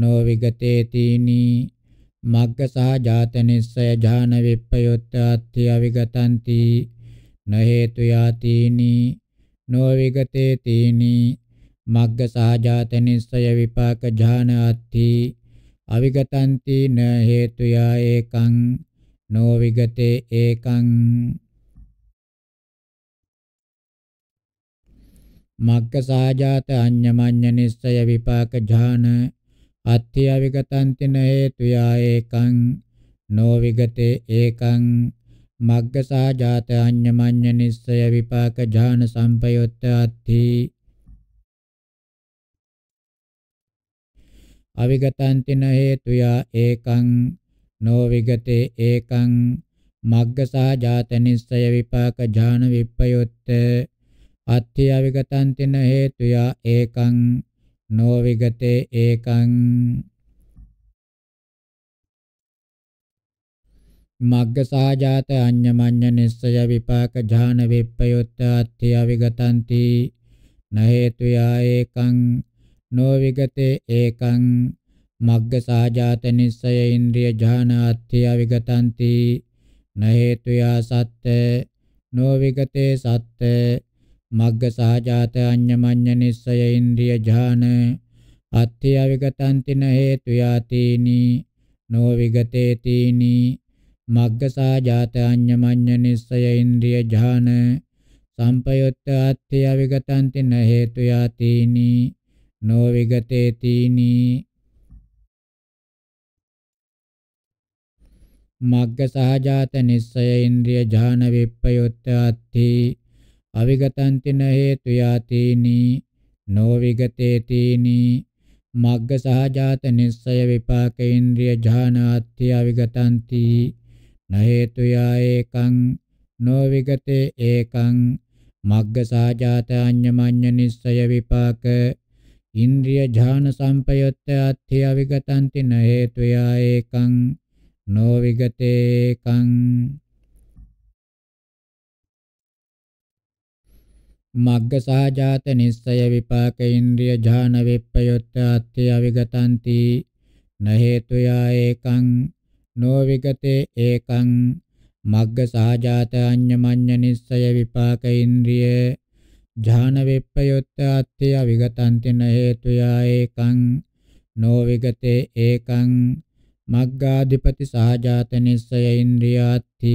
නෝ විගතේ තීනි මග්ගසාජාත නිස්සය ඥාන විප්පයුත්ත අත්ථය විගතන්ති නේතු යාතිනි නෝ විගතේ තීනි මග්ගසාජාත නිස්සය විපාක ඥාන අත්ථි අවිගතන්ති න හේතුයා ඒකං නෝ විගතේ ඒකං මග්ගසහජාත අඤ්ඤමඤ්ඤ නිස්සය විපාක ඥාන අත්‍ය විගතන්තින හේතු යා ඒකං නෝ විගතේ ඒකං මග්ගසහජාත අඤ්ඤමඤ්ඤ නිස්සය විපාක ඥාන සම්පයොත්ත අත්‍ති අවිගතන්තින හේතු යා ඒකං නෝ විගතේ ඒකං මග්ගසා ජාත නිස්සය විපාක ඥාන විප්පයොත්ත අත්‍ය විගතං තින හේතුයා ඒකං නෝ විගතේ ඒකං මග්ගසා ජාත අඤ්ඤමඤ්ඤ නිස්සය විපාක ඥාන විප්පයොත්ත අත්‍ය විගතන්ති නහේතුයා ඒකං නෝ විගතේ ඒකං මග්ගසාජාත නිස්සය ඉන්ද්‍රිය ඥානාත්‍ය විගතಂತಿ නහේතු යා සත්‍ය නොවිගතේ සත්‍ය මග්ගසාජාත අඤ්ඤමඤ්ඤ නිස්සය ඉන්ද්‍රිය ඥාන අත්‍ය විගතಂತಿ නහේතු යාතීනි නොවිගතේ තීනි මග්ගසාජාත අඤ්ඤමඤ්ඤ නිස්සය ඉන්ද්‍රිය ඥාන සම්පයුත්ත අත්‍ය විගතಂತಿ නහේතු යාතීනි නොවිගතේ තීනි මග්ග සහජාත නිස්සය ඉන්ද්‍රිය ඥාන විප්පයොත්තති අවිගතන්තින හේතු යාතීනි නොවිගතේතීනි මග්ග සහජාත නිස්සය විපාක ඉන්ද්‍රිය ඥානාත්‍ය අවිගතන්ති නහේතු යායේකං නොවිගතේ ඒකං මග්ග සහජාත අඤ්ඤමඤ්ඤ නිස්සය විපාක ඉන්ද්‍රිය ඥාන සම්පයොත්තේ අත්‍ය අවිගතන්ති නහේතු යායේකං නොවිගතේකං මග්ගසහජාත නිස්සය විපාක ඉන්ද්‍රිය ඥාන විප්පයොත්ත අත්‍ය අවිගතಂತಿ න හේතුයා ඒකං නොවිගතේ ඒකං මග්ගසහජාත අඤ්ඤමඤ්ඤ නිස්සය විපාක ඉන්ද්‍රිය ඥාන විප්පයොත්ත අත්‍ය අවිගතಂತಿ න හේතුයා ඒකං නොවිගතේ ඒකං මග්ගාධිපති සහජාත නිස්සය ඉන්ද්‍රියාති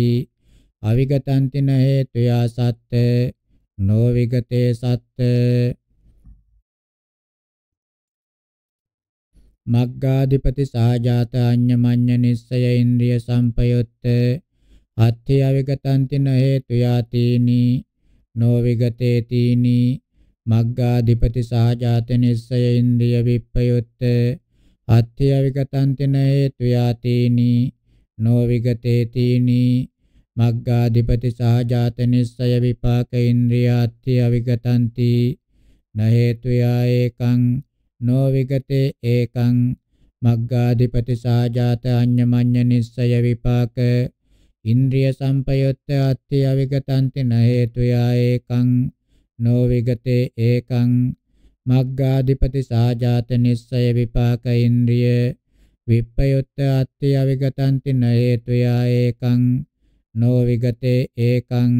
අවිගතන්තින හේතුයා සත්‍ය නොවිගතේ සත්‍ය මග්ගාධිපති සහජාත අඤ්ඤමඤ්ඤ නිස්සය ඉන්ද්‍රිය සංපයුත්ත අත්ථය විගතන්තින හේතු යාතීනි නොවිගතේ තීනි මග්ගාධිපති සහජාත නිස්සය ඉන්ද්‍රිය විප්පයුත්ත අත්ථය විගතන්තන හේතු යාතේනි නෝ විගතේතේනි මග්ගාධිපති සහජාත නිස්සය විපාක ඉන්ද්‍රියාත්‍ය අවිගතಂತಿ නහේතු යායේකං නෝ විගතේ ඒකං මග්ගාධිපති සහජාත අඤ්ඤමඤ්ඤ නිස්සය විපාක ඉන්ද්‍රිය සම්පයුත්ත අත්‍ය අවිගතಂತಿ නහේතු යායේකං නෝ විගතේ ඒකං මග්ගාධිපති සාජාත නිස්සය විපාක ඉන්ද්‍රිය විප්පයුත්ත අත්‍ය අවිගතන්ති න හේතුයා ඒකං නෝ විගතේ ඒකං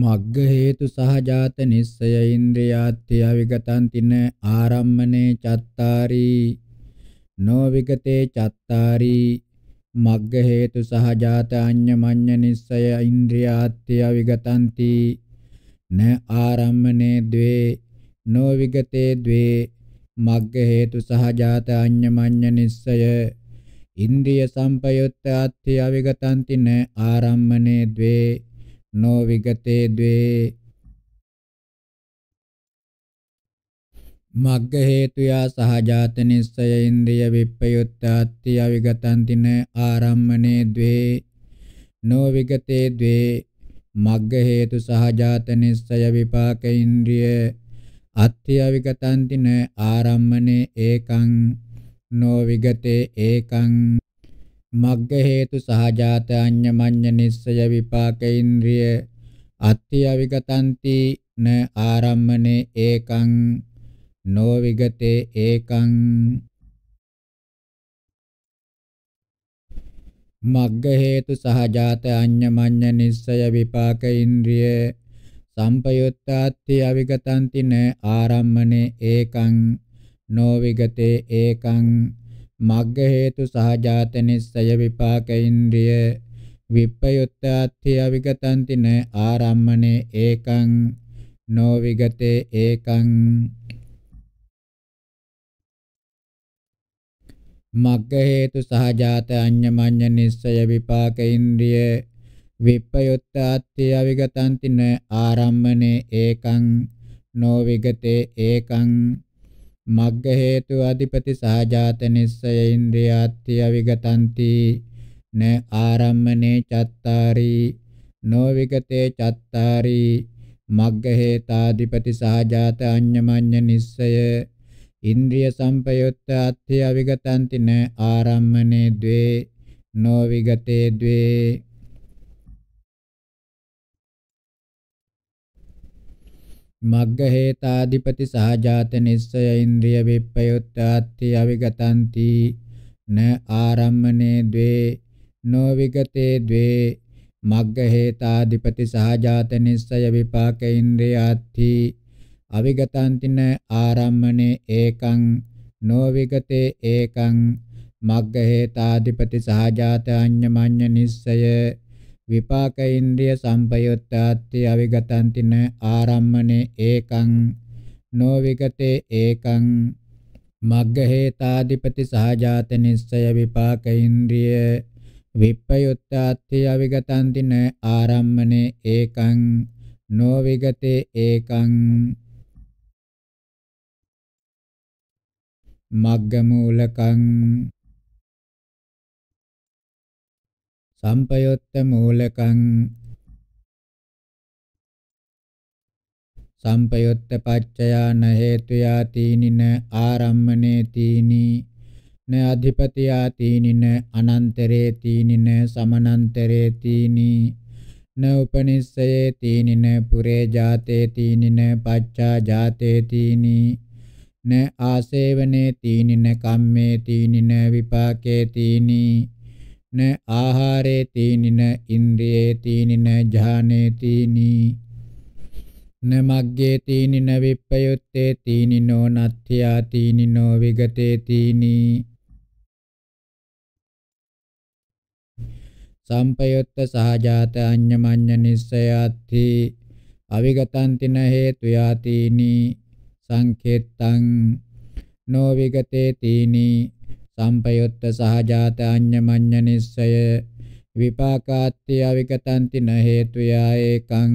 මග්ග හේතු සහජාත නිස්සය ඉන්ද්‍රියාත්‍ය අවිගතං තින ආරම්මනේ චත්තාරි නෝ විගතේ චත්තාරි මග්ග හේතු සහ ජාත අඤ්ඤ මඤ්ඤ නිස්සය ඉන්ද්‍රියාත්ත්‍ය විගතಂತಿ න ආරම්මනේ ද්වේ නෝ විගතේ ද්වේ මග්ග හේතු සහ ජාත අඤ්ඤ මඤ්ඤ නිස්සය ඉන්ද්‍රිය සම්පයුත්තාත්ත්‍ය විගතಂತಿ න ආරම්මනේ ද්වේ නෝ විගතේ ද්වේ මග්ග හේතුයා සහජාත නිස්සය ඉන්ද්‍රිය විප්පයුත්තාත්ති අවිගතං තින ආරම්මනේ ද්වේ නෝ විගතේ ද්වේ මග්ග හේතු සහජාත නිස්සය විපාක ඉන්ද්‍රිය අත්ති අවිගතං තින ආරම්මනේ ඒකං නෝ විගතේ ඒකං මග්ග හේතු සහජාත අඤ්ඤමඤ්ඤ නිස්සය විපාක ඉන්ද්‍රිය අත්ති අවිගතಂತಿ න ආරම්මනේ ඒකං නෝ විගතේ ඒකං මග්ග හේතු සහජාත අඤ්ඤමඤ්ඤ නිස්සය විපාක ඉන්ද්‍රිය සම්පයුත්තාත්ති අවිගතන්ති න ආරම්මනේ ඒකං නෝ විගතේ ඒකං මග්ග හේතු සහජාත නිස්සය විපාක ඉන්ද්‍රිය විප්පයුත්තාත්ති අවිගතන්ති න ආරම්මනේ ඒකං නෝ විගතේ ඒකං මග්ග හේතු සහජාත අඤ්ඤමඤ්ඤ නිස්සය විපාක ඉන්ද්‍රිය විප්පයුත්තාත්ති අවිගතන්තින ආරම්මනේ ඒකං නොවිගතේ ඒකං මග්ග හේතු අධිපති සහජාත නිස්සය ඉන්ද්‍රියාත්ති අවිගතන්ති න ආරම්මනේ චත්තාරි නොවිගතේ චත්තාරි මග්ග හේතාධිපති සහජාත අඤ්ඤමඤ්ඤ නිස්සය ඉන්ද්‍රිය සංපයුත්ත අත්ථය අවිගතන්ති න ආරම්මනේ ද්වේ නොවිගතේ ද්වේ මග්ග හේතාධිපති සහජාත නිස්සය ඉන්ද්‍රිය විප්පයුත්තාත්ති අවිගතಂತಿ න ආරම්මනේ द्वे නෝ විගතේ द्वे මග්ග හේතාධිපති සහජාත නිස්සය විපාක ඉන්ද්‍රියාත්ති අවිගතන්තින ආරම්මනේ ඒකං නොවිගතේ ඒකං මග්ග හේතාධිපති සහජාත අඤ්ඤමඤ්ඤ නිස්සය විපාක ඉන්ද්‍රිය සම්පයුත්තාත්ති අවිගතන්තින ආරම්මනේ ඒකං නොවිගතේ ඒකං මග්ග හේතාධිපති සහජාත නිස්සය විපාක ඉන්ද්‍රිය විප්පයුත්තාත්ති අවිගතන්තින ආරම්මනේ ඒකං නොවිගතේ ඒකං මග්ගමූලකං සම්පයොත්ත මූලකං සම්පයොත්ත පච්චයාන හේතුයා තීනින ආරම්මනේ තීනි න අධිපතියා තීනින අනන්තරේ තීනින සමනන්තරේ තීනි න උපනිස්සයේ තීනින පුරේ ජාතේ තීනින පච්චා ජාතේ තීනි න ආසේවනේ තීනින කම්මේ තීනින විපාකේ තීනි න ආහාරේ තීනින ඉන්ද්‍රියේ තීනින ඥානේ තීනි න මග්ගේ තීනින විප්පයුත්තේ තීනිනෝ නත්ත්‍යා තීනිනෝ විගතේ තීනි සම්පයුත්ත සහජාත අඤ්ඤමඤ්ඤ නිස්සයාති අවිගතන්තින හේතු යාතිනී සංකේත්තං නොවිගතේ තීනි සම්පයුත්ත සහජාත අඤ්ඤමඤ්ඤ නිස්සය විපාකාත්‍ය අවිගතන්ති න හේතුයා ඒකං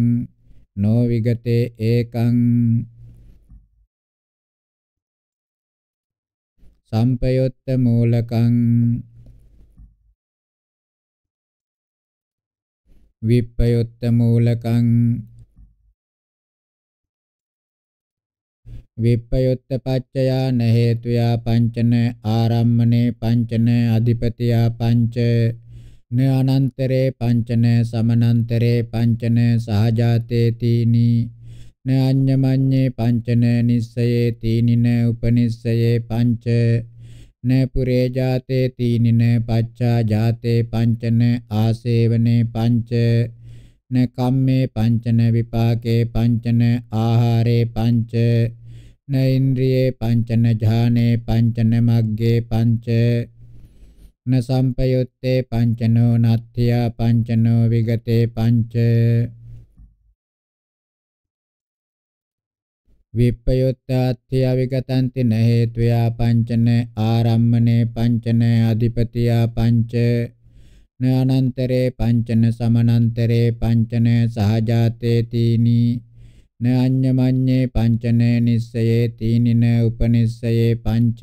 නොවිගතේ ඒකං සම්පයුත්ත මූලකං විප්පයුත්ත මූලකං विपयुत्तपाच्यया न हेतुया पंचन आरम्भने पंचन अधिपतिया पंच न अनंतरे पंचन समनंतरे पंचन सहजाते तीनी न अन्यमन्ये पंचन निश्चये तीनि न उपनिश्चये पंच न पुरे जाते तीन न पच्चा जाते पंचन आसेवने पंच न कम्मे पंचन विपाके पंचन आहारे पंच න ඉන්ද්‍රියේ පංචන ඥානේ පංචන මග්ගේ පංච න සම්පයුත්තේ පංචනෝ නත්ත්‍යා පංචනෝ විගතේ පංච විප්පයොත්තාත්‍ය විගතන්ති න හේතුයා පංචන ආරම්මනේ පංචන අධිපතියා පංච න අනන්තරේ පංචන සමනන්තරේ පංචන සහජාතේ තීනී न मे पंच न निश्चये तीन न उपनिश्चये पंच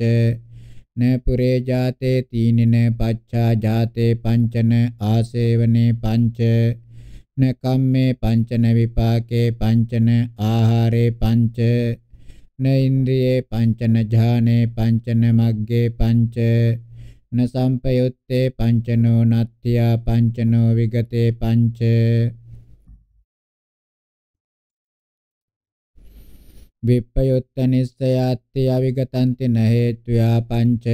न पुरे जाते तीन न पच्छा जाते पंच न आसेवने पंच न कम्मे पंच न विपाके पंच न आहारे पंच न इंद्रिये पंच न ध्याने पंच न मग्गे पंच न संपयुत्ते पंच नो नत्या पंच नो विगते पंच විප්පයුත්ත නිස්සයත්ති අවිගතන්ති නහේතුයා පංච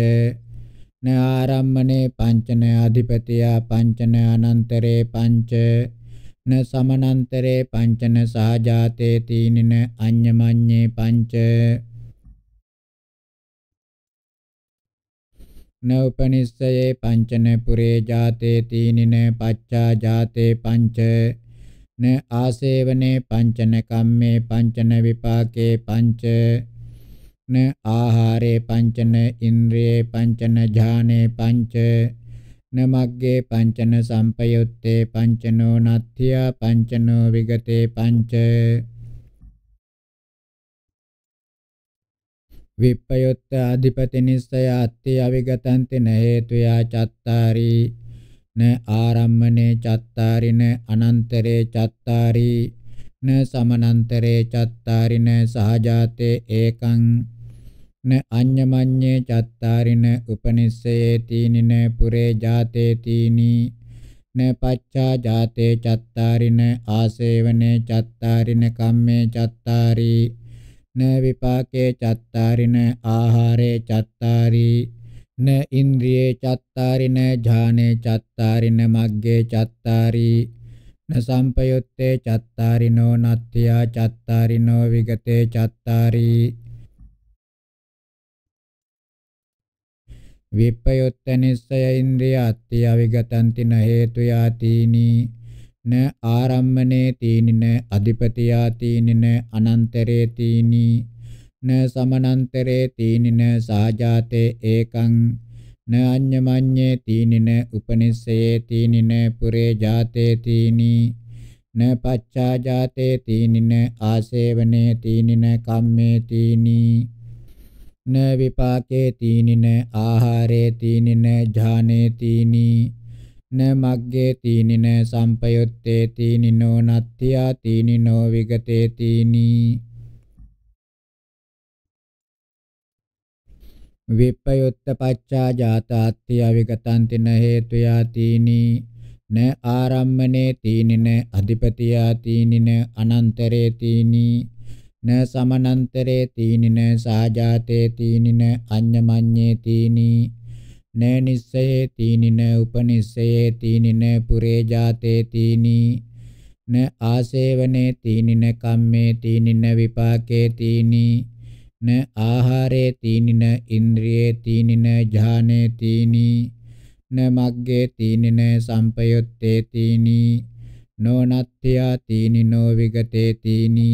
න ආරම්මනේ පංච න අධිපතියා පංච න අනන්තරේ පංච න සමනන්තරේ පංච න සහජාතේ තීනින අඤ්ඤමඤ්ඤේ පංච න උපනිස්සයේ පංච න පුරේ ජාතේ තීනින පච්චා ජාතේ පංච න ආසේවනේ පංචන කම්මේ පංචන විපාකේ පංච න ආහාරේ පංචන ඉන්ද්‍රියේ පංචන ඥානේ පංච න මග්ගේ පංචන සම්පයුත්තේ පංචනෝ නත්ත්‍යා පංචනෝ විගතේ පංච විප්පයොත්ත අධිපති නිස්සය අත්ති අවිගතන්ති න හේතුයා චත්තාරී න ආරම්මනේ චත්තාරින අනන්තරේ චත්තාරි න සමනන්තරේ චත්තාරින සහජාතේ ඒකං න අඤ්ඤමඤ්ඤේ චත්තාරින උපනිස්සයේ තීනින පුරේ ජාතේ තීනි න පච්චා ජාතේ චත්තාරින ආසේවනේ චත්තාරින කම්මේ චත්තාරි න විපාකේ චත්තාරින ආහාරේ චත්තාරි න ඉන්ද්‍රියේ චත්තාරි න ඥානේ චත්තාරි න මග්ගේ චත්තාරි න සම්පයුත්තේ චත්තාරි නෝ නත්ත්‍යා චත්තාරි නෝ විගතේ චත්තාරි විපයුත්ත නිස්සය ඉන්ද්‍රිය අත්ත්‍ය විගතන්ති න හේතු යාතිනි න ආරම්මනේ තීනි න අධිපති යාතිනි න අනන්තරේ තීනි න සමනන්තරේ තීනින සාජාතේ ඒකං න අඤ්ඤමඤ්ඤේ තීනින උපනිස්සයේ තීනින පුරේ ජාතේ තීනි න පච්චා ජාතේ තීනින ආසේවනේ තීනින කම්මේ තීනි න විපාකේ තීනින ආහාරේ තීනින ඥානේ තීනි න මග්ගේ තීනින සම්පයුත්තේ තීනිනෝ නත්ත්‍යා තීනිනෝ විගතේ තීනි විප්පයුත්ත පච්චා ජාතාත්ති අවිගතන්තින හේතු යාතිනි න ආරම්මනේ තීනින අධිපතියා තීනින අනන්තරේ තීනි න සමනන්තරේ තීනින සාජාතේ තීනින අඤ්ඤමඤ්ඤේ තීනි න නිස්සයේ තීනින උපනිස්සයේ තීනින පුරේ ජාතේ තීනි න ආසේවනේ තීනින කම්මේ තීනින විපාකේ තීනි න ආහාරේ තීනින ඉන්ද්‍රියේ තීනින ඥානේ තීනි න මග්ගේ තීනින සම්පයුත්තේ තීනි නොනත්ත්‍යා තීනි නොවිගතේ තීනි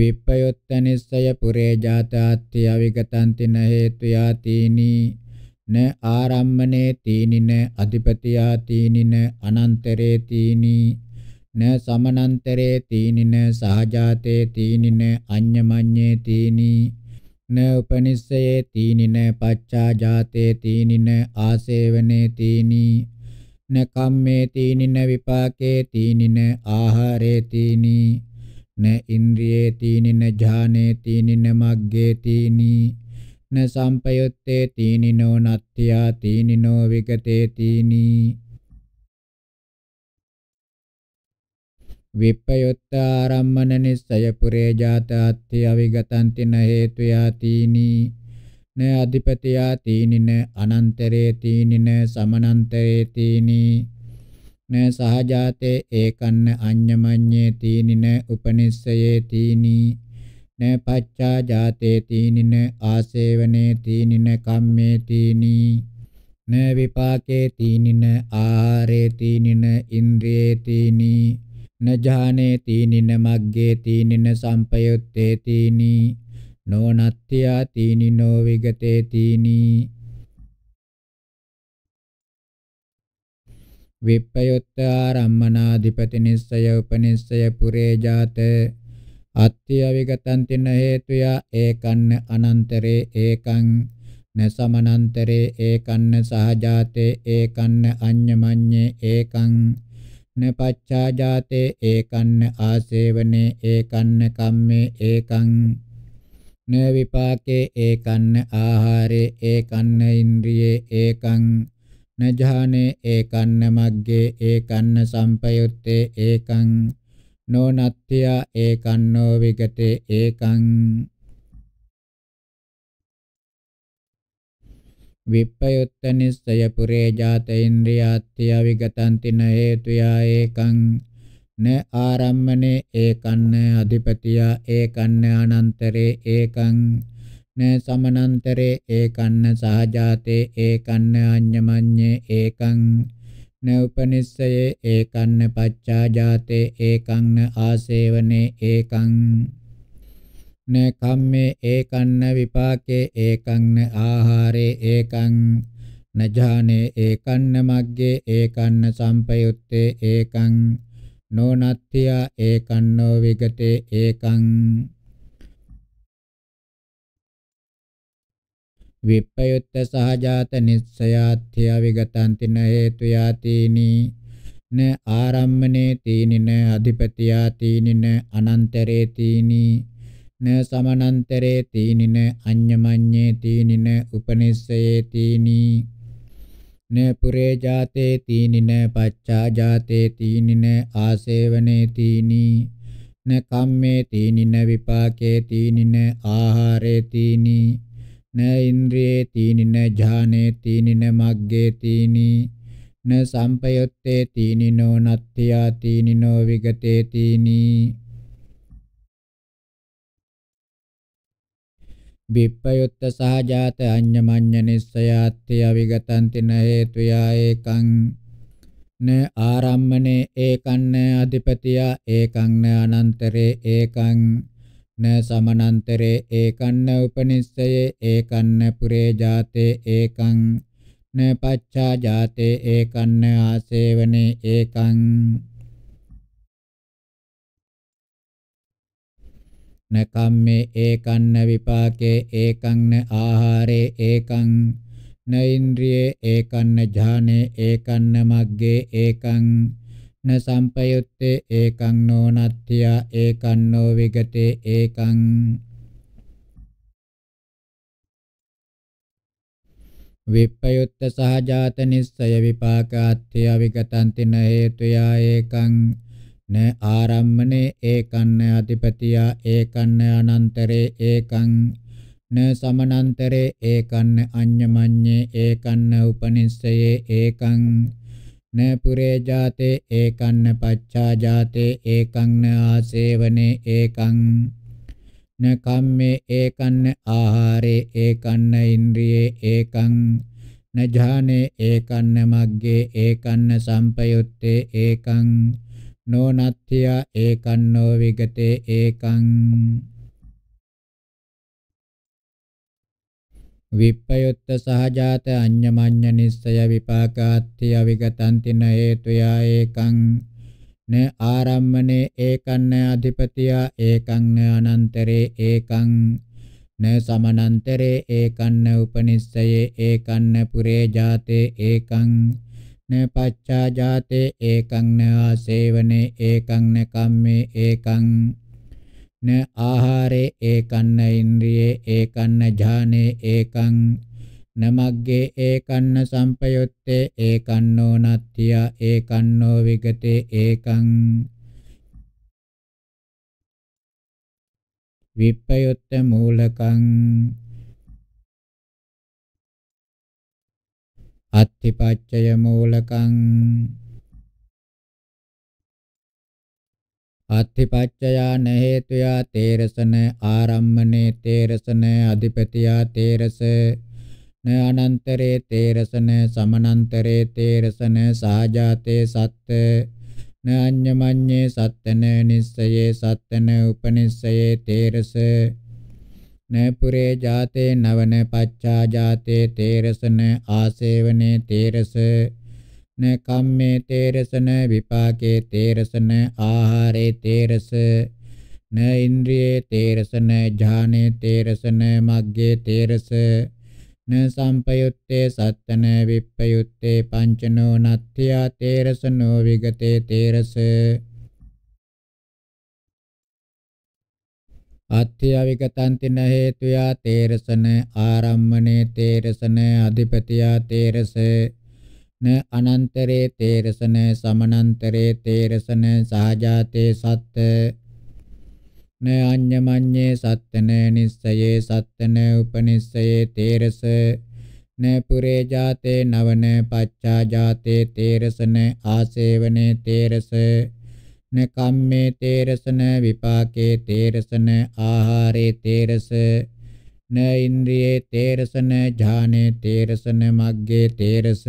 විප්පයොත්තනිස්සය පුරේ ජාතාත්ති අවිගතන්ති න හේතුයා තීනි න ආරම්මනේ තීනින අධිපතියා තීනින අනන්තරේ තීනි න සමනන්තරේ තීනින සහජාතේ තීනින අඤ්ඤමඤ්ඤේ තීනි න උපනිස්සයේ තීනින පච්චාජාතේ තීනින ආසේවනේ තීනි න කම්මේ තීනින විපාකේ තීනින ආහාරේ තීනි න ඉන්ද්‍රියේ තීනින ඥානේ තීනින මග්ගේ තීනි න සම්පයුත්තේ තීනිනෝ නත්ත්‍යා තීනිනෝ විගතේ තීනි විප්පයොත්ත ආරම්මන නිස්සය පුරේ ජාතාත්ති අවිගතන්ති න හේතු යාතීනි න අධිපති යාතීනි න අනන්තරේ තීනි න සමනන්තරේ තීනි න සහජාතේ ඒකන්න අඤ්ඤමඤ්ඤේ තීනි න උපනිස්සයේ තීනි න පච්චා ජාතේ තීනි න ආසේවනේ තීනි න කම්මේ තීනි න විපාකේ තීනි න ආහාරේ තීනි න ඉන්ද්‍රියේ තීනි නජානේ තීනින මග්ගේ තීනින සම්පයුත්තේ තීනි නොනත්ත්‍යා තීනි නොවිගතේ තීනි විප්පයොත්ත ආරම්මනාධිපති නිස්සය උපනිස්සය පුරේ ජාත අත්ත්‍ය විගතං තින හේතුය ඒකන්න අනන්තරේ ඒකං නසමනන්තරේ ඒකන්න සහජාතේ ඒකන්න අඤ්ඤමඤ්ඤේ ඒකං න පච්චා ජාතේ ඒකන්න ආසේවනේ ඒකන්න කම්මේ ඒකං න විපාකේ ඒකන්න ආහාරේ ඒකන්න ඉන්ද්‍රියේ ඒකං න ඥානේ ඒකන්න මග්ගේ ඒකන්න සම්පයුත්තේ ඒකං නෝනත්ත්‍ය ඒකන්නෝ විගතේ ඒකං විප්පයුත්තනිස්සය පුරේ ජාත ඉන්ද්‍රියාත්‍ය විගතන්තින හේතුයා ඒකං න ආරම්මනේ ඒකන්න අධිපතියා ඒකන්න අනන්තරේ ඒකං න සමනන්තරේ ඒකන්න සහජාතේ ඒකන්න අඤ්ඤමඤ්ඤේ ඒකං න උපනිස්සයේ ඒකන්න පච්චාජාතේ ඒකං න ආසේවනේ ඒකං න කම්මේ ඒකන්න විපාකේ ඒකන්න ආහාරේ ඒකං නජානේ ඒකන්න මග්ගේ ඒකන්න සම්පයුත්තේ ඒකං නොනත්ත්‍යා ඒකන්නෝ විගතේ ඒකං විප්පයුත්ත සහජාත නිස්සයාත්‍ය විගතන්තින හේතු යාතිනි න ආරම්මනේ තීනින අධිපතියා තීනින අනන්තරේ තීනි න සමානන්තරේ තීනින අඤ්ඤමඤ්ඤේ තීනින උපනිස්සයේ තීනී න පුරේ ජාතේ තීනින පච්චා ජාතේ තීනින ආසේවනේ තීනී න කම්මේ තීනින විපාකේ තීනින ආහාරේ තීනී න ඉන්ද්‍රියේ තීනින ඥානේ තීනින මග්ගේ තීනී න සම්පයොත්තේ තීනිනෝ නත්ත්‍යා තීනිනෝ විගතේ තීනී විප්පයුත්ත සහජාත අඤ්ඤමඤ්ඤ නිස්සයාත්ති අවිගතන්ති න හේතුයා ඒකං න ආරම්මනේ ඒකං න අධිපතියා ඒකං න අනන්තරේ ඒකං න සමනන්තරේ ඒකං න උපනිස්සයේ ඒකං න පුරේ ජාතේ ඒකං න පච්ඡා ජාතේ ඒකං න ආසේවනේ ඒකං න කම්මේ ඒකං න විපාකේ ඒකං න ආහාරේ ඒකං න ඉන්ද්‍රියේ ඒකං න ඥානේ ඒකං න මග්ගේ ඒකං න සම්පයුත්තේ ඒකං නෝ නත්ත්‍යා ඒකං නෝ විගතේ ඒකං විප්පයුත්ත සහජාත නිස්සය විපාකාත්ත්‍ය විගතන්ති න හේතුයා ඒකං न आरम्मने एकन्न अधिपतिया एकन्न अनंतरे एकं न समनंतरे एकन्न अन्यमन्ये एकन्न उपनिष्ये एकं न पुरे जाते एकन्न पच्चा जाते एकं न आसेवने एकं न कम्मे एकन्न आहारे एकन्न इंद्रिये एकं न जाने एकन्न मग्गे एकन्न संपयुत्ते एकं නොනත්ත්‍ය ඒකන්නෝ විගතේ ඒකං විප්පයුත්ත සහජාත අඤ්ඤමඤ්ඤ නිස්සය විපාකාත්ති අවිගතන්ති න හේතුයා ඒකං න ආරම්මනේ ඒකං න අධිපතියා ඒකං න අනන්තරේ ඒකං න සමනන්තරේ ඒකං න උපනිස්සයේ ඒකං න පුරේ ජාතේ ඒකං න පච්චා ජාතේ ඒකං න ආසේවනේ ඒකං න කම්මේ ඒකං න ආහාරේ ඒකං න ඉන්ද්‍රියේ ඒකං න ඥානේ ඒකං නමග්ගේ ඒකන්න සම්පයුත්තේ ඒකන්නෝ නත්තිය ඒකන්නෝ විගතේ ඒකං විප්පයුත්ත මූලකං අත්ථිපච්චය මූලකං අත්ථිපච්චයාන හේතුයා තේරසන ආරම්මනේ තේරසන අධිපතියා තේරස න අනන්තරේ තේරසන සමනන්තරේ තේරසන සාජාතේ සත්ත න අඤ්ඤමඤ්ඤේ සත්තන නිස්සයේ සත්තන උපනිස්සයේ තේරස න පුරේ ජාතේ නවන පච්චා ජාතේ තේරසන ආසේවනේ තේරස න කම්මේ තේරසන විපාකේ තේරසන ආහාරේ තේරස න ඉන්ද්‍රියේ තේරසන ඥානේ තේරසන මග්ගේ තේරස න සම්පයුත්තේ සත්තන විප්පයුත්තේ පංචනෝ නත්ත්‍යා තේරසනෝ විගතේ තේරස අත්‍යවිකතන්තින හේතුයා තේරසන ආරම්මනේ තේරසන අධිපතියා තේරස න අනන්තරේ තේරසන සමනන්තරේ තේරසන සහජාතේ සත්ත න අඤ්ඤමඤ්ඤේ සත්තන නිස්සයේ සත්තන උපනිස්සයේ තේරස න පුරේ ජාතේ නවන පච්චා ජාතේ තේරසන ආසේවනේ තේරස න කම්මේ තේරසන විපාකේ තේරසන ආහාරේ තේරස න ඉන්ද්‍රියේ තේරසන ඥානේ තේරසන මග්ගේ තේරස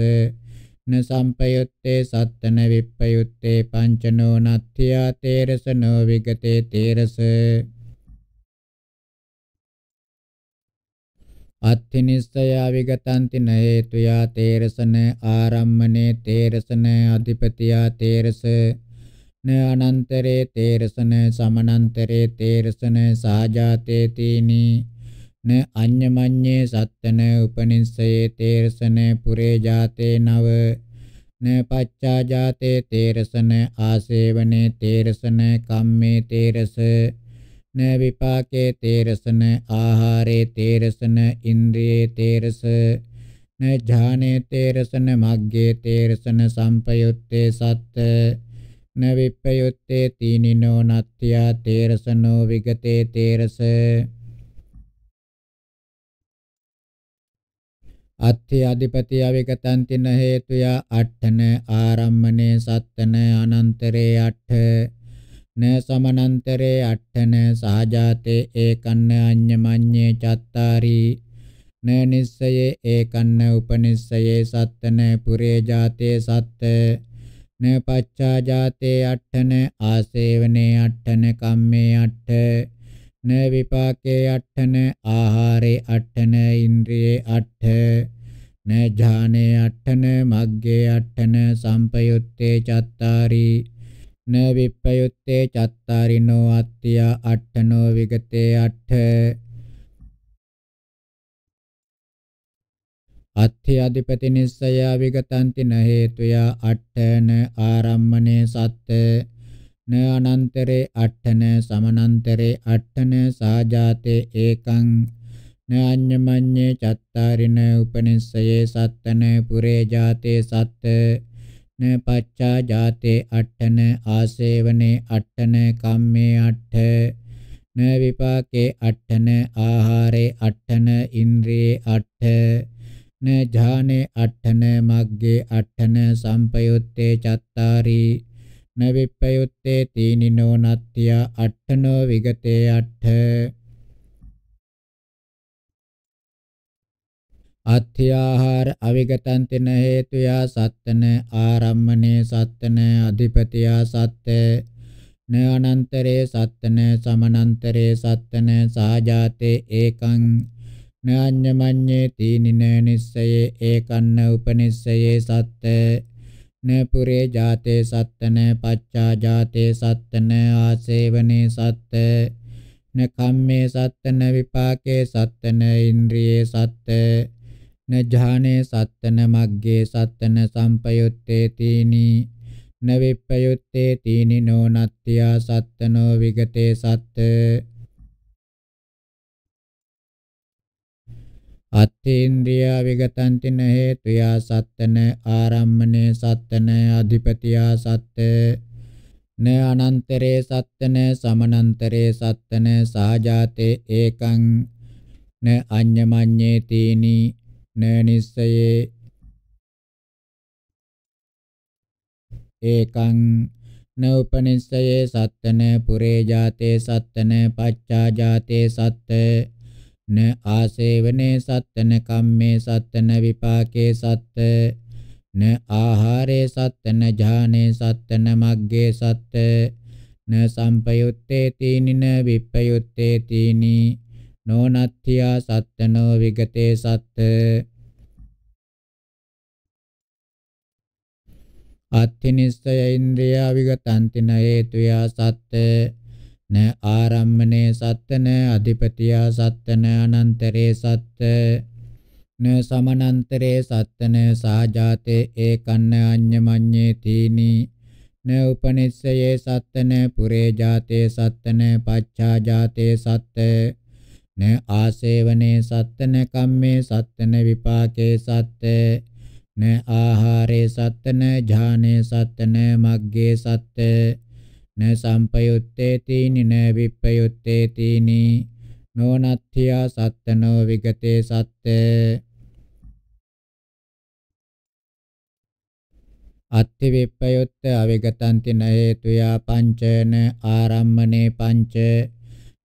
න සම්පයුත්තේ සත්තන විප්පයුත්තේ පංචනෝ නත්ත්‍යා තේරසනෝ විගතේ තේරස අත්තිනිස්සය විගතන්ති න හේතුයා තේරසන ආරම්මනේ තේරසන අධිපතියා තේරස න අනන්තරේ තේරසන සමනන්තරේ තේරසන සාජාතේ තීනි න අඤ්ඤමඤ්ඤේ සත්තන උපනිස්සයේ තේරසන පුරේ ජාතේ නව න පච්චා ජාතේ තේරසන ආසේවනේ තේරසන කම්මේ තේරස න විපාකේ තේරසන ආහාරේ තේරසන ඉන්ද්‍රියේ තේරස න ඥානේ තේරසන මග්ගේ තේරසන සම්පයුත්තේ සත්ත්‍ය න විප්පයුත්තේ තීනිනෝ නත්ත්‍යා තේරසනෝ විගතේ තේරස අත්ථි අධිපති අවිගතං තින හේතුය අට්ඨන ආරම්මනේ සත්තන අනන්තරේ අට්ඨ න සමනන්තරේ අට්ඨන සහජාතේ ඒකන්න අඤ්ඤමඤ්ඤේ චත්තාරි න නිස්සයේ ඒකන්න උපනිස්සයේ සත්තන පුරේ ජාතේ සත්ත්‍ය න පච්චා ජාතේ අට්ඨන ආසේවනේ අට්ඨන කම්මේ අට්ඨ න විපාකේ අට්ඨන ආහාරේ අට්ඨන ඉන්ද්‍රියේ අට්ඨ න ඥානේ අට්ඨන මග්ගේ අට්ඨන සම්පයුත්තේ චත්තාරි න විප්පයුත්තේ චත්තාරිනෝ අත්ත්‍ය අට්ඨනෝ විගතේ අට්ඨ අත්ථය අධිපති නිස්සය විගතන්ති න හේතුය අට්ඨන ආරම්මනේ සත්ත න අනන්තරේ අට්ඨන සමනන්තරේ අට්ඨන සාජාතේ ඒකං න අඤ්ඤමඤ්ඤේ චත්තාරින උපනිස්සයේ සත්තන පුරේ ජාතේ සත්ත න පච්චා ජාතේ අට්ඨන ආසේවනේ අට්ඨන කම්මේ අට්ඨ න විපාකේ අට්ඨන ආහාරේ අට්ඨන ඉන්ද්‍රියේ අට්ඨ න ඥානේ අට්ඨන මග්ගේ අට්ඨන සම්පයුත්තේ චත්තාරි න විප්පයුත්තේ තීනිනෝ නත්ත්‍ය අට්ඨනෝ විගතේ අට්ඨ අත්ථ්‍යාහාර අවිගතං තින හේතුයා සත්තන ආරම්මනේ සත්තන අධිපතියා සත්ත න අනන්තරේ සත්තන සමනන්තරේ සත්තන සාජාතේ ඒකං නාඤ්ඤමඤ්ඤේ තීනින නිස්සයේ ඒකන්න උපනිස්සයේ සත්ත නපුරේ ජාතේ සත්තන පච්චා ජාතේ සත්තන ආසේවනේ සත්ත නකම්මේ සත්තන විපාකේ සත්තන ඉන්ද්‍රියේ සත්ත නජානේ සත්තන මග්ගේ සත්තන සම්පයුත්තේ තීනී නවිප්පයුත්තේ තීනිනෝ නත්ත්‍යා සත්තනෝ විගතේ සත්ත අත්තේන්ද්‍රියා විගතන්තින හේතුයා සත්තන ආරම්මනේ සත්තන අධිපතියා සත්ත න අනන්තරේ සත්තන සමනන්තරේ සත්තන සහජාතේ ඒකං න අඤ්ඤමඤ්ඤේ තීනි න නිස්සයේ ඒකං න උපනිස්සයේ සත්තන පුරේ ජාතේ සත්තන පච්චා ජාතේ සත්තේ න ආසේවනේ සත්තන කම්මේ සත්තන විපාකේ සත්ත න ආහාරේ සත්තන ඥානේ සත්තන මග්ගේ සත්ත න සම්පයුත්තේ තීනින විප්පයුත්තේ තීනි නොනත්ත්‍යා සත්තනෝ විගතේ සත්ත අත්ථිනිස්සය ඉන්ද්‍රිය විගතන්තින හේතුයා සත්ත न आरम्भने सत्य न अधिपतिया सत्य न अनंतरे सत्य न समनंतरे सत्य न साजाते एकन्न अन्यमन्ये थीनि न उपनिष्य सत्य न पुरे जाते सत्य न पच्छा जाते सत्य न आसेवने सत्य न कम्मे सत्य न विपाके सत्य न आहारे सत्य न ध्याने सत्य न मग्गे सत्य න සම්පයුත්තේතිනි න විප්පයුත්තේතිනි නොනත්ථ්‍යා සත්තනෝ විගතේ සත්තේ අත්ථි විප්පයුත්ත අවිගතන්ති න හේතුයා පංචන ආරම්මනේ පංච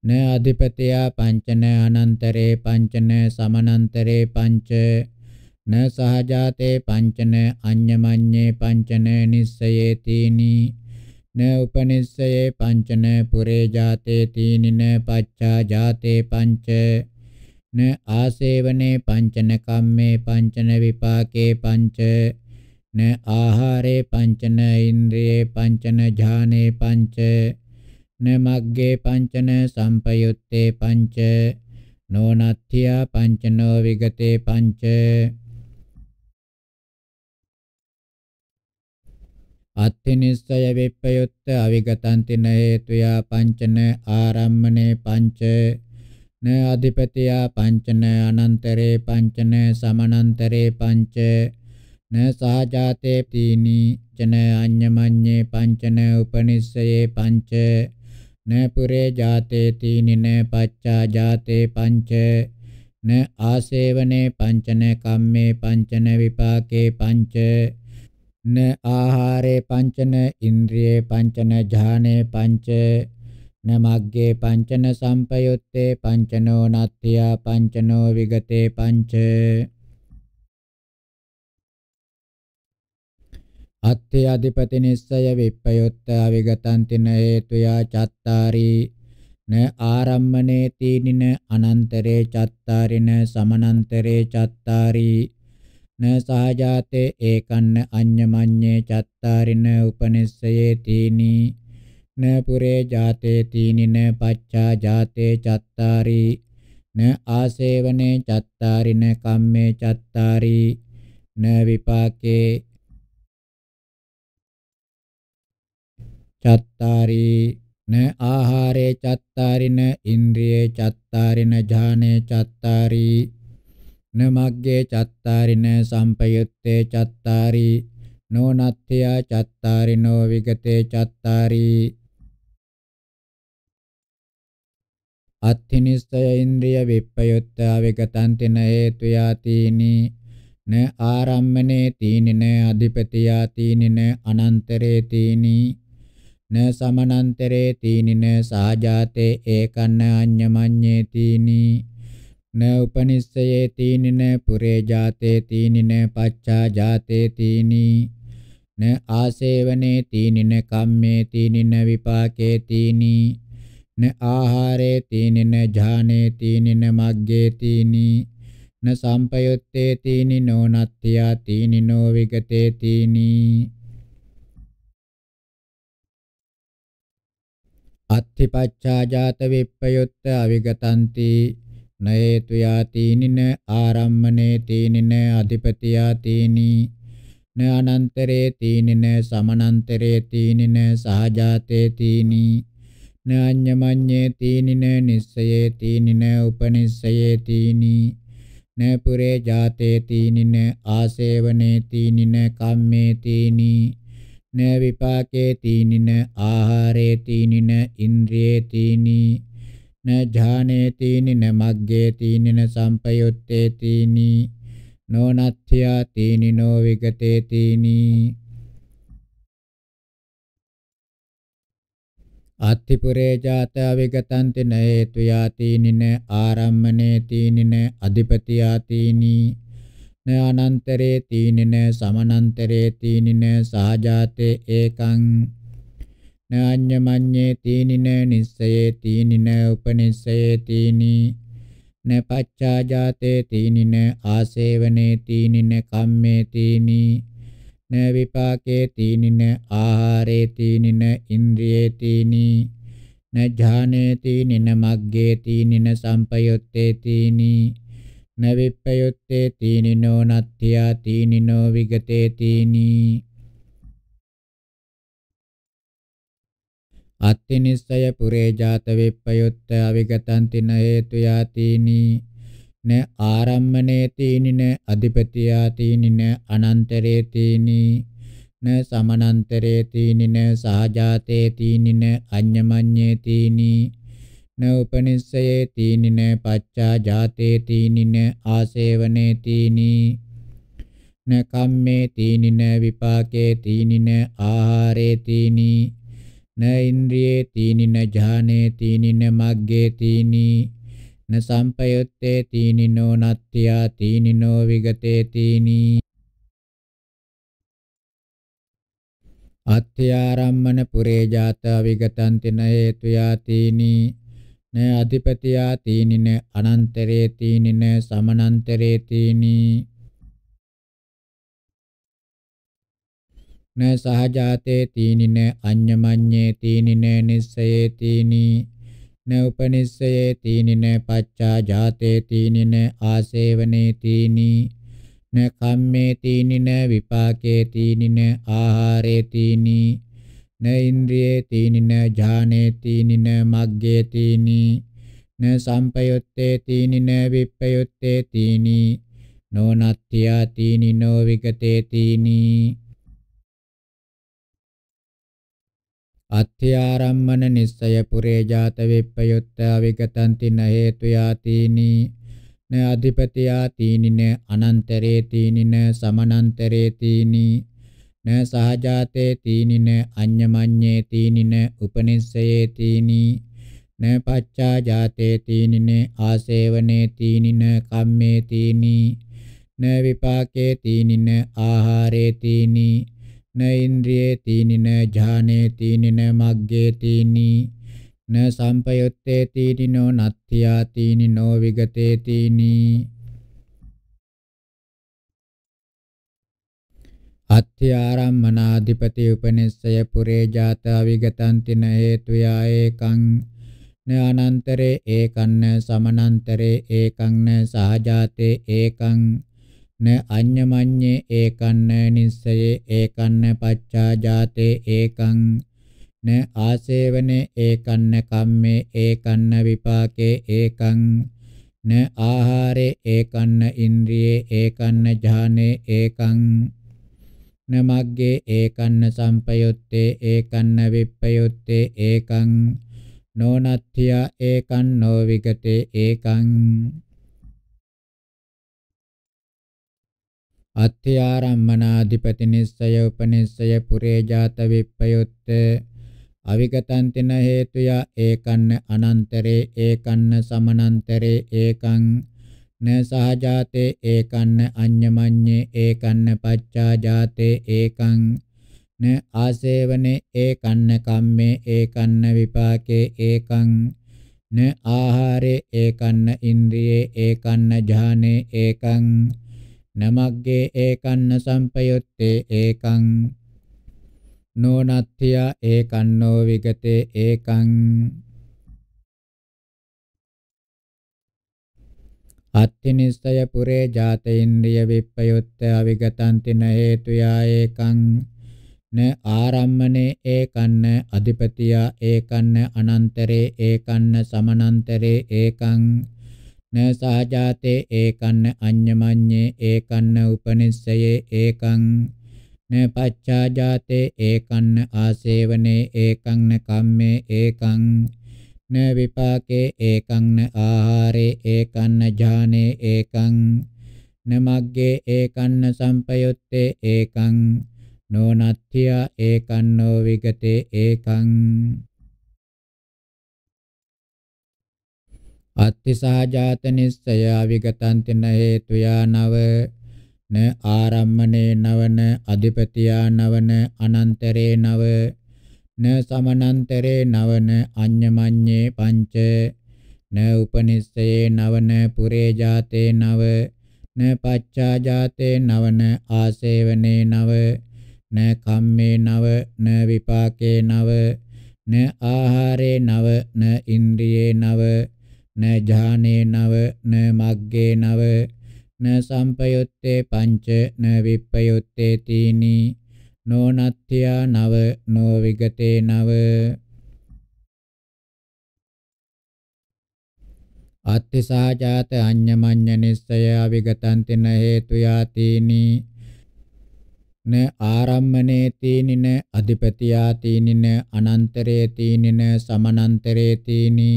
න අධිපතියා පංචන අනන්තරේ පංචන සමනන්තරේ පංච න සහජාතේ පංචන අඤ්ඤමඤ්ඤේ පංචන නිස්සයේතිනී न उपनिषये पंच न पुरे जाते तीन न पच्छा जाते पंच न आसेवने पंच न कम्मे पंच न विपाके पंच न आहारे पंच न इंद्रिये पंच न ध्याने पंच न मग्गे पंच न संपयुत्ते पंच नो नत्थिया पंच नो विगते पंच अत्थिनिश्चयविप्रयुक्त अविगतान्ति नये त्वया पंच न आरम्भने पंच न अधिपतिया पञ्च न अनन्तरे पञ्च न समनन्तरे पञ्च न सहजाते तीनि च न अन्यमन्ये पंच न उपनिषये पञ्च न पुरे जाते तीनि न पच्चा जाते पंच न आसेवने पंच न कम्मे पंच न विपाके पञ्च න ආහාරේ පංචන ඉන්ද්‍රියේ පංචන ඥානේ පංච න මග්ගේ පංචන සම්පයුත්තේ පංචනෝ නත්ත්‍යා පංචනෝ විගතේ පංච අත්ථේ අධිපති නිස්සය විප්පයොත්ත අවිගතං තින හේතුයා චත්තාරි න ආරම්මනේ තීනින අනන්තරේ චත්තාරින සමනන්තරේ චත්තාරි न सहजाते अन्यमे अन्यमन्ये न उपनिषये तीनी न पुरे जाते तीन न पच्चा जाते चत्तारि न आसेवने चत्तारि न कमे चत्तारि न विपाके चत्तारि न आहारे चत्तारि न इंद्रिय चत्तारि न जाने चत्तारि නමග්ගේ චත්තාරින සම්පයුත්තේ චත්තාරි නොනත්ත්‍ය චත්තාරිනෝ විගතේ චත්තාරි අත්ථිනිස්සය ඉන්ද්‍රිය විප්පයුත්ත අවිගතං තින හේතු යාතිනි න ආරම්මනේ තීනි න අධිපති යාතිනි න අනන්තරේ තීනි න සමනන්තරේ තීනි න සාජාතේ ඒකන්න අඤ්ඤමඤ්ඤේ තීනි न उपनिषये तीनि न पुरे जाते तीनि न पच्छा जाते तीनि न आसेवने तीनि न कम्मे तीनि न विपाके तीनि न आहारे तीनि न ध्याने तीनि न मग्गे तीनि न संपयुत्ते तीनि नो नत्या तीनि नो विगते तीनि අත්ථිපච්ඡා ජාත විප්පයුත්ත අවිගතಂತಿ නයේතු යාතීනින ආරම්මනේ තීනින අධිපතියා තීනි න අනන්තරේ තීනින සමනන්තරේ තීනින සහජාතේ තීනි න අඤ්ඤමඤ්ඤේ තීනින නිස්සයේ තීනින උපනිස්සයේ තීනි න පුරේ ජාතේ තීනින ආසේවනේ තීනින කම්මේ තීනි න විපාකේ තීනින ආහාරේ තීනින ඉන්ද්‍රියේ තීනි න ඥානේතිනි න මග්ගේතිනි න සම්පයුත්තේතිනි නොනත්ත්‍යාතිනි නෝ විගතේතිනි අත්තිපුරේ ජාත අවිගතන්ති න හේතු යාතිනි න ආරම්මනේතිනි න අධිපති යාතිනි න අනන්තරේතිනි න සමනන්තරේතිනි න සහජාතේ ඒකං නාඤ්ඤමඤ්ඤේ තීනින නිස්සයේ තීනින උපනිස්සයේ තීනි නපච්චාජාතේ තීනින ආසේවනේ තීනින කම්මේ තීනි න විපාකේ තීනින ආහාරේ තීනින ඉන්ද්‍රියේ තීනි න ඥානේ තීනින මග්ගේ තීනින සම්පයුත්තේ තීනි න විප්පයුත්තේ තීනිනෝ නත්ත්‍යා තීනිනෝ විගතේ තීනි අත්තිනිස්සය පුරේ ජාත විප්පයුත්ත අවිගතං තින හේතු යාතිනි න ආරම්මනේ තීනි න අධිපති යාතිනි න අනන්තරේ තීනි න සමනන්තරේ තීනි න සහජාතේ තීනි න අඤ්ඤමඤ්ඤේ තීනි න උපනිස්සයේ තීනි න පච්චා ජාතේ තීනි න ආසේවනේ තීනි න කම්මේ තීනි න විපාකේ තීනි න ආහාරේ තීනි न ඉන්ද්‍රියේ තීනි න ඥානේ තීනි න මග්ගේ තීනි න සම්පයුත්තේ තීනි නෝ නත්ත්‍යා තීනි නෝ විගතේ තීනි අත්‍යාරම්මන පුරේ ජාත විගතං තින හේතු යාතිනි න අධිපතියා තීනි න අනන්තරේ තීනි න සමනන්තරේ තීනි න සහජාතේ තීනින අඤ්ඤමඤ්ඤේ තීනින නිස්සයේ තීනි න උපනිස්සයේ තීනින පච්චා ජාතේ තීනින ආසේවනේ තීනි න කම්මේ තීනින විපාකේ තීනින ආහාරේ තීනි න ඉන්ද්‍රියේ තීනින ඥානේ තීනින මග්ගේ තීනි න සම්පයුත්තේ තීනින විප්පයුත්තේ තීනි නෝනත්ත්‍යා තීනි නෝ විගතේ තීනි අත්ථයාරම්මන නිස්සය පුරේ ජාත විප්පයුත්ත අවිගතන්ති න හේතු යාතිනි න අධිපති යාතිනි න අනන්තරේ තීනි න සමනන්තරේ තීනි න සහජාතේ තීනි න අඤ්ඤමඤ්ඤේ තීනි න උපනිස්සයේ තීනි න පච්චා ජාතේ තීනි න ආසේවනේ තීනි න කම්මේ තීනි න විපාකේ තීනි න ආහාරේ තීනි න ඉන්ද්‍රියේ තීනි න ඥානේ තීනි න මග්ගේ තීනි න සම්පයුත්තේ තීනි නෝ නත්ත්‍යා තීනි නෝ විගතේ තීනි අත්‍යාරම්මනාධිපති උපනිස්සය පුරේ ජාතා විගතන්තින හේතුයා ඒකං න අනන්තරේ ඒකන්න සමනන්තරේ ඒකං න සහජාතේ ඒකං න අඤ්ඤමඤ්ඤේ ඒකන්න නිස්සයේ ඒකන්න පච්චා ජාතේ ඒකං න ආසේවනේ ඒකන්න කම්මේ ඒකන්න විපාකේ ඒකං න ආහාරේ ඒකන්න ඉන්ද්‍රියේ ඒකන්න ඥානේ ඒකං න මග්ගේ ඒකන්න සම්පයුත්තේ ඒකන්න විප්පයුත්තේ ඒකං නොනත්ථිය ඒකන් නොවිගතේ ඒකං අත්ථයාරම්මනාධිපති නිස්සය උපනිස්සය පුරේ ජාත විප්පයොත් අවිගතන්තින හේතුය ඒකන්න අනන්තරේ ඒකන්න සමනන්තරේ ඒකං න සහජාතේ ඒකන්න අඤ්ඤමඤ්ඤේ ඒකන්න පච්චාජාතේ ඒකං න ආසේවනේ ඒකන්න කම්මේ ඒකන්න විපාකේ ඒකං න ආහාරේ ඒකන්න ඉන්ද්‍රියේ ඒකන්න ඥානේ ඒකං නමග්ගේ ඒකන්න සම්පයුත්තේ ඒකං නෝනත්ථ්‍ය ඒකන්නෝ විගතේ ඒකං අත්තිනිස්සය පුරේ ජාත ඉන්ද්‍රිය විප්පයුත්ත අවිගතන්තින හේතුයා ඒකං න ආරම්මනේ ඒකන්න අධිපතියා ඒකන්න අනන්තරේ ඒකන්න සමනන්තරේ ඒකං न सहजाते एकन्न अन्यमन्ये एकन्न उपनिषये एकं न जाते एकन्न आसेवने एकं न काम्ये एकं न विपाके एकं न आहारे एकं जाने एकं न मग्गे एकं संपयुत्ते सम्पयुत्ते एकं नो नत्थिया एकं नो विगते एकं අත්තිසහජාත නිස්සය විගතන්තින හේතුයා නව න ආරම්මනේ නවන අධිපතියා නවන අනන්තරේ නව න සමනන්තරේ නවන අඤ්ඤමඤ්ඤේ පංච න උපනිස්සයේ නවන පුරේ ජාතේ නව න පච්චා ජාතේ නවන ආසේවනේ නව න කම්මේ නව න විපාකේ නව න ආහාරේ නව න ඉන්ද්‍රියේ නව න ඥානේ නව න මග්ගේ නව න සම්පයුත්තේ පංච න විප්පයුත්තේ තීනි නොනත්ත්‍යා නව නෝ විගතේ නව අත්තිසහජාත අඤ්ඤමඤ්ඤ නිස්සය අවිගතං තින හේතු යාතිනි න ආරම්මනේ තීනි න අධිපතියා තීනි න අනන්තරේ තීනි න සමනන්තරේ තීනි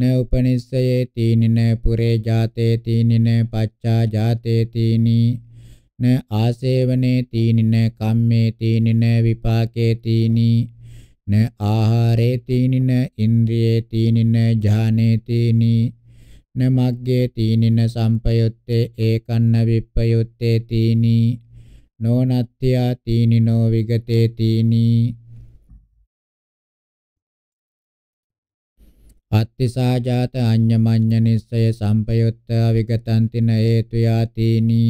न उपनिषये तीनि न पुरे जाते तीनि न पच्चा जाते तीनि न आसेवने तीनि न कम्मे तीनि न विपाके तीनि न आहारे तीनि न इन्द्रिये तीनि न जाने तीनि न मग्गे तीनि न सम्पयुत्ते एकन्न विपयुत्ते तीनि नो नत्या तीनि नो विगते तीनि පත්තිසාජාත අඤ්ඤමඤ්ඤ නිස්සය සම්පයුත්ත අවිගතන්තින හේතු යාතිනි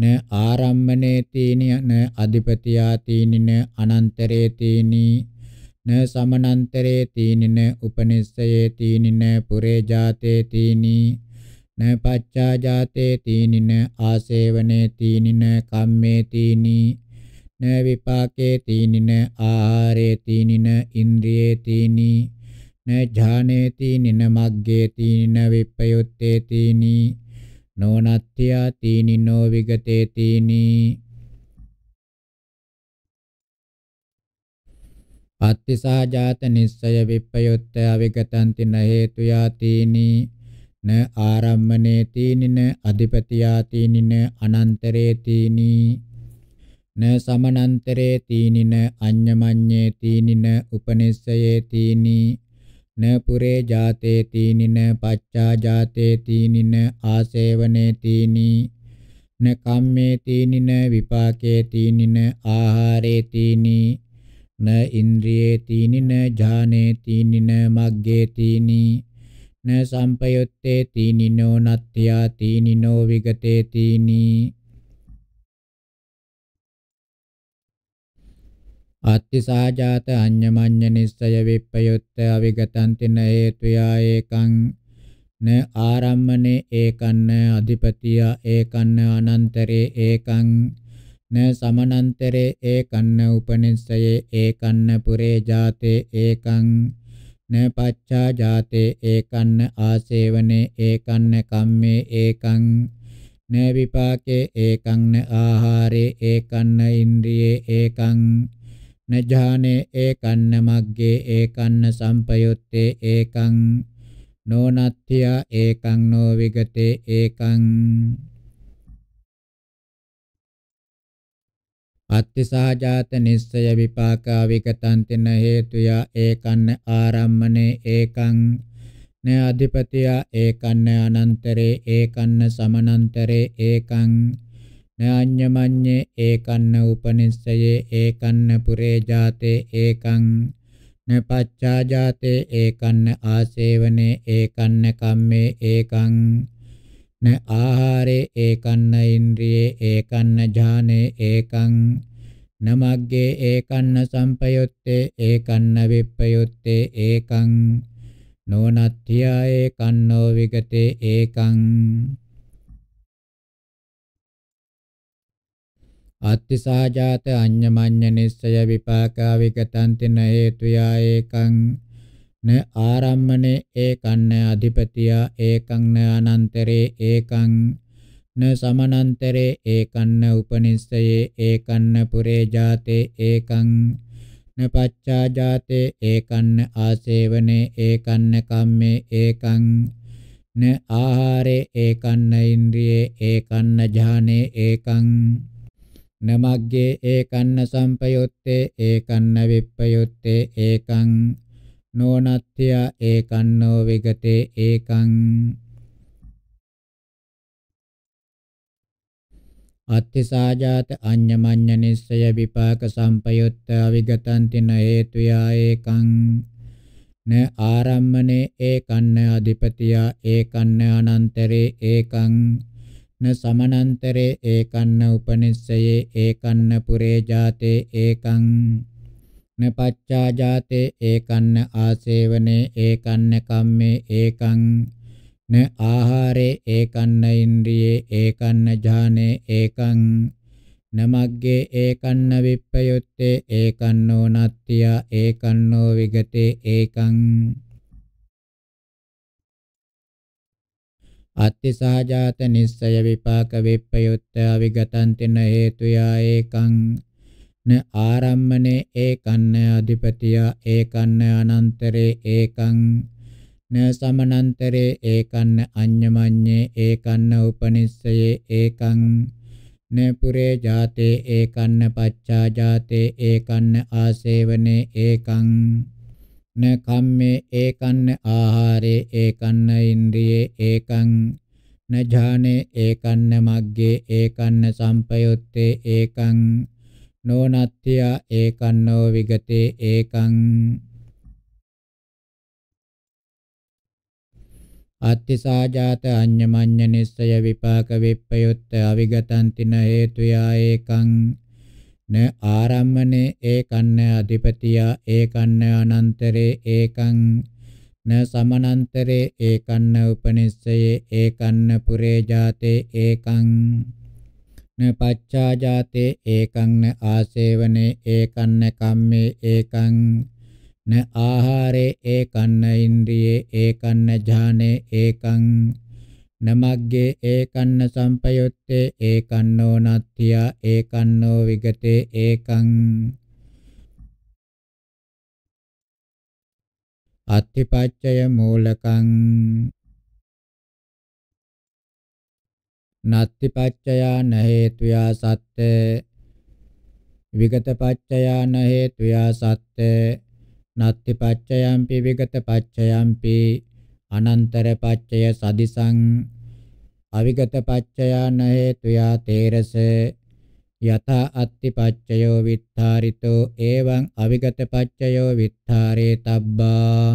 න ආරම්මනේ තීනි න අධිපතියා තීනි න අනන්තරේ තීනි න සමනන්තරේ තීනි න උපනිස්සයේ තීනි න පුරේ ජාතේ තීනි න පච්චා ජාතේ තීනි න ආසේවනේ තීනි න කම්මේ තීනි න විපාකේ තීනි න ආහාරේ තීනි න ඉන්ද්‍රියේ තීනි න ඥානේති නින මග්ගේති නින විප්පයුත්තේති නී නොනත්ත්‍යා තීනි නෝ විගතේ තීනි අත්තිසා ජාත නිස්සය විප්පයොත්ත අවිගතන්ති න හේතු යාතිනි න ආරම්මනේ තීනි න අධිපති යාතිනි න අනන්තරේ තීනි න සමනන්තරේ තීනි න අඤ්ඤමඤ්ඤේ තීනි න උපනිස්සයේ තීනි න පුරේ ජාතේ තීනින පච්චා ජාතේ තීනින ආසේවනේ තීනි න කම්මේ තීනින විපාකේ තීනින ආහාරේ තීනි න ඉන්ද්‍රියේ තීනින ඥානේ තීනින මග්ගේ තීනි න සම්පයුත්තේ තීනිනෝ නත්ත්‍යා තීනිනෝ විගතේ තීනි අත්තිසාජාත අඤ්ඤමඤ්ඤ නිස්සය විප්පයුත්ත අවිගතං තින හේතුයා ඒකං න ආරම්මනේ ඒකන්න අධිපතියා ඒකන්න අනන්තරේ ඒකං න සමනන්තරේ ඒකන්න උපනිස්සයේ ඒකන්න පුරේ ජාතේ ඒකං න පච්චා ජාතේ ඒකන්න ආසේවනේ ඒකන්න කම්මේ ඒකං න විපාකේ ඒකං න ආහාරේ ඒකන්න ඉන්ද්‍රියේ ඒකං නජානේ ඒකන්න මග්ගේ ඒකන්න සම්පයුත්තේ ඒකං නොනත්ත්‍යා ඒකං නෝ විගතේ ඒකං අත්තිසහජාත නිස්සය විපාකා විකතන්තින හේතුයා ඒකන්න ආරම්මනේ ඒකං න අධිපතියා ඒකන්න අනන්තරේ ඒකන්න සමනන්තරේ ඒකං නාඤ්ඤමඤ්ඤේ ඒකන්න උපනිස්සයේ ඒකන්න පුරේ ජාතේ ඒකං නපච්චාජාතේ ඒකන්න ආසේවනේ ඒකන්න කම්මේ ඒකං න ආහාරේ ඒකන්න ඉන්ද්‍රියේ ඒකන්න ඥානේ ඒකං නමග්ගේ ඒකන්න සම්පයොත්තේ ඒකන්න විප්පයොත්තේ ඒකං නෝනත්ථ්‍යා ඒකන්නෝ විගතේ ඒකං අත්තිසාජාත අඤ්ඤමඤ්ඤ නිස්සය විපාකා විගතන්තින හේතුයා ඒකං න ආරම්මනේ ඒකං න අධිපතියා ඒකං න අනන්තරේ ඒකං න සමනන්තරේ ඒකං න උපනිස්සයේ ඒකං න පුරේ ජාතේ ඒකං න පච්චා ජාතේ ඒකං න ආසේවනේ ඒකං න කම්මේ ඒකං න ආහාරේ ඒකං න ඉන්ද්‍රියේ ඒකං න ඥානේ ඒකං නමග්ගේ ඒකන්න සම්පයුත්තේ ඒකන්න විප්පයුත්තේ ඒකං නෝනත්ත්‍ය ඒකන්නෝ විගතේ ඒකං අත්තිසාජාත අඤ්ඤමඤ්ඤ නිස්සය විපාක සම්පයුත්ත අවිගතන්ති න හේතුයා ඒකං න ආරම්මනේ ඒකන්න අධිපතියා ඒකන්න අනන්තරේ ඒකං න සමනන්තරේ ඒකන්න උපනිස්සයේ ඒකන්න පුරේ ජාතේ ඒකං න පච්චා ජාතේ ඒකන්න ආසේවනේ ඒකන්න කම්මේ ඒකං න ආහාරේ ඒකන්න ඉන්ද්‍රියේ ඒකන්න ඥානේ ඒකං නමග්ගේ ඒකන්න විප්පයොත්තේ ඒකන්නෝ නත්ත්‍ය ඒකන්නෝ විගතේ ඒකං අත්ති සහජාත නිස්සය විපාක විප්පයුත්ත අවිගතන්තින හේතුයා ඒකං න ආරම්මනේ ඒකන්න අධිපතියා ඒකන්න අනන්තරේ ඒකං න සමනන්තරේ ඒකන්න අඤ්ඤමඤ්ඤේ ඒකන්න උපනිස්සයේ ඒකං න පුරේ ජාතේ ඒකන්න පච්චා ජාතේ ඒකන්න ආසේවනේ ඒකං න කම්මේ ඒකන්න ආහාරේ ඒකන්න ඉන්ද්‍රියේ ඒකං න ඥානේ ඒකන්න මග්ගේ ඒකන්න සම්පයුත්තේ ඒකං නොනත්ත්‍ය ඒකන්නෝ විගතේ ඒකං අත්තිසාජාත අඤ්ඤමඤ්ඤ නිස්සය විපාක විප්පයුත්ත අවිගතන්තින හේතුයා ඒකං න ආරම්මනේ ඒකන්න අධිපතියා ඒකන්න අනන්තරේ ඒකං න සමනන්තරේ ඒකන්න උපනිස්සයේ ඒකන්න පුරේ ජාතේ ඒකං න පච්චා ජාතේ ඒකං න ආසේවනේ ඒකන්න කම්මේ ඒකං න ආහාරේ ඒකන්න ඉන්ද්‍රියේ ඒකන්න ඥානේ ඒකං නමග්ගේ ඒකන්න සම්පයුත්තේ ඒකන්නෝ නත්ත්‍යා ඒකන්නෝ විගතේ ඒකං අත්තිපච්චය මූලකං නත්තිපච්චයා නහේතුයා සත්‍ය විගතපච්චයා නහේතුයා සත්‍ය නත්තිපච්චයම්පි විගතපච්චයම්පි අනන්තර පච්චය සදිසං අවිගත පච්චයාන හේතුයා තේරස යත අත්ති පච්චයෝ විත්තාරිතෝ එවං අවිගත පච්චයෝ විත්තාරේ තබ්බා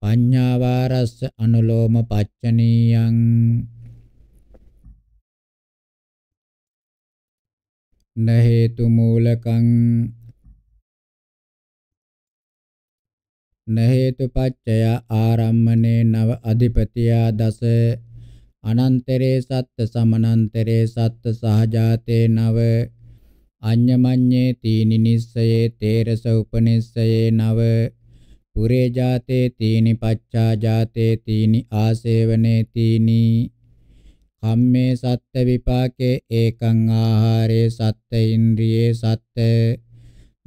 පඤ්ඤාවාරස්ස අනුලෝම පච්චනීයං නහේතු මූලකං නහේතු පච්චය ආරම්මනේ නව අධිපතියා දස අනන්තරේ සත්ත සමනන්තරේ සත්ත සහජාතේ නව අඤ්ඤමඤ්ඤේ තීනි නිස්සයේ තේරස උපනිස්සයේ නව පුරේ ජාතේ තීනි පච්චා ජාතේ තීනි ආසේවනේ තීනි කම්මේ සත්ත්‍ය විපාකේ ඒකං ආහාරේ සත්ත්‍ය ඉන්ද්‍රියේ සත්ත්‍ය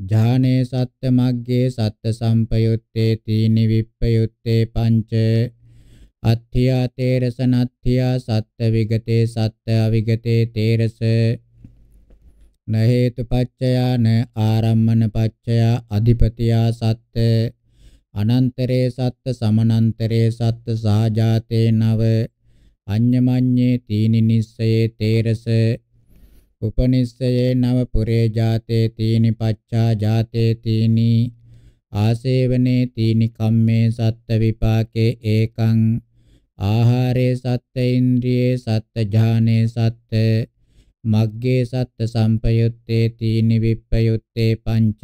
ඥානේ සත්ත මග්ගේ සත්ත සම්පයුත්තේ තීනි විප්පයුත්තේ පංච අත්ථියා තේරස නත්ථියා සත්ත විගතේ සත්ත අවිගතේ තේරස න හේතුපච්චයා න ආරම්මන පච්චයා අධිපතියා සත්ත අනන්තරේ සත්ත සමනන්තරේ සත්ත සාජාතේ නව අඤ්ඤමඤ්ඤේ තීනි නිස්සයේ තේරස උපනිස්සයේ නව පුරේ ජාතේ තීනි පච්චා ජාතේ තීනි ආසේවනේ තීනි කම්මේ සත්ත විපාකේ ඒකං ආහාරේ සත්ත ඉන්ද්‍රියේ සත්ත ඥානේ සත්ත මග්ගේ සත්ත සම්පයුත්තේ තීනි විප්පයුත්තේ පංච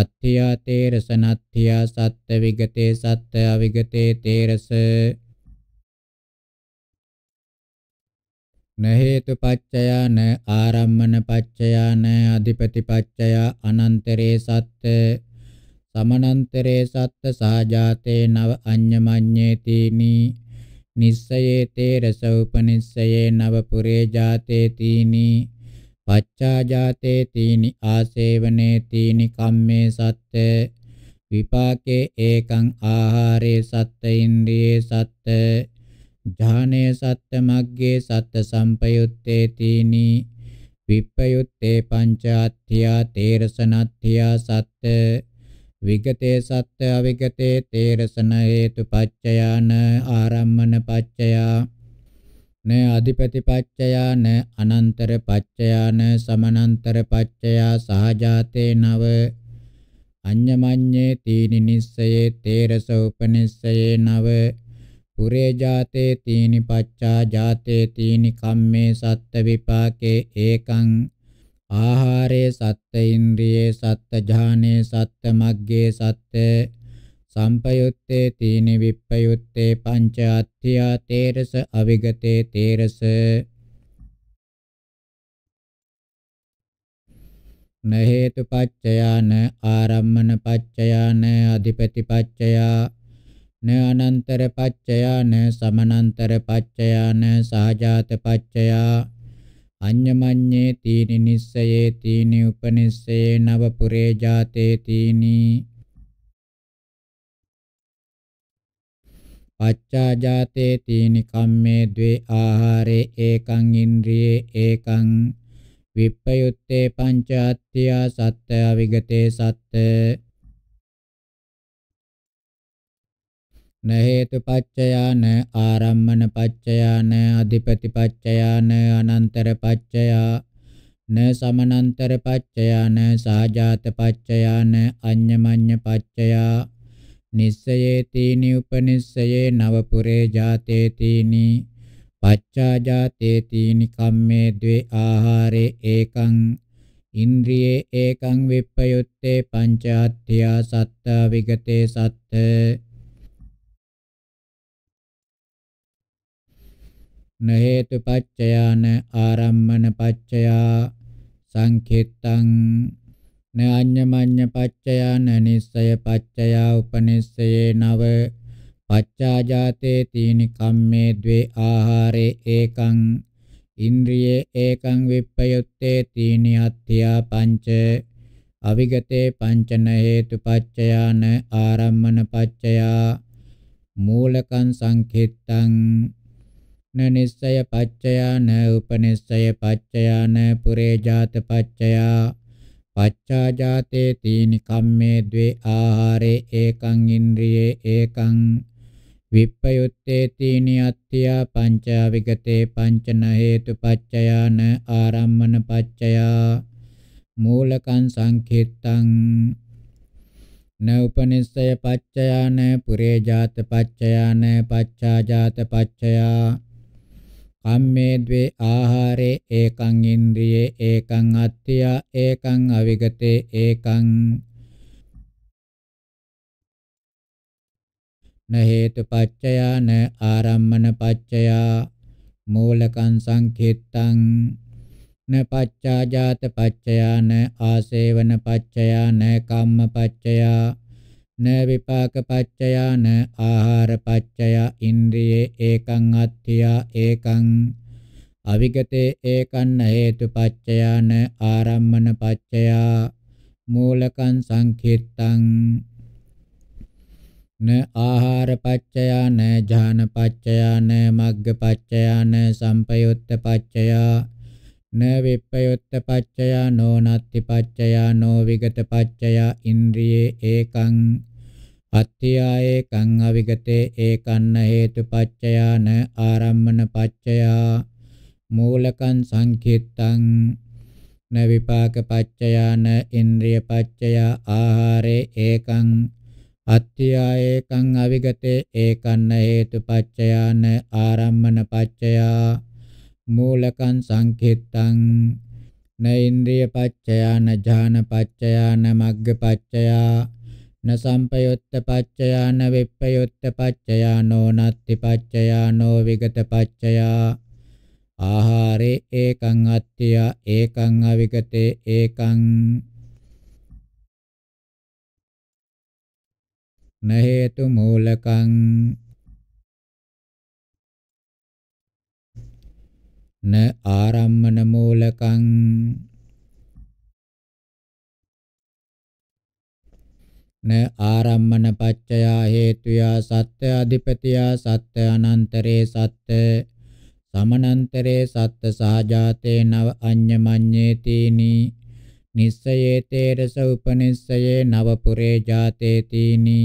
අත්ථියා තේරසනත්ථියා සත්ත විගතේ සත්ත අවිගතේ තේරස න හේතු පච්චයා න ආරම්මන පච්චයා න අධිපති පච්චයා අනන්තරේ සත්‍ය සමනන්තරේ සත්‍ය සාජාතේ නව අඤ්ඤමඤ්ඤේ තීනි නිස්සයේ තේ රස උපනිස්සයේ නව පුරේ ජාතේ තීනි පච්චා ජාතේ තීනි ආසේවනේ තීනි කම්මේ සත්‍ය විපාකේ ඒකං ආහාරේ සත්‍ය ඉන්ද්‍රියේ සත්‍ය ජානේ සත්ත මග්ගේ සත්ත සම්පයුත්තේ තීනි විප්පයුත්තේ පංචාත්ථියා තේරසනත්ථියා සත්ත විගතේ සත්ත අවිගතේ තේරසන හේතු පච්චයාන ආරම්මන පච්චයා න අධිපති පච්චයාන අනන්තර පච්චයාන සමනන්තර පච්චයා සහජාතේ නව අඤ්ඤමඤ්ඤේ තීනි නිස්සයේ තේරස උපනිස්සයේ නව පුරේ ජාතේ තීනි පච්චා ජාතේ තීනි කම්මේ සත්ත විපාකේ ඒකං ආහාරේ සත්ත ඉන්ද්‍රියේ සත්ත ඥානේ සත්ත මග්ගේ සත්ත සම්පයුත්තේ තීනි විප්පයුත්තේ පංච අත්ථියා තේරස අවිගතේ තේරස නහේතු පච්චයාන ආරම්මන පච්චයාන අධිපති පච්චයා න අනන්තර පච්චයා න සමනන්තර පච්චයා න සහජාත පච්චයා අඤ්ඤමඤ්ඤේ තීනි නිස්සයේ තීනි උපනිස්සේ නව පුරේ ජාතේ තීනි පච්චා ජාතේ තීනි කම්මේ द्वे ආහාරේ ඒකං ඉන්ද්‍රියේ ඒකං විප්පයුත්තේ පංච අත්ත්‍ය සත්‍ය අවිගතේ සත්‍ය න හේතු පච්චයාන ආරම්මන පච්චයාන අධිපති පච්චයාන අනන්තර පච්චයා න සමනන්තර පච්චයාන සාජාත පච්චයාන අඤ්ඤමඤ්ඤ පච්චයා නිස්සයේතිනි උපනිස්සයේ නවපුරේ ජාතේතිනි පච්චා ජාතේතිනි කම්මේ ද්වේ ආහාරේ ඒකං ඉන්ද්‍රියේ ඒකං විප්පයුත්තේ පංචාත්ත්‍යා සත්ත විගතේ සත්ත න හේතු පච්චයාන ආරම්මන පච්චයා සංඛිත්තං න අඤ්ඤමඤ්ඤ පච්චයාන නිස්සය පච්චයා උපනිස්සයේ නව පච්චාජාතේ තීනි කම්මේ द्वे ආහාරේ ඒකං ඉන්ද්‍රියේ ඒකං විප්පයුත්තේ තීනි අත්ථියා පංච අවිගතේ පංචන හේතු පච්චයාන ආරම්මන පච්චයා මූලකං සංඛිත්තං न निस्सय पच्चया न उपनिस्सय पच्चया न पुरे जात पच्चया पच्चा जाते तीन कम्मे द्वे आहारे एकं इंद्रिये एकं विपयुत्ते तीन अत्या पंच विगते पंच न हेतु पच्चया न आरम्भन पच्चया मूलकं संखितं न उपनिस्सय पच्चया न पुरे जात पच्चया न पच्चा जात पच्चया කම්මේ ද්වේ ආහාරේ ඒකං ඉන්ද්‍රියේ ඒකං අත්ත්‍ය ඒකං අවිගතේ ඒකං න හේතු පච්චයා න ආරම්මන පච්චයා මූලකං සංඛිත්තං න පච්චාජාත පච්චයා න ආසේවන පච්චයා න කම්ම පච්චයා න විපාක පච්චයා න ආහාර පච්චයා ඉන්ද්‍රියේ ඒකං අත්ත්‍යා ඒකං අවිගතේ ඒකන්න හේතු පච්චයා න ආරම්මන පච්චයා මූලකං සංකිට්තං න ආහාර පච්චයා න ඥාන පච්චයා න මග්ග පච්චයා න සම්පයුත්ත පච්චයා න විප්පයුත්ත පච්චයා නෝ නත්ති පච්චයා නෝ විගත පච්චයා ඉන්ද්‍රියේ ඒකං අත්‍යායේ කං අවිගතේ ඒකන්න හේතුපච්චයාන ආරම්මන පච්චයා මූලකං සංකිට්තං න විපාක පච්චයාන ඉන්ද්‍රිය පච්චයා ආහාරේ ඒකං අත්‍යායේ කං අවිගතේ ඒකන්න හේතුපච්චයාන ආරම්මන පච්චයා මූලකං සංකිට්තං න ඉන්ද්‍රිය පච්චයාන ඥාන පච්චයාන මග්ග පච්චයා න සම්පයොත්ත පච්චයාන විප්පයොත්ත පච්චයානෝ නත්ති පච්චයානෝ විගත පච්චයා ආහාරේ ඒකං අත්ත්‍ය ඒකං අවිගතේ ඒකං න හේතු මූලකං න ආරම්මන මූලකං න ආරම්මන පච්චයා හේතුයා සත්‍ය අධිපතියා සත්‍ය අනන්තරේ සත්‍ය සමනන්තරේ සත්‍ය සහජාතේ නව අඤ්ඤමඤ්ඤේ තීනි නිස්සයේ තේරස උපනිස්සයේ නව පුරේ ජාතේ තීනි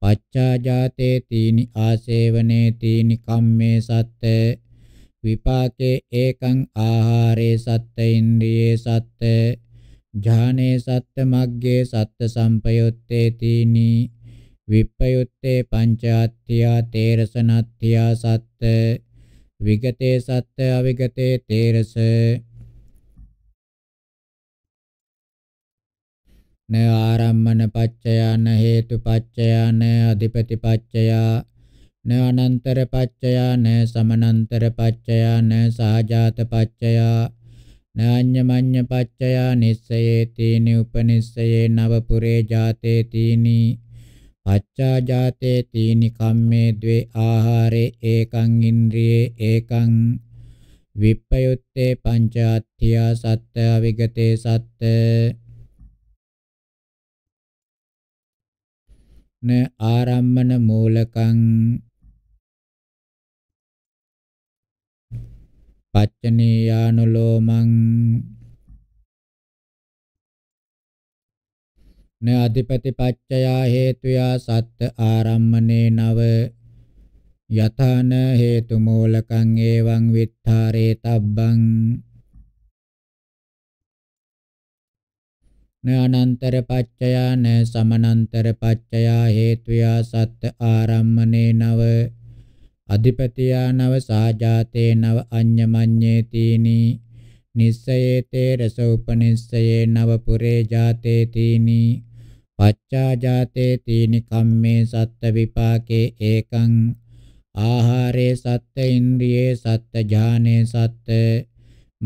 පච්චා ජාතේ තීනි ආසේවනේ තීනි කම්මේ සත්‍ය විපාකේ ඒකං ආහාරේ සත්‍ය ඉන්ද්‍රියේ සත්‍ය ज्ञाने सत्तमग्गे सत्तसम्पयुत्तेतीनि विप्पयुत्ते पञ्चात्या तेरसनात्या सत्त विगते सत्त अविगते तेरस न आरम्भन पच्चया न हेतुपच्चया न अधिपतिपच्चया न अनन्तरपच्चया न समनन्तरपच्चया न सहजातपच्चया නාඤ්ඤමඤ්ඤ පච්චයා නිස්සයේති නිඋපනිස්සයේ නව පුරේ ජාතේ තීනි පච්චා ජාතේ තීනි කම්මේ द्वे ආහාරේ ඒකං ඉන්ද්‍රියේ ඒකං විප්පයුත්තේ පංචාත්ත්‍යා සත්‍ය විගතේ සත්‍ය න ආරම්මන මූලකං පච්චනීයානුලෝමං න අධිපති පච්චයා හේතුයා සත්ත ආරම්මනේ නව යථාන හේතු මූලකං එවං විත්තරේ තබ්බං න අනන්තර පච්චයා න සමනන්තර පච්චයා හේතුයා සත්ත ආරම්මනේ නව අධිපතියා නව සාජාතේ නව අඤ්ඤමඤ්ඤේ තීනි නිස්සයේ තේ රස උපනිස්සයේ නව පුරේ ජාතේ තීනි පච්චා ජාතේ තීනි කම්මේ සත්ත විපාකේ ඒකං ආහාරේ සත්ත ඉන්ද්‍රියේ සත්ත ඥානේ සත්ත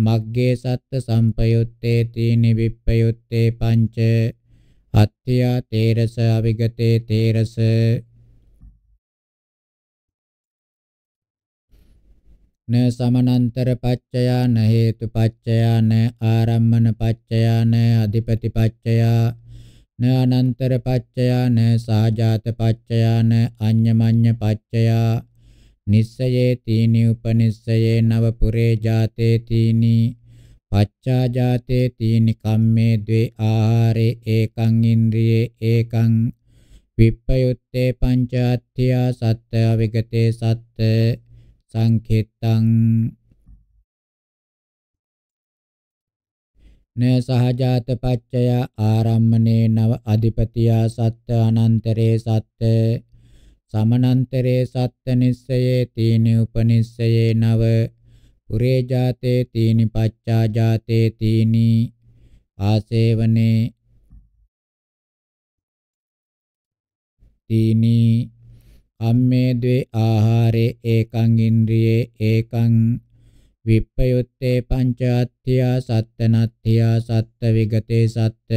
මග්ගේ සත්ත සම්පයුත්තේ තීනි විප්පයුත්තේ පංච අත්ත්‍යා තේරස අවිගතේ තේරස න සමනන්තර පච්චයා න හේතු පච්චයා න ආරම්මන පච්චයා න අධිපති පච්චයා න අනන්තර පච්චයා න සාජාත පච්චයා න අඤ්ඤමඤ්ඤ පච්චයා නිස්සයේ තීනි උපනිස්සයේ නව පුරේ ජාතේ තීනි පච්චා ජාතේ තීනි කම්මේ ද්වේ ආහාරේ ඒකං ඉන්ද්‍රියේ ඒකං විප්පයුත්තේ පංචාත්ත්‍යා සත්‍ය විගතේ සත්‍ය සංකෙත්තං න සහජාත පච්චය ආරම්මනේ නව අධිපතියා සත්‍ය අනන්තරේ සත්‍ය සමනන්තරේ සත්‍ය නිස්සයේ තීනි උපනිස්සයේ නව පුරේ ජාතේ තීනි පච්චා ජාතේ තීනි ආසේවනේ තීනි අම්මේ ද්වේ ආහාරේ ඒකං ඉන්ද්‍රියේ ඒකං විප්පයුත්තේ පංචාත්ත්‍යා සත්තනත්ත්‍යා සත්ත විගතේ සත්ත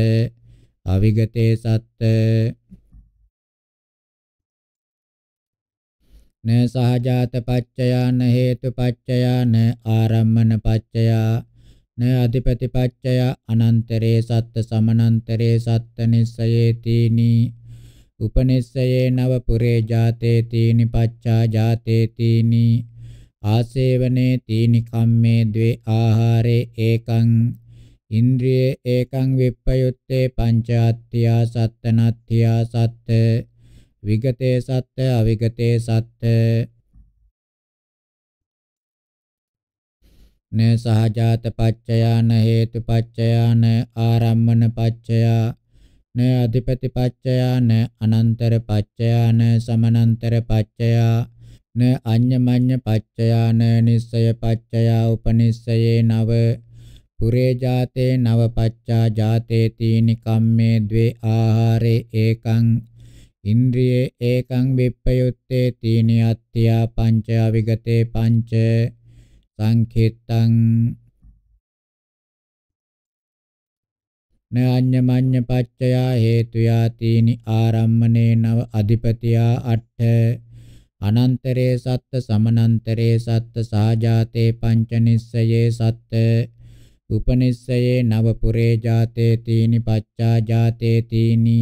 අවිගතේ සත්ත න සහජාත පච්චයා න හේතු පච්චයා න ආරම්මන පච්චයා න අධිපති පච්චයා අනන්තරේ සත්ත සමනන්තරේ සත්ත නිස්සයේතිනි උපනිස්සයේ නව පුරේ ජාතේ තීනි පච්චා ජාතේ තීනි ආසේවනේ තීනි කම්මේ ද්වේ ආහාරේ ඒකං ඉන්ද්‍රිය ඒකං විප්පයුත්තේ පංචාත්ත්‍යා සත්තනත්ත්‍යා සත්ත විගතේ සත්ත අවිගතේ සත්ත න සහජාත පච්චයාන හේතු පච්චයාන ආරම්මන පච්චයා න අධිපති පච්චයා න අනන්තර පච්චයා න සමනන්තර පච්චයා න අඤ්ඤමඤ්ඤ පච්චයා න නිස්සය පච්චයා උපනිස්සයේ නව පුරේ ජාතේ නව පච්චා ජාතේ තීනි කම්මේ द्वे ආහාරේ ඒකං ඉන්ද්‍රියේ ඒකං විප්පයුත්තේ තීනි අත්ත්‍යා පංච අවිගතේ පංච සංඛිත්තං න අඤ්ඤමඤ්ඤ පච්චයා හේතුයා තීනි ආරම්මනේ නව අධිපතියා අට්ඨ අනන්තරේ සත්ත සමනන්තරේ සත්ත සාජාතේ පංච නිස්සයේ සත්ත උපනිස්සයේ නව පුරේ ජාතේ තීනි පච්චා ජාතේ තීනි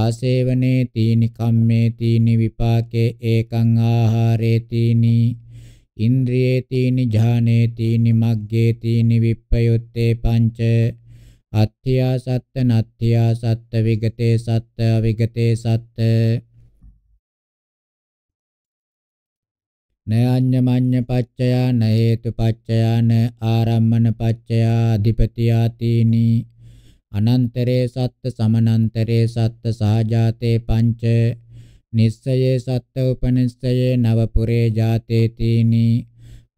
ආසේවනේ තීනි කම්මේ තීනි විපාකේ ඒකං ආහාරේ තීනි ඉන්ද්‍රියේ තීනි ඥානේ තීනි මග්ගේ තීනි විප්පයොත්තේ පංච අත්ථියා සත්ත නත්ථියා සත්ත විගතේ සත්ත අවිගතේ සත්ත නයඤ්ඤමඤ්ඤ පච්චයා න හේතු පච්චයා න ආරම්මන පච්චයා අධිපතියාතිනි අනන්තරේ සත්ත සමනන්තරේ සත්ත සහජාතේ පංච නිස්සයේ සත්ත උපනිස්සයේ නව පුරේ ජාතේ තීනි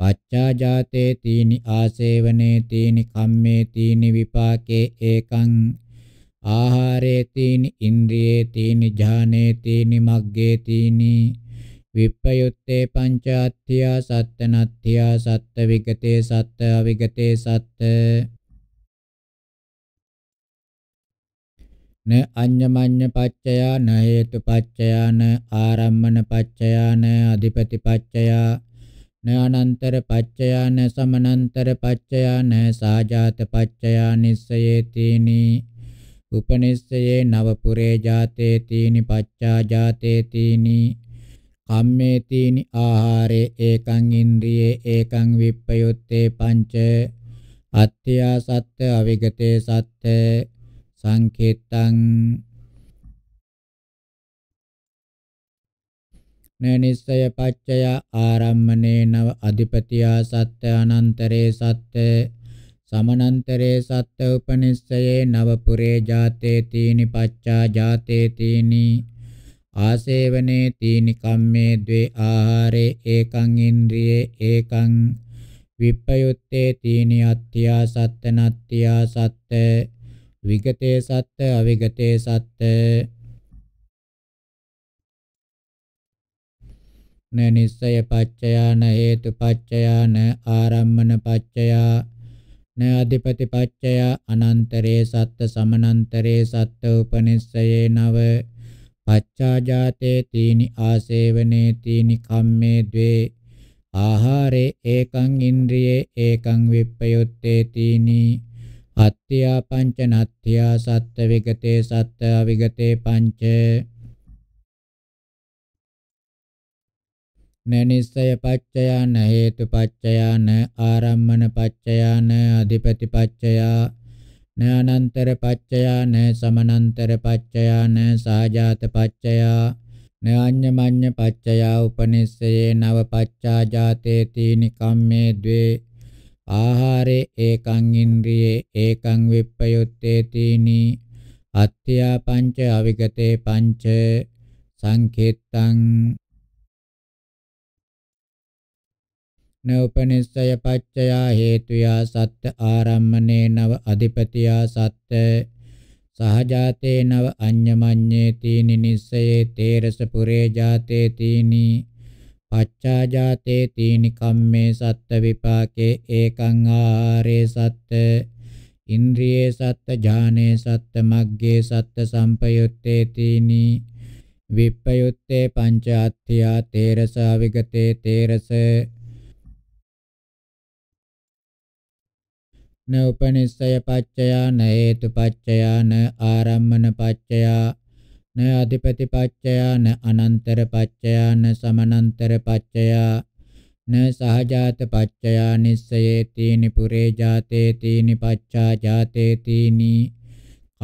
පච්චා ජාතේ තීනි ආසේවනේ තීනි කම්මේ තීනි විපාකේ ඒකං ආහාරේ තීනි ඉන්ද්‍රියේ තීනි ඥානේ තීනි මග්ගේ තීනි විප්පයුත්තේ පංචාත්ත්‍යා සත්තනත්ත්‍යා සත්ත විගතේ සත්ත අවිගතේ සත්ත න අඤ්ඤමඤ්ඤ පච්චයා න හේතු පච්චයා න ආරම්මන පච්චයා න අධිපති පච්චයා न අනන්තර පච්චයා න සමනන්තර පච්චයා න සාජාත පච්චයා නිස්සයේතිනි උපනිස්සයේ නව පුරේ ජාතේ තීනි පච්චා ජාතේ තීනි කම්මේ තීනි ආහාරේ ඒකං ඉන්ද්‍රියේ ඒකං විප්පයුත්තේ පංච අත්ත්‍යා සත්ත්‍ය අවිගතේ සත්ත්‍ය සංකේතං න නිස්සය පච්චය ආරම්මනේ නව අධිපතියා සත්‍ය අනන්තරේ සත්‍ය සමනන්තරේ සත්‍ය උපනිස්සයේ නව පුරේ ජාතේ තීනි පච්චා ජාතේ තීනි ආසේවනේ තීනි කම්මේ ද්වේ ආහාරේ ඒකං ඉන්ද්‍රියේ ඒකං විප්පයුත්තේ තීනි අත්ත්‍යා සත්ත නත්ත්‍යා සත්ත විගතේ සත්ත අවිගතේ සත්ත න නිස්සය පච්චයා න හේතු පච්චයා න ආරම්මන පච්චයා න අධිපති පච්චයා අනන්තරේ සත්ත සමනන්තරේ සත්ත උපනිස්සයේ නව පච්චා ජාතේ තීනි ආසේවනේ තීනි කම්මේ ද්වේ ආහාරේ ඒකං ඉන්ද්‍රියේ ඒකං විප්පයොත්තේ තීනි අත්ත්‍යා පංච නත්ත්‍යා සත්ත විගතේ සත්ත අවිගතේ පංචේ න නිස්සය පච්චයා න හේතු පච්චයා න ආරම්මන පච්චයා න අධිපති පච්චයා න අනන්තර පච්චයා න සමනන්තර පච්චයා න සාජාත පච්චයා න අඤ්ඤමඤ්ඤ පච්චයා උපනිස්සයේ නව පච්චා ජාතේති නිකම්මේ ද්වේ ආහාරේ ඒකං ඉන්ද්‍රියේ ඒකං විප්පයුත්තේතිනි අත්ත්‍යා පංච අවිගතේ පංච සංකේතං න උපනිස්සය පච්චයා හේතුයා සත්ත ආරම්මනේ නව අධිපතියා සත්ත සහජාතේ නව අඤ්ඤමඤ්ඤේ තීනි නිස්සයේ තේරස පුරේ ජාතේ තීනි පච්චා ජාතේ තීනි කම්මේ සත්ත විපාකේ ඒකං ආරේ සත්ත ඉන්ද්‍රියේ සත්ත ඥානේ සත්ත මග්ගේ සත්ත සම්පයුත්තේ තීනි විප්පයුත්තේ පංච අත්ථියා තේරස අවිගතේ තේරස न उपनिषय पच्चया न हेतु पच्चया न आरम्भन पच्चया न अधिपति पच्चया न अनंतर पच्चया न समानांतर पच्चया न सहजात पच्चया निस्सये तीनि पुरे जाते तीनि पच्छा जाते तीनि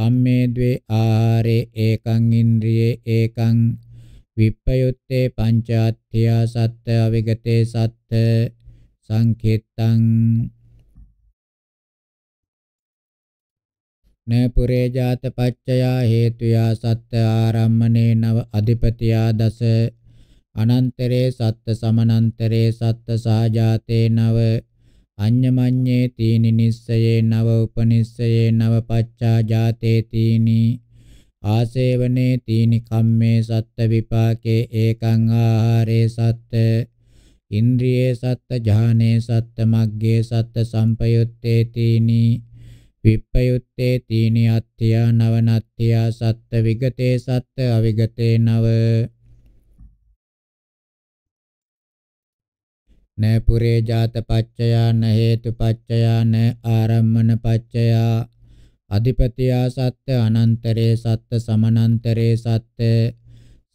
කම්මේ द्वे ආහාරේ ඒකං ඉන්ද්‍රියේ ඒකං විප්පයුත්තේ පංචාත්ත්‍ය සත්ත්‍ය අවිගතේ සත්ත්‍ය සංකේතං න පුරේ ජාත පච්චයා හේතුයා සත්ත්‍ය ආරම්මනේ නව අධිපතියා දස අනන්තරේ සත්ත්‍ය සමනන්තරේ සත්ත්‍ය සාජාතේ නව අඤ්ඤමඤ්ඤේ තීනි නිස්සයේ නව උපනිස්සයේ නව පච්චා ජාතේ තීනි ආසේවනේ තීනි කම්මේ සත්ත්‍ය විපාකේ ඒකං ආහාරේ සත්ත්‍ය ඉන්ද්‍රියේ සත්ත්‍ය ඥානේ සත්ත්‍ය මග්ගේ සත්ත්‍ය සම්පයුත්තේ තීනි විප්පයුත්තේ තීනි අත්ත්‍යා නවනත්ත්‍යා සත්ත විගතේ සත්ත අවිගතේ නව න පුරේ ජාත පච්චයා න හේතු පච්චයා න ආරම්මන පච්චයා අධිපතියා සත්‍ය අනන්තරේ සත්‍ය සමනන්තරේ සත්‍ය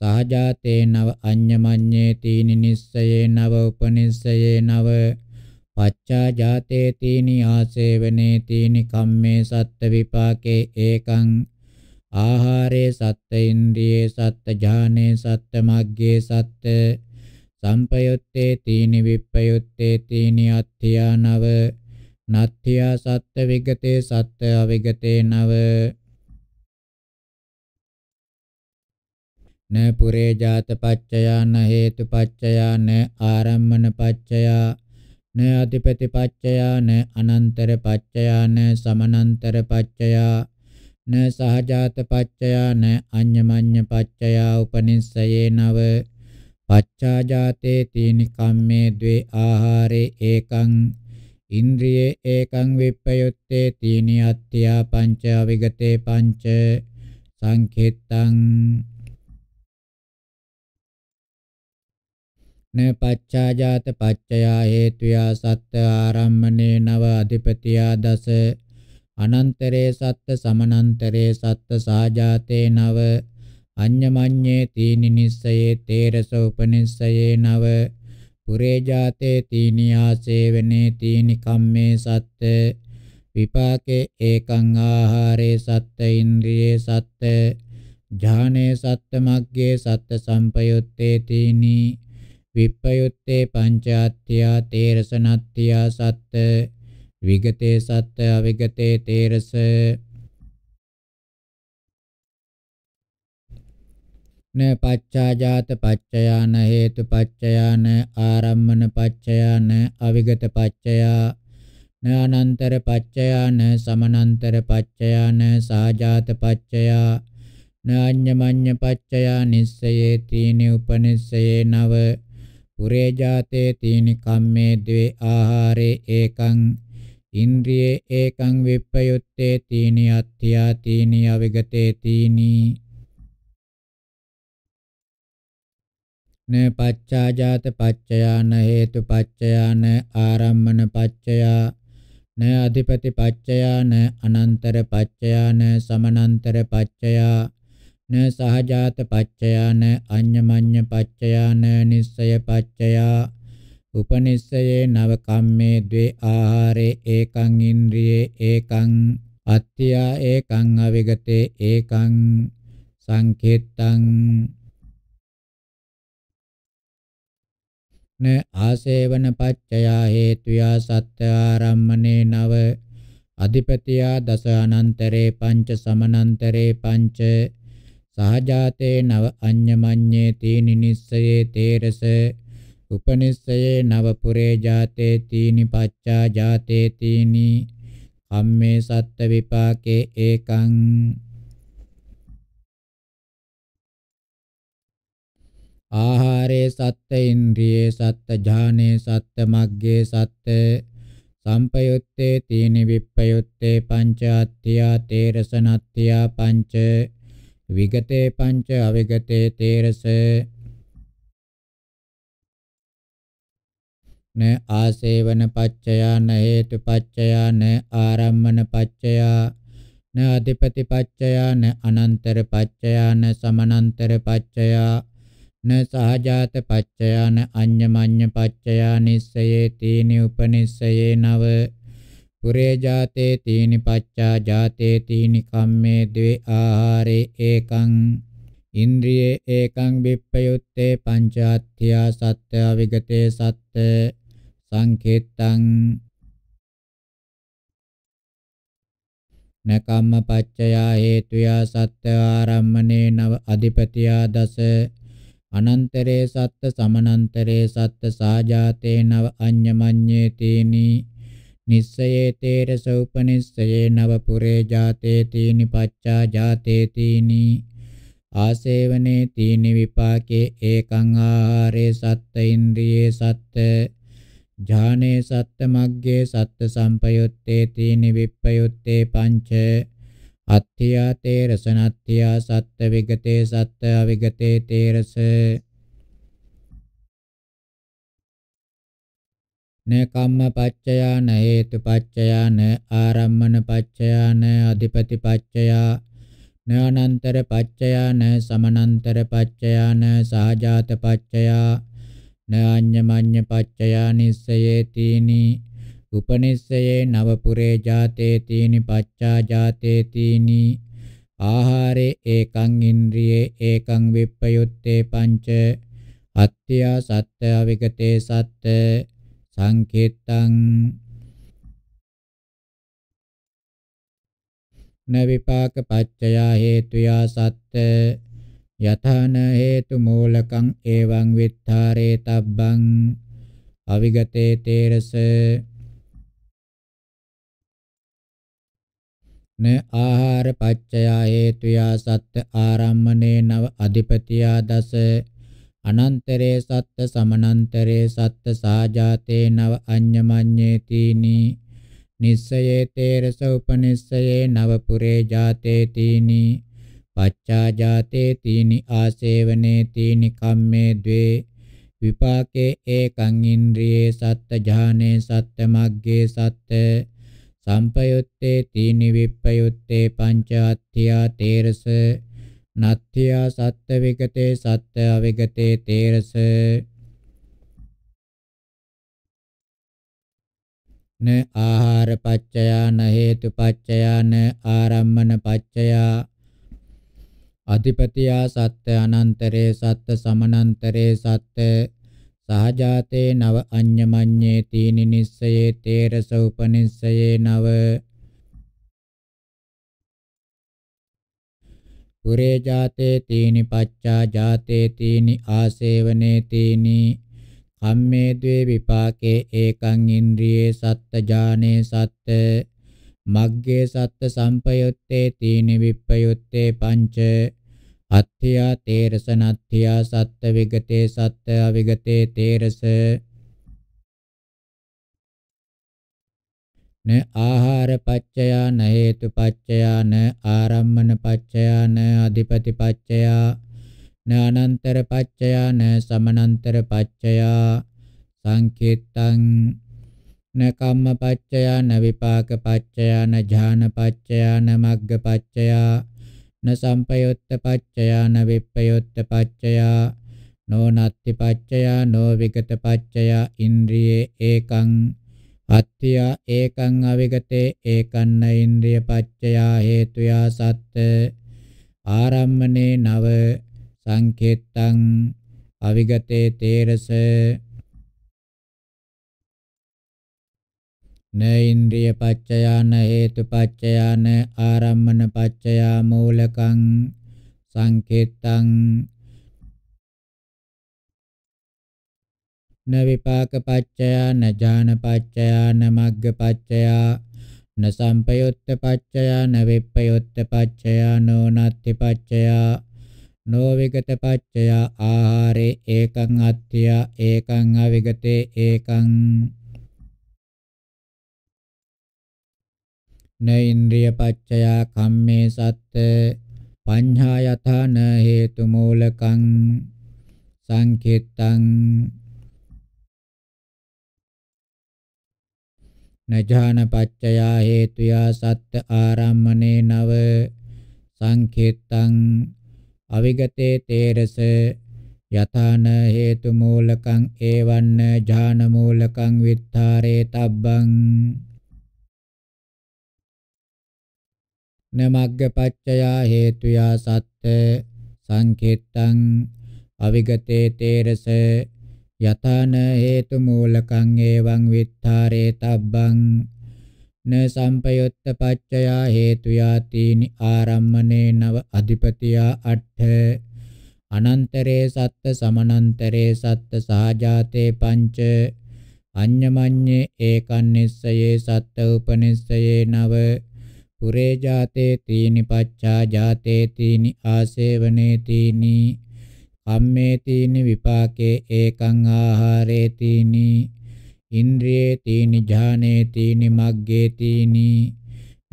සහජාතේ නව අඤ්ඤමඤ්ඤේ තීනි නිස්සයේ නව උපනිස්සයේ නව පච්චා ජාතේ තීනි ආසේවනේ තීනි කම්මේ සත්ත විපාකේ ඒකං ආහාරේ සත්ත ඉන්ද්‍රියේ සත්ත ඥානේ සත්ත මග්ගේ සත්ත සම්පයුත්තේ තීනි විප්පයුත්තේ තීනි අත්ථියානව නත්ථියා සත්ත විගතේ සත්ත අවිගතේ නව න පුරේ ජාත පච්චයා න හේතු පච්චයා න ආරම්මන පච්චයා න අධිපති පච්චයා න අනන්තර පච්චයා න සමනන්තර පච්චයා න සහජාත පච්චයා න අඤ්ඤමඤ්ඤ පච්චයා උපනිස්සයේ නව පච්චාජාතේ තීනි කම්මේ द्वे ආහාරේ ඒකං ඉන්ද්‍රියේ ඒකං විප්පයොත්තේ තීනි අත්‍යා පංච අවිගතේ පංච සංඛෙත්තං න පච්චාජාත පච්චයා හේතුයා සත්ත්‍ය ආරම්මනේ නව අධිපතියා දස අනන්තරේ සත්ත්‍ය සමනන්තරේ සත්ත්‍ය සාජාතේ නව අඤ්ඤමඤ්ඤේ තීනි නිස්සයේ තේරස උපනිස්සයේ නව පුරේ ජාතේ තීනි ආසේවනේ තීනි කම්මේ සත්ත්‍ය විපාකේ ඒකං ආහාරේ සත්ත්‍ය ඉන්ද්‍රියේ සත්ත්‍ය ඥානේ සත්ත්‍ය මග්ගේ සත්ත්‍ය සම්පයුත්තේ තීනි විප්පයුත්තේ පංචාත්ත්‍යා තේරසනත්ත්‍යා සත්ත විගතේ සත්ත අවිගතේ තේරස න පච්චාජාත පච්චයාන හේතු පච්චයාන ආරම්මන පච්චයාන අවිගත පච්චයා න අනන්තර පච්චයාන සමනන්තර පච්චයාන සාජාත පච්චයා නාඤ්ඤමඤ්ඤ පච්චයා නිස්සයේති නිඋපනිස්සයේ නව පුරේ ජාතේ තීනි කම්මේ ද්වේ ආහාරේ ඒකං ඉන්ද්‍රියේ ඒකං විප්පයුත්තේ තීනි අත්ත්‍යා තීනි අවිගතේ තීනි න පච්චාජාත පච්චයාන හේතු පච්චයාන ආරම්මන පච්චයා න අධිපති පච්චයාන අනන්තර පච්චයාන සමනන්තර පච්චයා න සහජාත පච්චයාන අඤ්ඤමඤ්ඤ පච්චයාන නිස්සය පච්චයා උපනිස්සයේ නව කම්මේ द्वे ආහාරේ ඒකං ඉන්ද්‍රියේ ඒකං අත්ත්‍යා ඒකං අවිගතේ ඒකං සංකේත්තං න ආසේවන පච්චයා හේතුයා සත්‍ය ආරම්මනේ නව අධිපතියා දස අනන්තරේ පංච සමනන්තරේ පංච සහජාතේ නව අඤ්ඤමඤ්ඤේ තීනි නිස්සයේ තේරස උපනිස්සයේ නව පුරේ ජාතේ තීනි පච්චා ජාතේ තීනි කම්මේ සත්ත විපාකේ ඒකං ආහාරේ සත්ත ඉන්ද්‍රියේ සත්ත ඥානේ සත්ත මග්ගේ සත්ත සම්පයුත්තේ තීනි විප්පයුත්තේ පංච අත්ත්‍යා තේරසනත්ත්‍යා පංච විගතේ පංච අවිගතේ තේරස න ආසේවන පච්චයා න හේතු පච්චයා න ආරම්මන පච්චයා න අධිපති පච්චයා න අනන්තර පච්චයා න සමනන්තර පච්චයා න සහජාත පච්චයා න අඤ්ඤමඤ්ඤ පච්චයා නිස්සයේ තීනි උපනිස්සයේ නව පුරේ ජාතේ තීනි පච්චා ජාතේ තීනි කම්මේ ද්වේ ආහාරේ ඒකං ඉන්ද්‍රියේ ඒකං විප්පයුත්තේ පංචාත්ත්‍යා සත්‍ය විගතේ සත්‍ය සංකේතං නකම්ම පච්චයා හේතුයා සත්‍ය ආරම්මනේ නව අධිපතියා දස අනන්තරේ සත්‍ය සමනන්තරේ සත්‍ය සාජාතේ නව අඤ්ඤමඤ්ඤේ තීනී නිස්සයේ තේරස උපනිස්සයේ නව පුරේ ජාතේ තීනි පච්චා ජාතේ තීනි ආසේවනේ තීනි විපාකේ ඒකං ආහාරේ සත්ත ඉන්ද්‍රියේ සත්ත ඥානේ සත්ත මග්ගේ සත්ත සම්පයුත්තේ තීනි විප්පයුත්තේ පංච අත්ථියා තේරස නත්ථියා සත්ත විගතේ සත්ත අවිගතේ තේරස න කම්ම පච්චයා න හේතු පච්චයා න ආරම්මන පච්චයා න අධිපති පච්චයා න අනන්තර පච්චයා න සමනන්තර පච්චයා න සහජාත පච්චයා න අඤ්ඤමඤ්ඤ පච්චයා නිස්සයේතිනි උපනිස්සයේ නව පුරේ ජාතේ තීනි පච්චා ජාතේ තීනි ආහාරේ ඒකං ඉන්ද්‍රියේ ඒකං විප්පයුත්තේ පංච අත්ත්‍යා සත්ත්‍ය අවිගතේ සත්ත්‍ය සංකේතං න විපාක පච්චය හේතුයා සත්‍ය යථාන හේතු මූලකං එවං විත්තරේ තබ්බං අවිගතේ තේරස න ආහාර පච්චය හේතුයා සත්‍ය ආරම්මනේ නව අධිපතියා දස අනන්තරේ සත්ත සමනන්තරේ සත්ත සාජාතේ නව අඤ්ඤමඤ්ඤේතිනි නිස්සයේ තේරස උපනිස්සයේ නව පුරේ ජාතේ තීනි පච්චා ජාතේ තීනි ආසේවනේ තීනි කම්මේ ද්වේ විපාකේ ඒකං ඉන්ද්‍රියේ සත්ත ඥානේ සත්ත මග්ගේ සත්ත සම්පයුත්තේ තීනි විප්පයුත්තේ පංච අත්ත්‍යා තේරස නත්ත්‍යා සත්ත්‍ය විගතේ සත්ත්‍ය අවිගතේ තේරස න ආහාර පච්චයා න හේතු පච්චයා න ආරම්මන පච්චයා අධිපතියා සත්ත්‍ය අනන්තරේ සත්ත්‍ය සමනන්තරේ සත්ත්‍ය සහජාතේ නව අඤ්ඤමඤ්ඤේ තීනි නිස්සයේ තේරස උපනිස්සයේ නව පුරේ ජාතේ තීනි පච්චා ජාතේ තීනි ආසේවනේ තීනි කම්මේ ද්වේ විපාකේ ඒකං ඉන්ද්‍රියේ සත්ත ජානේ සත්ත මග්ගේ සත්ත සම්පයුත්තේ තීනි විප්පයුත්තේ පංච අත්ථියා තේරසනත්ථියා සත්ත විගතේ සත්ත අවිගතේ තේරස න ආහාර පච්චයා න හේතු පච්චයා න ආරම්මන පච්චයා න අධිපති පච්චයා න අනන්තර පච්චයා න සමනන්තර පච්චයා සංකේතං න කම්ම පච්චයා න විපාක පච්චයා න ඥාන පච්චයා න මග්ග පච්චයා න සම්පයුත්ත පච්චයා න විප්පයුත්ත පච්චයා නෝ නත්ති පච්චයා නෝ විගත පච්චයා ඉන්ද්‍රියේ ඒකං අත්‍ය ඒකං අවිගතේ ඒකන්න ඉන්ද්‍රිය පච්චයා හේතුයා සත්ත ආරම්මනේ නව සංකේත්තං අවිගතේ තේරස න ඉන්ද්‍රිය පච්චයාන හේතු පච්චයාන ආරම්මන පච්චයා මූලකං සංකේතං න විපාක පච්චයා න ඥාන පච්චයා න මග්ග පච්චයා න සම්පයුත්ත පච්චයා න විප්පයුත්ත පච්චයා නෝ නත්ති පච්චයා නෝ විගත පච්චයා ආහාරේ ඒකං අත්ත්‍ය ඒකං අවිගතේ ඒකං න ඉන්ද්‍රිය පච්චයා කම්මේ සත්ත පඤ්ඤා යථාන හේතු මූලකං සංකිට්ඨං නජාන පච්චයා හේතුයා සත්ත ආරම්මනේ නව සංකේතං අවිගතේ තේරස යථාන හේතු මූලකං ඒවන්න ඥාන මූලකං විත්තරේ තබ්බං නමග්ගපච්චය හේතුයා සත්‍ය සංකේතං අවිගතේ තේරස යතාන හේතු මූලකං එවං විත්තරේ තබ්බං න සම්පයුත්ත පච්චයා හේතු යාතිනි ආරම්මනේ නව අධිපතියා අට්ඨ අනන්තරේ සත්ත සමනන්තරේ සත්ත සහජාතේ පංච අඤ්ඤමඤ්ඤේ ඒකන්නිස්සයේ සත්ත උපනිස්සයේ නව පුරේ ජාතේ තීනි පච්චා ජාතේ තීනි ආසේවනේ තීනි කම්මේ තීනි විපාකේ ඒකං ආහාරේ තීනි ඉන්ද්‍රියේ තීනි ඥානේ තීනි මග්ගේ තීනි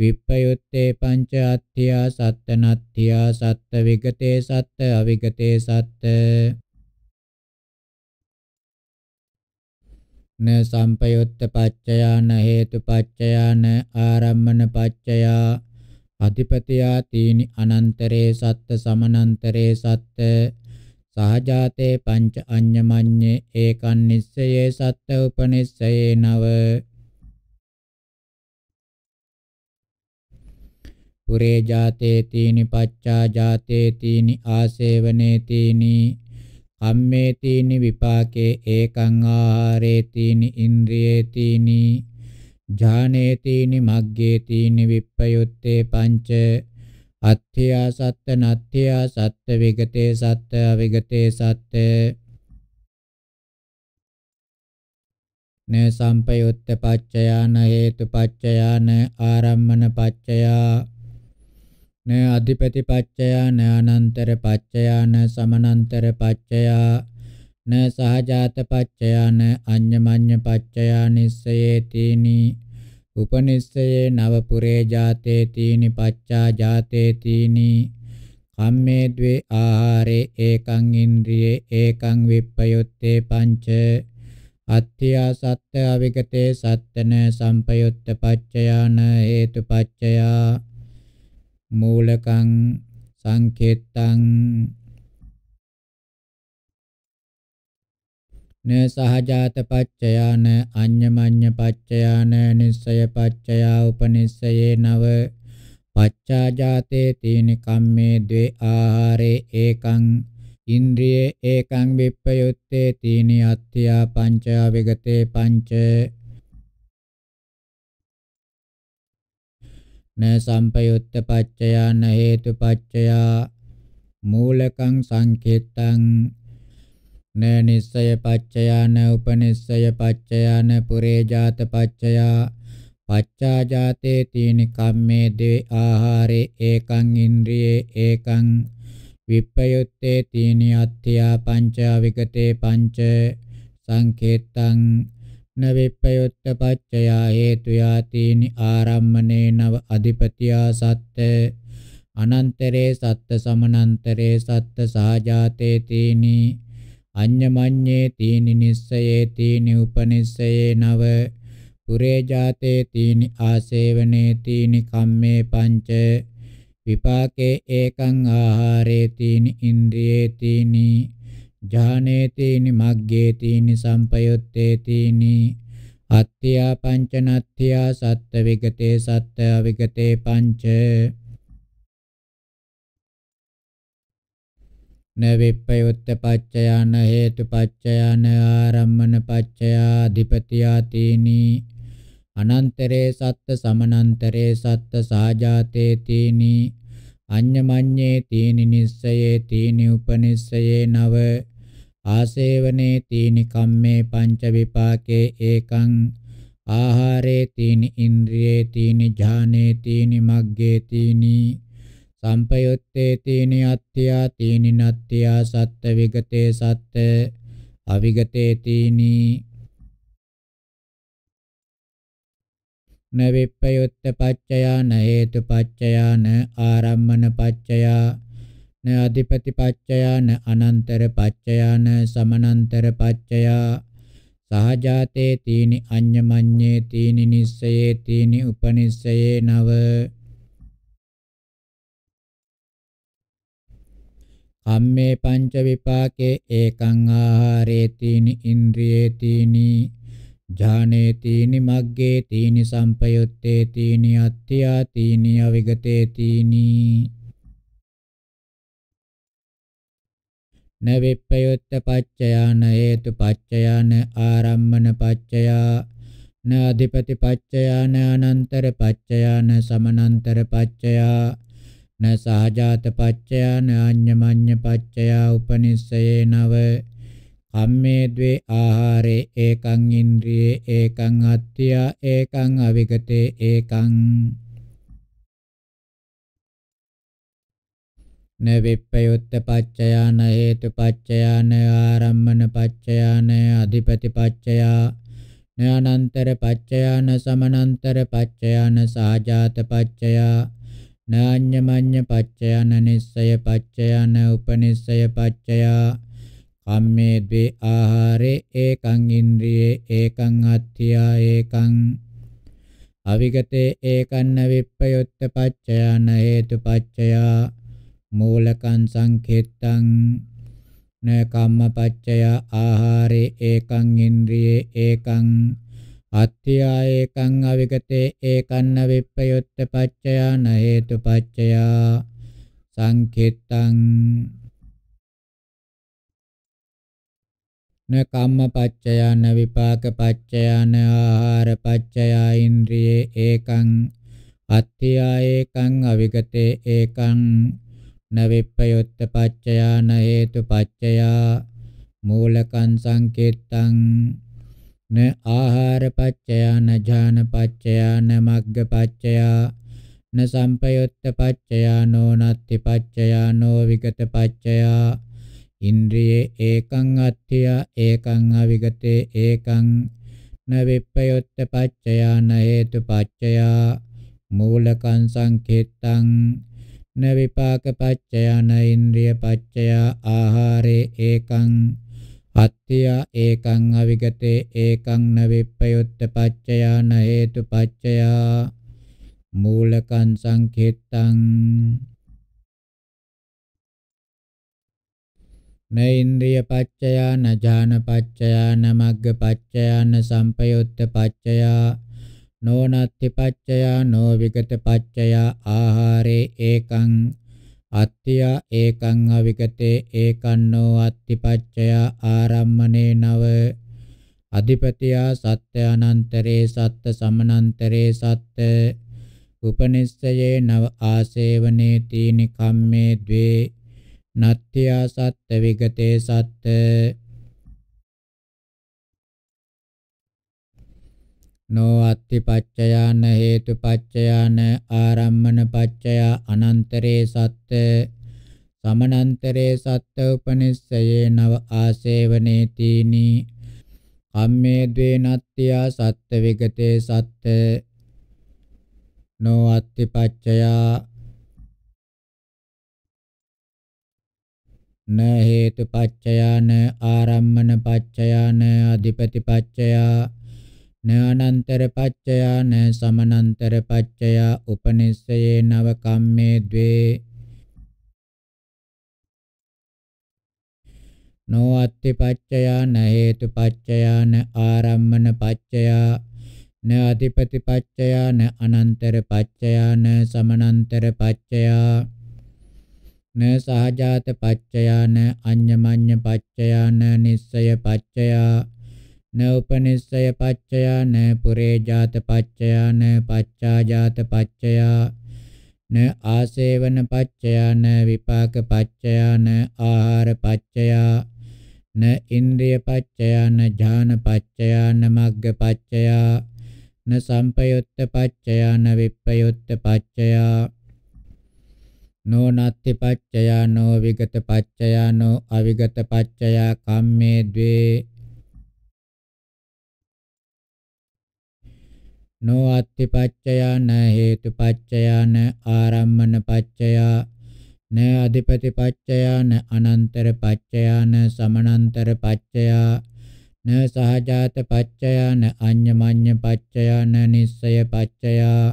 විප්පයුත්තේ පංච අත්ථියා සත්ත නත්ථියා සත්ත විගතේ සත්ත අවිගතේ සත්ත න සම්පයුත්ත පච්චයාන හේතු පච්චයාන ආරම්මන පච්චයා අධිපතියා තීනි අනන්තරේ සත්ත සමනන්තරේ සත්ත සහජාතේ පංච අඤ්ඤමඤ්ඤේ ඒකන් නිස්සයේ සත්ත්ව උපනිස්සයේ නව පුරේ ජාතේ තීනි පච්චා ජාතේ තීනි ආසේවනේ තීනි කම්මේ තීනි විපාකේ ඒකං ආහාරේ තීනි ඉන්ද්‍රියේ තීනි ඥානේ තීනි මග්ගේ තීනි විප්පයුත්තේ පංච අත්ථයා සත්ත නත්ථයා සත්ත විගතේ සත්ත අවිගතේ සත්ත න සම්පයුත්ත පච්චයාන හේතු පච්චයාන ආරම්මන පච්චයා න අධිපති පච්චයාන අනන්තර පච්චයාන සමනන්තර පච්චයා න සහජාත පච්චයාන අඤ්ඤමඤ්ඤ පච්චයා නිස්සයේතිනී උපනිස්සයේ නව පුරේ ජාතේ තීනි පච්චා ජාතේ තීනි කම්මේ ද්වේ ආහාරේ ඒකං ඉන්ද්‍රියේ ඒකං විප්පයොත්තේ පංච අත්ත්‍යා සත්ත්‍ය අවිගතේ සත්තන සම්පයුත්ත පච්චයාන හේතු පච්චයා මූලකං සංකේතං න සහජාත පච්චයාන අඤ්ඤමඤ්ඤ පච්චයාන නිස්සය පච්චයා උපනිස්සයේ නව පච්චාජාතේ තීනි කම්මේ ද්වේ ආහාරේ ඒකං ඉන්ද්‍රියේ ඒකං විප්පයුත්තේ තීනි අත්ත්‍යා පංචා විගතේ පංච න සම්පයුත්ත පච්චයා න හේතු පච්චයා මූලකං සංකේතං න නිස්සය පච්චයා න උපනිස්සය පච්චයා න පුරේ ජාත පච්චයා පච්චා ජාතේ තීනි කම්මේ දේ ආහාරේ ඒකං ඉන්ද්‍රියේ ඒකං විප්පයුත්තේ තීනි අත්ත්‍යා පංච අවිගතේ පංච සංකේතං න විප්පයුත්ත පච්චයා හේතුයා තීනි ආරම්මනේ නව අධිපතියා සත්ත්‍ය අනන්තරේ සත්ත්‍ය සමනන්තරේ සත්ත්‍ය සහජාතේ තීනි අඤ්ඤමඤ්ඤේ තීනි නිස්සයේ තීනි උපනිස්සයේ නව පුරේ ජාතේ තීනි ආසේවනේ තීනි කම්මේ පංච විපාකේ ඒකං ආහාරේ තීනි ඉන්ද්‍රියේ තීනි ඥානේ තීනි මග්ගේ තීනි සම්පයුත්තේ තීනි අත්ත්‍යා පංචනත්ත්‍යා සත්ත්ව විගතේ සත්ත්ව අවිගතේ පංච न विपयुत्त पच्चया न हेतु पच्चया न आरम्मन पच्चया अधिपतियातीनि අනන්තරේ සත්ත සමනන්තරේ සත්ත සහජාතේ තීනි අඤ්ඤමඤ්ඤේ තීනි නිස්සයේ තීනි උපනිස්සයේ නව ආසේවනේ තීනි කම්මේ පංච විපාකේ ඒකං ආහාරේ තීනි ඉන්ද්‍රියේ තීනි ඥානේ තීනි මග්ගේ තීනි සම්පයොත්තේ තීනි අත්ත්‍යා තීනි නත්ත්‍යා සත්ත විගතේ සත්ත අවිගතේ තීනි න විප්පයුත්ත පච්චයා න හේතු පච්චයා න ආරම්මන පච්චයා න අධිපති පච්චයා න අනන්තර පච්චයා න සමනන්තර පච්චයා සහජාතේ තීනි අඤ්ඤමඤ්ඤේ තීනි නිස්සයේ තීනි උපනිස්සයේ නව අම්මේ පංච විපාකේ ඒකං ආහාරේ තීනි ඉන්ද්‍රියේ තීනි ඥානේ තීනි මග්ගේ තීනි සම්පයුත්තේ තීනි අත්ත්‍යා තීනි අවිගතේ තීනි නවිප්පයුත්ත පච්චයාන හේතු පච්චයාන ආරම්මන පච්චයා නාධිපති පච්චයාන අනන්තර පච්චයාන සමනන්තර පච්චයා න සහජාත පච්චයා නාඤ්ඤමඤ්ඤ පච්චයා උපනිස්සයේ නව කම්මේ द्वे ආහාරේ ඒකං ඉන්ද්‍රියේ ඒකං අත්ත්‍යා ඒකං අවිගතේ ඒකං න විප්පයුත්ත පච්චයා න හේතු පච්චයා න ආරම්මන පච්චයා න අධිපති පච්චයා න අනන්තර පච්චයා න සමනන්තර පච්චයා න සහජාත පච්චයා නාඤ්ඤමඤ්ඤ පච්චයන නිස්සය පච්චයන උපනිස්සය පච්චයා කම්මේ ද්වේ ආහාරේ ඒකං ඉන්ද්‍රියේ ඒකං අත්ථියා ඒකං අවිගතේ ඒකන්න විප්පයොත්ත පච්චයන හේතු පච්චයා මූලකං සංඛෙත්තං න කම්ම පච්චයා ආහාරේ ඒකං ඉන්ද්‍රියේ ඒකං අත්ත්‍යායකං අවිගතේ ඒකන්න විප්පයොත්ත පච්චයා න හේතු පච්චයා සංකිට්ඨං න කම්ම පච්චයා න විපාක පච්චයා න ආහාර පච්චයා ඉන්ද්‍රියේ ඒකං අත්ත්‍යායකං අවිගතේ ඒකං න විප්පයොත්ත පච්චයා න හේතු පච්චයා මූලකං සංකිට්ඨං න ආහාර පච්චයා න ඥාන පච්චයා න මග්ග පච්චයා න සම්පයුත්ත පච්චයා නෝ නත්ති පච්චයා නෝ විගත පච්චයා ඉන්ද්‍රියේ ඒකං අත්ත්‍ය ඒකං අවිගතේ ඒකං න විප්පයුත්ත පච්චයා න හේතු පච්චයා මූලකං සංකේතං න විපාක පච්චයා න ඉන්ද්‍රිය පච්චයා ආහාරේ ඒකං පත්‍ය ඒකං අවිගතේ ඒකං නවිප්පයොත්ත පච්චයාන හේතු පච්චයා මූලකං සංඛෙත්තං නෛන්ද්‍රිය පච්චයා නජාන පච්චයා නමග්ග පච්චයා නසම්පයොත්ත පච්චයා නෝනත්ති පච්චයා නොවිගත පච්චයා ආහාරේ ඒකං අත්ත්‍ය ඒකං අවිගතේ ඒකන්නෝ අත්තිපච්චය ආරම්මනේ නව අධිපතියා සත්‍ය අනන්තරේ සත්‍ය සමනන්තරේ සත්‍ය උපනිස්සයේ නව ආසේවනේ තීනි කම්මේ ද්වේ නත්ත්‍යා සත්‍ය විගතේ සත්‍ය නෝ අත්තිපච්චයාන හේතුපච්චයාන ආරම්මනපච්චයා අනන්තරේ සත්‍ය සමනන්තරේ සත්‍ය උපනිස්සයේ නව ආසේවනේ තීනි කම්මේ ද්වේනත්ත්‍යා සත්‍ය විගතේ සත්‍ය නෝ අත්තිපච්චයා න හේතුපච්චයාන ආරම්මනපච්චයාන අධිපතිපච්චයා නානන්තර පච්චයා න සමනන්තර පච්චයා උපනිස්සයේ නව කම්මේ ද්වේ නොඅත්ති පච්චයා න හේතු පච්චයා න ආරම්මන පච්චයා න අධිපති පච්චයා න අනන්තර පච්චයා න සමනන්තර පච්චයා න සහජාත පච්චයා න අඤ්ඤමඤ්ඤ පච්චයා න නිස්සය පච්චයා न उपनिषय पच्चया न पुरे जात पच्चया न पच्चा जात पच्चया न आसेवन पच्चया न विपाक पच्चया न आहार पच्चया न इंद्रिय पच्चया न ध्यान पच्चया न मग्ग पच्चया न संपयुत्त पच्चया न विपयुत्त पच्चया नो नात्ति पच्चया नो विगत पच्चया नो अविगत पच्चया काम्ये द्वे නෝ අත්ති පච්චයා න හේතු පච්චයා න ආරම්මන පච්චයා න අධිපති පච්චයා න අනන්තර පච්චයා න සමනන්තර පච්චයා න සහජාත පච්චයා න අඤ්ඤමඤ්ඤ පච්චයා න නිස්සය පච්චයා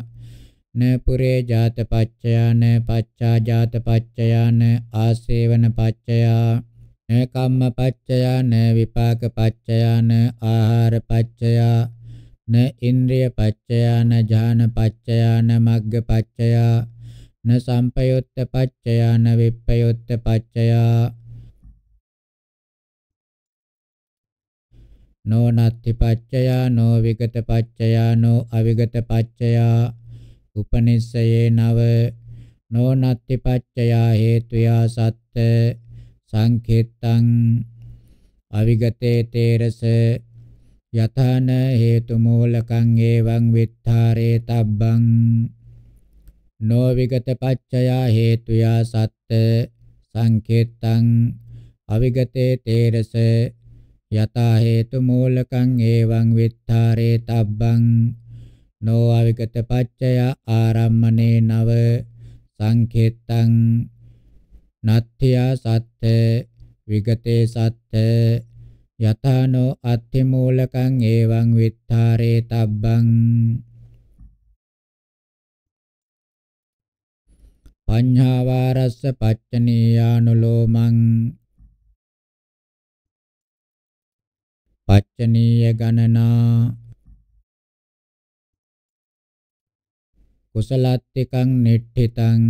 න පුරේ ජාත පච්චයා න පච්චා ජාත පච්චයා න ආසේවන පච්චයා න කම්ම පච්චයා න විපාක පච්චයා න ආහාර පච්චයා න ඉන්ද්‍රිය පච්චයා න ඥාන පච්චයා න මග්ග පච්චයා න සම්පයොත්ත පච්චයා න විප්පයොත්ත පච්චයා නෝ නත්ති පච්චයා නෝ විගත පච්චයා නෝ අවිගත පච්චයා උපනිස්සයේ නව නෝ නත්ති පච්චයා හේතුයා සත්ත සංඛෙත්තං අවිගතේ තේරස යථාන හේතු මූලකං එවං විත්තරේ තබ්බං නොවිගත පච්චය හේතුයා සත්ත සංකේතං අවිගතේ තේරස යතා හේතු මූලකං එවං විත්තරේ තබ්බං නෝ අවිගත පච්චය ආරම්මනේ නව සංකේතං නත්ත්‍ය සත්ත විගතේ සත්ත යතානෝ අත්තිමූලකං ඒවං විත්තාරේ තබ්බං පඤ්ඤාවාරස්ස පච්චනීයානුලෝමං පච්චනීය ගණනා කුසලත්තිකං නිට්ඨිතං